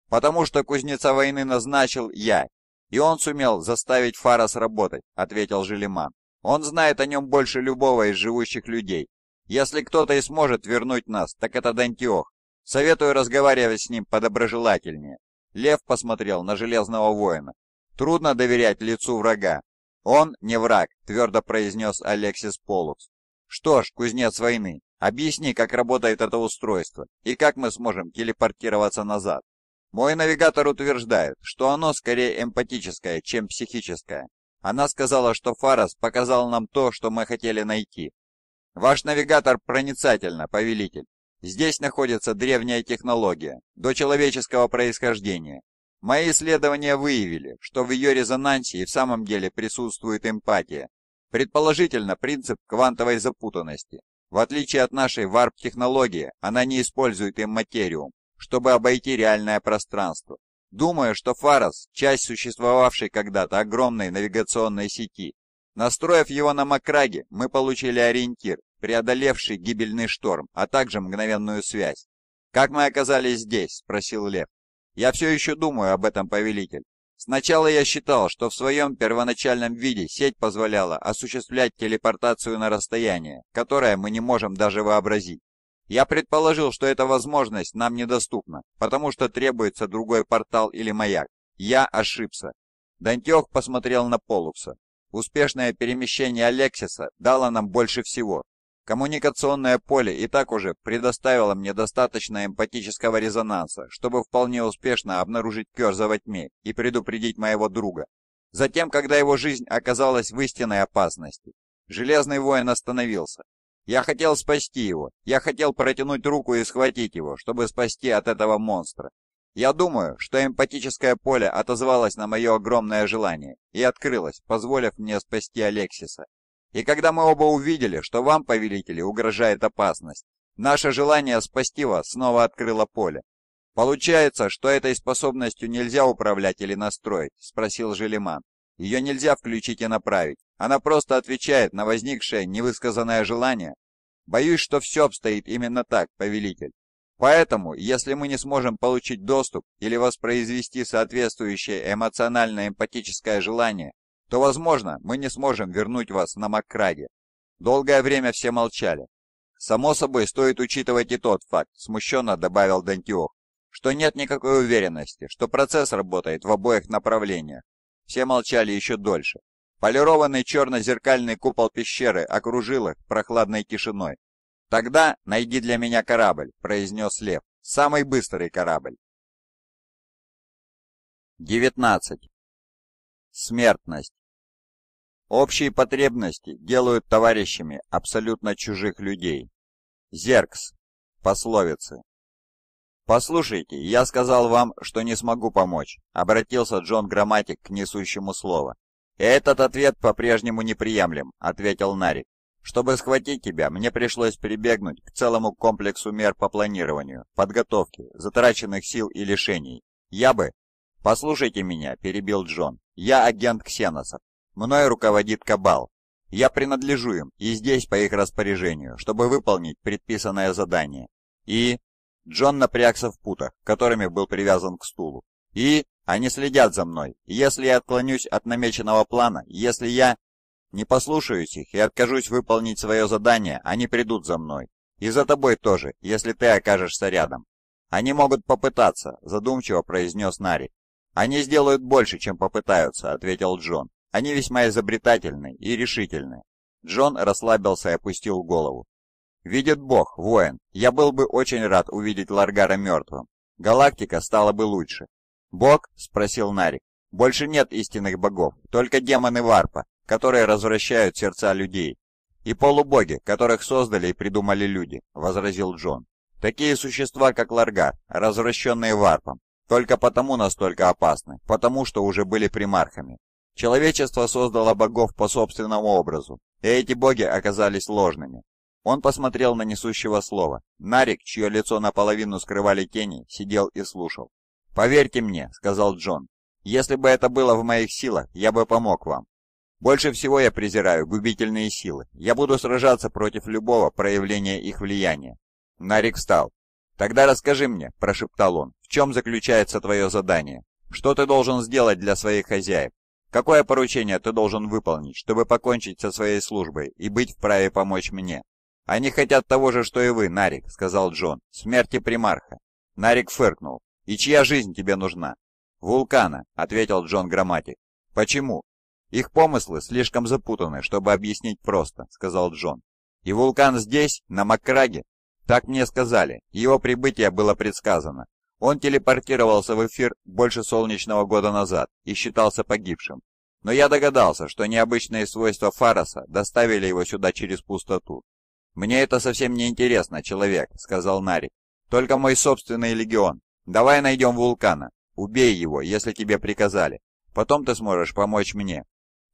«Потому что кузнеца войны назначил я, и он сумел заставить Фара сработать», — ответил Желеман. «Он знает о нем больше любого из живущих людей. Если кто-то и сможет вернуть нас, так это Дантиох. Советую разговаривать с ним подоброжелательнее». Лев посмотрел на Железного Воина. «Трудно доверять лицу врага, «Он не враг», — твердо произнес Алексис Полукс. «Что ж, кузнец войны, объясни, как работает это устройство, и как мы сможем телепортироваться назад». Мой навигатор утверждает, что оно скорее эмпатическое, чем психическое. Она сказала, что Фарас показал нам то, что мы хотели найти. Ваш навигатор проницательно, повелитель. Здесь находится древняя технология, до человеческого происхождения, Мои исследования выявили, что в ее резонансе и в самом деле присутствует эмпатия, предположительно принцип квантовой запутанности. В отличие от нашей варп-технологии, она не использует имматериум, чтобы обойти реальное пространство. Думаю, что Фарос – часть существовавшей когда-то огромной навигационной сети. Настроив его на Макраге, мы получили ориентир, преодолевший гибельный шторм, а также мгновенную связь. «Как мы оказались здесь?» – спросил Лев. Я все еще думаю об этом, повелитель. Сначала я считал, что в своем первоначальном виде сеть позволяла осуществлять телепортацию на расстояние, которое мы не можем даже вообразить. Я предположил, что эта возможность нам недоступна, потому что требуется другой портал или маяк. Я ошибся. Дантех посмотрел на Полукса. Успешное перемещение Алексиса дало нам больше всего, Коммуникационное поле и так уже предоставило мне достаточно эмпатического резонанса, чтобы вполне успешно обнаружить Кёрза во тьме и предупредить моего друга. Затем, когда его жизнь оказалась в истинной опасности, Железный воин остановился. Я хотел спасти его, я хотел протянуть руку и схватить его, чтобы спасти от этого монстра. Я думаю, что эмпатическое поле отозвалось на мое огромное желание и открылось, позволив мне спасти Алексиса. И когда мы оба увидели, что вам, повелители, угрожает опасность, наше желание спасти вас снова открыло поле. Получается, что этой способностью нельзя управлять или настроить, спросил Желеман. Ее нельзя включить и направить. Она просто отвечает на возникшее невысказанное желание. Боюсь, что все обстоит именно так, повелитель. Поэтому, если мы не сможем получить доступ или воспроизвести соответствующее эмоционально-эмпатическое желание, то, возможно, мы не сможем вернуть вас на Маккраге». Долгое время все молчали. «Само собой, стоит учитывать и тот факт», — смущенно добавил Дантиох, «что нет никакой уверенности, что процесс работает в обоих направлениях». Все молчали еще дольше. Полированный черно-зеркальный купол пещеры окружил их прохладной тишиной. «Тогда найди для меня корабль», — произнес Лев. «Самый быстрый корабль». 19. Смертность. Общие потребности делают товарищами абсолютно чужих людей. Зеркс. Пословицы. «Послушайте, я сказал вам, что не смогу помочь», — обратился Джон Грамматик к несущему слово. «Этот ответ по-прежнему неприемлем», — ответил Нарик. «Чтобы схватить тебя, мне пришлось прибегнуть к целому комплексу мер по планированию, подготовке, затраченных сил и лишений. Я бы...» «Послушайте меня», — перебил Джон. «Я агент Ксеноса. Мной руководит Кабал. Я принадлежу им и здесь по их распоряжению, чтобы выполнить предписанное задание. И... Джон напрягся в путах, которыми был привязан к стулу. И... Они следят за мной. Если я отклонюсь от намеченного плана, если я... Не послушаюсь их и откажусь выполнить свое задание, они придут за мной. И за тобой тоже, если ты окажешься рядом. Они могут попытаться, задумчиво произнес Нари. Они сделают больше, чем попытаются, ответил Джон. Они весьма изобретательны и решительны. Джон расслабился и опустил голову. «Видит Бог, воин, я был бы очень рад увидеть Ларгара мертвым. Галактика стала бы лучше». «Бог?» — спросил Нарик. «Больше нет истинных богов, только демоны Варпа, которые развращают сердца людей. И полубоги, которых создали и придумали люди», — возразил Джон. «Такие существа, как Ларгар, развращенные Варпом, только потому настолько опасны, потому что уже были примархами. Человечество создало богов по собственному образу, и эти боги оказались ложными. Он посмотрел на несущего слова. Нарик, чье лицо наполовину скрывали тени, сидел и слушал. «Поверьте мне», — сказал Джон, — «если бы это было в моих силах, я бы помог вам. Больше всего я презираю губительные силы. Я буду сражаться против любого проявления их влияния». Нарик встал. «Тогда расскажи мне», — прошептал он, — «в чем заключается твое задание? Что ты должен сделать для своих хозяев?» Какое поручение ты должен выполнить, чтобы покончить со своей службой и быть вправе помочь мне?» «Они хотят того же, что и вы, Нарик», — сказал Джон. «Смерти примарха». Нарик фыркнул. «И чья жизнь тебе нужна?» «Вулкана», — ответил Джон Грамматик. «Почему?» «Их помыслы слишком запутаны, чтобы объяснить просто», — сказал Джон. «И вулкан здесь, на Макраге?» «Так мне сказали. Его прибытие было предсказано. Он телепортировался в эфир больше солнечного года назад и считался погибшим. Но я догадался, что необычные свойства Фароса доставили его сюда через пустоту. «Мне это совсем не интересно, человек», — сказал Нарик. «Только мой собственный легион. Давай найдем вулкана. Убей его, если тебе приказали. Потом ты сможешь помочь мне».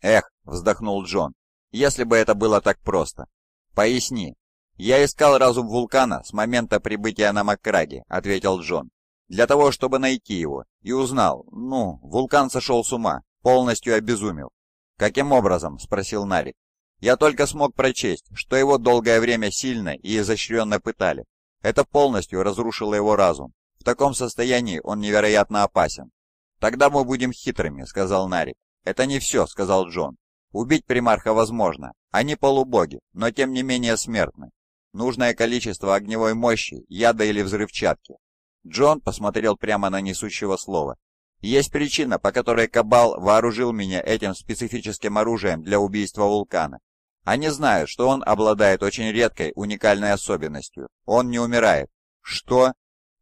«Эх», — вздохнул Джон, — «если бы это было так просто». «Поясни». «Я искал разум вулкана с момента прибытия на Макраге», — ответил Джон для того, чтобы найти его, и узнал, ну, вулкан сошел с ума, полностью обезумел. «Каким образом?» — спросил Нарик. «Я только смог прочесть, что его долгое время сильно и изощренно пытали. Это полностью разрушило его разум. В таком состоянии он невероятно опасен». «Тогда мы будем хитрыми», — сказал Нарик. «Это не все», — сказал Джон. «Убить примарха возможно. Они полубоги, но тем не менее смертны. Нужное количество огневой мощи, яда или взрывчатки, Джон посмотрел прямо на несущего слова. «Есть причина, по которой Кабал вооружил меня этим специфическим оружием для убийства вулкана. Они а знают, что он обладает очень редкой, уникальной особенностью. Он не умирает». «Что?»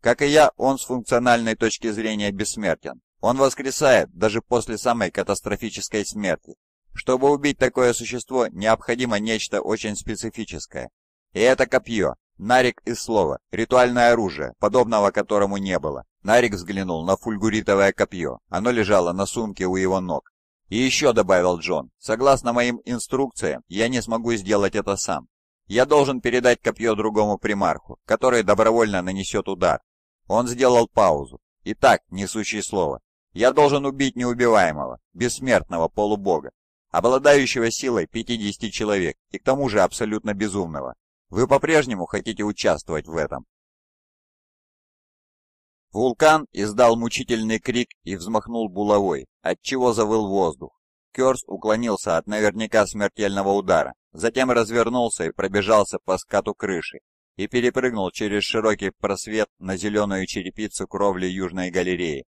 «Как и я, он с функциональной точки зрения бессмертен. Он воскресает даже после самой катастрофической смерти. Чтобы убить такое существо, необходимо нечто очень специфическое. И это копье. Нарик и слово, ритуальное оружие, подобного которому не было. Нарик взглянул на фульгуритовое копье, оно лежало на сумке у его ног. «И еще», — добавил Джон, — «согласно моим инструкциям, я не смогу сделать это сам. Я должен передать копье другому примарху, который добровольно нанесет удар». Он сделал паузу. «Итак, несущий слово, я должен убить неубиваемого, бессмертного полубога, обладающего силой 50 человек и к тому же абсолютно безумного. Вы по-прежнему хотите участвовать в этом?» Вулкан издал мучительный крик и взмахнул булавой, отчего завыл воздух. Керс уклонился от наверняка смертельного удара, затем развернулся и пробежался по скату крыши и перепрыгнул через широкий просвет на зеленую черепицу кровли Южной галереи.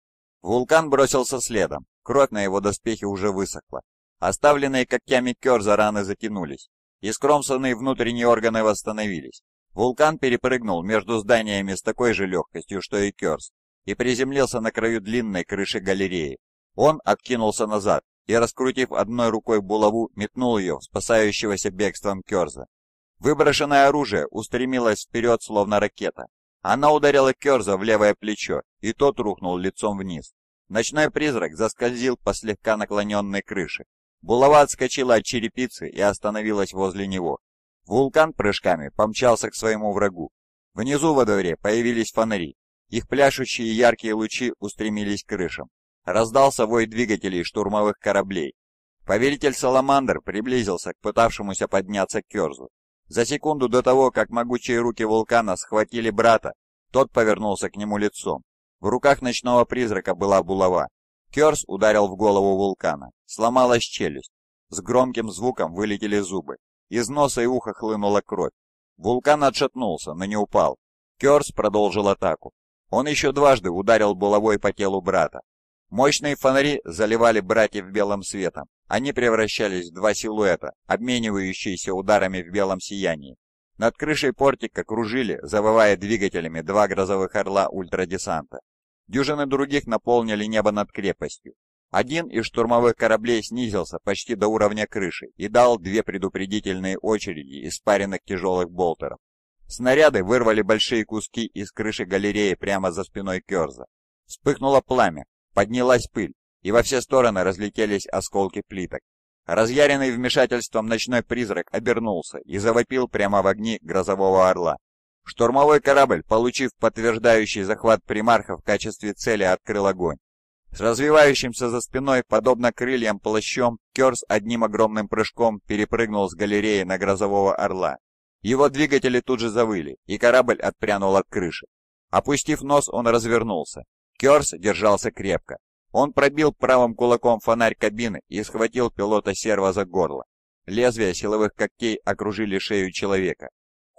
Вулкан бросился следом, кровь на его доспехе уже высохла. Оставленные когтями Керза раны затянулись, и скромсанные внутренние органы восстановились. Вулкан перепрыгнул между зданиями с такой же легкостью, что и Керс, и приземлился на краю длинной крыши галереи. Он откинулся назад и, раскрутив одной рукой булаву, метнул ее в спасающегося бегством Керза. Выброшенное оружие устремилось вперед, словно ракета. Она ударила Керза в левое плечо, и тот рухнул лицом вниз. Ночной призрак заскользил по слегка наклоненной крыше, Булава отскочила от черепицы и остановилась возле него. Вулкан прыжками помчался к своему врагу. Внизу во дворе появились фонари. Их пляшущие яркие лучи устремились к крышам. Раздался вой двигателей штурмовых кораблей. Повелитель Саламандр приблизился к пытавшемуся подняться Керзу. За секунду до того, как могучие руки вулкана схватили брата, тот повернулся к нему лицом. В руках ночного призрака была булава. Керс ударил в голову вулкана. Сломалась челюсть. С громким звуком вылетели зубы. Из носа и уха хлынула кровь. Вулкан отшатнулся, но не упал. Керс продолжил атаку. Он еще дважды ударил булавой по телу брата. Мощные фонари заливали братьев белым светом. Они превращались в два силуэта, обменивающиеся ударами в белом сиянии. Над крышей портика кружили, завывая двигателями, два грозовых орла ультрадесанта. Дюжины других наполнили небо над крепостью. Один из штурмовых кораблей снизился почти до уровня крыши и дал две предупредительные очереди из спаренных тяжелых болтеров. Снаряды вырвали большие куски из крыши галереи прямо за спиной Керза. Вспыхнуло пламя, поднялась пыль, и во все стороны разлетелись осколки плиток. Разъяренный вмешательством ночной призрак обернулся и завопил прямо в огни грозового орла. Штурмовой корабль, получив подтверждающий захват примарха в качестве цели, открыл огонь. С развивающимся за спиной, подобно крыльям плащом, Керс одним огромным прыжком перепрыгнул с галереи на грозового орла. Его двигатели тут же завыли, и корабль отпрянул от крыши. Опустив нос, он развернулся. Керс держался крепко. Он пробил правым кулаком фонарь кабины и схватил пилота серва за горло. Лезвия силовых когтей окружили шею человека,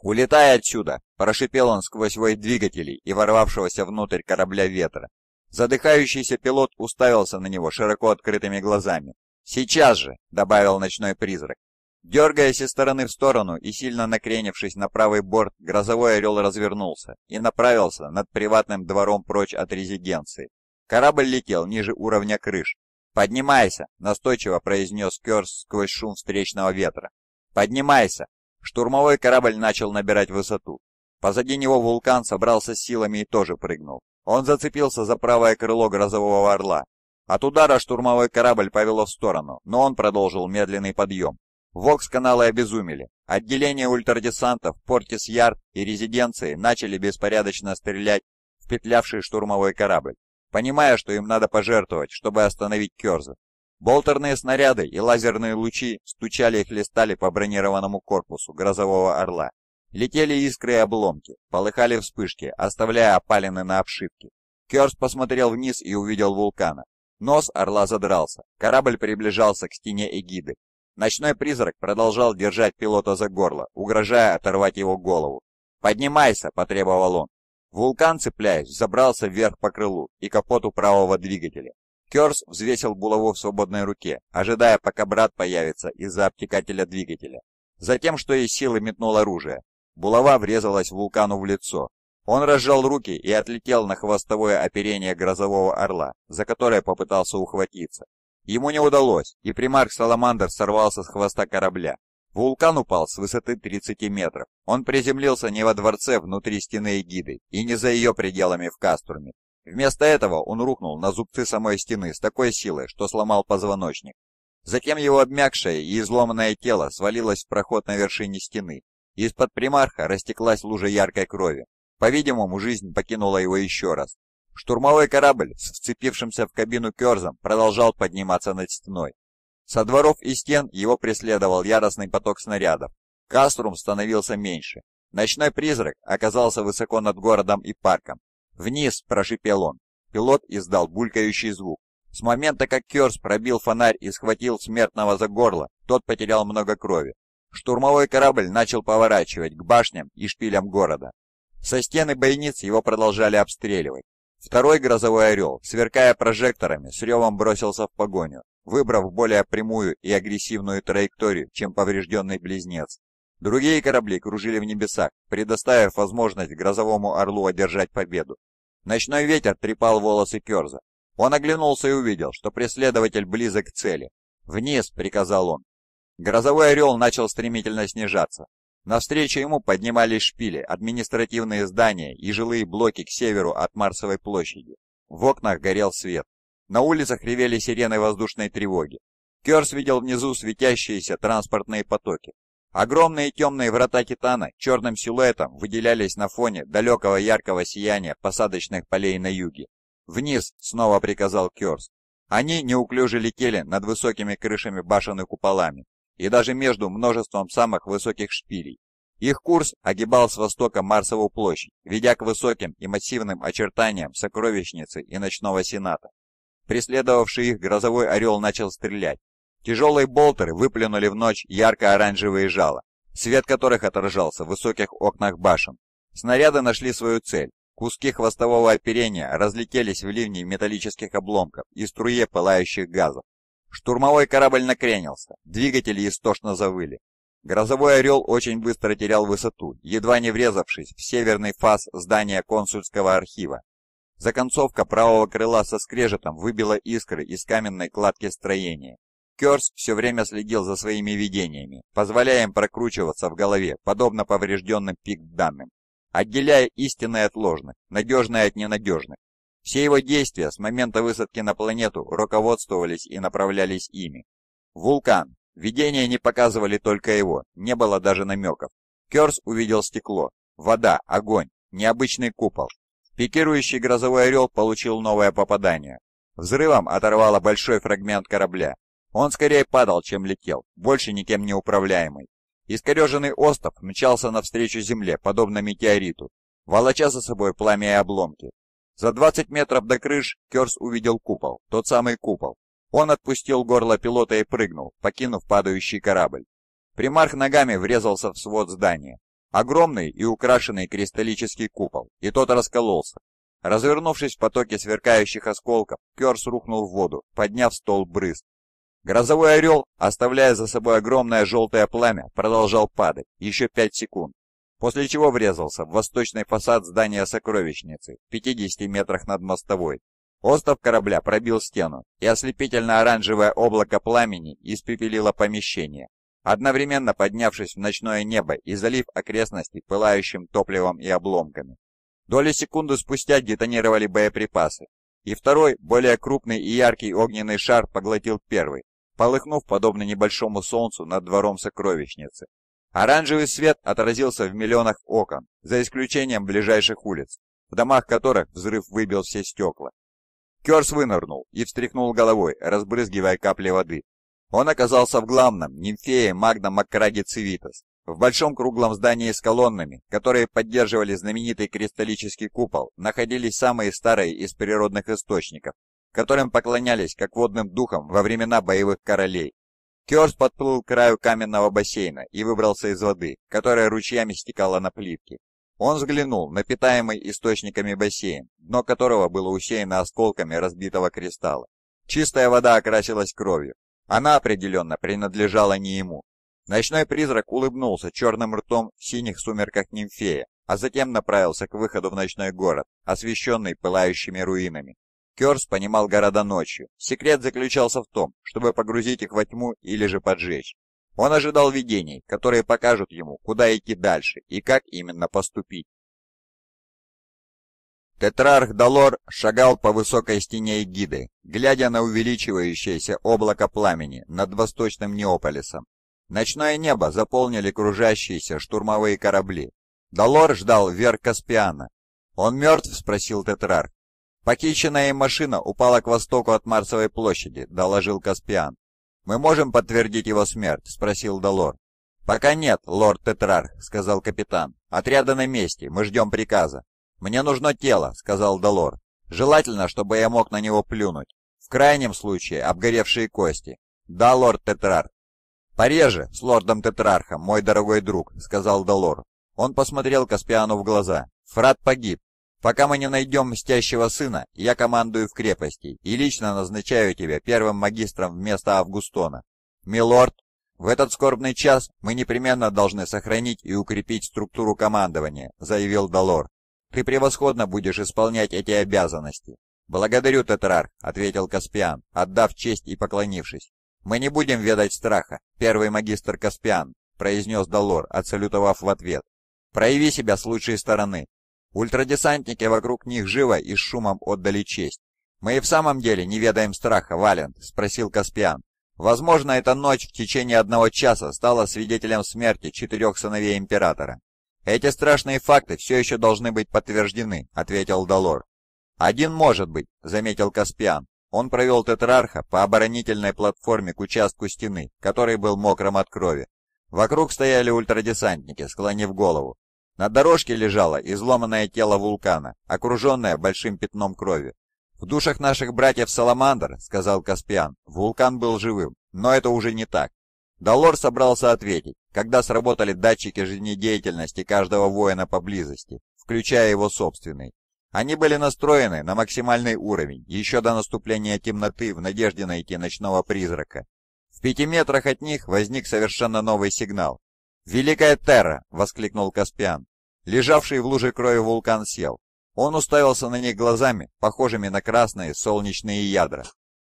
«Улетай отсюда!» – прошипел он сквозь вой двигателей и ворвавшегося внутрь корабля ветра. Задыхающийся пилот уставился на него широко открытыми глазами. «Сейчас же!» – добавил ночной призрак. Дергаясь из стороны в сторону и сильно накренившись на правый борт, грозовой орел развернулся и направился над приватным двором прочь от резиденции. Корабль летел ниже уровня крыш. «Поднимайся!» – настойчиво произнес Керс сквозь шум встречного ветра. «Поднимайся!» Штурмовой корабль начал набирать высоту. Позади него вулкан собрался с силами и тоже прыгнул. Он зацепился за правое крыло грозового орла. От удара штурмовой корабль повело в сторону, но он продолжил медленный подъем. Вокс-каналы обезумели. Отделение ультрадесантов, портис Ярд и резиденции начали беспорядочно стрелять в петлявший штурмовой корабль, понимая, что им надо пожертвовать, чтобы остановить Керза. Болтерные снаряды и лазерные лучи стучали и хлестали по бронированному корпусу грозового орла. Летели искры и обломки, полыхали вспышки, оставляя опалины на обшивке. Керс посмотрел вниз и увидел вулкана. Нос орла задрался, корабль приближался к стене эгиды. Ночной призрак продолжал держать пилота за горло, угрожая оторвать его голову. «Поднимайся!» – потребовал он. Вулкан, цепляясь, забрался вверх по крылу и капоту правого двигателя. Керс взвесил булаву в свободной руке, ожидая, пока брат появится из-за обтекателя двигателя. Затем, что из силы метнул оружие. Булава врезалась вулкану в лицо. Он разжал руки и отлетел на хвостовое оперение грозового орла, за которое попытался ухватиться. Ему не удалось, и примарк Саламандр сорвался с хвоста корабля. Вулкан упал с высоты 30 метров. Он приземлился не во дворце внутри стены Эгиды и не за ее пределами в Каструме, Вместо этого он рухнул на зубцы самой стены с такой силой, что сломал позвоночник. Затем его обмякшее и изломанное тело свалилось в проход на вершине стены, из-под примарха растеклась лужа яркой крови. По-видимому, жизнь покинула его еще раз. Штурмовой корабль с вцепившимся в кабину Керзом продолжал подниматься над стеной. Со дворов и стен его преследовал яростный поток снарядов. Каструм становился меньше. Ночной призрак оказался высоко над городом и парком, «Вниз!» – прошипел он. Пилот издал булькающий звук. С момента, как Керс пробил фонарь и схватил смертного за горло, тот потерял много крови. Штурмовой корабль начал поворачивать к башням и шпилям города. Со стены бойниц его продолжали обстреливать. Второй грозовой орел, сверкая прожекторами, с ревом бросился в погоню, выбрав более прямую и агрессивную траекторию, чем поврежденный близнец. Другие корабли кружили в небесах, предоставив возможность грозовому орлу одержать победу. Ночной ветер трепал волосы Керза. Он оглянулся и увидел, что преследователь близок к цели. «Вниз!» — приказал он. Грозовой орел начал стремительно снижаться. Навстречу ему поднимались шпили, административные здания и жилые блоки к северу от Марсовой площади. В окнах горел свет. На улицах ревели сирены воздушной тревоги. Керс видел внизу светящиеся транспортные потоки. Огромные темные врата Титана черным силуэтом выделялись на фоне далекого яркого сияния посадочных полей на юге. «Вниз!» — снова приказал Керс. Они неуклюже летели над высокими крышами башен и куполами, и даже между множеством самых высоких шпилей. Их курс огибал с востока Марсову площадь, ведя к высоким и массивным очертаниям сокровищницы и ночного сената. Преследовавший их грозовой орел начал стрелять, Тяжелые болтеры выплюнули в ночь ярко-оранжевые жала, свет которых отражался в высоких окнах башен. Снаряды нашли свою цель. Куски хвостового оперения разлетелись в ливне металлических обломков и струе пылающих газов. Штурмовой корабль накренился, двигатели истошно завыли. Грозовой «Орел» очень быстро терял высоту, едва не врезавшись в северный фас здания консульского архива. Законцовка правого крыла со скрежетом выбила искры из каменной кладки строения. Керс все время следил за своими видениями, позволяя им прокручиваться в голове, подобно поврежденным пик-данным, отделяя истинное от ложных, надежное от ненадежных. Все его действия с момента высадки на планету руководствовались и направлялись ими. Вулкан. Видения не показывали только его, не было даже намеков. Керс увидел стекло, вода, огонь, необычный купол. Пикирующий грозовой орел получил новое попадание. Взрывом оторвало большой фрагмент корабля, он скорее падал, чем летел, больше никем не управляемый. Искореженный остов мчался навстречу земле, подобно метеориту, волоча за собой пламя и обломки. За 20 метров до крыш Керс увидел купол, тот самый купол. Он отпустил горло пилота и прыгнул, покинув падающий корабль. Примарх ногами врезался в свод здания. Огромный и украшенный кристаллический купол, и тот раскололся. Развернувшись в потоке сверкающих осколков, Керс рухнул в воду, подняв стол брызг. Грозовой орел, оставляя за собой огромное желтое пламя, продолжал падать еще 5 секунд, после чего врезался в восточный фасад здания сокровищницы в 50 метрах над мостовой. Остов корабля пробил стену, и ослепительно-оранжевое облако пламени испепелило помещение, одновременно поднявшись в ночное небо и залив окрестности пылающим топливом и обломками. Доли секунды спустя детонировали боеприпасы, и второй, более крупный и яркий огненный шар поглотил первый, полыхнув подобно небольшому солнцу над двором сокровищницы. Оранжевый свет отразился в миллионах окон, за исключением ближайших улиц, в домах которых взрыв выбил все стекла. Керс вынырнул и встряхнул головой, разбрызгивая капли воды. Он оказался в главном нимфее Магна Маккраги Цивитас, в большом круглом здании с колоннами, которые поддерживали знаменитый кристаллический купол, находились самые старые из природных источников, которым поклонялись как водным духам во времена боевых королей. Керс подплыл к краю каменного бассейна и выбрался из воды, которая ручьями стекала на плитки. Он взглянул на питаемый источниками бассейн, дно которого было усеяно осколками разбитого кристалла. Чистая вода окрасилась кровью. Она определенно принадлежала не ему. Ночной призрак улыбнулся черным ртом в синих сумерках нимфея, а затем направился к выходу в ночной город, освещенный пылающими руинами. Керс понимал города ночью. Секрет заключался в том, чтобы погрузить их во тьму или же поджечь. Он ожидал видений, которые покажут ему, куда идти дальше и как именно поступить. Тетрарх Далор шагал по высокой стене Эгиды, глядя на увеличивающееся облако пламени над восточным Неополисом. Ночное небо заполнили кружащиеся штурмовые корабли. Далор ждал Вер Каспиана. «Он мертв?» — спросил Тетрарх. «Похищенная им машина упала к востоку от Марсовой площади», — доложил Каспиан. «Мы можем подтвердить его смерть?» — спросил Долор. «Пока нет, лорд Тетрарх», — сказал капитан. «Отряды на месте, мы ждем приказа». «Мне нужно тело», — сказал Долор. «Желательно, чтобы я мог на него плюнуть. В крайнем случае, обгоревшие кости». «Да, лорд Тетрарх». «Пореже с лордом Тетрархом, мой дорогой друг», — сказал Долор. Он посмотрел Каспиану в глаза. «Фрат погиб. Пока мы не найдем мстящего сына, я командую в крепости и лично назначаю тебя первым магистром вместо Августона. Милорд, в этот скорбный час мы непременно должны сохранить и укрепить структуру командования, заявил Далор. Ты превосходно будешь исполнять эти обязанности. Благодарю, Тетрарх, ответил Каспиан, отдав честь и поклонившись. Мы не будем ведать страха, первый магистр Каспиан, произнес Далор, отсалютовав в ответ. Прояви себя с лучшей стороны, Ультрадесантники вокруг них живо и с шумом отдали честь. «Мы и в самом деле не ведаем страха, Валент», — спросил Каспиан. «Возможно, эта ночь в течение одного часа стала свидетелем смерти четырех сыновей Императора». «Эти страшные факты все еще должны быть подтверждены», — ответил Долор. «Один может быть», — заметил Каспиан. Он провел Тетрарха по оборонительной платформе к участку стены, который был мокрым от крови. Вокруг стояли ультрадесантники, склонив голову. На дорожке лежало изломанное тело вулкана, окруженное большим пятном крови. «В душах наших братьев Саламандр», — сказал Каспиан, — «вулкан был живым, но это уже не так». Далор собрался ответить, когда сработали датчики жизнедеятельности каждого воина поблизости, включая его собственный. Они были настроены на максимальный уровень, еще до наступления темноты в надежде найти ночного призрака. В пяти метрах от них возник совершенно новый сигнал, «Великая Терра!» — воскликнул Каспиан. Лежавший в луже крови вулкан сел. Он уставился на них глазами, похожими на красные солнечные ядра.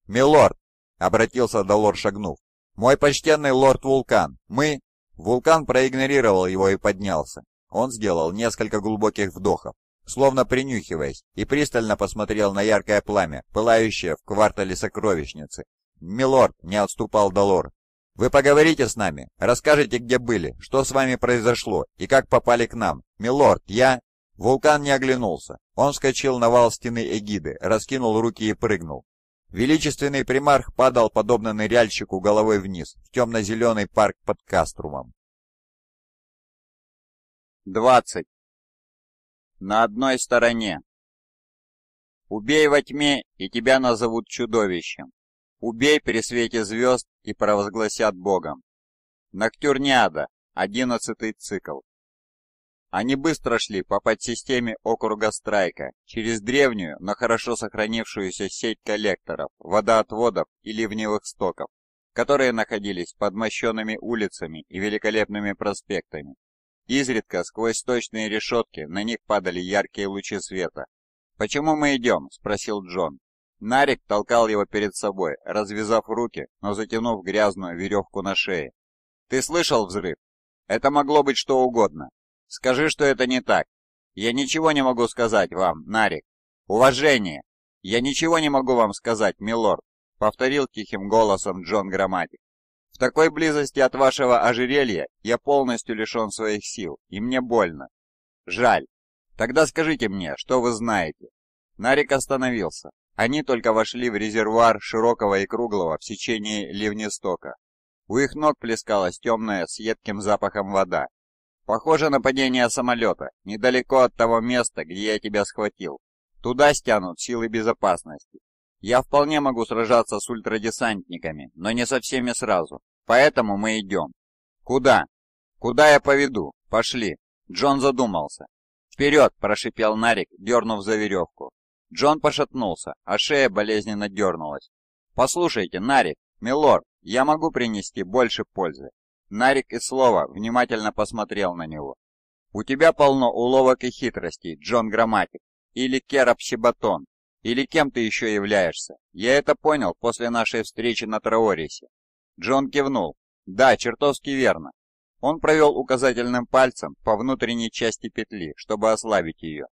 «Милорд!» — обратился Долор, шагнув. «Мой почтенный лорд-вулкан, мы...» Вулкан проигнорировал его и поднялся. Он сделал несколько глубоких вдохов, словно принюхиваясь, и пристально посмотрел на яркое пламя, пылающее в квартале сокровищницы. «Милорд!» — не отступал Долор. Вы поговорите с нами, расскажите, где были, что с вами произошло и как попали к нам. Милорд, я...» Вулкан не оглянулся. Он вскочил на вал стены эгиды, раскинул руки и прыгнул. Величественный примарх падал, подобно ныряльщику, головой вниз, в темно-зеленый парк под Каструмом. 20. На одной стороне. Убей во тьме, и тебя назовут чудовищем. Убей при свете звезд и провозгласят Богом. Ноктюрниада, одиннадцатый цикл. Они быстро шли по подсистеме округа Страйка, через древнюю, но хорошо сохранившуюся сеть коллекторов, водоотводов и ливневых стоков, которые находились под мощенными улицами и великолепными проспектами. Изредка сквозь точные решетки на них падали яркие лучи света. «Почему мы идем?» – спросил Джон. Нарик толкал его перед собой, развязав руки, но затянув грязную веревку на шее. «Ты слышал взрыв? Это могло быть что угодно. Скажи, что это не так. Я ничего не могу сказать вам, Нарик. Уважение! Я ничего не могу вам сказать, милорд», — повторил тихим голосом Джон Грамматик. «В такой близости от вашего ожерелья я полностью лишен своих сил, и мне больно. Жаль. Тогда скажите мне, что вы знаете». Нарик остановился, они только вошли в резервуар широкого и круглого в сечении ливнестока. У их ног плескалась темная с едким запахом вода. «Похоже на падение самолета, недалеко от того места, где я тебя схватил. Туда стянут силы безопасности. Я вполне могу сражаться с ультрадесантниками, но не со всеми сразу. Поэтому мы идем». «Куда?» «Куда я поведу? Пошли!» Джон задумался. «Вперед!» – прошипел Нарик, дернув за веревку. Джон пошатнулся, а шея болезненно дернулась. «Послушайте, Нарик, Милор, я могу принести больше пользы». Нарик и слова внимательно посмотрел на него. «У тебя полно уловок и хитростей, Джон Грамматик, или Керап Сибатон, или кем ты еще являешься. Я это понял после нашей встречи на Траорисе». Джон кивнул. «Да, чертовски верно». Он провел указательным пальцем по внутренней части петли, чтобы ослабить ее.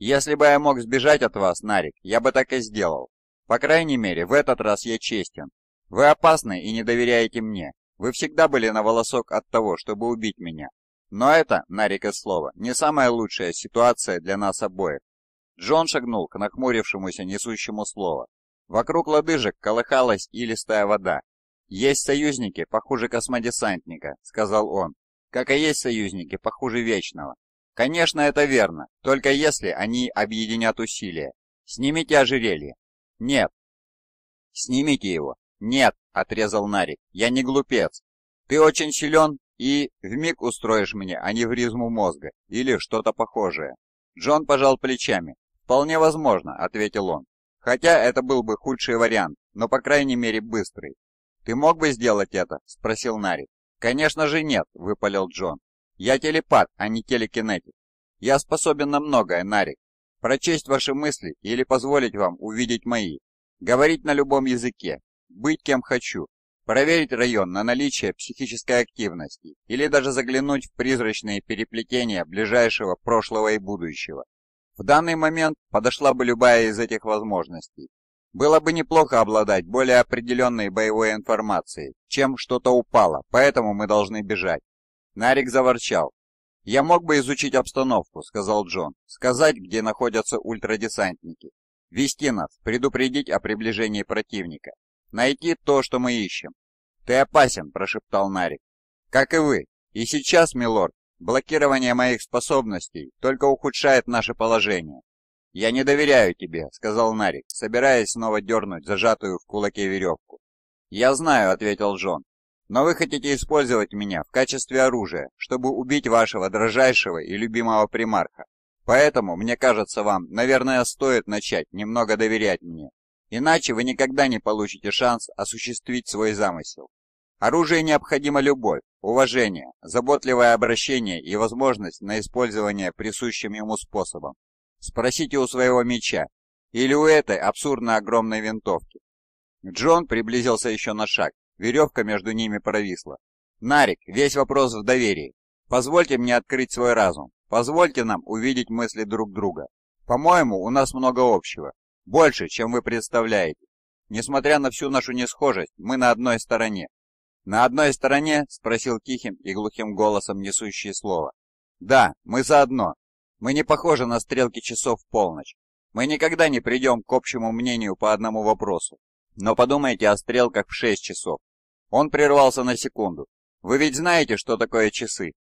Если бы я мог сбежать от вас, Нарик, я бы так и сделал. По крайней мере, в этот раз я честен. Вы опасны и не доверяете мне. Вы всегда были на волосок от того, чтобы убить меня. Но это, Нарик и слово, не самая лучшая ситуация для нас обоих. Джон шагнул к нахмурившемуся несущему слово. Вокруг лодыжек колыхалась илистая вода. «Есть союзники похуже космодесантника», — сказал он, — «как и есть союзники похуже Вечного. Конечно, это верно, только если они объединят усилия. Снимите ожерелье. Нет. Снимите его. Нет, отрезал Нарик, я не глупец. Ты очень силен и вмиг устроишь мне аневризму мозга или что-то похожее. Джон пожал плечами. Вполне возможно, ответил он. Хотя это был бы худший вариант, но по крайней мере быстрый. «Ты мог бы сделать это?» – спросил Нарик. «Конечно же нет», – выпалил Джон. Я телепат, а не телекинетик. Я способен на многое, Нарик. Прочесть ваши мысли или позволить вам увидеть мои. Говорить на любом языке. Быть кем хочу. Проверить район на наличие психической активности или даже заглянуть в призрачные переплетения ближайшего прошлого и будущего. В данный момент подошла бы любая из этих возможностей. Было бы неплохо обладать более определенной боевой информацией, чем что-то упало, поэтому мы должны бежать. Нарик заворчал. «Я мог бы изучить обстановку», — сказал Джон, — «сказать, где находятся ультрадесантники, вести нас, предупредить о приближении противника, найти то, что мы ищем». «Ты опасен», — прошептал Нарик. «Как и вы. И сейчас, милорд, блокирование моих способностей только ухудшает наше положение». «Я не доверяю тебе», — сказал Нарик, собираясь снова дернуть зажатую в кулаке веревку. «Я знаю», — ответил Джон, но вы хотите использовать меня в качестве оружия, чтобы убить вашего дрожайшего и любимого примарха. Поэтому, мне кажется, вам, наверное, стоит начать немного доверять мне. Иначе вы никогда не получите шанс осуществить свой замысел. Оружие необходимо любовь, уважение, заботливое обращение и возможность на использование присущим ему способом. Спросите у своего меча или у этой абсурдно огромной винтовки. Джон приблизился еще на шаг, Веревка между ними провисла. «Нарик, весь вопрос в доверии. Позвольте мне открыть свой разум. Позвольте нам увидеть мысли друг друга. По-моему, у нас много общего. Больше, чем вы представляете. Несмотря на всю нашу несхожесть, мы на одной стороне». «На одной стороне?» – спросил тихим и глухим голосом несущее слово. «Да, мы заодно. Мы не похожи на стрелки часов в полночь. Мы никогда не придем к общему мнению по одному вопросу. Но подумайте о стрелках в шесть часов, он прервался на секунду. «Вы ведь знаете, что такое часы?»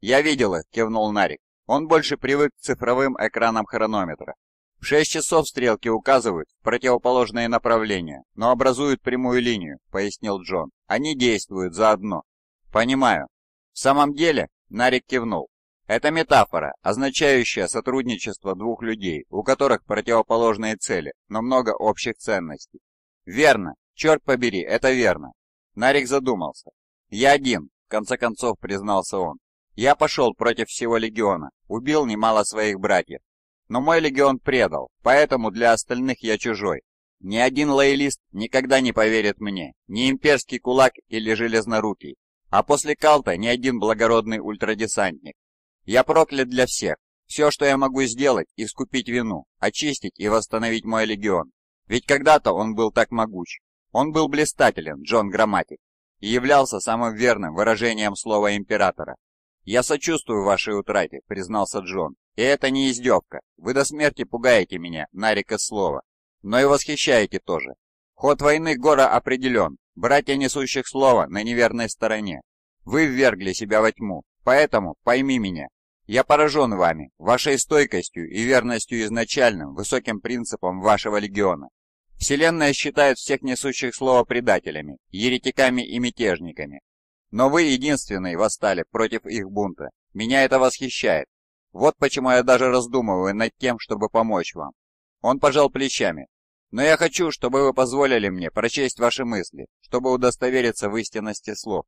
«Я видел их», — кивнул Нарик. Он больше привык к цифровым экранам хронометра. В шесть часов стрелки указывают в противоположные направления, но образуют прямую линию, пояснил Джон. Они действуют заодно. Понимаю. В самом деле, Нарик кивнул. Это метафора, означающая сотрудничество двух людей, у которых противоположные цели, но много общих ценностей. Верно. Черт побери, это верно. Нарик задумался. «Я один», — в конце концов признался он. «Я пошел против всего легиона, убил немало своих братьев. Но мой легион предал, поэтому для остальных я чужой. Ни один лоялист никогда не поверит мне, ни имперский кулак или железнорукий, а после Калта ни один благородный ультрадесантник. Я проклят для всех. Все, что я могу сделать, искупить вину, очистить и восстановить мой легион. Ведь когда-то он был так могуч, он был блистателен, Джон Грамматик, и являлся самым верным выражением слова императора. «Я сочувствую вашей утрате», — признался Джон. «И это не издевка. Вы до смерти пугаете меня, Нарика Слова. Но и восхищаете тоже. Ход войны Гора определен. Братья несущих слова на неверной стороне. Вы ввергли себя во тьму, поэтому пойми меня. Я поражен вами, вашей стойкостью и верностью изначальным высоким принципам вашего легиона. Вселенная считает всех несущих слово предателями, еретиками и мятежниками. Но вы единственные восстали против их бунта. Меня это восхищает. Вот почему я даже раздумываю над тем, чтобы помочь вам. Он пожал плечами. Но я хочу, чтобы вы позволили мне прочесть ваши мысли, чтобы удостовериться в истинности слов.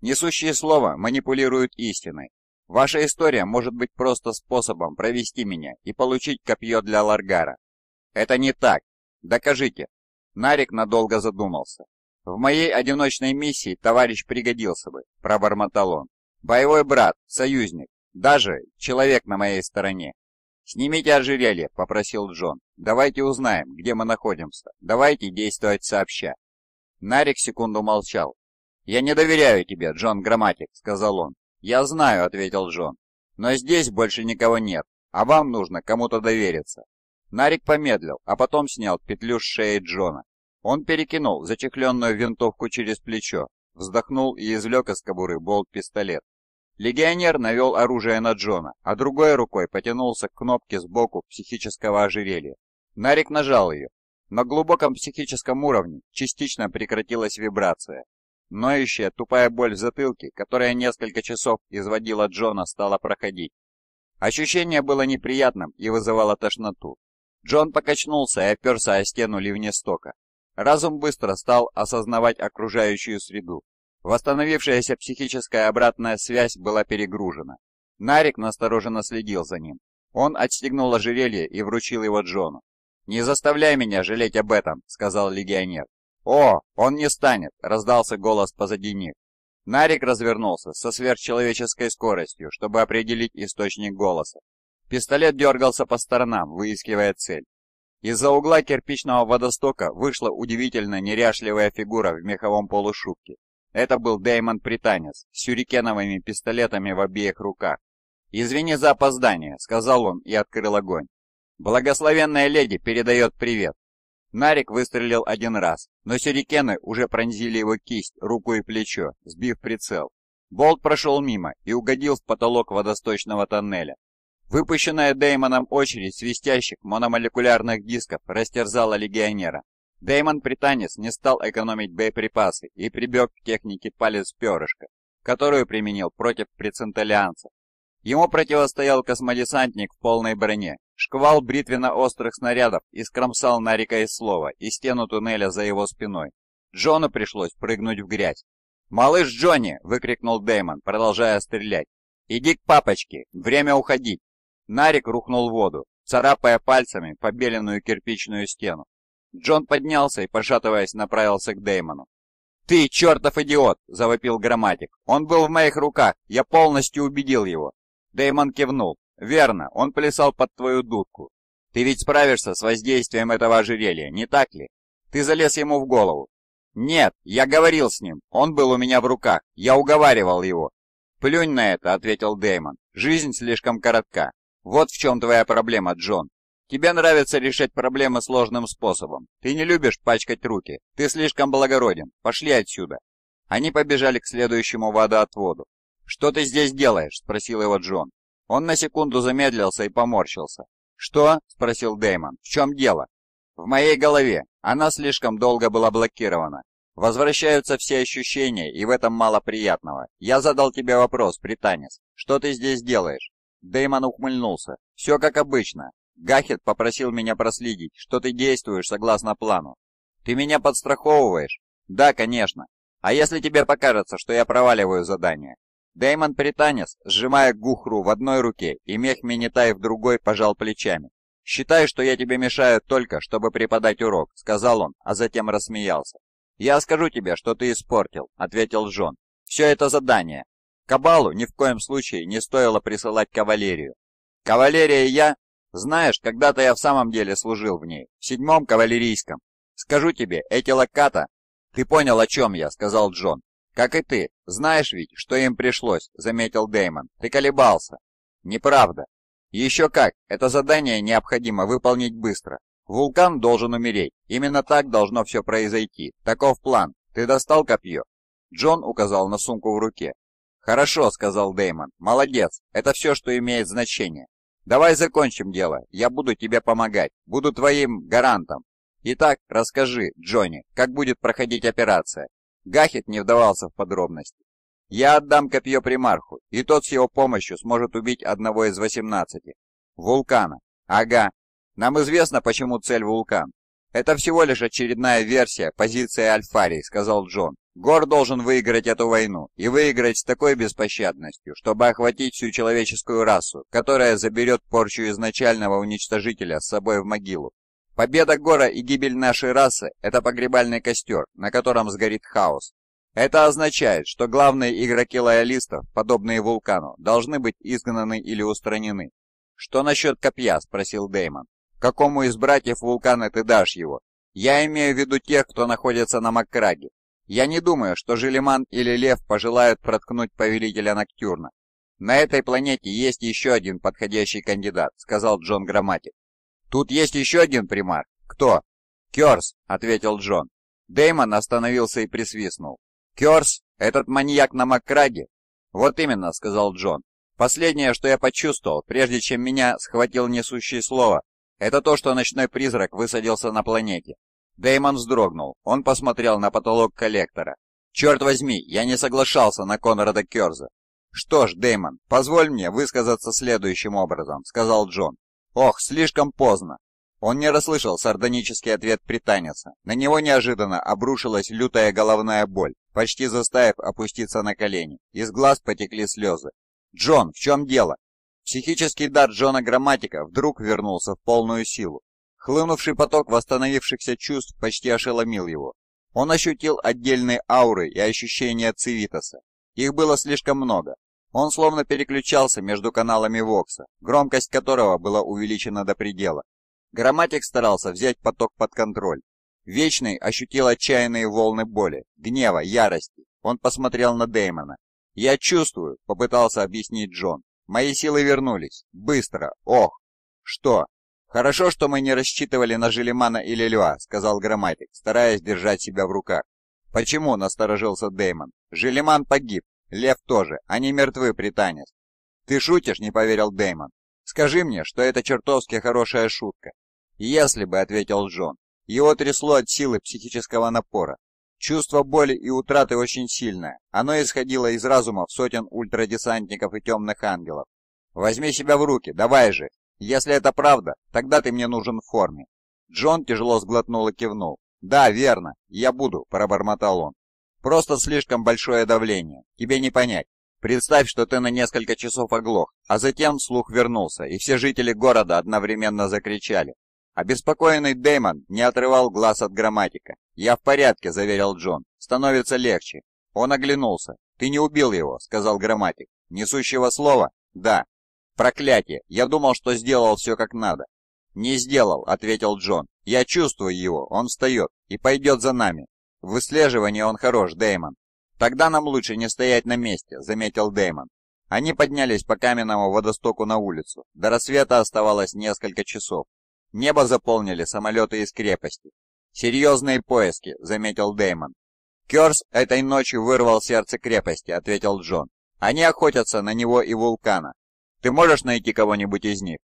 Несущие слова манипулируют истиной. Ваша история может быть просто способом провести меня и получить копье для Ларгара. Это не так. Докажите. Нарик надолго задумался. В моей одиночной миссии товарищ пригодился бы, пробормотал он. Боевой брат, союзник, даже человек на моей стороне. «Снимите ожерелье», — попросил Джон. «Давайте узнаем, где мы находимся. Давайте действовать сообща». Нарик секунду молчал. «Я не доверяю тебе, Джон Грамматик», — сказал он. «Я знаю», — ответил Джон. «Но здесь больше никого нет, а вам нужно кому-то довериться. Нарик помедлил, а потом снял петлю с шеи Джона. Он перекинул зачехленную винтовку через плечо, вздохнул и извлек из кобуры болт-пистолет. Легионер навел оружие на Джона, а другой рукой потянулся к кнопке сбоку психического ожерелья. Нарик нажал ее. На глубоком психическом уровне частично прекратилась вибрация. Ноющая тупая боль в затылке, которая несколько часов изводила Джона, стала проходить. Ощущение было неприятным и вызывало тошноту. Джон покачнулся и оперся о стену ливнестока. Разум быстро стал осознавать окружающую среду. Восстановившаяся психическая обратная связь была перегружена. Нарик настороженно следил за ним. Он отстегнул ожерелье и вручил его Джону. «Не заставляй меня жалеть об этом», — сказал легионер. «О, он не станет!» — раздался голос позади них. Нарик развернулся со сверхчеловеческой скоростью, чтобы определить источник голоса. Пистолет дергался по сторонам, выискивая цель. Из-за угла кирпичного водостока вышла удивительно неряшливая фигура в меховом полушубке. Это был Дэймон Пританец с сюрикеновыми пистолетами в обеих руках. «Извини за опоздание», — сказал он и открыл огонь. «Благословенная леди передает привет». Нарик выстрелил один раз, но сюрикены уже пронзили его кисть, руку и плечо, сбив прицел. Болт прошел мимо и угодил в потолок водосточного тоннеля. Выпущенная Деймоном очередь свистящих мономолекулярных дисков растерзала легионера. Деймон Пританец не стал экономить боеприпасы и прибег к технике палец в которую применил против преценталианцев. Ему противостоял космодесантник в полной броне. Шквал бритвенно-острых снарядов искромсал Нарика и Слова и стену туннеля за его спиной. Джону пришлось прыгнуть в грязь. «Малыш Джонни!» — выкрикнул Деймон, продолжая стрелять. «Иди к папочке! Время уходить!» Нарик рухнул в воду, царапая пальцами побеленную кирпичную стену. Джон поднялся и, пошатываясь, направился к Деймону. «Ты, чертов идиот!» – завопил грамматик. «Он был в моих руках, я полностью убедил его!» Деймон кивнул. «Верно, он плясал под твою дудку. Ты ведь справишься с воздействием этого ожерелья, не так ли? Ты залез ему в голову». «Нет, я говорил с ним, он был у меня в руках, я уговаривал его». «Плюнь на это», — ответил Деймон. «Жизнь слишком коротка. Вот в чем твоя проблема, Джон. Тебе нравится решать проблемы сложным способом. Ты не любишь пачкать руки. Ты слишком благороден. Пошли отсюда. Они побежали к следующему водоотводу. «Что ты здесь делаешь?» – спросил его Джон. Он на секунду замедлился и поморщился. «Что?» – спросил Дэймон. «В чем дело?» «В моей голове. Она слишком долго была блокирована. Возвращаются все ощущения, и в этом мало приятного. Я задал тебе вопрос, Британец. Что ты здесь делаешь?» Дэймон ухмыльнулся. «Все как обычно. Гахет попросил меня проследить, что ты действуешь согласно плану. Ты меня подстраховываешь?» «Да, конечно. А если тебе покажется, что я проваливаю задание?» Дэймон Пританец, сжимая Гухру в одной руке и мех Минитай в другой, пожал плечами. «Считай, что я тебе мешаю только, чтобы преподать урок», — сказал он, а затем рассмеялся. «Я скажу тебе, что ты испортил», — ответил Джон. «Все это задание, Кабалу ни в коем случае не стоило присылать кавалерию. Кавалерия и я... Знаешь, когда-то я в самом деле служил в ней, в седьмом кавалерийском. Скажу тебе, эти локата... Ты понял, о чем я, сказал Джон. Как и ты. Знаешь ведь, что им пришлось, заметил Деймон. Ты колебался. Неправда. Еще как, это задание необходимо выполнить быстро. Вулкан должен умереть. Именно так должно все произойти. Таков план. Ты достал копье? Джон указал на сумку в руке. «Хорошо», — сказал Дэймон. «Молодец. Это все, что имеет значение. Давай закончим дело. Я буду тебе помогать. Буду твоим гарантом. Итак, расскажи, Джонни, как будет проходить операция?» Гахет не вдавался в подробности. «Я отдам копье примарху, и тот с его помощью сможет убить одного из восемнадцати. Вулкана. Ага. Нам известно, почему цель вулкан. Это всего лишь очередная версия позиции Альфарии», — сказал Джон. Гор должен выиграть эту войну, и выиграть с такой беспощадностью, чтобы охватить всю человеческую расу, которая заберет порчу изначального уничтожителя с собой в могилу. Победа Гора и гибель нашей расы – это погребальный костер, на котором сгорит хаос. Это означает, что главные игроки лоялистов, подобные Вулкану, должны быть изгнаны или устранены. «Что насчет копья?» – спросил Деймон. «Какому из братьев Вулкана ты дашь его?» «Я имею в виду тех, кто находится на Маккраге. Я не думаю, что Желеман или Лев пожелают проткнуть повелителя Ноктюрна. На этой планете есть еще один подходящий кандидат, сказал Джон Грамматик. Тут есть еще один примар. Кто? Керс, ответил Джон. Деймон остановился и присвистнул. Керс? Этот маньяк на Маккраге? Вот именно, сказал Джон. Последнее, что я почувствовал, прежде чем меня схватил несущее слово, это то, что ночной призрак высадился на планете. Дэймон вздрогнул. Он посмотрел на потолок коллектора. «Черт возьми, я не соглашался на Конрада Керза». «Что ж, Дэймон, позволь мне высказаться следующим образом», — сказал Джон. «Ох, слишком поздно». Он не расслышал сардонический ответ британца. На него неожиданно обрушилась лютая головная боль, почти заставив опуститься на колени. Из глаз потекли слезы. «Джон, в чем дело?» Психический дар Джона Грамматика вдруг вернулся в полную силу. Хлынувший поток восстановившихся чувств почти ошеломил его. Он ощутил отдельные ауры и ощущения цивитаса. Их было слишком много. Он словно переключался между каналами Вокса, громкость которого была увеличена до предела. Грамматик старался взять поток под контроль. Вечный ощутил отчаянные волны боли, гнева, ярости. Он посмотрел на Дэймона. «Я чувствую», — попытался объяснить Джон. «Мои силы вернулись. Быстро. Ох!» «Что?» «Хорошо, что мы не рассчитывали на Желемана и Лелюа», — сказал Грамматик, стараясь держать себя в руках. «Почему?» — насторожился Деймон. «Желеман погиб. Лев тоже. Они мертвы, британец». «Ты шутишь?» — не поверил Деймон. «Скажи мне, что это чертовски хорошая шутка». «Если бы», — ответил Джон. Его трясло от силы психического напора. Чувство боли и утраты очень сильное. Оно исходило из разумов сотен ультрадесантников и темных ангелов. «Возьми себя в руки, давай же!» Если это правда, тогда ты мне нужен в форме». Джон тяжело сглотнул и кивнул. «Да, верно. Я буду», — пробормотал он. «Просто слишком большое давление. Тебе не понять. Представь, что ты на несколько часов оглох, а затем слух вернулся, и все жители города одновременно закричали. Обеспокоенный Дэймон не отрывал глаз от грамматика. «Я в порядке», — заверил Джон. «Становится легче». Он оглянулся. «Ты не убил его», — сказал грамматик. «Несущего слова?» «Да». «Проклятие! Я думал, что сделал все как надо». «Не сделал», — ответил Джон. «Я чувствую его, он встает и пойдет за нами. В выслеживании он хорош, Дэймон». «Тогда нам лучше не стоять на месте», — заметил Дэймон. Они поднялись по каменному водостоку на улицу. До рассвета оставалось несколько часов. Небо заполнили самолеты из крепости. «Серьезные поиски», — заметил Дэймон. «Керс этой ночью вырвал сердце крепости», — ответил Джон. «Они охотятся на него и вулкана. Ты можешь найти кого-нибудь из них?»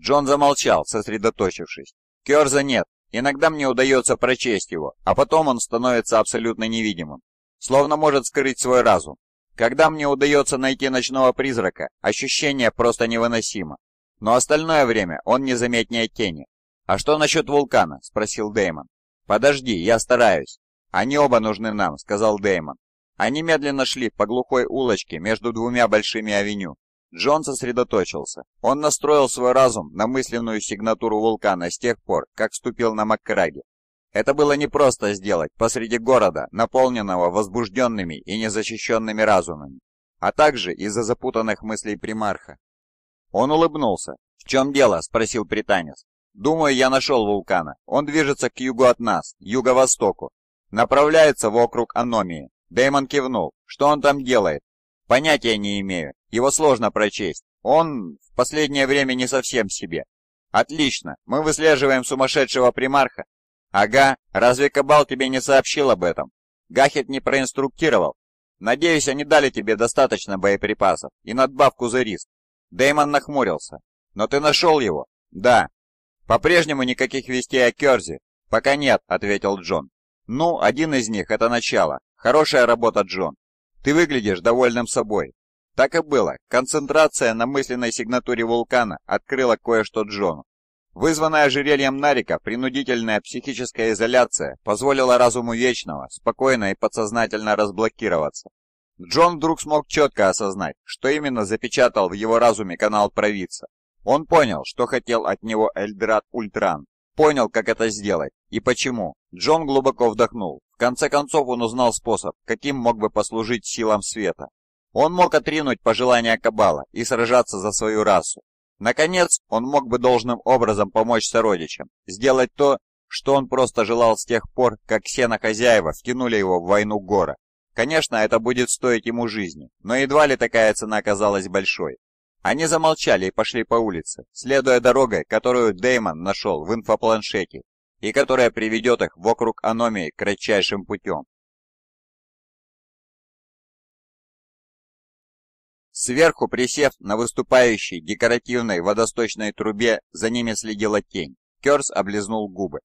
Джон замолчал, сосредоточившись. «Керза нет. Иногда мне удается прочесть его, а потом он становится абсолютно невидимым, словно может скрыть свой разум. Когда мне удается найти ночного призрака, ощущение просто невыносимо. Но остальное время он незаметнее тени. «А что насчет вулкана?» – спросил Деймон. «Подожди, я стараюсь». «Они оба нужны нам», – сказал Деймон. Они медленно шли по глухой улочке между двумя большими авеню, Джон сосредоточился. Он настроил свой разум на мысленную сигнатуру вулкана с тех пор, как вступил на Маккраге. Это было непросто сделать посреди города, наполненного возбужденными и незащищенными разумами, а также из-за запутанных мыслей примарха. Он улыбнулся. «В чем дело?» – спросил британец. «Думаю, я нашел вулкана. Он движется к югу от нас, юго-востоку. Направляется в округ Аномии». Дэймон кивнул. «Что он там делает?» «Понятия не имею. Его сложно прочесть. Он в последнее время не совсем себе. Отлично, мы выслеживаем сумасшедшего примарха. Ага, разве Кабал тебе не сообщил об этом? Гахет не проинструктировал. Надеюсь, они дали тебе достаточно боеприпасов и надбавку за риск. Дэймон нахмурился. Но ты нашел его? Да. По-прежнему никаких вестей о Керзи? Пока нет, ответил Джон. Ну, один из них — это начало. Хорошая работа, Джон. Ты выглядишь довольным собой. Так и было. Концентрация на мысленной сигнатуре вулкана открыла кое-что Джону. Вызванная ожерельем Нарика принудительная психическая изоляция позволила разуму Вечного спокойно и подсознательно разблокироваться. Джон вдруг смог четко осознать, что именно запечатал в его разуме канал провидца. Он понял, что хотел от него Эльдрат Ультран, понял, как это сделать и почему. Джон глубоко вдохнул. В конце концов он узнал способ, каким мог бы послужить силам света. Он мог отринуть пожелания Кабала и сражаться за свою расу. Наконец, он мог бы должным образом помочь сородичам, сделать то, что он просто желал с тех пор, как сено-хозяева втянули его в войну Гора. Конечно, это будет стоить ему жизни, но едва ли такая цена казалась большой. Они замолчали и пошли по улице, следуя дорогой, которую Деймон нашел в инфопланшете и которая приведет их вокруг Аномии кратчайшим путем. Сверху, присев на выступающей декоративной водосточной трубе, за ними следила тень. Керс облизнул губы.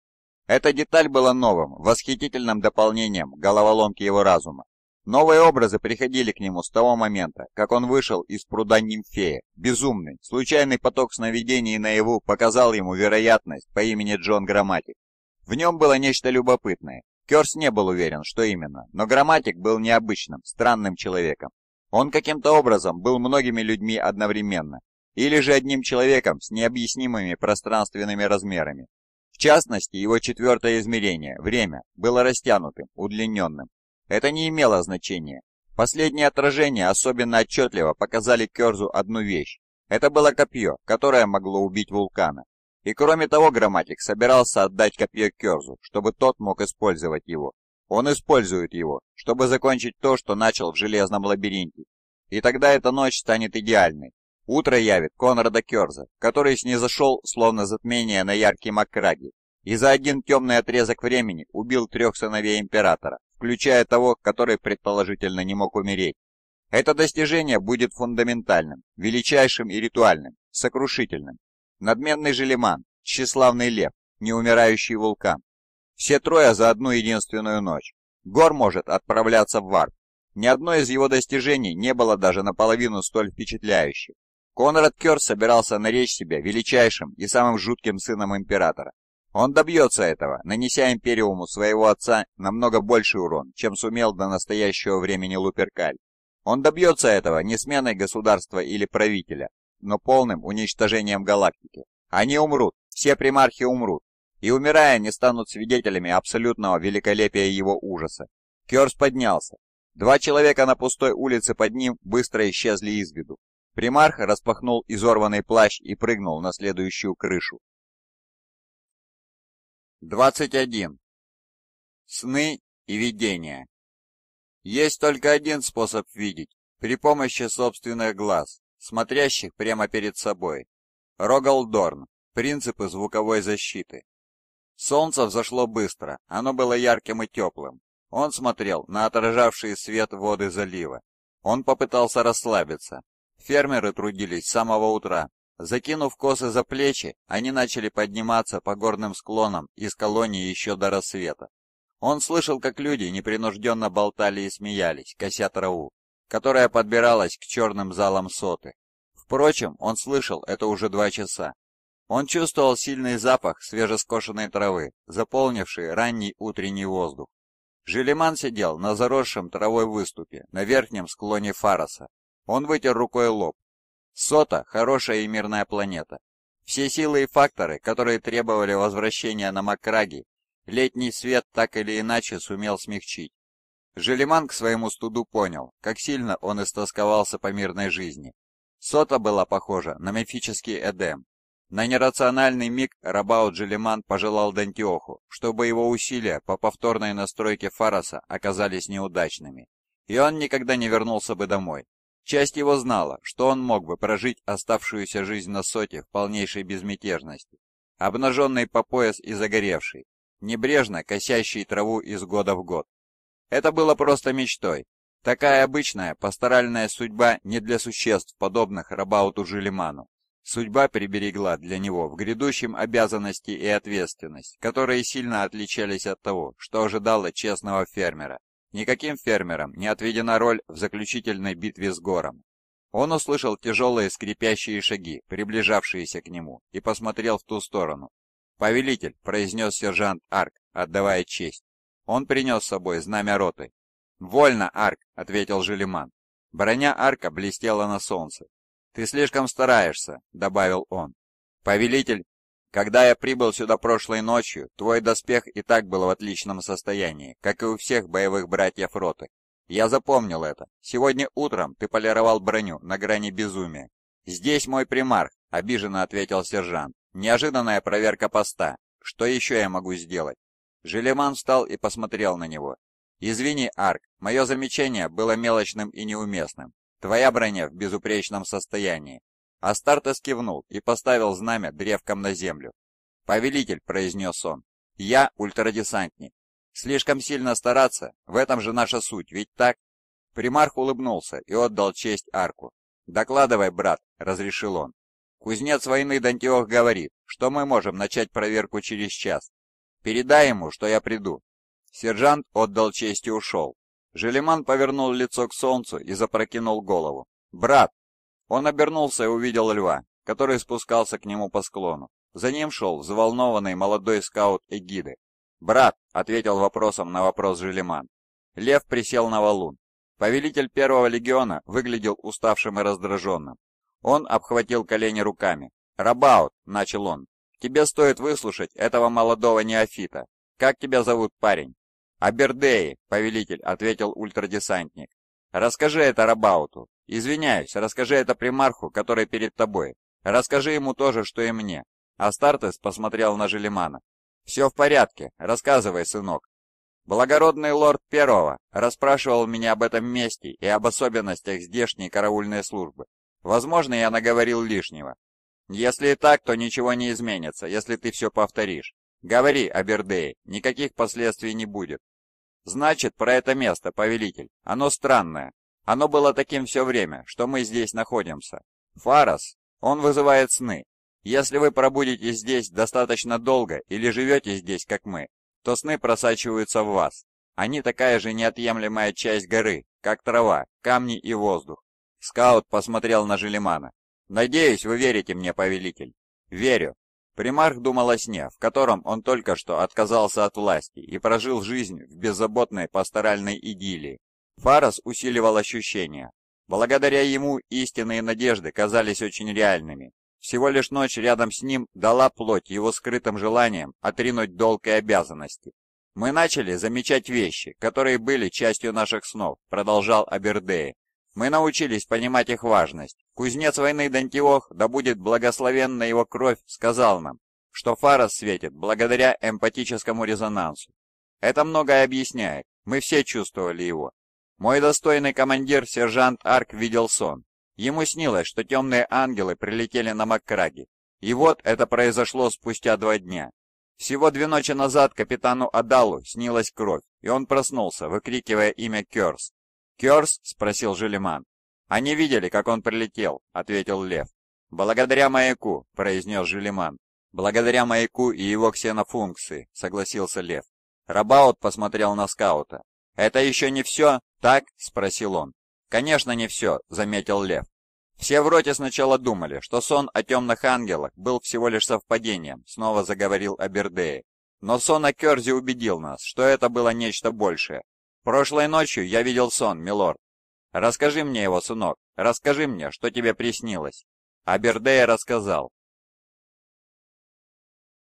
Эта деталь была новым, восхитительным дополнением головоломки его разума. Новые образы приходили к нему с того момента, как он вышел из пруда Нимфея. Безумный, случайный поток сновидений наяву показал ему вероятность по имени Джон Грамматик. В нем было нечто любопытное. Керс не был уверен, что именно, но Грамматик был необычным, странным человеком. Он каким-то образом был многими людьми одновременно, или же одним человеком с необъяснимыми пространственными размерами. В частности, его четвертое измерение, время, было растянутым, удлиненным. Это не имело значения. Последние отражения особенно отчетливо показали Керзу одну вещь. Это было копье, которое могло убить вулкана. И кроме того, грамматик собирался отдать копье Керзу, чтобы тот мог использовать его. Он использует его, чтобы закончить то, что начал в Железном лабиринте. И тогда эта ночь станет идеальной. Утро явит Конрада Керза, который снизошел, словно затмение на яркий Маккраги и за один темный отрезок времени убил трех сыновей Императора, включая того, который предположительно не мог умереть. Это достижение будет фундаментальным, величайшим и ритуальным, сокрушительным. Надменный Желеман, тщеславный лев, неумирающий вулкан, все трое за одну единственную ночь. Гор может отправляться в варп. Ни одно из его достижений не было даже наполовину столь впечатляющим. Конрад Кёрс собирался наречь себя величайшим и самым жутким сыном императора. Он добьется этого, нанеся Империуму своего отца намного больший урон, чем сумел до настоящего времени Луперкаль. Он добьется этого не сменой государства или правителя, но полным уничтожением галактики. Они умрут, все примархи умрут, и, умирая, не станут свидетелями абсолютного великолепия его ужаса. Керс поднялся. Два человека на пустой улице под ним быстро исчезли из виду. Примарх распахнул изорванный плащ и прыгнул на следующую крышу. 21. Сны и видения. Есть только один способ видеть, при помощи собственных глаз, смотрящих прямо перед собой. Рогалдорн. Принципы звуковой защиты. Солнце взошло быстро, оно было ярким и теплым. Он смотрел на отражавший свет воды залива. Он попытался расслабиться. Фермеры трудились с самого утра. Закинув косы за плечи, они начали подниматься по горным склонам из колонии еще до рассвета. Он слышал, как люди непринужденно болтали и смеялись, кося траву, которая подбиралась к черным залам соты. Впрочем, он слышал это уже два часа. Он чувствовал сильный запах свежескошенной травы, заполнивший ранний утренний воздух. Желеман сидел на заросшем травой выступе, на верхнем склоне Фараса. Он вытер рукой лоб. Сота — хорошая и мирная планета. Все силы и факторы, которые требовали возвращения на Макраги, летний свет так или иначе сумел смягчить. Желеман к своему студу понял, как сильно он истосковался по мирной жизни. Сота была похожа на мифический Эдем, на нерациональный миг Рабао Джелиман пожелал Дантиоху, чтобы его усилия по повторной настройке Фараса оказались неудачными, и он никогда не вернулся бы домой. Часть его знала, что он мог бы прожить оставшуюся жизнь на соте в полнейшей безмятежности, обнаженный по пояс и загоревший, небрежно косящий траву из года в год. Это было просто мечтой. Такая обычная пасторальная судьба не для существ, подобных Рабауту Жилиману. Судьба приберегла для него в грядущем обязанности и ответственность, которые сильно отличались от того, что ожидало честного фермера. Никаким фермерам не отведена роль в заключительной битве с Гором. Он услышал тяжелые скрипящие шаги, приближавшиеся к нему, и посмотрел в ту сторону. «Повелитель», — произнес сержант Арк, отдавая честь. Он принес с собой знамя роты. «Вольно, Арк», — ответил Желеман. Броня Арка блестела на солнце, «Ты слишком стараешься», — добавил он. «Повелитель, когда я прибыл сюда прошлой ночью, твой доспех и так был в отличном состоянии, как и у всех боевых братьев роты. Я запомнил это. Сегодня утром ты полировал броню на грани безумия». «Здесь мой примарх», — обиженно ответил сержант. «Неожиданная проверка поста. Что еще я могу сделать?» Желеман встал и посмотрел на него. «Извини, Арк, мое замечание было мелочным и неуместным. Твоя броня в безупречном состоянии. Астартес кивнул и поставил знамя древком на землю. «Повелитель», — произнес он, — «я ультрадесантник. Слишком сильно стараться, в этом же наша суть, ведь так?» Примарх улыбнулся и отдал честь арку. «Докладывай, брат», — разрешил он. «Кузнец войны Дантиох говорит, что мы можем начать проверку через час. Передай ему, что я приду». Сержант отдал честь и ушел, Желеман повернул лицо к солнцу и запрокинул голову. «Брат!» Он обернулся и увидел льва, который спускался к нему по склону. За ним шел взволнованный молодой скаут Эгиды. «Брат!» — ответил вопросом на вопрос Желеман. Лев присел на валун. Повелитель первого легиона выглядел уставшим и раздраженным. Он обхватил колени руками. «Рабаут!» — начал он. «Тебе стоит выслушать этого молодого неофита. Как тебя зовут, парень?» «Абердеи, повелитель», — ответил ультрадесантник. «Расскажи это Рабауту. Извиняюсь, расскажи это примарху, который перед тобой. Расскажи ему то же, что и мне». Астартес посмотрел на Желимана. «Все в порядке. Рассказывай, сынок». «Благородный лорд Первого расспрашивал меня об этом месте и об особенностях здешней караульной службы. Возможно, я наговорил лишнего. Если и так, то ничего не изменится, если ты все повторишь. Говори, Абердеи, никаких последствий не будет. «Значит, про это место, повелитель. Оно странное. Оно было таким все время, что мы здесь находимся. Фарос, он вызывает сны. Если вы пробудете здесь достаточно долго или живете здесь, как мы, то сны просачиваются в вас. Они такая же неотъемлемая часть горы, как трава, камни и воздух. Скаут посмотрел на Желемана. «Надеюсь, вы верите мне, повелитель». «Верю. Примарх думал о сне, в котором он только что отказался от власти и прожил жизнь в беззаботной пасторальной идиллии. Фарас усиливал ощущения. Благодаря ему истинные надежды казались очень реальными. Всего лишь ночь рядом с ним дала плоть его скрытым желаниям отринуть долг и обязанности. «Мы начали замечать вещи, которые были частью наших снов», — продолжал Абердея. «Мы научились понимать их важность, Кузнец войны Дантиох, да будет благословенна его кровь, сказал нам, что Фарос светит благодаря эмпатическому резонансу. Это многое объясняет, мы все чувствовали его. Мой достойный командир сержант Арк видел сон. Ему снилось, что темные ангелы прилетели на Маккраги. И вот это произошло спустя два дня. Всего две ночи назад капитану Адалу снилась кровь, и он проснулся, выкрикивая имя Кёрс. «Кёрс?» — спросил Желеман. «Они видели, как он прилетел», — ответил Лев. «Благодаря маяку», — произнес Желеман. «Благодаря маяку и его ксенофункции», — согласился Лев. Рабаут посмотрел на скаута. «Это еще не все, так?» — спросил он. «Конечно, не все», — заметил Лев. Все в роте сначала думали, что сон о темных ангелах был всего лишь совпадением, снова заговорил Абердея. Но сон о Керзи убедил нас, что это было нечто большее. Прошлой ночью я видел сон, милорд, «Расскажи мне его, сынок, расскажи мне, что тебе приснилось». Абердея рассказал.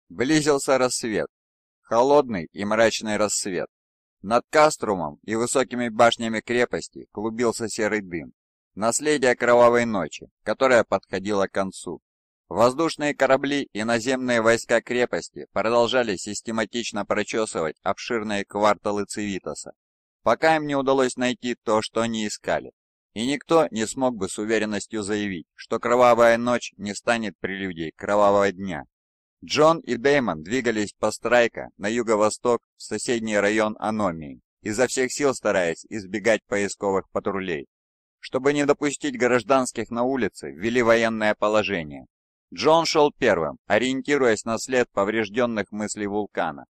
Близился рассвет. Холодный и мрачный рассвет. Над Каструмом и высокими башнями крепости клубился серый дым. Наследие кровавой ночи, которая подходила к концу. Воздушные корабли и наземные войска крепости продолжали систематично прочесывать обширные кварталы Цивитаса, пока им не удалось найти то, что они искали. И никто не смог бы с уверенностью заявить, что кровавая ночь не станет прелюдией кровавого дня. Джон и Дэймон двигались по Страйка на юго-восток в соседний район Аномии, изо всех сил стараясь избегать поисковых патрулей. Чтобы не допустить гражданских на улице, ввели военное положение. Джон шел первым, ориентируясь на след поврежденных мыслей вулкана.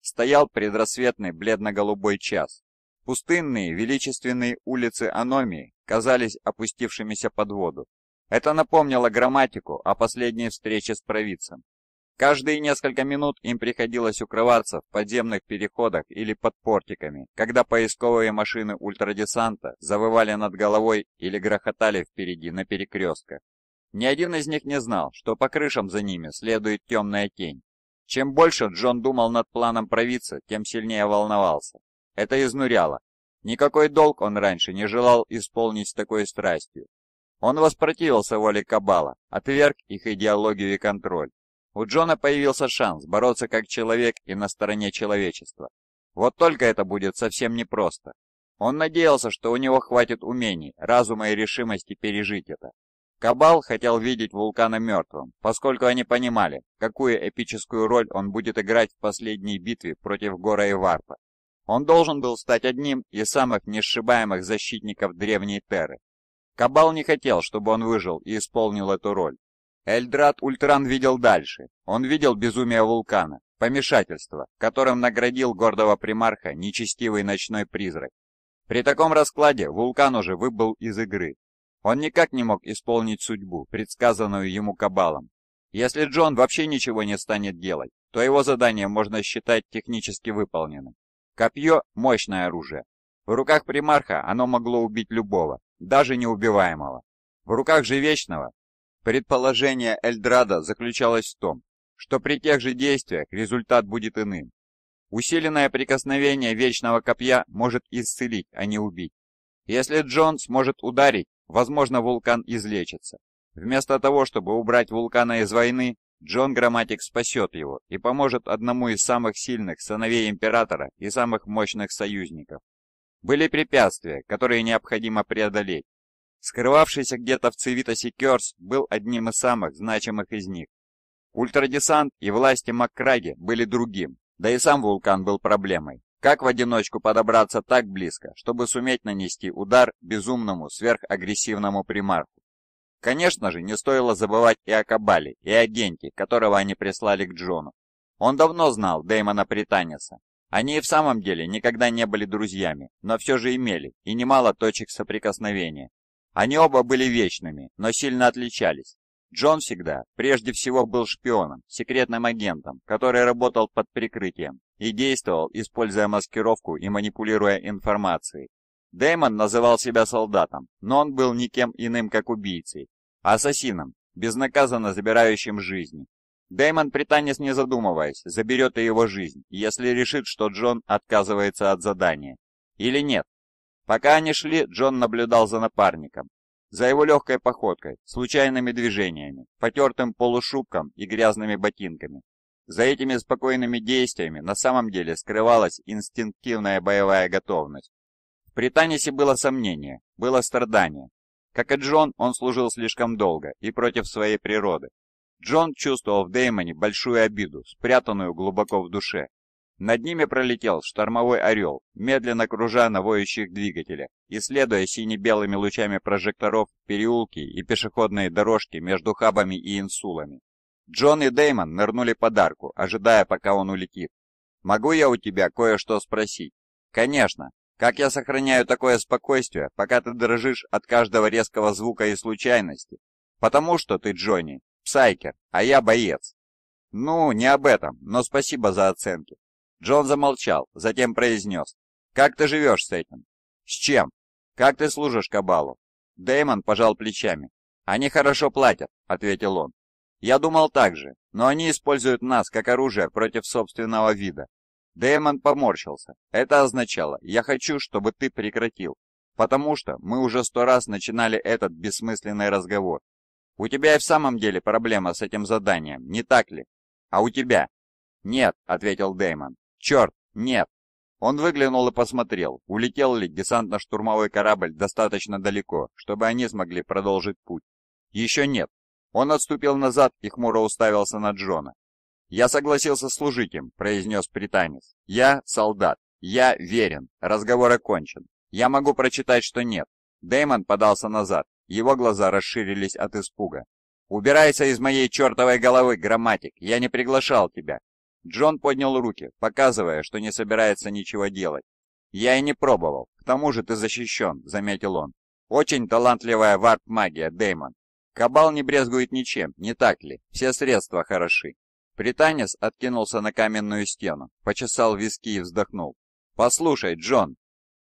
Стоял предрассветный бледно-голубой час, Пустынные, величественные улицы Аномии казались опустившимися под воду. Это напомнило грамматику о последней встрече с провидцем. Каждые несколько минут им приходилось укрываться в подземных переходах или под портиками, когда поисковые машины ультрадесанта завывали над головой или грохотали впереди на перекрестках. Ни один из них не знал, что по крышам за ними следует темная тень. Чем больше Джон думал над планом провидца, тем сильнее волновался. Это изнуряло. Никакой долг он раньше не желал исполнить с такой страстью. Он воспротивился воле Кабала, отверг их идеологию и контроль. У Джона появился шанс бороться как человек и на стороне человечества. Вот только это будет совсем непросто. Он надеялся, что у него хватит умений, разума и решимости пережить это. Кабал хотел видеть вулкана мертвым, поскольку они понимали, какую эпическую роль он будет играть в последней битве против Гора и Варпа. Он должен был стать одним из самых несшибаемых защитников Древней Терры. Кабал не хотел, чтобы он выжил и исполнил эту роль. Эльдрат Ультран видел дальше. Он видел безумие вулкана, помешательство, которым наградил гордого примарха нечестивый ночной призрак. При таком раскладе вулкан уже выбыл из игры. Он никак не мог исполнить судьбу, предсказанную ему Кабалом. Если Джон вообще ничего не станет делать, то его задание можно считать технически выполненным. Копье – мощное оружие. В руках примарха оно могло убить любого, даже неубиваемого. В руках же Вечного предположение Эльдрада заключалось в том, что при тех же действиях результат будет иным. Усиленное прикосновение Вечного Копья может исцелить, а не убить. Если Джон сможет ударить, возможно, вулкан излечится. Вместо того, чтобы убрать вулкана из войны, Джон Грамматик спасет его и поможет одному из самых сильных сыновей императора и самых мощных союзников. Были препятствия, которые необходимо преодолеть. Скрывавшийся где-то в Цивитосе Керс был одним из самых значимых из них. Ультрадесант и власти Маккраги были другим, да и сам вулкан был проблемой. Как в одиночку подобраться так близко, чтобы суметь нанести удар безумному сверхагрессивному примарку? Конечно же, не стоило забывать и о Кабале, и о Генте, которого они прислали к Джону. Он давно знал Дэймона Британиса. Они и в самом деле никогда не были друзьями, но все же имели, и немало точек соприкосновения. Они оба были вечными, но сильно отличались. Джон всегда, прежде всего, был шпионом, секретным агентом, который работал под прикрытием и действовал, используя маскировку и манипулируя информацией. Дэймон называл себя солдатом, но он был никем иным, как убийцей. Ассасином, безнаказанно забирающим жизни. Дэймон Пританис, не задумываясь, заберет и его жизнь, если решит, что Джон отказывается от задания. Или нет. Пока они шли, Джон наблюдал за напарником. За его легкой походкой, случайными движениями, потертым полушубком и грязными ботинками. За этими спокойными действиями на самом деле скрывалась инстинктивная боевая готовность. При Танисе было сомнение, было страдание. Как и Джон, он служил слишком долго и против своей природы. Джон чувствовал в Деймоне большую обиду, спрятанную глубоко в душе. Над ними пролетел штормовой орел, медленно кружа на воющих двигателях, исследуя сине-белыми лучами прожекторов переулки и пешеходные дорожки между хабами и инсулами. Джон и Деймон нырнули под арку, ожидая, пока он улетит. «Могу я у тебя кое-что спросить?» «Конечно», как я сохраняю такое спокойствие, пока ты дрожишь от каждого резкого звука и случайности? Потому что ты Джонни, псайкер, а я боец. Ну, не об этом, но спасибо за оценки. Джон замолчал, затем произнес. Как ты живешь с этим? С чем? Как ты служишь Кабалу? Деймон пожал плечами. Они хорошо платят, ответил он. Я думал так же, но они используют нас как оружие против собственного вида. Дэймон поморщился. Это означало, я хочу, чтобы ты прекратил, потому что мы уже сто раз начинали этот бессмысленный разговор. У тебя и в самом деле проблема с этим заданием, не так ли? А у тебя? Нет, ответил Дэймон. Черт, нет. Он выглянул и посмотрел, улетел ли десантно-штурмовой корабль достаточно далеко, чтобы они смогли продолжить путь. Еще нет. Он отступил назад и хмуро уставился на Джона. «Я согласился служить им», — произнес Пританис. «Я солдат. Я верен. Разговор окончен. Я могу прочитать, что нет». Дэймон подался назад. Его глаза расширились от испуга. «Убирайся из моей чертовой головы, грамматик! Я не приглашал тебя!» Джон поднял руки, показывая, что не собирается ничего делать. «Я и не пробовал. К тому же ты защищен», — заметил он. «Очень талантливая варп-магия, Дэймон. Кабал не брезгует ничем, не так ли? Все средства хороши. Британец откинулся на каменную стену, почесал виски и вздохнул. «Послушай, Джон,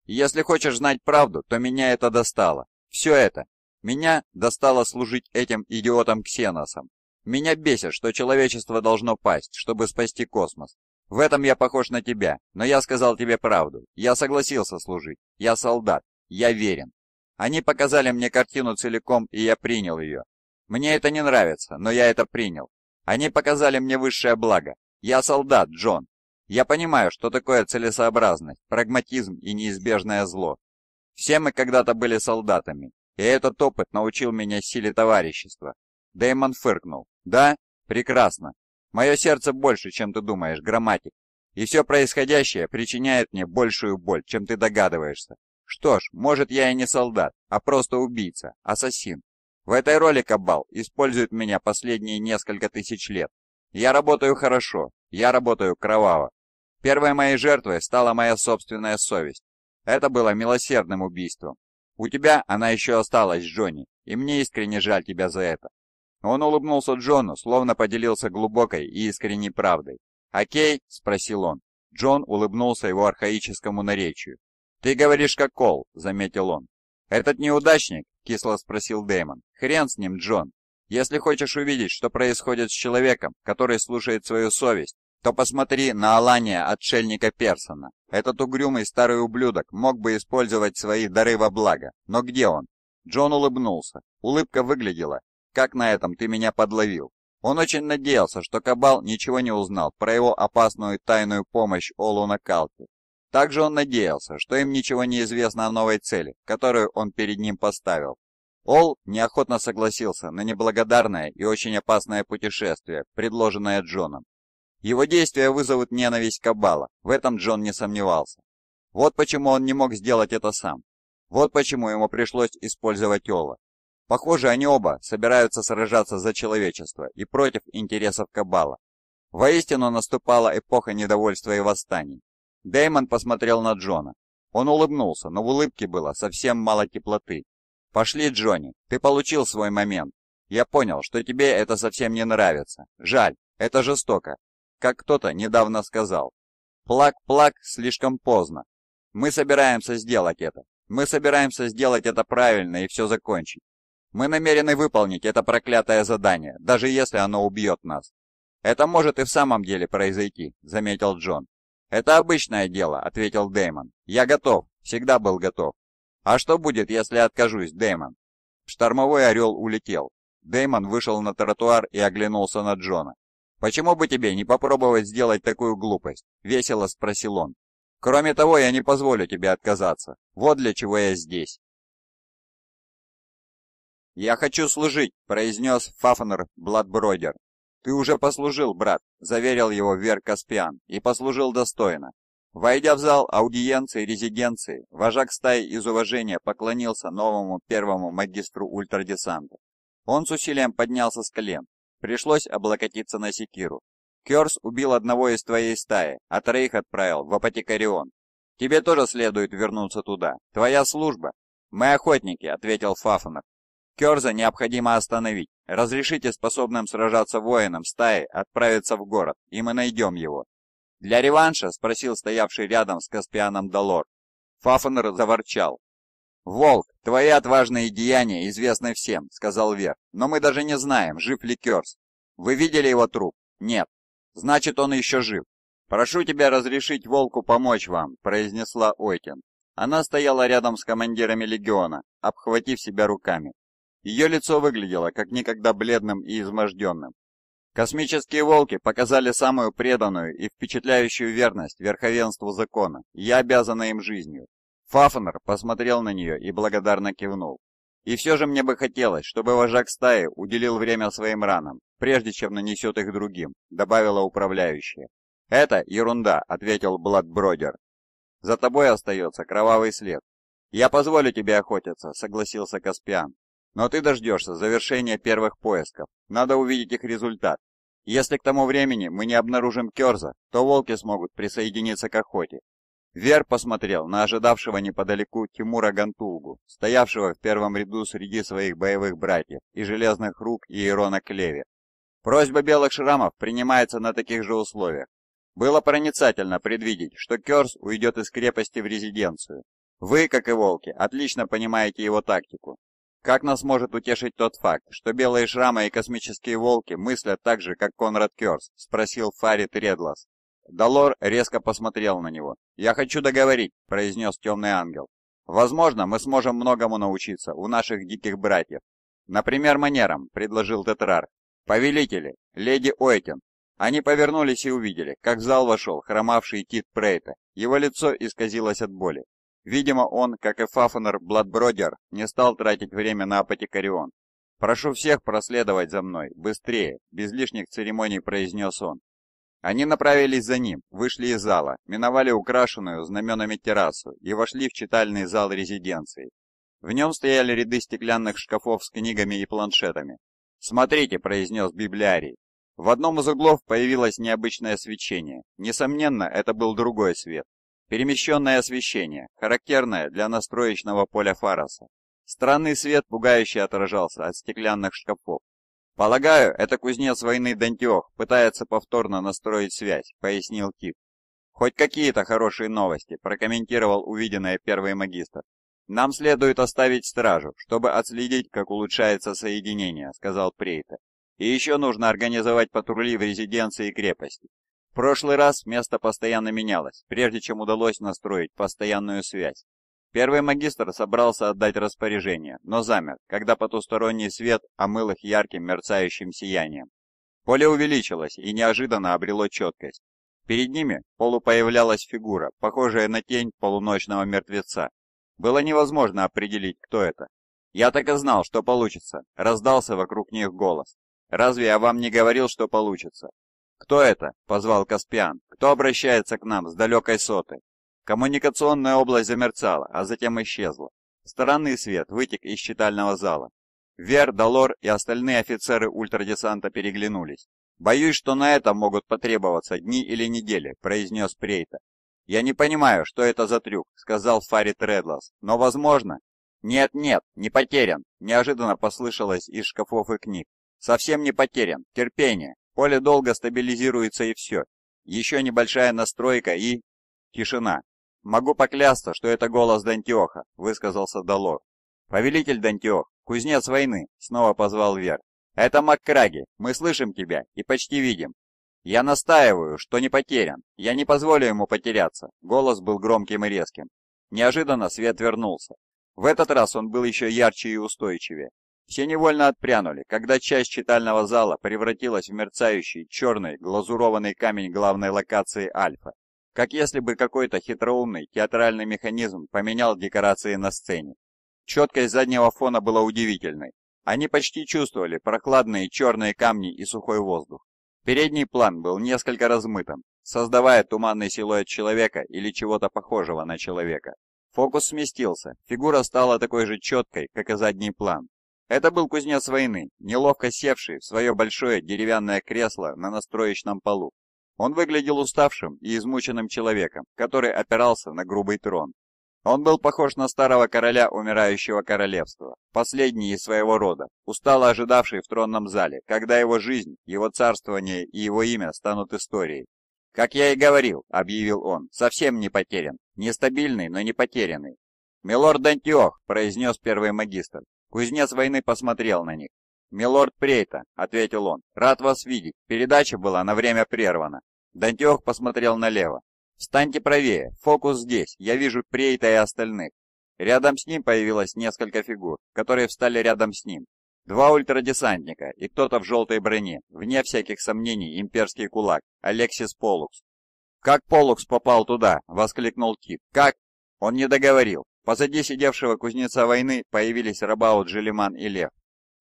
если хочешь знать правду, то меня это достало. Все это. Меня достало служить этим идиотам-ксеносам. Меня бесит, что человечество должно пасть, чтобы спасти космос. В этом я похож на тебя, но я сказал тебе правду. Я согласился служить. Я солдат. Я верен. Они показали мне картину целиком, и я принял ее. Мне это не нравится, но я это принял. Они показали мне высшее благо. Я солдат, Джон. Я понимаю, что такое целесообразность, прагматизм и неизбежное зло. Все мы когда-то были солдатами, и этот опыт научил меня силе товарищества. Дэймон фыркнул. Да? Прекрасно. Мое сердце больше, чем ты думаешь, грамматик. И все происходящее причиняет мне большую боль, чем ты догадываешься. Что ж, может я и не солдат, а просто убийца, ассасин. В этой роли, Кабал, использует меня последние несколько тысяч лет. Я работаю хорошо, я работаю кроваво. Первой моей жертвой стала моя собственная совесть. Это было милосердным убийством. У тебя она еще осталась, Джонни, и мне искренне жаль тебя за это. Он улыбнулся Джону, словно поделился глубокой и искренней правдой. «Окей?» – спросил он. Джон улыбнулся его архаическому наречию. «Ты говоришь как кол», – заметил он. «Этот неудачник кисло спросил Дэймон. «Хрен с ним, Джон. Если хочешь увидеть, что происходит с человеком, который слушает свою совесть, то посмотри на Алания, отшельника Персона. Этот угрюмый старый ублюдок мог бы использовать свои дары во благо. Но где он?» Джон улыбнулся. Улыбка выглядела. «Как на этом ты меня подловил?» Он очень надеялся, что Кабал ничего не узнал про его опасную тайную помощь Олу на Калке также он надеялся, что им ничего не известно о новой цели, которую он перед ним поставил. Ол неохотно согласился на неблагодарное и очень опасное путешествие, предложенное Джоном. Его действия вызовут ненависть Кабала, в этом Джон не сомневался. Вот почему он не мог сделать это сам. Вот почему ему пришлось использовать Ола. Похоже, они оба собираются сражаться за человечество и против интересов Кабала. Воистину наступала эпоха недовольства и восстаний. Дэймон посмотрел на Джона. Он улыбнулся, но в улыбке было совсем мало теплоты. «Пошли, Джонни, ты получил свой момент. Я понял, что тебе это совсем не нравится. Жаль, это жестоко, как кто-то недавно сказал. Плак-плак слишком поздно. Мы собираемся сделать это. Мы собираемся сделать это правильно и все закончить. Мы намерены выполнить это проклятое задание, даже если оно убьет нас. Это может и в самом деле произойти, заметил Джон. «Это обычное дело», — ответил Дэймон. «Я готов, всегда был готов». «А что будет, если откажусь, Дэймон?» Штормовой орел улетел. Дэймон вышел на тротуар и оглянулся на Джона. «Почему бы тебе не попробовать сделать такую глупость?» — весело спросил он. «Кроме того, я не позволю тебе отказаться. Вот для чего я здесь». «Я хочу служить», — произнес Фафнер Бладбродер. «Ты уже послужил, брат», — заверил его Вер Каспиан, и послужил достойно. Войдя в зал аудиенции резиденции, вожак стаи из уважения поклонился новому первому магистру ультрадесанта. Он с усилием поднялся с колен. Пришлось облокотиться на секиру. Керс убил одного из твоей стаи, а троих отправил в Апотекарион. Тебе тоже следует вернуться туда. Твоя служба. Мы охотники, ответил Фафанов. Керза необходимо остановить. Разрешите способным сражаться воинам стаи отправиться в город, и мы найдем его. Для реванша спросил стоявший рядом с Каспианом Далор. Фафнер заворчал. «Волк, твои отважные деяния известны всем», — сказал Вер. «Но мы даже не знаем, жив ли Керс. Вы видели его труп? Нет. Значит, он еще жив. «Прошу тебя разрешить Волку помочь вам», — произнесла Ойтин. Она стояла рядом с командирами легиона, обхватив себя руками. Ее лицо выглядело как никогда бледным и изможденным. Космические волки показали самую преданную и впечатляющую верность верховенству закона, я обязана им жизнью. Фафнер посмотрел на нее и благодарно кивнул. И все же мне бы хотелось, чтобы вожак стаи уделил время своим ранам, прежде чем нанесет их другим, добавила управляющая. Это ерунда, ответил Бладбродер. За тобой остается кровавый след. Я позволю тебе охотиться, согласился Каспиан. Но ты дождешься завершения первых поисков. Надо увидеть их результат. Если к тому времени мы не обнаружим Керза, то волки смогут присоединиться к охоте. Вер посмотрел на ожидавшего неподалеку Тимура Гантулгу, стоявшего в первом ряду среди своих боевых братьев и железных рук Иерона Клеве. Просьба белых шрамов принимается на таких же условиях. Было проницательно предвидеть, что Керс уйдет из крепости в резиденцию. Вы, как и волки, отлично понимаете его тактику, как нас может утешить тот факт, что белые шрамы и космические волки мыслят так же, как Конрад Кёрс? Спросил Фарид Редлас. Далор резко посмотрел на него. «Я хочу договорить», — произнес темный ангел. «Возможно, мы сможем многому научиться у наших диких братьев. Например, манерам», — предложил Тетрарх. «Повелители, леди Ойтен». Они повернулись и увидели, как в зал вошел хромавший Тит Прейта. Его лицо исказилось от боли. Видимо, он, как и Фафнер Бладбродер, не стал тратить время на апотекарион. «Прошу всех проследовать за мной, быстрее!» – без лишних церемоний произнес он. Они направились за ним, вышли из зала, миновали украшенную знаменами террасу и вошли в читальный зал резиденции. В нем стояли ряды стеклянных шкафов с книгами и планшетами. «Смотрите», — произнес библиарий. В одном из углов появилось необычное свечение. Несомненно, это был другой свет, Перемещенное освещение, характерное для настроечного поля фараса. Странный свет пугающе отражался от стеклянных шкафов. «Полагаю, это кузнец войны Дантиох пытается повторно настроить связь», — пояснил Кит. «Хоть какие-то хорошие новости», — прокомментировал увиденное первый магистр. «Нам следует оставить стражу, чтобы отследить, как улучшается соединение», — сказал Прейта. «И еще нужно организовать патрули в резиденции и крепости, в прошлый раз место постоянно менялось, прежде чем удалось настроить постоянную связь. Первый магистр собрался отдать распоряжение, но замер, когда потусторонний свет омыл их ярким мерцающим сиянием. Поле увеличилось и неожиданно обрело четкость. Перед ними полупоявлялась фигура, похожая на тень полуночного мертвеца. Было невозможно определить, кто это. «Я так и знал, что получится», — раздался вокруг них голос. «Разве я вам не говорил, что получится? «Кто это?» — позвал Каспиан. «Кто обращается к нам с далекой соты?» Коммуникационная область замерцала, а затем исчезла. Странный свет вытек из читального зала. Вер, Долор и остальные офицеры ультрадесанта переглянулись. «Боюсь, что на это могут потребоваться дни или недели», — произнес Прейта. «Я не понимаю, что это за трюк», — сказал Фарит Редлас. «Но, возможно...» «Нет-нет, не потерян», — неожиданно послышалось из шкафов и книг. «Совсем не потерян. Терпение». Поле долго стабилизируется и все. Еще небольшая настройка и... Тишина. «Могу поклясться, что это голос Дантиоха», — высказался Долор. «Повелитель Дантиох, кузнец войны», — снова позвал Вер. «Это Маккраги, мы слышим тебя и почти видим. «Я настаиваю, что не потерян. Я не позволю ему потеряться». Голос был громким и резким. Неожиданно свет вернулся. В этот раз он был еще ярче и устойчивее. Все невольно отпрянули, когда часть читального зала превратилась в мерцающий, черный, глазурованный камень главной локации Альфа, как если бы какой-то хитроумный театральный механизм поменял декорации на сцене. Четкость заднего фона была удивительной. Они почти чувствовали прохладные черные камни и сухой воздух. Передний план был несколько размытым, создавая туманный силуэт человека или чего-то похожего на человека. Фокус сместился, фигура стала такой же четкой, как и задний план, это был кузнец войны, неловко севший в свое большое деревянное кресло на настроечном полу. Он выглядел уставшим и измученным человеком, который опирался на грубый трон. Он был похож на старого короля умирающего королевства, последний из своего рода, устало ожидавший в тронном зале, когда его жизнь, его царствование и его имя станут историей. «Как я и говорил», — объявил он, — «совсем не потерян, нестабильный, но не потерянный». «Милорд Антиох», — произнес первый магистр, Кузнец войны посмотрел на них. «Милорд Прейта», — ответил он, — «рад вас видеть. Передача была на время прервана». Дантеох посмотрел налево. «Встаньте правее. Фокус здесь. Я вижу Прейта и остальных». Рядом с ним появилось несколько фигур, которые встали рядом с ним. Два ультрадесантника и кто-то в желтой броне, вне всяких сомнений, имперский кулак, Алексис Полукс. «Как Полукс попал туда?» — воскликнул Кит. «Как?» Он не договорил. Позади сидевшего кузнеца войны появились Рабаут, Желиман и Лев.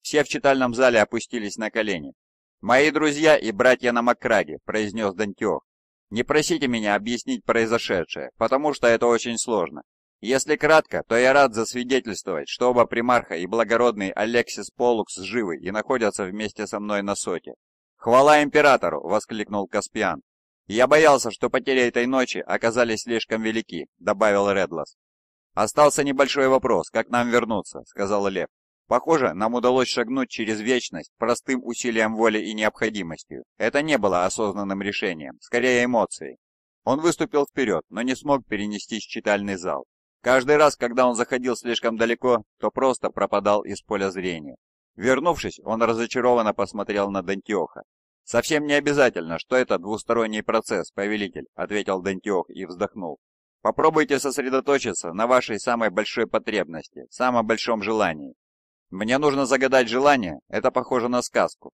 Все в читальном зале опустились на колени. «Мои друзья и братья на Макраге», — произнес Дантиох. «Не просите меня объяснить произошедшее, потому что это очень сложно. Если кратко, то я рад засвидетельствовать, что оба примарха и благородный Алексис Полукс живы и находятся вместе со мной на соте. «Хвала императору!» — воскликнул Каспиан. «Я боялся, что потери этой ночи оказались слишком велики», — добавил Редлас. «Остался небольшой вопрос, как нам вернуться», — сказал Лев. «Похоже, нам удалось шагнуть через вечность простым усилием воли и необходимостью. Это не было осознанным решением, скорее эмоцией». Он выступил вперед, но не смог перенестись в читальный зал. Каждый раз, когда он заходил слишком далеко, то просто пропадал из поля зрения. Вернувшись, он разочарованно посмотрел на Дантиоха. «Совсем не обязательно, что это двусторонний процесс, повелитель», — ответил Дантиох и вздохнул. Попробуйте сосредоточиться на вашей самой большой потребности, самом большом желании. Мне нужно загадать желание, это похоже на сказку.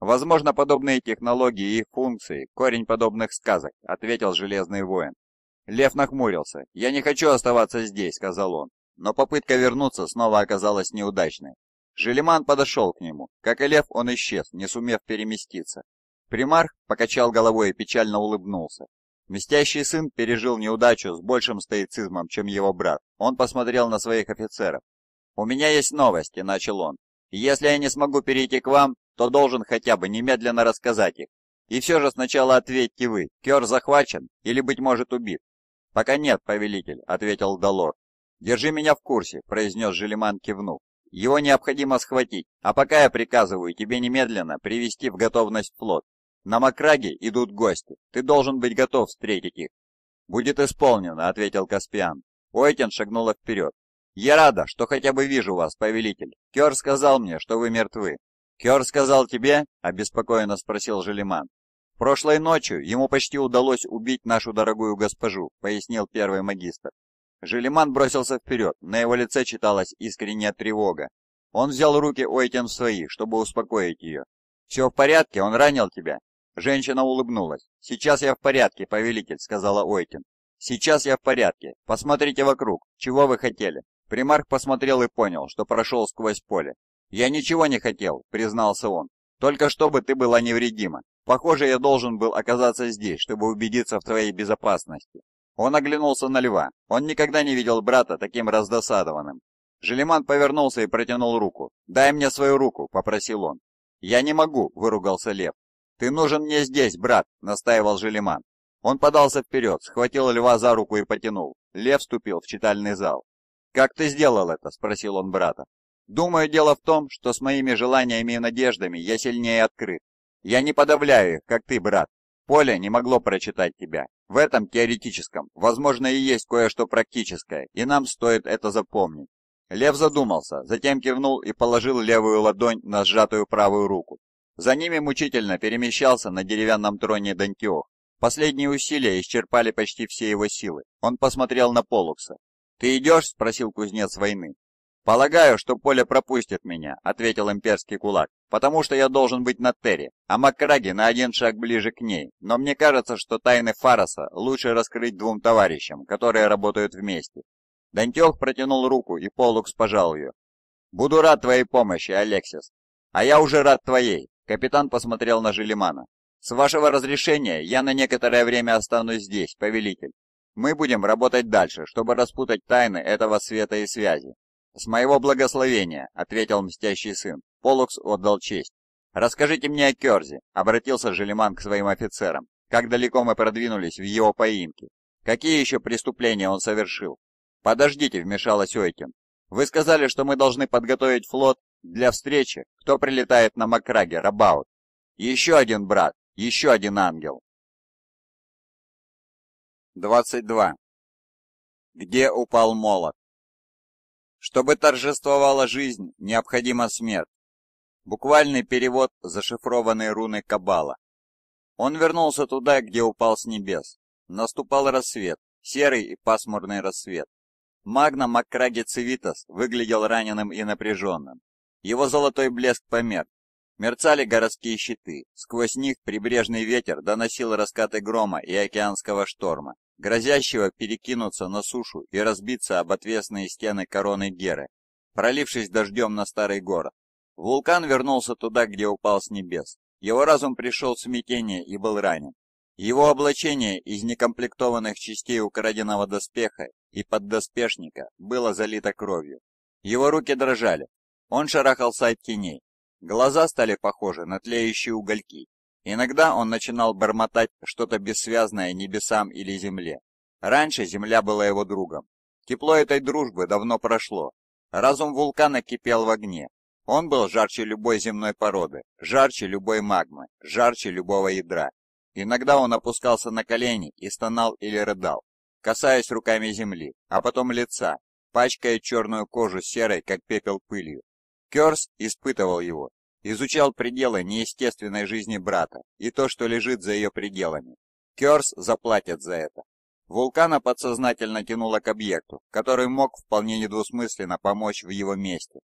Возможно, подобные технологии и их функции – корень подобных сказок, ответил Железный Воин. Лев нахмурился. «Я не хочу оставаться здесь», – сказал он. Но попытка вернуться снова оказалась неудачной. Желеман подошел к нему. Как и лев, он исчез, не сумев переместиться. Примарх покачал головой и печально улыбнулся. Мстящий сын пережил неудачу с большим стоицизмом, чем его брат. Он посмотрел на своих офицеров. «У меня есть новости», — начал он. «Если я не смогу перейти к вам, то должен хотя бы немедленно рассказать их. И все же сначала ответьте вы, Кер захвачен или, быть может, убит?» «Пока нет, повелитель», — ответил Долор. «Держи меня в курсе», — произнес Желеман кивнув. «Его необходимо схватить, а пока я приказываю тебе немедленно привести в готовность флот на Макраге идут гости, ты должен быть готов встретить их». «Будет исполнено», — ответил Каспиан. Ойтен шагнула вперед. «Я рада, что хотя бы вижу вас, повелитель. Кер сказал мне, что вы мертвы». «Кер сказал тебе?» — обеспокоенно спросил Желиман. «Прошлой ночью ему почти удалось убить нашу дорогую госпожу», — пояснил первый магистр. Желиман бросился вперед, на его лице читалась искренняя тревога. Он взял руки Ойтен в свои, чтобы успокоить ее. «Все в порядке, он ранил тебя?» Женщина улыбнулась. «Сейчас я в порядке, повелитель», — сказала Ойтин. «Сейчас я в порядке. Посмотрите вокруг. Чего вы хотели?» Примарх посмотрел и понял, что прошел сквозь поле. «Я ничего не хотел», — признался он. «Только чтобы ты была невредима. Похоже, я должен был оказаться здесь, чтобы убедиться в твоей безопасности». Он оглянулся на льва. Он никогда не видел брата таким раздосадованным. Желеман повернулся и протянул руку. «Дай мне свою руку», — попросил он. «Я не могу», — выругался лев. «Ты нужен мне здесь, брат!» — настаивал Желеман. Он подался вперед, схватил льва за руку и потянул. Лев вступил в читальный зал. «Как ты сделал это?» — спросил он брата. «Думаю, дело в том, что с моими желаниями и надеждами я сильнее открыт. Я не подавляю их, как ты, брат. Поле не могло прочитать тебя. В этом теоретическом, возможно, и есть кое-что практическое, и нам стоит это запомнить». Лев задумался, затем кивнул и положил левую ладонь на сжатую правую руку. За ними мучительно перемещался на деревянном троне Дантиох. Последние усилия исчерпали почти все его силы. Он посмотрел на Полукса. «Ты идешь?» – спросил кузнец войны. «Полагаю, что поле пропустит меня», — ответил имперский кулак, «потому что я должен быть на Терре, а Маккраги на один шаг ближе к ней, но мне кажется, что тайны Фараса лучше раскрыть двум товарищам, которые работают вместе». Дантех протянул руку, и Полукс пожал ее. «Буду рад твоей помощи, Алексис, а я уже рад твоей. Капитан посмотрел на Желимана. «С вашего разрешения я на некоторое время останусь здесь, повелитель. Мы будем работать дальше, чтобы распутать тайны этого света и связи». «С моего благословения», — ответил мстящий сын. Полукс отдал честь. «Расскажите мне о Керзе», — обратился Желиман к своим офицерам. «Как далеко мы продвинулись в его поимке? Какие еще преступления он совершил?» «Подождите», — вмешалась Ойкин. «Вы сказали, что мы должны подготовить флот для встречи, кто прилетает на Макраге, Рабаут. Еще один брат, еще один ангел. 22. Где упал молот? Чтобы торжествовала жизнь, необходима смерть. Буквальный перевод зашифрованной руны Кабала. Он вернулся туда, где упал с небес. Наступал рассвет, серый и пасмурный рассвет. Магна Маккраги Цивитас выглядел раненым и напряженным. Его золотой блеск померк. Мерцали городские щиты, сквозь них прибрежный ветер доносил раскаты грома и океанского шторма, грозящего перекинуться на сушу и разбиться об отвесные стены короны Геры, пролившись дождем на старый город. Вулкан вернулся туда, где упал с небес. Его разум пришел в смятение и был ранен. Его облачение из некомплектованных частей украденного доспеха и поддоспешника было залито кровью. Его руки дрожали, он шарахался от теней. Глаза стали похожи на тлеющие угольки. Иногда он начинал бормотать что-то бессвязное небесам или земле. Раньше земля была его другом. Тепло этой дружбы давно прошло. Разум вулкана кипел в огне. Он был жарче любой земной породы, жарче любой магмы, жарче любого ядра. Иногда он опускался на колени и стонал или рыдал, касаясь руками земли, а потом лица, пачкая черную кожу серой, как пепел пылью. Керс испытывал его, изучал пределы неестественной жизни брата и то, что лежит за ее пределами. Керс заплатит за это. Вулкана подсознательно тянуло к объекту, который мог вполне недвусмысленно помочь в его месте.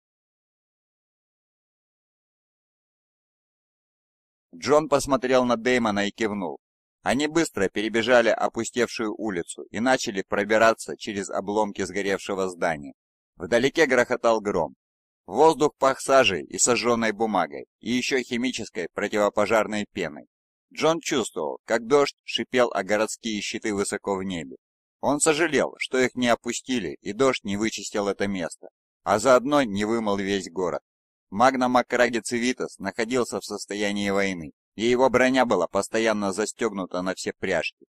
Джон посмотрел на Дэймона и кивнул. Они быстро перебежали опустевшую улицу и начали пробираться через обломки сгоревшего здания. Вдалеке грохотал гром. Воздух пах сажей и сожженной бумагой, и еще химической противопожарной пеной. Джон чувствовал, как дождь шипел о городские щиты высоко в небе. Он сожалел, что их не опустили, и дождь не вычистил это место, а заодно не вымыл весь город. Магна Макраги Цивитас находился в состоянии войны, и его броня была постоянно застегнута на все пряжки.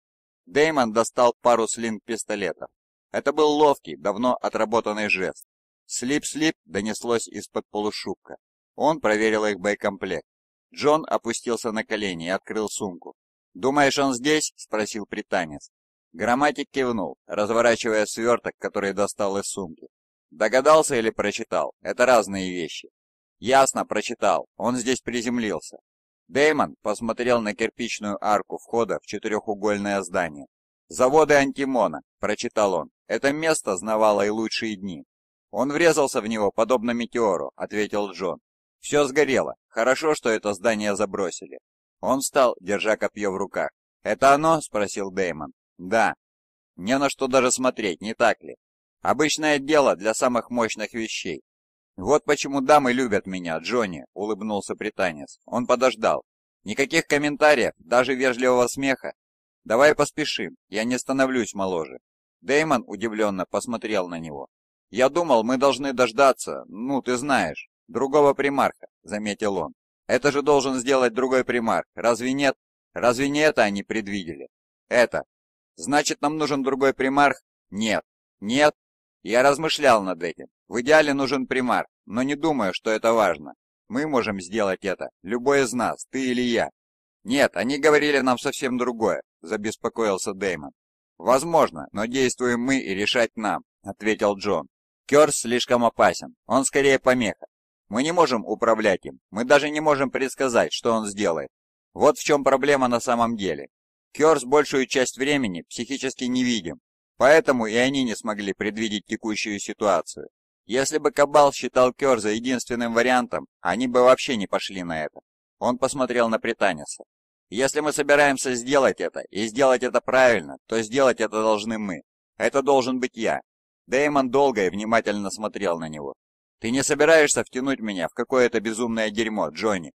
Деймон достал пару слинг пистолетов. Это был ловкий, давно отработанный жест, «Слип-слип!» — донеслось из-под полушубка. Он проверил их боекомплект. Джон опустился на колени и открыл сумку. «Думаешь, он здесь?» — спросил британец. Грамматик кивнул, разворачивая сверток, который достал из сумки. «Догадался или прочитал? Это разные вещи». «Ясно, прочитал. Он здесь приземлился». Дэймон посмотрел на кирпичную арку входа в четырехугольное здание. «Заводы Антимона», — прочитал он. «Это место знавало и лучшие дни. «Он врезался в него, подобно метеору», — ответил Джон. «Все сгорело. Хорошо, что это здание забросили». Он встал, держа копье в руках. «Это оно?» — спросил Дэймон. «Да». «Не на что даже смотреть, не так ли? Обычное дело для самых мощных вещей». «Вот почему дамы любят меня, Джонни», — улыбнулся британец. Он подождал. «Никаких комментариев, даже вежливого смеха. Давай поспешим, я не становлюсь моложе». Дэймон удивленно посмотрел на него. «Я думал, мы должны дождаться, ну, ты знаешь, другого примарха», — заметил он. «Это же должен сделать другой примарх, разве нет? Разве не это они предвидели?» «Это. Значит, нам нужен другой примарх?» «Нет. Нет?» Я размышлял над этим. В идеале нужен примарх, но не думаю, что это важно. Мы можем сделать это, любой из нас, ты или я. Нет, они говорили нам совсем другое, забеспокоился Дэймон. Возможно, но действуем мы и решать нам, ответил Джон. Керс слишком опасен, он скорее помеха. Мы не можем управлять им, мы даже не можем предсказать, что он сделает. Вот в чем проблема на самом деле. Керс большую часть времени психически невидим, поэтому и они не смогли предвидеть текущую ситуацию. Если бы Кабал считал Керза единственным вариантом, они бы вообще не пошли на это. Он посмотрел на Пританиса. Если мы собираемся сделать это, и сделать это правильно, то сделать это должны мы. Это должен быть я. Дэймон долго и внимательно смотрел на него. «Ты не собираешься втянуть меня в какое-то безумное дерьмо, Джонни?»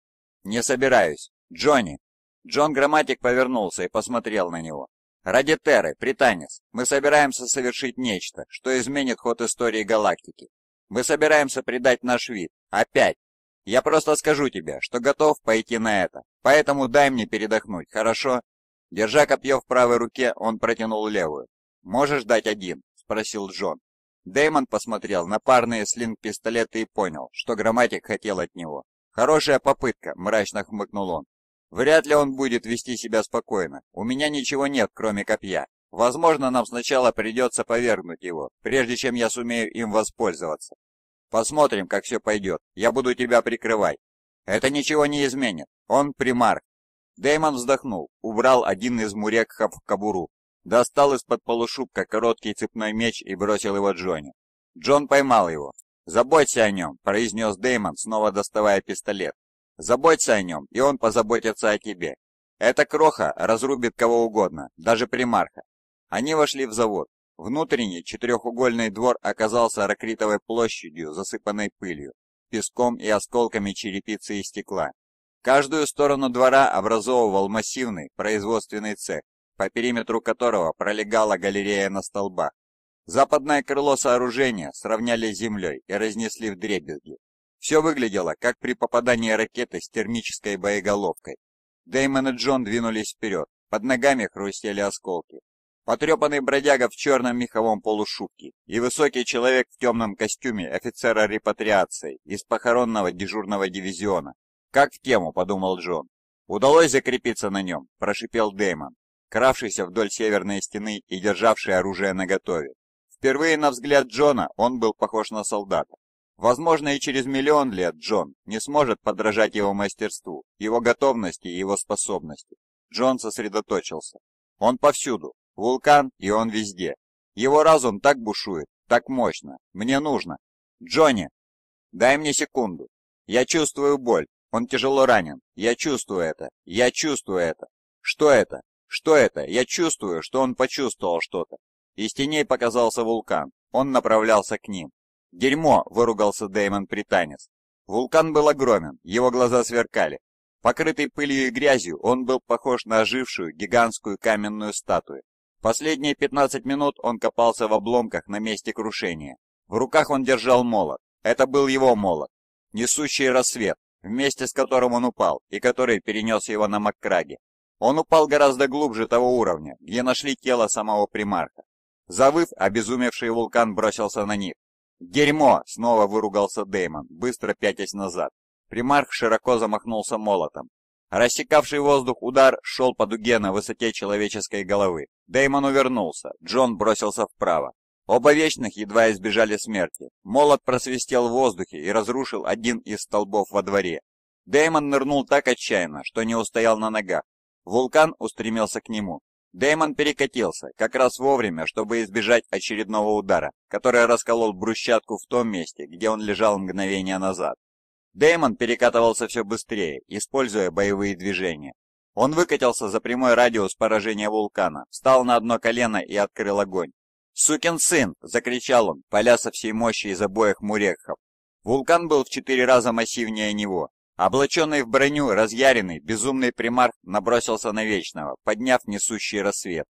«Не собираюсь. Джонни!» Джон Грамматик повернулся и посмотрел на него. «Ради Терры, Британец, мы собираемся совершить нечто, что изменит ход истории галактики. Мы собираемся предать наш вид. Опять. Я просто скажу тебе, что готов пойти на это, поэтому дай мне передохнуть, хорошо?» Держа копье в правой руке, он протянул левую. «Можешь дать один?» спросил Джон. Дэймон посмотрел на парные слинг-пистолеты и понял, что грамматик хотел от него. «Хорошая попытка», — мрачно хмыкнул он. «Вряд ли он будет вести себя спокойно. У меня ничего нет, кроме копья. Возможно, нам сначала придется повергнуть его, прежде чем я сумею им воспользоваться. Посмотрим, как все пойдет. Я буду тебя прикрывать». «Это ничего не изменит. Он примарк». Дэймон вздохнул, убрал один из мурекхов в кобуру Достал из-под полушубка короткий цепной меч и бросил его Джонни. Джон поймал его. «Заботься о нем», — произнес Деймон, снова доставая пистолет. «Заботься о нем, и он позаботится о тебе. Эта кроха разрубит кого угодно, даже примарха». Они вошли в завод. Внутренний четырехугольный двор оказался ракритовой площадью, засыпанной пылью, песком и осколками черепицы и стекла. Каждую сторону двора образовывал массивный производственный цех, по периметру которого пролегала галерея на столбах. Западное крыло сооружения сравняли с землей и разнесли в дребезги. Все выглядело, как при попадании ракеты с термической боеголовкой. Дэймон и Джон двинулись вперед, под ногами хрустели осколки. Потрепанный бродяга в черном меховом полушубке и высокий человек в темном костюме офицера репатриации из похоронного дежурного дивизиона. «Как в тему», — подумал Джон. «Удалось закрепиться на нем», — прошипел Дэймон кравшийся вдоль северной стены и державший оружие наготове. Впервые на взгляд Джона он был похож на солдата. Возможно, и через миллион лет Джон не сможет подражать его мастерству, его готовности и его способности. Джон сосредоточился. Он повсюду. Вулкан, и он везде. Его разум так бушует, так мощно. Мне нужно. Джонни, дай мне секунду. Я чувствую боль. Он тяжело ранен. Я чувствую это. Я чувствую это. Что это? Что это? Я чувствую, что он почувствовал что-то. Из теней показался вулкан. Он направлялся к ним. «Дерьмо!» — выругался Дэймон Пританец. Вулкан был огромен, его глаза сверкали. Покрытый пылью и грязью, он был похож на ожившую гигантскую каменную статую. Последние 15 минут он копался в обломках на месте крушения. В руках он держал молот. Это был его молот, несущий рассвет, вместе с которым он упал, и который перенес его на Маккраге, он упал гораздо глубже того уровня, где нашли тело самого примарха. Завыв, обезумевший вулкан бросился на них. «Дерьмо!» — снова выругался Деймон, быстро пятясь назад. Примарх широко замахнулся молотом. Рассекавший воздух удар шел по дуге на высоте человеческой головы. Деймон увернулся, Джон бросился вправо. Оба Вечных едва избежали смерти. Молот просвистел в воздухе и разрушил один из столбов во дворе. Деймон нырнул так отчаянно, что не устоял на ногах Вулкан устремился к нему. Дэймон перекатился, как раз вовремя, чтобы избежать очередного удара, который расколол брусчатку в том месте, где он лежал мгновение назад. Дэймон перекатывался все быстрее, используя боевые движения. Он выкатился за прямой радиус поражения вулкана, встал на одно колено и открыл огонь. «Сукин сын!» – закричал он, поля со всей мощи из обоих мурехов. Вулкан был в четыре раза массивнее него, Облаченный в броню, разъяренный, безумный примарх набросился на Вечного, подняв несущий рассвет.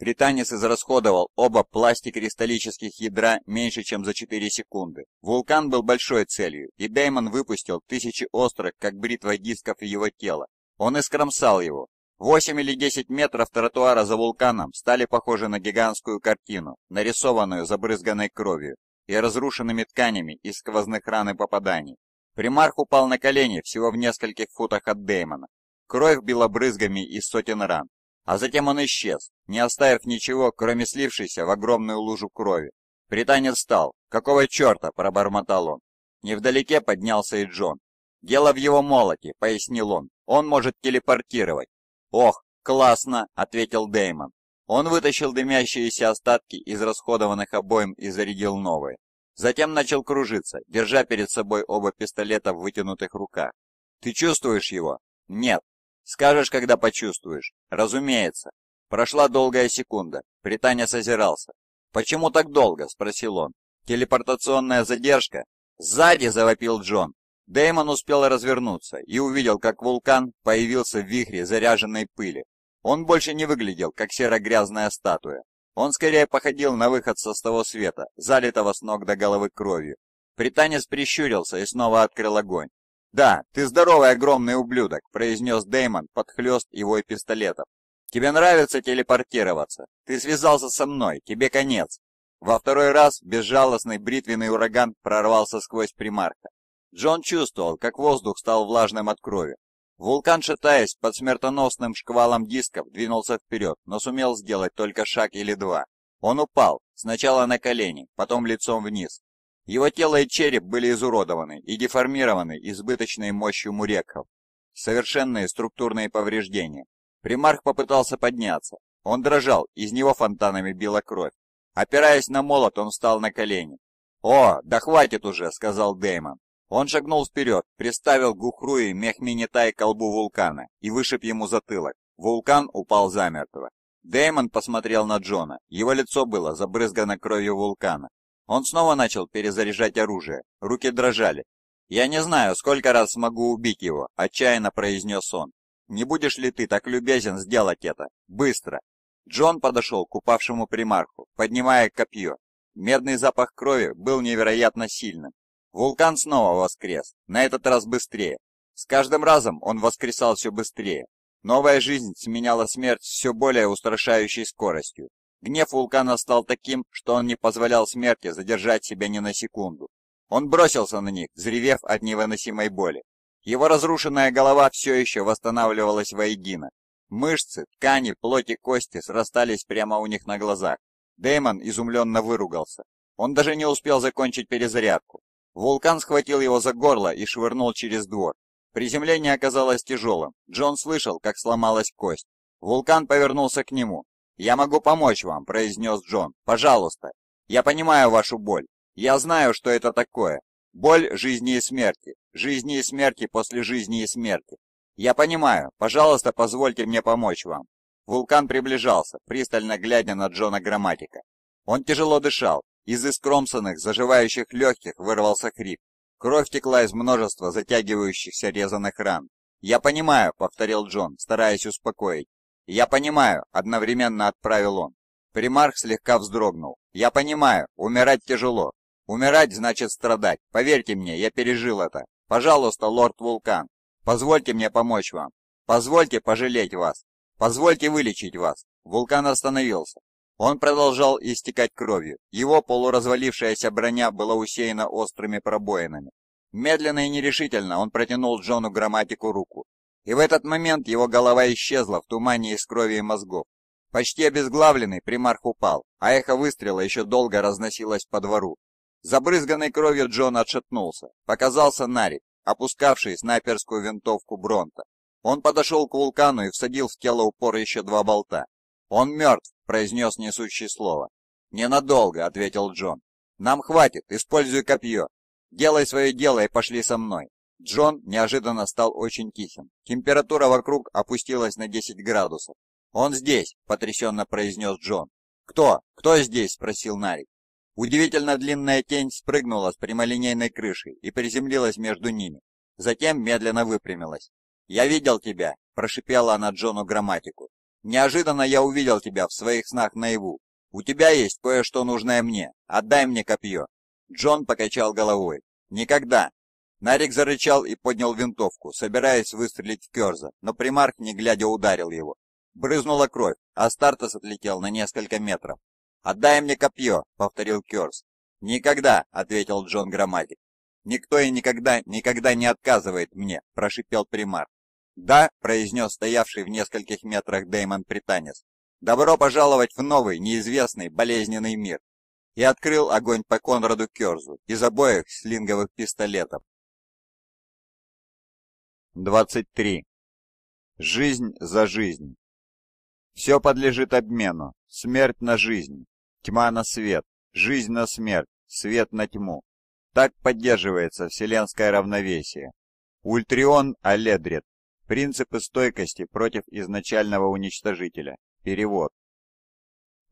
Британец израсходовал оба пластикристаллических ядра меньше, чем за 4 секунды. Вулкан был большой целью, и Деймон выпустил тысячи острых, как бритва дисков его тела. Он искромсал его. 8 или 10 метров тротуара за вулканом стали похожи на гигантскую картину, нарисованную забрызганной кровью и разрушенными тканями из сквозных ран и попаданий. Примарх упал на колени всего в нескольких футах от Деймона. Кровь била брызгами из сотен ран. А затем он исчез, не оставив ничего, кроме слившейся в огромную лужу крови. Британец встал. «Какого черта?» – пробормотал он. Невдалеке поднялся и Джон. «Дело в его молоте», — пояснил он. «Он может телепортировать». «Ох, классно», — ответил Деймон. Он вытащил дымящиеся остатки из расходованных обоим и зарядил новые. Затем начал кружиться, держа перед собой оба пистолета в вытянутых руках. «Ты чувствуешь его?» «Нет». «Скажешь, когда почувствуешь?» «Разумеется». Прошла долгая секунда. Британя созирался. «Почему так долго?» – спросил он. «Телепортационная задержка?» «Сзади!» – завопил Джон. Дэймон успел развернуться и увидел, как вулкан появился в вихре заряженной пыли. Он больше не выглядел, как серо-грязная статуя. Он скорее походил на выход со того света, залитого с ног до головы кровью. Британец прищурился и снова открыл огонь. «Да, ты здоровый огромный ублюдок», — произнес Дэймон под хлест его и пистолетов. «Тебе нравится телепортироваться? Ты связался со мной, тебе конец». Во второй раз безжалостный бритвенный ураган прорвался сквозь примарка. Джон чувствовал, как воздух стал влажным от крови. Вулкан, шатаясь под смертоносным шквалом дисков, двинулся вперед, но сумел сделать только шаг или два. Он упал, сначала на колени, потом лицом вниз. Его тело и череп были изуродованы и деформированы избыточной мощью муреков — Совершенные структурные повреждения. Примарх попытался подняться. Он дрожал, из него фонтанами била кровь. Опираясь на молот, он встал на колени. «О, да хватит уже!» — сказал Дэймон. Он шагнул вперед, приставил Гухруи Мехменитай к колбу вулкана и вышиб ему затылок. Вулкан упал замертво. Дэймон посмотрел на Джона. Его лицо было забрызгано кровью вулкана. Он снова начал перезаряжать оружие. Руки дрожали. «Я не знаю, сколько раз смогу убить его», – отчаянно произнес он. «Не будешь ли ты так любезен сделать это? Быстро!» Джон подошел к упавшему примарху, поднимая копье. Медный запах крови был невероятно сильным, Вулкан снова воскрес, на этот раз быстрее. С каждым разом он воскресал все быстрее. Новая жизнь сменяла смерть все более устрашающей скоростью. Гнев вулкана стал таким, что он не позволял смерти задержать себя ни на секунду. Он бросился на них, взревев от невыносимой боли. Его разрушенная голова все еще восстанавливалась воедино. Мышцы, ткани, плоть и кости срастались прямо у них на глазах. Дэймон изумленно выругался. Он даже не успел закончить перезарядку. Вулкан схватил его за горло и швырнул через двор. Приземление оказалось тяжелым. Джон слышал, как сломалась кость. Вулкан повернулся к нему. «Я могу помочь вам», — произнес Джон. «Пожалуйста. Я понимаю вашу боль. Я знаю, что это такое. Боль жизни и смерти. Жизни и смерти после жизни и смерти. Я понимаю. Пожалуйста, позвольте мне помочь вам». Вулкан приближался, пристально глядя на Джона Грамматика. Он тяжело дышал, из искромсанных, заживающих легких вырвался хрип. Кровь текла из множества затягивающихся резаных ран. «Я понимаю», — повторил Джон, стараясь успокоить. «Я понимаю», — одновременно отправил он. Примарх слегка вздрогнул. «Я понимаю, умирать тяжело. Умирать значит страдать. Поверьте мне, я пережил это. Пожалуйста, лорд Вулкан, позвольте мне помочь вам. Позвольте пожалеть вас. Позвольте вылечить вас». Вулкан остановился. Он продолжал истекать кровью. Его полуразвалившаяся броня была усеяна острыми пробоинами. Медленно и нерешительно он протянул Джону грамматику руку. И в этот момент его голова исчезла в тумане из крови и мозгов. Почти обезглавленный примарх упал, а эхо выстрела еще долго разносилось по двору. Забрызганный кровью Джон отшатнулся. Показался Нарик, опускавший снайперскую винтовку Бронта. Он подошел к вулкану и всадил в тело упор еще два болта. «Он мертв», — произнес несущий слово. «Ненадолго», — ответил Джон. «Нам хватит, используй копье. Делай свое дело и пошли со мной». Джон неожиданно стал очень тихим. Температура вокруг опустилась на 10 градусов. «Он здесь», — потрясенно произнес Джон. «Кто? Кто здесь?» — спросил Нарик. Удивительно длинная тень спрыгнула с прямолинейной крыши и приземлилась между ними. Затем медленно выпрямилась. «Я видел тебя», — прошипела она Джону грамматику. Неожиданно я увидел тебя в своих снах наяву. У тебя есть кое-что нужное мне. Отдай мне копье». Джон покачал головой. «Никогда». Нарик зарычал и поднял винтовку, собираясь выстрелить в Керза, но примарх, не глядя, ударил его. Брызнула кровь, а Стартес отлетел на несколько метров. «Отдай мне копье», — повторил Керс. «Никогда», — ответил Джон Грамматик. «Никто и никогда, никогда не отказывает мне», — прошипел примар. «Да», — произнес стоявший в нескольких метрах Дэймон Пританис. «Добро пожаловать в новый, неизвестный, болезненный мир!» И открыл огонь по Конраду Керзу из обоих слинговых пистолетов. 23. Жизнь за жизнь. Все подлежит обмену. Смерть на жизнь, тьма на свет, жизнь на смерть, свет на тьму. Так поддерживается вселенское равновесие. Ультрион Аледрит. Принципы стойкости против изначального уничтожителя. Перевод.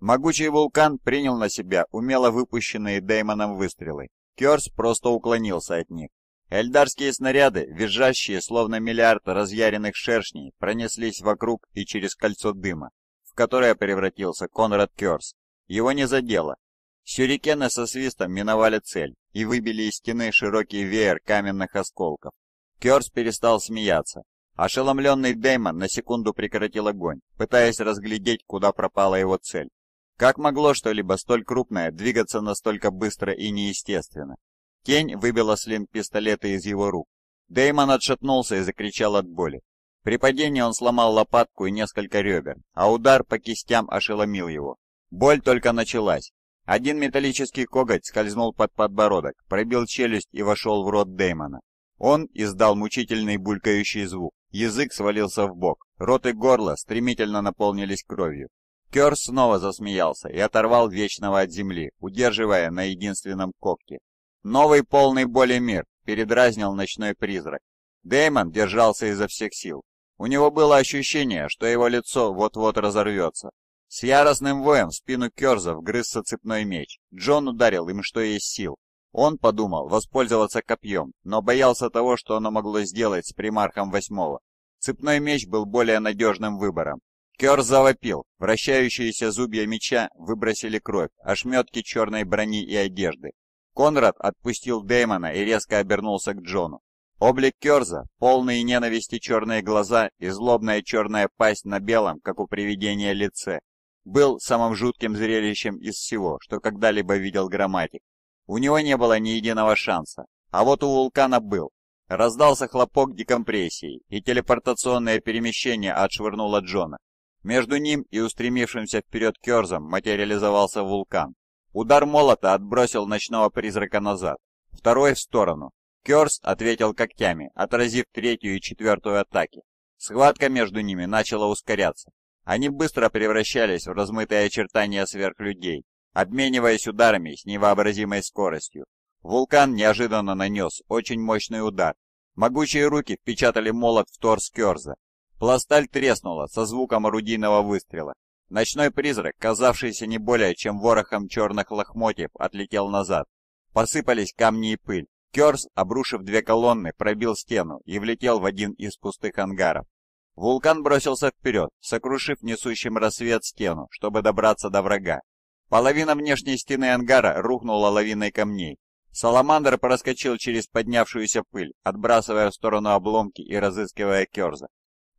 Могучий вулкан принял на себя умело выпущенные Деймоном выстрелы. Керс просто уклонился от них. Эльдарские снаряды, визжащие словно миллиард разъяренных шершней, пронеслись вокруг и через кольцо дыма, в которое превратился Конрад Керс. Его не задело. Сюрикены со свистом миновали цель и выбили из стены широкий веер каменных осколков. Керс перестал смеяться, Ошеломленный Деймон на секунду прекратил огонь, пытаясь разглядеть, куда пропала его цель. Как могло что-либо столь крупное двигаться настолько быстро и неестественно? Тень выбила слинг пистолета из его рук. Деймон отшатнулся и закричал от боли. При падении он сломал лопатку и несколько ребер, а удар по кистям ошеломил его. Боль только началась. Один металлический коготь скользнул под подбородок, пробил челюсть и вошел в рот Деймона. Он издал мучительный булькающий звук. Язык свалился в бок, рот и горло стремительно наполнились кровью. Кёрс снова засмеялся и оторвал Вечного от земли, удерживая на единственном когте. Новый полный боли мир передразнил ночной призрак. Дэймон держался изо всех сил. У него было ощущение, что его лицо вот-вот разорвется. С яростным воем в спину Кёрза вгрызся цепной меч. Джон ударил им что есть сил, он подумал воспользоваться копьем, но боялся того, что оно могло сделать с примархом восьмого. Цепной меч был более надежным выбором. Кер завопил, вращающиеся зубья меча выбросили кровь, ошметки черной брони и одежды. Конрад отпустил Дэймона и резко обернулся к Джону. Облик Керза, полные ненависти черные глаза и злобная черная пасть на белом, как у привидения лице, был самым жутким зрелищем из всего, что когда-либо видел грамматик. У него не было ни единого шанса, а вот у вулкана был. Раздался хлопок декомпрессии, и телепортационное перемещение отшвырнуло Джона. Между ним и устремившимся вперед Керзом материализовался вулкан. Удар молота отбросил ночного призрака назад, второй в сторону. Керс ответил когтями, отразив третью и четвертую атаки. Схватка между ними начала ускоряться. Они быстро превращались в размытые очертания сверхлюдей, Обмениваясь ударами с невообразимой скоростью, вулкан неожиданно нанес очень мощный удар. Могучие руки впечатали молот в торс Керза. Пласталь треснула со звуком орудийного выстрела. Ночной призрак, казавшийся не более чем ворохом черных лохмотьев, отлетел назад. Посыпались камни и пыль. Керс, обрушив две колонны, пробил стену и влетел в один из пустых ангаров. Вулкан бросился вперед, сокрушив несущим рассвет стену, чтобы добраться до врага. Половина внешней стены ангара рухнула лавиной камней. Саламандр проскочил через поднявшуюся пыль, отбрасывая в сторону обломки и разыскивая Керза.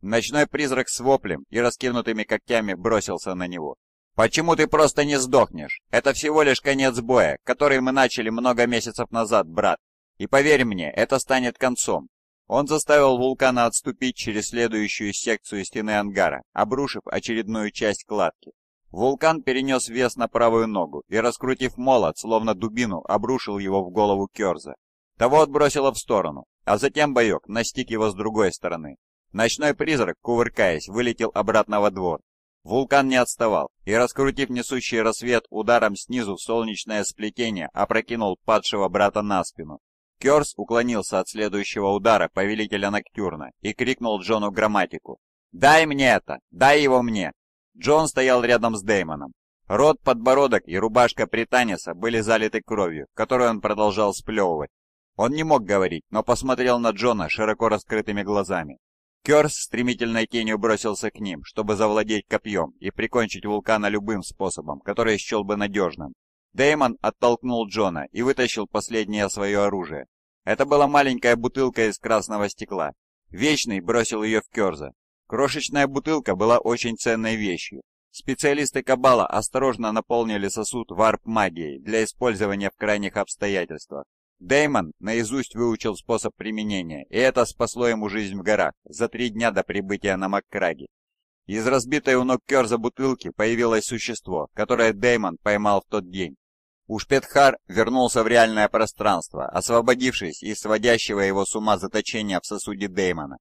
Ночной призрак с воплем и раскинутыми когтями бросился на него. «Почему ты просто не сдохнешь? Это всего лишь конец боя, который мы начали много месяцев назад, брат. И поверь мне, это станет концом». Он заставил вулкана отступить через следующую секцию стены ангара, обрушив очередную часть кладки. Вулкан перенес вес на правую ногу и, раскрутив молот, словно дубину, обрушил его в голову Керза. Того отбросило в сторону, а затем боек настиг его с другой стороны. Ночной призрак, кувыркаясь, вылетел обратно во двор. Вулкан не отставал и, раскрутив несущий рассвет ударом снизу в солнечное сплетение, опрокинул падшего брата на спину. Керс уклонился от следующего удара повелителя Ноктюрна и крикнул Джону грамматику. «Дай мне это! Дай его мне!» Джон стоял рядом с Деймоном. Рот, подбородок и рубашка Пританиса были залиты кровью, которую он продолжал сплевывать. Он не мог говорить, но посмотрел на Джона широко раскрытыми глазами. Керс стремительной тенью бросился к ним, чтобы завладеть копьем и прикончить вулкана любым способом, который счел бы надежным. Дэймон оттолкнул Джона и вытащил последнее свое оружие. Это была маленькая бутылка из красного стекла. Вечный бросил ее в Керза, Крошечная бутылка была очень ценной вещью. Специалисты Кабала осторожно наполнили сосуд варп-магией для использования в крайних обстоятельствах. Дэймон наизусть выучил способ применения, и это спасло ему жизнь в горах за три дня до прибытия на Маккраге. Из разбитой у ног Керза бутылки появилось существо, которое Дэймон поймал в тот день. Ушпетхар вернулся в реальное пространство, освободившись из сводящего его с ума заточения в сосуде Дэймона.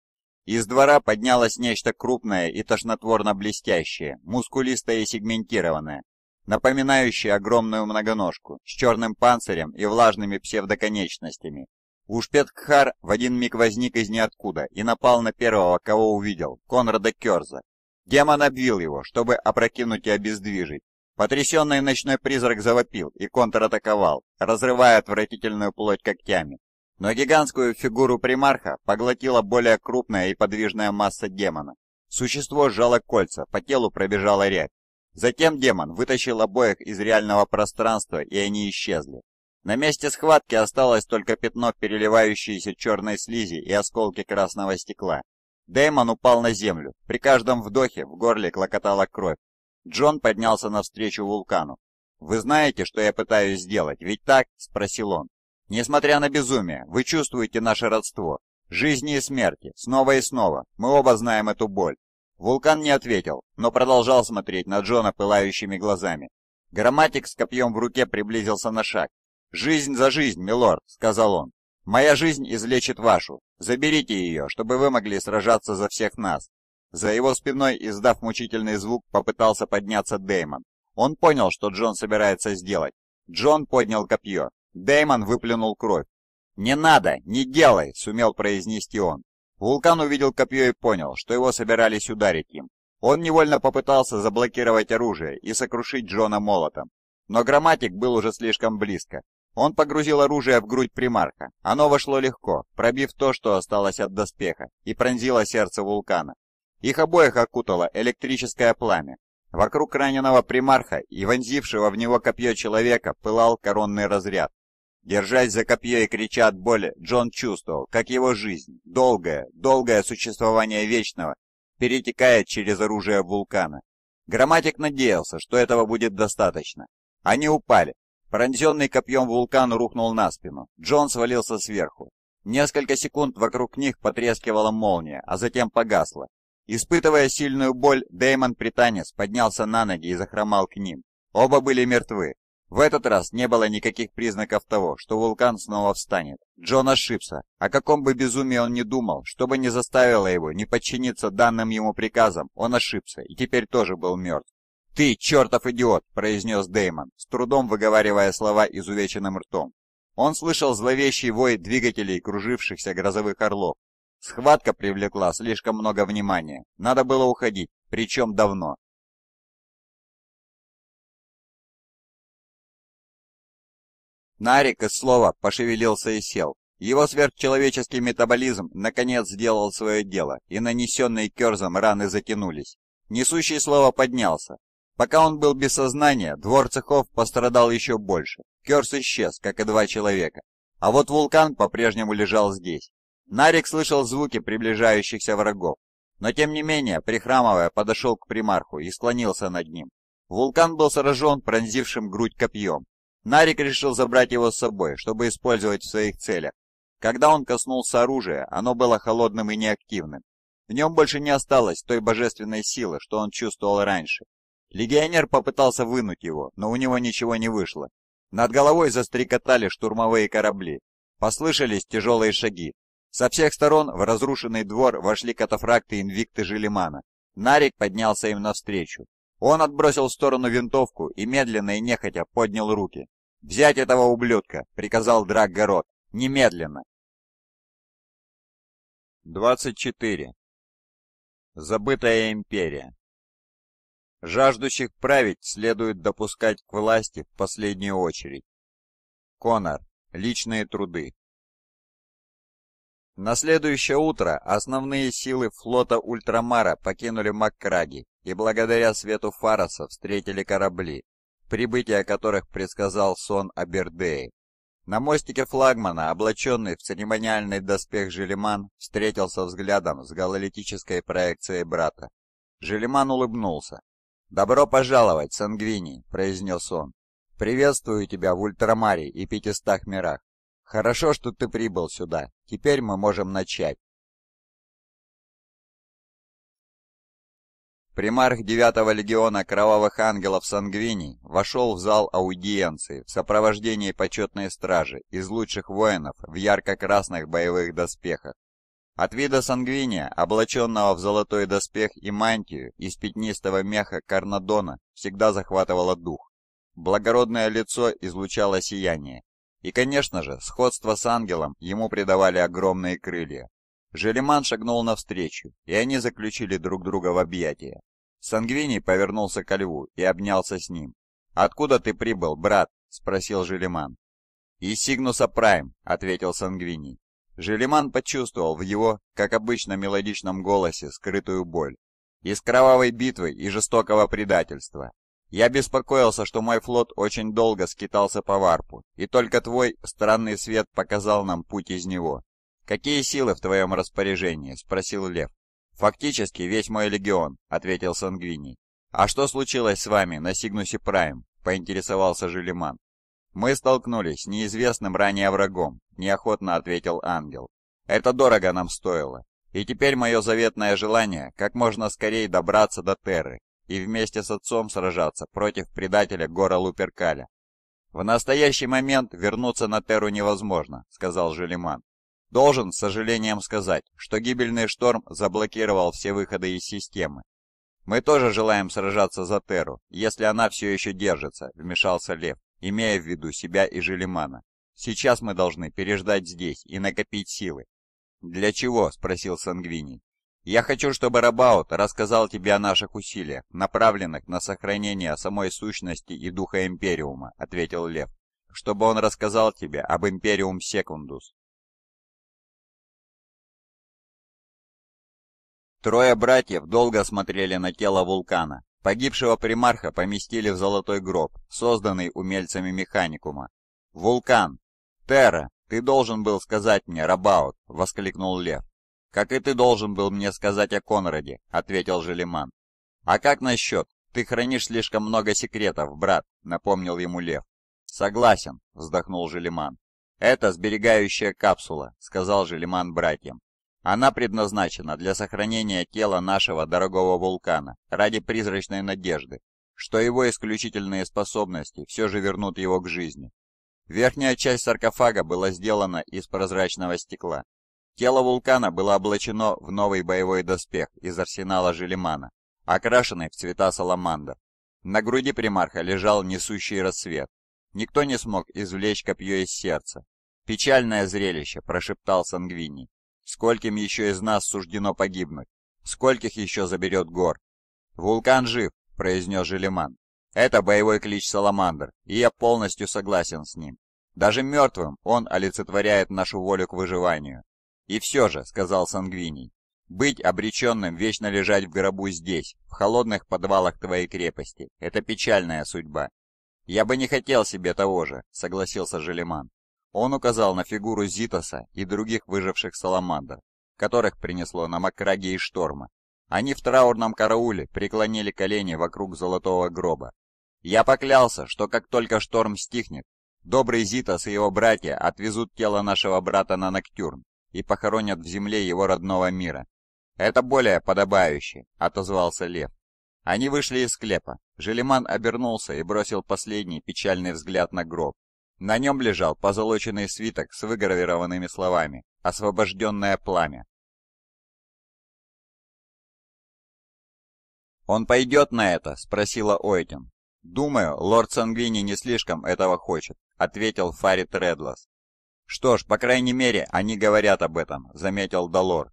Из двора поднялось нечто крупное и тошнотворно блестящее, мускулистое и сегментированное, напоминающее огромную многоножку с черным панцирем и влажными псевдоконечностями. Ушпетхар в один миг возник из ниоткуда и напал на первого, кого увидел, Конрада Керза. Демон обвил его, чтобы опрокинуть и обездвижить. Потрясенный ночной призрак завопил и контратаковал, разрывая отвратительную плоть когтями. Но гигантскую фигуру примарха поглотила более крупная и подвижная масса демона. Существо сжало кольца, по телу пробежала рябь. Затем демон вытащил обоих из реального пространства, и они исчезли. На месте схватки осталось только пятно переливающейся черной слизи и осколки красного стекла. Дэймон упал на землю. При каждом вдохе в горле клокотала кровь. Джон поднялся навстречу вулкану. «Вы знаете, что я пытаюсь сделать, ведь так?» – спросил он. Несмотря на безумие, вы чувствуете наше родство. Жизни и смерти, снова и снова. Мы оба знаем эту боль. Вулкан не ответил, но продолжал смотреть на Джона пылающими глазами. Грамматик с копьем в руке приблизился на шаг. «Жизнь за жизнь, милорд», — сказал он. «Моя жизнь излечит вашу. Заберите ее, чтобы вы могли сражаться за всех нас». За его спиной, издав мучительный звук, попытался подняться Деймон. Он понял, что Джон собирается сделать. Джон поднял копье. Дэймон выплюнул кровь. «Не надо! Не делай!» — сумел произнести он. Вулкан увидел копье и понял, что его собирались ударить им. Он невольно попытался заблокировать оружие и сокрушить Джона молотом. Но грамматик был уже слишком близко. Он погрузил оружие в грудь примарха. Оно вошло легко, пробив то, что осталось от доспеха, и пронзило сердце вулкана. Их обоих окутало электрическое пламя. Вокруг раненого примарха и вонзившего в него копье человека пылал коронный разряд. Держась за копье и крича от боли, Джон чувствовал, как его жизнь, долгое, долгое существование Вечного, перетекает через оружие вулкана. Грамматик надеялся, что этого будет достаточно. Они упали. Пронзенный копьем вулкан рухнул на спину. Джон свалился сверху. Несколько секунд вокруг них потрескивала молния, а затем погасла. Испытывая сильную боль, Дэймон Пританец поднялся на ноги и захромал к ним. Оба были мертвы, в этот раз не было никаких признаков того, что вулкан снова встанет. Джон ошибся. О каком бы безумии он ни думал, что бы ни заставило его не подчиниться данным ему приказам, он ошибся и теперь тоже был мертв. «Ты, чертов идиот!» – произнес Деймон, с трудом выговаривая слова изувеченным ртом. Он слышал зловещий вой двигателей кружившихся грозовых орлов. Схватка привлекла слишком много внимания. Надо было уходить, причем давно. Нарик из слова пошевелился и сел. Его сверхчеловеческий метаболизм наконец сделал свое дело, и нанесенные Керзом раны затянулись. Несущий слово поднялся. Пока он был без сознания, двор цехов пострадал еще больше. Керс исчез, как и два человека. А вот вулкан по-прежнему лежал здесь. Нарик слышал звуки приближающихся врагов, но тем не менее, прихрамывая, подошел к примарху и склонился над ним. Вулкан был сражен пронзившим грудь копьем, Нарик решил забрать его с собой, чтобы использовать в своих целях. Когда он коснулся оружия, оно было холодным и неактивным. В нем больше не осталось той божественной силы, что он чувствовал раньше. Легионер попытался вынуть его, но у него ничего не вышло. Над головой застрекотали штурмовые корабли. Послышались тяжелые шаги. Со всех сторон в разрушенный двор вошли катафракты инвикты Желимана. Нарик поднялся им навстречу. Он отбросил в сторону винтовку и медленно и нехотя поднял руки. «Взять этого ублюдка!» — приказал Драггород. «Немедленно!» 24. Забытая империя Жаждущих править следует допускать к власти в последнюю очередь. Конор. Личные труды. На следующее утро основные силы флота Ультрамара покинули Маккраги и благодаря свету Фараса встретили корабли, прибытие которых предсказал сон Абердеи. На мостике флагмана, облаченный в церемониальный доспех Желеман, встретился взглядом с гололитической проекцией брата. Желеман улыбнулся. «Добро пожаловать, Сангвини», — произнес он. «Приветствую тебя в Ультрамаре и пятистах мирах. Хорошо, что ты прибыл сюда. Теперь мы можем начать». Примарх 9-го легиона Кровавых Ангелов Сангвини вошел в зал аудиенции в сопровождении почетной стражи из лучших воинов в ярко-красных боевых доспехах. От вида Сангвиния, облаченного в золотой доспех и мантию из пятнистого меха Карнадона, всегда захватывало дух. Благородное лицо излучало сияние. И, конечно же, сходство с ангелом ему придавали огромные крылья, Желеман шагнул навстречу, и они заключили друг друга в объятия. Сангвини повернулся ко льву и обнялся с ним. «Откуда ты прибыл, брат?» — спросил Желеман. «Из Сигнуса Прайм», — ответил Сангвини. Желеман почувствовал в его, как обычно, мелодичном голосе скрытую боль. «Из кровавой битвы и жестокого предательства. Я беспокоился, что мой флот очень долго скитался по варпу, и только твой странный свет показал нам путь из него. «Какие силы в твоем распоряжении?» — спросил Лев. «Фактически весь мой легион», — ответил Сангвини. «А что случилось с вами на Сигнусе Прайм?» — поинтересовался Желиман. «Мы столкнулись с неизвестным ранее врагом», — неохотно ответил Ангел. «Это дорого нам стоило. И теперь мое заветное желание — как можно скорее добраться до Терры и вместе с отцом сражаться против предателя Гора Луперкаля. «В настоящий момент вернуться на Терру невозможно», — сказал Желиман. Должен с сожалением сказать, что гибельный шторм заблокировал все выходы из системы. «Мы тоже желаем сражаться за Терру, если она все еще держится», — вмешался Лев, имея в виду себя и Желимана. «Сейчас мы должны переждать здесь и накопить силы». «Для чего?» — спросил Сангвини. «Я хочу, чтобы Рабаут рассказал тебе о наших усилиях, направленных на сохранение самой сущности и духа Империума», — ответил Лев. «Чтобы он рассказал тебе об Империум Секундус, Трое братьев долго смотрели на тело вулкана. Погибшего примарха поместили в золотой гроб, созданный умельцами механикума. «Вулкан! Терра! Ты должен был сказать мне, Рабаут!» — воскликнул Лев. «Как и ты должен был мне сказать о Конраде», — ответил Желеман. «А как насчет? Ты хранишь слишком много секретов, брат», — напомнил ему Лев. «Согласен», — вздохнул Желеман. «Это сберегающая капсула», — сказал Желеман братьям. Она предназначена для сохранения тела нашего дорогого вулкана ради призрачной надежды, что его исключительные способности все же вернут его к жизни. Верхняя часть саркофага была сделана из прозрачного стекла. Тело вулкана было облачено в новый боевой доспех из арсенала Желемана, окрашенный в цвета саламандр. На груди примарха лежал несущий рассвет. Никто не смог извлечь копье из сердца. «Печальное зрелище», — прошептал Сангвини. Скольким еще из нас суждено погибнуть? Скольких еще заберет гор? «Вулкан жив», — произнес Желеман. «Это боевой клич Саламандр, и я полностью согласен с ним. Даже мертвым он олицетворяет нашу волю к выживанию». «И все же», — сказал Сангвиний, — «быть обреченным вечно лежать в гробу здесь, в холодных подвалах твоей крепости, это печальная судьба». «Я бы не хотел себе того же», — согласился Желеман. Он указал на фигуру Зитоса и других выживших саламандр, которых принесло на макраге и шторма. Они в траурном карауле преклонили колени вокруг золотого гроба. Я поклялся, что как только шторм стихнет, добрый Зитос и его братья отвезут тело нашего брата на Ноктюрн и похоронят в земле его родного мира. «Это более подобающе», — отозвался Лев. Они вышли из склепа. Желеман обернулся и бросил последний печальный взгляд на гроб, на нем лежал позолоченный свиток с выгравированными словами «Освобожденное пламя». «Он пойдет на это?» — спросила Ойтин. «Думаю, лорд Сангвини не слишком этого хочет», — ответил Фарид Редлас. «Что ж, по крайней мере, они говорят об этом», — заметил Далор.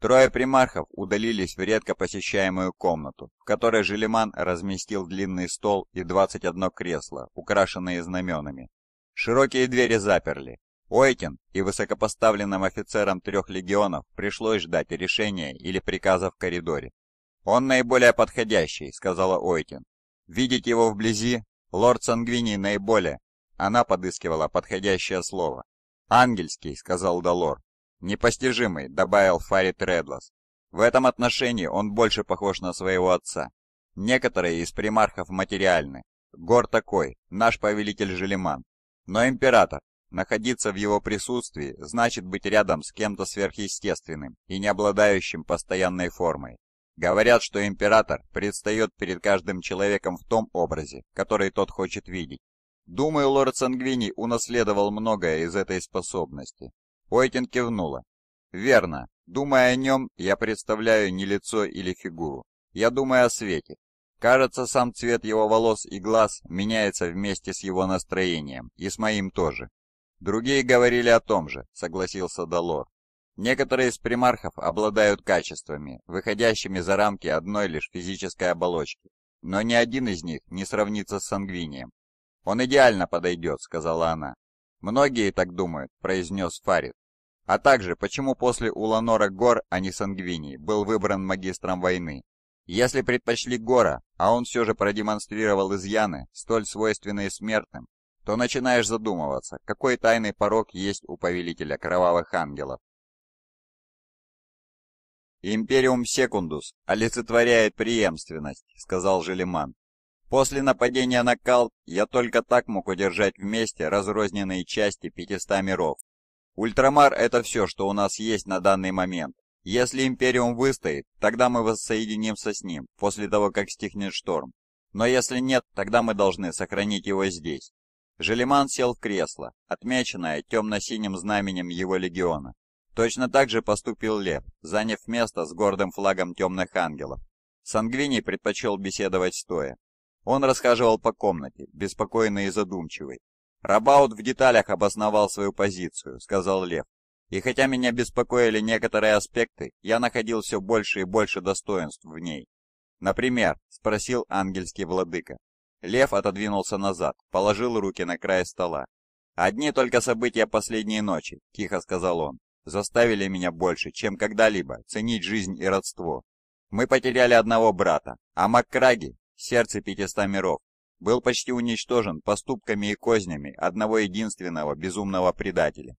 Трое примархов удалились в редко посещаемую комнату, в которой Желеман разместил длинный стол и 21 кресло, украшенные знаменами. Широкие двери заперли. Ойкин и высокопоставленным офицерам трех легионов пришлось ждать решения или приказа в коридоре. «Он наиболее подходящий», — сказала Ойкин. «Видеть его вблизи? Лорд Сангвини наиболее». Она подыскивала подходящее слово. «Ангельский», — сказал Долор. «Непостижимый», — добавил Фарит Редлас. «В этом отношении он больше похож на своего отца. Некоторые из примархов материальны. Гор такой, наш повелитель Желеман. Но император, находиться в его присутствии, значит быть рядом с кем-то сверхъестественным и не обладающим постоянной формой. Говорят, что император предстает перед каждым человеком в том образе, который тот хочет видеть. Думаю, лорд Сангвини унаследовал многое из этой способности. Ойтин кивнула. Верно. Думая о нем, я представляю не лицо или фигуру. Я думаю о свете, Кажется, сам цвет его волос и глаз меняется вместе с его настроением, и с моим тоже. Другие говорили о том же, согласился Далор. Некоторые из примархов обладают качествами, выходящими за рамки одной лишь физической оболочки, но ни один из них не сравнится с сангвинием. «Он идеально подойдет», — сказала она. «Многие так думают», — произнес Фарид. А также, почему после Уланора Гор, а не Сангвини, был выбран магистром войны. Если предпочли Гора, а он все же продемонстрировал изъяны, столь свойственные смертным, то начинаешь задумываться, какой тайный порог есть у повелителя кровавых ангелов. «Империум Секундус олицетворяет преемственность», — сказал Желеман. «После нападения на Калт я только так мог удержать вместе разрозненные части 500 миров. Ультрамар — это все, что у нас есть на данный момент, если Империум выстоит, тогда мы воссоединимся с ним, после того, как стихнет шторм. Но если нет, тогда мы должны сохранить его здесь». Желеман сел в кресло, отмеченное темно-синим знаменем его легиона. Точно так же поступил Лев, заняв место с гордым флагом темных ангелов. Сангвини предпочел беседовать стоя. Он расхаживал по комнате, беспокойный и задумчивый. «Рабаут в деталях обосновал свою позицию», — сказал Лев. И хотя меня беспокоили некоторые аспекты, я находил все больше и больше достоинств в ней. «Например?» – спросил ангельский владыка. Лев отодвинулся назад, положил руки на край стола. «Одни только события последней ночи», – тихо сказал он, – «заставили меня больше, чем когда-либо, ценить жизнь и родство. Мы потеряли одного брата, а Маккраги, сердце 500 миров, был почти уничтожен поступками и кознями одного единственного безумного предателя.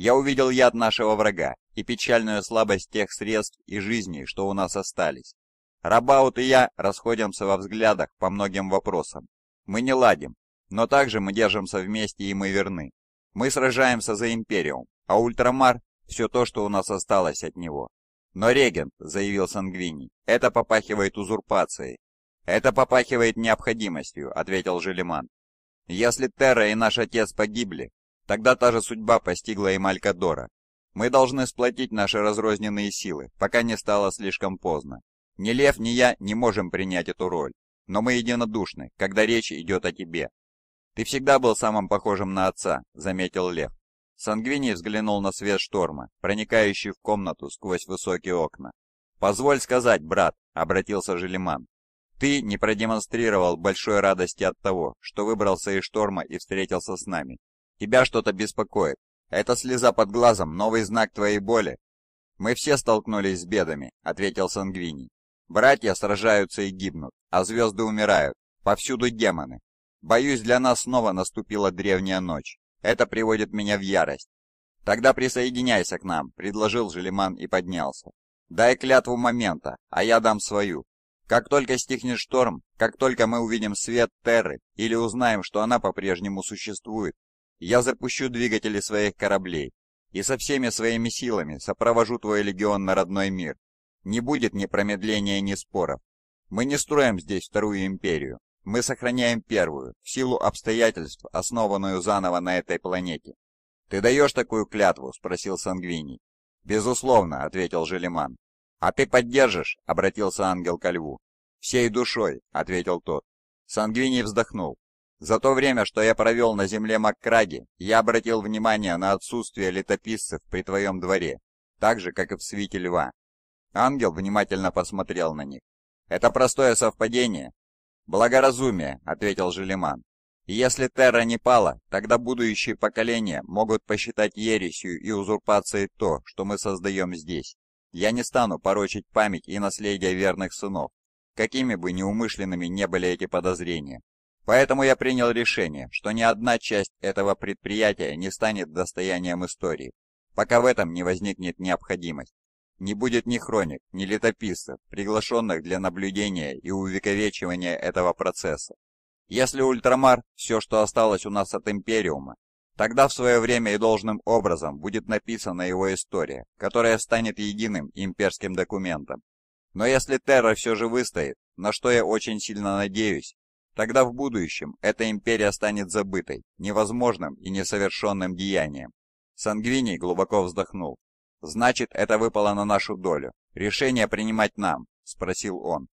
Я увидел яд нашего врага и печальную слабость тех средств и жизней, что у нас остались. Рабаут и я расходимся во взглядах по многим вопросам. Мы не ладим, но также мы держимся вместе и мы верны. Мы сражаемся за Империум, а Ультрамар – все то, что у нас осталось от него. Но регент, заявил Сангвини, это попахивает узурпацией. Это попахивает необходимостью, ответил Желеман. Если Терра и наш отец погибли, Тогда та же судьба постигла и Малькадора. Мы должны сплотить наши разрозненные силы, пока не стало слишком поздно. Ни Лев, ни я не можем принять эту роль, но мы единодушны, когда речь идет о тебе. Ты всегда был самым похожим на отца, заметил Лев. Сангвини взглянул на свет шторма, проникающий в комнату сквозь высокие окна. «Позволь сказать, брат», — обратился Желеман, — «ты не продемонстрировал большой радости от того, что выбрался из шторма и встретился с нами. Тебя что-то беспокоит. Это слеза под глазом, новый знак твоей боли. Мы все столкнулись с бедами, ответил Сангвини. Братья сражаются и гибнут, а звезды умирают. Повсюду демоны. Боюсь, для нас снова наступила древняя ночь. Это приводит меня в ярость. Тогда присоединяйся к нам, предложил Желиман и поднялся. Дай клятву момента, а я дам свою. Как только стихнет шторм, как только мы увидим свет Терры или узнаем, что она по-прежнему существует, я запущу двигатели своих кораблей и со всеми своими силами сопровожу твой легион на родной мир. Не будет ни промедления, ни споров. Мы не строим здесь вторую империю. Мы сохраняем первую, в силу обстоятельств, основанную заново на этой планете. «Ты даешь такую клятву?» — спросил Сангвини. «Безусловно», — ответил Желеман. «А ты поддержишь?» — обратился ангел ко льву. «Всей душой», — ответил тот. Сангвини вздохнул. За то время, что я провел на земле Маккраги, я обратил внимание на отсутствие летописцев при твоем дворе, так же, как и в свите льва. Ангел внимательно посмотрел на них. «Это простое совпадение?» «Благоразумие», — ответил Желеман. «Если Терра не пала, тогда будущие поколения могут посчитать ересью и узурпацией то, что мы создаем здесь. Я не стану порочить память и наследие верных сынов, какими бы неумышленными не были эти подозрения. Поэтому я принял решение, что ни одна часть этого предприятия не станет достоянием истории, пока в этом не возникнет необходимость. Не будет ни хроник, ни летописцев, приглашенных для наблюдения и увековечивания этого процесса. Если ультрамар – все, что осталось у нас от Империума, тогда в свое время и должным образом будет написана его история, которая станет единым имперским документом. Но если Терра все же выстоит, на что я очень сильно надеюсь, Тогда в будущем эта империя станет забытой, невозможным и несовершенным деянием. Сангвини глубоко вздохнул. «Значит, это выпало на нашу долю. Решение принимать нам», — спросил он.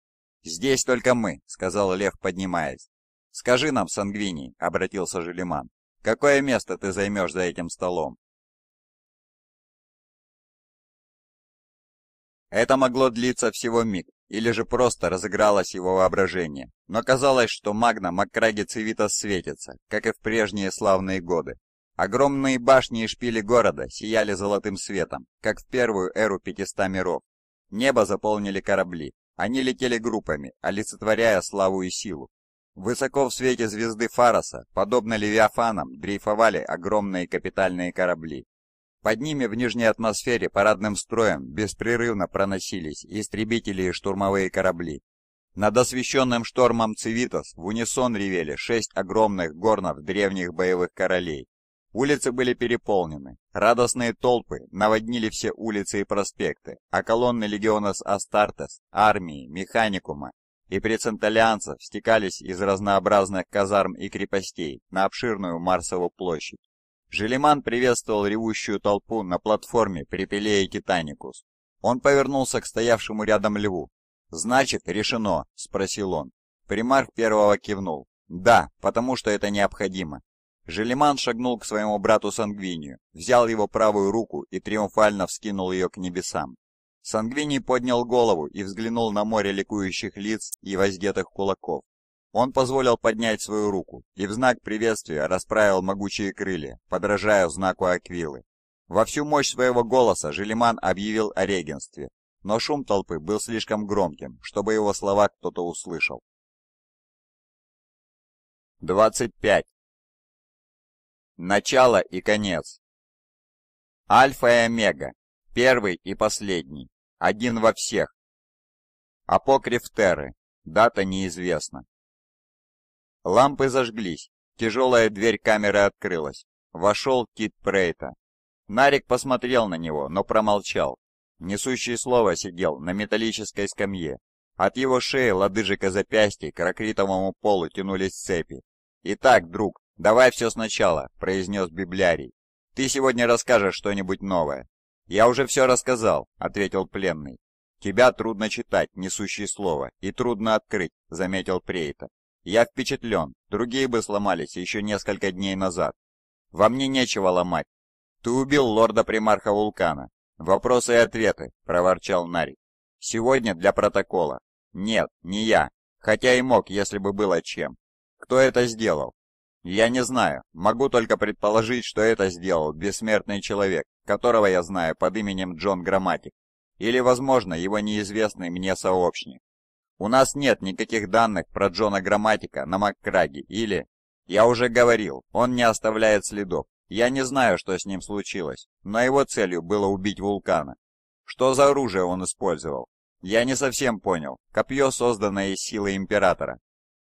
«Здесь только мы», — сказал Лев, поднимаясь. «Скажи нам, Сангвини», — обратился Желиман, — «какое место ты займешь за этим столом?» Это могло длиться всего миг, или же просто разыгралось его воображение. Но казалось, что магна Маккраги Цивита светится, как и в прежние славные годы. Огромные башни и шпили города сияли золотым светом, как в первую эру 500 миров. Небо заполнили корабли. Они летели группами, олицетворяя славу и силу. Высоко в свете звезды Фараса, подобно левиафанам, дрейфовали огромные капитальные корабли. Под ними в нижней атмосфере парадным строем беспрерывно проносились истребители и штурмовые корабли. Над освещенным штормом Цивитас в унисон ревели шесть огромных горнов древних боевых королей. Улицы были переполнены. Радостные толпы наводнили все улицы и проспекты, а колонны легионов с Астартес, армии, механикума и преценталианцев стекались из разнообразных казарм и крепостей на обширную Марсову площадь. Желеман приветствовал ревущую толпу на платформе при Пелее Титаникус. Он повернулся к стоявшему рядом льву. «Значит, решено?» – спросил он. Примарх первого кивнул. «Да, потому что это необходимо». Желеман шагнул к своему брату Сангвинию, взял его правую руку и триумфально вскинул ее к небесам. Сангвини поднял голову и взглянул на море ликующих лиц и воздетых кулаков. Он позволил поднять свою руку и в знак приветствия расправил могучие крылья, подражая знаку Аквилы. Во всю мощь своего голоса Желиман объявил о регенстве, но шум толпы был слишком громким, чтобы его слова кто-то услышал. 25. Начало и конец. Альфа и Омега. Первый и последний. Один во всех. Апокриф Терры. Дата неизвестна. Лампы зажглись, тяжелая дверь камеры открылась. Вошел Кит Прейта. Нарик посмотрел на него, но промолчал. Несущий слово сидел на металлической скамье. От его шеи, лодыжек и запястья к ракритовому полу тянулись цепи. «Итак, друг, давай все сначала», — произнес библиарий. «Ты сегодня расскажешь что-нибудь новое». «Я уже все рассказал», — ответил пленный. «Тебя трудно читать, несущий слово, и трудно открыть», — заметил Прейта. Я впечатлен, другие бы сломались еще несколько дней назад. Во мне нечего ломать. Ты убил лорда-примарха Вулкана. Вопросы и ответы, проворчал Нарик. Сегодня для протокола. Нет, не я. Хотя и мог, если бы было чем. Кто это сделал? Я не знаю. Могу только предположить, что это сделал бессмертный человек, которого я знаю под именем Джон Грамматик. Или, возможно, его неизвестный мне сообщник. У нас нет никаких данных про Джона Грамматика на Маккраге или... Я уже говорил, он не оставляет следов. Я не знаю, что с ним случилось, но его целью было убить вулкана. Что за оружие он использовал? Я не совсем понял. Копье, созданное из силы Императора.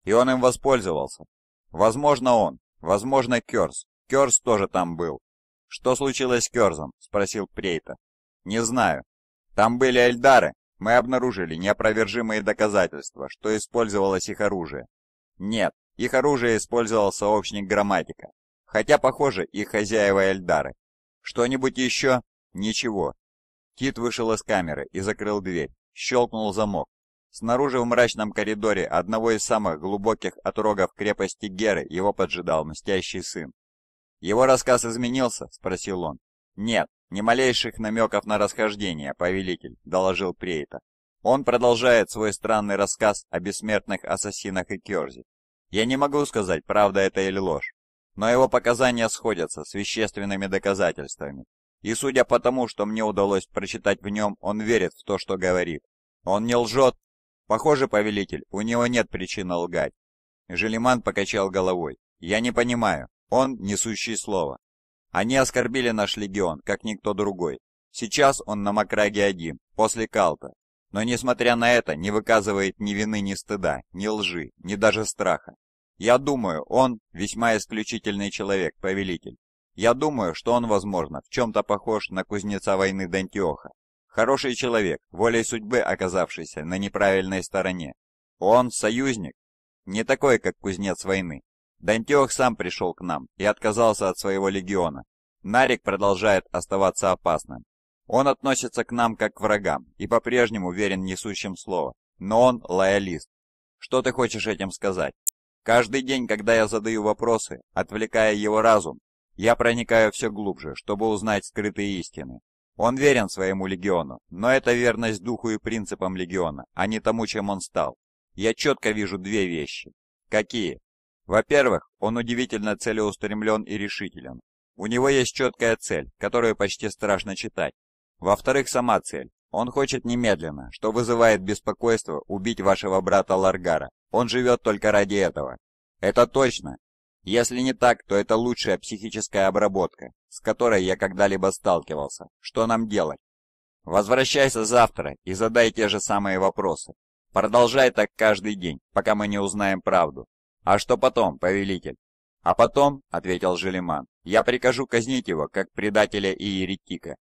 И он им воспользовался. Возможно, он. Возможно, Керс. Керс тоже там был. «Что случилось с Керзом?» — спросил Прейта. «Не знаю. Там были эльдары, мы обнаружили неопровержимые доказательства, что использовалось их оружие. Нет, их оружие использовал сообщник Грамматика, хотя, похоже, их хозяева Эльдары. Что-нибудь еще? Ничего. Кит вышел из камеры и закрыл дверь, щелкнул замок. Снаружи в мрачном коридоре одного из самых глубоких отрогов крепости Геры его поджидал мстящий сын. «Его рассказ изменился?» – спросил он. «Нет, ни малейших намеков на расхождение, повелитель», — доложил Прейта. Он продолжает свой странный рассказ о бессмертных ассасинах и Керзи. Я не могу сказать, правда это или ложь, но его показания сходятся с вещественными доказательствами. И судя по тому, что мне удалось прочитать в нем, он верит в то, что говорит. Он не лжет. Похоже, повелитель, у него нет причины лгать. Желиман покачал головой. Я не понимаю. Он несущий слово. Они оскорбили наш легион, как никто другой. Сейчас он на Макраге один, после Калта. Но, несмотря на это, не выказывает ни вины, ни стыда, ни лжи, ни даже страха. Я думаю, он весьма исключительный человек, повелитель. Я думаю, что он, возможно, в чем-то похож на кузнеца войны Дантиоха. Хороший человек, волей судьбы оказавшийся на неправильной стороне. Он союзник, не такой, как кузнец войны, Дантиох сам пришел к нам и отказался от своего легиона. Нарик продолжает оставаться опасным. Он относится к нам как к врагам и по-прежнему верен несущим слово, но он лоялист. Что ты хочешь этим сказать? Каждый день, когда я задаю вопросы, отвлекая его разум, я проникаю все глубже, чтобы узнать скрытые истины. Он верен своему легиону, но это верность духу и принципам легиона, а не тому, чем он стал. Я четко вижу две вещи. Какие? Во-первых, он удивительно целеустремлен и решителен. У него есть четкая цель, которую почти страшно читать. Во-вторых, сама цель. Он хочет немедленно, что вызывает беспокойство, убить вашего брата Ларгара. Он живет только ради этого. Это точно. Если не так, то это лучшая психическая обработка, с которой я когда-либо сталкивался. Что нам делать? Возвращайся завтра и задай те же самые вопросы. Продолжай так каждый день, пока мы не узнаем правду. «А что потом, повелитель?» «А потом», — ответил Желеман, — «я прикажу казнить его, как предателя и еретика».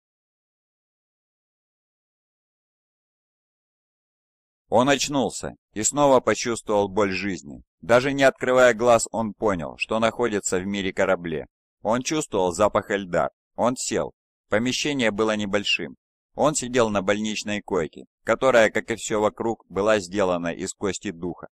Он очнулся и снова почувствовал боль жизни. Даже не открывая глаз, он понял, что находится в мире корабле. Он чувствовал запах льда. Он сел. Помещение было небольшим. Он сидел на больничной койке, которая, как и все вокруг, была сделана из кости духа.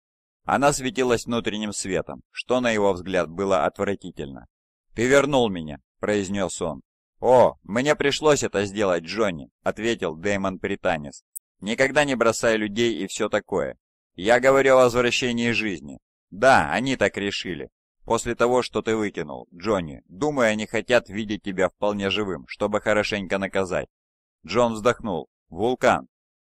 Она светилась внутренним светом, что, на его взгляд, было отвратительно. «Ты вернул меня», — произнес он. «О, мне пришлось это сделать, Джонни», — ответил Дэймон Британис. «Никогда не бросай людей и все такое. Я говорю о возвращении жизни. Да, они так решили. После того, что ты выкинул, Джонни, думаю, они хотят видеть тебя вполне живым, чтобы хорошенько наказать». Джон вздохнул. «Вулкан,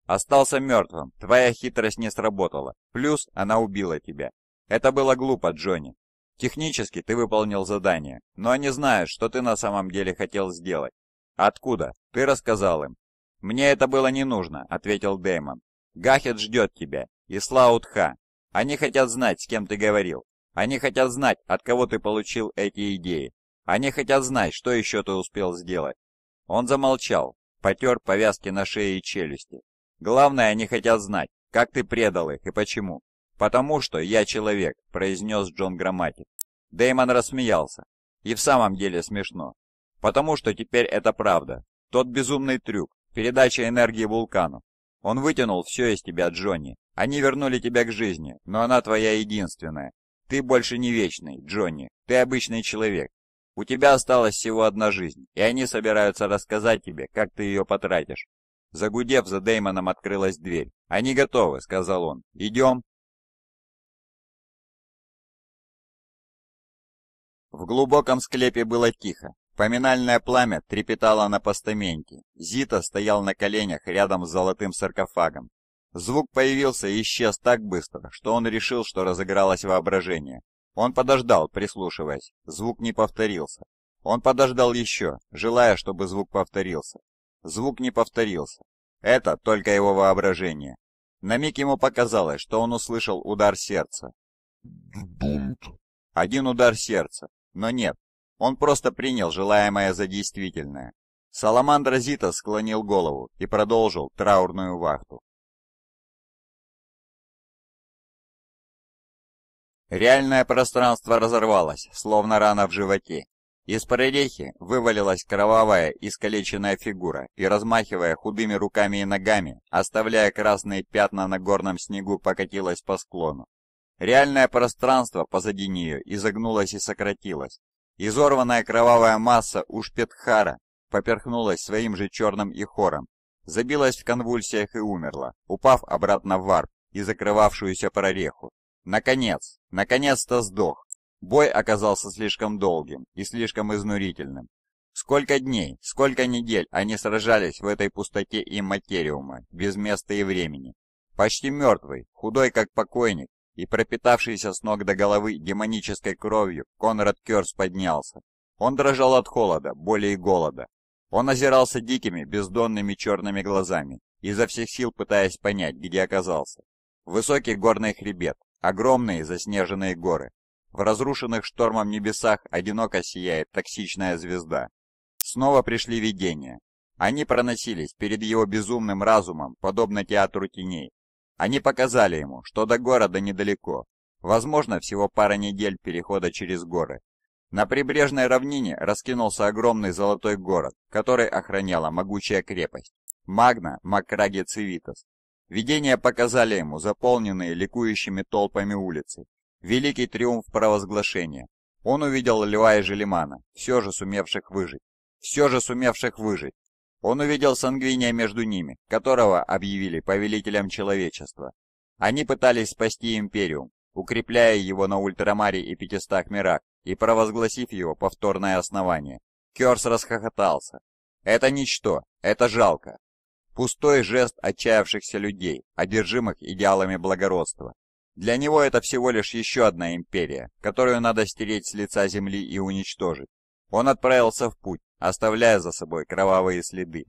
Остался мертвым, твоя хитрость не сработала. Плюс она убила тебя. Это было глупо, Джонни. Технически ты выполнил задание, но они знают, что ты на самом деле хотел сделать. Откуда? Ты рассказал им. Мне это было не нужно, ответил Дэймон. Гахет ждет тебя. И Слаутха. Они хотят знать, с кем ты говорил. Они хотят знать, от кого ты получил эти идеи. Они хотят знать, что еще ты успел сделать. Он замолчал, потер повязки на шее и челюсти. Главное, они хотят знать, как ты предал их и почему. «Потому что я человек», — произнес Джон Грамматик. Дэймон рассмеялся. И в самом деле смешно. Потому что теперь это правда. Тот безумный трюк, передача энергии вулкану. Он вытянул все из тебя, Джонни. Они вернули тебя к жизни, но она твоя единственная. Ты больше не вечный, Джонни. Ты обычный человек. У тебя осталась всего одна жизнь, и они собираются рассказать тебе, как ты ее потратишь. Загудев за Деймоном открылась дверь. «Они готовы», — сказал он. «Идем». В глубоком склепе было тихо. Поминальное пламя трепетало на постаменте. Зита стоял на коленях рядом с золотым саркофагом. Звук появился и исчез так быстро, что он решил, что разыгралось воображение. Он подождал, прислушиваясь. Звук не повторился. Он подождал еще, желая, чтобы звук повторился. Звук не повторился. Это только его воображение. На миг ему показалось, что он услышал удар сердца. Don't. Один удар сердца. Но нет, он просто принял желаемое за действительное. Саламандра Зита склонил голову и продолжил траурную вахту. Реальное пространство разорвалось, словно рана в животе, из прорехи вывалилась кровавая искалеченная фигура и, размахивая худыми руками и ногами, оставляя красные пятна на горном снегу, покатилась по склону. Реальное пространство позади нее изогнулось и сократилось. Изорванная кровавая масса Ушпетхара поперхнулась своим же черным ихором, забилась в конвульсиях и умерла, упав обратно в варп и закрывавшуюся прореху. Наконец, наконец-то сдох. Бой оказался слишком долгим и слишком изнурительным. Сколько дней, сколько недель они сражались в этой пустоте и материума, без места и времени. Почти мертвый, худой как покойник и пропитавшийся с ног до головы демонической кровью, Конрад Керс поднялся. Он дрожал от холода, боли и голода. Он озирался дикими, бездонными черными глазами, изо всех сил пытаясь понять, где оказался. Высокий горный хребет, огромные заснеженные горы, в разрушенных штормом небесах одиноко сияет токсичная звезда. Снова пришли видения. Они проносились перед его безумным разумом, подобно театру теней. Они показали ему, что до города недалеко. Возможно, всего пара недель перехода через горы. На прибрежной равнине раскинулся огромный золотой город, который охраняла могучая крепость. Магна Макраге Цивитас. Видения показали ему заполненные ликующими толпами улицы, Великий триумф провозглашения. Он увидел Льва и Желимана, все же сумевших выжить. Все же сумевших выжить. Он увидел сангвиния между ними, которого объявили повелителем человечества. Они пытались спасти Империум, укрепляя его на Ультрамаре и Пятистах мирах и провозгласив его повторное основание. Керс расхохотался. «Это ничто, это жалко». Пустой жест отчаявшихся людей, одержимых идеалами благородства. Для него это всего лишь еще одна империя, которую надо стереть с лица земли и уничтожить. Он отправился в путь, оставляя за собой кровавые следы.